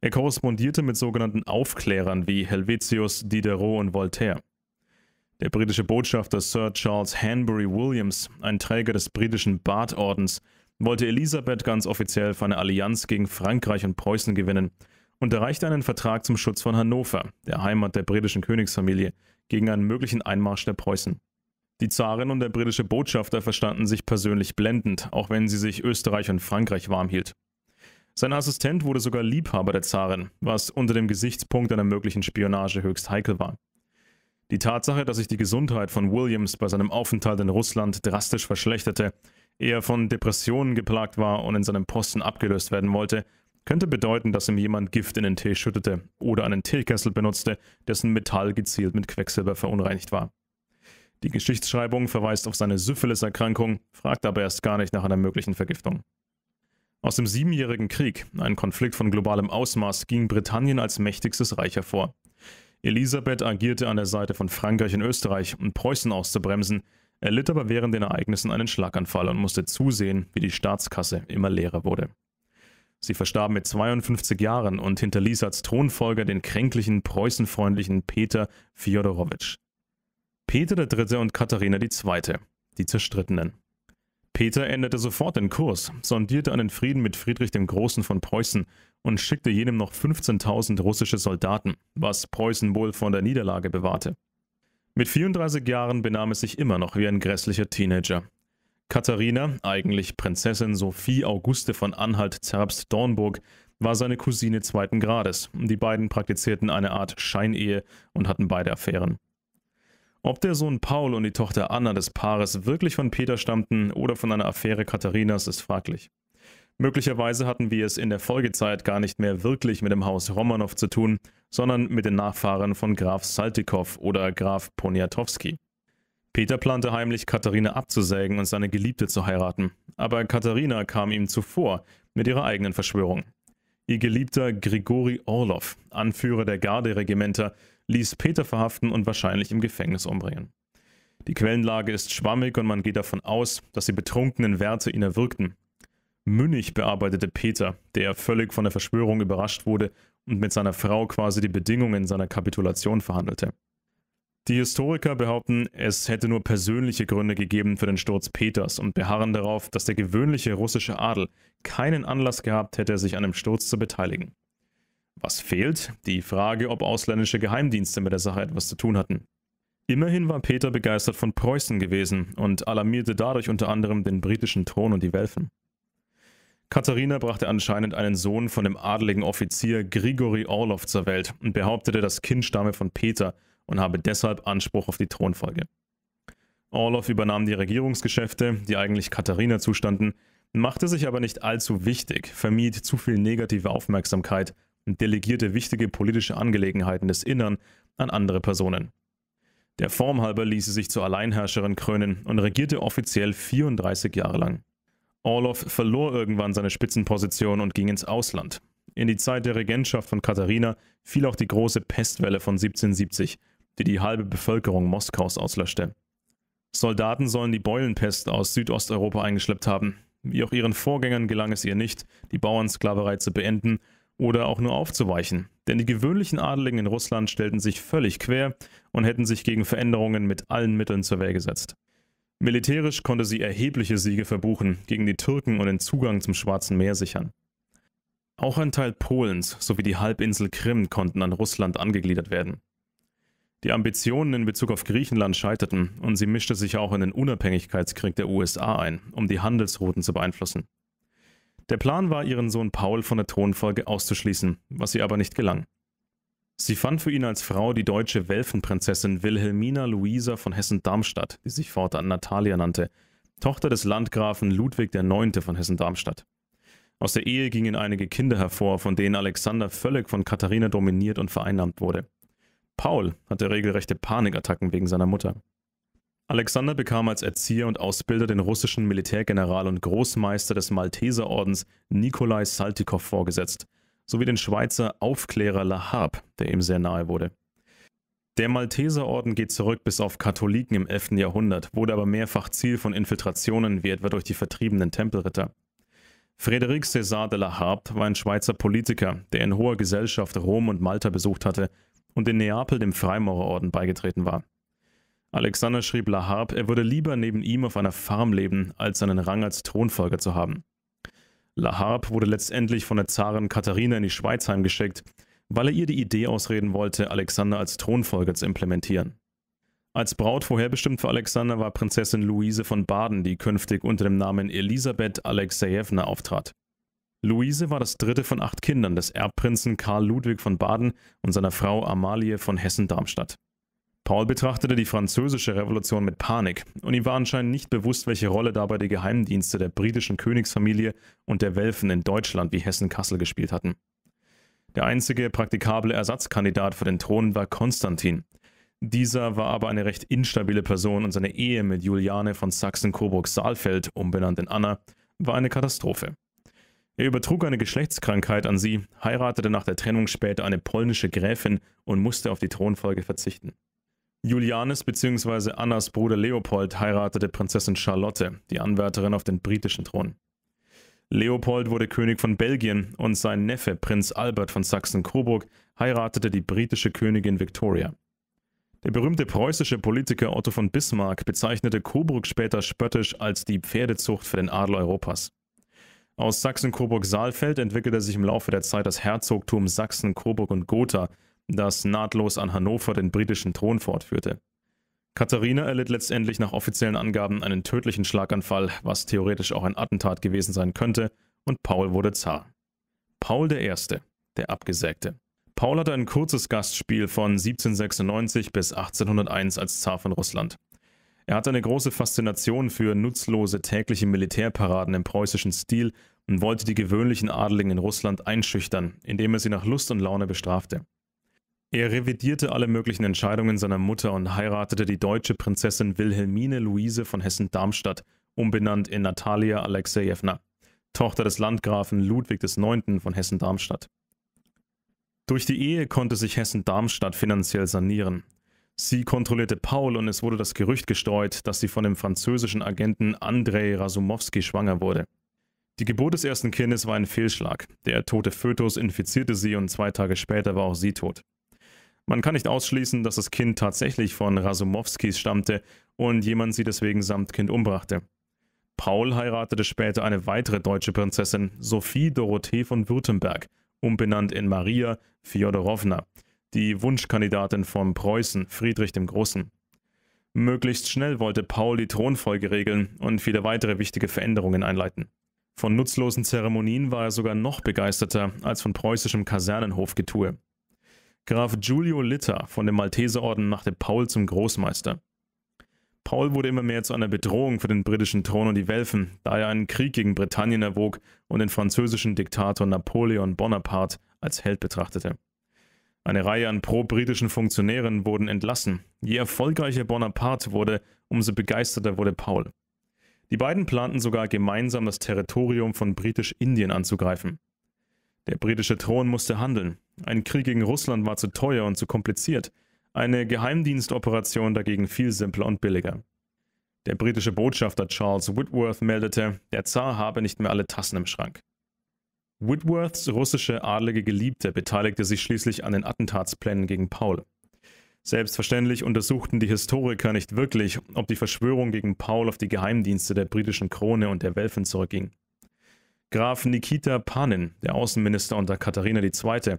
Er korrespondierte mit sogenannten Aufklärern wie Helvetius, Diderot und Voltaire. Der britische Botschafter Sir Charles Hanbury Williams, ein Träger des britischen Bartordens, wollte Elisabeth ganz offiziell für eine Allianz gegen Frankreich und Preußen gewinnen und erreichte einen Vertrag zum Schutz von Hannover, der Heimat der britischen Königsfamilie, gegen einen möglichen Einmarsch der Preußen. Die Zarin und der britische Botschafter verstanden sich persönlich blendend, auch wenn sie sich Österreich und Frankreich warm hielt. Sein Assistent wurde sogar Liebhaber der Zarin, was unter dem Gesichtspunkt einer möglichen Spionage höchst heikel war. Die Tatsache, dass sich die Gesundheit von Williams bei seinem Aufenthalt in Russland drastisch verschlechterte, er von Depressionen geplagt war und in seinem Posten abgelöst werden wollte, könnte bedeuten, dass ihm jemand Gift in den Tee schüttete oder einen Teekessel benutzte, dessen Metall gezielt mit Quecksilber verunreinigt war. Die Geschichtsschreibung verweist auf seine Syphilis-Erkrankung, fragt aber erst gar nicht nach einer möglichen Vergiftung. Aus dem Siebenjährigen Krieg, ein Konflikt von globalem Ausmaß, ging Britannien als mächtigstes Reich hervor. Elisabeth agierte an der Seite von Frankreich und Österreich, um Preußen auszubremsen, erlitt aber während den Ereignissen einen Schlaganfall und musste zusehen, wie die Staatskasse immer leerer wurde. Sie verstarb mit 52 Jahren und hinterließ als Thronfolger den kränklichen preußenfreundlichen Peter Fjodorowitsch. Peter III. und Katharina II., die Zerstrittenen. Peter änderte sofort den Kurs, sondierte einen Frieden mit Friedrich dem Großen von Preußen und schickte jenem noch 15.000 russische Soldaten, was Preußen wohl von der Niederlage bewahrte. Mit 34 Jahren benahm es sich immer noch wie ein grässlicher Teenager. Katharina, eigentlich Prinzessin Sophie Auguste von Anhalt-Zerbst-Dornburg, war seine Cousine zweiten Grades. Die beiden praktizierten eine Art Scheinehe und hatten beide Affären. Ob der Sohn Paul und die Tochter Anna des Paares wirklich von Peter stammten oder von einer Affäre Katharinas, ist fraglich. Möglicherweise hatten wir es in der Folgezeit gar nicht mehr wirklich mit dem Haus Romanow zu tun, sondern mit den Nachfahren von Graf Saltikow oder Graf Poniatowski. Peter plante heimlich, Katharina abzusägen und seine Geliebte zu heiraten, aber Katharina kam ihm zuvor mit ihrer eigenen Verschwörung. Ihr Geliebter Grigori Orlov, Anführer der Garderegimenter, ließ Peter verhaften und wahrscheinlich im Gefängnis umbringen. Die Quellenlage ist schwammig und man geht davon aus, dass die betrunkenen Werte ihn erwürgten. Münnig bearbeitete Peter, der völlig von der Verschwörung überrascht wurde und mit seiner Frau quasi die Bedingungen seiner Kapitulation verhandelte. Die Historiker behaupten, es hätte nur persönliche Gründe gegeben für den Sturz Peters und beharren darauf, dass der gewöhnliche russische Adel keinen Anlass gehabt hätte, sich an dem Sturz zu beteiligen. Was fehlt? Die Frage, ob ausländische Geheimdienste mit der Sache etwas zu tun hatten. Immerhin war Peter begeistert von Preußen gewesen und alarmierte dadurch unter anderem den britischen Thron und die Welfen. Katharina brachte anscheinend einen Sohn von dem adeligen Offizier Grigori Orlov zur Welt und behauptete, das Kind stamme von Peter und habe deshalb Anspruch auf die Thronfolge. Orlov übernahm die Regierungsgeschäfte, die eigentlich Katharina zustanden, machte sich aber nicht allzu wichtig, vermied zu viel negative Aufmerksamkeit und delegierte wichtige politische Angelegenheiten des Innern an andere Personen. Der Form halber ließ sie sich zur Alleinherrscherin krönen und regierte offiziell 34 Jahre lang. Orlov verlor irgendwann seine Spitzenposition und ging ins Ausland. In die Zeit der Regentschaft von Katharina fiel auch die große Pestwelle von 1770, die die halbe Bevölkerung Moskaus auslöschte. Soldaten sollen die Beulenpest aus Südosteuropa eingeschleppt haben. Wie auch ihren Vorgängern gelang es ihr nicht, die Bauernsklaverei zu beenden oder auch nur aufzuweichen. Denn die gewöhnlichen Adeligen in Russland stellten sich völlig quer und hätten sich gegen Veränderungen mit allen Mitteln zur Wehr gesetzt. Militärisch konnte sie erhebliche Siege verbuchen, gegen die Türken und den Zugang zum Schwarzen Meer sichern. Auch ein Teil Polens sowie die Halbinsel Krim konnten an Russland angegliedert werden. Die Ambitionen in Bezug auf Griechenland scheiterten und sie mischte sich auch in den Unabhängigkeitskrieg der USA ein, um die Handelsrouten zu beeinflussen. Der Plan war, ihren Sohn Paul von der Thronfolge auszuschließen, was ihr aber nicht gelang. Sie fand für ihn als Frau die deutsche Welfenprinzessin Wilhelmina Luisa von Hessen-Darmstadt, die sich fortan Natalia nannte, Tochter des Landgrafen Ludwig IX. von Hessen-Darmstadt. Aus der Ehe gingen einige Kinder hervor, von denen Alexander völlig von Katharina dominiert und vereinnahmt wurde. Paul hatte regelrechte Panikattacken wegen seiner Mutter. Alexander bekam als Erzieher und Ausbilder den russischen Militärgeneral und Großmeister des Malteserordens Nikolai Saltikow vorgesetzt, sowie den Schweizer Aufklärer Lahab, der ihm sehr nahe wurde. Der Malteserorden geht zurück bis auf Katholiken im 11. Jahrhundert, wurde aber mehrfach Ziel von Infiltrationen, wie etwa durch die vertriebenen Tempelritter. Frédéric César de La Harpe war ein Schweizer Politiker, der in hoher Gesellschaft Rom und Malta besucht hatte und in Neapel dem Freimaurerorden beigetreten war. Alexander schrieb Lahab, er würde lieber neben ihm auf einer Farm leben, als seinen Rang als Thronfolger zu haben. Lahab wurde letztendlich von der Zarin Katharina in die Schweiz heimgeschickt, weil er ihr die Idee ausreden wollte, Alexander als Thronfolger zu implementieren. Als Braut vorherbestimmt für Alexander war Prinzessin Luise von Baden, die künftig unter dem Namen Elisabeth Alexejewna auftrat. Luise war das dritte von acht Kindern des Erbprinzen Karl Ludwig von Baden und seiner Frau Amalie von Hessen-Darmstadt. Paul betrachtete die französische Revolution mit Panik und ihm war anscheinend nicht bewusst, welche Rolle dabei die Geheimdienste der britischen Königsfamilie und der Welfen in Deutschland wie Hessen-Kassel gespielt hatten. Der einzige praktikable Ersatzkandidat für den Thron war Konstantin. Dieser war aber eine recht instabile Person und seine Ehe mit Juliane von Sachsen-Coburg-Saalfeld, umbenannt in Anna, war eine Katastrophe. Er übertrug eine Geschlechtskrankheit an sie, heiratete nach der Trennung später eine polnische Gräfin und musste auf die Thronfolge verzichten. Julianes bzw. Annas Bruder Leopold heiratete Prinzessin Charlotte, die Anwärterin auf den britischen Thron. Leopold wurde König von Belgien und sein Neffe Prinz Albert von Sachsen-Coburg heiratete die britische Königin Victoria. Der berühmte preußische Politiker Otto von Bismarck bezeichnete Coburg später spöttisch als die Pferdezucht für den Adel Europas. Aus Sachsen-Coburg-Saalfeld entwickelte sich im Laufe der Zeit das Herzogtum Sachsen, Coburg und Gotha, das nahtlos an Hannover den britischen Thron fortführte. Katharina erlitt letztendlich nach offiziellen Angaben einen tödlichen Schlaganfall, was theoretisch auch ein Attentat gewesen sein könnte, und Paul wurde Zar. Paul I., der Abgesägte. Paul hatte ein kurzes Gastspiel von 1796 bis 1801 als Zar von Russland. Er hatte eine große Faszination für nutzlose tägliche Militärparaden im preußischen Stil und wollte die gewöhnlichen Adeligen in Russland einschüchtern, indem er sie nach Lust und Laune bestrafte. Er revidierte alle möglichen Entscheidungen seiner Mutter und heiratete die deutsche Prinzessin Wilhelmine Luise von Hessen-Darmstadt, umbenannt in Natalia Alexejewna, Tochter des Landgrafen Ludwig IX. von Hessen-Darmstadt. Durch die Ehe konnte sich Hessen-Darmstadt finanziell sanieren. Sie kontrollierte Paul und es wurde das Gerücht gestreut, dass sie von dem französischen Agenten Andrei Rasumowski schwanger wurde. Die Geburt des ersten Kindes war ein Fehlschlag. Der tote Fötus infizierte sie und zwei Tage später war auch sie tot. Man kann nicht ausschließen, dass das Kind tatsächlich von Rasumowskis stammte und jemand sie deswegen samt Kind umbrachte. Paul heiratete später eine weitere deutsche Prinzessin, Sophie Dorothee von Württemberg, umbenannt in Maria Fjodorowna, die Wunschkandidatin von Preußen, Friedrich dem Großen. Möglichst schnell wollte Paul die Thronfolge regeln und viele weitere wichtige Veränderungen einleiten. Von nutzlosen Zeremonien war er sogar noch begeisterter als von preußischem Kasernenhofgetue. Graf Giulio Litter von dem Malteserorden machte Paul zum Großmeister. Paul wurde immer mehr zu einer Bedrohung für den britischen Thron und die Welfen, da er einen Krieg gegen Britannien erwog und den französischen Diktator Napoleon Bonaparte als Held betrachtete. Eine Reihe an pro-britischen Funktionären wurden entlassen. Je erfolgreicher Bonaparte wurde, umso begeisterter wurde Paul. Die beiden planten sogar gemeinsam das Territorium von Britisch-Indien anzugreifen. Der britische Thron musste handeln. Ein Krieg gegen Russland war zu teuer und zu kompliziert. Eine Geheimdienstoperation dagegen viel simpler und billiger. Der britische Botschafter Charles Whitworth meldete, der Zar habe nicht mehr alle Tassen im Schrank. Whitworths russische adlige Geliebte beteiligte sich schließlich an den Attentatsplänen gegen Paul. Selbstverständlich untersuchten die Historiker nicht wirklich, ob die Verschwörung gegen Paul auf die Geheimdienste der britischen Krone und der Welfen zurückging. Graf Nikita Panin, der Außenminister unter Katharina II.,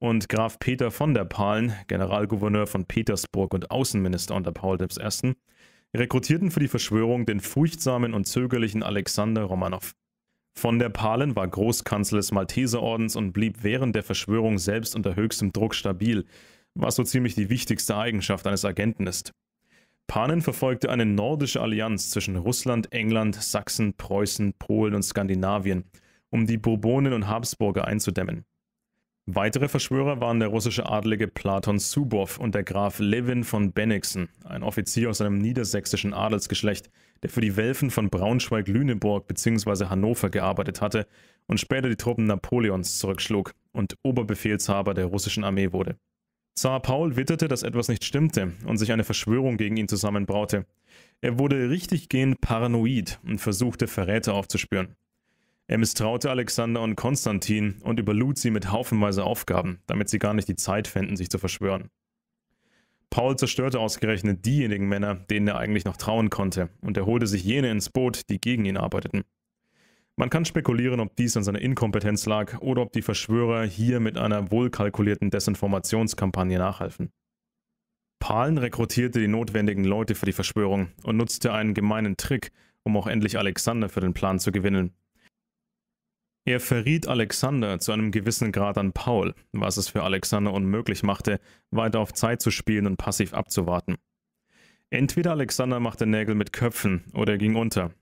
und Graf Peter von der Palen, Generalgouverneur von Petersburg und Außenminister unter Paul I., rekrutierten für die Verschwörung den furchtsamen und zögerlichen Alexander Romanow. Von der Palen war Großkanzler des Malteserordens und blieb während der Verschwörung selbst unter höchstem Druck stabil, was so ziemlich die wichtigste Eigenschaft eines Agenten ist. Panen verfolgte eine nordische Allianz zwischen Russland, England, Sachsen, Preußen, Polen und Skandinavien, um die Bourbonen und Habsburger einzudämmen. Weitere Verschwörer waren der russische Adlige Platon Subow und der Graf Levin von Bennigsen, ein Offizier aus einem niedersächsischen Adelsgeschlecht, der für die Welfen von Braunschweig-Lüneburg bzw. Hannover gearbeitet hatte und später die Truppen Napoleons zurückschlug und Oberbefehlshaber der russischen Armee wurde. Zar Paul witterte, dass etwas nicht stimmte und sich eine Verschwörung gegen ihn zusammenbraute. Er wurde richtiggehend paranoid und versuchte, Verräter aufzuspüren. Er misstraute Alexander und Konstantin und überlud sie mit haufenweise Aufgaben, damit sie gar nicht die Zeit fänden, sich zu verschwören. Paul zerstörte ausgerechnet diejenigen Männer, denen er eigentlich noch trauen konnte, und er holte sich jene ins Boot, die gegen ihn arbeiteten. Man kann spekulieren, ob dies an seiner Inkompetenz lag oder ob die Verschwörer hier mit einer wohlkalkulierten Desinformationskampagne nachhalfen. Palen rekrutierte die notwendigen Leute für die Verschwörung und nutzte einen gemeinen Trick, um auch endlich Alexander für den Plan zu gewinnen. Er verriet Alexander zu einem gewissen Grad an Paul, was es für Alexander unmöglich machte, weiter auf Zeit zu spielen und passiv abzuwarten. Entweder Alexander machte Nägel mit Köpfen oder er ging unter,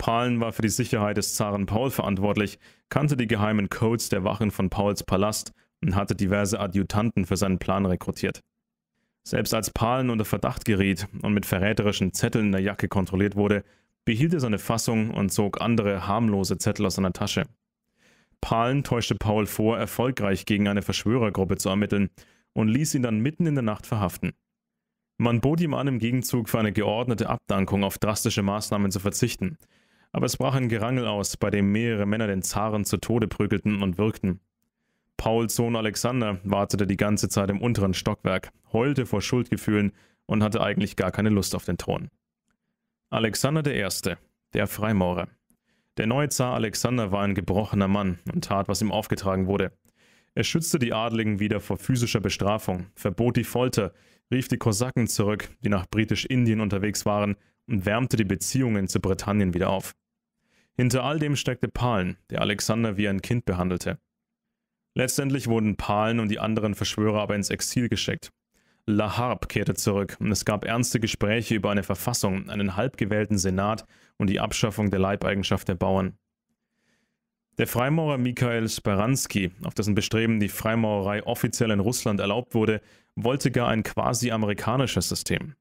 Palen war für die Sicherheit des Zaren Paul verantwortlich, kannte die geheimen Codes der Wachen von Pauls Palast und hatte diverse Adjutanten für seinen Plan rekrutiert. Selbst als Palen unter Verdacht geriet und mit verräterischen Zetteln in der Jacke kontrolliert wurde, behielt er seine Fassung und zog andere harmlose Zettel aus seiner Tasche. Palen täuschte Paul vor, erfolgreich gegen eine Verschwörergruppe zu ermitteln und ließ ihn dann mitten in der Nacht verhaften. Man bot ihm an, im Gegenzug für eine geordnete Abdankung auf drastische Maßnahmen zu verzichten – aber es brach ein Gerangel aus, bei dem mehrere Männer den Zaren zu Tode prügelten und würgten. Pauls Sohn Alexander wartete die ganze Zeit im unteren Stockwerk, heulte vor Schuldgefühlen und hatte eigentlich gar keine Lust auf den Thron. Alexander I., der Freimaurer. Der neue Zar Alexander war ein gebrochener Mann und tat, was ihm aufgetragen wurde. Er schützte die Adligen wieder vor physischer Bestrafung, verbot die Folter, rief die Kosaken zurück, die nach Britisch-Indien unterwegs waren, und wärmte die Beziehungen zu Britannien wieder auf. Hinter all dem steckte Palen, der Alexander wie ein Kind behandelte. Letztendlich wurden Palen und die anderen Verschwörer aber ins Exil geschickt. La Harpe kehrte zurück und es gab ernste Gespräche über eine Verfassung, einen halbgewählten Senat und die Abschaffung der Leibeigenschaft der Bauern. Der Freimaurer Mikhail Speransky, auf dessen Bestreben die Freimaurerei offiziell in Russland erlaubt wurde, wollte gar ein quasi-amerikanisches System.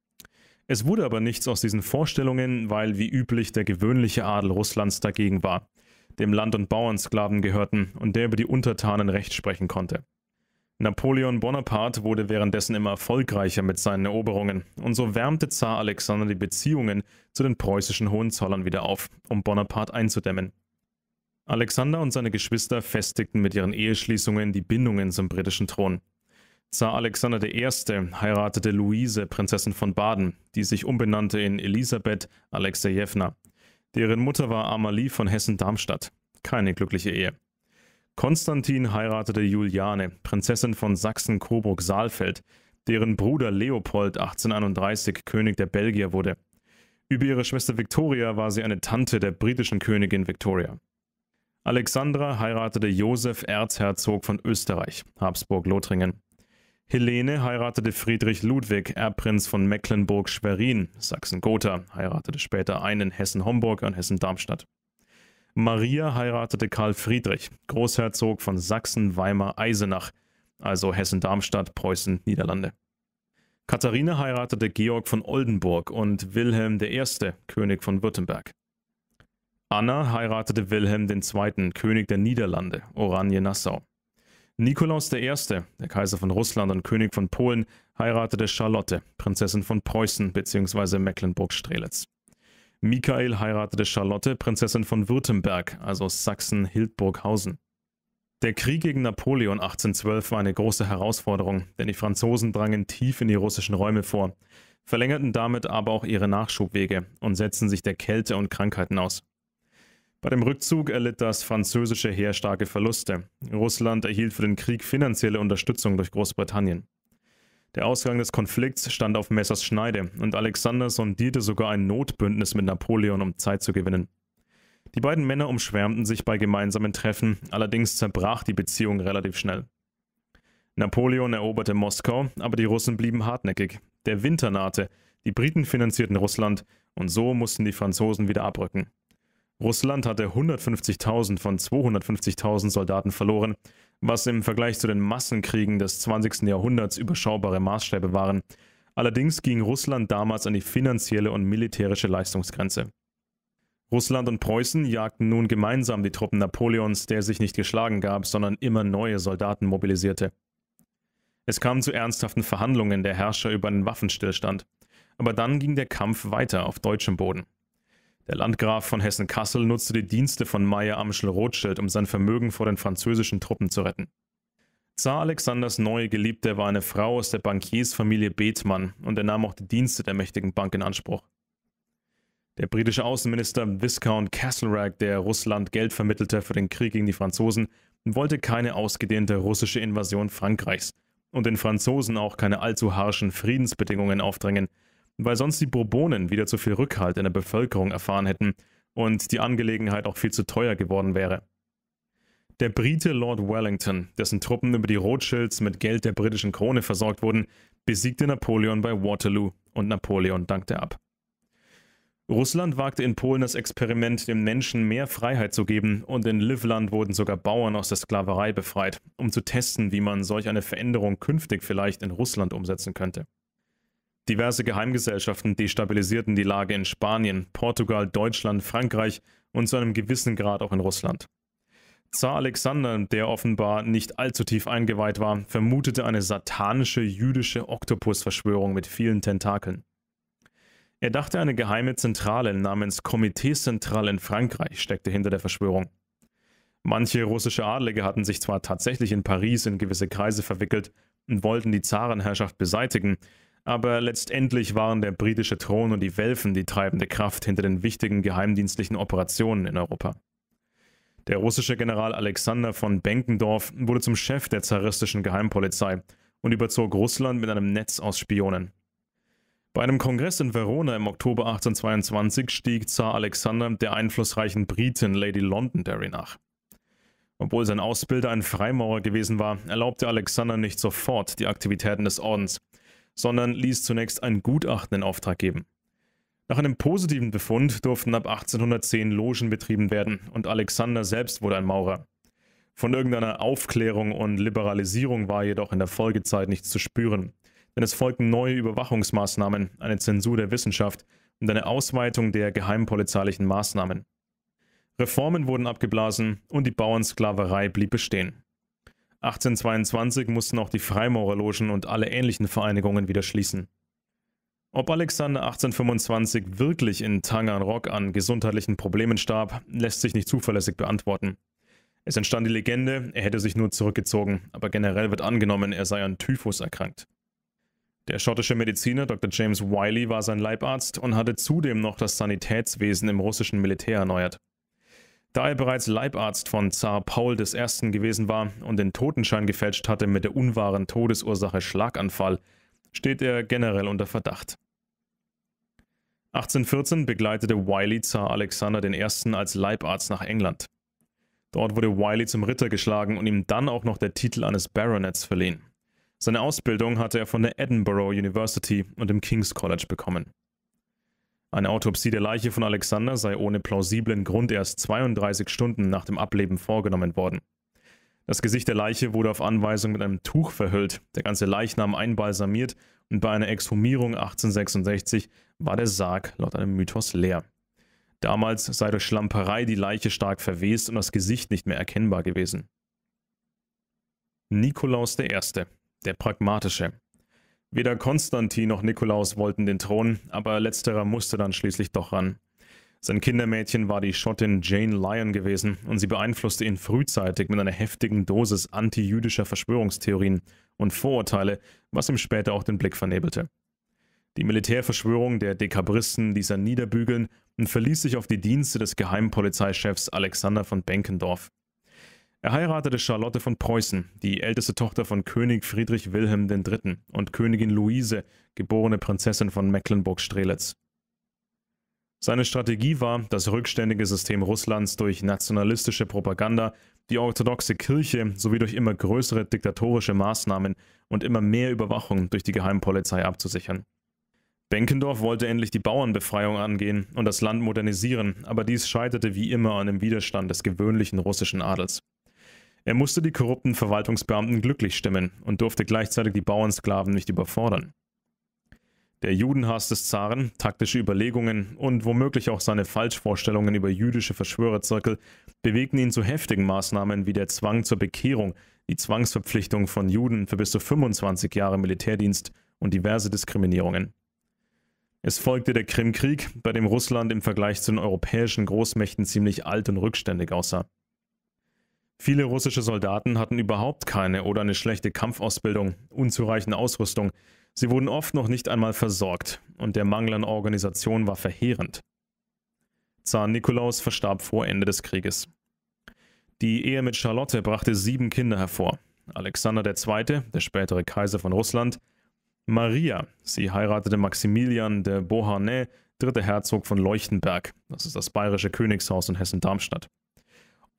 Es wurde aber nichts aus diesen Vorstellungen, weil wie üblich der gewöhnliche Adel Russlands dagegen war, dem Land- und Bauernsklaven gehörten und der über die Untertanen Recht sprechen konnte. Napoleon Bonaparte wurde währenddessen immer erfolgreicher mit seinen Eroberungen und so wärmte Zar Alexander die Beziehungen zu den preußischen Hohenzollern wieder auf, um Bonaparte einzudämmen. Alexander und seine Geschwister festigten mit ihren Eheschließungen die Bindungen zum britischen Thron. Zar Alexander I. heiratete Luise, Prinzessin von Baden, die sich umbenannte in Elisabeth Alexejewna. Deren Mutter war Amalie von Hessen-Darmstadt. Keine glückliche Ehe. Konstantin heiratete Juliane, Prinzessin von Sachsen-Coburg-Saalfeld, deren Bruder Leopold 1831 König der Belgier wurde. Über ihre Schwester Victoria war sie eine Tante der britischen Königin Victoria. Alexandra heiratete Josef Erzherzog von Österreich, Habsburg-Lothringen. Helene heiratete Friedrich Ludwig, Erbprinz von Mecklenburg-Schwerin, Sachsen-Gotha, heiratete später einen Hessen-Homburg, einen Hessen-Darmstadt. Maria heiratete Karl Friedrich, Großherzog von Sachsen-Weimar-Eisenach, also Hessen-Darmstadt, Preußen, Niederlande. Katharina heiratete Georg von Oldenburg und Wilhelm I., König von Württemberg. Anna heiratete Wilhelm II., König der Niederlande, Oranje-Nassau. Nikolaus I., der Kaiser von Russland und König von Polen, heiratete Charlotte, Prinzessin von Preußen bzw. Mecklenburg-Strelitz. Michael heiratete Charlotte, Prinzessin von Württemberg, also Sachsen-Hildburghausen. Der Krieg gegen Napoleon 1812 war eine große Herausforderung, denn die Franzosen drangen tief in die russischen Räume vor, verlängerten damit aber auch ihre Nachschubwege und setzten sich der Kälte und Krankheiten aus. Bei dem Rückzug erlitt das französische Heer starke Verluste. Russland erhielt für den Krieg finanzielle Unterstützung durch Großbritannien. Der Ausgang des Konflikts stand auf Messers Schneide und Alexander sondierte sogar ein Notbündnis mit Napoleon, um Zeit zu gewinnen. Die beiden Männer umschwärmten sich bei gemeinsamen Treffen, allerdings zerbrach die Beziehung relativ schnell. Napoleon eroberte Moskau, aber die Russen blieben hartnäckig. Der Winter nahte, die Briten finanzierten Russland und so mussten die Franzosen wieder abrücken. Russland hatte 150.000 von 250.000 Soldaten verloren, was im Vergleich zu den Massenkriegen des 20. Jahrhunderts überschaubare Maßstäbe waren. Allerdings ging Russland damals an die finanzielle und militärische Leistungsgrenze. Russland und Preußen jagten nun gemeinsam die Truppen Napoleons, der sich nicht geschlagen gab, sondern immer neue Soldaten mobilisierte. Es kam zu ernsthaften Verhandlungen der Herrscher über einen Waffenstillstand. Aber dann ging der Kampf weiter auf deutschem Boden. Der Landgraf von Hessen-Kassel nutzte die Dienste von Meyer Amschel Rothschild, um sein Vermögen vor den französischen Truppen zu retten. Zar Alexanders neue Geliebte war eine Frau aus der Bankiersfamilie Bethmann und er nahm auch die Dienste der mächtigen Bank in Anspruch. Der britische Außenminister Viscount Castlereagh, der Russland Geld vermittelte für den Krieg gegen die Franzosen, wollte keine ausgedehnte russische Invasion Frankreichs und den Franzosen auch keine allzu harschen Friedensbedingungen aufdrängen, weil sonst die Bourbonen wieder zu viel Rückhalt in der Bevölkerung erfahren hätten und die Angelegenheit auch viel zu teuer geworden wäre. Der Brite Lord Wellington, dessen Truppen über die Rothschilds mit Geld der britischen Krone versorgt wurden, besiegte Napoleon bei Waterloo und Napoleon dankte ab. Russland wagte in Polen das Experiment, den Menschen mehr Freiheit zu geben, und in Livland wurden sogar Bauern aus der Sklaverei befreit, um zu testen, wie man solch eine Veränderung künftig vielleicht in Russland umsetzen könnte. Diverse Geheimgesellschaften destabilisierten die Lage in Spanien, Portugal, Deutschland, Frankreich und zu einem gewissen Grad auch in Russland. Zar Alexander, der offenbar nicht allzu tief eingeweiht war, vermutete eine satanische jüdische Oktopusverschwörung mit vielen Tentakeln. Er dachte, eine geheime Zentrale namens Komitee Central in Frankreich steckte hinter der Verschwörung. Manche russische Adlige hatten sich zwar tatsächlich in Paris in gewisse Kreise verwickelt und wollten die Zarenherrschaft beseitigen, aber letztendlich waren der britische Thron und die Welfen die treibende Kraft hinter den wichtigen geheimdienstlichen Operationen in Europa. Der russische General Alexander von Benkendorf wurde zum Chef der zaristischen Geheimpolizei und überzog Russland mit einem Netz aus Spionen. Bei einem Kongress in Verona im Oktober 1822 stieg Zar Alexander der einflussreichen Britin Lady Londonderry nach. Obwohl sein Ausbilder ein Freimaurer gewesen war, erlaubte Alexander nicht sofort die Aktivitäten des Ordens – sondern ließ zunächst ein Gutachten in Auftrag geben. Nach einem positiven Befund durften ab 1810 Logen betrieben werden und Alexander selbst wurde ein Maurer. Von irgendeiner Aufklärung und Liberalisierung war jedoch in der Folgezeit nichts zu spüren, denn es folgten neue Überwachungsmaßnahmen, eine Zensur der Wissenschaft und eine Ausweitung der geheimpolizeilichen Maßnahmen. Reformen wurden abgeblasen und die Bauernsklaverei blieb bestehen. 1822 mussten auch die Freimaurerlogen und alle ähnlichen Vereinigungen wieder schließen. Ob Alexander 1825 wirklich in Taganrog an gesundheitlichen Problemen starb, lässt sich nicht zuverlässig beantworten. Es entstand die Legende, er hätte sich nur zurückgezogen, aber generell wird angenommen, er sei an Typhus erkrankt. Der schottische Mediziner Dr. James Wiley war sein Leibarzt und hatte zudem noch das Sanitätswesen im russischen Militär erneuert. Da er bereits Leibarzt von Zar Paul I. gewesen war und den Totenschein gefälscht hatte mit der unwahren Todesursache Schlaganfall, steht er generell unter Verdacht. 1814 begleitete Wiley Zar Alexander I. als Leibarzt nach England. Dort wurde Wiley zum Ritter geschlagen und ihm dann auch noch der Titel eines Baronets verliehen. Seine Ausbildung hatte er von der Edinburgh University und dem King's College bekommen. Eine Autopsie der Leiche von Alexander sei ohne plausiblen Grund erst 32 Stunden nach dem Ableben vorgenommen worden. Das Gesicht der Leiche wurde auf Anweisung mit einem Tuch verhüllt, der ganze Leichnam einbalsamiert und bei einer Exhumierung 1866 war der Sarg laut einem Mythos leer. Damals sei durch Schlamperei die Leiche stark verwest und das Gesicht nicht mehr erkennbar gewesen. Nikolaus I., der Pragmatische. Weder Konstantin noch Nikolaus wollten den Thron, aber letzterer musste dann schließlich doch ran. Sein Kindermädchen war die Schottin Jane Lyon gewesen und sie beeinflusste ihn frühzeitig mit einer heftigen Dosis antijüdischer Verschwörungstheorien und Vorurteile, was ihm später auch den Blick vernebelte. Die Militärverschwörung der Dekabristen ließ er niederbügeln und verließ sich auf die Dienste des Geheimpolizeichefs Alexander von Benkendorf. Er heiratete Charlotte von Preußen, die älteste Tochter von König Friedrich Wilhelm III. und Königin Luise, geborene Prinzessin von Mecklenburg-Strelitz. Seine Strategie war, das rückständige System Russlands durch nationalistische Propaganda, die orthodoxe Kirche sowie durch immer größere diktatorische Maßnahmen und immer mehr Überwachung durch die Geheimpolizei abzusichern. Benkendorf wollte endlich die Bauernbefreiung angehen und das Land modernisieren, aber dies scheiterte wie immer an dem Widerstand des gewöhnlichen russischen Adels. Er musste die korrupten Verwaltungsbeamten glücklich stimmen und durfte gleichzeitig die Bauernsklaven nicht überfordern. Der Judenhass des Zaren, taktische Überlegungen und womöglich auch seine Falschvorstellungen über jüdische Verschwörerzirkel bewegten ihn zu heftigen Maßnahmen wie der Zwang zur Bekehrung, die Zwangsverpflichtung von Juden für bis zu 25 Jahre Militärdienst und diverse Diskriminierungen. Es folgte der Krimkrieg, bei dem Russland im Vergleich zu den europäischen Großmächten ziemlich alt und rückständig aussah. Viele russische Soldaten hatten überhaupt keine oder eine schlechte Kampfausbildung, unzureichende Ausrüstung. Sie wurden oft noch nicht einmal versorgt und der Mangel an Organisation war verheerend. Zar Nikolaus verstarb vor Ende des Krieges. Die Ehe mit Charlotte brachte sieben Kinder hervor. Alexander II., der spätere Kaiser von Russland, Maria, sie heiratete Maximilian de Beauharnais, dritter Herzog von Leuchtenberg, das ist das bayerische Königshaus in Hessen-Darmstadt.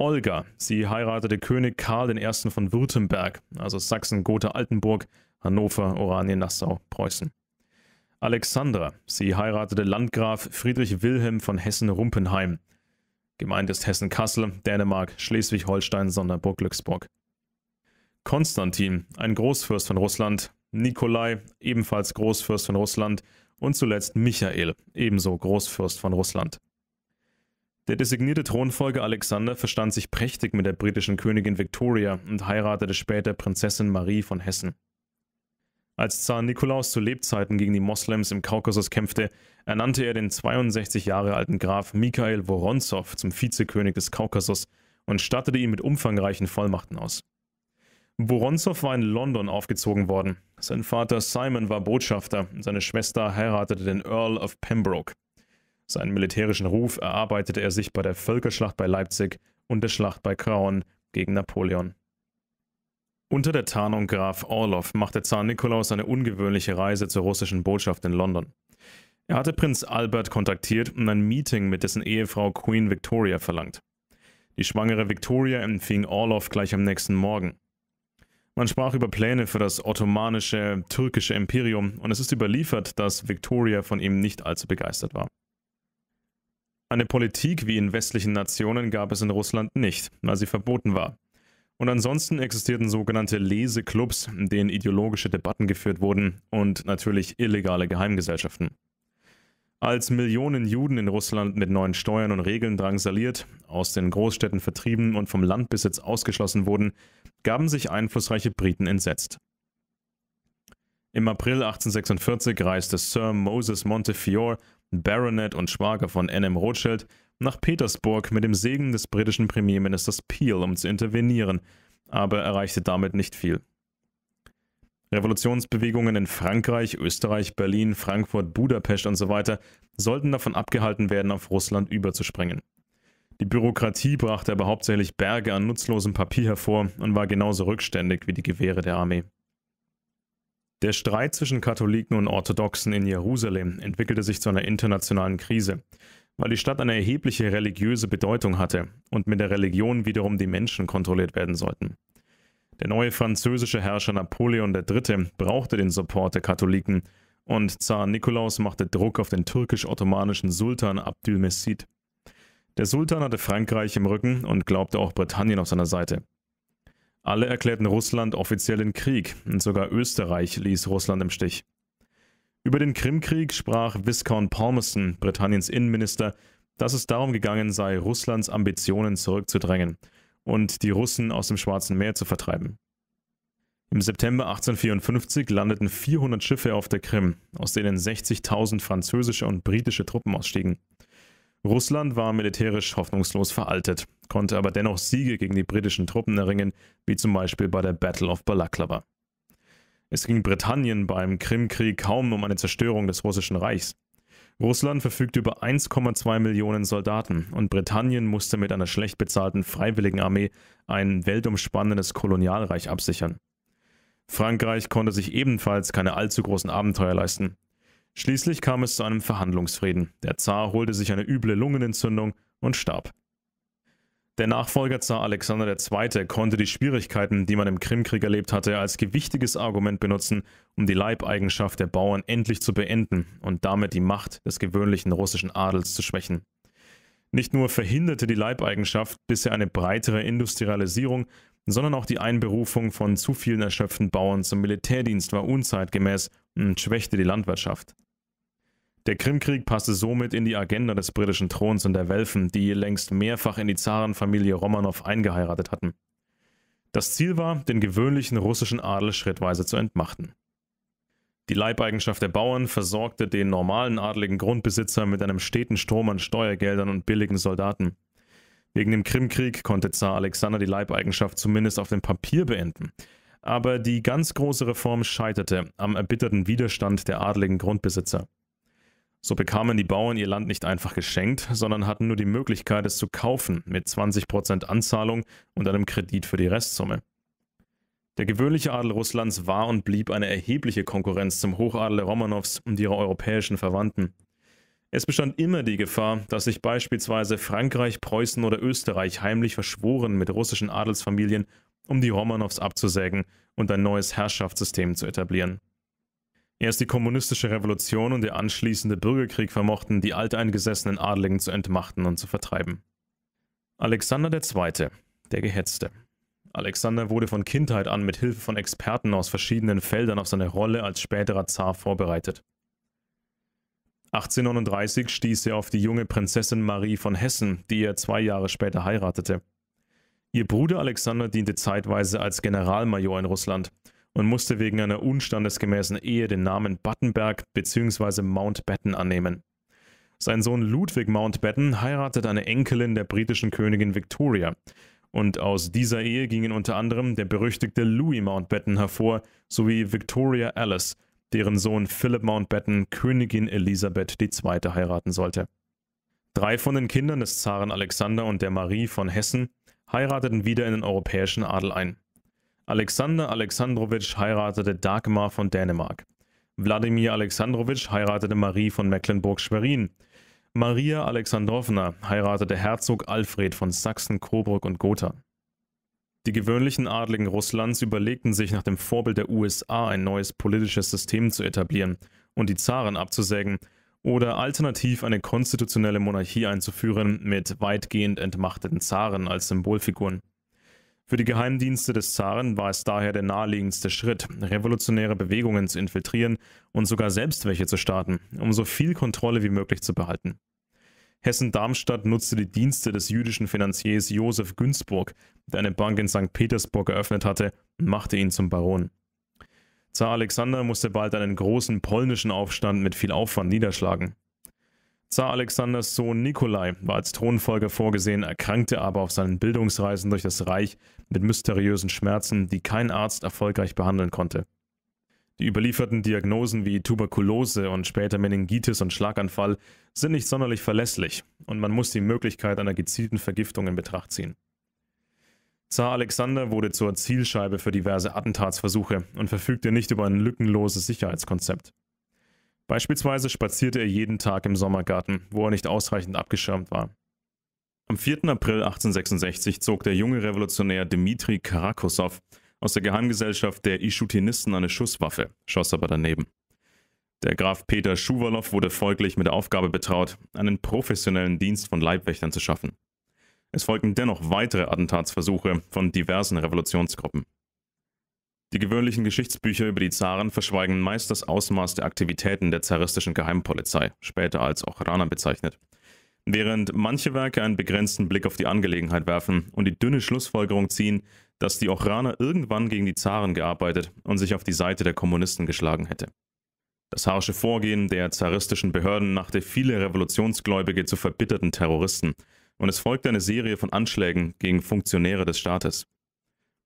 Olga. Sie heiratete König Karl I. von Württemberg, also Sachsen, Gotha, Altenburg, Hannover, Oranien, Nassau, Preußen. Alexandra. Sie heiratete Landgraf Friedrich Wilhelm von Hessen-Rumpenheim. Gemeint ist Hessen-Kassel, Dänemark, Schleswig-Holstein, Sonderburg, Glücksburg. Konstantin, ein Großfürst von Russland, Nikolai, ebenfalls Großfürst von Russland und zuletzt Michael, ebenso Großfürst von Russland. Der designierte Thronfolger Alexander verstand sich prächtig mit der britischen Königin Victoria und heiratete später Prinzessin Marie von Hessen. Als Zar Nikolaus zu Lebzeiten gegen die Moslems im Kaukasus kämpfte, ernannte er den 62 Jahre alten Graf Mikhail Woronzow zum Vizekönig des Kaukasus und stattete ihn mit umfangreichen Vollmachten aus. Woronzow war in London aufgezogen worden. Sein Vater Simon war Botschafter, und seine Schwester heiratete den Earl of Pembroke. Seinen militärischen Ruf erarbeitete er sich bei der Völkerschlacht bei Leipzig und der Schlacht bei Kraun gegen Napoleon. Unter der Tarnung Graf Orloff machte Zar Nikolaus eine ungewöhnliche Reise zur russischen Botschaft in London. Er hatte Prinz Albert kontaktiert und ein Meeting mit dessen Ehefrau Queen Victoria verlangt. Die schwangere Victoria empfing Orloff gleich am nächsten Morgen. Man sprach über Pläne für das ottomanische türkische Imperium und es ist überliefert, dass Victoria von ihm nicht allzu begeistert war. Eine Politik wie in westlichen Nationen gab es in Russland nicht, weil sie verboten war. Und ansonsten existierten sogenannte Leseclubs, in denen ideologische Debatten geführt wurden und natürlich illegale Geheimgesellschaften. Als Millionen Juden in Russland mit neuen Steuern und Regeln drangsaliert, aus den Großstädten vertrieben und vom Landbesitz ausgeschlossen wurden, gaben sich einflussreiche Briten entsetzt. Im April 1846 reiste Sir Moses Montefiore Baronet und Schwager von N.M. Rothschild, nach Petersburg mit dem Segen des britischen Premierministers Peel, um zu intervenieren, aber erreichte damit nicht viel. Revolutionsbewegungen in Frankreich, Österreich, Berlin, Frankfurt, Budapest und so weiter sollten davon abgehalten werden, auf Russland überzuspringen. Die Bürokratie brachte aber hauptsächlich Berge an nutzlosem Papier hervor und war genauso rückständig wie die Gewehre der Armee. Der Streit zwischen Katholiken und Orthodoxen in Jerusalem entwickelte sich zu einer internationalen Krise, weil die Stadt eine erhebliche religiöse Bedeutung hatte und mit der Religion wiederum die Menschen kontrolliert werden sollten. Der neue französische Herrscher Napoleon III. brauchte den Support der Katholiken und Zar Nikolaus machte Druck auf den türkisch-ottomanischen Sultan Abdülmesid. Der Sultan hatte Frankreich im Rücken und glaubte auch Britannien auf seiner Seite. Alle erklärten Russland offiziell den Krieg und sogar Österreich ließ Russland im Stich. Über den Krimkrieg sprach Viscount Palmerston, Britanniens Innenminister, dass es darum gegangen sei, Russlands Ambitionen zurückzudrängen und die Russen aus dem Schwarzen Meer zu vertreiben. Im September 1854 landeten 400 Schiffe auf der Krim, aus denen 60.000 französische und britische Truppen ausstiegen. Russland war militärisch hoffnungslos veraltet, konnte aber dennoch Siege gegen die britischen Truppen erringen, wie zum Beispiel bei der Battle of Balaklava. Es ging Britannien beim Krimkrieg kaum um eine Zerstörung des Russischen Reichs. Russland verfügte über 1,2 Millionen Soldaten und Britannien musste mit einer schlecht bezahlten Freiwilligenarmee ein weltumspannendes Kolonialreich absichern. Frankreich konnte sich ebenfalls keine allzu großen Abenteuer leisten. Schließlich kam es zu einem Verhandlungsfrieden. Der Zar holte sich eine üble Lungenentzündung und starb. Der Nachfolger Zar Alexander II. konnte die Schwierigkeiten, die man im Krimkrieg erlebt hatte, als gewichtiges Argument benutzen, um die Leibeigenschaft der Bauern endlich zu beenden und damit die Macht des gewöhnlichen russischen Adels zu schwächen. Nicht nur verhinderte die Leibeigenschaft bisher eine breitere Industrialisierung sondern auch die Einberufung von zu vielen erschöpften Bauern zum Militärdienst war unzeitgemäß und schwächte die Landwirtschaft. Der Krimkrieg passte somit in die Agenda des britischen Throns und der Welfen, die längst mehrfach in die Zarenfamilie Romanow eingeheiratet hatten. Das Ziel war, den gewöhnlichen russischen Adel schrittweise zu entmachten. Die Leibeigenschaft der Bauern versorgte den normalen adligen Grundbesitzer mit einem steten Strom an Steuergeldern und billigen Soldaten. Wegen dem Krimkrieg konnte Zar Alexander die Leibeigenschaft zumindest auf dem Papier beenden. Aber die ganz große Reform scheiterte am erbitterten Widerstand der adligen Grundbesitzer. So bekamen die Bauern ihr Land nicht einfach geschenkt, sondern hatten nur die Möglichkeit, es zu kaufen, mit 20% Anzahlung und einem Kredit für die Restsumme. Der gewöhnliche Adel Russlands war und blieb eine erhebliche Konkurrenz zum Hochadel Romanows und ihrer europäischen Verwandten. Es bestand immer die Gefahr, dass sich beispielsweise Frankreich, Preußen oder Österreich heimlich verschworen mit russischen Adelsfamilien, um die Romanows abzusägen und ein neues Herrschaftssystem zu etablieren. Erst die kommunistische Revolution und der anschließende Bürgerkrieg vermochten, die alteingesessenen Adligen zu entmachten und zu vertreiben. Alexander II., der Gehetzte. Alexander wurde von Kindheit an mit Hilfe von Experten aus verschiedenen Feldern auf seine Rolle als späterer Zar vorbereitet. 1839 stieß er auf die junge Prinzessin Marie von Hessen, die er zwei Jahre später heiratete. Ihr Bruder Alexander diente zeitweise als Generalmajor in Russland und musste wegen einer unstandesgemäßen Ehe den Namen Battenberg bzw. Mountbatten annehmen. Sein Sohn Ludwig Mountbatten heiratete eine Enkelin der britischen Königin Victoria, und aus dieser Ehe gingen unter anderem der berüchtigte Louis Mountbatten hervor sowie Victoria Alice, deren Sohn Philip Mountbatten Königin Elisabeth II. heiraten sollte. Drei von den Kindern des Zaren Alexander und der Marie von Hessen heirateten wieder in den europäischen Adel ein. Alexander Alexandrowitsch heiratete Dagmar von Dänemark. Wladimir Alexandrowitsch heiratete Marie von Mecklenburg-Schwerin. Maria Alexandrowna heiratete Herzog Alfred von Sachsen, Coburg und Gotha. Die gewöhnlichen Adligen Russlands überlegten sich nach dem Vorbild der USA ein neues politisches System zu etablieren und die Zaren abzusägen oder alternativ eine konstitutionelle Monarchie einzuführen mit weitgehend entmachteten Zaren als Symbolfiguren. Für die Geheimdienste des Zaren war es daher der naheliegendste Schritt, revolutionäre Bewegungen zu infiltrieren und sogar selbst welche zu starten, um so viel Kontrolle wie möglich zu behalten. Hessen-Darmstadt nutzte die Dienste des jüdischen Finanziers Josef Günzburg, der eine Bank in St. Petersburg eröffnet hatte, und machte ihn zum Baron. Zar Alexander musste bald einen großen polnischen Aufstand mit viel Aufwand niederschlagen. Zar Alexanders Sohn Nikolai war als Thronfolger vorgesehen, erkrankte aber auf seinen Bildungsreisen durch das Reich mit mysteriösen Schmerzen, die kein Arzt erfolgreich behandeln konnte. Die überlieferten Diagnosen wie Tuberkulose und später Meningitis und Schlaganfall sind nicht sonderlich verlässlich und man muss die Möglichkeit einer gezielten Vergiftung in Betracht ziehen. Zar Alexander wurde zur Zielscheibe für diverse Attentatsversuche und verfügte nicht über ein lückenloses Sicherheitskonzept. Beispielsweise spazierte er jeden Tag im Sommergarten, wo er nicht ausreichend abgeschirmt war. Am 4. April 1866 zog der junge Revolutionär Dmitri Karakosow aus der Geheimgesellschaft der Ischutinisten eine Schusswaffe, schoss aber daneben. Der Graf Peter Schuwalow wurde folglich mit der Aufgabe betraut, einen professionellen Dienst von Leibwächtern zu schaffen. Es folgten dennoch weitere Attentatsversuche von diversen Revolutionsgruppen. Die gewöhnlichen Geschichtsbücher über die Zaren verschweigen meist das Ausmaß der Aktivitäten der zaristischen Geheimpolizei, später als auch Rana bezeichnet. Während manche Werke einen begrenzten Blick auf die Angelegenheit werfen und die dünne Schlussfolgerung ziehen, dass die Ochraner irgendwann gegen die Zaren gearbeitet und sich auf die Seite der Kommunisten geschlagen hätte. Das harsche Vorgehen der zaristischen Behörden machte viele Revolutionsgläubige zu verbitterten Terroristen und es folgte eine Serie von Anschlägen gegen Funktionäre des Staates.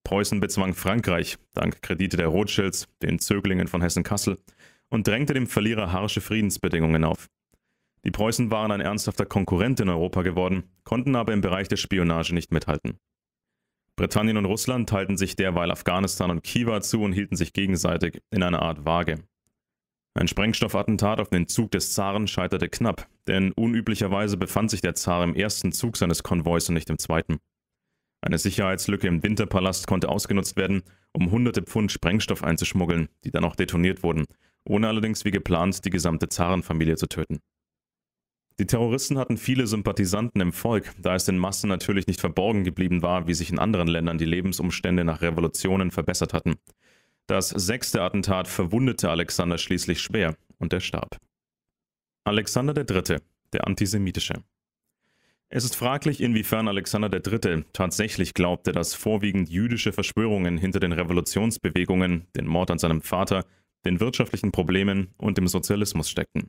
Preußen bezwang Frankreich, dank Kredite der Rothschilds, den Zöglingen von Hessen-Kassel, und drängte dem Verlierer harsche Friedensbedingungen auf. Die Preußen waren ein ernsthafter Konkurrent in Europa geworden, konnten aber im Bereich der Spionage nicht mithalten. Britannien und Russland teilten sich derweil Afghanistan und Kiva zu und hielten sich gegenseitig in einer Art Waage. Ein Sprengstoffattentat auf den Zug des Zaren scheiterte knapp, denn unüblicherweise befand sich der Zar im ersten Zug seines Konvois und nicht im zweiten. Eine Sicherheitslücke im Winterpalast konnte ausgenutzt werden, um hunderte Pfund Sprengstoff einzuschmuggeln, die dann auch detoniert wurden, ohne allerdings wie geplant die gesamte Zarenfamilie zu töten. Die Terroristen hatten viele Sympathisanten im Volk, da es den Massen natürlich nicht verborgen geblieben war, wie sich in anderen Ländern die Lebensumstände nach Revolutionen verbessert hatten. Das sechste Attentat verwundete Alexander schließlich schwer und er starb. Alexander III., der antisemitische. Es ist fraglich, inwiefern Alexander III. tatsächlich glaubte, dass vorwiegend jüdische Verschwörungen hinter den Revolutionsbewegungen, den Mord an seinem Vater, den wirtschaftlichen Problemen und dem Sozialismus steckten.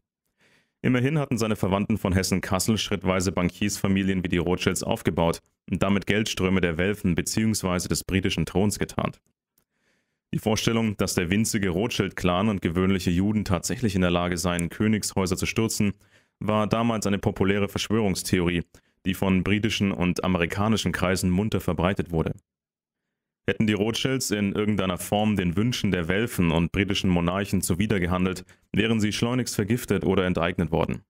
Immerhin hatten seine Verwandten von Hessen-Kassel schrittweise Bankiersfamilien wie die Rothschilds aufgebaut und damit Geldströme der Welfen bzw. des britischen Throns getarnt. Die Vorstellung, dass der winzige Rothschild-Clan und gewöhnliche Juden tatsächlich in der Lage seien, Königshäuser zu stürzen, war damals eine populäre Verschwörungstheorie, die von britischen und amerikanischen Kreisen munter verbreitet wurde. Hätten die Rothschilds in irgendeiner Form den Wünschen der Welfen und britischen Monarchen zuwidergehandelt, wären sie schleunigst vergiftet oder enteignet worden.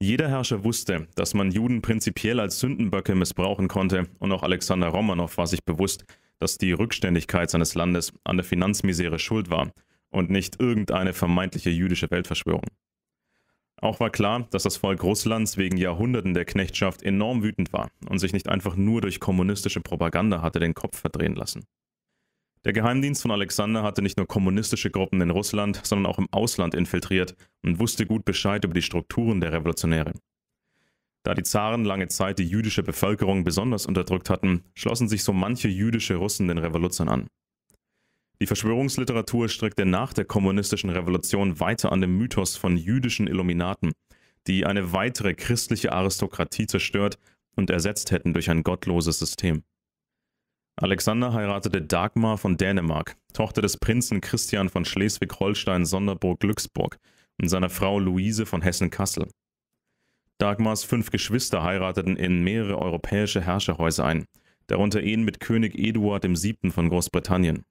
Jeder Herrscher wusste, dass man Juden prinzipiell als Sündenböcke missbrauchen konnte, und auch Alexander Romanow war sich bewusst, dass die Rückständigkeit seines Landes an der Finanzmisere schuld war und nicht irgendeine vermeintliche jüdische Weltverschwörung. Auch war klar, dass das Volk Russlands wegen Jahrhunderten der Knechtschaft enorm wütend war und sich nicht einfach nur durch kommunistische Propaganda hatte den Kopf verdrehen lassen. Der Geheimdienst von Alexander hatte nicht nur kommunistische Gruppen in Russland, sondern auch im Ausland infiltriert und wusste gut Bescheid über die Strukturen der Revolutionäre. Da die Zaren lange Zeit die jüdische Bevölkerung besonders unterdrückt hatten, schlossen sich so manche jüdische Russen den Revoluzern an. Die Verschwörungsliteratur strickte nach der kommunistischen Revolution weiter an dem Mythos von jüdischen Illuminaten, die eine weitere christliche Aristokratie zerstört und ersetzt hätten durch ein gottloses System. Alexander heiratete Dagmar von Dänemark, Tochter des Prinzen Christian von Schleswig-Holstein-Sonderburg-Glücksburg und seiner Frau Luise von Hessen-Kassel. Dagmars fünf Geschwister heirateten in mehrere europäische Herrscherhäuser ein, darunter ihn mit König Eduard VII. von Großbritannien.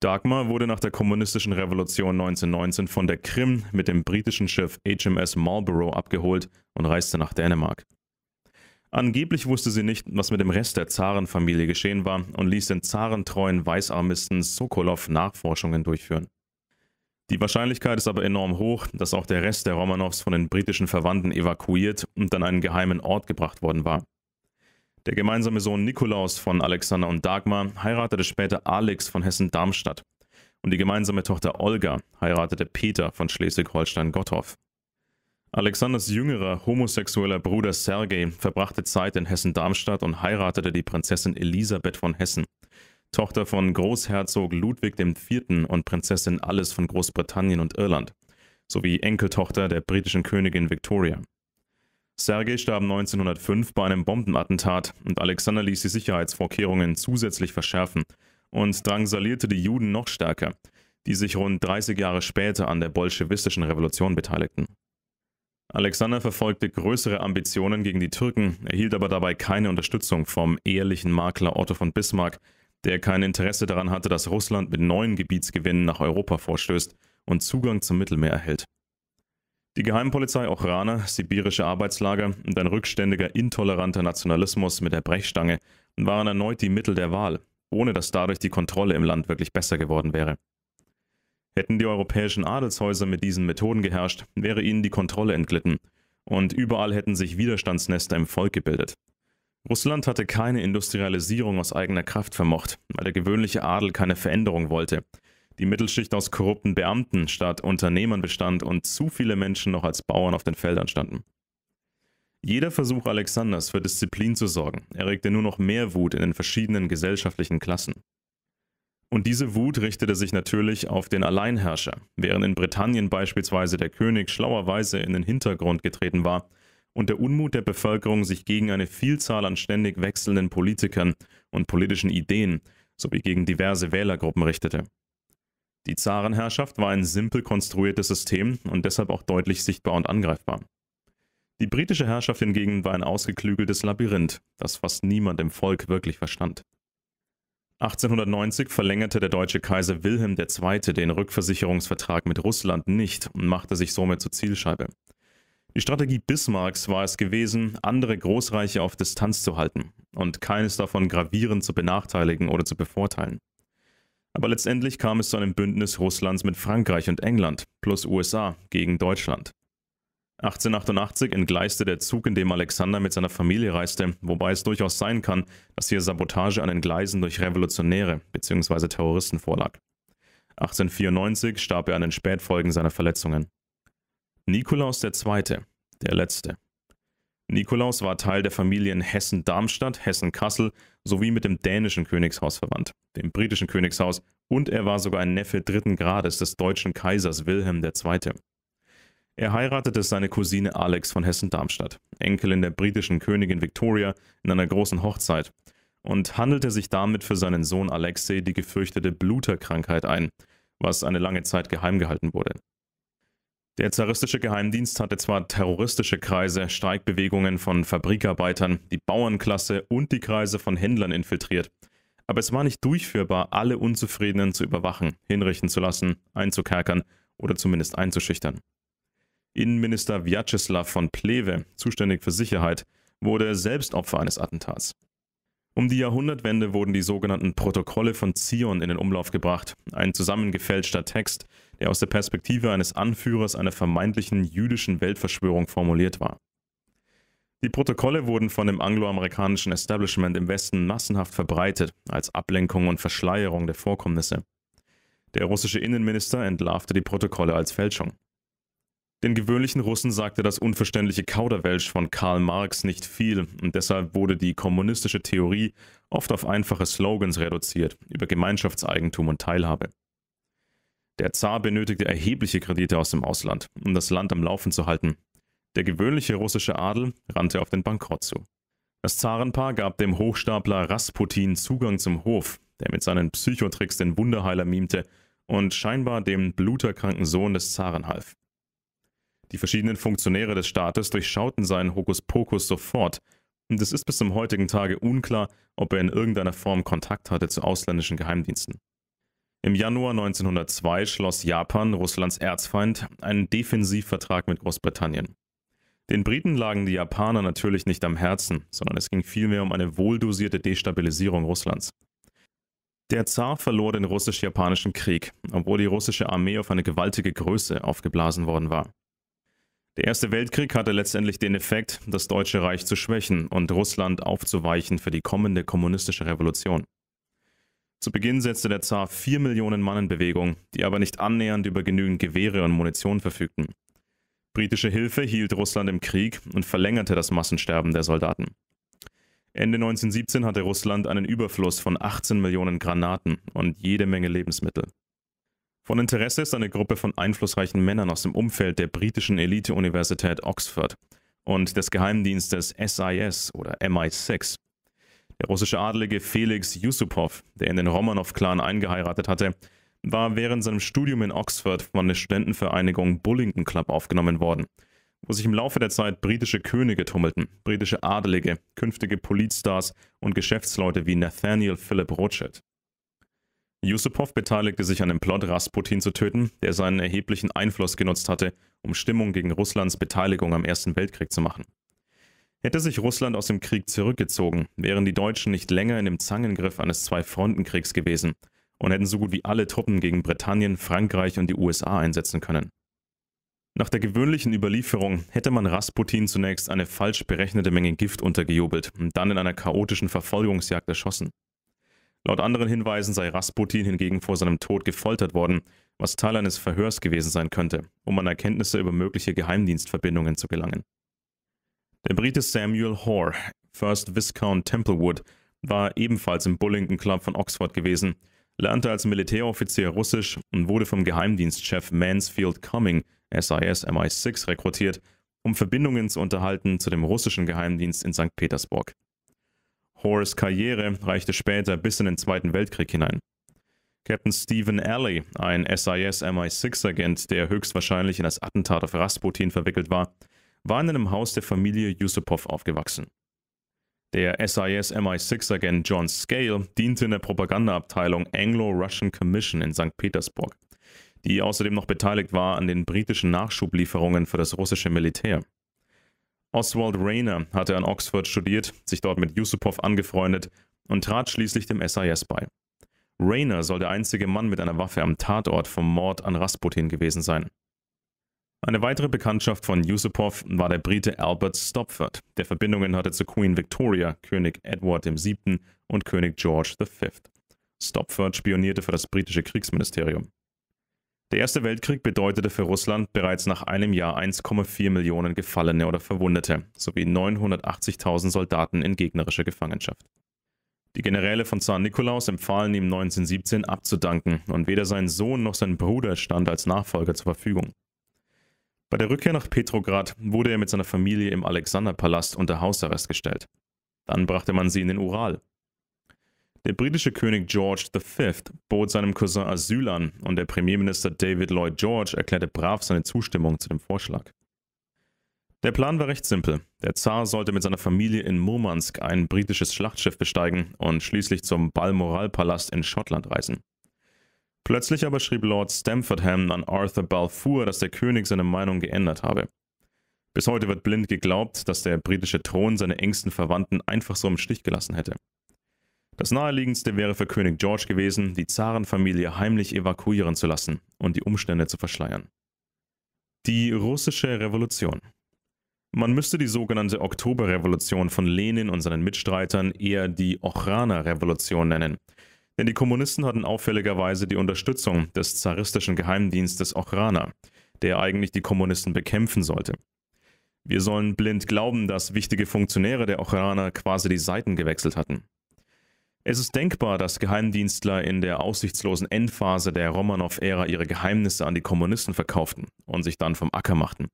Dagmar wurde nach der kommunistischen Revolution 1919 von der Krim mit dem britischen Schiff HMS Marlborough abgeholt und reiste nach Dänemark. Angeblich wusste sie nicht, was mit dem Rest der Zarenfamilie geschehen war und ließ den zarentreuen Weißarmisten Sokolov Nachforschungen durchführen. Die Wahrscheinlichkeit ist aber enorm hoch, dass auch der Rest der Romanows von den britischen Verwandten evakuiert und an einen geheimen Ort gebracht worden war. Der gemeinsame Sohn Nikolaus von Alexander und Dagmar heiratete später Alex von Hessen-Darmstadt und die gemeinsame Tochter Olga heiratete Peter von Schleswig-Holstein-Gottorf. Alexanders jüngerer homosexueller Bruder Sergei verbrachte Zeit in Hessen-Darmstadt und heiratete die Prinzessin Elisabeth von Hessen, Tochter von Großherzog Ludwig IV. und Prinzessin Alice von Großbritannien und Irland, sowie Enkeltochter der britischen Königin Victoria. Sergei starb 1905 bei einem Bombenattentat und Alexander ließ die Sicherheitsvorkehrungen zusätzlich verschärfen und drangsalierte die Juden noch stärker, die sich rund 30 Jahre später an der bolschewistischen Revolution beteiligten. Alexander verfolgte größere Ambitionen gegen die Türken, erhielt aber dabei keine Unterstützung vom ehrlichen Makler Otto von Bismarck, der kein Interesse daran hatte, dass Russland mit neuen Gebietsgewinnen nach Europa vorstößt und Zugang zum Mittelmeer erhält. Die Geheimpolizei auch Rana, sibirische Arbeitslager und ein rückständiger intoleranter Nationalismus mit der Brechstange waren erneut die Mittel der Wahl, ohne dass dadurch die Kontrolle im Land wirklich besser geworden wäre. Hätten die europäischen Adelshäuser mit diesen Methoden geherrscht, wäre ihnen die Kontrolle entglitten und überall hätten sich Widerstandsnester im Volk gebildet. Russland hatte keine Industrialisierung aus eigener Kraft vermocht, weil der gewöhnliche Adel keine Veränderung wollte – die Mittelschicht aus korrupten Beamten statt Unternehmern bestand und zu viele Menschen noch als Bauern auf den Feldern standen. Jeder Versuch Alexanders für Disziplin zu sorgen, erregte nur noch mehr Wut in den verschiedenen gesellschaftlichen Klassen. Und diese Wut richtete sich natürlich auf den Alleinherrscher, während in Britannien beispielsweise der König schlauerweise in den Hintergrund getreten war und der Unmut der Bevölkerung sich gegen eine Vielzahl an ständig wechselnden Politikern und politischen Ideen sowie gegen diverse Wählergruppen richtete. Die Zarenherrschaft war ein simpel konstruiertes System und deshalb auch deutlich sichtbar und angreifbar. Die britische Herrschaft hingegen war ein ausgeklügeltes Labyrinth, das fast niemand im Volk wirklich verstand. 1890 verlängerte der deutsche Kaiser Wilhelm II. den Rückversicherungsvertrag mit Russland nicht und machte sich somit zur Zielscheibe. Die Strategie Bismarcks war es gewesen, andere Großreiche auf Distanz zu halten und keines davon gravierend zu benachteiligen oder zu bevorteilen. Aber letztendlich kam es zu einem Bündnis Russlands mit Frankreich und England plus USA gegen Deutschland. 1888 entgleiste der Zug, in dem Alexander mit seiner Familie reiste, wobei es durchaus sein kann, dass hier Sabotage an den Gleisen durch Revolutionäre bzw. Terroristen vorlag. 1894 starb er an den Spätfolgen seiner Verletzungen. Nikolaus II., der Letzte, Nikolaus war Teil der Familien Hessen-Darmstadt, Hessen-Kassel sowie mit dem dänischen Königshaus verwandt, dem britischen Königshaus und er war sogar ein Neffe dritten Grades des deutschen Kaisers Wilhelm II. Er heiratete seine Cousine Alex von Hessen-Darmstadt, Enkelin der britischen Königin Victoria, in einer großen Hochzeit und handelte sich damit für seinen Sohn Alexei die gefürchtete Bluterkrankheit ein, was eine lange Zeit geheim gehalten wurde. Der zaristische Geheimdienst hatte zwar terroristische Kreise, Streikbewegungen von Fabrikarbeitern, die Bauernklasse und die Kreise von Händlern infiltriert, aber es war nicht durchführbar, alle Unzufriedenen zu überwachen, hinrichten zu lassen, einzukerkern oder zumindest einzuschüchtern. Innenminister Vyacheslav von Plewe, zuständig für Sicherheit, wurde selbst Opfer eines Attentats. Um die Jahrhundertwende wurden die sogenannten Protokolle von Zion in den Umlauf gebracht, ein zusammengefälschter Text, der aus der Perspektive eines Anführers einer vermeintlichen jüdischen Weltverschwörung formuliert war. Die Protokolle wurden von dem angloamerikanischen Establishment im Westen massenhaft verbreitet, als Ablenkung und Verschleierung der Vorkommnisse. Der russische Innenminister entlarvte die Protokolle als Fälschung. Den gewöhnlichen Russen sagte das unverständliche Kauderwelsch von Karl Marx nicht viel und deshalb wurde die kommunistische Theorie oft auf einfache Slogans reduziert über Gemeinschaftseigentum und Teilhabe. Der Zar benötigte erhebliche Kredite aus dem Ausland, um das Land am Laufen zu halten. Der gewöhnliche russische Adel rannte auf den Bankrott zu. Das Zarenpaar gab dem Hochstapler Rasputin Zugang zum Hof, der mit seinen Psychotricks den Wunderheiler mimte und scheinbar dem bluterkranken Sohn des Zaren half. Die verschiedenen Funktionäre des Staates durchschauten seinen Hokuspokus sofort, und es ist bis zum heutigen Tage unklar, ob er in irgendeiner Form Kontakt hatte zu ausländischen Geheimdiensten. Im Januar 1902 schloss Japan, Russlands Erzfeind, einen Defensivvertrag mit Großbritannien. Den Briten lagen die Japaner natürlich nicht am Herzen, sondern es ging vielmehr um eine wohldosierte Destabilisierung Russlands. Der Zar verlor den russisch-japanischen Krieg, obwohl die russische Armee auf eine gewaltige Größe aufgeblasen worden war. Der Erste Weltkrieg hatte letztendlich den Effekt, das Deutsche Reich zu schwächen und Russland aufzuweichen für die kommende kommunistische Revolution. Zu Beginn setzte der Zar vier Millionen Mann in Bewegung, die aber nicht annähernd über genügend Gewehre und Munition verfügten. Britische Hilfe hielt Russland im Krieg und verlängerte das Massensterben der Soldaten. Ende 1917 hatte Russland einen Überfluss von 18 Millionen Granaten und jede Menge Lebensmittel. Von Interesse ist eine Gruppe von einflussreichen Männern aus dem Umfeld der britischen Elite-Universität Oxford und des Geheimdienstes SIS oder MI6, der russische Adlige Felix Yusupov, der in den Romanov-Clan eingeheiratet hatte, war während seinem Studium in Oxford von der Studentenvereinigung Bullington Club aufgenommen worden, wo sich im Laufe der Zeit britische Könige tummelten, britische Adelige, künftige Politstars und Geschäftsleute wie Nathaniel Philip Rothschild. Yusupov beteiligte sich an dem Plot, Rasputin zu töten, der seinen erheblichen Einfluss genutzt hatte, um Stimmung gegen Russlands Beteiligung am Ersten Weltkrieg zu machen hätte sich Russland aus dem Krieg zurückgezogen, wären die Deutschen nicht länger in dem Zangengriff eines Zwei-Fronten-Kriegs gewesen und hätten so gut wie alle Truppen gegen Britannien, Frankreich und die USA einsetzen können. Nach der gewöhnlichen Überlieferung hätte man Rasputin zunächst eine falsch berechnete Menge Gift untergejubelt und dann in einer chaotischen Verfolgungsjagd erschossen. Laut anderen Hinweisen sei Rasputin hingegen vor seinem Tod gefoltert worden, was Teil eines Verhörs gewesen sein könnte, um an Erkenntnisse über mögliche Geheimdienstverbindungen zu gelangen. Der Brite Samuel Hoare, First Viscount Templewood, war ebenfalls im Bullington Club von Oxford gewesen, lernte als Militäroffizier Russisch und wurde vom Geheimdienstchef Mansfield Cumming, SIS MI6, rekrutiert, um Verbindungen zu unterhalten zu dem russischen Geheimdienst in St. Petersburg. Hoares Karriere reichte später bis in den Zweiten Weltkrieg hinein. Captain Stephen Alley, ein SIS MI6-Agent, der höchstwahrscheinlich in das Attentat auf Rasputin verwickelt war, war in einem Haus der Familie Yusupov aufgewachsen. Der SIS MI6-Agent John Scale diente in der Propagandaabteilung Anglo-Russian Commission in St. Petersburg, die außerdem noch beteiligt war an den britischen Nachschublieferungen für das russische Militär. Oswald Rayner hatte an Oxford studiert, sich dort mit Yusupov angefreundet und trat schließlich dem SIS bei. Rayner soll der einzige Mann mit einer Waffe am Tatort vom Mord an Rasputin gewesen sein. Eine weitere Bekanntschaft von Yusupov war der Brite Albert Stopford, der Verbindungen hatte zu Queen Victoria, König Edward VII. und König George V. Stopford spionierte für das britische Kriegsministerium. Der Erste Weltkrieg bedeutete für Russland bereits nach einem Jahr 1,4 Millionen Gefallene oder Verwundete sowie 980.000 Soldaten in gegnerischer Gefangenschaft. Die Generäle von Zar Nikolaus empfahlen ihm 1917 abzudanken und weder sein Sohn noch sein Bruder stand als Nachfolger zur Verfügung. Bei der Rückkehr nach Petrograd wurde er mit seiner Familie im Alexanderpalast unter Hausarrest gestellt. Dann brachte man sie in den Ural. Der britische König George V. bot seinem Cousin Asyl an und der Premierminister David Lloyd George erklärte brav seine Zustimmung zu dem Vorschlag. Der Plan war recht simpel. Der Zar sollte mit seiner Familie in Murmansk ein britisches Schlachtschiff besteigen und schließlich zum Balmoral-Palast in Schottland reisen. Plötzlich aber schrieb Lord Stamfordham an Arthur Balfour, dass der König seine Meinung geändert habe. Bis heute wird blind geglaubt, dass der britische Thron seine engsten Verwandten einfach so im Stich gelassen hätte. Das naheliegendste wäre für König George gewesen, die Zarenfamilie heimlich evakuieren zu lassen und die Umstände zu verschleiern. Die russische Revolution. Man müsste die sogenannte Oktoberrevolution von Lenin und seinen Mitstreitern eher die Ochraner Revolution nennen – denn die Kommunisten hatten auffälligerweise die Unterstützung des zaristischen Geheimdienstes Ochrana, der eigentlich die Kommunisten bekämpfen sollte. Wir sollen blind glauben, dass wichtige Funktionäre der Ochrana quasi die Seiten gewechselt hatten. Es ist denkbar, dass Geheimdienstler in der aussichtslosen Endphase der Romanov-Ära ihre Geheimnisse an die Kommunisten verkauften und sich dann vom Acker machten.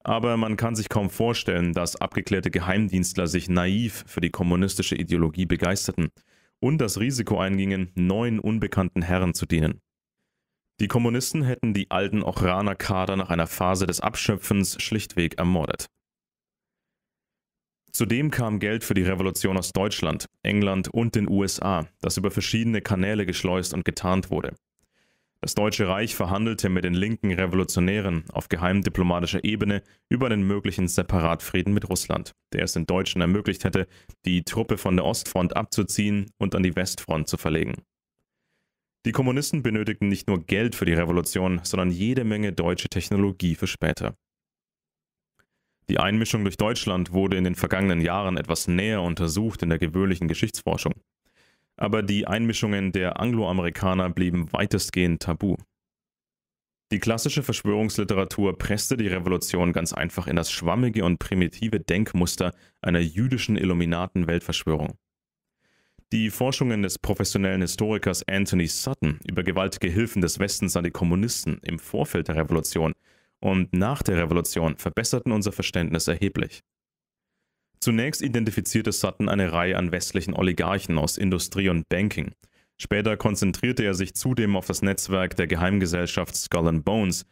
Aber man kann sich kaum vorstellen, dass abgeklärte Geheimdienstler sich naiv für die kommunistische Ideologie begeisterten und das Risiko eingingen, neuen unbekannten Herren zu dienen. Die Kommunisten hätten die alten Ochraner Kader nach einer Phase des Abschöpfens schlichtweg ermordet. Zudem kam Geld für die Revolution aus Deutschland, England und den USA, das über verschiedene Kanäle geschleust und getarnt wurde. Das Deutsche Reich verhandelte mit den linken Revolutionären auf geheimdiplomatischer Ebene über einen möglichen Separatfrieden mit Russland, der es den Deutschen ermöglicht hätte, die Truppe von der Ostfront abzuziehen und an die Westfront zu verlegen. Die Kommunisten benötigten nicht nur Geld für die Revolution, sondern jede Menge deutsche Technologie für später. Die Einmischung durch Deutschland wurde in den vergangenen Jahren etwas näher untersucht in der gewöhnlichen Geschichtsforschung, aber die Einmischungen der Angloamerikaner blieben weitestgehend tabu. Die klassische Verschwörungsliteratur presste die Revolution ganz einfach in das schwammige und primitive Denkmuster einer jüdischen Illuminaten-Weltverschwörung. Die Forschungen des professionellen Historikers Anthony Sutton über gewaltige Hilfen des Westens an die Kommunisten im Vorfeld der Revolution und nach der Revolution verbesserten unser Verständnis erheblich. Zunächst identifizierte Sutton eine Reihe an westlichen Oligarchen aus Industrie und Banking. Später konzentrierte er sich zudem auf das Netzwerk der Geheimgesellschaft Skull and Bones,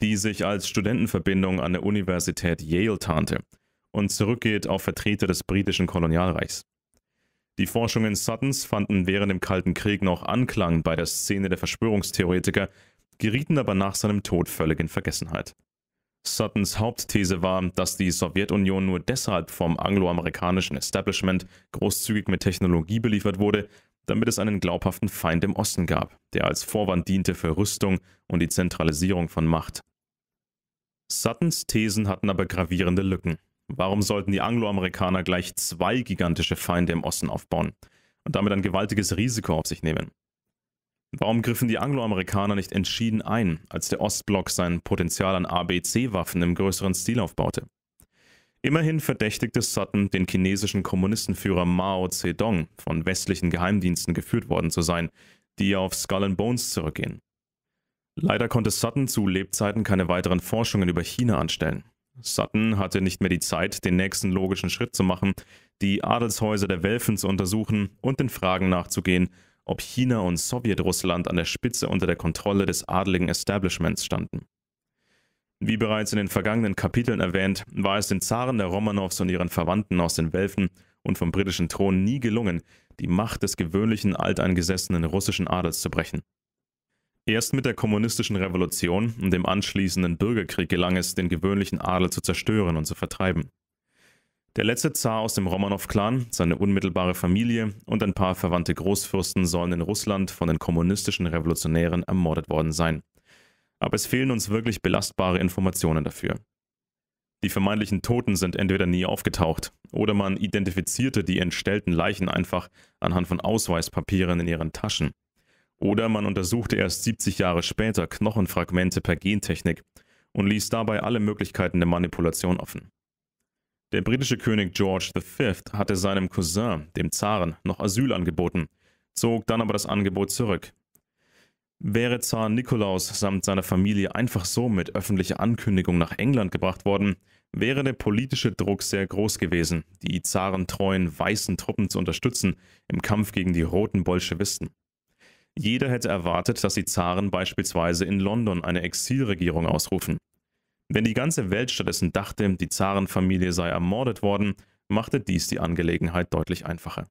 die sich als Studentenverbindung an der Universität Yale tarnte und zurückgeht auf Vertreter des britischen Kolonialreichs. Die Forschungen Suttons fanden während dem Kalten Krieg noch Anklang bei der Szene der Verschwörungstheoretiker, gerieten aber nach seinem Tod völlig in Vergessenheit. Suttons Hauptthese war, dass die Sowjetunion nur deshalb vom angloamerikanischen Establishment großzügig mit Technologie beliefert wurde, damit es einen glaubhaften Feind im Osten gab, der als Vorwand diente für Rüstung und die Zentralisierung von Macht. Suttons Thesen hatten aber gravierende Lücken. Warum sollten die Angloamerikaner gleich zwei gigantische Feinde im Osten aufbauen und damit ein gewaltiges Risiko auf sich nehmen? Warum griffen die Angloamerikaner nicht entschieden ein, als der Ostblock sein Potenzial an ABC-Waffen im größeren Stil aufbaute? Immerhin verdächtigte Sutton, den chinesischen Kommunistenführer Mao Zedong von westlichen Geheimdiensten geführt worden zu sein, die auf Skull and Bones zurückgehen. Leider konnte Sutton zu Lebzeiten keine weiteren Forschungen über China anstellen. Sutton hatte nicht mehr die Zeit, den nächsten logischen Schritt zu machen, die Adelshäuser der Welfen zu untersuchen und den Fragen nachzugehen, ob China und Sowjetrussland an der Spitze unter der Kontrolle des adligen Establishments standen. Wie bereits in den vergangenen Kapiteln erwähnt, war es den Zaren der Romanows und ihren Verwandten aus den Welfen und vom britischen Thron nie gelungen, die Macht des gewöhnlichen alteingesessenen russischen Adels zu brechen. Erst mit der kommunistischen Revolution und dem anschließenden Bürgerkrieg gelang es, den gewöhnlichen Adel zu zerstören und zu vertreiben. Der letzte Zar aus dem Romanov-Clan, seine unmittelbare Familie und ein paar verwandte Großfürsten sollen in Russland von den kommunistischen Revolutionären ermordet worden sein. Aber es fehlen uns wirklich belastbare Informationen dafür. Die vermeintlichen Toten sind entweder nie aufgetaucht oder man identifizierte die entstellten Leichen einfach anhand von Ausweispapieren in ihren Taschen. Oder man untersuchte erst 70 Jahre später Knochenfragmente per Gentechnik und ließ dabei alle Möglichkeiten der Manipulation offen. Der britische König George V. hatte seinem Cousin, dem Zaren, noch Asyl angeboten, zog dann aber das Angebot zurück. Wäre Zar Nikolaus samt seiner Familie einfach so mit öffentlicher Ankündigung nach England gebracht worden, wäre der politische Druck sehr groß gewesen, die zarentreuen weißen Truppen zu unterstützen im Kampf gegen die roten Bolschewisten. Jeder hätte erwartet, dass die Zaren beispielsweise in London eine Exilregierung ausrufen. Wenn die ganze Welt stattdessen dachte, die Zarenfamilie sei ermordet worden, machte dies die Angelegenheit deutlich einfacher.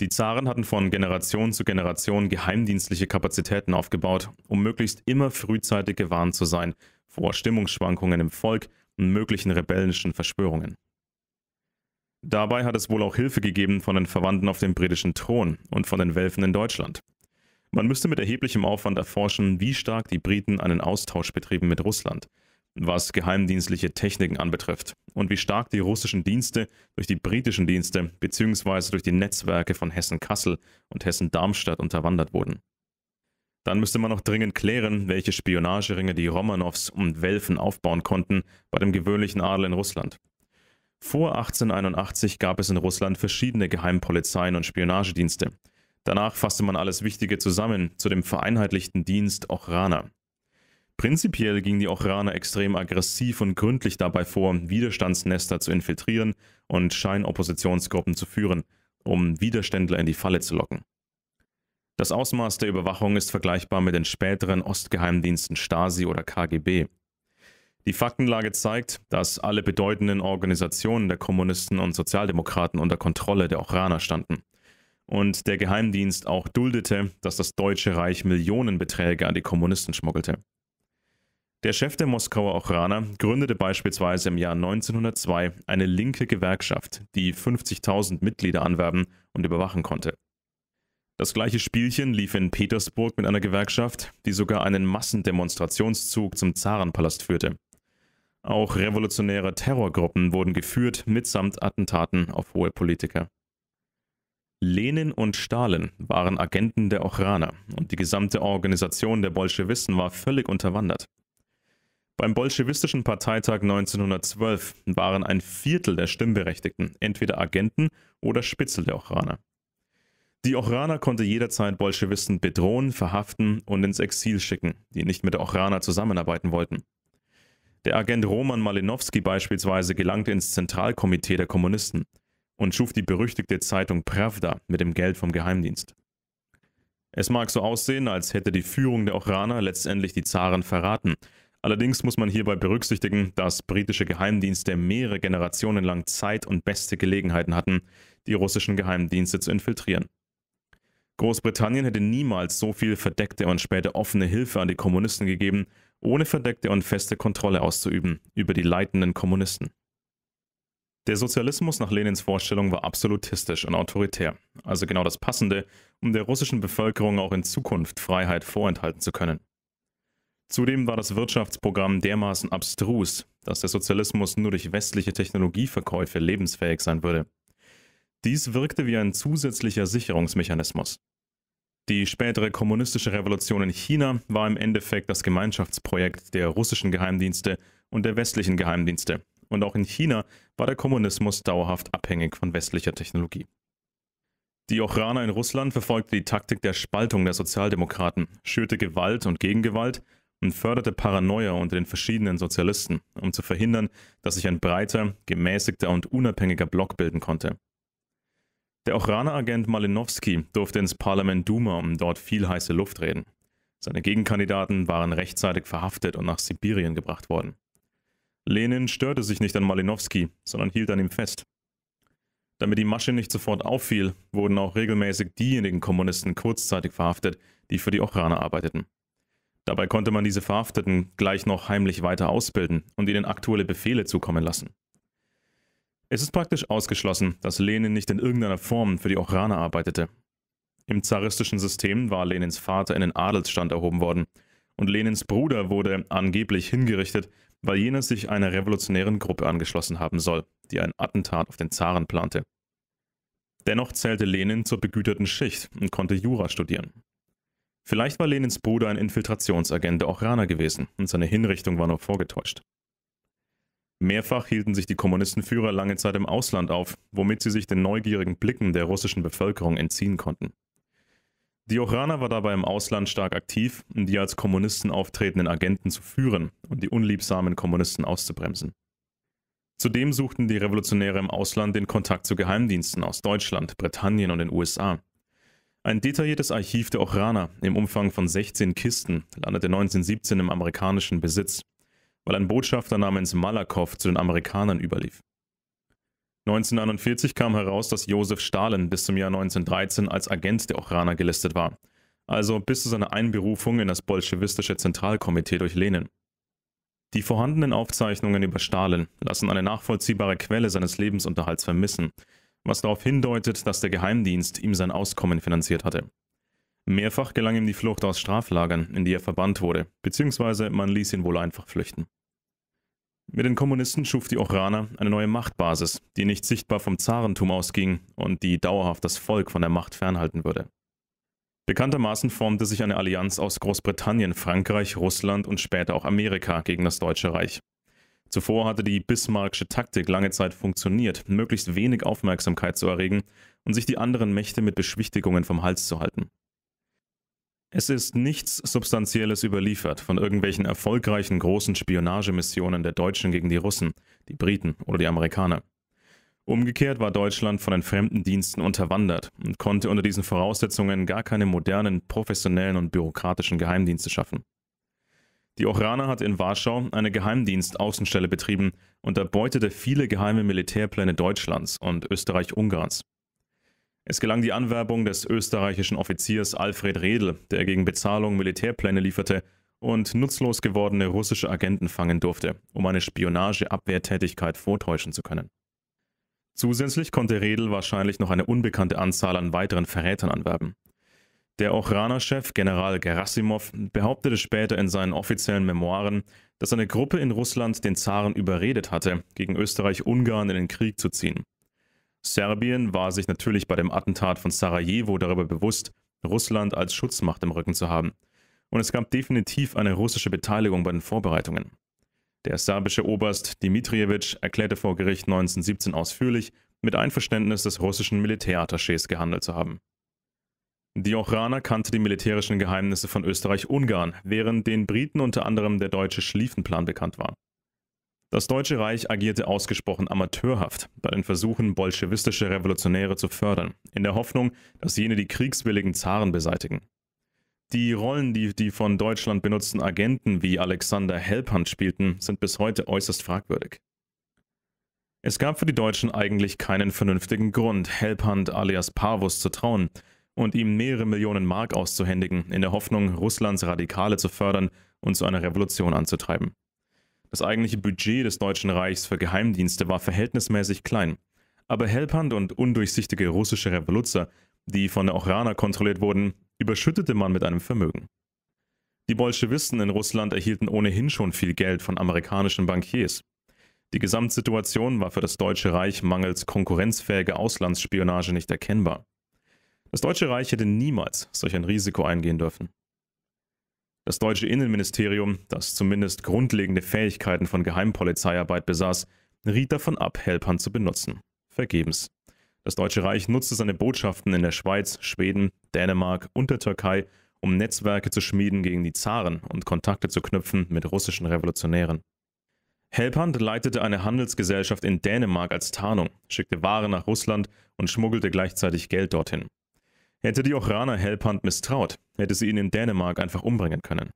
Die Zaren hatten von Generation zu Generation geheimdienstliche Kapazitäten aufgebaut, um möglichst immer frühzeitig gewarnt zu sein vor Stimmungsschwankungen im Volk und möglichen rebellischen Verschwörungen. Dabei hat es wohl auch Hilfe gegeben von den Verwandten auf dem britischen Thron und von den Welfen in Deutschland. Man müsste mit erheblichem Aufwand erforschen, wie stark die Briten einen Austausch betrieben mit Russland – was geheimdienstliche Techniken anbetrifft und wie stark die russischen Dienste durch die britischen Dienste bzw. durch die Netzwerke von Hessen-Kassel und Hessen-Darmstadt unterwandert wurden. Dann müsste man noch dringend klären, welche Spionageringe die Romanows und Welfen aufbauen konnten bei dem gewöhnlichen Adel in Russland. Vor 1881 gab es in Russland verschiedene Geheimpolizeien und Spionagedienste. Danach fasste man alles Wichtige zusammen zu dem vereinheitlichten Dienst Ochrana. Prinzipiell gingen die Ochraner extrem aggressiv und gründlich dabei vor, Widerstandsnester zu infiltrieren und Scheinoppositionsgruppen zu führen, um Widerständler in die Falle zu locken. Das Ausmaß der Überwachung ist vergleichbar mit den späteren Ostgeheimdiensten Stasi oder KGB. Die Faktenlage zeigt, dass alle bedeutenden Organisationen der Kommunisten und Sozialdemokraten unter Kontrolle der Ochraner standen. Und der Geheimdienst auch duldete, dass das Deutsche Reich Millionenbeträge an die Kommunisten schmuggelte. Der Chef der Moskauer Ochraner gründete beispielsweise im Jahr 1902 eine linke Gewerkschaft, die 50.000 Mitglieder anwerben und überwachen konnte. Das gleiche Spielchen lief in Petersburg mit einer Gewerkschaft, die sogar einen Massendemonstrationszug zum Zarenpalast führte. Auch revolutionäre Terrorgruppen wurden geführt, mitsamt Attentaten auf hohe Politiker. Lenin und Stalin waren Agenten der Ochraner und die gesamte Organisation der Bolschewisten war völlig unterwandert. Beim bolschewistischen Parteitag 1912 waren ein Viertel der Stimmberechtigten entweder Agenten oder Spitzel der Ochraner. Die Ochraner konnte jederzeit Bolschewisten bedrohen, verhaften und ins Exil schicken, die nicht mit der Ochraner zusammenarbeiten wollten. Der Agent Roman Malinowski beispielsweise gelangte ins Zentralkomitee der Kommunisten und schuf die berüchtigte Zeitung Pravda mit dem Geld vom Geheimdienst. Es mag so aussehen, als hätte die Führung der Ochraner letztendlich die Zaren verraten, Allerdings muss man hierbei berücksichtigen, dass britische Geheimdienste mehrere Generationen lang Zeit und beste Gelegenheiten hatten, die russischen Geheimdienste zu infiltrieren. Großbritannien hätte niemals so viel verdeckte und später offene Hilfe an die Kommunisten gegeben, ohne verdeckte und feste Kontrolle auszuüben über die leitenden Kommunisten. Der Sozialismus nach Lenins Vorstellung war absolutistisch und autoritär, also genau das Passende, um der russischen Bevölkerung auch in Zukunft Freiheit vorenthalten zu können. Zudem war das Wirtschaftsprogramm dermaßen abstrus, dass der Sozialismus nur durch westliche Technologieverkäufe lebensfähig sein würde. Dies wirkte wie ein zusätzlicher Sicherungsmechanismus. Die spätere kommunistische Revolution in China war im Endeffekt das Gemeinschaftsprojekt der russischen Geheimdienste und der westlichen Geheimdienste. Und auch in China war der Kommunismus dauerhaft abhängig von westlicher Technologie. Die Ochraner in Russland verfolgte die Taktik der Spaltung der Sozialdemokraten, schürte Gewalt und Gegengewalt und förderte Paranoia unter den verschiedenen Sozialisten, um zu verhindern, dass sich ein breiter, gemäßigter und unabhängiger Block bilden konnte. Der Ochrana-Agent Malinowski durfte ins Parlament Duma um dort viel heiße Luft reden. Seine Gegenkandidaten waren rechtzeitig verhaftet und nach Sibirien gebracht worden. Lenin störte sich nicht an Malinowski, sondern hielt an ihm fest. Damit die Masche nicht sofort auffiel, wurden auch regelmäßig diejenigen Kommunisten kurzzeitig verhaftet, die für die Ochrana arbeiteten. Dabei konnte man diese Verhafteten gleich noch heimlich weiter ausbilden und ihnen aktuelle Befehle zukommen lassen. Es ist praktisch ausgeschlossen, dass Lenin nicht in irgendeiner Form für die Ochraner arbeitete. Im zaristischen System war Lenins Vater in den Adelsstand erhoben worden und Lenins Bruder wurde angeblich hingerichtet, weil jener sich einer revolutionären Gruppe angeschlossen haben soll, die ein Attentat auf den Zaren plante. Dennoch zählte Lenin zur begüterten Schicht und konnte Jura studieren. Vielleicht war Lenins Bruder ein Infiltrationsagent der Ochraner gewesen und seine Hinrichtung war nur vorgetäuscht. Mehrfach hielten sich die Kommunistenführer lange Zeit im Ausland auf, womit sie sich den neugierigen Blicken der russischen Bevölkerung entziehen konnten. Die Ochraner war dabei im Ausland stark aktiv, um die als Kommunisten auftretenden Agenten zu führen und die unliebsamen Kommunisten auszubremsen. Zudem suchten die Revolutionäre im Ausland den Kontakt zu Geheimdiensten aus Deutschland, Britannien und den USA, ein detailliertes Archiv der Ochraner im Umfang von 16 Kisten landete 1917 im amerikanischen Besitz, weil ein Botschafter namens Malakow zu den Amerikanern überlief. 1941 kam heraus, dass Josef Stalin bis zum Jahr 1913 als Agent der Ochraner gelistet war, also bis zu seiner Einberufung in das bolschewistische Zentralkomitee durch Lenin. Die vorhandenen Aufzeichnungen über Stalin lassen eine nachvollziehbare Quelle seines Lebensunterhalts vermissen – was darauf hindeutet, dass der Geheimdienst ihm sein Auskommen finanziert hatte. Mehrfach gelang ihm die Flucht aus Straflagern, in die er verbannt wurde, beziehungsweise man ließ ihn wohl einfach flüchten. Mit den Kommunisten schuf die Ochraner eine neue Machtbasis, die nicht sichtbar vom Zarentum ausging und die dauerhaft das Volk von der Macht fernhalten würde. Bekanntermaßen formte sich eine Allianz aus Großbritannien, Frankreich, Russland und später auch Amerika gegen das Deutsche Reich, Zuvor hatte die bismarckische Taktik lange Zeit funktioniert, möglichst wenig Aufmerksamkeit zu erregen und sich die anderen Mächte mit Beschwichtigungen vom Hals zu halten. Es ist nichts Substanzielles überliefert von irgendwelchen erfolgreichen großen Spionagemissionen der Deutschen gegen die Russen, die Briten oder die Amerikaner. Umgekehrt war Deutschland von den Fremdendiensten unterwandert und konnte unter diesen Voraussetzungen gar keine modernen, professionellen und bürokratischen Geheimdienste schaffen. Die Ochrana hat in Warschau eine Geheimdienstaußenstelle betrieben und erbeutete viele geheime Militärpläne Deutschlands und Österreich-Ungarns. Es gelang die Anwerbung des österreichischen Offiziers Alfred Redl, der gegen Bezahlung Militärpläne lieferte und nutzlos gewordene russische Agenten fangen durfte, um eine Spionageabwehrtätigkeit vortäuschen zu können. Zusätzlich konnte Redl wahrscheinlich noch eine unbekannte Anzahl an weiteren Verrätern anwerben. Der Ochraner-Chef General Gerasimov behauptete später in seinen offiziellen Memoiren, dass eine Gruppe in Russland den Zaren überredet hatte, gegen Österreich-Ungarn in den Krieg zu ziehen. Serbien war sich natürlich bei dem Attentat von Sarajevo darüber bewusst, Russland als Schutzmacht im Rücken zu haben. Und es gab definitiv eine russische Beteiligung bei den Vorbereitungen. Der serbische Oberst Dimitrievich erklärte vor Gericht 1917 ausführlich, mit Einverständnis des russischen Militärattachés gehandelt zu haben. Die Ochraner kannte die militärischen Geheimnisse von Österreich-Ungarn, während den Briten unter anderem der deutsche Schlieffenplan bekannt war. Das Deutsche Reich agierte ausgesprochen amateurhaft bei den Versuchen, bolschewistische Revolutionäre zu fördern, in der Hoffnung, dass jene die kriegswilligen Zaren beseitigen. Die Rollen, die die von Deutschland benutzten Agenten wie Alexander Helpand spielten, sind bis heute äußerst fragwürdig. Es gab für die Deutschen eigentlich keinen vernünftigen Grund, Helpand alias Parvus zu trauen, und ihm mehrere Millionen Mark auszuhändigen, in der Hoffnung, Russlands Radikale zu fördern und zu einer Revolution anzutreiben. Das eigentliche Budget des Deutschen Reichs für Geheimdienste war verhältnismäßig klein, aber helpern und undurchsichtige russische Revoluzzer, die von der Ochraner kontrolliert wurden, überschüttete man mit einem Vermögen. Die Bolschewisten in Russland erhielten ohnehin schon viel Geld von amerikanischen Bankiers. Die Gesamtsituation war für das Deutsche Reich mangels konkurrenzfähiger Auslandsspionage nicht erkennbar. Das Deutsche Reich hätte niemals solch ein Risiko eingehen dürfen. Das deutsche Innenministerium, das zumindest grundlegende Fähigkeiten von Geheimpolizeiarbeit besaß, riet davon ab, Helpern zu benutzen. Vergebens. Das Deutsche Reich nutzte seine Botschaften in der Schweiz, Schweden, Dänemark und der Türkei, um Netzwerke zu schmieden gegen die Zaren und Kontakte zu knüpfen mit russischen Revolutionären. Helpand leitete eine Handelsgesellschaft in Dänemark als Tarnung, schickte Waren nach Russland und schmuggelte gleichzeitig Geld dorthin. Hätte die Ochraner Helphand misstraut, hätte sie ihn in Dänemark einfach umbringen können.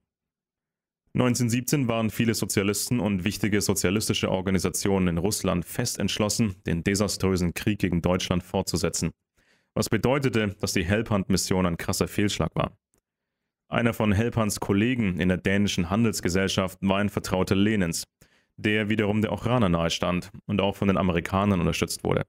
1917 waren viele Sozialisten und wichtige sozialistische Organisationen in Russland fest entschlossen, den desaströsen Krieg gegen Deutschland fortzusetzen, was bedeutete, dass die Helphand-Mission ein krasser Fehlschlag war. Einer von Helphands Kollegen in der dänischen Handelsgesellschaft war ein Vertrauter Lenins, der wiederum der Ochraner nahestand und auch von den Amerikanern unterstützt wurde.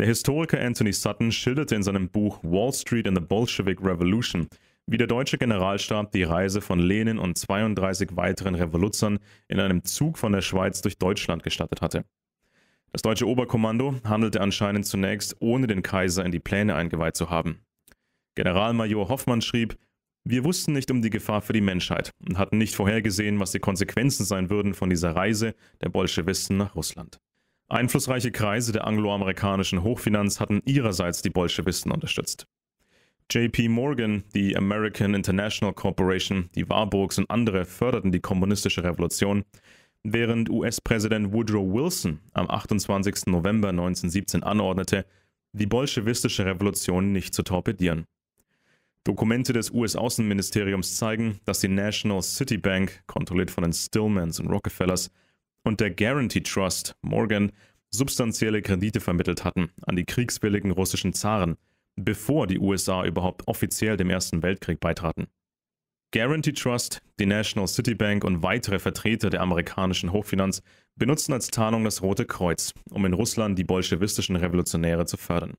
Der Historiker Anthony Sutton schilderte in seinem Buch Wall Street and the Bolshevik Revolution, wie der deutsche Generalstab die Reise von Lenin und 32 weiteren Revoluzern in einem Zug von der Schweiz durch Deutschland gestattet hatte. Das deutsche Oberkommando handelte anscheinend zunächst, ohne den Kaiser in die Pläne eingeweiht zu haben. Generalmajor Hoffmann schrieb, wir wussten nicht um die Gefahr für die Menschheit und hatten nicht vorhergesehen, was die Konsequenzen sein würden von dieser Reise der Bolschewisten nach Russland. Einflussreiche Kreise der angloamerikanischen Hochfinanz hatten ihrerseits die Bolschewisten unterstützt. JP Morgan, die American International Corporation, die Warburgs und andere förderten die kommunistische Revolution, während US-Präsident Woodrow Wilson am 28. November 1917 anordnete, die bolschewistische Revolution nicht zu torpedieren. Dokumente des US-Außenministeriums zeigen, dass die National City Bank, kontrolliert von den Stillmans und Rockefellers, und der Guarantee Trust Morgan substanzielle Kredite vermittelt hatten an die kriegswilligen russischen Zaren, bevor die USA überhaupt offiziell dem Ersten Weltkrieg beitraten. Guarantee Trust, die National City Bank und weitere Vertreter der amerikanischen Hochfinanz benutzten als Tarnung das Rote Kreuz, um in Russland die bolschewistischen Revolutionäre zu fördern.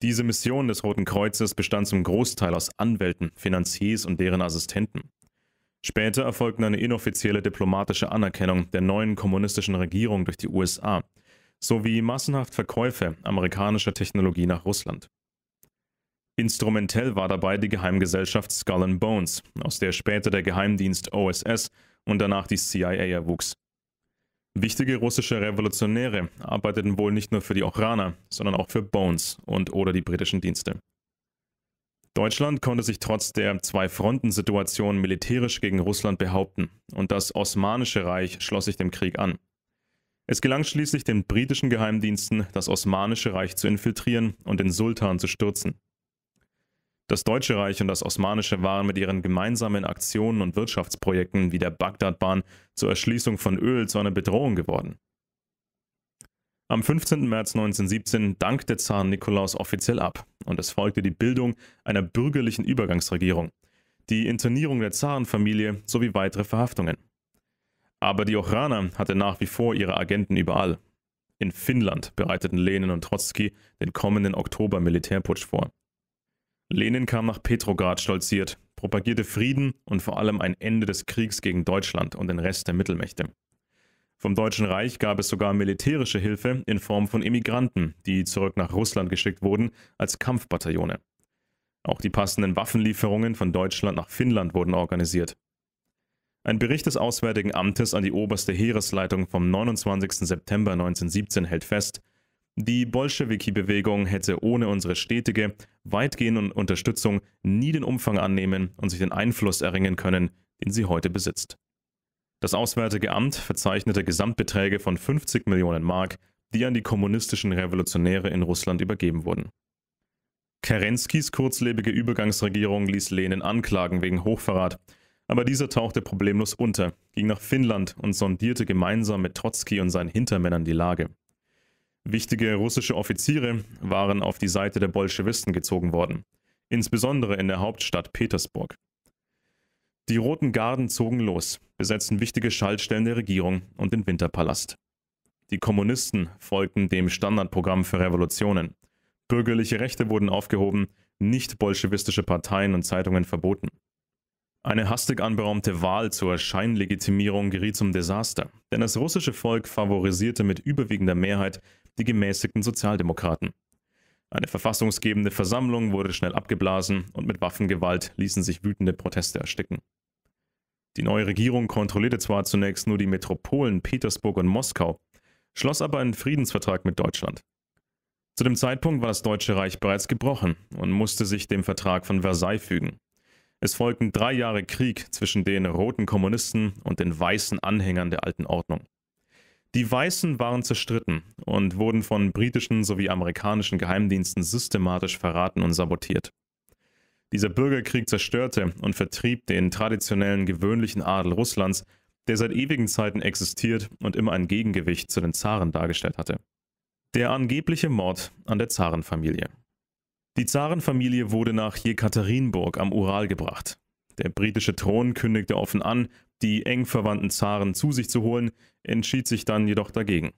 Diese Mission des Roten Kreuzes bestand zum Großteil aus Anwälten, Finanziers und deren Assistenten. Später erfolgten eine inoffizielle diplomatische Anerkennung der neuen kommunistischen Regierung durch die USA sowie massenhaft Verkäufe amerikanischer Technologie nach Russland. Instrumentell war dabei die Geheimgesellschaft Skull and Bones, aus der später der Geheimdienst OSS und danach die CIA erwuchs. Wichtige russische Revolutionäre arbeiteten wohl nicht nur für die Ochraner, sondern auch für Bones und oder die britischen Dienste. Deutschland konnte sich trotz der Zwei-Fronten-Situation militärisch gegen Russland behaupten und das Osmanische Reich schloss sich dem Krieg an. Es gelang schließlich den britischen Geheimdiensten, das Osmanische Reich zu infiltrieren und den Sultan zu stürzen. Das Deutsche Reich und das Osmanische waren mit ihren gemeinsamen Aktionen und Wirtschaftsprojekten wie der Bagdadbahn zur Erschließung von Öl zu einer Bedrohung geworden. Am 15. März 1917 dankte Zar Nikolaus offiziell ab und es folgte die Bildung einer bürgerlichen Übergangsregierung, die Internierung der Zarenfamilie sowie weitere Verhaftungen. Aber die Ochraner hatte nach wie vor ihre Agenten überall. In Finnland bereiteten Lenin und Trotzki den kommenden Oktober Militärputsch vor. Lenin kam nach Petrograd stolziert, propagierte Frieden und vor allem ein Ende des Kriegs gegen Deutschland und den Rest der Mittelmächte. Vom Deutschen Reich gab es sogar militärische Hilfe in Form von Emigranten, die zurück nach Russland geschickt wurden als Kampfbataillone. Auch die passenden Waffenlieferungen von Deutschland nach Finnland wurden organisiert. Ein Bericht des Auswärtigen Amtes an die oberste Heeresleitung vom 29. September 1917 hält fest, die Bolschewiki-Bewegung hätte ohne unsere stetige, weitgehende Unterstützung nie den Umfang annehmen und sich den Einfluss erringen können, den sie heute besitzt. Das Auswärtige Amt verzeichnete Gesamtbeträge von 50 Millionen Mark, die an die kommunistischen Revolutionäre in Russland übergeben wurden. Kerenskys kurzlebige Übergangsregierung ließ Lenin anklagen wegen Hochverrat, aber dieser tauchte problemlos unter, ging nach Finnland und sondierte gemeinsam mit Trotzki und seinen Hintermännern die Lage. Wichtige russische Offiziere waren auf die Seite der Bolschewisten gezogen worden, insbesondere in der Hauptstadt Petersburg. Die Roten Garden zogen los, besetzten wichtige Schaltstellen der Regierung und den Winterpalast. Die Kommunisten folgten dem Standardprogramm für Revolutionen. Bürgerliche Rechte wurden aufgehoben, nicht-bolschewistische Parteien und Zeitungen verboten. Eine hastig anberaumte Wahl zur Scheinlegitimierung geriet zum Desaster, denn das russische Volk favorisierte mit überwiegender Mehrheit die gemäßigten Sozialdemokraten. Eine verfassungsgebende Versammlung wurde schnell abgeblasen und mit Waffengewalt ließen sich wütende Proteste ersticken. Die neue Regierung kontrollierte zwar zunächst nur die Metropolen Petersburg und Moskau, schloss aber einen Friedensvertrag mit Deutschland. Zu dem Zeitpunkt war das Deutsche Reich bereits gebrochen und musste sich dem Vertrag von Versailles fügen. Es folgten drei Jahre Krieg zwischen den roten Kommunisten und den weißen Anhängern der alten Ordnung. Die Weißen waren zerstritten und wurden von britischen sowie amerikanischen Geheimdiensten systematisch verraten und sabotiert. Dieser Bürgerkrieg zerstörte und vertrieb den traditionellen gewöhnlichen Adel Russlands, der seit ewigen Zeiten existiert und immer ein Gegengewicht zu den Zaren dargestellt hatte. Der angebliche Mord an der Zarenfamilie. Die Zarenfamilie wurde nach Jekaterinburg am Ural gebracht. Der britische Thron kündigte offen an, die eng verwandten Zaren zu sich zu holen, entschied sich dann jedoch dagegen.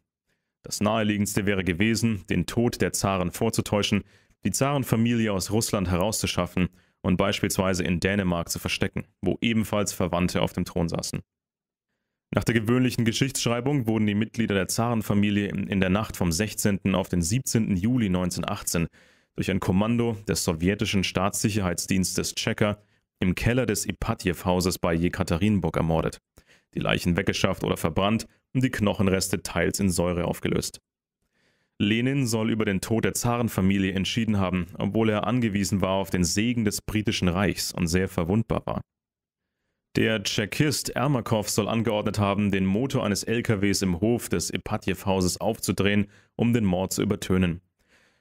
Das naheliegendste wäre gewesen, den Tod der Zaren vorzutäuschen, die Zarenfamilie aus Russland herauszuschaffen und beispielsweise in Dänemark zu verstecken, wo ebenfalls Verwandte auf dem Thron saßen. Nach der gewöhnlichen Geschichtsschreibung wurden die Mitglieder der Zarenfamilie in der Nacht vom 16. auf den 17. Juli 1918 durch ein Kommando des sowjetischen Staatssicherheitsdienstes Tschecker im Keller des Ipatjew-Hauses bei Jekaterinburg ermordet, die Leichen weggeschafft oder verbrannt und die Knochenreste teils in Säure aufgelöst. Lenin soll über den Tod der Zarenfamilie entschieden haben, obwohl er angewiesen war auf den Segen des britischen Reichs und sehr verwundbar war. Der Tschechist Ermakov soll angeordnet haben, den Motor eines LKWs im Hof des Ipatjew-Hauses aufzudrehen, um den Mord zu übertönen.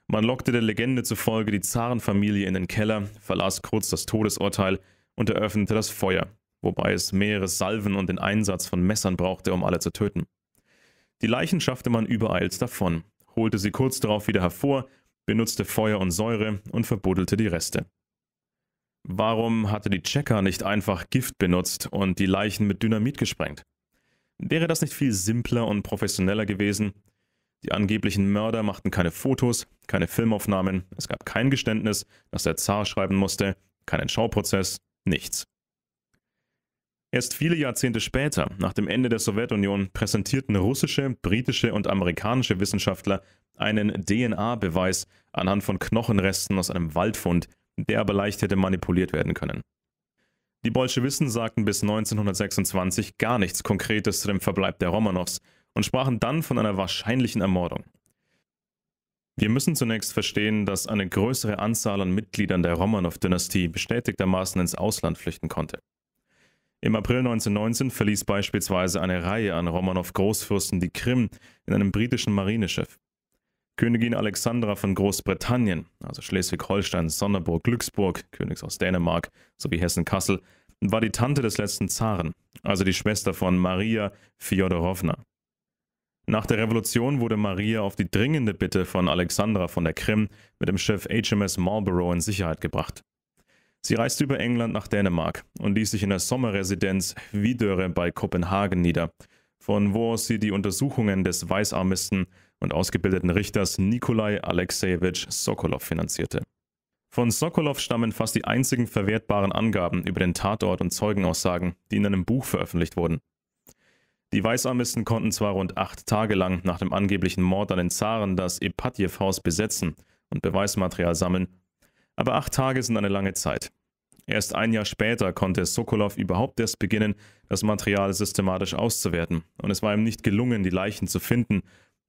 Man lockte der Legende zufolge die Zarenfamilie in den Keller, verlas kurz das Todesurteil und eröffnete das Feuer, wobei es mehrere Salven und den Einsatz von Messern brauchte, um alle zu töten. Die Leichen schaffte man übereilt davon holte sie kurz darauf wieder hervor, benutzte Feuer und Säure und verbuddelte die Reste. Warum hatte die Checker nicht einfach Gift benutzt und die Leichen mit Dynamit gesprengt? Wäre das nicht viel simpler und professioneller gewesen? Die angeblichen Mörder machten keine Fotos, keine Filmaufnahmen, es gab kein Geständnis, das der Zar schreiben musste, keinen Schauprozess, nichts. Erst viele Jahrzehnte später, nach dem Ende der Sowjetunion, präsentierten russische, britische und amerikanische Wissenschaftler einen DNA-Beweis anhand von Knochenresten aus einem Waldfund, der aber leicht hätte manipuliert werden können. Die Bolschewisten sagten bis 1926 gar nichts Konkretes zu dem Verbleib der Romanows und sprachen dann von einer wahrscheinlichen Ermordung. Wir müssen zunächst verstehen, dass eine größere Anzahl an Mitgliedern der Romanow-Dynastie bestätigtermaßen ins Ausland flüchten konnte. Im April 1919 verließ beispielsweise eine Reihe an Romanow-Großfürsten die Krim in einem britischen Marineschiff. Königin Alexandra von Großbritannien, also Schleswig-Holstein, Sonderburg, Glücksburg, Königs aus Dänemark sowie Hessen-Kassel, war die Tante des letzten Zaren, also die Schwester von Maria Fjodorowna. Nach der Revolution wurde Maria auf die dringende Bitte von Alexandra von der Krim mit dem Schiff HMS Marlborough in Sicherheit gebracht. Sie reiste über England nach Dänemark und ließ sich in der Sommerresidenz Hvidøre bei Kopenhagen nieder, von wo aus sie die Untersuchungen des Weißarmisten und ausgebildeten Richters Nikolai Alexejewitsch Sokolov finanzierte. Von Sokolov stammen fast die einzigen verwertbaren Angaben über den Tatort und Zeugenaussagen, die in einem Buch veröffentlicht wurden. Die Weißarmisten konnten zwar rund acht Tage lang nach dem angeblichen Mord an den Zaren das Epatjew-Haus besetzen und Beweismaterial sammeln, aber acht Tage sind eine lange Zeit. Erst ein Jahr später konnte Sokolov überhaupt erst beginnen, das Material systematisch auszuwerten, und es war ihm nicht gelungen, die Leichen zu finden,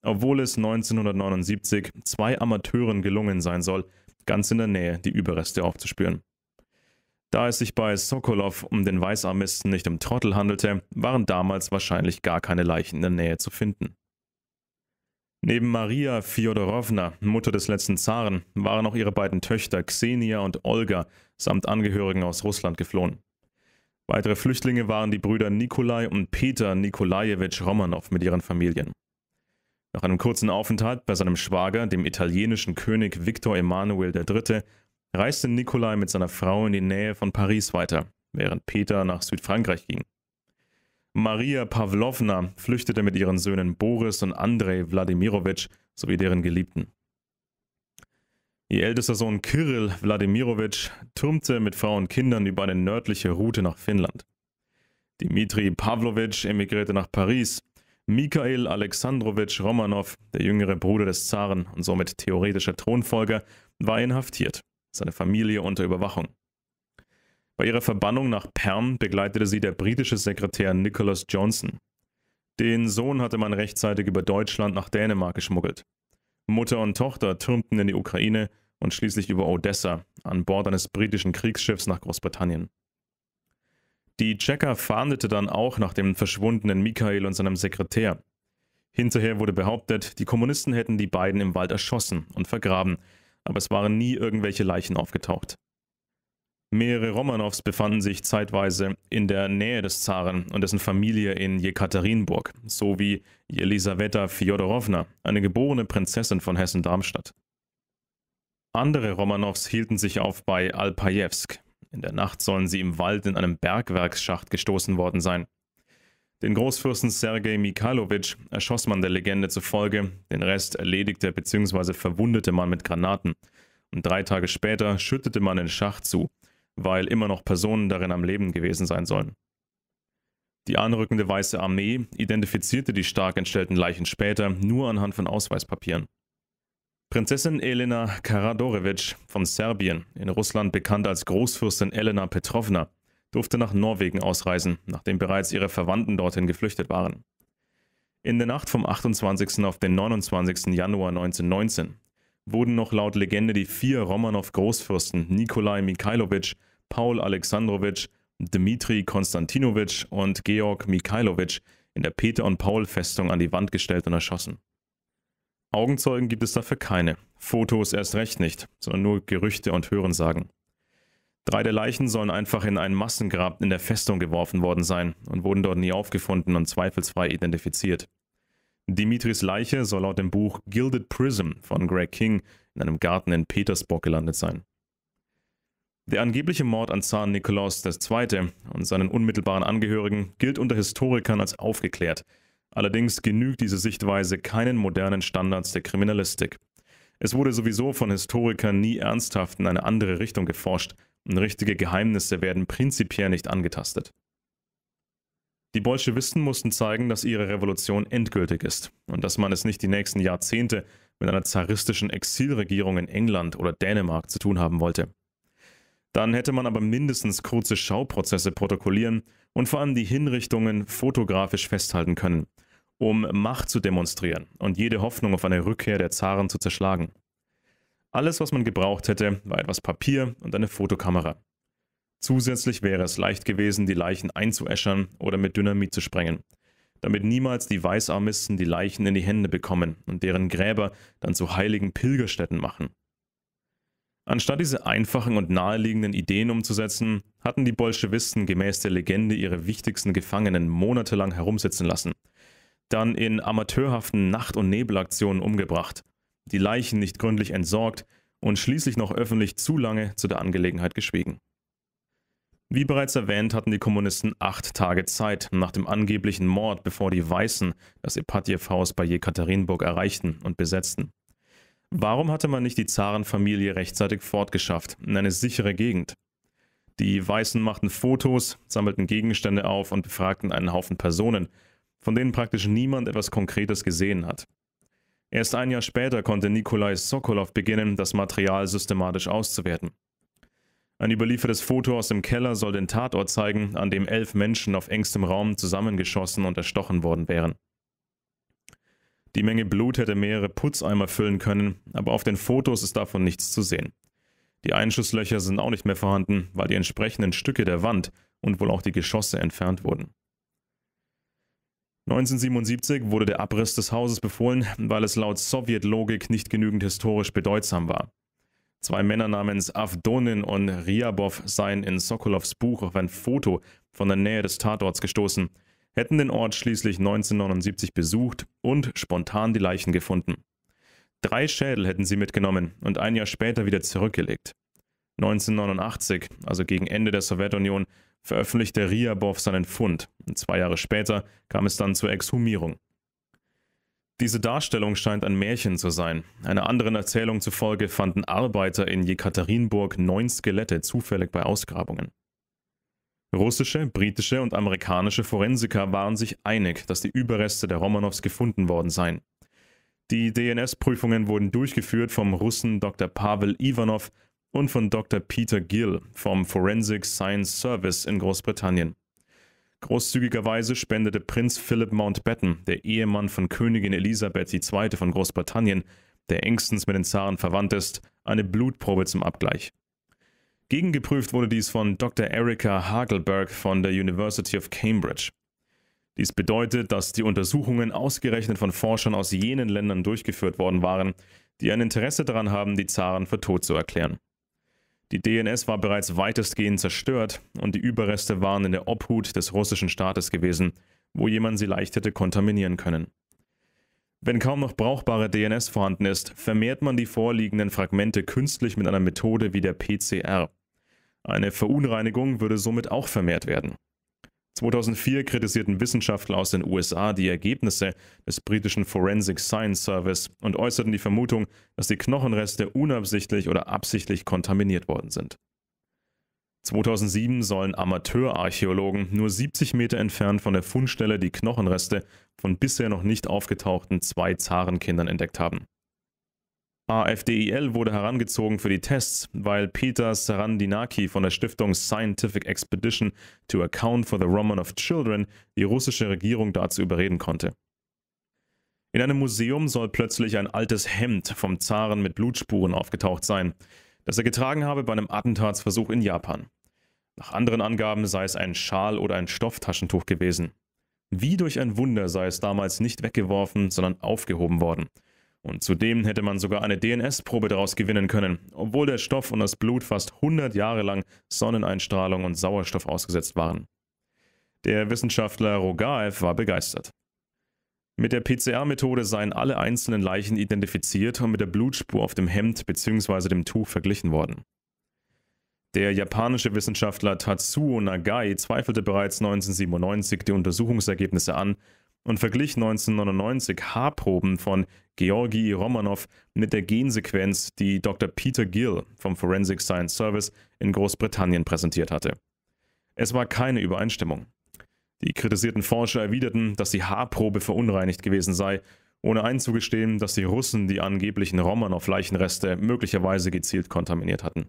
obwohl es 1979 zwei Amateuren gelungen sein soll, ganz in der Nähe die Überreste aufzuspüren. Da es sich bei Sokolov um den Weißarmisten nicht um Trottel handelte, waren damals wahrscheinlich gar keine Leichen in der Nähe zu finden. Neben Maria Fjodorowna, Mutter des letzten Zaren, waren auch ihre beiden Töchter Xenia und Olga samt Angehörigen aus Russland geflohen. Weitere Flüchtlinge waren die Brüder Nikolai und Peter Nikolajewitsch Romanow mit ihren Familien. Nach einem kurzen Aufenthalt bei seinem Schwager, dem italienischen König Viktor Emanuel III., reiste Nikolai mit seiner Frau in die Nähe von Paris weiter, während Peter nach Südfrankreich ging. Maria Pavlovna flüchtete mit ihren Söhnen Boris und Andrei Wladimirowitsch sowie deren Geliebten. Ihr ältester Sohn Kirill Wladimirowitsch türmte mit Frau und Kindern über eine nördliche Route nach Finnland. Dimitri Pavlovich emigrierte nach Paris. Mikhail Alexandrowitsch Romanow, der jüngere Bruder des Zaren und somit theoretischer Thronfolger, war inhaftiert, seine Familie unter Überwachung. Bei ihrer Verbannung nach Perm begleitete sie der britische Sekretär Nicholas Johnson. Den Sohn hatte man rechtzeitig über Deutschland nach Dänemark geschmuggelt. Mutter und Tochter türmten in die Ukraine und schließlich über Odessa an Bord eines britischen Kriegsschiffs nach Großbritannien. Die Checker fahndete dann auch nach dem verschwundenen Michael und seinem Sekretär. Hinterher wurde behauptet, die Kommunisten hätten die beiden im Wald erschossen und vergraben, aber es waren nie irgendwelche Leichen aufgetaucht. Mehrere Romanows befanden sich zeitweise in der Nähe des Zaren und dessen Familie in Jekaterinburg, sowie Elisaveta Fjodorowna, eine geborene Prinzessin von Hessen-Darmstadt. Andere Romanows hielten sich auf bei Alpajewsk. In der Nacht sollen sie im Wald in einem Bergwerksschacht gestoßen worden sein. Den Großfürsten Sergei Mikhailowitsch erschoss man der Legende zufolge, den Rest erledigte bzw. verwundete man mit Granaten. Und drei Tage später schüttete man den Schacht zu weil immer noch Personen darin am Leben gewesen sein sollen. Die anrückende Weiße Armee identifizierte die stark entstellten Leichen später nur anhand von Ausweispapieren. Prinzessin Elena Karadorevic von Serbien, in Russland bekannt als Großfürstin Elena Petrovna, durfte nach Norwegen ausreisen, nachdem bereits ihre Verwandten dorthin geflüchtet waren. In der Nacht vom 28. auf den 29. Januar 1919 wurden noch laut Legende die vier Romanow-Großfürsten Nikolai Mikhailowitsch, Paul Alexandrowitsch, Dmitri Konstantinowitsch und Georg Mikhailowitsch in der Peter- und Paul-Festung an die Wand gestellt und erschossen. Augenzeugen gibt es dafür keine, Fotos erst recht nicht, sondern nur Gerüchte und Hörensagen. Drei der Leichen sollen einfach in ein Massengrab in der Festung geworfen worden sein und wurden dort nie aufgefunden und zweifelsfrei identifiziert. Dimitris Leiche soll laut dem Buch Gilded Prism von Greg King in einem Garten in Petersburg gelandet sein. Der angebliche Mord an Zahn Nikolaus II. und seinen unmittelbaren Angehörigen gilt unter Historikern als aufgeklärt. Allerdings genügt diese Sichtweise keinen modernen Standards der Kriminalistik. Es wurde sowieso von Historikern nie ernsthaft in eine andere Richtung geforscht und richtige Geheimnisse werden prinzipiell nicht angetastet. Die Bolschewisten mussten zeigen, dass ihre Revolution endgültig ist und dass man es nicht die nächsten Jahrzehnte mit einer zaristischen Exilregierung in England oder Dänemark zu tun haben wollte. Dann hätte man aber mindestens kurze Schauprozesse protokollieren und vor allem die Hinrichtungen fotografisch festhalten können, um Macht zu demonstrieren und jede Hoffnung auf eine Rückkehr der Zaren zu zerschlagen. Alles, was man gebraucht hätte, war etwas Papier und eine Fotokamera. Zusätzlich wäre es leicht gewesen, die Leichen einzuäschern oder mit Dynamit zu sprengen, damit niemals die Weißarmisten die Leichen in die Hände bekommen und deren Gräber dann zu heiligen Pilgerstätten machen. Anstatt diese einfachen und naheliegenden Ideen umzusetzen, hatten die Bolschewisten gemäß der Legende ihre wichtigsten Gefangenen monatelang herumsitzen lassen, dann in amateurhaften Nacht- und Nebelaktionen umgebracht, die Leichen nicht gründlich entsorgt und schließlich noch öffentlich zu lange zu der Angelegenheit geschwiegen. Wie bereits erwähnt, hatten die Kommunisten acht Tage Zeit nach dem angeblichen Mord, bevor die Weißen das Ipatjew-Haus bei Jekaterinburg erreichten und besetzten. Warum hatte man nicht die Zarenfamilie rechtzeitig fortgeschafft, in eine sichere Gegend? Die Weißen machten Fotos, sammelten Gegenstände auf und befragten einen Haufen Personen, von denen praktisch niemand etwas Konkretes gesehen hat. Erst ein Jahr später konnte Nikolai Sokolov beginnen, das Material systematisch auszuwerten. Ein überliefertes Foto aus dem Keller soll den Tatort zeigen, an dem elf Menschen auf engstem Raum zusammengeschossen und erstochen worden wären. Die Menge Blut hätte mehrere Putzeimer füllen können, aber auf den Fotos ist davon nichts zu sehen. Die Einschusslöcher sind auch nicht mehr vorhanden, weil die entsprechenden Stücke der Wand und wohl auch die Geschosse entfernt wurden. 1977 wurde der Abriss des Hauses befohlen, weil es laut Sowjetlogik nicht genügend historisch bedeutsam war. Zwei Männer namens Avdonin und Riabov seien in Sokolovs Buch auf ein Foto von der Nähe des Tatorts gestoßen, hätten den Ort schließlich 1979 besucht und spontan die Leichen gefunden. Drei Schädel hätten sie mitgenommen und ein Jahr später wieder zurückgelegt. 1989, also gegen Ende der Sowjetunion, veröffentlichte Riabov seinen Fund und zwei Jahre später kam es dann zur Exhumierung. Diese Darstellung scheint ein Märchen zu sein. Einer anderen Erzählung zufolge fanden Arbeiter in Jekaterinburg neun Skelette zufällig bei Ausgrabungen. Russische, britische und amerikanische Forensiker waren sich einig, dass die Überreste der Romanows gefunden worden seien. Die DNS-Prüfungen wurden durchgeführt vom Russen Dr. Pavel Ivanov und von Dr. Peter Gill vom Forensic Science Service in Großbritannien. Großzügigerweise spendete Prinz Philip Mountbatten, der Ehemann von Königin Elisabeth II. von Großbritannien, der engstens mit den Zaren verwandt ist, eine Blutprobe zum Abgleich. Gegengeprüft wurde dies von Dr. Erika Hagelberg von der University of Cambridge. Dies bedeutet, dass die Untersuchungen ausgerechnet von Forschern aus jenen Ländern durchgeführt worden waren, die ein Interesse daran haben, die Zaren für tot zu erklären. Die DNS war bereits weitestgehend zerstört und die Überreste waren in der Obhut des russischen Staates gewesen, wo jemand sie leicht hätte kontaminieren können. Wenn kaum noch brauchbare DNS vorhanden ist, vermehrt man die vorliegenden Fragmente künstlich mit einer Methode wie der PCR. Eine Verunreinigung würde somit auch vermehrt werden. 2004 kritisierten Wissenschaftler aus den USA die Ergebnisse des britischen Forensic Science Service und äußerten die Vermutung, dass die Knochenreste unabsichtlich oder absichtlich kontaminiert worden sind. 2007 sollen Amateurarchäologen nur 70 Meter entfernt von der Fundstelle die Knochenreste von bisher noch nicht aufgetauchten zwei Zarenkindern entdeckt haben. AFDIL wurde herangezogen für die Tests, weil Peter Sarandinaki von der Stiftung Scientific Expedition to Account for the Roman of Children die russische Regierung dazu überreden konnte. In einem Museum soll plötzlich ein altes Hemd vom Zaren mit Blutspuren aufgetaucht sein, das er getragen habe bei einem Attentatsversuch in Japan. Nach anderen Angaben sei es ein Schal oder ein Stofftaschentuch gewesen. Wie durch ein Wunder sei es damals nicht weggeworfen, sondern aufgehoben worden – und zudem hätte man sogar eine DNS-Probe daraus gewinnen können, obwohl der Stoff und das Blut fast 100 Jahre lang Sonneneinstrahlung und Sauerstoff ausgesetzt waren. Der Wissenschaftler Rogaev war begeistert. Mit der PCR-Methode seien alle einzelnen Leichen identifiziert und mit der Blutspur auf dem Hemd bzw. dem Tuch verglichen worden. Der japanische Wissenschaftler Tatsuo Nagai zweifelte bereits 1997 die Untersuchungsergebnisse an und verglich 1999 Haarproben von Georgi Romanov mit der Gensequenz, die Dr. Peter Gill vom Forensic Science Service in Großbritannien präsentiert hatte. Es war keine Übereinstimmung. Die kritisierten Forscher erwiderten, dass die Haarprobe verunreinigt gewesen sei, ohne einzugestehen, dass die Russen die angeblichen romanov leichenreste möglicherweise gezielt kontaminiert hatten.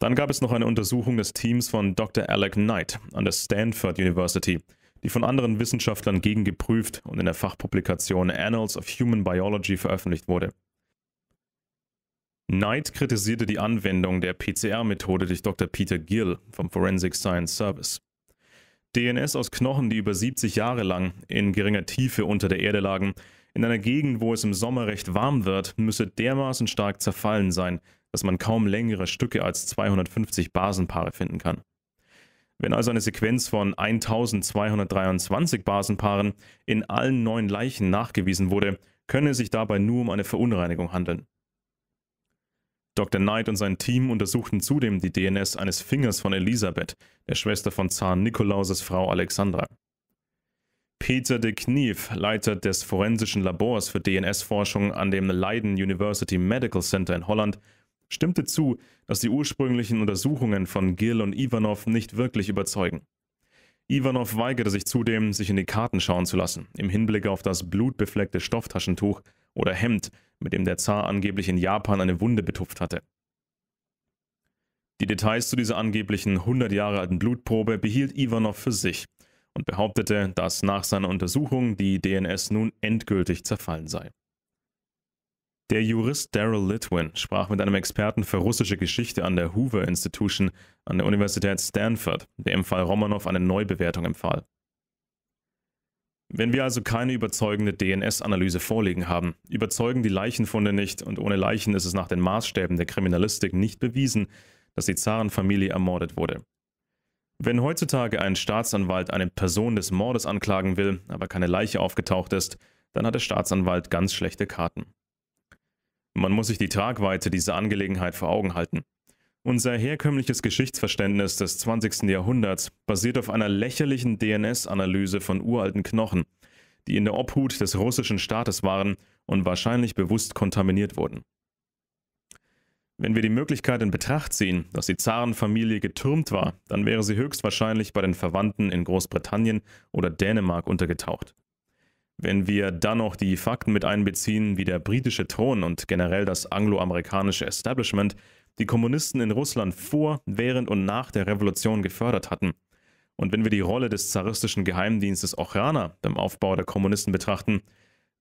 Dann gab es noch eine Untersuchung des Teams von Dr. Alec Knight an der Stanford University – die von anderen Wissenschaftlern gegengeprüft und in der Fachpublikation Annals of Human Biology veröffentlicht wurde. Knight kritisierte die Anwendung der PCR-Methode durch Dr. Peter Gill vom Forensic Science Service. DNS aus Knochen, die über 70 Jahre lang in geringer Tiefe unter der Erde lagen, in einer Gegend, wo es im Sommer recht warm wird, müsse dermaßen stark zerfallen sein, dass man kaum längere Stücke als 250 Basenpaare finden kann. Wenn also eine Sequenz von 1223 Basenpaaren in allen neun Leichen nachgewiesen wurde, könne es sich dabei nur um eine Verunreinigung handeln. Dr. Knight und sein Team untersuchten zudem die DNS eines Fingers von Elisabeth, der Schwester von Zar Nikolauses Frau Alexandra. Peter de Knief, Leiter des forensischen Labors für DNS-Forschung an dem Leiden University Medical Center in Holland, stimmte zu, dass die ursprünglichen Untersuchungen von Gill und Ivanov nicht wirklich überzeugen. Ivanov weigerte sich zudem, sich in die Karten schauen zu lassen, im Hinblick auf das blutbefleckte Stofftaschentuch oder Hemd, mit dem der Zar angeblich in Japan eine Wunde betupft hatte. Die Details zu dieser angeblichen 100 Jahre alten Blutprobe behielt Ivanov für sich und behauptete, dass nach seiner Untersuchung die DNS nun endgültig zerfallen sei. Der Jurist Daryl Litwin sprach mit einem Experten für russische Geschichte an der Hoover Institution an der Universität Stanford, der im Fall Romanov eine Neubewertung empfahl. Wenn wir also keine überzeugende DNS-Analyse vorliegen haben, überzeugen die Leichenfunde nicht und ohne Leichen ist es nach den Maßstäben der Kriminalistik nicht bewiesen, dass die Zarenfamilie ermordet wurde. Wenn heutzutage ein Staatsanwalt eine Person des Mordes anklagen will, aber keine Leiche aufgetaucht ist, dann hat der Staatsanwalt ganz schlechte Karten. Man muss sich die Tragweite dieser Angelegenheit vor Augen halten. Unser herkömmliches Geschichtsverständnis des 20. Jahrhunderts basiert auf einer lächerlichen DNS-Analyse von uralten Knochen, die in der Obhut des russischen Staates waren und wahrscheinlich bewusst kontaminiert wurden. Wenn wir die Möglichkeit in Betracht ziehen, dass die Zarenfamilie getürmt war, dann wäre sie höchstwahrscheinlich bei den Verwandten in Großbritannien oder Dänemark untergetaucht. Wenn wir dann noch die Fakten mit einbeziehen, wie der britische Thron und generell das angloamerikanische Establishment die Kommunisten in Russland vor, während und nach der Revolution gefördert hatten, und wenn wir die Rolle des zaristischen Geheimdienstes Ochrana beim Aufbau der Kommunisten betrachten,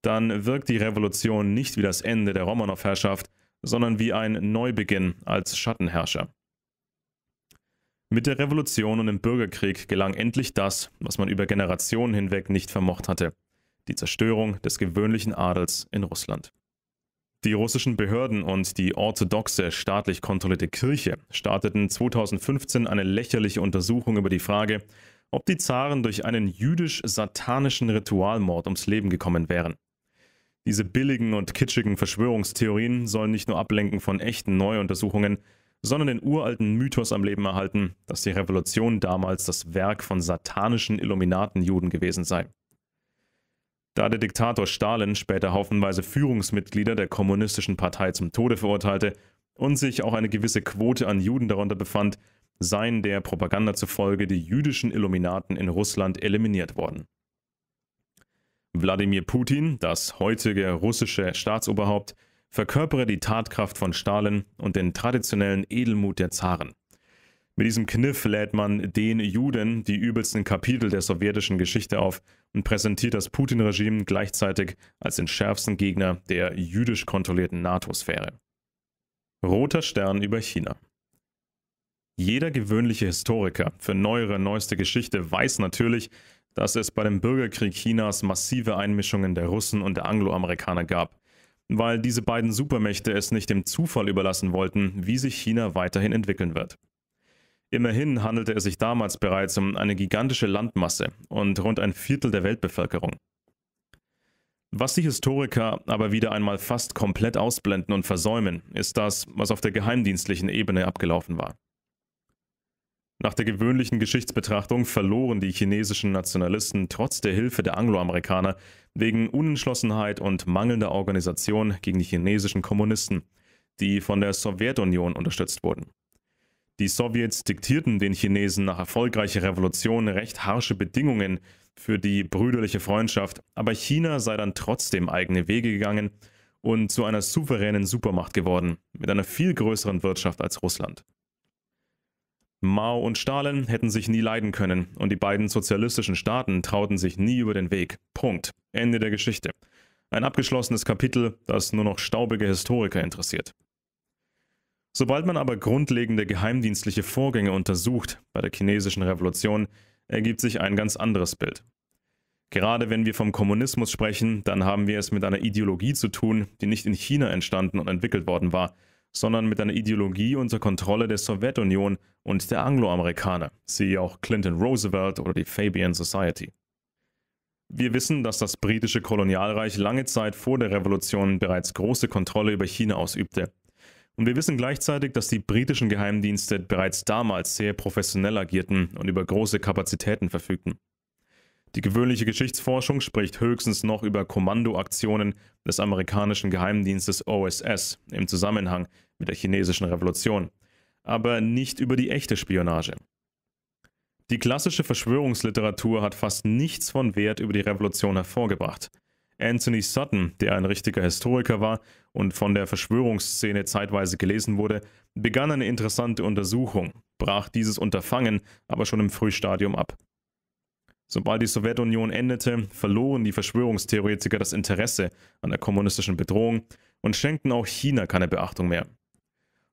dann wirkt die Revolution nicht wie das Ende der Romanow-Herrschaft, sondern wie ein Neubeginn als Schattenherrscher. Mit der Revolution und dem Bürgerkrieg gelang endlich das, was man über Generationen hinweg nicht vermocht hatte die Zerstörung des gewöhnlichen Adels in Russland. Die russischen Behörden und die orthodoxe staatlich kontrollierte Kirche starteten 2015 eine lächerliche Untersuchung über die Frage, ob die Zaren durch einen jüdisch-satanischen Ritualmord ums Leben gekommen wären. Diese billigen und kitschigen Verschwörungstheorien sollen nicht nur ablenken von echten Neuuntersuchungen, sondern den uralten Mythos am Leben erhalten, dass die Revolution damals das Werk von satanischen Illuminatenjuden gewesen sei. Da der Diktator Stalin später haufenweise Führungsmitglieder der kommunistischen Partei zum Tode verurteilte und sich auch eine gewisse Quote an Juden darunter befand, seien der Propaganda zufolge die jüdischen Illuminaten in Russland eliminiert worden. Wladimir Putin, das heutige russische Staatsoberhaupt, verkörpere die Tatkraft von Stalin und den traditionellen Edelmut der Zaren. Mit diesem Kniff lädt man den Juden die übelsten Kapitel der sowjetischen Geschichte auf, und präsentiert das Putin-Regime gleichzeitig als den schärfsten Gegner der jüdisch kontrollierten NATO-Sphäre. Roter Stern über China. Jeder gewöhnliche Historiker für neuere, neueste Geschichte weiß natürlich, dass es bei dem Bürgerkrieg Chinas massive Einmischungen der Russen und der Angloamerikaner gab, weil diese beiden Supermächte es nicht dem Zufall überlassen wollten, wie sich China weiterhin entwickeln wird. Immerhin handelte es sich damals bereits um eine gigantische Landmasse und rund ein Viertel der Weltbevölkerung. Was die Historiker aber wieder einmal fast komplett ausblenden und versäumen, ist das, was auf der geheimdienstlichen Ebene abgelaufen war. Nach der gewöhnlichen Geschichtsbetrachtung verloren die chinesischen Nationalisten trotz der Hilfe der Angloamerikaner wegen Unentschlossenheit und mangelnder Organisation gegen die chinesischen Kommunisten, die von der Sowjetunion unterstützt wurden. Die Sowjets diktierten den Chinesen nach erfolgreicher Revolution recht harsche Bedingungen für die brüderliche Freundschaft, aber China sei dann trotzdem eigene Wege gegangen und zu einer souveränen Supermacht geworden, mit einer viel größeren Wirtschaft als Russland. Mao und Stalin hätten sich nie leiden können und die beiden sozialistischen Staaten trauten sich nie über den Weg. Punkt. Ende der Geschichte. Ein abgeschlossenes Kapitel, das nur noch staubige Historiker interessiert. Sobald man aber grundlegende geheimdienstliche Vorgänge untersucht, bei der chinesischen Revolution, ergibt sich ein ganz anderes Bild. Gerade wenn wir vom Kommunismus sprechen, dann haben wir es mit einer Ideologie zu tun, die nicht in China entstanden und entwickelt worden war, sondern mit einer Ideologie unter Kontrolle der Sowjetunion und der Angloamerikaner, siehe auch Clinton Roosevelt oder die Fabian Society. Wir wissen, dass das britische Kolonialreich lange Zeit vor der Revolution bereits große Kontrolle über China ausübte. Und wir wissen gleichzeitig, dass die britischen Geheimdienste bereits damals sehr professionell agierten und über große Kapazitäten verfügten. Die gewöhnliche Geschichtsforschung spricht höchstens noch über Kommandoaktionen des amerikanischen Geheimdienstes OSS im Zusammenhang mit der chinesischen Revolution, aber nicht über die echte Spionage. Die klassische Verschwörungsliteratur hat fast nichts von Wert über die Revolution hervorgebracht – Anthony Sutton, der ein richtiger Historiker war und von der Verschwörungsszene zeitweise gelesen wurde, begann eine interessante Untersuchung, brach dieses Unterfangen aber schon im Frühstadium ab. Sobald die Sowjetunion endete, verloren die Verschwörungstheoretiker das Interesse an der kommunistischen Bedrohung und schenkten auch China keine Beachtung mehr.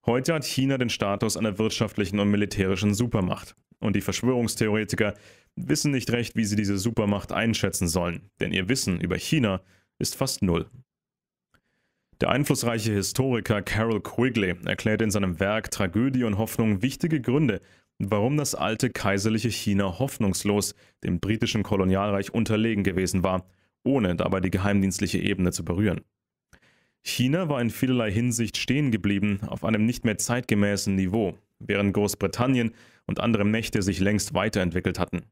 Heute hat China den Status einer wirtschaftlichen und militärischen Supermacht und die Verschwörungstheoretiker wissen nicht recht, wie sie diese Supermacht einschätzen sollen, denn ihr Wissen über China ist fast null. Der einflussreiche Historiker Carol Quigley erklärt in seinem Werk Tragödie und Hoffnung wichtige Gründe, warum das alte kaiserliche China hoffnungslos dem britischen Kolonialreich unterlegen gewesen war, ohne dabei die geheimdienstliche Ebene zu berühren. China war in vielerlei Hinsicht stehen geblieben auf einem nicht mehr zeitgemäßen Niveau, während Großbritannien und andere Mächte sich längst weiterentwickelt hatten.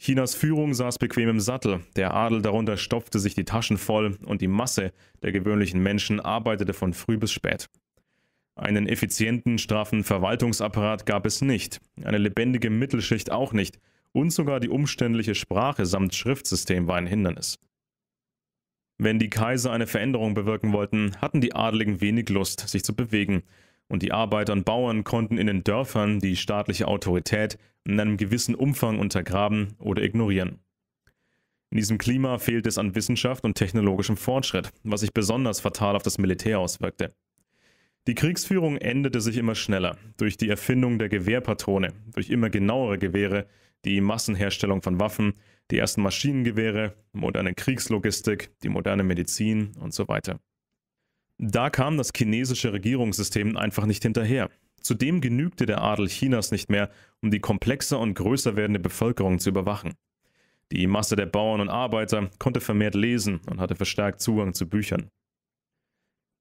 Chinas Führung saß bequem im Sattel, der Adel darunter stopfte sich die Taschen voll und die Masse der gewöhnlichen Menschen arbeitete von früh bis spät. Einen effizienten, straffen Verwaltungsapparat gab es nicht, eine lebendige Mittelschicht auch nicht, und sogar die umständliche Sprache samt Schriftsystem war ein Hindernis. Wenn die Kaiser eine Veränderung bewirken wollten, hatten die Adeligen wenig Lust, sich zu bewegen, und die Arbeiter und Bauern konnten in den Dörfern die staatliche Autorität in einem gewissen Umfang untergraben oder ignorieren. In diesem Klima fehlt es an Wissenschaft und technologischem Fortschritt, was sich besonders fatal auf das Militär auswirkte. Die Kriegsführung änderte sich immer schneller, durch die Erfindung der Gewehrpatrone, durch immer genauere Gewehre, die Massenherstellung von Waffen, die ersten Maschinengewehre, moderne Kriegslogistik, die moderne Medizin und so weiter. Da kam das chinesische Regierungssystem einfach nicht hinterher. Zudem genügte der Adel Chinas nicht mehr, um die komplexer und größer werdende Bevölkerung zu überwachen. Die Masse der Bauern und Arbeiter konnte vermehrt lesen und hatte verstärkt Zugang zu Büchern.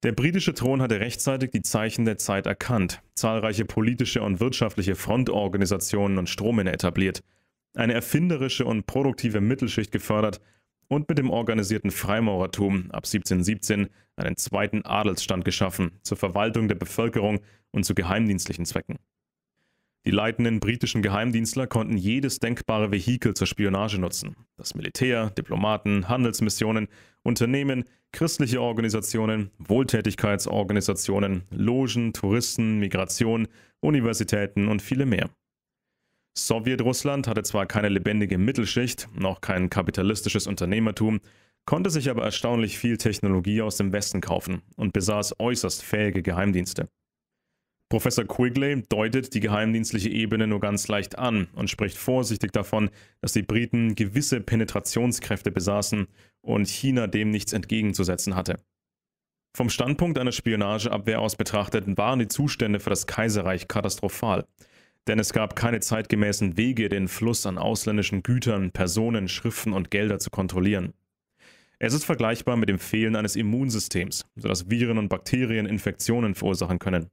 Der britische Thron hatte rechtzeitig die Zeichen der Zeit erkannt, zahlreiche politische und wirtschaftliche Frontorganisationen und Strommänner etabliert, eine erfinderische und produktive Mittelschicht gefördert und mit dem organisierten Freimaurertum ab 1717 einen zweiten Adelsstand geschaffen zur Verwaltung der Bevölkerung und zu geheimdienstlichen Zwecken. Die leitenden britischen Geheimdienstler konnten jedes denkbare Vehikel zur Spionage nutzen. Das Militär, Diplomaten, Handelsmissionen, Unternehmen, christliche Organisationen, Wohltätigkeitsorganisationen, Logen, Touristen, Migration, Universitäten und viele mehr. Sowjetrussland hatte zwar keine lebendige Mittelschicht, noch kein kapitalistisches Unternehmertum, konnte sich aber erstaunlich viel Technologie aus dem Westen kaufen und besaß äußerst fähige Geheimdienste. Professor Quigley deutet die geheimdienstliche Ebene nur ganz leicht an und spricht vorsichtig davon, dass die Briten gewisse Penetrationskräfte besaßen und China dem nichts entgegenzusetzen hatte. Vom Standpunkt einer Spionageabwehr aus betrachtet waren die Zustände für das Kaiserreich katastrophal denn es gab keine zeitgemäßen Wege, den Fluss an ausländischen Gütern, Personen, Schriften und Gelder zu kontrollieren. Es ist vergleichbar mit dem Fehlen eines Immunsystems, sodass Viren und Bakterien Infektionen verursachen können.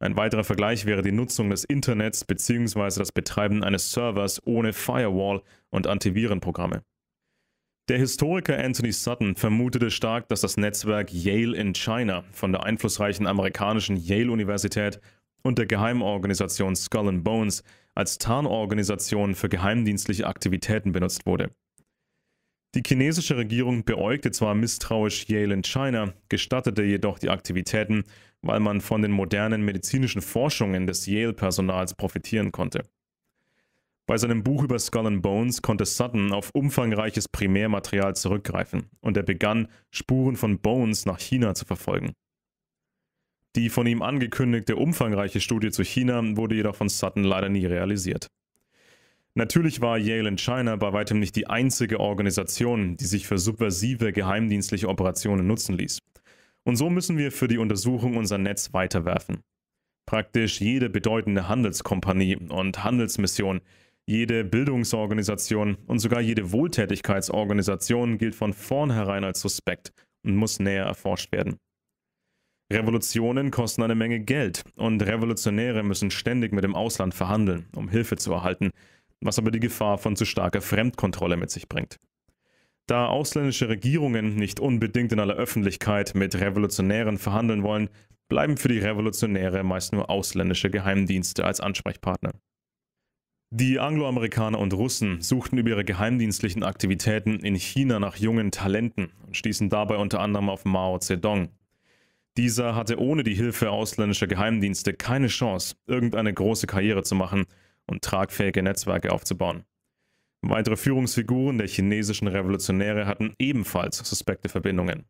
Ein weiterer Vergleich wäre die Nutzung des Internets bzw. das Betreiben eines Servers ohne Firewall und Antivirenprogramme. Der Historiker Anthony Sutton vermutete stark, dass das Netzwerk Yale in China von der einflussreichen amerikanischen Yale-Universität und der Geheimorganisation Skull and Bones als Tarnorganisation für geheimdienstliche Aktivitäten benutzt wurde. Die chinesische Regierung beäugte zwar misstrauisch Yale in China, gestattete jedoch die Aktivitäten, weil man von den modernen medizinischen Forschungen des Yale-Personals profitieren konnte. Bei seinem Buch über Skull and Bones konnte Sutton auf umfangreiches Primärmaterial zurückgreifen und er begann, Spuren von Bones nach China zu verfolgen. Die von ihm angekündigte umfangreiche Studie zu China wurde jedoch von Sutton leider nie realisiert. Natürlich war Yale in China bei weitem nicht die einzige Organisation, die sich für subversive geheimdienstliche Operationen nutzen ließ. Und so müssen wir für die Untersuchung unser Netz weiterwerfen. Praktisch jede bedeutende Handelskompanie und Handelsmission, jede Bildungsorganisation und sogar jede Wohltätigkeitsorganisation gilt von vornherein als suspekt und muss näher erforscht werden. Revolutionen kosten eine Menge Geld und Revolutionäre müssen ständig mit dem Ausland verhandeln, um Hilfe zu erhalten, was aber die Gefahr von zu starker Fremdkontrolle mit sich bringt. Da ausländische Regierungen nicht unbedingt in aller Öffentlichkeit mit Revolutionären verhandeln wollen, bleiben für die Revolutionäre meist nur ausländische Geheimdienste als Ansprechpartner. Die Angloamerikaner und Russen suchten über ihre geheimdienstlichen Aktivitäten in China nach jungen Talenten und stießen dabei unter anderem auf Mao Zedong, dieser hatte ohne die Hilfe ausländischer Geheimdienste keine Chance, irgendeine große Karriere zu machen und tragfähige Netzwerke aufzubauen. Weitere Führungsfiguren der chinesischen Revolutionäre hatten ebenfalls suspekte Verbindungen.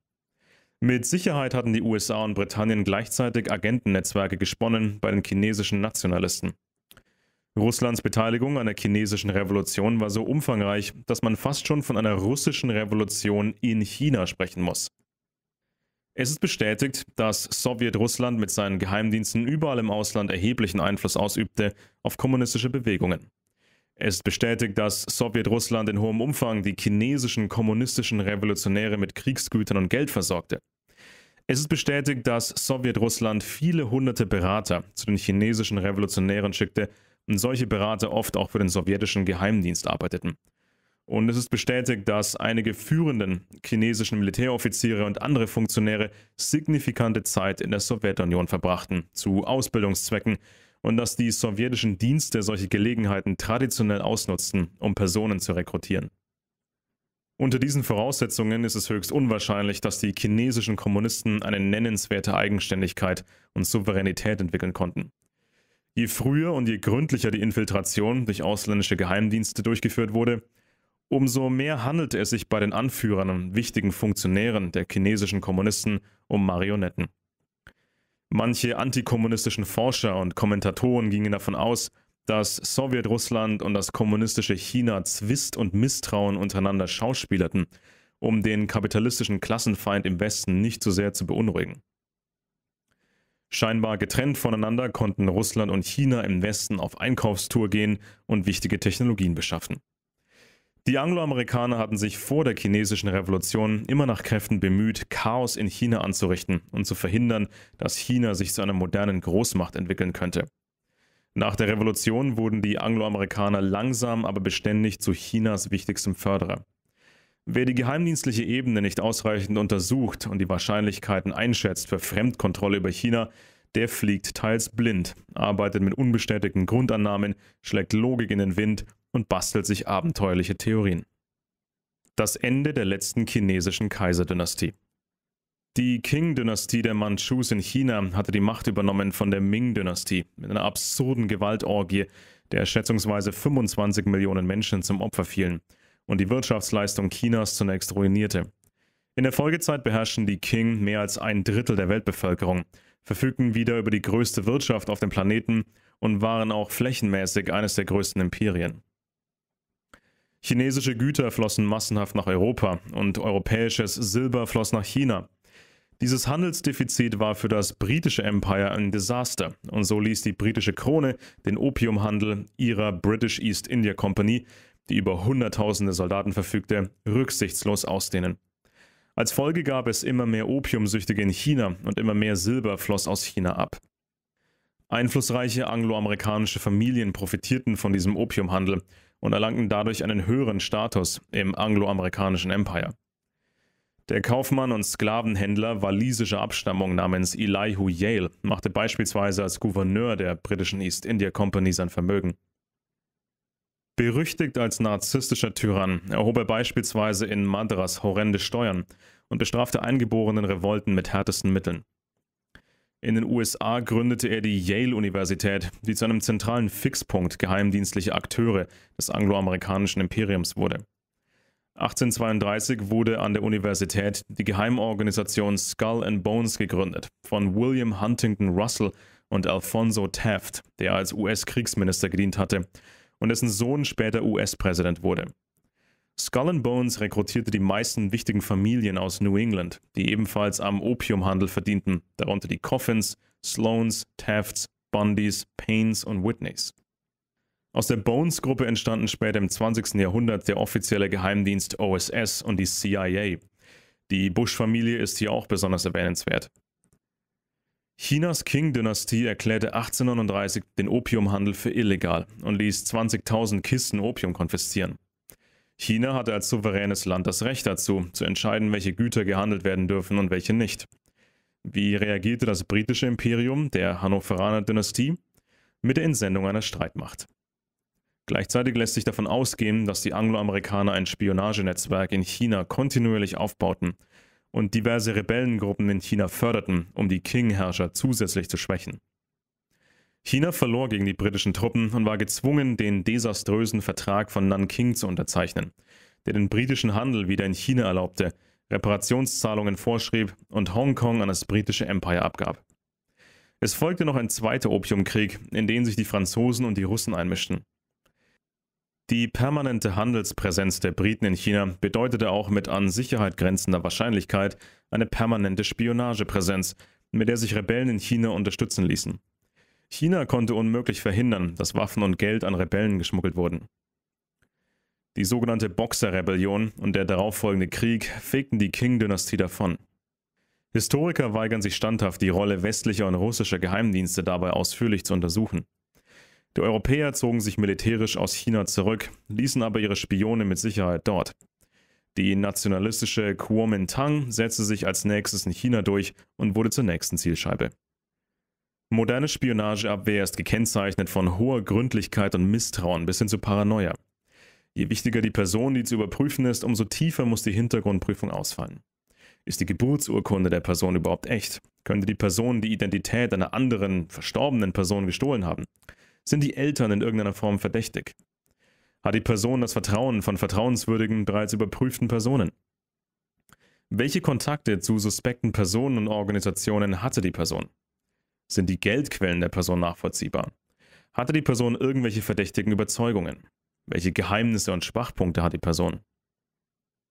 Mit Sicherheit hatten die USA und Britannien gleichzeitig Agentennetzwerke gesponnen bei den chinesischen Nationalisten. Russlands Beteiligung an der chinesischen Revolution war so umfangreich, dass man fast schon von einer russischen Revolution in China sprechen muss. Es ist bestätigt, dass Sowjetrussland mit seinen Geheimdiensten überall im Ausland erheblichen Einfluss ausübte auf kommunistische Bewegungen. Es ist bestätigt, dass Sowjetrussland in hohem Umfang die chinesischen kommunistischen Revolutionäre mit Kriegsgütern und Geld versorgte. Es ist bestätigt, dass Sowjetrussland viele hunderte Berater zu den chinesischen Revolutionären schickte und solche Berater oft auch für den sowjetischen Geheimdienst arbeiteten. Und es ist bestätigt, dass einige führenden chinesischen Militäroffiziere und andere Funktionäre signifikante Zeit in der Sowjetunion verbrachten, zu Ausbildungszwecken, und dass die sowjetischen Dienste solche Gelegenheiten traditionell ausnutzten, um Personen zu rekrutieren. Unter diesen Voraussetzungen ist es höchst unwahrscheinlich, dass die chinesischen Kommunisten eine nennenswerte Eigenständigkeit und Souveränität entwickeln konnten. Je früher und je gründlicher die Infiltration durch ausländische Geheimdienste durchgeführt wurde, Umso mehr handelte es sich bei den Anführern und wichtigen Funktionären der chinesischen Kommunisten um Marionetten. Manche antikommunistischen Forscher und Kommentatoren gingen davon aus, dass Sowjetrussland und das kommunistische China Zwist und Misstrauen untereinander schauspielerten, um den kapitalistischen Klassenfeind im Westen nicht so sehr zu beunruhigen. Scheinbar getrennt voneinander konnten Russland und China im Westen auf Einkaufstour gehen und wichtige Technologien beschaffen. Die Angloamerikaner hatten sich vor der chinesischen Revolution immer nach Kräften bemüht, Chaos in China anzurichten und zu verhindern, dass China sich zu einer modernen Großmacht entwickeln könnte. Nach der Revolution wurden die Angloamerikaner langsam, aber beständig zu Chinas wichtigstem Förderer. Wer die geheimdienstliche Ebene nicht ausreichend untersucht und die Wahrscheinlichkeiten einschätzt für Fremdkontrolle über China, der fliegt teils blind, arbeitet mit unbestätigten Grundannahmen, schlägt Logik in den Wind und bastelt sich abenteuerliche Theorien. Das Ende der letzten chinesischen Kaiserdynastie. Die Qing-Dynastie der Manchus in China hatte die Macht übernommen von der Ming-Dynastie mit einer absurden Gewaltorgie, der schätzungsweise 25 Millionen Menschen zum Opfer fielen und die Wirtschaftsleistung Chinas zunächst ruinierte. In der Folgezeit beherrschten die Qing mehr als ein Drittel der Weltbevölkerung, verfügten wieder über die größte Wirtschaft auf dem Planeten und waren auch flächenmäßig eines der größten Imperien. Chinesische Güter flossen massenhaft nach Europa und europäisches Silber floss nach China. Dieses Handelsdefizit war für das britische Empire ein Desaster und so ließ die britische Krone den Opiumhandel ihrer British East India Company, die über Hunderttausende Soldaten verfügte, rücksichtslos ausdehnen. Als Folge gab es immer mehr Opiumsüchtige in China und immer mehr Silber floss aus China ab. Einflussreiche angloamerikanische Familien profitierten von diesem Opiumhandel und erlangten dadurch einen höheren Status im angloamerikanischen Empire. Der Kaufmann und Sklavenhändler walisischer Abstammung namens Elihu Yale machte beispielsweise als Gouverneur der britischen East India Company sein Vermögen. Berüchtigt als narzisstischer Tyrann erhob er beispielsweise in Madras horrende Steuern und bestrafte eingeborenen Revolten mit härtesten Mitteln. In den USA gründete er die Yale-Universität, die zu einem zentralen Fixpunkt geheimdienstlicher Akteure des angloamerikanischen Imperiums wurde. 1832 wurde an der Universität die Geheimorganisation Skull and Bones gegründet, von William Huntington Russell und Alfonso Taft, der als US-Kriegsminister gedient hatte und dessen Sohn später US-Präsident wurde. Skull and Bones rekrutierte die meisten wichtigen Familien aus New England, die ebenfalls am Opiumhandel verdienten, darunter die Coffins, Sloans, Tafts, Bundys, Paynes und Whitneys. Aus der Bones-Gruppe entstanden später im 20. Jahrhundert der offizielle Geheimdienst OSS und die CIA. Die Bush-Familie ist hier auch besonders erwähnenswert. Chinas Qing-Dynastie erklärte 1839 den Opiumhandel für illegal und ließ 20.000 Kisten Opium konfiszieren. China hatte als souveränes Land das Recht dazu, zu entscheiden, welche Güter gehandelt werden dürfen und welche nicht. Wie reagierte das britische Imperium der Hannoveraner Dynastie? Mit der Entsendung einer Streitmacht. Gleichzeitig lässt sich davon ausgehen, dass die Angloamerikaner ein Spionagenetzwerk in China kontinuierlich aufbauten und diverse Rebellengruppen in China förderten, um die Qing-Herrscher zusätzlich zu schwächen. China verlor gegen die britischen Truppen und war gezwungen, den desaströsen Vertrag von Nanking zu unterzeichnen, der den britischen Handel wieder in China erlaubte, Reparationszahlungen vorschrieb und Hongkong an das britische Empire abgab. Es folgte noch ein zweiter Opiumkrieg, in den sich die Franzosen und die Russen einmischten. Die permanente Handelspräsenz der Briten in China bedeutete auch mit an Sicherheit grenzender Wahrscheinlichkeit eine permanente Spionagepräsenz, mit der sich Rebellen in China unterstützen ließen. China konnte unmöglich verhindern, dass Waffen und Geld an Rebellen geschmuggelt wurden. Die sogenannte Boxer-Rebellion und der darauffolgende Krieg fegten die Qing-Dynastie davon. Historiker weigern sich standhaft, die Rolle westlicher und russischer Geheimdienste dabei ausführlich zu untersuchen. Die Europäer zogen sich militärisch aus China zurück, ließen aber ihre Spione mit Sicherheit dort. Die nationalistische Kuomintang setzte sich als nächstes in China durch und wurde zur nächsten Zielscheibe. Moderne Spionageabwehr ist gekennzeichnet von hoher Gründlichkeit und Misstrauen bis hin zu Paranoia. Je wichtiger die Person, die zu überprüfen ist, umso tiefer muss die Hintergrundprüfung ausfallen. Ist die Geburtsurkunde der Person überhaupt echt? Könnte die Person die Identität einer anderen, verstorbenen Person gestohlen haben? Sind die Eltern in irgendeiner Form verdächtig? Hat die Person das Vertrauen von vertrauenswürdigen, bereits überprüften Personen? Welche Kontakte zu suspekten Personen und Organisationen hatte die Person? Sind die Geldquellen der Person nachvollziehbar? Hatte die Person irgendwelche verdächtigen Überzeugungen? Welche Geheimnisse und Schwachpunkte hat die Person?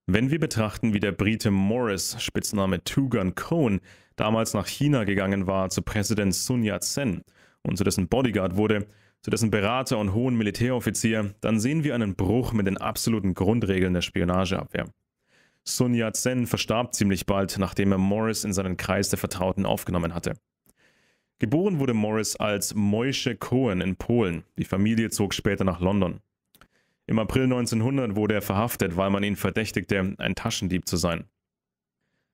Wenn wir betrachten, wie der Brite Morris, Spitzname Tugan Cohn, damals nach China gegangen war zu Präsident Sun Yat-sen und zu dessen Bodyguard wurde, zu dessen Berater und hohen Militäroffizier, dann sehen wir einen Bruch mit den absoluten Grundregeln der Spionageabwehr. Sun Yat-sen verstarb ziemlich bald, nachdem er Morris in seinen Kreis der Vertrauten aufgenommen hatte. Geboren wurde Morris als Moische Cohen in Polen. Die Familie zog später nach London. Im April 1900 wurde er verhaftet, weil man ihn verdächtigte, ein Taschendieb zu sein.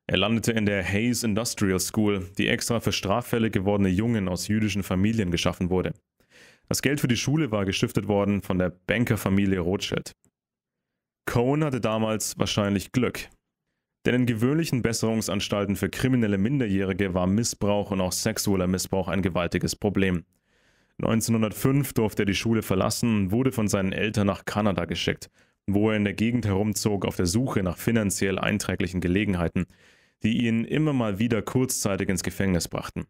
Er landete in der Hayes Industrial School, die extra für straffällig gewordene Jungen aus jüdischen Familien geschaffen wurde. Das Geld für die Schule war gestiftet worden von der Bankerfamilie Rothschild. Cohen hatte damals wahrscheinlich Glück. Denn in gewöhnlichen Besserungsanstalten für kriminelle Minderjährige war Missbrauch und auch sexueller Missbrauch ein gewaltiges Problem. 1905 durfte er die Schule verlassen und wurde von seinen Eltern nach Kanada geschickt, wo er in der Gegend herumzog auf der Suche nach finanziell einträglichen Gelegenheiten, die ihn immer mal wieder kurzzeitig ins Gefängnis brachten.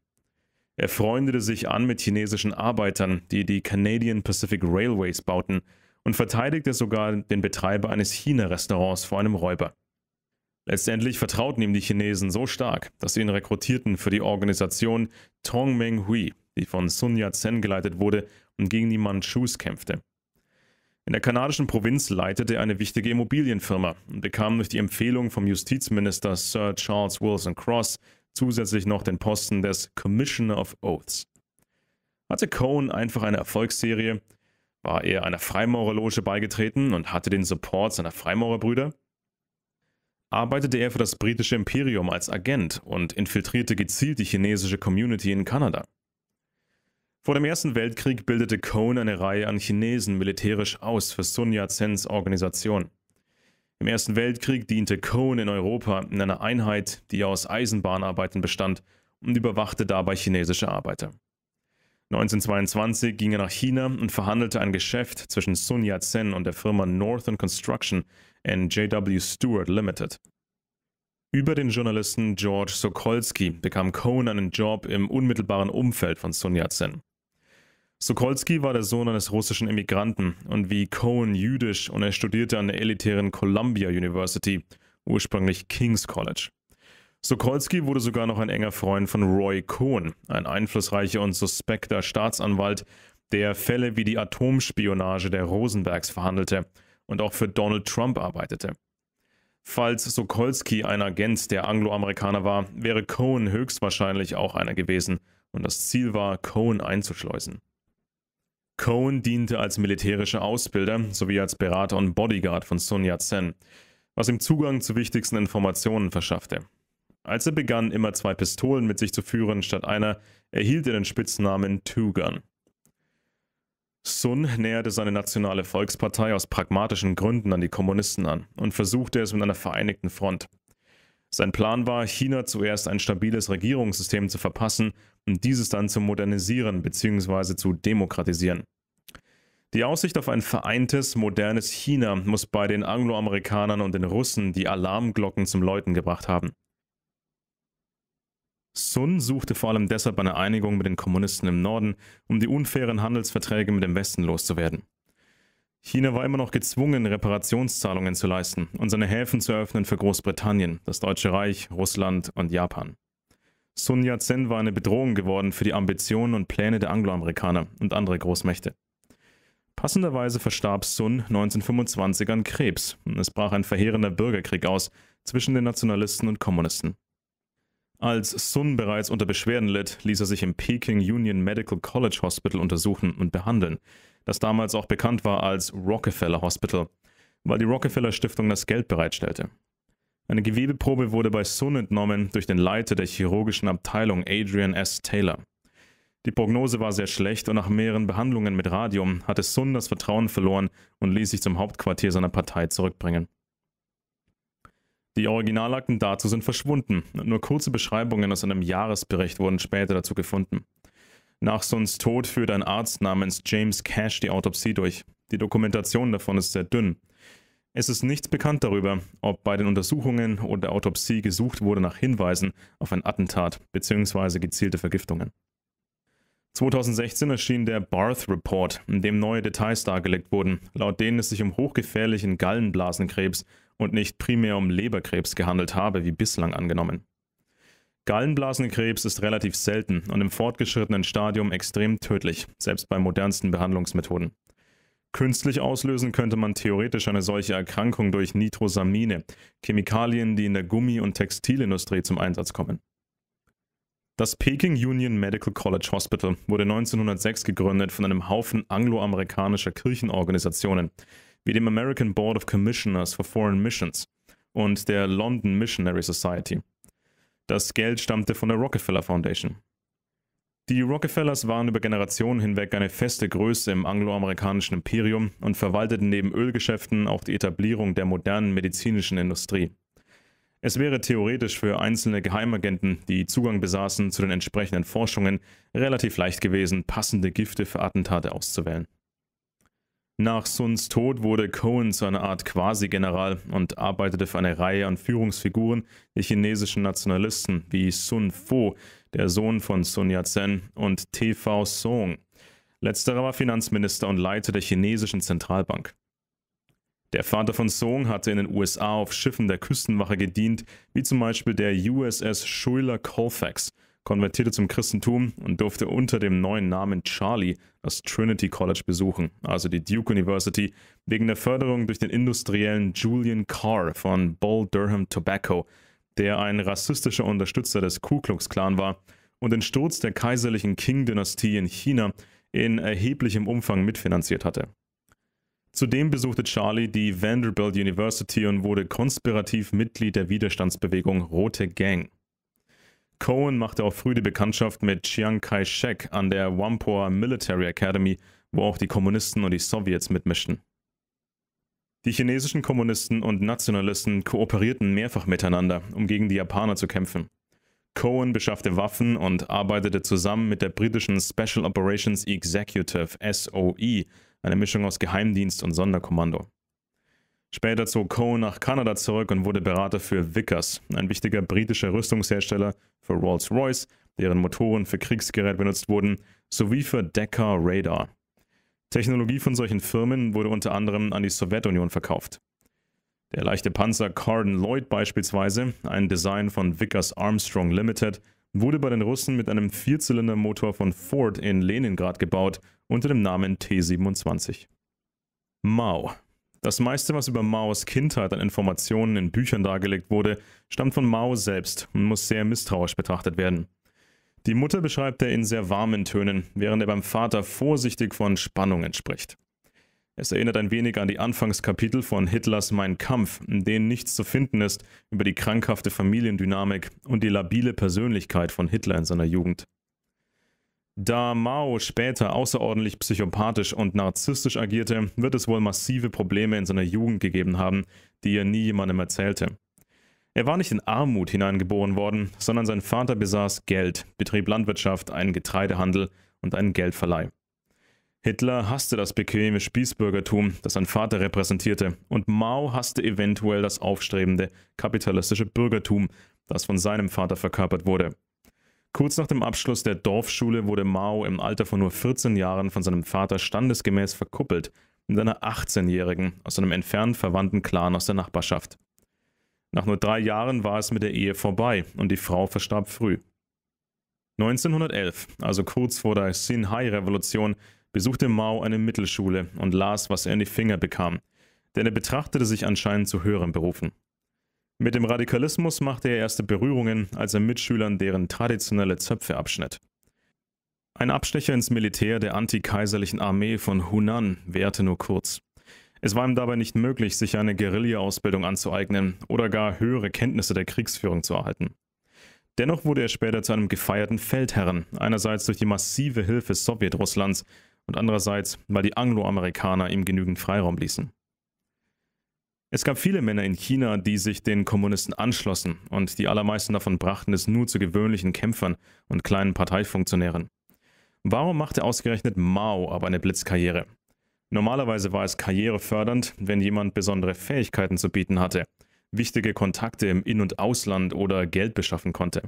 Er freundete sich an mit chinesischen Arbeitern, die die Canadian Pacific Railways bauten, und verteidigte sogar den Betreiber eines China-Restaurants vor einem Räuber. Letztendlich vertrauten ihm die Chinesen so stark, dass sie ihn rekrutierten für die Organisation Tongmeng Hui, die von Sun Yat-sen geleitet wurde und gegen die Manchus kämpfte. In der kanadischen Provinz leitete er eine wichtige Immobilienfirma und bekam durch die Empfehlung vom Justizminister Sir Charles Wilson Cross zusätzlich noch den Posten des Commissioner of Oaths. Hatte Cohen einfach eine Erfolgsserie? War er einer Freimaurerloge beigetreten und hatte den Support seiner Freimaurerbrüder? arbeitete er für das britische Imperium als Agent und infiltrierte gezielt die chinesische Community in Kanada. Vor dem Ersten Weltkrieg bildete Cohn eine Reihe an Chinesen militärisch aus für Sun Yat-sens Organisation. Im Ersten Weltkrieg diente Cohn in Europa in einer Einheit, die aus Eisenbahnarbeiten bestand und überwachte dabei chinesische Arbeiter. 1922 ging er nach China und verhandelte ein Geschäft zwischen Sun Yat-sen und der Firma Northern Construction and J.W. Stewart Limited. Über den Journalisten George Sokolsky bekam Cohen einen Job im unmittelbaren Umfeld von Sun Yat-sen. Sokolsky war der Sohn eines russischen Emigranten und wie Cohen jüdisch und er studierte an der elitären Columbia University, ursprünglich King's College. Sokolsky wurde sogar noch ein enger Freund von Roy Cohen, ein einflussreicher und suspekter Staatsanwalt, der Fälle wie die Atomspionage der Rosenbergs verhandelte – und auch für Donald Trump arbeitete. Falls Sokolsky ein Agent der Angloamerikaner war, wäre Cohen höchstwahrscheinlich auch einer gewesen und das Ziel war, Cohen einzuschleusen. Cohen diente als militärischer Ausbilder sowie als Berater und Bodyguard von Sun Yat-sen, was ihm Zugang zu wichtigsten Informationen verschaffte. Als er begann, immer zwei Pistolen mit sich zu führen statt einer, erhielt er den Spitznamen Two Gun. Sun näherte seine nationale Volkspartei aus pragmatischen Gründen an die Kommunisten an und versuchte es mit einer vereinigten Front. Sein Plan war, China zuerst ein stabiles Regierungssystem zu verpassen und dieses dann zu modernisieren bzw. zu demokratisieren. Die Aussicht auf ein vereintes, modernes China muss bei den Angloamerikanern und den Russen die Alarmglocken zum Läuten gebracht haben. Sun suchte vor allem deshalb eine Einigung mit den Kommunisten im Norden, um die unfairen Handelsverträge mit dem Westen loszuwerden. China war immer noch gezwungen, Reparationszahlungen zu leisten und seine Häfen zu eröffnen für Großbritannien, das Deutsche Reich, Russland und Japan. Sun Yat-sen war eine Bedrohung geworden für die Ambitionen und Pläne der Angloamerikaner und andere Großmächte. Passenderweise verstarb Sun 1925 an Krebs und es brach ein verheerender Bürgerkrieg aus zwischen den Nationalisten und Kommunisten. Als Sun bereits unter Beschwerden litt, ließ er sich im Peking Union Medical College Hospital untersuchen und behandeln, das damals auch bekannt war als Rockefeller Hospital, weil die Rockefeller Stiftung das Geld bereitstellte. Eine Gewebeprobe wurde bei Sun entnommen durch den Leiter der chirurgischen Abteilung Adrian S. Taylor. Die Prognose war sehr schlecht und nach mehreren Behandlungen mit Radium hatte Sun das Vertrauen verloren und ließ sich zum Hauptquartier seiner Partei zurückbringen. Die Originalakten dazu sind verschwunden nur kurze Beschreibungen aus einem Jahresbericht wurden später dazu gefunden. Nach Suns Tod führt ein Arzt namens James Cash die Autopsie durch. Die Dokumentation davon ist sehr dünn. Es ist nichts bekannt darüber, ob bei den Untersuchungen oder der Autopsie gesucht wurde nach Hinweisen auf ein Attentat bzw. gezielte Vergiftungen. 2016 erschien der Barth Report, in dem neue Details dargelegt wurden, laut denen es sich um hochgefährlichen Gallenblasenkrebs und nicht primär um Leberkrebs gehandelt habe, wie bislang angenommen. Gallenblasenkrebs ist relativ selten und im fortgeschrittenen Stadium extrem tödlich, selbst bei modernsten Behandlungsmethoden. Künstlich auslösen könnte man theoretisch eine solche Erkrankung durch Nitrosamine, Chemikalien, die in der Gummi- und Textilindustrie zum Einsatz kommen. Das Peking Union Medical College Hospital wurde 1906 gegründet von einem Haufen angloamerikanischer Kirchenorganisationen, wie dem American Board of Commissioners for Foreign Missions und der London Missionary Society. Das Geld stammte von der Rockefeller Foundation. Die Rockefellers waren über Generationen hinweg eine feste Größe im angloamerikanischen Imperium und verwalteten neben Ölgeschäften auch die Etablierung der modernen medizinischen Industrie. Es wäre theoretisch für einzelne Geheimagenten, die Zugang besaßen zu den entsprechenden Forschungen, relativ leicht gewesen, passende Gifte für Attentate auszuwählen. Nach Suns Tod wurde Cohen zu einer Art Quasi-General und arbeitete für eine Reihe an Führungsfiguren der chinesischen Nationalisten wie Sun Fo, der Sohn von Sun Yat-sen, und TV Song. Letzterer war Finanzminister und Leiter der chinesischen Zentralbank. Der Vater von Song hatte in den USA auf Schiffen der Küstenwache gedient, wie zum Beispiel der USS Schuyler Colfax, konvertierte zum Christentum und durfte unter dem neuen Namen Charlie das Trinity College besuchen, also die Duke University, wegen der Förderung durch den industriellen Julian Carr von Bull Durham Tobacco, der ein rassistischer Unterstützer des Ku Klux Klan war und den Sturz der kaiserlichen Qing-Dynastie in China in erheblichem Umfang mitfinanziert hatte. Zudem besuchte Charlie die Vanderbilt University und wurde konspirativ Mitglied der Widerstandsbewegung Rote Gang. Cohen machte auch früh die Bekanntschaft mit Chiang Kai-shek an der Whampoa Military Academy, wo auch die Kommunisten und die Sowjets mitmischten. Die chinesischen Kommunisten und Nationalisten kooperierten mehrfach miteinander, um gegen die Japaner zu kämpfen. Cohen beschaffte Waffen und arbeitete zusammen mit der britischen Special Operations Executive SOE, eine Mischung aus Geheimdienst und Sonderkommando. Später zog Cohen nach Kanada zurück und wurde Berater für Vickers, ein wichtiger britischer Rüstungshersteller für Rolls-Royce, deren Motoren für Kriegsgerät benutzt wurden, sowie für Decker Radar. Technologie von solchen Firmen wurde unter anderem an die Sowjetunion verkauft. Der leichte Panzer Carden Lloyd beispielsweise, ein Design von Vickers Armstrong Limited, wurde bei den Russen mit einem Vierzylindermotor von Ford in Leningrad gebaut unter dem Namen T-27. Mao das meiste, was über Maos Kindheit an Informationen in Büchern dargelegt wurde, stammt von Mao selbst und muss sehr misstrauisch betrachtet werden. Die Mutter beschreibt er in sehr warmen Tönen, während er beim Vater vorsichtig von Spannungen spricht. Es erinnert ein wenig an die Anfangskapitel von Hitlers Mein Kampf, in denen nichts zu finden ist über die krankhafte Familiendynamik und die labile Persönlichkeit von Hitler in seiner Jugend. Da Mao später außerordentlich psychopathisch und narzisstisch agierte, wird es wohl massive Probleme in seiner Jugend gegeben haben, die er nie jemandem erzählte. Er war nicht in Armut hineingeboren worden, sondern sein Vater besaß Geld, betrieb Landwirtschaft, einen Getreidehandel und einen Geldverleih. Hitler hasste das bequeme Spießbürgertum, das sein Vater repräsentierte, und Mao hasste eventuell das aufstrebende kapitalistische Bürgertum, das von seinem Vater verkörpert wurde. Kurz nach dem Abschluss der Dorfschule wurde Mao im Alter von nur 14 Jahren von seinem Vater standesgemäß verkuppelt mit einer 18-Jährigen aus einem entfernt verwandten Clan aus der Nachbarschaft. Nach nur drei Jahren war es mit der Ehe vorbei und die Frau verstarb früh. 1911, also kurz vor der xinhai revolution besuchte Mao eine Mittelschule und las, was er in die Finger bekam, denn er betrachtete sich anscheinend zu höheren Berufen. Mit dem Radikalismus machte er erste Berührungen, als er Mitschülern deren traditionelle Zöpfe abschnitt. Ein Abstecher ins Militär der antikaiserlichen Armee von Hunan währte nur kurz. Es war ihm dabei nicht möglich, sich eine Guerilla-Ausbildung anzueignen oder gar höhere Kenntnisse der Kriegsführung zu erhalten. Dennoch wurde er später zu einem gefeierten Feldherren, einerseits durch die massive Hilfe Sowjetrusslands und andererseits, weil die Angloamerikaner ihm genügend Freiraum ließen. Es gab viele Männer in China, die sich den Kommunisten anschlossen und die allermeisten davon brachten es nur zu gewöhnlichen Kämpfern und kleinen Parteifunktionären. Warum machte ausgerechnet Mao aber eine Blitzkarriere? Normalerweise war es karrierefördernd, wenn jemand besondere Fähigkeiten zu bieten hatte, wichtige Kontakte im In- und Ausland oder Geld beschaffen konnte.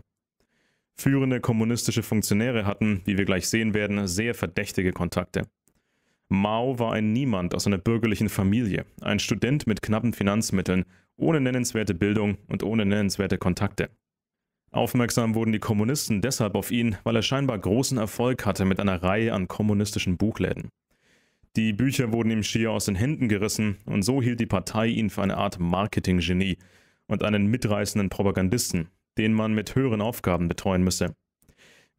Führende kommunistische Funktionäre hatten, wie wir gleich sehen werden, sehr verdächtige Kontakte. Mao war ein Niemand aus einer bürgerlichen Familie, ein Student mit knappen Finanzmitteln, ohne nennenswerte Bildung und ohne nennenswerte Kontakte. Aufmerksam wurden die Kommunisten deshalb auf ihn, weil er scheinbar großen Erfolg hatte mit einer Reihe an kommunistischen Buchläden. Die Bücher wurden ihm schier aus den Händen gerissen und so hielt die Partei ihn für eine Art Marketinggenie und einen mitreißenden Propagandisten, den man mit höheren Aufgaben betreuen müsse.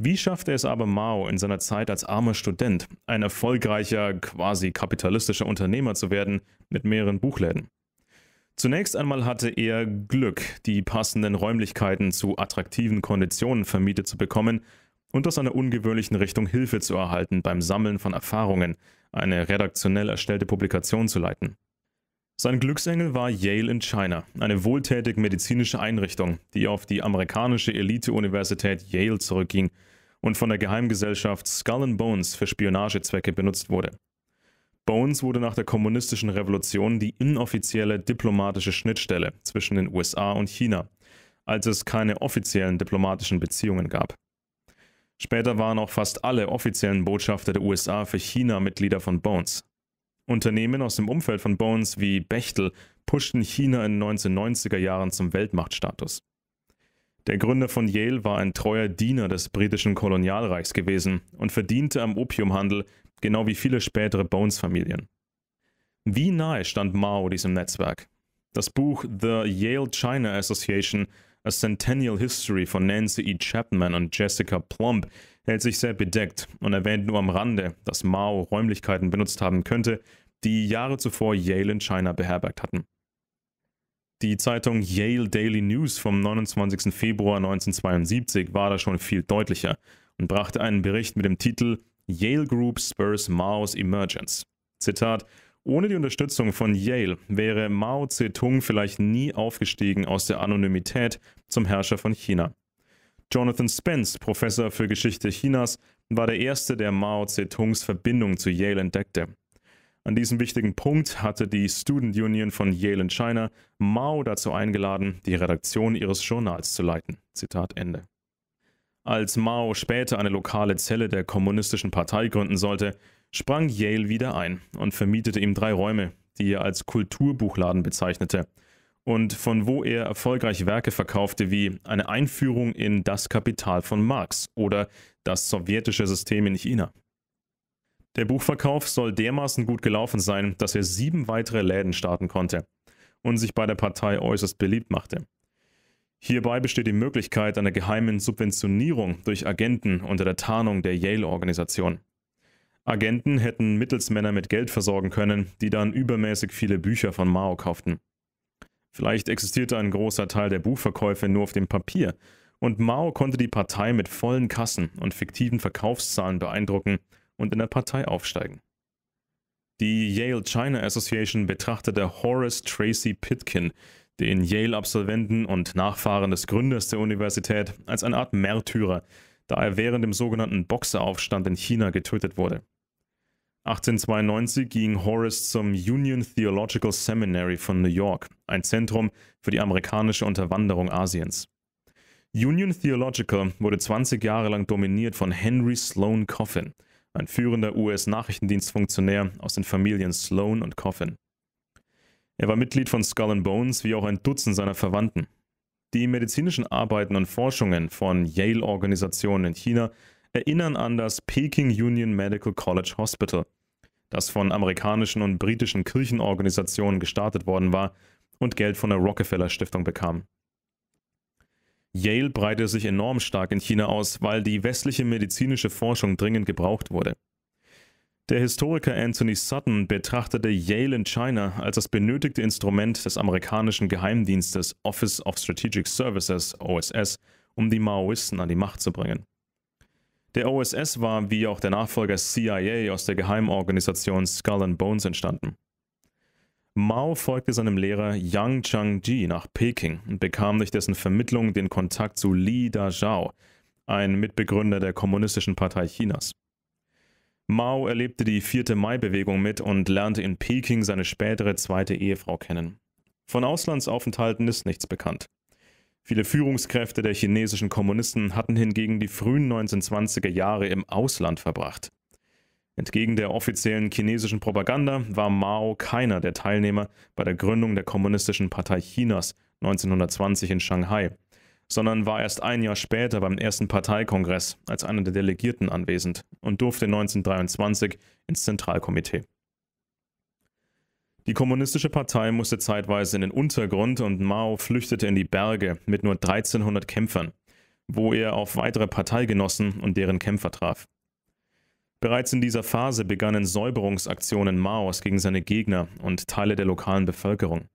Wie schaffte es aber Mao in seiner Zeit als armer Student, ein erfolgreicher, quasi kapitalistischer Unternehmer zu werden mit mehreren Buchläden? Zunächst einmal hatte er Glück, die passenden Räumlichkeiten zu attraktiven Konditionen vermietet zu bekommen und aus einer ungewöhnlichen Richtung Hilfe zu erhalten beim Sammeln von Erfahrungen, eine redaktionell erstellte Publikation zu leiten. Sein Glücksengel war Yale in China, eine wohltätig medizinische Einrichtung, die auf die amerikanische Elite-Universität Yale zurückging – und von der Geheimgesellschaft Skull and Bones für Spionagezwecke benutzt wurde. Bones wurde nach der kommunistischen Revolution die inoffizielle diplomatische Schnittstelle zwischen den USA und China, als es keine offiziellen diplomatischen Beziehungen gab. Später waren auch fast alle offiziellen Botschafter der USA für China Mitglieder von Bones. Unternehmen aus dem Umfeld von Bones wie Bechtel pushten China in den 1990er Jahren zum Weltmachtstatus. Der Gründer von Yale war ein treuer Diener des britischen Kolonialreichs gewesen und verdiente am Opiumhandel, genau wie viele spätere Bones-Familien. Wie nahe stand Mao diesem Netzwerk? Das Buch The Yale China Association, A Centennial History von Nancy E. Chapman und Jessica Plump hält sich sehr bedeckt und erwähnt nur am Rande, dass Mao Räumlichkeiten benutzt haben könnte, die Jahre zuvor Yale in China beherbergt hatten. Die Zeitung Yale Daily News vom 29. Februar 1972 war da schon viel deutlicher und brachte einen Bericht mit dem Titel Yale Group Spurs Mao's Emergence. Zitat, ohne die Unterstützung von Yale wäre Mao Zedong vielleicht nie aufgestiegen aus der Anonymität zum Herrscher von China. Jonathan Spence, Professor für Geschichte Chinas, war der Erste, der Mao Zedongs Verbindung zu Yale entdeckte. An diesem wichtigen Punkt hatte die Student Union von Yale in China Mao dazu eingeladen, die Redaktion ihres Journals zu leiten. Zitat Ende. Als Mao später eine lokale Zelle der Kommunistischen Partei gründen sollte, sprang Yale wieder ein und vermietete ihm drei Räume, die er als Kulturbuchladen bezeichnete und von wo er erfolgreich Werke verkaufte wie eine Einführung in das Kapital von Marx oder das sowjetische System in China. Der Buchverkauf soll dermaßen gut gelaufen sein, dass er sieben weitere Läden starten konnte und sich bei der Partei äußerst beliebt machte. Hierbei besteht die Möglichkeit einer geheimen Subventionierung durch Agenten unter der Tarnung der Yale-Organisation. Agenten hätten Mittelsmänner mit Geld versorgen können, die dann übermäßig viele Bücher von Mao kauften. Vielleicht existierte ein großer Teil der Buchverkäufe nur auf dem Papier, und Mao konnte die Partei mit vollen Kassen und fiktiven Verkaufszahlen beeindrucken, und in der Partei aufsteigen. Die Yale China Association betrachtete Horace Tracy Pitkin, den Yale-Absolventen und Nachfahren des Gründers der Universität, als eine Art Märtyrer, da er während dem sogenannten Boxeraufstand in China getötet wurde. 1892 ging Horace zum Union Theological Seminary von New York, ein Zentrum für die amerikanische Unterwanderung Asiens. Union Theological wurde 20 Jahre lang dominiert von Henry Sloan Coffin – ein führender US-Nachrichtendienstfunktionär aus den Familien Sloan und Coffin. Er war Mitglied von Skull and Bones wie auch ein Dutzend seiner Verwandten. Die medizinischen Arbeiten und Forschungen von Yale-Organisationen in China erinnern an das Peking Union Medical College Hospital, das von amerikanischen und britischen Kirchenorganisationen gestartet worden war und Geld von der Rockefeller Stiftung bekam. Yale breitete sich enorm stark in China aus, weil die westliche medizinische Forschung dringend gebraucht wurde. Der Historiker Anthony Sutton betrachtete Yale in China als das benötigte Instrument des amerikanischen Geheimdienstes Office of Strategic Services, OSS, um die Maoisten an die Macht zu bringen. Der OSS war wie auch der Nachfolger CIA aus der Geheimorganisation Skull and Bones entstanden. Mao folgte seinem Lehrer Yang Changji nach Peking und bekam durch dessen Vermittlung den Kontakt zu Li Dazhao, ein Mitbegründer der Kommunistischen Partei Chinas. Mao erlebte die 4. Mai-Bewegung mit und lernte in Peking seine spätere zweite Ehefrau kennen. Von Auslandsaufenthalten ist nichts bekannt. Viele Führungskräfte der chinesischen Kommunisten hatten hingegen die frühen 1920er Jahre im Ausland verbracht. Entgegen der offiziellen chinesischen Propaganda war Mao keiner der Teilnehmer bei der Gründung der Kommunistischen Partei Chinas 1920 in Shanghai, sondern war erst ein Jahr später beim ersten Parteikongress als einer der Delegierten anwesend und durfte 1923 ins Zentralkomitee. Die Kommunistische Partei musste zeitweise in den Untergrund und Mao flüchtete in die Berge mit nur 1300 Kämpfern, wo er auf weitere Parteigenossen und deren Kämpfer traf. Bereits in dieser Phase begannen Säuberungsaktionen Maos gegen seine Gegner und Teile der lokalen Bevölkerung.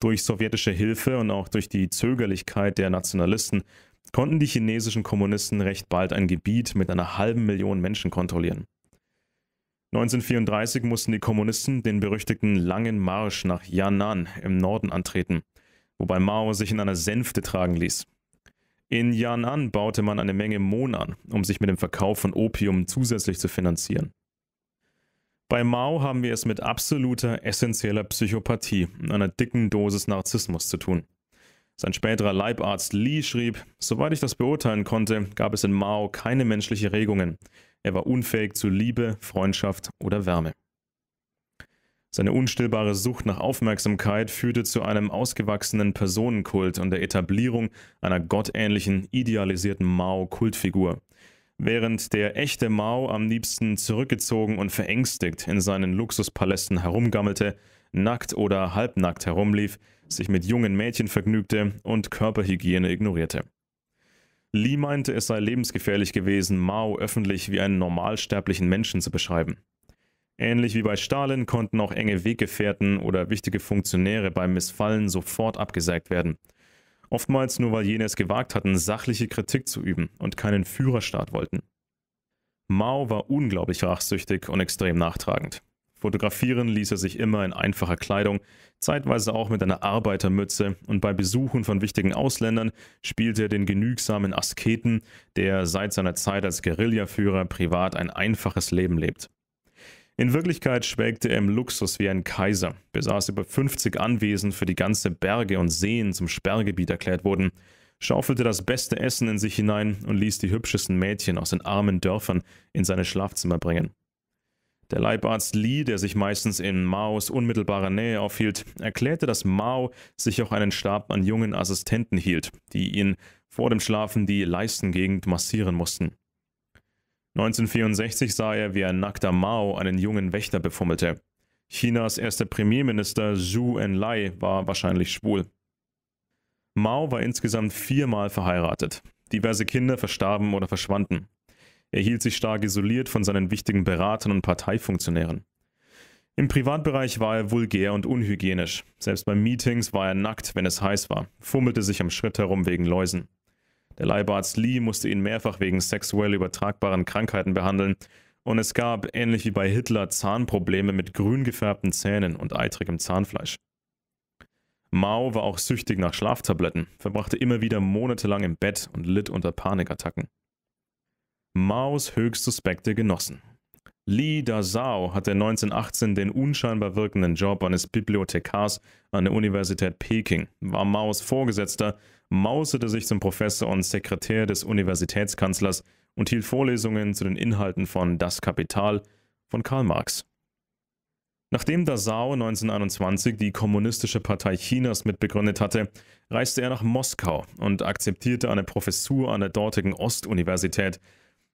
Durch sowjetische Hilfe und auch durch die Zögerlichkeit der Nationalisten konnten die chinesischen Kommunisten recht bald ein Gebiet mit einer halben Million Menschen kontrollieren. 1934 mussten die Kommunisten den berüchtigten Langen Marsch nach Yan'an im Norden antreten, wobei Mao sich in einer Sänfte tragen ließ. In Yan'an baute man eine Menge Mon an, um sich mit dem Verkauf von Opium zusätzlich zu finanzieren. Bei Mao haben wir es mit absoluter essentieller Psychopathie, und einer dicken Dosis Narzissmus zu tun. Sein späterer Leibarzt Li schrieb, soweit ich das beurteilen konnte, gab es in Mao keine menschlichen Regungen. Er war unfähig zu Liebe, Freundschaft oder Wärme. Seine unstillbare Sucht nach Aufmerksamkeit führte zu einem ausgewachsenen Personenkult und der Etablierung einer gottähnlichen, idealisierten Mao-Kultfigur. Während der echte Mao am liebsten zurückgezogen und verängstigt in seinen Luxuspalästen herumgammelte, nackt oder halbnackt herumlief, sich mit jungen Mädchen vergnügte und Körperhygiene ignorierte. Lee meinte, es sei lebensgefährlich gewesen, Mao öffentlich wie einen normalsterblichen Menschen zu beschreiben. Ähnlich wie bei Stalin konnten auch enge Weggefährten oder wichtige Funktionäre beim Missfallen sofort abgesägt werden. Oftmals nur weil jene es gewagt hatten, sachliche Kritik zu üben und keinen Führerstaat wollten. Mao war unglaublich rachsüchtig und extrem nachtragend. Fotografieren ließ er sich immer in einfacher Kleidung, zeitweise auch mit einer Arbeitermütze und bei Besuchen von wichtigen Ausländern spielte er den genügsamen Asketen, der seit seiner Zeit als Guerillaführer privat ein einfaches Leben lebt. In Wirklichkeit schwelgte er im Luxus wie ein Kaiser, besaß über 50 Anwesen, für die ganze Berge und Seen zum Sperrgebiet erklärt wurden, schaufelte das beste Essen in sich hinein und ließ die hübschesten Mädchen aus den armen Dörfern in seine Schlafzimmer bringen. Der Leibarzt Li, der sich meistens in Maos unmittelbarer Nähe aufhielt, erklärte, dass Mao sich auch einen Stab an jungen Assistenten hielt, die ihn vor dem Schlafen die Leistengegend massieren mussten. 1964 sah er, wie ein nackter Mao einen jungen Wächter befummelte. Chinas erster Premierminister Zhu Enlai war wahrscheinlich schwul. Mao war insgesamt viermal verheiratet. Diverse Kinder verstarben oder verschwanden. Er hielt sich stark isoliert von seinen wichtigen Beratern und Parteifunktionären. Im Privatbereich war er vulgär und unhygienisch. Selbst bei Meetings war er nackt, wenn es heiß war, fummelte sich am Schritt herum wegen Läusen. Der Leibarzt Lee musste ihn mehrfach wegen sexuell übertragbaren Krankheiten behandeln und es gab, ähnlich wie bei Hitler, Zahnprobleme mit grün gefärbten Zähnen und eitrigem Zahnfleisch. Mao war auch süchtig nach Schlaftabletten, verbrachte immer wieder monatelang im Bett und litt unter Panikattacken. Maos höchst suspekte Genossen. Li Dazao hatte 1918 den unscheinbar wirkenden Job eines Bibliothekars an der Universität Peking, war Maos Vorgesetzter mausete sich zum Professor und Sekretär des Universitätskanzlers und hielt Vorlesungen zu den Inhalten von Das Kapital von Karl Marx. Nachdem Dazao 1921 die Kommunistische Partei Chinas mitbegründet hatte, reiste er nach Moskau und akzeptierte eine Professur an der dortigen Ostuniversität,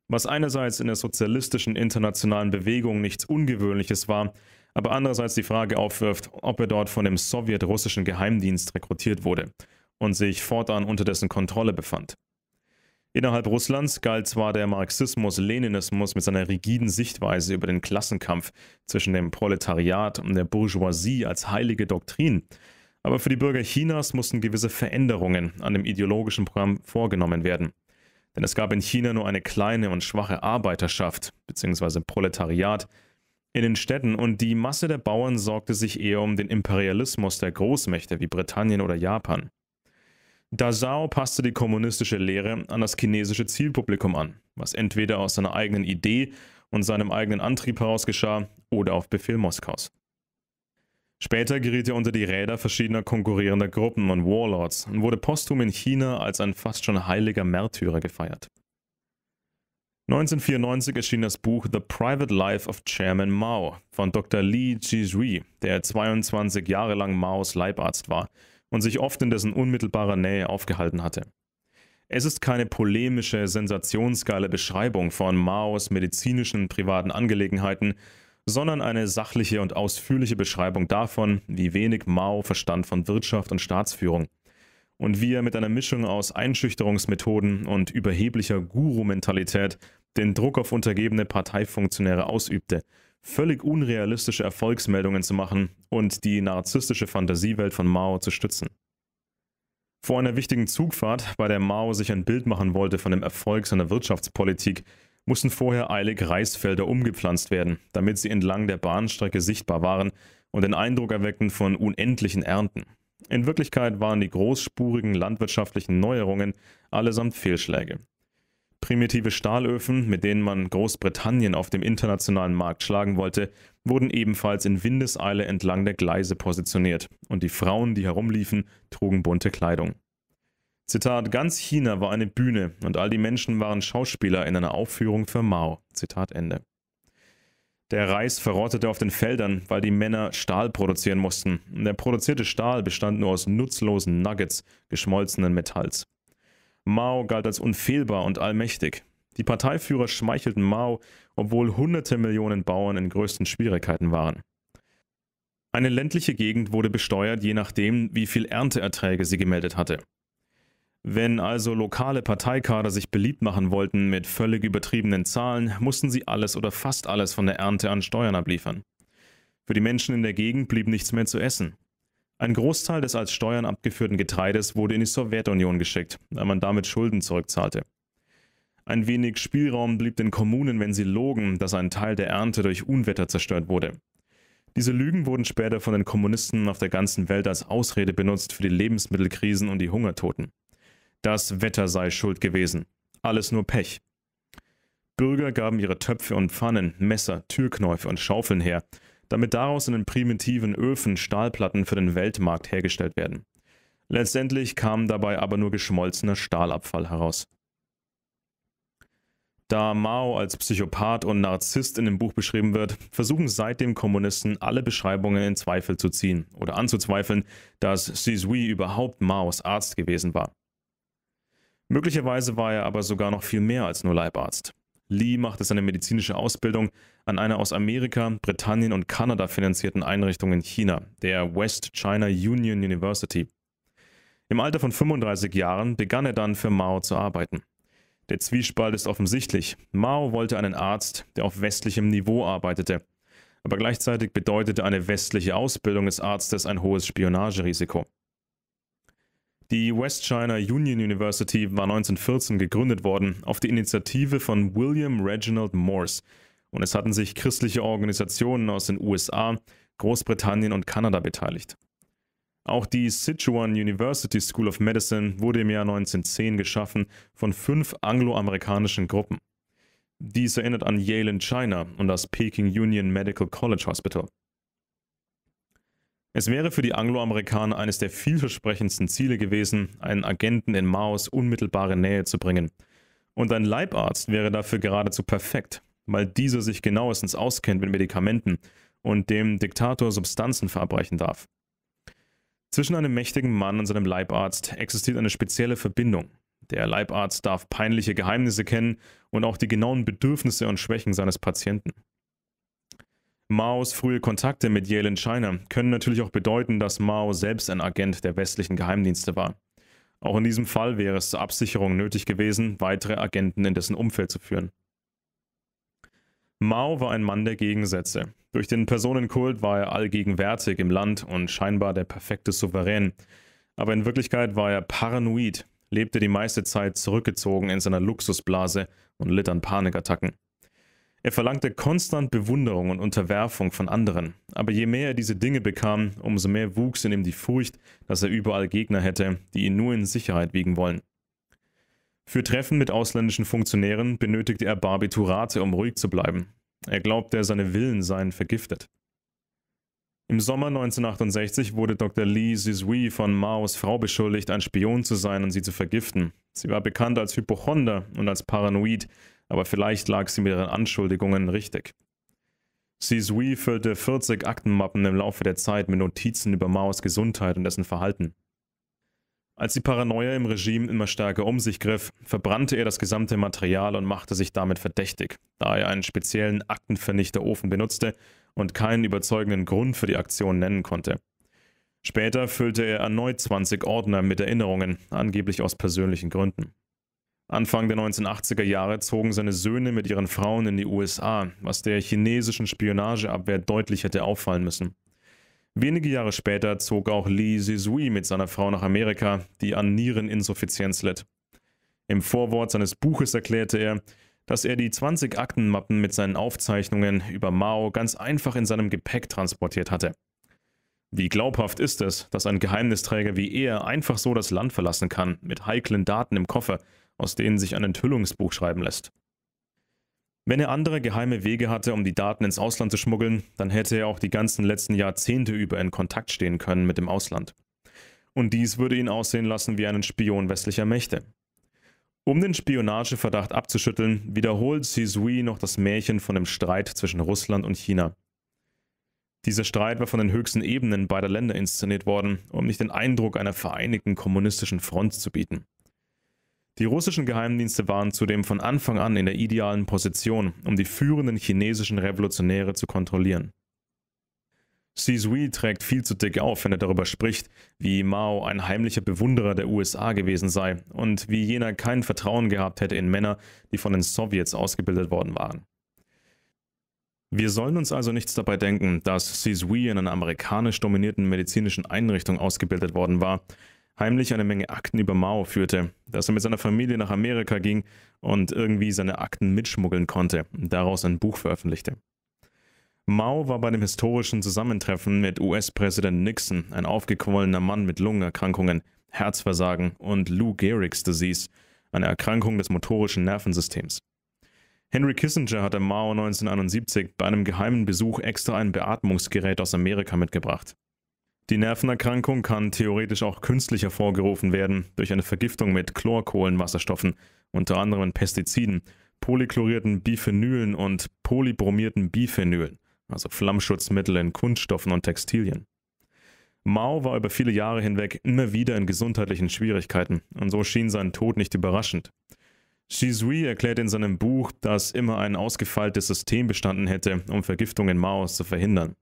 was einerseits in der sozialistischen internationalen Bewegung nichts Ungewöhnliches war, aber andererseits die Frage aufwirft, ob er dort von dem sowjetrussischen Geheimdienst rekrutiert wurde – und sich fortan unter dessen Kontrolle befand. Innerhalb Russlands galt zwar der Marxismus-Leninismus mit seiner rigiden Sichtweise über den Klassenkampf zwischen dem Proletariat und der Bourgeoisie als heilige Doktrin, aber für die Bürger Chinas mussten gewisse Veränderungen an dem ideologischen Programm vorgenommen werden. Denn es gab in China nur eine kleine und schwache Arbeiterschaft bzw. Proletariat in den Städten und die Masse der Bauern sorgte sich eher um den Imperialismus der Großmächte wie Britannien oder Japan. Da Zhao passte die kommunistische Lehre an das chinesische Zielpublikum an, was entweder aus seiner eigenen Idee und seinem eigenen Antrieb heraus geschah oder auf Befehl Moskaus. Später geriet er unter die Räder verschiedener konkurrierender Gruppen und Warlords und wurde posthum in China als ein fast schon heiliger Märtyrer gefeiert. 1994 erschien das Buch The Private Life of Chairman Mao von Dr. Li Jizhui, der 22 Jahre lang Maos Leibarzt war und sich oft in dessen unmittelbarer Nähe aufgehalten hatte. Es ist keine polemische, sensationsgeile Beschreibung von Maos medizinischen privaten Angelegenheiten, sondern eine sachliche und ausführliche Beschreibung davon, wie wenig Mao verstand von Wirtschaft und Staatsführung und wie er mit einer Mischung aus Einschüchterungsmethoden und überheblicher Guru-Mentalität den Druck auf untergebene Parteifunktionäre ausübte völlig unrealistische Erfolgsmeldungen zu machen und die narzisstische Fantasiewelt von Mao zu stützen. Vor einer wichtigen Zugfahrt, bei der Mao sich ein Bild machen wollte von dem Erfolg seiner Wirtschaftspolitik, mussten vorher eilig Reisfelder umgepflanzt werden, damit sie entlang der Bahnstrecke sichtbar waren und den Eindruck erweckten von unendlichen Ernten. In Wirklichkeit waren die großspurigen landwirtschaftlichen Neuerungen allesamt Fehlschläge. Primitive Stahlöfen, mit denen man Großbritannien auf dem internationalen Markt schlagen wollte, wurden ebenfalls in Windeseile entlang der Gleise positioniert und die Frauen, die herumliefen, trugen bunte Kleidung. Zitat, ganz China war eine Bühne und all die Menschen waren Schauspieler in einer Aufführung für Mao. Zitat Ende. Der Reis verrottete auf den Feldern, weil die Männer Stahl produzieren mussten. Der produzierte Stahl bestand nur aus nutzlosen Nuggets geschmolzenen Metalls. Mao galt als unfehlbar und allmächtig. Die Parteiführer schmeichelten Mao, obwohl hunderte Millionen Bauern in größten Schwierigkeiten waren. Eine ländliche Gegend wurde besteuert, je nachdem, wie viel Ernteerträge sie gemeldet hatte. Wenn also lokale Parteikader sich beliebt machen wollten mit völlig übertriebenen Zahlen, mussten sie alles oder fast alles von der Ernte an Steuern abliefern. Für die Menschen in der Gegend blieb nichts mehr zu essen. Ein Großteil des als Steuern abgeführten Getreides wurde in die Sowjetunion geschickt, da man damit Schulden zurückzahlte. Ein wenig Spielraum blieb den Kommunen, wenn sie logen, dass ein Teil der Ernte durch Unwetter zerstört wurde. Diese Lügen wurden später von den Kommunisten auf der ganzen Welt als Ausrede benutzt für die Lebensmittelkrisen und die Hungertoten. Das Wetter sei schuld gewesen. Alles nur Pech. Bürger gaben ihre Töpfe und Pfannen, Messer, Türknäufe und Schaufeln her, damit daraus in den primitiven Öfen Stahlplatten für den Weltmarkt hergestellt werden. Letztendlich kam dabei aber nur geschmolzener Stahlabfall heraus. Da Mao als Psychopath und Narzisst in dem Buch beschrieben wird, versuchen seitdem Kommunisten alle Beschreibungen in Zweifel zu ziehen oder anzuzweifeln, dass Sisui überhaupt Maos Arzt gewesen war. Möglicherweise war er aber sogar noch viel mehr als nur Leibarzt. Lee machte seine medizinische Ausbildung an einer aus Amerika, Britannien und Kanada finanzierten Einrichtung in China, der West China Union University. Im Alter von 35 Jahren begann er dann für Mao zu arbeiten. Der Zwiespalt ist offensichtlich. Mao wollte einen Arzt, der auf westlichem Niveau arbeitete. Aber gleichzeitig bedeutete eine westliche Ausbildung des Arztes ein hohes Spionagerisiko. Die West China Union University war 1914 gegründet worden auf die Initiative von William Reginald Morse und es hatten sich christliche Organisationen aus den USA, Großbritannien und Kanada beteiligt. Auch die Sichuan University School of Medicine wurde im Jahr 1910 geschaffen von fünf angloamerikanischen Gruppen. Dies erinnert an Yale in China und das Peking Union Medical College Hospital. Es wäre für die Angloamerikaner eines der vielversprechendsten Ziele gewesen, einen Agenten in Maos unmittelbare Nähe zu bringen. Und ein Leibarzt wäre dafür geradezu perfekt, weil dieser sich genauestens auskennt mit Medikamenten und dem Diktator Substanzen verabreichen darf. Zwischen einem mächtigen Mann und seinem Leibarzt existiert eine spezielle Verbindung. Der Leibarzt darf peinliche Geheimnisse kennen und auch die genauen Bedürfnisse und Schwächen seines Patienten. Maos frühe Kontakte mit Yale in China können natürlich auch bedeuten, dass Mao selbst ein Agent der westlichen Geheimdienste war. Auch in diesem Fall wäre es zur Absicherung nötig gewesen, weitere Agenten in dessen Umfeld zu führen. Mao war ein Mann der Gegensätze. Durch den Personenkult war er allgegenwärtig im Land und scheinbar der perfekte Souverän. Aber in Wirklichkeit war er paranoid, lebte die meiste Zeit zurückgezogen in seiner Luxusblase und litt an Panikattacken. Er verlangte konstant Bewunderung und Unterwerfung von anderen. Aber je mehr er diese Dinge bekam, umso mehr wuchs in ihm die Furcht, dass er überall Gegner hätte, die ihn nur in Sicherheit wiegen wollen. Für Treffen mit ausländischen Funktionären benötigte er Barbiturate, um ruhig zu bleiben. Er glaubte, seine Willen seien vergiftet. Im Sommer 1968 wurde Dr. Li Zizui von Maos Frau beschuldigt, ein Spion zu sein und sie zu vergiften. Sie war bekannt als Hypochonder und als paranoid, aber vielleicht lag sie mit ihren Anschuldigungen richtig. Sisui füllte 40 Aktenmappen im Laufe der Zeit mit Notizen über Maos Gesundheit und dessen Verhalten. Als die Paranoia im Regime immer stärker um sich griff, verbrannte er das gesamte Material und machte sich damit verdächtig, da er einen speziellen Aktenvernichterofen benutzte und keinen überzeugenden Grund für die Aktion nennen konnte. Später füllte er erneut 20 Ordner mit Erinnerungen, angeblich aus persönlichen Gründen. Anfang der 1980er Jahre zogen seine Söhne mit ihren Frauen in die USA, was der chinesischen Spionageabwehr deutlich hätte auffallen müssen. Wenige Jahre später zog auch Li Zizui mit seiner Frau nach Amerika, die an Niereninsuffizienz litt. Im Vorwort seines Buches erklärte er, dass er die 20 Aktenmappen mit seinen Aufzeichnungen über Mao ganz einfach in seinem Gepäck transportiert hatte. Wie glaubhaft ist es, dass ein Geheimnisträger wie er einfach so das Land verlassen kann, mit heiklen Daten im Koffer, aus denen sich ein Enthüllungsbuch schreiben lässt. Wenn er andere geheime Wege hatte, um die Daten ins Ausland zu schmuggeln, dann hätte er auch die ganzen letzten Jahrzehnte über in Kontakt stehen können mit dem Ausland. Und dies würde ihn aussehen lassen wie einen Spion westlicher Mächte. Um den Spionageverdacht abzuschütteln, wiederholt Sisui noch das Märchen von dem Streit zwischen Russland und China. Dieser Streit war von den höchsten Ebenen beider Länder inszeniert worden, um nicht den Eindruck einer vereinigten kommunistischen Front zu bieten. Die russischen Geheimdienste waren zudem von Anfang an in der idealen Position, um die führenden chinesischen Revolutionäre zu kontrollieren. Xi Zui trägt viel zu dick auf, wenn er darüber spricht, wie Mao ein heimlicher Bewunderer der USA gewesen sei und wie jener kein Vertrauen gehabt hätte in Männer, die von den Sowjets ausgebildet worden waren. Wir sollen uns also nichts dabei denken, dass Xi Zui in einer amerikanisch dominierten medizinischen Einrichtung ausgebildet worden war, heimlich eine Menge Akten über Mao führte, dass er mit seiner Familie nach Amerika ging und irgendwie seine Akten mitschmuggeln konnte und daraus ein Buch veröffentlichte. Mao war bei dem historischen Zusammentreffen mit US-Präsident Nixon ein aufgequollener Mann mit Lungenerkrankungen, Herzversagen und Lou Gehrig's Disease, eine Erkrankung des motorischen Nervensystems. Henry Kissinger hatte Mao 1971 bei einem geheimen Besuch extra ein Beatmungsgerät aus Amerika mitgebracht. Die Nervenerkrankung kann theoretisch auch künstlich hervorgerufen werden durch eine Vergiftung mit Chlorkohlenwasserstoffen, unter anderem Pestiziden, polychlorierten Biphenylen und polybromierten Biphenylen, also Flammschutzmittel in Kunststoffen und Textilien. Mao war über viele Jahre hinweg immer wieder in gesundheitlichen Schwierigkeiten und so schien sein Tod nicht überraschend. Xi Zui erklärt in seinem Buch, dass immer ein ausgefeiltes System bestanden hätte, um Vergiftungen Maos zu verhindern.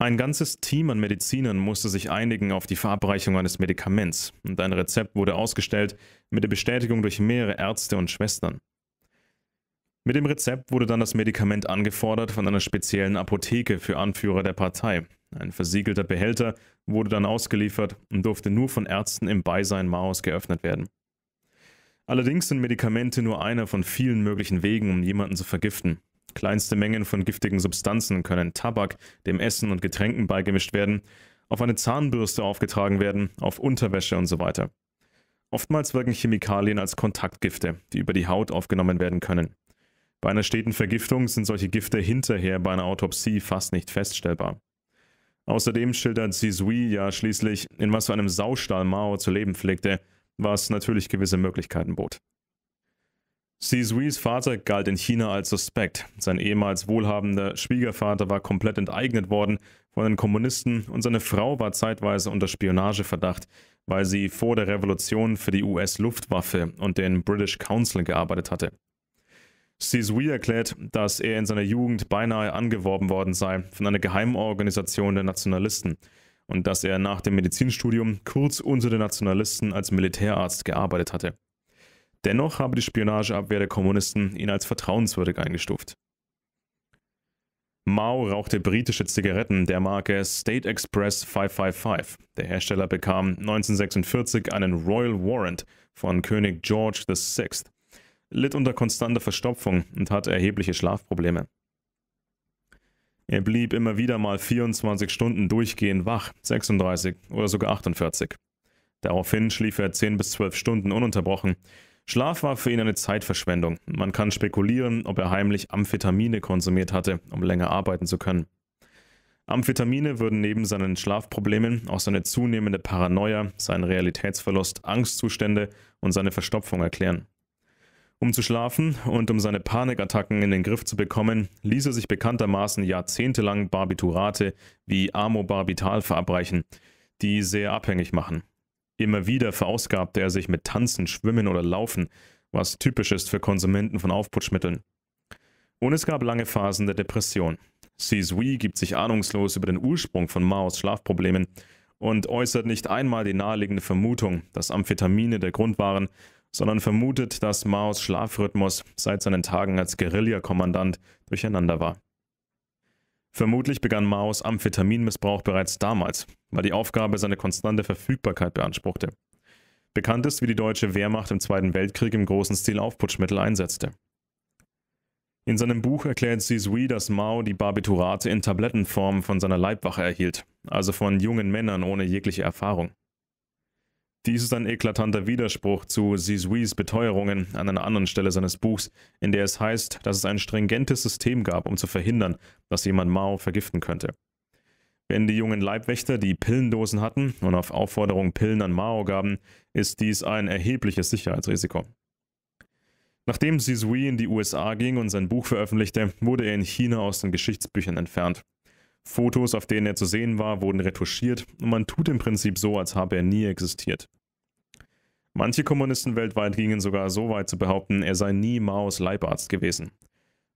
Ein ganzes Team an Medizinern musste sich einigen auf die Verabreichung eines Medikaments und ein Rezept wurde ausgestellt mit der Bestätigung durch mehrere Ärzte und Schwestern. Mit dem Rezept wurde dann das Medikament angefordert von einer speziellen Apotheke für Anführer der Partei. Ein versiegelter Behälter wurde dann ausgeliefert und durfte nur von Ärzten im Beisein Maos geöffnet werden. Allerdings sind Medikamente nur einer von vielen möglichen Wegen, um jemanden zu vergiften. Kleinste Mengen von giftigen Substanzen können Tabak, dem Essen und Getränken beigemischt werden, auf eine Zahnbürste aufgetragen werden, auf Unterwäsche und so weiter. Oftmals wirken Chemikalien als Kontaktgifte, die über die Haut aufgenommen werden können. Bei einer steten Vergiftung sind solche Gifte hinterher bei einer Autopsie fast nicht feststellbar. Außerdem schildert Zizui ja schließlich, in was für einem Saustall Mao zu leben pflegte, was natürlich gewisse Möglichkeiten bot. Xi Zui's Vater galt in China als suspekt. Sein ehemals wohlhabender Schwiegervater war komplett enteignet worden von den Kommunisten und seine Frau war zeitweise unter Spionageverdacht, weil sie vor der Revolution für die US-Luftwaffe und den British Council gearbeitet hatte. Xi Zui erklärt, dass er in seiner Jugend beinahe angeworben worden sei von einer Geheimorganisation der Nationalisten und dass er nach dem Medizinstudium kurz unter den Nationalisten als Militärarzt gearbeitet hatte. Dennoch habe die Spionageabwehr der Kommunisten ihn als vertrauenswürdig eingestuft. Mao rauchte britische Zigaretten der Marke State Express 555. Der Hersteller bekam 1946 einen Royal Warrant von König George VI, litt unter konstanter Verstopfung und hatte erhebliche Schlafprobleme. Er blieb immer wieder mal 24 Stunden durchgehend wach, 36 oder sogar 48. Daraufhin schlief er 10 bis 12 Stunden ununterbrochen, Schlaf war für ihn eine Zeitverschwendung. Man kann spekulieren, ob er heimlich Amphetamine konsumiert hatte, um länger arbeiten zu können. Amphetamine würden neben seinen Schlafproblemen auch seine zunehmende Paranoia, seinen Realitätsverlust, Angstzustände und seine Verstopfung erklären. Um zu schlafen und um seine Panikattacken in den Griff zu bekommen, ließ er sich bekanntermaßen jahrzehntelang Barbiturate wie Amobarbital verabreichen, die sehr abhängig machen. Immer wieder verausgabte er sich mit Tanzen, Schwimmen oder Laufen, was typisch ist für Konsumenten von Aufputschmitteln. Und es gab lange Phasen der Depression. Sisui gibt sich ahnungslos über den Ursprung von Maos Schlafproblemen und äußert nicht einmal die naheliegende Vermutung, dass Amphetamine der Grund waren, sondern vermutet, dass Maos Schlafrhythmus seit seinen Tagen als Guerillakommandant durcheinander war. Vermutlich begann Maos Amphetaminmissbrauch bereits damals, weil die Aufgabe seine konstante Verfügbarkeit beanspruchte. Bekannt ist, wie die deutsche Wehrmacht im Zweiten Weltkrieg im großen Stil Aufputschmittel einsetzte. In seinem Buch erklärt Sisui, dass Mao die Barbiturate in Tablettenform von seiner Leibwache erhielt, also von jungen Männern ohne jegliche Erfahrung. Dies ist ein eklatanter Widerspruch zu Sisuis Beteuerungen an einer anderen Stelle seines Buchs, in der es heißt, dass es ein stringentes System gab, um zu verhindern, dass jemand Mao vergiften könnte. Wenn die jungen Leibwächter die Pillendosen hatten und auf Aufforderung Pillen an Mao gaben, ist dies ein erhebliches Sicherheitsrisiko. Nachdem Sisui in die USA ging und sein Buch veröffentlichte, wurde er in China aus den Geschichtsbüchern entfernt. Fotos, auf denen er zu sehen war, wurden retuschiert und man tut im Prinzip so, als habe er nie existiert. Manche Kommunisten weltweit gingen sogar so weit zu behaupten, er sei nie Maos Leibarzt gewesen.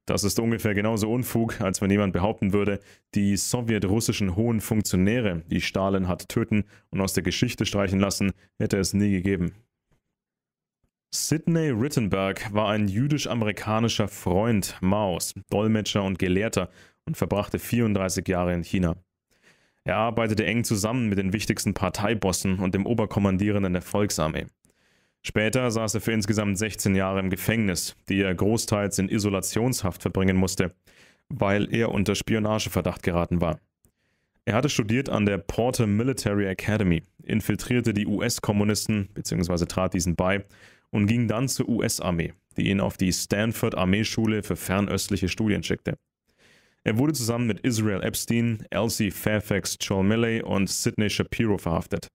Das ist ungefähr genauso Unfug, als wenn jemand behaupten würde, die sowjetrussischen hohen Funktionäre, die Stalin hat töten und aus der Geschichte streichen lassen, hätte es nie gegeben. Sidney Rittenberg war ein jüdisch-amerikanischer Freund Maos, Dolmetscher und Gelehrter und verbrachte 34 Jahre in China. Er arbeitete eng zusammen mit den wichtigsten Parteibossen und dem Oberkommandierenden der Volksarmee. Später saß er für insgesamt 16 Jahre im Gefängnis, die er großteils in Isolationshaft verbringen musste, weil er unter Spionageverdacht geraten war. Er hatte studiert an der Porter Military Academy, infiltrierte die US-Kommunisten bzw. trat diesen bei und ging dann zur US-Armee, die ihn auf die Stanford Armeeschule für fernöstliche Studien schickte. Er wurde zusammen mit Israel Epstein, Elsie Fairfax Joel Milley und Sidney Shapiro verhaftet.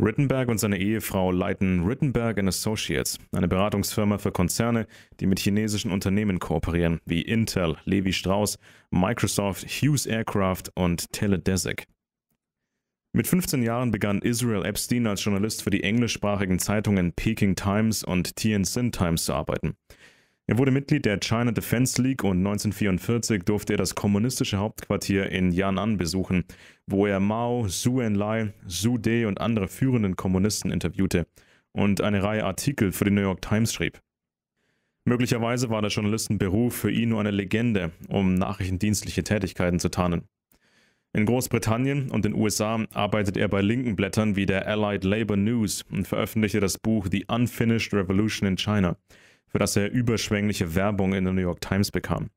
Rittenberg und seine Ehefrau leiten Rittenberg Associates, eine Beratungsfirma für Konzerne, die mit chinesischen Unternehmen kooperieren, wie Intel, Levi Strauss, Microsoft, Hughes Aircraft und Teledesic. Mit 15 Jahren begann Israel Epstein als Journalist für die englischsprachigen Zeitungen Peking Times und Tianjin Times zu arbeiten. Er wurde Mitglied der China Defense League und 1944 durfte er das kommunistische Hauptquartier in Yan'an besuchen, wo er Mao, Zhu Enlai, Zhu De und andere führenden Kommunisten interviewte und eine Reihe Artikel für die New York Times schrieb. Möglicherweise war der Journalistenberuf für ihn nur eine Legende, um nachrichtendienstliche Tätigkeiten zu tarnen. In Großbritannien und den USA arbeitet er bei linken Blättern wie der Allied Labour News und veröffentlichte das Buch The Unfinished Revolution in China, für das er überschwängliche Werbung in der New York Times bekam.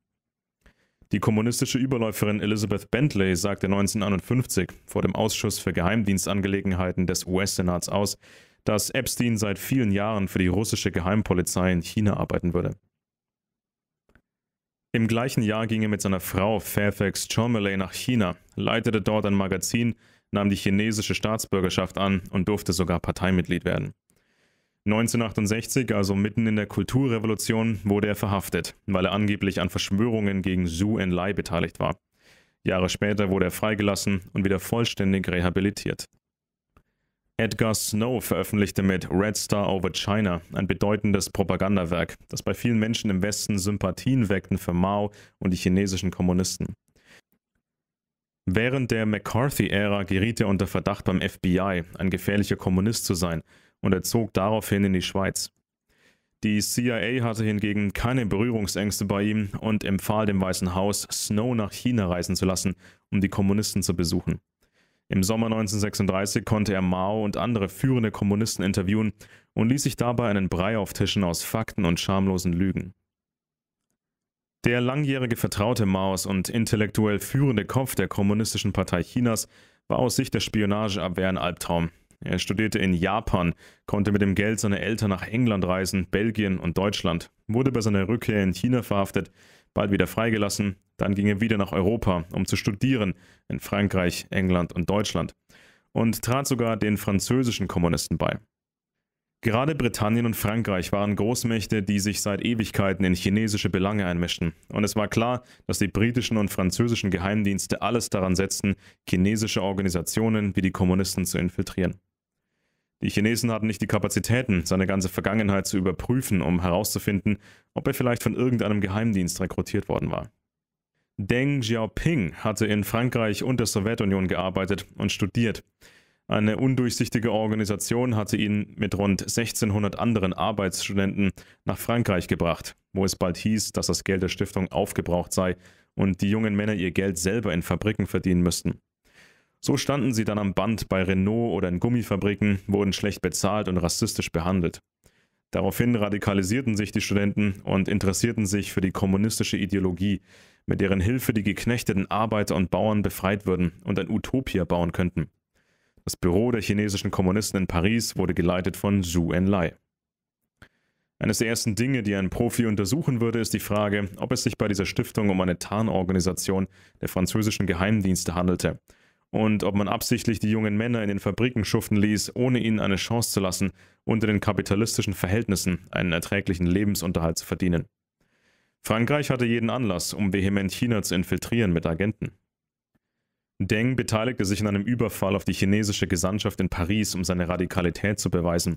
Die kommunistische Überläuferin Elizabeth Bentley sagte 1951 vor dem Ausschuss für Geheimdienstangelegenheiten des US-Senats aus, dass Epstein seit vielen Jahren für die russische Geheimpolizei in China arbeiten würde. Im gleichen Jahr ging er mit seiner Frau Fairfax Chomeley nach China, leitete dort ein Magazin, nahm die chinesische Staatsbürgerschaft an und durfte sogar Parteimitglied werden. 1968, also mitten in der Kulturrevolution, wurde er verhaftet, weil er angeblich an Verschwörungen gegen Zhu Enlai beteiligt war. Jahre später wurde er freigelassen und wieder vollständig rehabilitiert. Edgar Snow veröffentlichte mit Red Star Over China ein bedeutendes Propagandawerk, das bei vielen Menschen im Westen Sympathien weckten für Mao und die chinesischen Kommunisten. Während der McCarthy-Ära geriet er unter Verdacht beim FBI, ein gefährlicher Kommunist zu sein und er zog daraufhin in die Schweiz. Die CIA hatte hingegen keine Berührungsängste bei ihm und empfahl dem Weißen Haus, Snow nach China reisen zu lassen, um die Kommunisten zu besuchen. Im Sommer 1936 konnte er Mao und andere führende Kommunisten interviewen und ließ sich dabei einen Brei auftischen aus Fakten und schamlosen Lügen. Der langjährige Vertraute Maos und intellektuell führende Kopf der Kommunistischen Partei Chinas war aus Sicht der Spionageabwehr ein Albtraum. Er studierte in Japan, konnte mit dem Geld seiner Eltern nach England reisen, Belgien und Deutschland, wurde bei seiner Rückkehr in China verhaftet, bald wieder freigelassen, dann ging er wieder nach Europa, um zu studieren in Frankreich, England und Deutschland und trat sogar den französischen Kommunisten bei. Gerade Britannien und Frankreich waren Großmächte, die sich seit Ewigkeiten in chinesische Belange einmischten. Und es war klar, dass die britischen und französischen Geheimdienste alles daran setzten, chinesische Organisationen wie die Kommunisten zu infiltrieren. Die Chinesen hatten nicht die Kapazitäten, seine ganze Vergangenheit zu überprüfen, um herauszufinden, ob er vielleicht von irgendeinem Geheimdienst rekrutiert worden war. Deng Xiaoping hatte in Frankreich und der Sowjetunion gearbeitet und studiert. Eine undurchsichtige Organisation hatte ihn mit rund 1600 anderen Arbeitsstudenten nach Frankreich gebracht, wo es bald hieß, dass das Geld der Stiftung aufgebraucht sei und die jungen Männer ihr Geld selber in Fabriken verdienen müssten. So standen sie dann am Band bei Renault oder in Gummifabriken, wurden schlecht bezahlt und rassistisch behandelt. Daraufhin radikalisierten sich die Studenten und interessierten sich für die kommunistische Ideologie, mit deren Hilfe die geknechteten Arbeiter und Bauern befreit würden und ein Utopia bauen könnten. Das Büro der chinesischen Kommunisten in Paris wurde geleitet von Zhu Enlai. Eines der ersten Dinge, die ein Profi untersuchen würde, ist die Frage, ob es sich bei dieser Stiftung um eine Tarnorganisation der französischen Geheimdienste handelte und ob man absichtlich die jungen Männer in den Fabriken schuften ließ, ohne ihnen eine Chance zu lassen, unter den kapitalistischen Verhältnissen einen erträglichen Lebensunterhalt zu verdienen. Frankreich hatte jeden Anlass, um vehement China zu infiltrieren mit Agenten. Deng beteiligte sich an einem Überfall auf die chinesische Gesandtschaft in Paris, um seine Radikalität zu beweisen.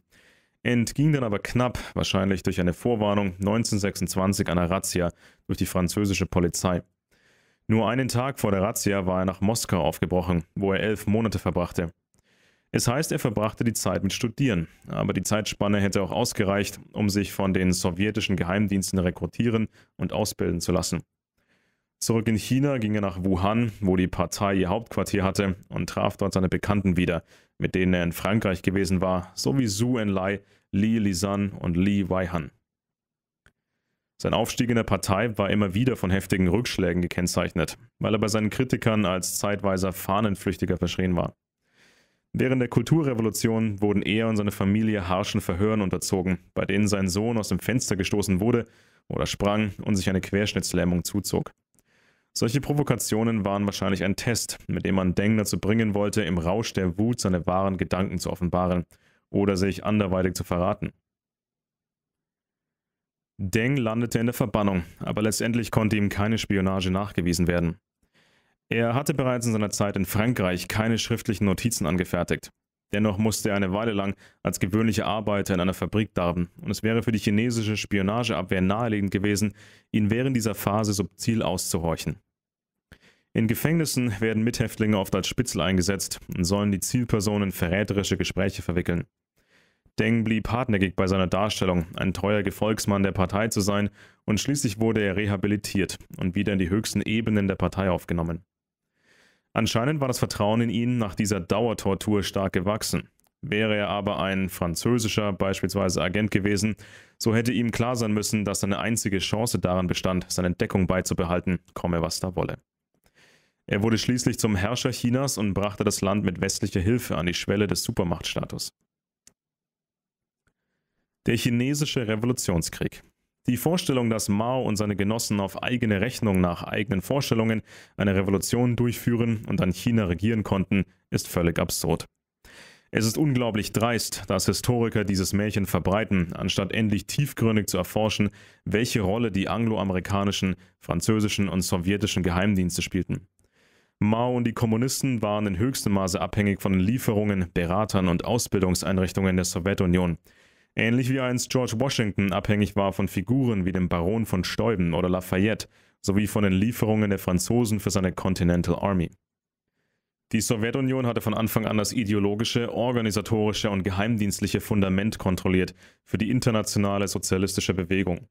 Entging dann aber knapp, wahrscheinlich durch eine Vorwarnung 1926 einer Razzia durch die französische Polizei. Nur einen Tag vor der Razzia war er nach Moskau aufgebrochen, wo er elf Monate verbrachte. Es heißt, er verbrachte die Zeit mit Studieren, aber die Zeitspanne hätte auch ausgereicht, um sich von den sowjetischen Geheimdiensten rekrutieren und ausbilden zu lassen. Zurück in China ging er nach Wuhan, wo die Partei ihr Hauptquartier hatte, und traf dort seine Bekannten wieder, mit denen er in Frankreich gewesen war, sowie Zhu Enlai, Li Lisan und Li Weihan. Sein Aufstieg in der Partei war immer wieder von heftigen Rückschlägen gekennzeichnet, weil er bei seinen Kritikern als zeitweiser Fahnenflüchtiger verschrien war. Während der Kulturrevolution wurden er und seine Familie harschen Verhören unterzogen, bei denen sein Sohn aus dem Fenster gestoßen wurde oder sprang und sich eine Querschnittslähmung zuzog. Solche Provokationen waren wahrscheinlich ein Test, mit dem man Deng dazu bringen wollte, im Rausch der Wut seine wahren Gedanken zu offenbaren oder sich anderweitig zu verraten. Deng landete in der Verbannung, aber letztendlich konnte ihm keine Spionage nachgewiesen werden. Er hatte bereits in seiner Zeit in Frankreich keine schriftlichen Notizen angefertigt. Dennoch musste er eine Weile lang als gewöhnlicher Arbeiter in einer Fabrik darben, und es wäre für die chinesische Spionageabwehr naheliegend gewesen, ihn während dieser Phase subtil auszuhorchen. In Gefängnissen werden Mithäftlinge oft als Spitzel eingesetzt und sollen die Zielpersonen verräterische Gespräche verwickeln. Deng blieb hartnäckig bei seiner Darstellung, ein treuer Gefolgsmann der Partei zu sein, und schließlich wurde er rehabilitiert und wieder in die höchsten Ebenen der Partei aufgenommen. Anscheinend war das Vertrauen in ihn nach dieser Dauertortur stark gewachsen. Wäre er aber ein französischer, beispielsweise Agent gewesen, so hätte ihm klar sein müssen, dass seine einzige Chance darin bestand, seine Deckung beizubehalten, komme was da wolle. Er wurde schließlich zum Herrscher Chinas und brachte das Land mit westlicher Hilfe an die Schwelle des Supermachtstatus. Der chinesische Revolutionskrieg. Die Vorstellung, dass Mao und seine Genossen auf eigene Rechnung nach eigenen Vorstellungen eine Revolution durchführen und dann China regieren konnten, ist völlig absurd. Es ist unglaublich dreist, dass Historiker dieses Märchen verbreiten, anstatt endlich tiefgründig zu erforschen, welche Rolle die angloamerikanischen, französischen und sowjetischen Geheimdienste spielten. Mao und die Kommunisten waren in höchstem Maße abhängig von den Lieferungen, Beratern und Ausbildungseinrichtungen der Sowjetunion. Ähnlich wie einst George Washington abhängig war von Figuren wie dem Baron von Steuben oder Lafayette sowie von den Lieferungen der Franzosen für seine Continental Army. Die Sowjetunion hatte von Anfang an das ideologische, organisatorische und geheimdienstliche Fundament kontrolliert für die internationale sozialistische Bewegung.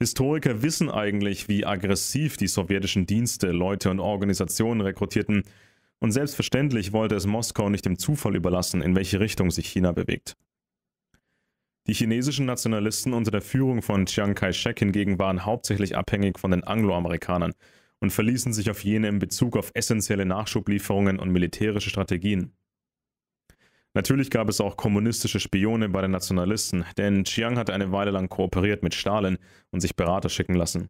Historiker wissen eigentlich, wie aggressiv die sowjetischen Dienste Leute und Organisationen rekrutierten, und selbstverständlich wollte es Moskau nicht dem Zufall überlassen, in welche Richtung sich China bewegt. Die chinesischen Nationalisten unter der Führung von Chiang Kai-shek hingegen waren hauptsächlich abhängig von den Angloamerikanern und verließen sich auf jene in Bezug auf essentielle Nachschublieferungen und militärische Strategien. Natürlich gab es auch kommunistische Spione bei den Nationalisten, denn Chiang hatte eine Weile lang kooperiert mit Stalin und sich Berater schicken lassen.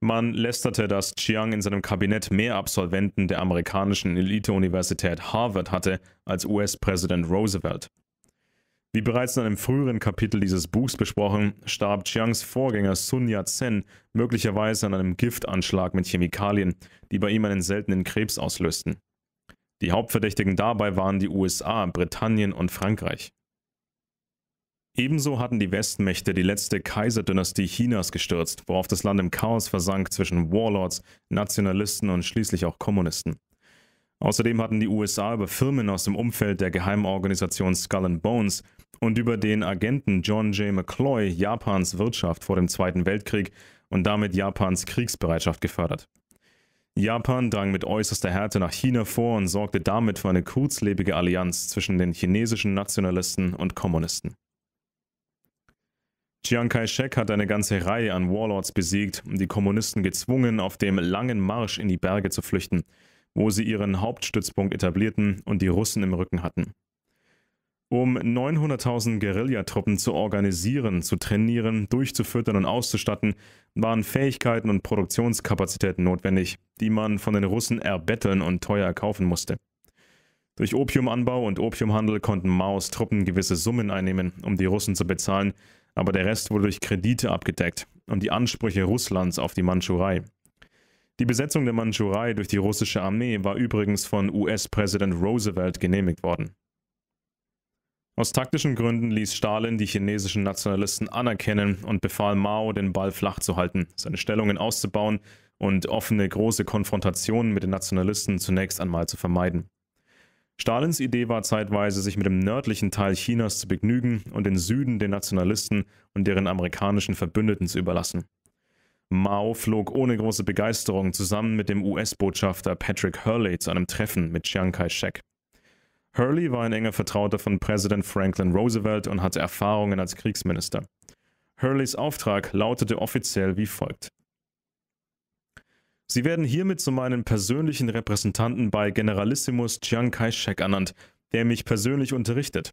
Man lästerte, dass Chiang in seinem Kabinett mehr Absolventen der amerikanischen Elite-Universität Harvard hatte als US-Präsident Roosevelt. Wie bereits in einem früheren Kapitel dieses Buchs besprochen, starb Chiangs Vorgänger Sun Yat-sen möglicherweise an einem Giftanschlag mit Chemikalien, die bei ihm einen seltenen Krebs auslösten. Die Hauptverdächtigen dabei waren die USA, Britannien und Frankreich. Ebenso hatten die Westmächte die letzte Kaiserdynastie Chinas gestürzt, worauf das Land im Chaos versank zwischen Warlords, Nationalisten und schließlich auch Kommunisten. Außerdem hatten die USA über Firmen aus dem Umfeld der Geheimorganisation Skull and Bones und über den Agenten John J. McCloy Japans Wirtschaft vor dem Zweiten Weltkrieg und damit Japans Kriegsbereitschaft gefördert. Japan drang mit äußerster Härte nach China vor und sorgte damit für eine kurzlebige Allianz zwischen den chinesischen Nationalisten und Kommunisten. Chiang Kai-shek hat eine ganze Reihe an Warlords besiegt, und die Kommunisten gezwungen, auf dem langen Marsch in die Berge zu flüchten, wo sie ihren Hauptstützpunkt etablierten und die Russen im Rücken hatten. Um 900.000 Guerillatruppen zu organisieren, zu trainieren, durchzufüttern und auszustatten, waren Fähigkeiten und Produktionskapazitäten notwendig, die man von den Russen erbetteln und teuer erkaufen musste. Durch Opiumanbau und Opiumhandel konnten Maos Truppen gewisse Summen einnehmen, um die Russen zu bezahlen, aber der Rest wurde durch Kredite abgedeckt und die Ansprüche Russlands auf die Mandschurei. Die Besetzung der Mandschurei durch die russische Armee war übrigens von US-Präsident Roosevelt genehmigt worden. Aus taktischen Gründen ließ Stalin die chinesischen Nationalisten anerkennen und befahl Mao, den Ball flach zu halten, seine Stellungen auszubauen und offene große Konfrontationen mit den Nationalisten zunächst einmal zu vermeiden. Stalins Idee war zeitweise, sich mit dem nördlichen Teil Chinas zu begnügen und den Süden den Nationalisten und deren amerikanischen Verbündeten zu überlassen. Mao flog ohne große Begeisterung zusammen mit dem US-Botschafter Patrick Hurley zu einem Treffen mit Chiang Kai-shek. Hurley war ein enger Vertrauter von Präsident Franklin Roosevelt und hatte Erfahrungen als Kriegsminister. Hurleys Auftrag lautete offiziell wie folgt. Sie werden hiermit zu meinen persönlichen Repräsentanten bei Generalissimus Chiang Kai-shek ernannt, der mich persönlich unterrichtet.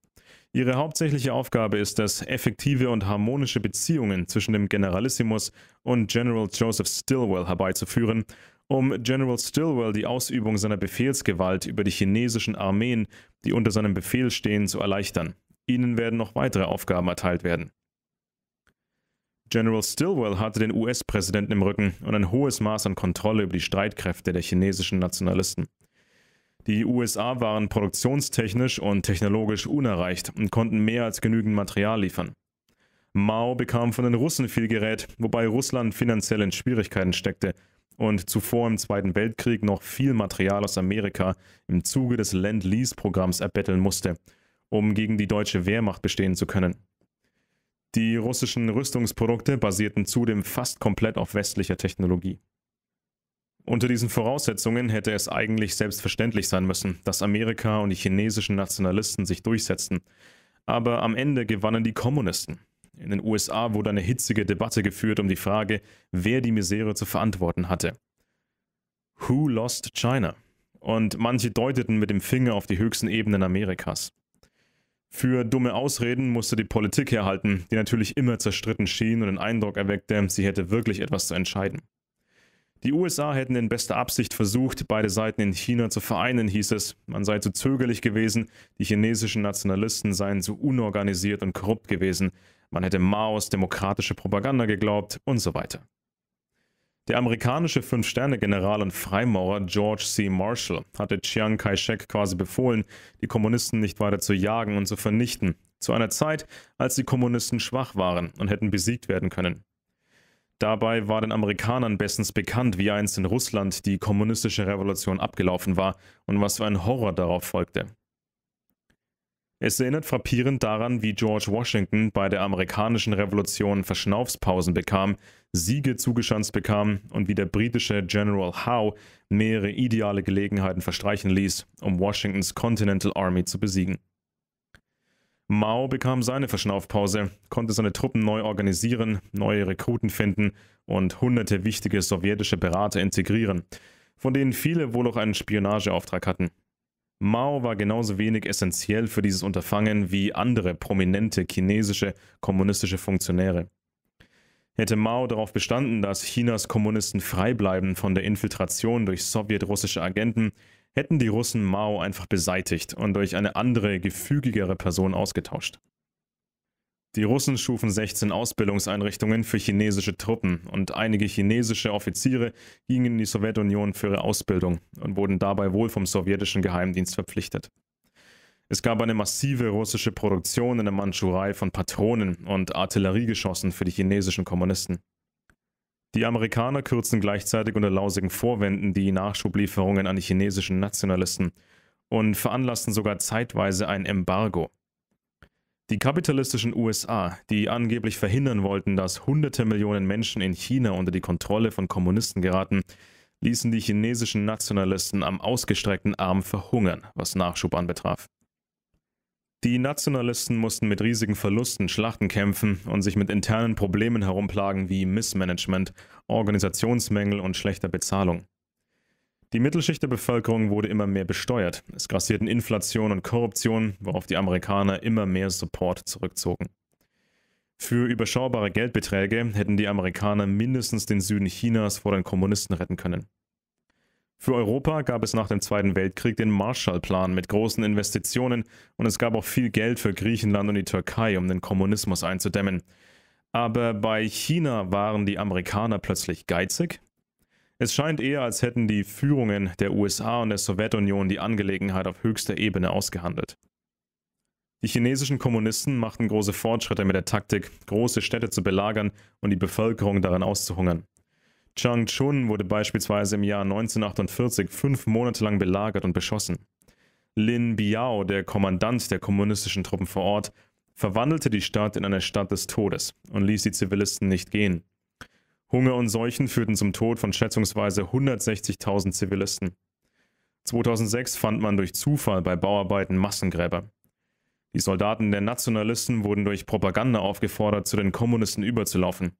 Ihre hauptsächliche Aufgabe ist es, effektive und harmonische Beziehungen zwischen dem Generalissimus und General Joseph Stilwell herbeizuführen um General Stilwell die Ausübung seiner Befehlsgewalt über die chinesischen Armeen, die unter seinem Befehl stehen, zu erleichtern. Ihnen werden noch weitere Aufgaben erteilt werden. General Stilwell hatte den US-Präsidenten im Rücken und ein hohes Maß an Kontrolle über die Streitkräfte der chinesischen Nationalisten. Die USA waren produktionstechnisch und technologisch unerreicht und konnten mehr als genügend Material liefern. Mao bekam von den Russen viel Gerät, wobei Russland finanziell in Schwierigkeiten steckte und zuvor im Zweiten Weltkrieg noch viel Material aus Amerika im Zuge des Land-Lease-Programms erbetteln musste, um gegen die deutsche Wehrmacht bestehen zu können. Die russischen Rüstungsprodukte basierten zudem fast komplett auf westlicher Technologie. Unter diesen Voraussetzungen hätte es eigentlich selbstverständlich sein müssen, dass Amerika und die chinesischen Nationalisten sich durchsetzten. Aber am Ende gewannen die Kommunisten. In den USA wurde eine hitzige Debatte geführt um die Frage, wer die Misere zu verantworten hatte. Who lost China? Und manche deuteten mit dem Finger auf die höchsten Ebenen Amerikas. Für dumme Ausreden musste die Politik herhalten, die natürlich immer zerstritten schien und den Eindruck erweckte, sie hätte wirklich etwas zu entscheiden. Die USA hätten in bester Absicht versucht, beide Seiten in China zu vereinen, hieß es. Man sei zu zögerlich gewesen, die chinesischen Nationalisten seien zu unorganisiert und korrupt gewesen. Man hätte Maos demokratische Propaganda geglaubt und so weiter. Der amerikanische Fünf-Sterne-General und Freimaurer George C. Marshall hatte Chiang Kai-shek quasi befohlen, die Kommunisten nicht weiter zu jagen und zu vernichten, zu einer Zeit, als die Kommunisten schwach waren und hätten besiegt werden können. Dabei war den Amerikanern bestens bekannt, wie einst in Russland die kommunistische Revolution abgelaufen war und was für ein Horror darauf folgte. Es erinnert frappierend daran, wie George Washington bei der amerikanischen Revolution Verschnaufspausen bekam, Siege zugeschanzt bekam und wie der britische General Howe mehrere ideale Gelegenheiten verstreichen ließ, um Washingtons Continental Army zu besiegen. Mao bekam seine Verschnaufpause, konnte seine Truppen neu organisieren, neue Rekruten finden und hunderte wichtige sowjetische Berater integrieren, von denen viele wohl auch einen Spionageauftrag hatten. Mao war genauso wenig essentiell für dieses Unterfangen wie andere prominente chinesische kommunistische Funktionäre. Hätte Mao darauf bestanden, dass Chinas Kommunisten frei bleiben von der Infiltration durch sowjetrussische Agenten, hätten die Russen Mao einfach beseitigt und durch eine andere, gefügigere Person ausgetauscht. Die Russen schufen 16 Ausbildungseinrichtungen für chinesische Truppen und einige chinesische Offiziere gingen in die Sowjetunion für ihre Ausbildung und wurden dabei wohl vom sowjetischen Geheimdienst verpflichtet. Es gab eine massive russische Produktion in der Mandschurei von Patronen und Artilleriegeschossen für die chinesischen Kommunisten. Die Amerikaner kürzten gleichzeitig unter lausigen Vorwänden die Nachschublieferungen an die chinesischen Nationalisten und veranlassten sogar zeitweise ein Embargo. Die kapitalistischen USA, die angeblich verhindern wollten, dass hunderte Millionen Menschen in China unter die Kontrolle von Kommunisten geraten, ließen die chinesischen Nationalisten am ausgestreckten Arm verhungern, was Nachschub anbetraf. Die Nationalisten mussten mit riesigen Verlusten Schlachten kämpfen und sich mit internen Problemen herumplagen wie Missmanagement, Organisationsmängel und schlechter Bezahlung. Die Mittelschicht der Bevölkerung wurde immer mehr besteuert. Es grassierten Inflation und Korruption, worauf die Amerikaner immer mehr Support zurückzogen. Für überschaubare Geldbeträge hätten die Amerikaner mindestens den Süden Chinas vor den Kommunisten retten können. Für Europa gab es nach dem Zweiten Weltkrieg den Marshallplan mit großen Investitionen und es gab auch viel Geld für Griechenland und die Türkei, um den Kommunismus einzudämmen. Aber bei China waren die Amerikaner plötzlich geizig es scheint eher, als hätten die Führungen der USA und der Sowjetunion die Angelegenheit auf höchster Ebene ausgehandelt. Die chinesischen Kommunisten machten große Fortschritte mit der Taktik, große Städte zu belagern und die Bevölkerung daran auszuhungern. Changchun wurde beispielsweise im Jahr 1948 fünf Monate lang belagert und beschossen. Lin Biao, der Kommandant der kommunistischen Truppen vor Ort, verwandelte die Stadt in eine Stadt des Todes und ließ die Zivilisten nicht gehen. Hunger und Seuchen führten zum Tod von schätzungsweise 160.000 Zivilisten. 2006 fand man durch Zufall bei Bauarbeiten Massengräber. Die Soldaten der Nationalisten wurden durch Propaganda aufgefordert, zu den Kommunisten überzulaufen.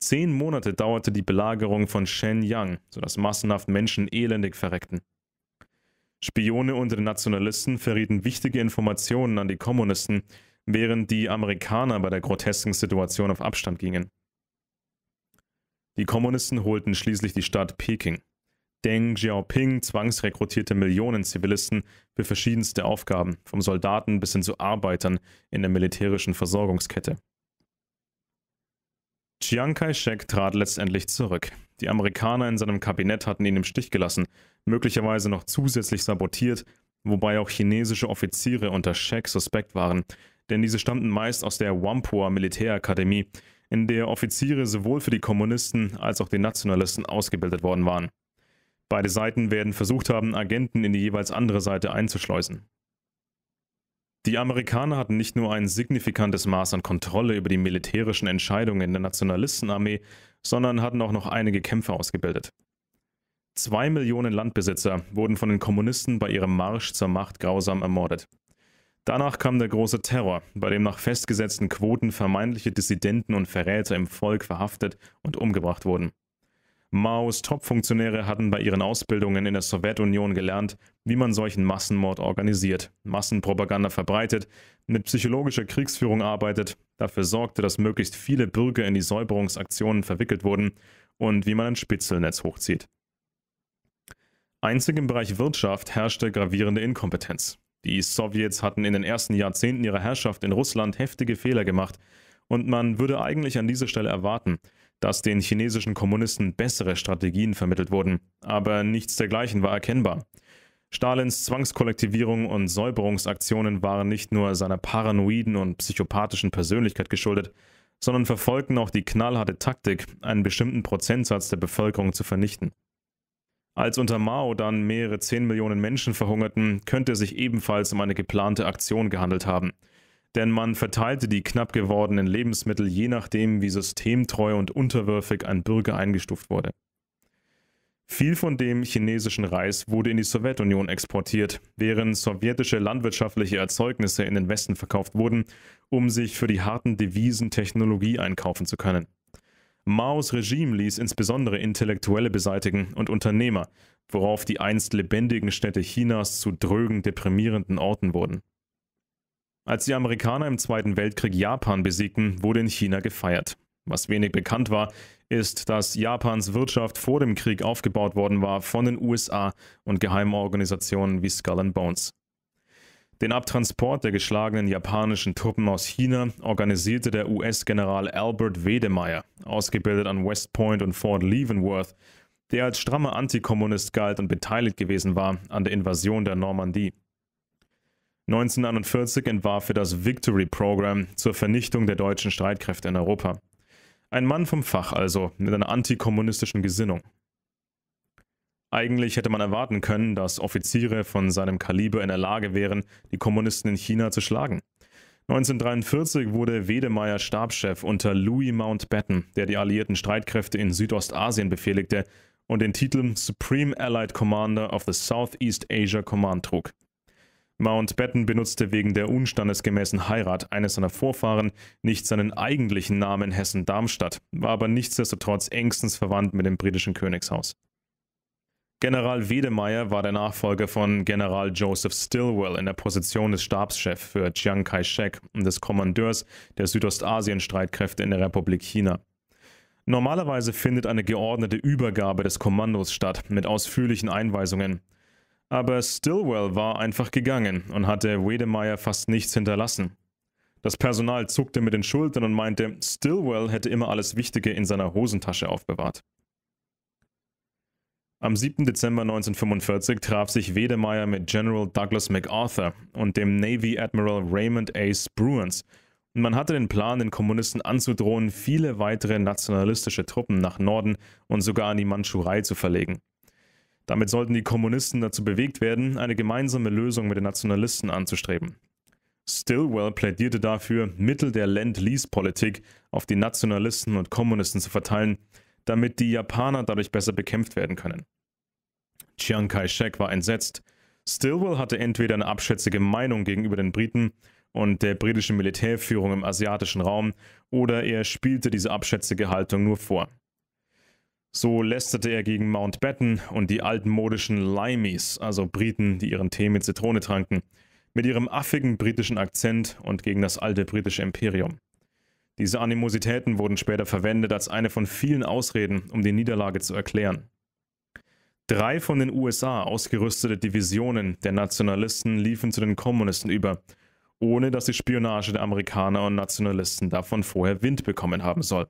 Zehn Monate dauerte die Belagerung von Shenyang, sodass massenhaft Menschen elendig verreckten. Spione unter den Nationalisten verrieten wichtige Informationen an die Kommunisten, während die Amerikaner bei der grotesken Situation auf Abstand gingen. Die Kommunisten holten schließlich die Stadt Peking. Deng Xiaoping zwangsrekrutierte Millionen Zivilisten für verschiedenste Aufgaben, vom Soldaten bis hin zu Arbeitern in der militärischen Versorgungskette. Chiang Kai-shek trat letztendlich zurück. Die Amerikaner in seinem Kabinett hatten ihn im Stich gelassen, möglicherweise noch zusätzlich sabotiert, wobei auch chinesische Offiziere unter Shek suspekt waren, denn diese stammten meist aus der Wampua Militärakademie, in der Offiziere sowohl für die Kommunisten als auch die Nationalisten ausgebildet worden waren. Beide Seiten werden versucht haben, Agenten in die jeweils andere Seite einzuschleusen. Die Amerikaner hatten nicht nur ein signifikantes Maß an Kontrolle über die militärischen Entscheidungen der Nationalistenarmee, sondern hatten auch noch einige Kämpfer ausgebildet. Zwei Millionen Landbesitzer wurden von den Kommunisten bei ihrem Marsch zur Macht grausam ermordet. Danach kam der große Terror, bei dem nach festgesetzten Quoten vermeintliche Dissidenten und Verräter im Volk verhaftet und umgebracht wurden. Maos Top-Funktionäre hatten bei ihren Ausbildungen in der Sowjetunion gelernt, wie man solchen Massenmord organisiert, Massenpropaganda verbreitet, mit psychologischer Kriegsführung arbeitet, dafür sorgte, dass möglichst viele Bürger in die Säuberungsaktionen verwickelt wurden und wie man ein Spitzelnetz hochzieht. Einzig im Bereich Wirtschaft herrschte gravierende Inkompetenz. Die Sowjets hatten in den ersten Jahrzehnten ihrer Herrschaft in Russland heftige Fehler gemacht und man würde eigentlich an dieser Stelle erwarten, dass den chinesischen Kommunisten bessere Strategien vermittelt wurden, aber nichts dergleichen war erkennbar. Stalins Zwangskollektivierung und Säuberungsaktionen waren nicht nur seiner paranoiden und psychopathischen Persönlichkeit geschuldet, sondern verfolgten auch die knallharte Taktik, einen bestimmten Prozentsatz der Bevölkerung zu vernichten. Als unter Mao dann mehrere 10 Millionen Menschen verhungerten, könnte es sich ebenfalls um eine geplante Aktion gehandelt haben. Denn man verteilte die knapp gewordenen Lebensmittel je nachdem, wie systemtreu und unterwürfig ein Bürger eingestuft wurde. Viel von dem chinesischen Reis wurde in die Sowjetunion exportiert, während sowjetische landwirtschaftliche Erzeugnisse in den Westen verkauft wurden, um sich für die harten Devisen Technologie einkaufen zu können. Maos Regime ließ insbesondere Intellektuelle beseitigen und Unternehmer, worauf die einst lebendigen Städte Chinas zu drögen, deprimierenden Orten wurden. Als die Amerikaner im Zweiten Weltkrieg Japan besiegten, wurde in China gefeiert. Was wenig bekannt war, ist, dass Japans Wirtschaft vor dem Krieg aufgebaut worden war von den USA und geheimen Organisationen wie Skull and Bones. Den Abtransport der geschlagenen japanischen Truppen aus China organisierte der US-General Albert Wedemeyer, ausgebildet an West Point und Fort Leavenworth, der als strammer Antikommunist galt und beteiligt gewesen war an der Invasion der Normandie. 1941 entwarf er das Victory Program zur Vernichtung der deutschen Streitkräfte in Europa. Ein Mann vom Fach also, mit einer antikommunistischen Gesinnung. Eigentlich hätte man erwarten können, dass Offiziere von seinem Kaliber in der Lage wären, die Kommunisten in China zu schlagen. 1943 wurde Wedemeyer Stabschef unter Louis Mountbatten, der die alliierten Streitkräfte in Südostasien befehligte und den Titel Supreme Allied Commander of the Southeast Asia Command trug. Mountbatten benutzte wegen der unstandesgemäßen Heirat eines seiner Vorfahren nicht seinen eigentlichen Namen Hessen-Darmstadt, war aber nichtsdestotrotz engstens verwandt mit dem britischen Königshaus. General Wedemeyer war der Nachfolger von General Joseph Stilwell in der Position des Stabschefs für Chiang Kai-shek und des Kommandeurs der Südostasien-Streitkräfte in der Republik China. Normalerweise findet eine geordnete Übergabe des Kommandos statt mit ausführlichen Einweisungen. Aber Stilwell war einfach gegangen und hatte Wedemeyer fast nichts hinterlassen. Das Personal zuckte mit den Schultern und meinte, Stilwell hätte immer alles Wichtige in seiner Hosentasche aufbewahrt. Am 7. Dezember 1945 traf sich Wedemeyer mit General Douglas MacArthur und dem Navy Admiral Raymond A. Spruance. Und man hatte den Plan, den Kommunisten anzudrohen, viele weitere nationalistische Truppen nach Norden und sogar an die Mandschurei zu verlegen. Damit sollten die Kommunisten dazu bewegt werden, eine gemeinsame Lösung mit den Nationalisten anzustreben. Stilwell plädierte dafür, Mittel der lend lease politik auf die Nationalisten und Kommunisten zu verteilen – damit die Japaner dadurch besser bekämpft werden können. Chiang Kai-shek war entsetzt. Stilwell hatte entweder eine abschätzige Meinung gegenüber den Briten und der britischen Militärführung im asiatischen Raum oder er spielte diese abschätzige Haltung nur vor. So lästerte er gegen Mountbatten und die altmodischen Limeys, also Briten, die ihren Tee mit Zitrone tranken, mit ihrem affigen britischen Akzent und gegen das alte britische Imperium. Diese Animositäten wurden später verwendet als eine von vielen Ausreden, um die Niederlage zu erklären. Drei von den USA ausgerüstete Divisionen der Nationalisten liefen zu den Kommunisten über, ohne dass die Spionage der Amerikaner und Nationalisten davon vorher Wind bekommen haben soll.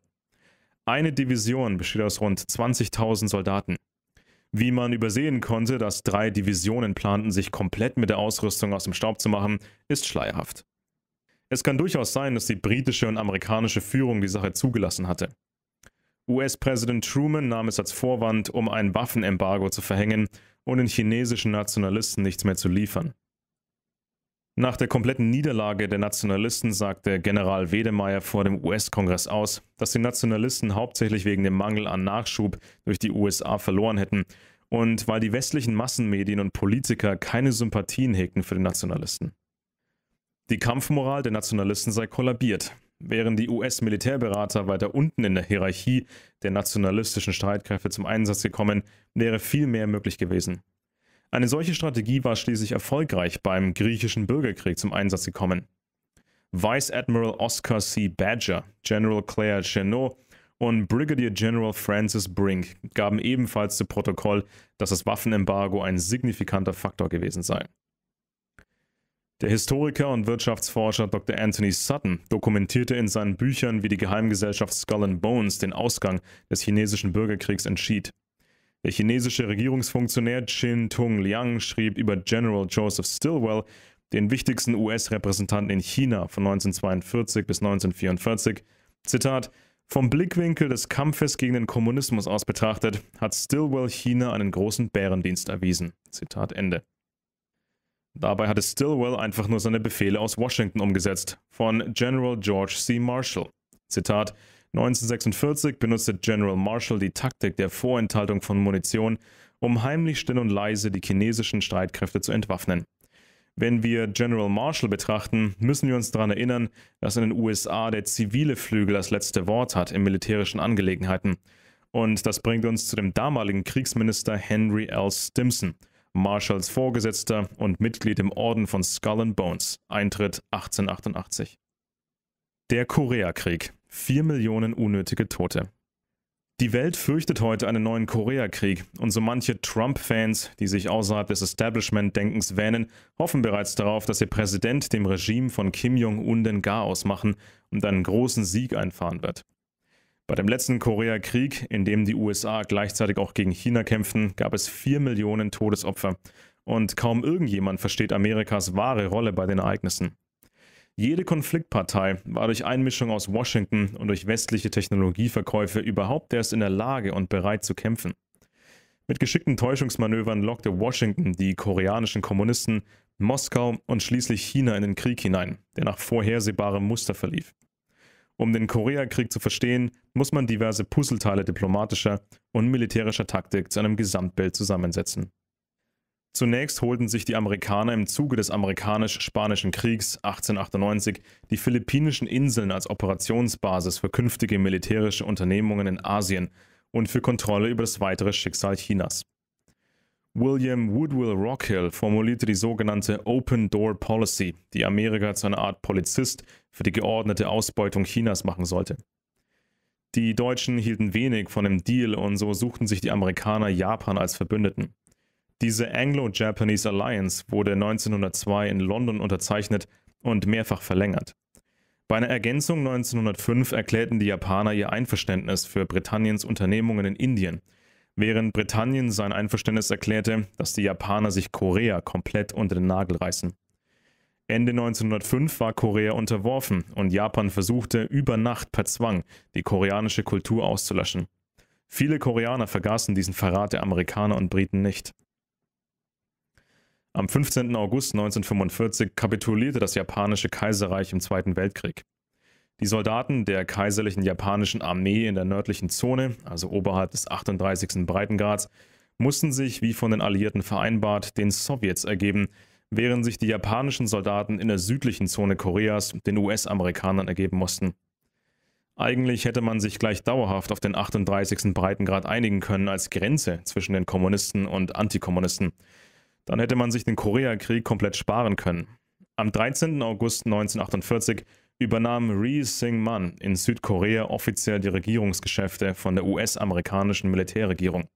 Eine Division besteht aus rund 20.000 Soldaten. Wie man übersehen konnte, dass drei Divisionen planten, sich komplett mit der Ausrüstung aus dem Staub zu machen, ist schleierhaft. Es kann durchaus sein, dass die britische und amerikanische Führung die Sache zugelassen hatte. US-Präsident Truman nahm es als Vorwand, um ein Waffenembargo zu verhängen und den chinesischen Nationalisten nichts mehr zu liefern. Nach der kompletten Niederlage der Nationalisten sagte General Wedemeyer vor dem US-Kongress aus, dass die Nationalisten hauptsächlich wegen dem Mangel an Nachschub durch die USA verloren hätten und weil die westlichen Massenmedien und Politiker keine Sympathien hegten für die Nationalisten. Die Kampfmoral der Nationalisten sei kollabiert. Während die US-Militärberater weiter unten in der Hierarchie der nationalistischen Streitkräfte zum Einsatz gekommen, wäre viel mehr möglich gewesen. Eine solche Strategie war schließlich erfolgreich beim griechischen Bürgerkrieg zum Einsatz gekommen. Vice Admiral Oscar C. Badger, General Claire Chenot und Brigadier General Francis Brink gaben ebenfalls zu Protokoll, dass das Waffenembargo ein signifikanter Faktor gewesen sei. Der Historiker und Wirtschaftsforscher Dr. Anthony Sutton dokumentierte in seinen Büchern, wie die Geheimgesellschaft Skull and Bones den Ausgang des chinesischen Bürgerkriegs entschied. Der chinesische Regierungsfunktionär Chin Tung Liang schrieb über General Joseph Stilwell, den wichtigsten US-Repräsentanten in China von 1942 bis 1944, Zitat, vom Blickwinkel des Kampfes gegen den Kommunismus aus betrachtet, hat Stilwell China einen großen Bärendienst erwiesen. Zitat Ende. Dabei hatte Stilwell einfach nur seine Befehle aus Washington umgesetzt, von General George C. Marshall. Zitat 1946 benutzte General Marshall die Taktik der Vorenthaltung von Munition, um heimlich still und leise die chinesischen Streitkräfte zu entwaffnen. Wenn wir General Marshall betrachten, müssen wir uns daran erinnern, dass in den USA der zivile Flügel das letzte Wort hat in militärischen Angelegenheiten. Und das bringt uns zu dem damaligen Kriegsminister Henry L. Stimson – Marshalls Vorgesetzter und Mitglied im Orden von Skull and Bones, Eintritt 1888. Der Koreakrieg. Vier Millionen unnötige Tote. Die Welt fürchtet heute einen neuen Koreakrieg und so manche Trump-Fans, die sich außerhalb des Establishment-Denkens wähnen, hoffen bereits darauf, dass ihr Präsident dem Regime von Kim Jong-un den Garaus machen und einen großen Sieg einfahren wird. Bei dem letzten Koreakrieg, in dem die USA gleichzeitig auch gegen China kämpften, gab es 4 Millionen Todesopfer. Und kaum irgendjemand versteht Amerikas wahre Rolle bei den Ereignissen. Jede Konfliktpartei war durch Einmischung aus Washington und durch westliche Technologieverkäufe überhaupt erst in der Lage und bereit zu kämpfen. Mit geschickten Täuschungsmanövern lockte Washington die koreanischen Kommunisten, Moskau und schließlich China in den Krieg hinein, der nach vorhersehbarem Muster verlief. Um den Koreakrieg zu verstehen, muss man diverse Puzzleteile diplomatischer und militärischer Taktik zu einem Gesamtbild zusammensetzen. Zunächst holten sich die Amerikaner im Zuge des amerikanisch-spanischen Kriegs 1898 die philippinischen Inseln als Operationsbasis für künftige militärische Unternehmungen in Asien und für Kontrolle über das weitere Schicksal Chinas. William Woodwill Rockhill formulierte die sogenannte Open Door Policy, die Amerika zu einer Art Polizist für die geordnete Ausbeutung Chinas machen sollte. Die Deutschen hielten wenig von dem Deal und so suchten sich die Amerikaner Japan als Verbündeten. Diese Anglo-Japanese Alliance wurde 1902 in London unterzeichnet und mehrfach verlängert. Bei einer Ergänzung 1905 erklärten die Japaner ihr Einverständnis für Britanniens Unternehmungen in Indien, während Britannien sein Einverständnis erklärte, dass die Japaner sich Korea komplett unter den Nagel reißen. Ende 1905 war Korea unterworfen und Japan versuchte über Nacht per Zwang die koreanische Kultur auszulöschen. Viele Koreaner vergaßen diesen Verrat der Amerikaner und Briten nicht. Am 15. August 1945 kapitulierte das japanische Kaiserreich im Zweiten Weltkrieg. Die Soldaten der kaiserlichen japanischen Armee in der nördlichen Zone, also oberhalb des 38. Breitengrads, mussten sich, wie von den Alliierten vereinbart, den Sowjets ergeben, während sich die japanischen Soldaten in der südlichen Zone Koreas den US-Amerikanern ergeben mussten. Eigentlich hätte man sich gleich dauerhaft auf den 38. Breitengrad einigen können als Grenze zwischen den Kommunisten und Antikommunisten. Dann hätte man sich den Koreakrieg komplett sparen können. Am 13. August 1948 übernahm Ri Sing-man in Südkorea offiziell die Regierungsgeschäfte von der US-amerikanischen Militärregierung.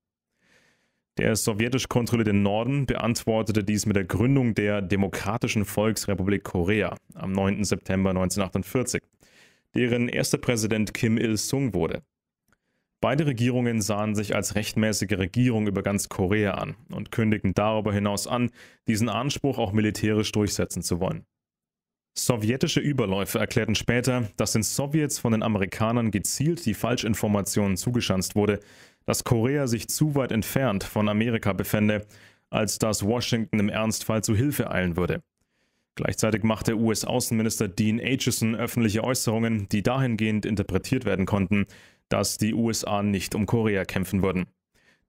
Der sowjetisch kontrollierte Norden beantwortete dies mit der Gründung der Demokratischen Volksrepublik Korea am 9. September 1948, deren erster Präsident Kim Il-sung wurde. Beide Regierungen sahen sich als rechtmäßige Regierung über ganz Korea an und kündigten darüber hinaus an, diesen Anspruch auch militärisch durchsetzen zu wollen. Sowjetische Überläufe erklärten später, dass den Sowjets von den Amerikanern gezielt die Falschinformationen zugeschanzt wurde, dass Korea sich zu weit entfernt von Amerika befände, als dass Washington im Ernstfall zu Hilfe eilen würde. Gleichzeitig machte US-Außenminister Dean Acheson öffentliche Äußerungen, die dahingehend interpretiert werden konnten, dass die USA nicht um Korea kämpfen würden.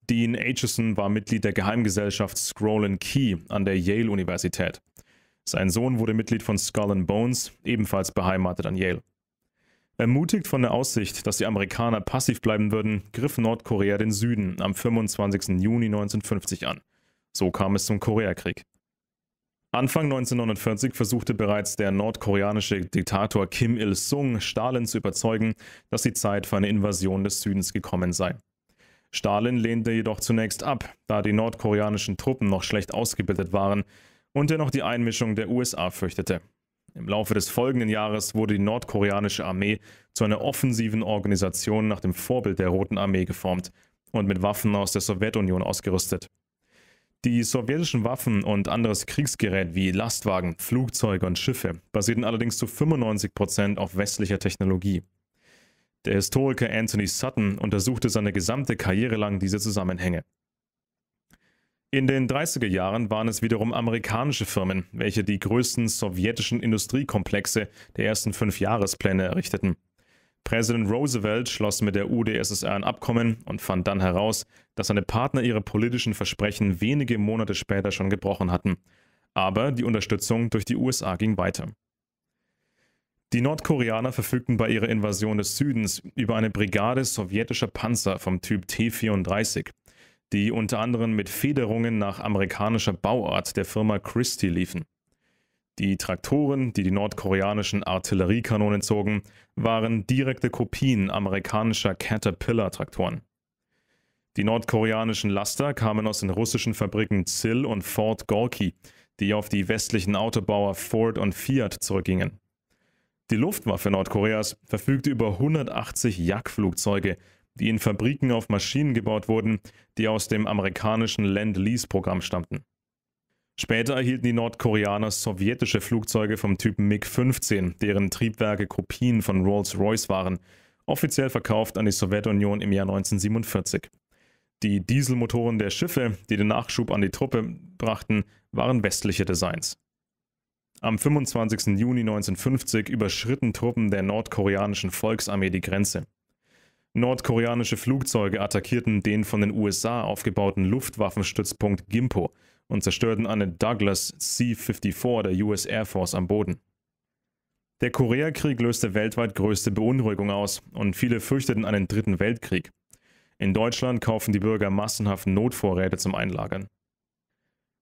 Dean Acheson war Mitglied der Geheimgesellschaft Scroll Key an der Yale-Universität. Sein Sohn wurde Mitglied von Skull Bones, ebenfalls beheimatet an Yale. Ermutigt von der Aussicht, dass die Amerikaner passiv bleiben würden, griff Nordkorea den Süden am 25. Juni 1950 an. So kam es zum Koreakrieg. Anfang 1949 versuchte bereits der nordkoreanische Diktator Kim Il-sung Stalin zu überzeugen, dass die Zeit für eine Invasion des Südens gekommen sei. Stalin lehnte jedoch zunächst ab, da die nordkoreanischen Truppen noch schlecht ausgebildet waren und er noch die Einmischung der USA fürchtete. Im Laufe des folgenden Jahres wurde die nordkoreanische Armee zu einer offensiven Organisation nach dem Vorbild der Roten Armee geformt und mit Waffen aus der Sowjetunion ausgerüstet. Die sowjetischen Waffen und anderes Kriegsgerät wie Lastwagen, Flugzeuge und Schiffe basierten allerdings zu 95% Prozent auf westlicher Technologie. Der Historiker Anthony Sutton untersuchte seine gesamte Karriere lang diese Zusammenhänge. In den 30er Jahren waren es wiederum amerikanische Firmen, welche die größten sowjetischen Industriekomplexe der ersten fünf Jahrespläne errichteten. Präsident Roosevelt schloss mit der UdSSR ein Abkommen und fand dann heraus, dass seine Partner ihre politischen Versprechen wenige Monate später schon gebrochen hatten. Aber die Unterstützung durch die USA ging weiter. Die Nordkoreaner verfügten bei ihrer Invasion des Südens über eine Brigade sowjetischer Panzer vom Typ T-34, die unter anderem mit Federungen nach amerikanischer Bauart der Firma Christie liefen. Die Traktoren, die die nordkoreanischen Artilleriekanonen zogen, waren direkte Kopien amerikanischer Caterpillar-Traktoren. Die nordkoreanischen Laster kamen aus den russischen Fabriken Zill und Ford Gorky, die auf die westlichen Autobauer Ford und Fiat zurückgingen. Die Luftwaffe Nordkoreas verfügte über 180 Jagdflugzeuge die in Fabriken auf Maschinen gebaut wurden, die aus dem amerikanischen Land-Lease-Programm stammten. Später erhielten die Nordkoreaner sowjetische Flugzeuge vom Typ MiG-15, deren Triebwerke Kopien von Rolls-Royce waren, offiziell verkauft an die Sowjetunion im Jahr 1947. Die Dieselmotoren der Schiffe, die den Nachschub an die Truppe brachten, waren westliche Designs. Am 25. Juni 1950 überschritten Truppen der nordkoreanischen Volksarmee die Grenze. Nordkoreanische Flugzeuge attackierten den von den USA aufgebauten Luftwaffenstützpunkt Gimpo und zerstörten eine Douglas C-54 der US Air Force am Boden. Der Koreakrieg löste weltweit größte Beunruhigung aus und viele fürchteten einen dritten Weltkrieg. In Deutschland kaufen die Bürger massenhaft Notvorräte zum Einlagern.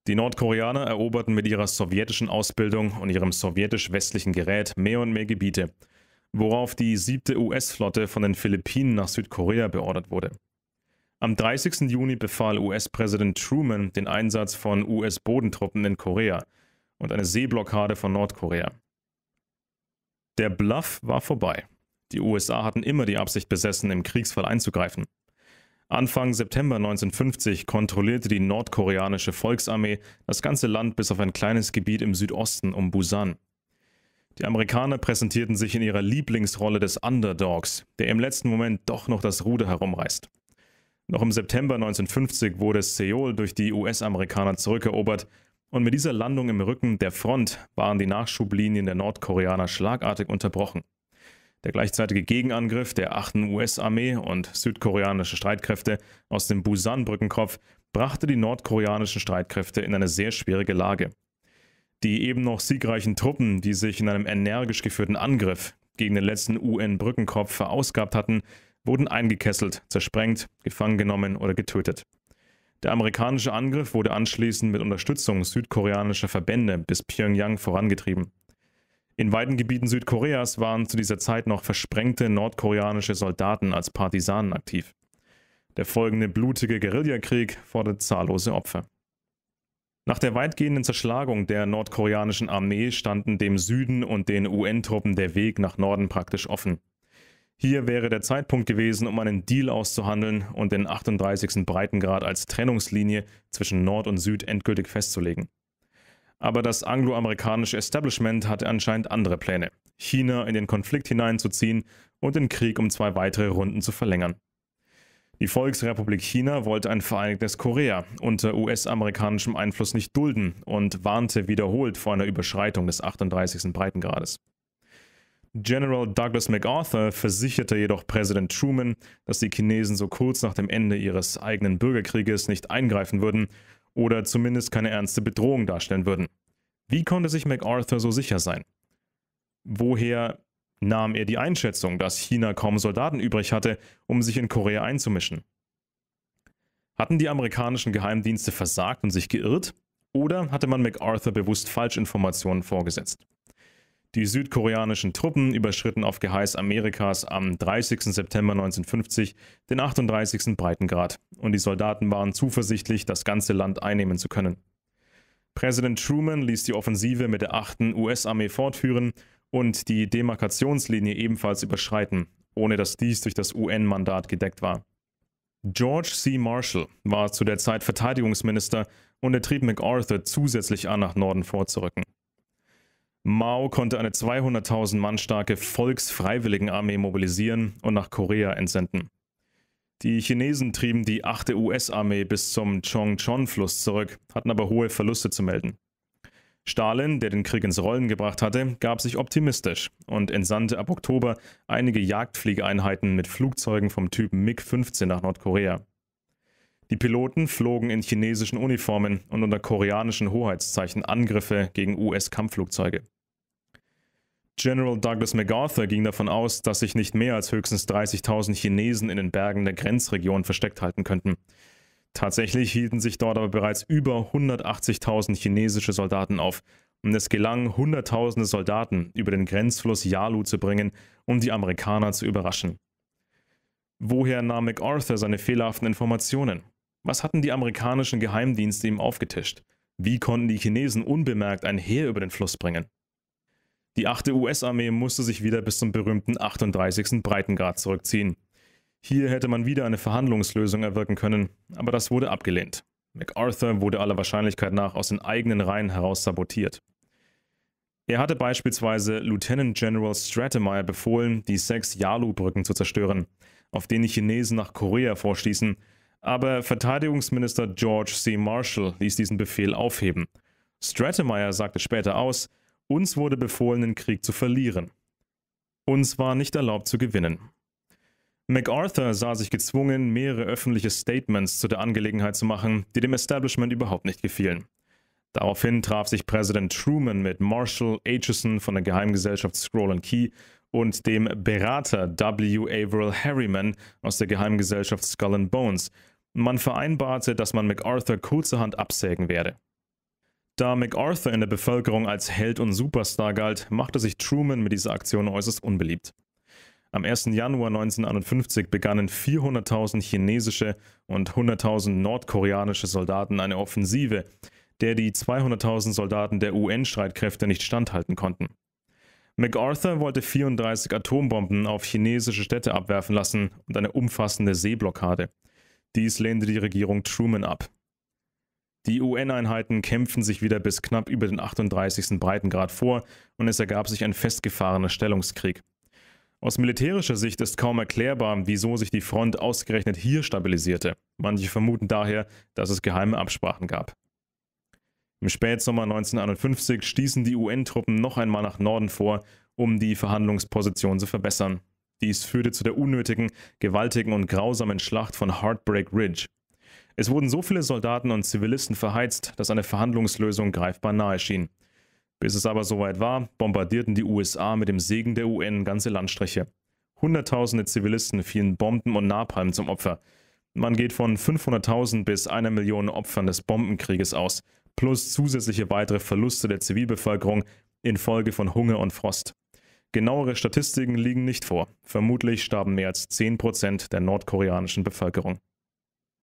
Die Nordkoreaner eroberten mit ihrer sowjetischen Ausbildung und ihrem sowjetisch-westlichen Gerät mehr und mehr Gebiete worauf die siebte US-Flotte von den Philippinen nach Südkorea beordert wurde. Am 30. Juni befahl US-Präsident Truman den Einsatz von US-Bodentruppen in Korea und eine Seeblockade von Nordkorea. Der Bluff war vorbei. Die USA hatten immer die Absicht besessen, im Kriegsfall einzugreifen. Anfang September 1950 kontrollierte die nordkoreanische Volksarmee das ganze Land bis auf ein kleines Gebiet im Südosten um Busan. Die Amerikaner präsentierten sich in ihrer Lieblingsrolle des Underdogs, der im letzten Moment doch noch das Ruder herumreißt. Noch im September 1950 wurde Seoul durch die US-Amerikaner zurückerobert und mit dieser Landung im Rücken der Front waren die Nachschublinien der Nordkoreaner schlagartig unterbrochen. Der gleichzeitige Gegenangriff der 8. US-Armee und südkoreanische Streitkräfte aus dem Busan-Brückenkopf brachte die nordkoreanischen Streitkräfte in eine sehr schwierige Lage. Die eben noch siegreichen Truppen, die sich in einem energisch geführten Angriff gegen den letzten UN-Brückenkopf verausgabt hatten, wurden eingekesselt, zersprengt, gefangen genommen oder getötet. Der amerikanische Angriff wurde anschließend mit Unterstützung südkoreanischer Verbände bis Pyongyang vorangetrieben. In weiten Gebieten Südkoreas waren zu dieser Zeit noch versprengte nordkoreanische Soldaten als Partisanen aktiv. Der folgende blutige Guerillakrieg fordert zahllose Opfer. Nach der weitgehenden Zerschlagung der nordkoreanischen Armee standen dem Süden und den UN-Truppen der Weg nach Norden praktisch offen. Hier wäre der Zeitpunkt gewesen, um einen Deal auszuhandeln und den 38. Breitengrad als Trennungslinie zwischen Nord und Süd endgültig festzulegen. Aber das angloamerikanische Establishment hatte anscheinend andere Pläne, China in den Konflikt hineinzuziehen und den Krieg um zwei weitere Runden zu verlängern. Die Volksrepublik China wollte ein vereinigtes Korea unter US-amerikanischem Einfluss nicht dulden und warnte wiederholt vor einer Überschreitung des 38. Breitengrades. General Douglas MacArthur versicherte jedoch Präsident Truman, dass die Chinesen so kurz nach dem Ende ihres eigenen Bürgerkrieges nicht eingreifen würden oder zumindest keine ernste Bedrohung darstellen würden. Wie konnte sich MacArthur so sicher sein? Woher nahm er die Einschätzung, dass China kaum Soldaten übrig hatte, um sich in Korea einzumischen. Hatten die amerikanischen Geheimdienste versagt und sich geirrt? Oder hatte man MacArthur bewusst Falschinformationen vorgesetzt? Die südkoreanischen Truppen überschritten auf Geheiß Amerikas am 30. September 1950 den 38. Breitengrad und die Soldaten waren zuversichtlich, das ganze Land einnehmen zu können. Präsident Truman ließ die Offensive mit der 8. US-Armee fortführen und die Demarkationslinie ebenfalls überschreiten, ohne dass dies durch das UN-Mandat gedeckt war. George C. Marshall war zu der Zeit Verteidigungsminister und er trieb MacArthur zusätzlich an, nach Norden vorzurücken. Mao konnte eine 200.000 Mann starke Volksfreiwilligenarmee mobilisieren und nach Korea entsenden. Die Chinesen trieben die 8. US-Armee bis zum Chongchon-Fluss zurück, hatten aber hohe Verluste zu melden. Stalin, der den Krieg ins Rollen gebracht hatte, gab sich optimistisch und entsandte ab Oktober einige Jagdfliegeeinheiten mit Flugzeugen vom Typ MiG-15 nach Nordkorea. Die Piloten flogen in chinesischen Uniformen und unter koreanischen Hoheitszeichen Angriffe gegen US-Kampfflugzeuge. General Douglas MacArthur ging davon aus, dass sich nicht mehr als höchstens 30.000 Chinesen in den Bergen der Grenzregion versteckt halten könnten. Tatsächlich hielten sich dort aber bereits über 180.000 chinesische Soldaten auf und es gelang, Hunderttausende Soldaten über den Grenzfluss Yalu zu bringen, um die Amerikaner zu überraschen. Woher nahm MacArthur seine fehlerhaften Informationen? Was hatten die amerikanischen Geheimdienste ihm aufgetischt? Wie konnten die Chinesen unbemerkt ein Heer über den Fluss bringen? Die 8. US-Armee musste sich wieder bis zum berühmten 38. Breitengrad zurückziehen. Hier hätte man wieder eine Verhandlungslösung erwirken können, aber das wurde abgelehnt. MacArthur wurde aller Wahrscheinlichkeit nach aus den eigenen Reihen heraus sabotiert. Er hatte beispielsweise Lieutenant General Stratemeyer befohlen, die sechs Yalu-Brücken zu zerstören, auf denen die Chinesen nach Korea vorstießen, aber Verteidigungsminister George C. Marshall ließ diesen Befehl aufheben. Stratemeyer sagte später aus, uns wurde befohlen, den Krieg zu verlieren. Uns war nicht erlaubt zu gewinnen. MacArthur sah sich gezwungen, mehrere öffentliche Statements zu der Angelegenheit zu machen, die dem Establishment überhaupt nicht gefielen. Daraufhin traf sich Präsident Truman mit Marshall Aitchison von der Geheimgesellschaft Scroll Key und dem Berater W. Averill Harriman aus der Geheimgesellschaft Skull Bones. Man vereinbarte, dass man MacArthur kurzerhand absägen werde. Da MacArthur in der Bevölkerung als Held und Superstar galt, machte sich Truman mit dieser Aktion äußerst unbeliebt. Am 1. Januar 1951 begannen 400.000 chinesische und 100.000 nordkoreanische Soldaten eine Offensive, der die 200.000 Soldaten der UN-Streitkräfte nicht standhalten konnten. MacArthur wollte 34 Atombomben auf chinesische Städte abwerfen lassen und eine umfassende Seeblockade. Dies lehnte die Regierung Truman ab. Die UN-Einheiten kämpften sich wieder bis knapp über den 38. Breitengrad vor und es ergab sich ein festgefahrener Stellungskrieg. Aus militärischer Sicht ist kaum erklärbar, wieso sich die Front ausgerechnet hier stabilisierte. Manche vermuten daher, dass es geheime Absprachen gab. Im Spätsommer 1951 stießen die UN-Truppen noch einmal nach Norden vor, um die Verhandlungsposition zu verbessern. Dies führte zu der unnötigen, gewaltigen und grausamen Schlacht von Heartbreak Ridge. Es wurden so viele Soldaten und Zivilisten verheizt, dass eine Verhandlungslösung greifbar nahe schien. Bis es aber soweit war, bombardierten die USA mit dem Segen der UN ganze Landstriche. Hunderttausende Zivilisten fielen Bomben und Napalm zum Opfer. Man geht von 500.000 bis einer Million Opfern des Bombenkrieges aus, plus zusätzliche weitere Verluste der Zivilbevölkerung infolge von Hunger und Frost. Genauere Statistiken liegen nicht vor. Vermutlich starben mehr als 10 der nordkoreanischen Bevölkerung.